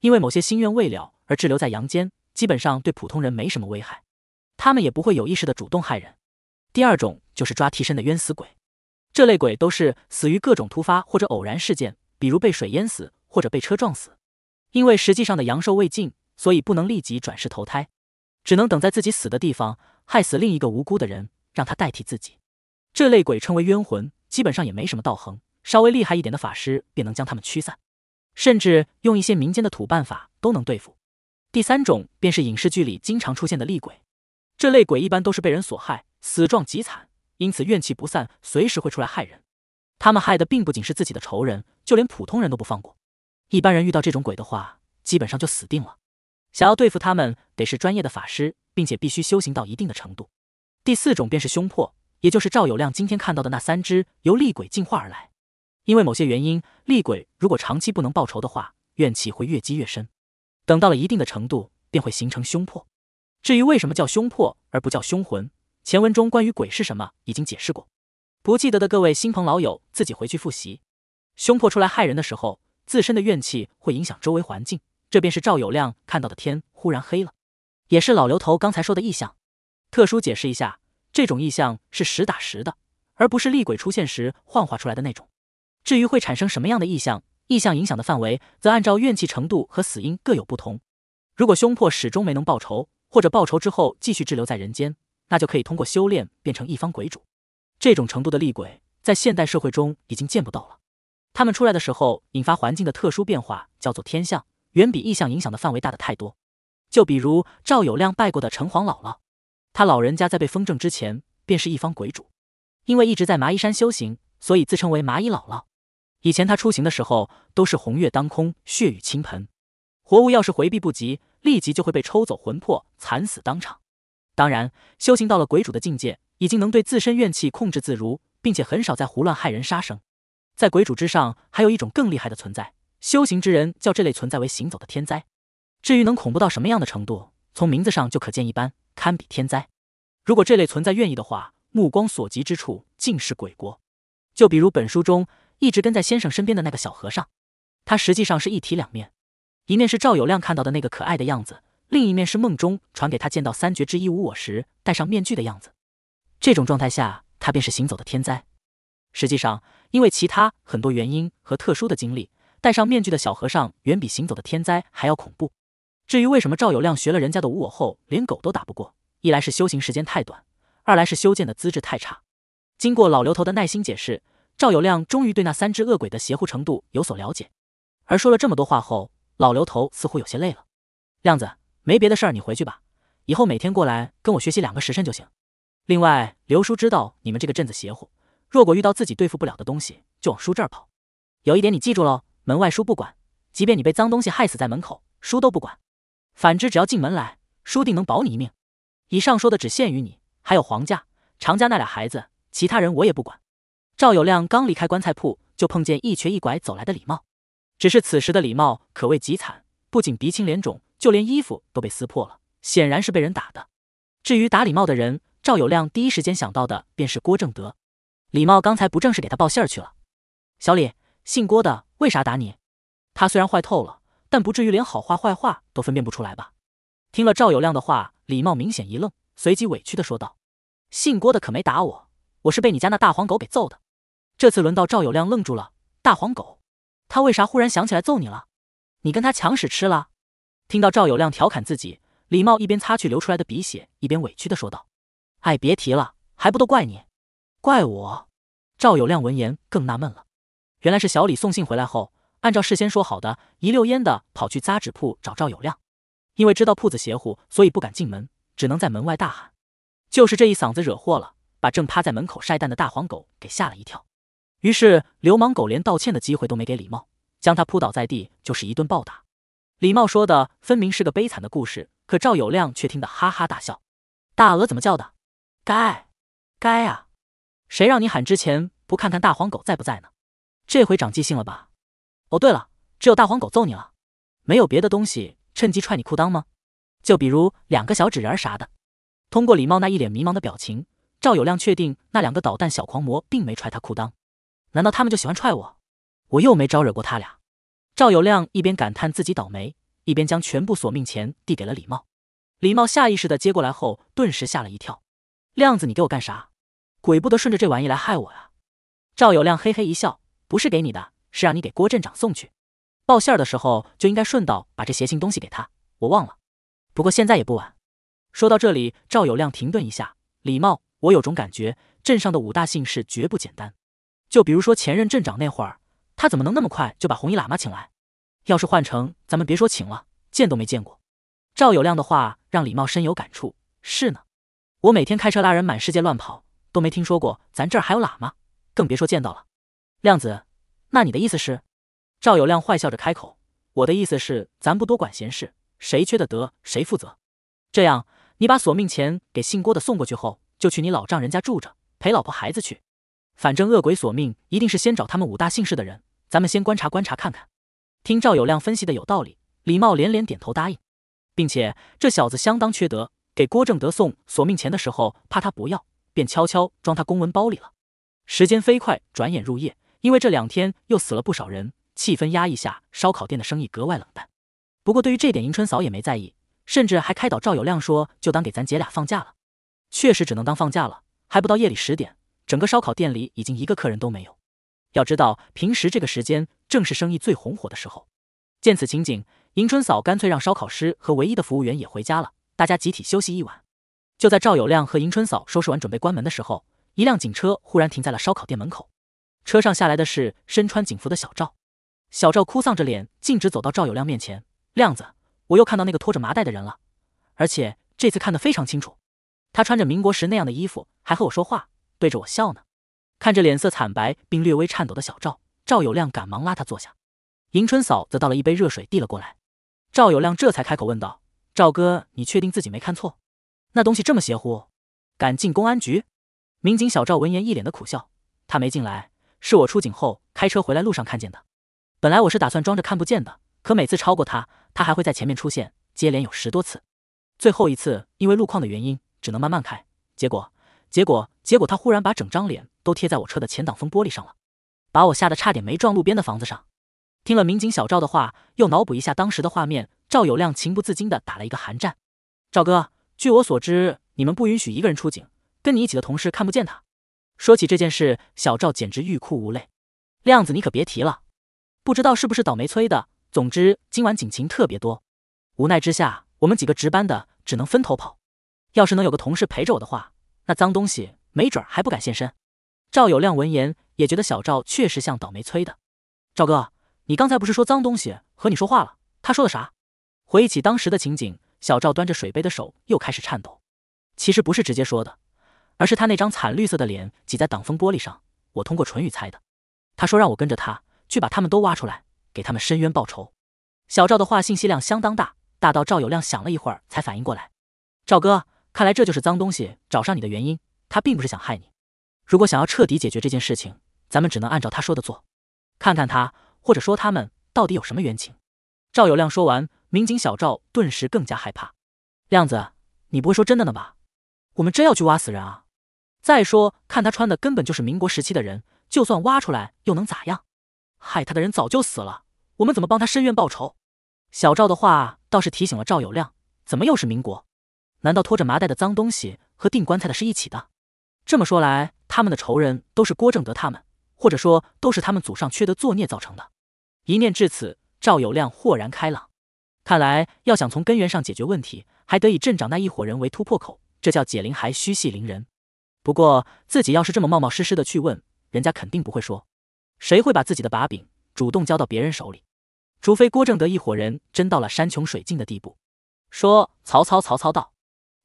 因为某些心愿未了而滞留在阳间，基本上对普通人没什么危害，他们也不会有意识的主动害人。第二种就是抓替身的冤死鬼，这类鬼都是死于各种突发或者偶然事件，比如被水淹死或者被车撞死，因为实际上的阳寿未尽，所以不能立即转世投胎，只能等在自己死的地方害死另一个无辜的人，让他代替自己。这类鬼称为冤魂，基本上也没什么道行，稍微厉害一点的法师便能将他们驱散，甚至用一些民间的土办法都能对付。第三种便是影视剧里经常出现的厉鬼，这类鬼一般都是被人所害，死状极惨，因此怨气不散，随时会出来害人。他们害的并不仅是自己的仇人，就连普通人都不放过。一般人遇到这种鬼的话，基本上就死定了。想要对付他们，得是专业的法师，并且必须修行到一定的程度。第四种便是凶魄。也就是赵有亮今天看到的那三只由厉鬼进化而来。因为某些原因，厉鬼如果长期不能报仇的话，怨气会越积越深，等到了一定的程度，便会形成凶魄。至于为什么叫凶魄而不叫凶魂，前文中关于鬼是什么已经解释过，不记得的各位新朋老友自己回去复习。凶魄出来害人的时候，自身的怨气会影响周围环境，这便是赵有亮看到的天忽然黑了，也是老刘头刚才说的异象。特殊解释一下。这种异象是实打实的，而不是厉鬼出现时幻化出来的那种。至于会产生什么样的异象，异象影响的范围，则按照怨气程度和死因各有不同。如果凶魄始终没能报仇，或者报仇之后继续滞留在人间，那就可以通过修炼变成一方鬼主。这种程度的厉鬼，在现代社会中已经见不到了。他们出来的时候，引发环境的特殊变化叫做天象，远比异象影响的范围大的太多。就比如赵有亮拜过的城隍姥姥。他老人家在被封正之前，便是一方鬼主，因为一直在麻衣山修行，所以自称为麻衣姥姥。以前他出行的时候，都是红月当空，血雨倾盆，活物要是回避不及，立即就会被抽走魂魄，惨死当场。当然，修行到了鬼主的境界，已经能对自身怨气控制自如，并且很少再胡乱害人杀生。在鬼主之上，还有一种更厉害的存在，修行之人叫这类存在为行走的天灾。至于能恐怖到什么样的程度，从名字上就可见一斑。堪比天灾。如果这类存在愿意的话，目光所及之处尽是鬼国。就比如本书中一直跟在先生身边的那个小和尚，他实际上是一体两面，一面是赵有亮看到的那个可爱的样子，另一面是梦中传给他见到三绝之一无我时戴上面具的样子。这种状态下，他便是行走的天灾。实际上，因为其他很多原因和特殊的经历，戴上面具的小和尚远比行走的天灾还要恐怖。至于为什么赵有亮学了人家的无我后连狗都打不过，一来是修行时间太短，二来是修建的资质太差。经过老刘头的耐心解释，赵有亮终于对那三只恶鬼的邪乎程度有所了解。而说了这么多话后，老刘头似乎有些累了。亮子，没别的事儿，你回去吧。以后每天过来跟我学习两个时辰就行。另外，刘叔知道你们这个镇子邪乎，如果遇到自己对付不了的东西，就往叔这儿跑。有一点你记住喽，门外叔不管，即便你被脏东西害死在门口，叔都不管。反之，只要进门来，输定能保你一命。以上说的只限于你，还有黄家、常家那俩孩子，其他人我也不管。赵有亮刚离开棺材铺，就碰见一瘸一拐走来的李茂。只是此时的李茂可谓极惨，不仅鼻青脸肿，就连衣服都被撕破了，显然是被人打的。至于打李茂的人，赵有亮第一时间想到的便是郭正德。李茂刚才不正是给他报信儿去了？小李，姓郭的为啥打你？他虽然坏透了。但不至于连好话坏话都分辨不出来吧？听了赵有亮的话，李茂明显一愣，随即委屈的说道：“姓郭的可没打我，我是被你家那大黄狗给揍的。”这次轮到赵有亮愣住了：“大黄狗？他为啥忽然想起来揍你了？你跟他抢屎吃了？”听到赵有亮调侃自己，李茂一边擦去流出来的鼻血，一边委屈的说道：“哎，别提了，还不都怪你，怪我。”赵有亮闻言更纳闷了：“原来是小李送信回来后。”按照事先说好的，一溜烟的跑去扎纸铺找赵有亮，因为知道铺子邪乎，所以不敢进门，只能在门外大喊。就是这一嗓子惹祸了，把正趴在门口晒蛋的大黄狗给吓了一跳。于是流氓狗连道歉的机会都没给，李茂，将他扑倒在地，就是一顿暴打。李茂说的分明是个悲惨的故事，可赵有亮却听得哈哈大笑。大鹅怎么叫的？该，该啊！谁让你喊之前不看看大黄狗在不在呢？这回长记性了吧？哦，对了，只有大黄狗揍你了，没有别的东西趁机踹你裤裆吗？就比如两个小纸人啥的。通过李茂那一脸迷茫的表情，赵有亮确定那两个捣蛋小狂魔并没踹他裤裆。难道他们就喜欢踹我？我又没招惹过他俩。赵有亮一边感叹自己倒霉，一边将全部索命钱递给了李茂。李茂下意识的接过来后，顿时吓了一跳：“亮子，你给我干啥？鬼不得顺着这玩意来害我呀！”赵有亮嘿嘿一笑：“不是给你的。”是让你给郭镇长送去，报信儿的时候就应该顺道把这邪性东西给他。我忘了，不过现在也不晚。说到这里，赵有亮停顿一下，礼貌。我有种感觉，镇上的五大姓氏绝不简单。就比如说前任镇长那会儿，他怎么能那么快就把红衣喇嘛请来？要是换成咱们，别说请了，见都没见过。赵有亮的话让李茂深有感触。是呢，我每天开车拉人满世界乱跑，都没听说过咱这儿还有喇嘛，更别说见到了。亮子。那你的意思是？赵有亮坏笑着开口：“我的意思是，咱不多管闲事，谁缺的德谁负责。这样，你把索命钱给姓郭的送过去后，就去你老丈人家住着，陪老婆孩子去。反正恶鬼索命一定是先找他们五大姓氏的人，咱们先观察观察看看。”听赵有亮分析的有道理，李茂连连点头答应，并且这小子相当缺德，给郭正德送索命钱的时候，怕他不要，便悄悄装他公文包里了。时间飞快，转眼入夜。因为这两天又死了不少人，气氛压抑下，烧烤店的生意格外冷淡。不过对于这点，迎春嫂也没在意，甚至还开导赵有亮说：“就当给咱姐俩放假了。”确实只能当放假了。还不到夜里十点，整个烧烤店里已经一个客人都没有。要知道平时这个时间正是生意最红火的时候。见此情景，迎春嫂干脆让烧烤师和唯一的服务员也回家了，大家集体休息一晚。就在赵有亮和迎春嫂收拾完准备关门的时候，一辆警车忽然停在了烧烤店门口。车上下来的是身穿警服的小赵，小赵哭丧着脸，径直走到赵有亮面前：“亮子，我又看到那个拖着麻袋的人了，而且这次看得非常清楚。他穿着民国时那样的衣服，还和我说话，对着我笑呢。”看着脸色惨白并略微颤抖的小赵，赵有亮赶忙拉他坐下，迎春嫂则倒了一杯热水递了过来。赵有亮这才开口问道：“赵哥，你确定自己没看错？那东西这么邪乎，敢进公安局？”民警小赵闻言一脸的苦笑：“他没进来。”是我出警后开车回来路上看见的，本来我是打算装着看不见的，可每次超过他，他还会在前面出现，接连有十多次。最后一次因为路况的原因，只能慢慢开，结果，结果，结果，他忽然把整张脸都贴在我车的前挡风玻璃上了，把我吓得差点没撞路边的房子上。听了民警小赵的话，又脑补一下当时的画面，赵有亮情不自禁地打了一个寒战。赵哥，据我所知，你们不允许一个人出警，跟你一起的同事看不见他。说起这件事，小赵简直欲哭无泪。亮子，你可别提了，不知道是不是倒霉催的。总之，今晚警情特别多，无奈之下，我们几个值班的只能分头跑。要是能有个同事陪着我的话，那脏东西没准还不敢现身。赵有亮闻言也觉得小赵确实像倒霉催的。赵哥，你刚才不是说脏东西和你说话了？他说的啥？回忆起当时的情景，小赵端着水杯的手又开始颤抖。其实不是直接说的。而是他那张惨绿色的脸挤在挡风玻璃上，我通过唇语猜的。他说让我跟着他去把他们都挖出来，给他们深冤报仇。小赵的话信息量相当大，大到赵有亮想了一会儿才反应过来。赵哥，看来这就是脏东西找上你的原因。他并不是想害你，如果想要彻底解决这件事情，咱们只能按照他说的做，看看他或者说他们到底有什么冤情。赵有亮说完，民警小赵顿时更加害怕。亮子，你不会说真的呢吧？我们真要去挖死人啊？再说，看他穿的根本就是民国时期的人，就算挖出来又能咋样？害他的人早就死了，我们怎么帮他申冤报仇？小赵的话倒是提醒了赵有亮：怎么又是民国？难道拖着麻袋的脏东西和订棺材的是一起的？这么说来，他们的仇人都是郭正德他们，或者说都是他们祖上缺德作孽造成的。一念至此，赵有亮豁然开朗：看来要想从根源上解决问题，还得以镇长那一伙人为突破口。这叫解铃还须系铃人。不过自己要是这么冒冒失失的去问，人家肯定不会说。谁会把自己的把柄主动交到别人手里？除非郭正德一伙人真到了山穷水尽的地步。说曹操，曹操到。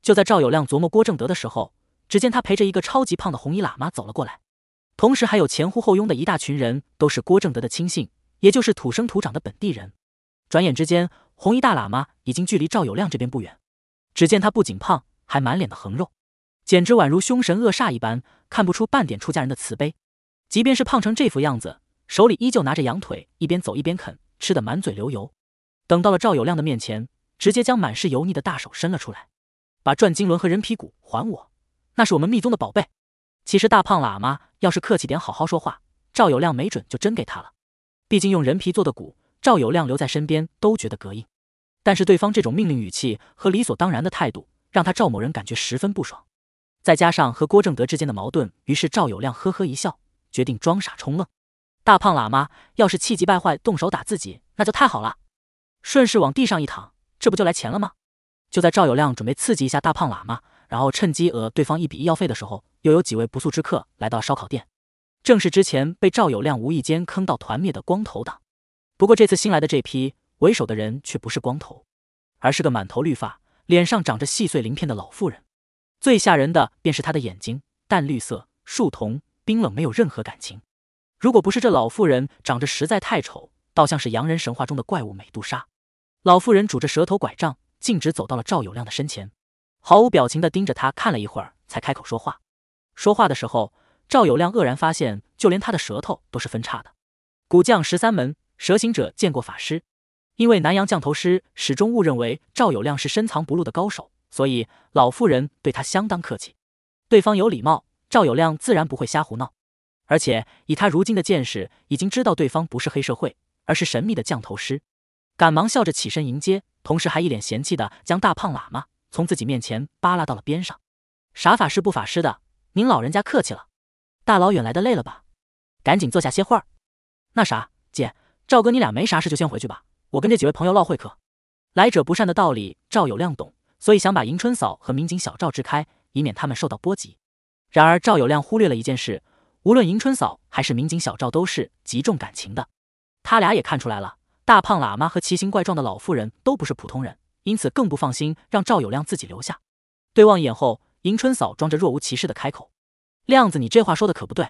就在赵有亮琢磨郭正德的时候，只见他陪着一个超级胖的红衣喇嘛走了过来，同时还有前呼后拥的一大群人，都是郭正德的亲信，也就是土生土长的本地人。转眼之间，红衣大喇嘛已经距离赵有亮这边不远。只见他不仅胖，还满脸的横肉。简直宛如凶神恶煞一般，看不出半点出家人的慈悲。即便是胖成这副样子，手里依旧拿着羊腿，一边走一边啃，吃得满嘴流油。等到了赵有亮的面前，直接将满是油腻的大手伸了出来，把转经轮和人皮骨还我，那是我们密宗的宝贝。其实大胖喇嘛要是客气点，好好说话，赵有亮没准就真给他了。毕竟用人皮做的骨，赵有亮留在身边都觉得膈应。但是对方这种命令语气和理所当然的态度，让他赵某人感觉十分不爽。再加上和郭正德之间的矛盾，于是赵有亮呵呵一笑，决定装傻充愣。大胖喇嘛要是气急败坏动手打自己，那就太好了。顺势往地上一躺，这不就来钱了吗？就在赵有亮准备刺激一下大胖喇嘛，然后趁机讹对方一笔医药费的时候，又有几位不速之客来到烧烤店。正是之前被赵有亮无意间坑到团灭的光头党。不过这次新来的这批为首的人却不是光头，而是个满头绿发、脸上长着细碎鳞片的老妇人。最吓人的便是他的眼睛，淡绿色，树瞳，冰冷，没有任何感情。如果不是这老妇人长着实在太丑，倒像是洋人神话中的怪物美杜莎。老妇人拄着蛇头拐杖，径直走到了赵有亮的身前，毫无表情地盯着他看了一会儿，才开口说话。说话的时候，赵有亮愕然发现，就连他的舌头都是分叉的。古将十三门蛇行者见过法师，因为南阳降头师始终误认为赵有亮是深藏不露的高手。所以老妇人对他相当客气，对方有礼貌，赵有亮自然不会瞎胡闹。而且以他如今的见识，已经知道对方不是黑社会，而是神秘的降头师，赶忙笑着起身迎接，同时还一脸嫌弃的将大胖喇嘛从自己面前扒拉到了边上。啥法师不法师的，您老人家客气了，大老远来的累了吧？赶紧坐下歇会儿。那啥，姐，赵哥，你俩没啥事就先回去吧，我跟这几位朋友唠会嗑。来者不善的道理，赵有亮懂。所以想把迎春嫂和民警小赵支开，以免他们受到波及。然而赵有亮忽略了一件事：无论迎春嫂还是民警小赵都是极重感情的。他俩也看出来了，大胖喇嘛和奇形怪状的老妇人都不是普通人，因此更不放心让赵有亮自己留下。对望一眼后，迎春嫂装着若无其事的开口：“亮子，你这话说的可不对。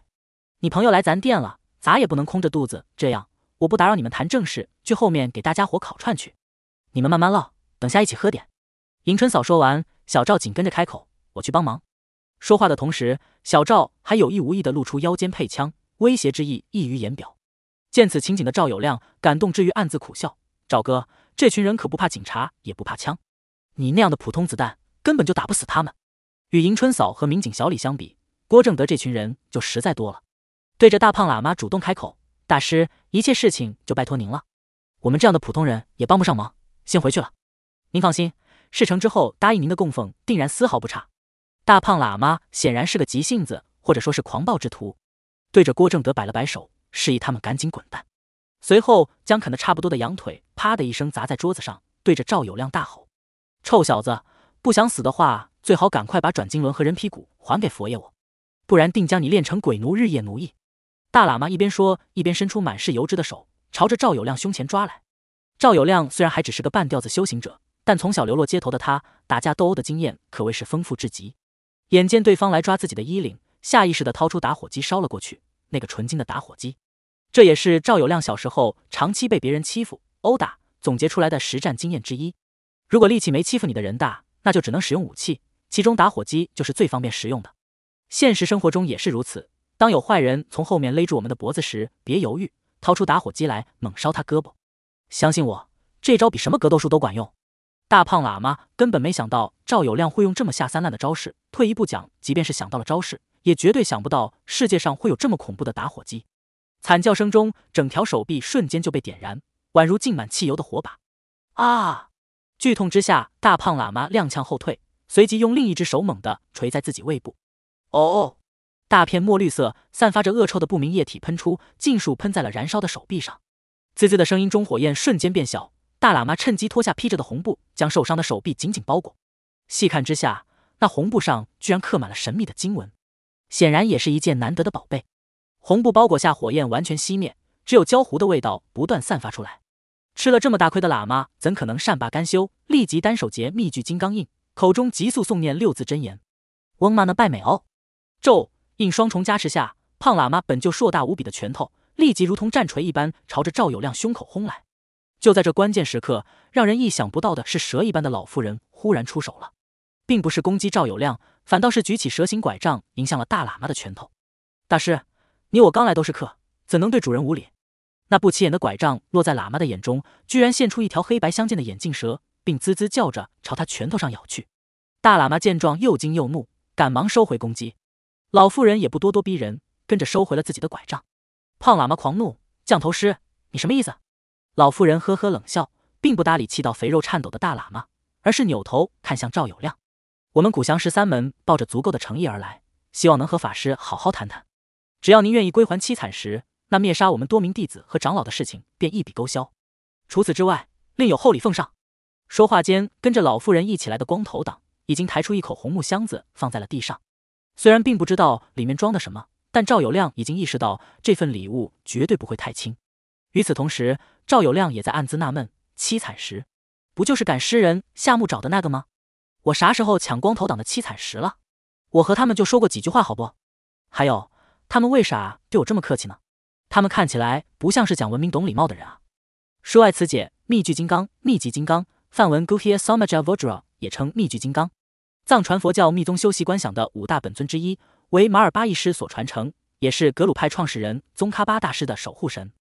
你朋友来咱店了，咋也不能空着肚子。这样，我不打扰你们谈正事，去后面给大家伙烤串去。你们慢慢唠，等下一起喝点。”迎春嫂说完，小赵紧跟着开口：“我去帮忙。”说话的同时，小赵还有意无意的露出腰间配枪，威胁之意溢于言表。见此情景的赵有亮感动之余暗自苦笑：“赵哥，这群人可不怕警察，也不怕枪，你那样的普通子弹根本就打不死他们。”与迎春嫂和民警小李相比，郭正德这群人就实在多了。对着大胖喇嘛主动开口：“大师，一切事情就拜托您了。我们这样的普通人也帮不上忙，先回去了。您放心。”事成之后，答应您的供奉定然丝毫不差。大胖喇嘛显然是个急性子，或者说是狂暴之徒，对着郭正德摆了摆手，示意他们赶紧滚蛋。随后将啃得差不多的羊腿，啪的一声砸在桌子上，对着赵有亮大吼：“臭小子，不想死的话，最好赶快把转经轮和人皮骨还给佛爷我，不然定将你练成鬼奴，日夜奴役。”大喇嘛一边说，一边伸出满是油脂的手，朝着赵有亮胸前抓来。赵有亮虽然还只是个半吊子修行者。但从小流落街头的他，打架斗殴的经验可谓是丰富至极。眼见对方来抓自己的衣领，下意识地掏出打火机烧了过去。那个纯金的打火机，这也是赵有亮小时候长期被别人欺负殴打总结出来的实战经验之一。如果力气没欺负你的人大，那就只能使用武器，其中打火机就是最方便实用的。现实生活中也是如此。当有坏人从后面勒住我们的脖子时，别犹豫，掏出打火机来猛烧他胳膊。相信我，这招比什么格斗术都管用。大胖喇嘛根本没想到赵有亮会用这么下三滥的招式。退一步讲，即便是想到了招式，也绝对想不到世界上会有这么恐怖的打火机。惨叫声中，整条手臂瞬间就被点燃，宛如浸满汽油的火把。啊！剧痛之下，大胖喇嘛踉跄后退，随即用另一只手猛地捶在自己胃部。哦！大片墨绿色、散发着恶臭的不明液体喷出，尽数喷在了燃烧的手臂上。滋滋的声音中，火焰瞬间变小。大喇嘛趁机脱下披着的红布，将受伤的手臂紧紧包裹。细看之下，那红布上居然刻满了神秘的经文，显然也是一件难得的宝贝。红布包裹下，火焰完全熄灭，只有焦糊的味道不断散发出来。吃了这么大亏的喇嘛，怎可能善罢甘休？立即单手结密具金刚印，口中急速诵念六字真言。嗡嘛呢拜美哦。”咒印双重加持下，胖喇嘛本就硕大无比的拳头，立即如同战锤一般，朝着赵有亮胸口轰来。就在这关键时刻，让人意想不到的是，蛇一般的老妇人忽然出手了，并不是攻击赵有亮，反倒是举起蛇形拐杖迎向了大喇嘛的拳头。大师，你我刚来都是客，怎能对主人无礼？那不起眼的拐杖落在喇嘛的眼中，居然现出一条黑白相间的眼镜蛇，并滋滋叫着朝他拳头上咬去。大喇嘛见状，又惊又怒，赶忙收回攻击。老妇人也不咄咄逼人，跟着收回了自己的拐杖。胖喇嘛狂怒：“降头师，你什么意思？”老妇人呵呵冷笑，并不搭理气到肥肉颤抖的大喇嘛，而是扭头看向赵有亮：“我们古祥十三门抱着足够的诚意而来，希望能和法师好好谈谈。只要您愿意归还七惨石，那灭杀我们多名弟子和长老的事情便一笔勾销。除此之外，另有厚礼奉上。”说话间，跟着老妇人一起来的光头党已经抬出一口红木箱子放在了地上。虽然并不知道里面装的什么，但赵有亮已经意识到这份礼物绝对不会太轻。与此同时，赵有亮也在暗自纳闷：七彩石，不就是赶尸人夏木找的那个吗？我啥时候抢光头党的七彩石了？我和他们就说过几句话，好不？还有，他们为啥对我这么客气呢？他们看起来不像是讲文明、懂礼貌的人啊！书外词解：密具金刚、密集金刚、梵文 g u r a s o m a j a v a d r a 也称密具金刚，藏传佛教密宗修习观想的五大本尊之一，为马尔巴义师所传承，也是格鲁派创始人宗喀巴大师的守护神。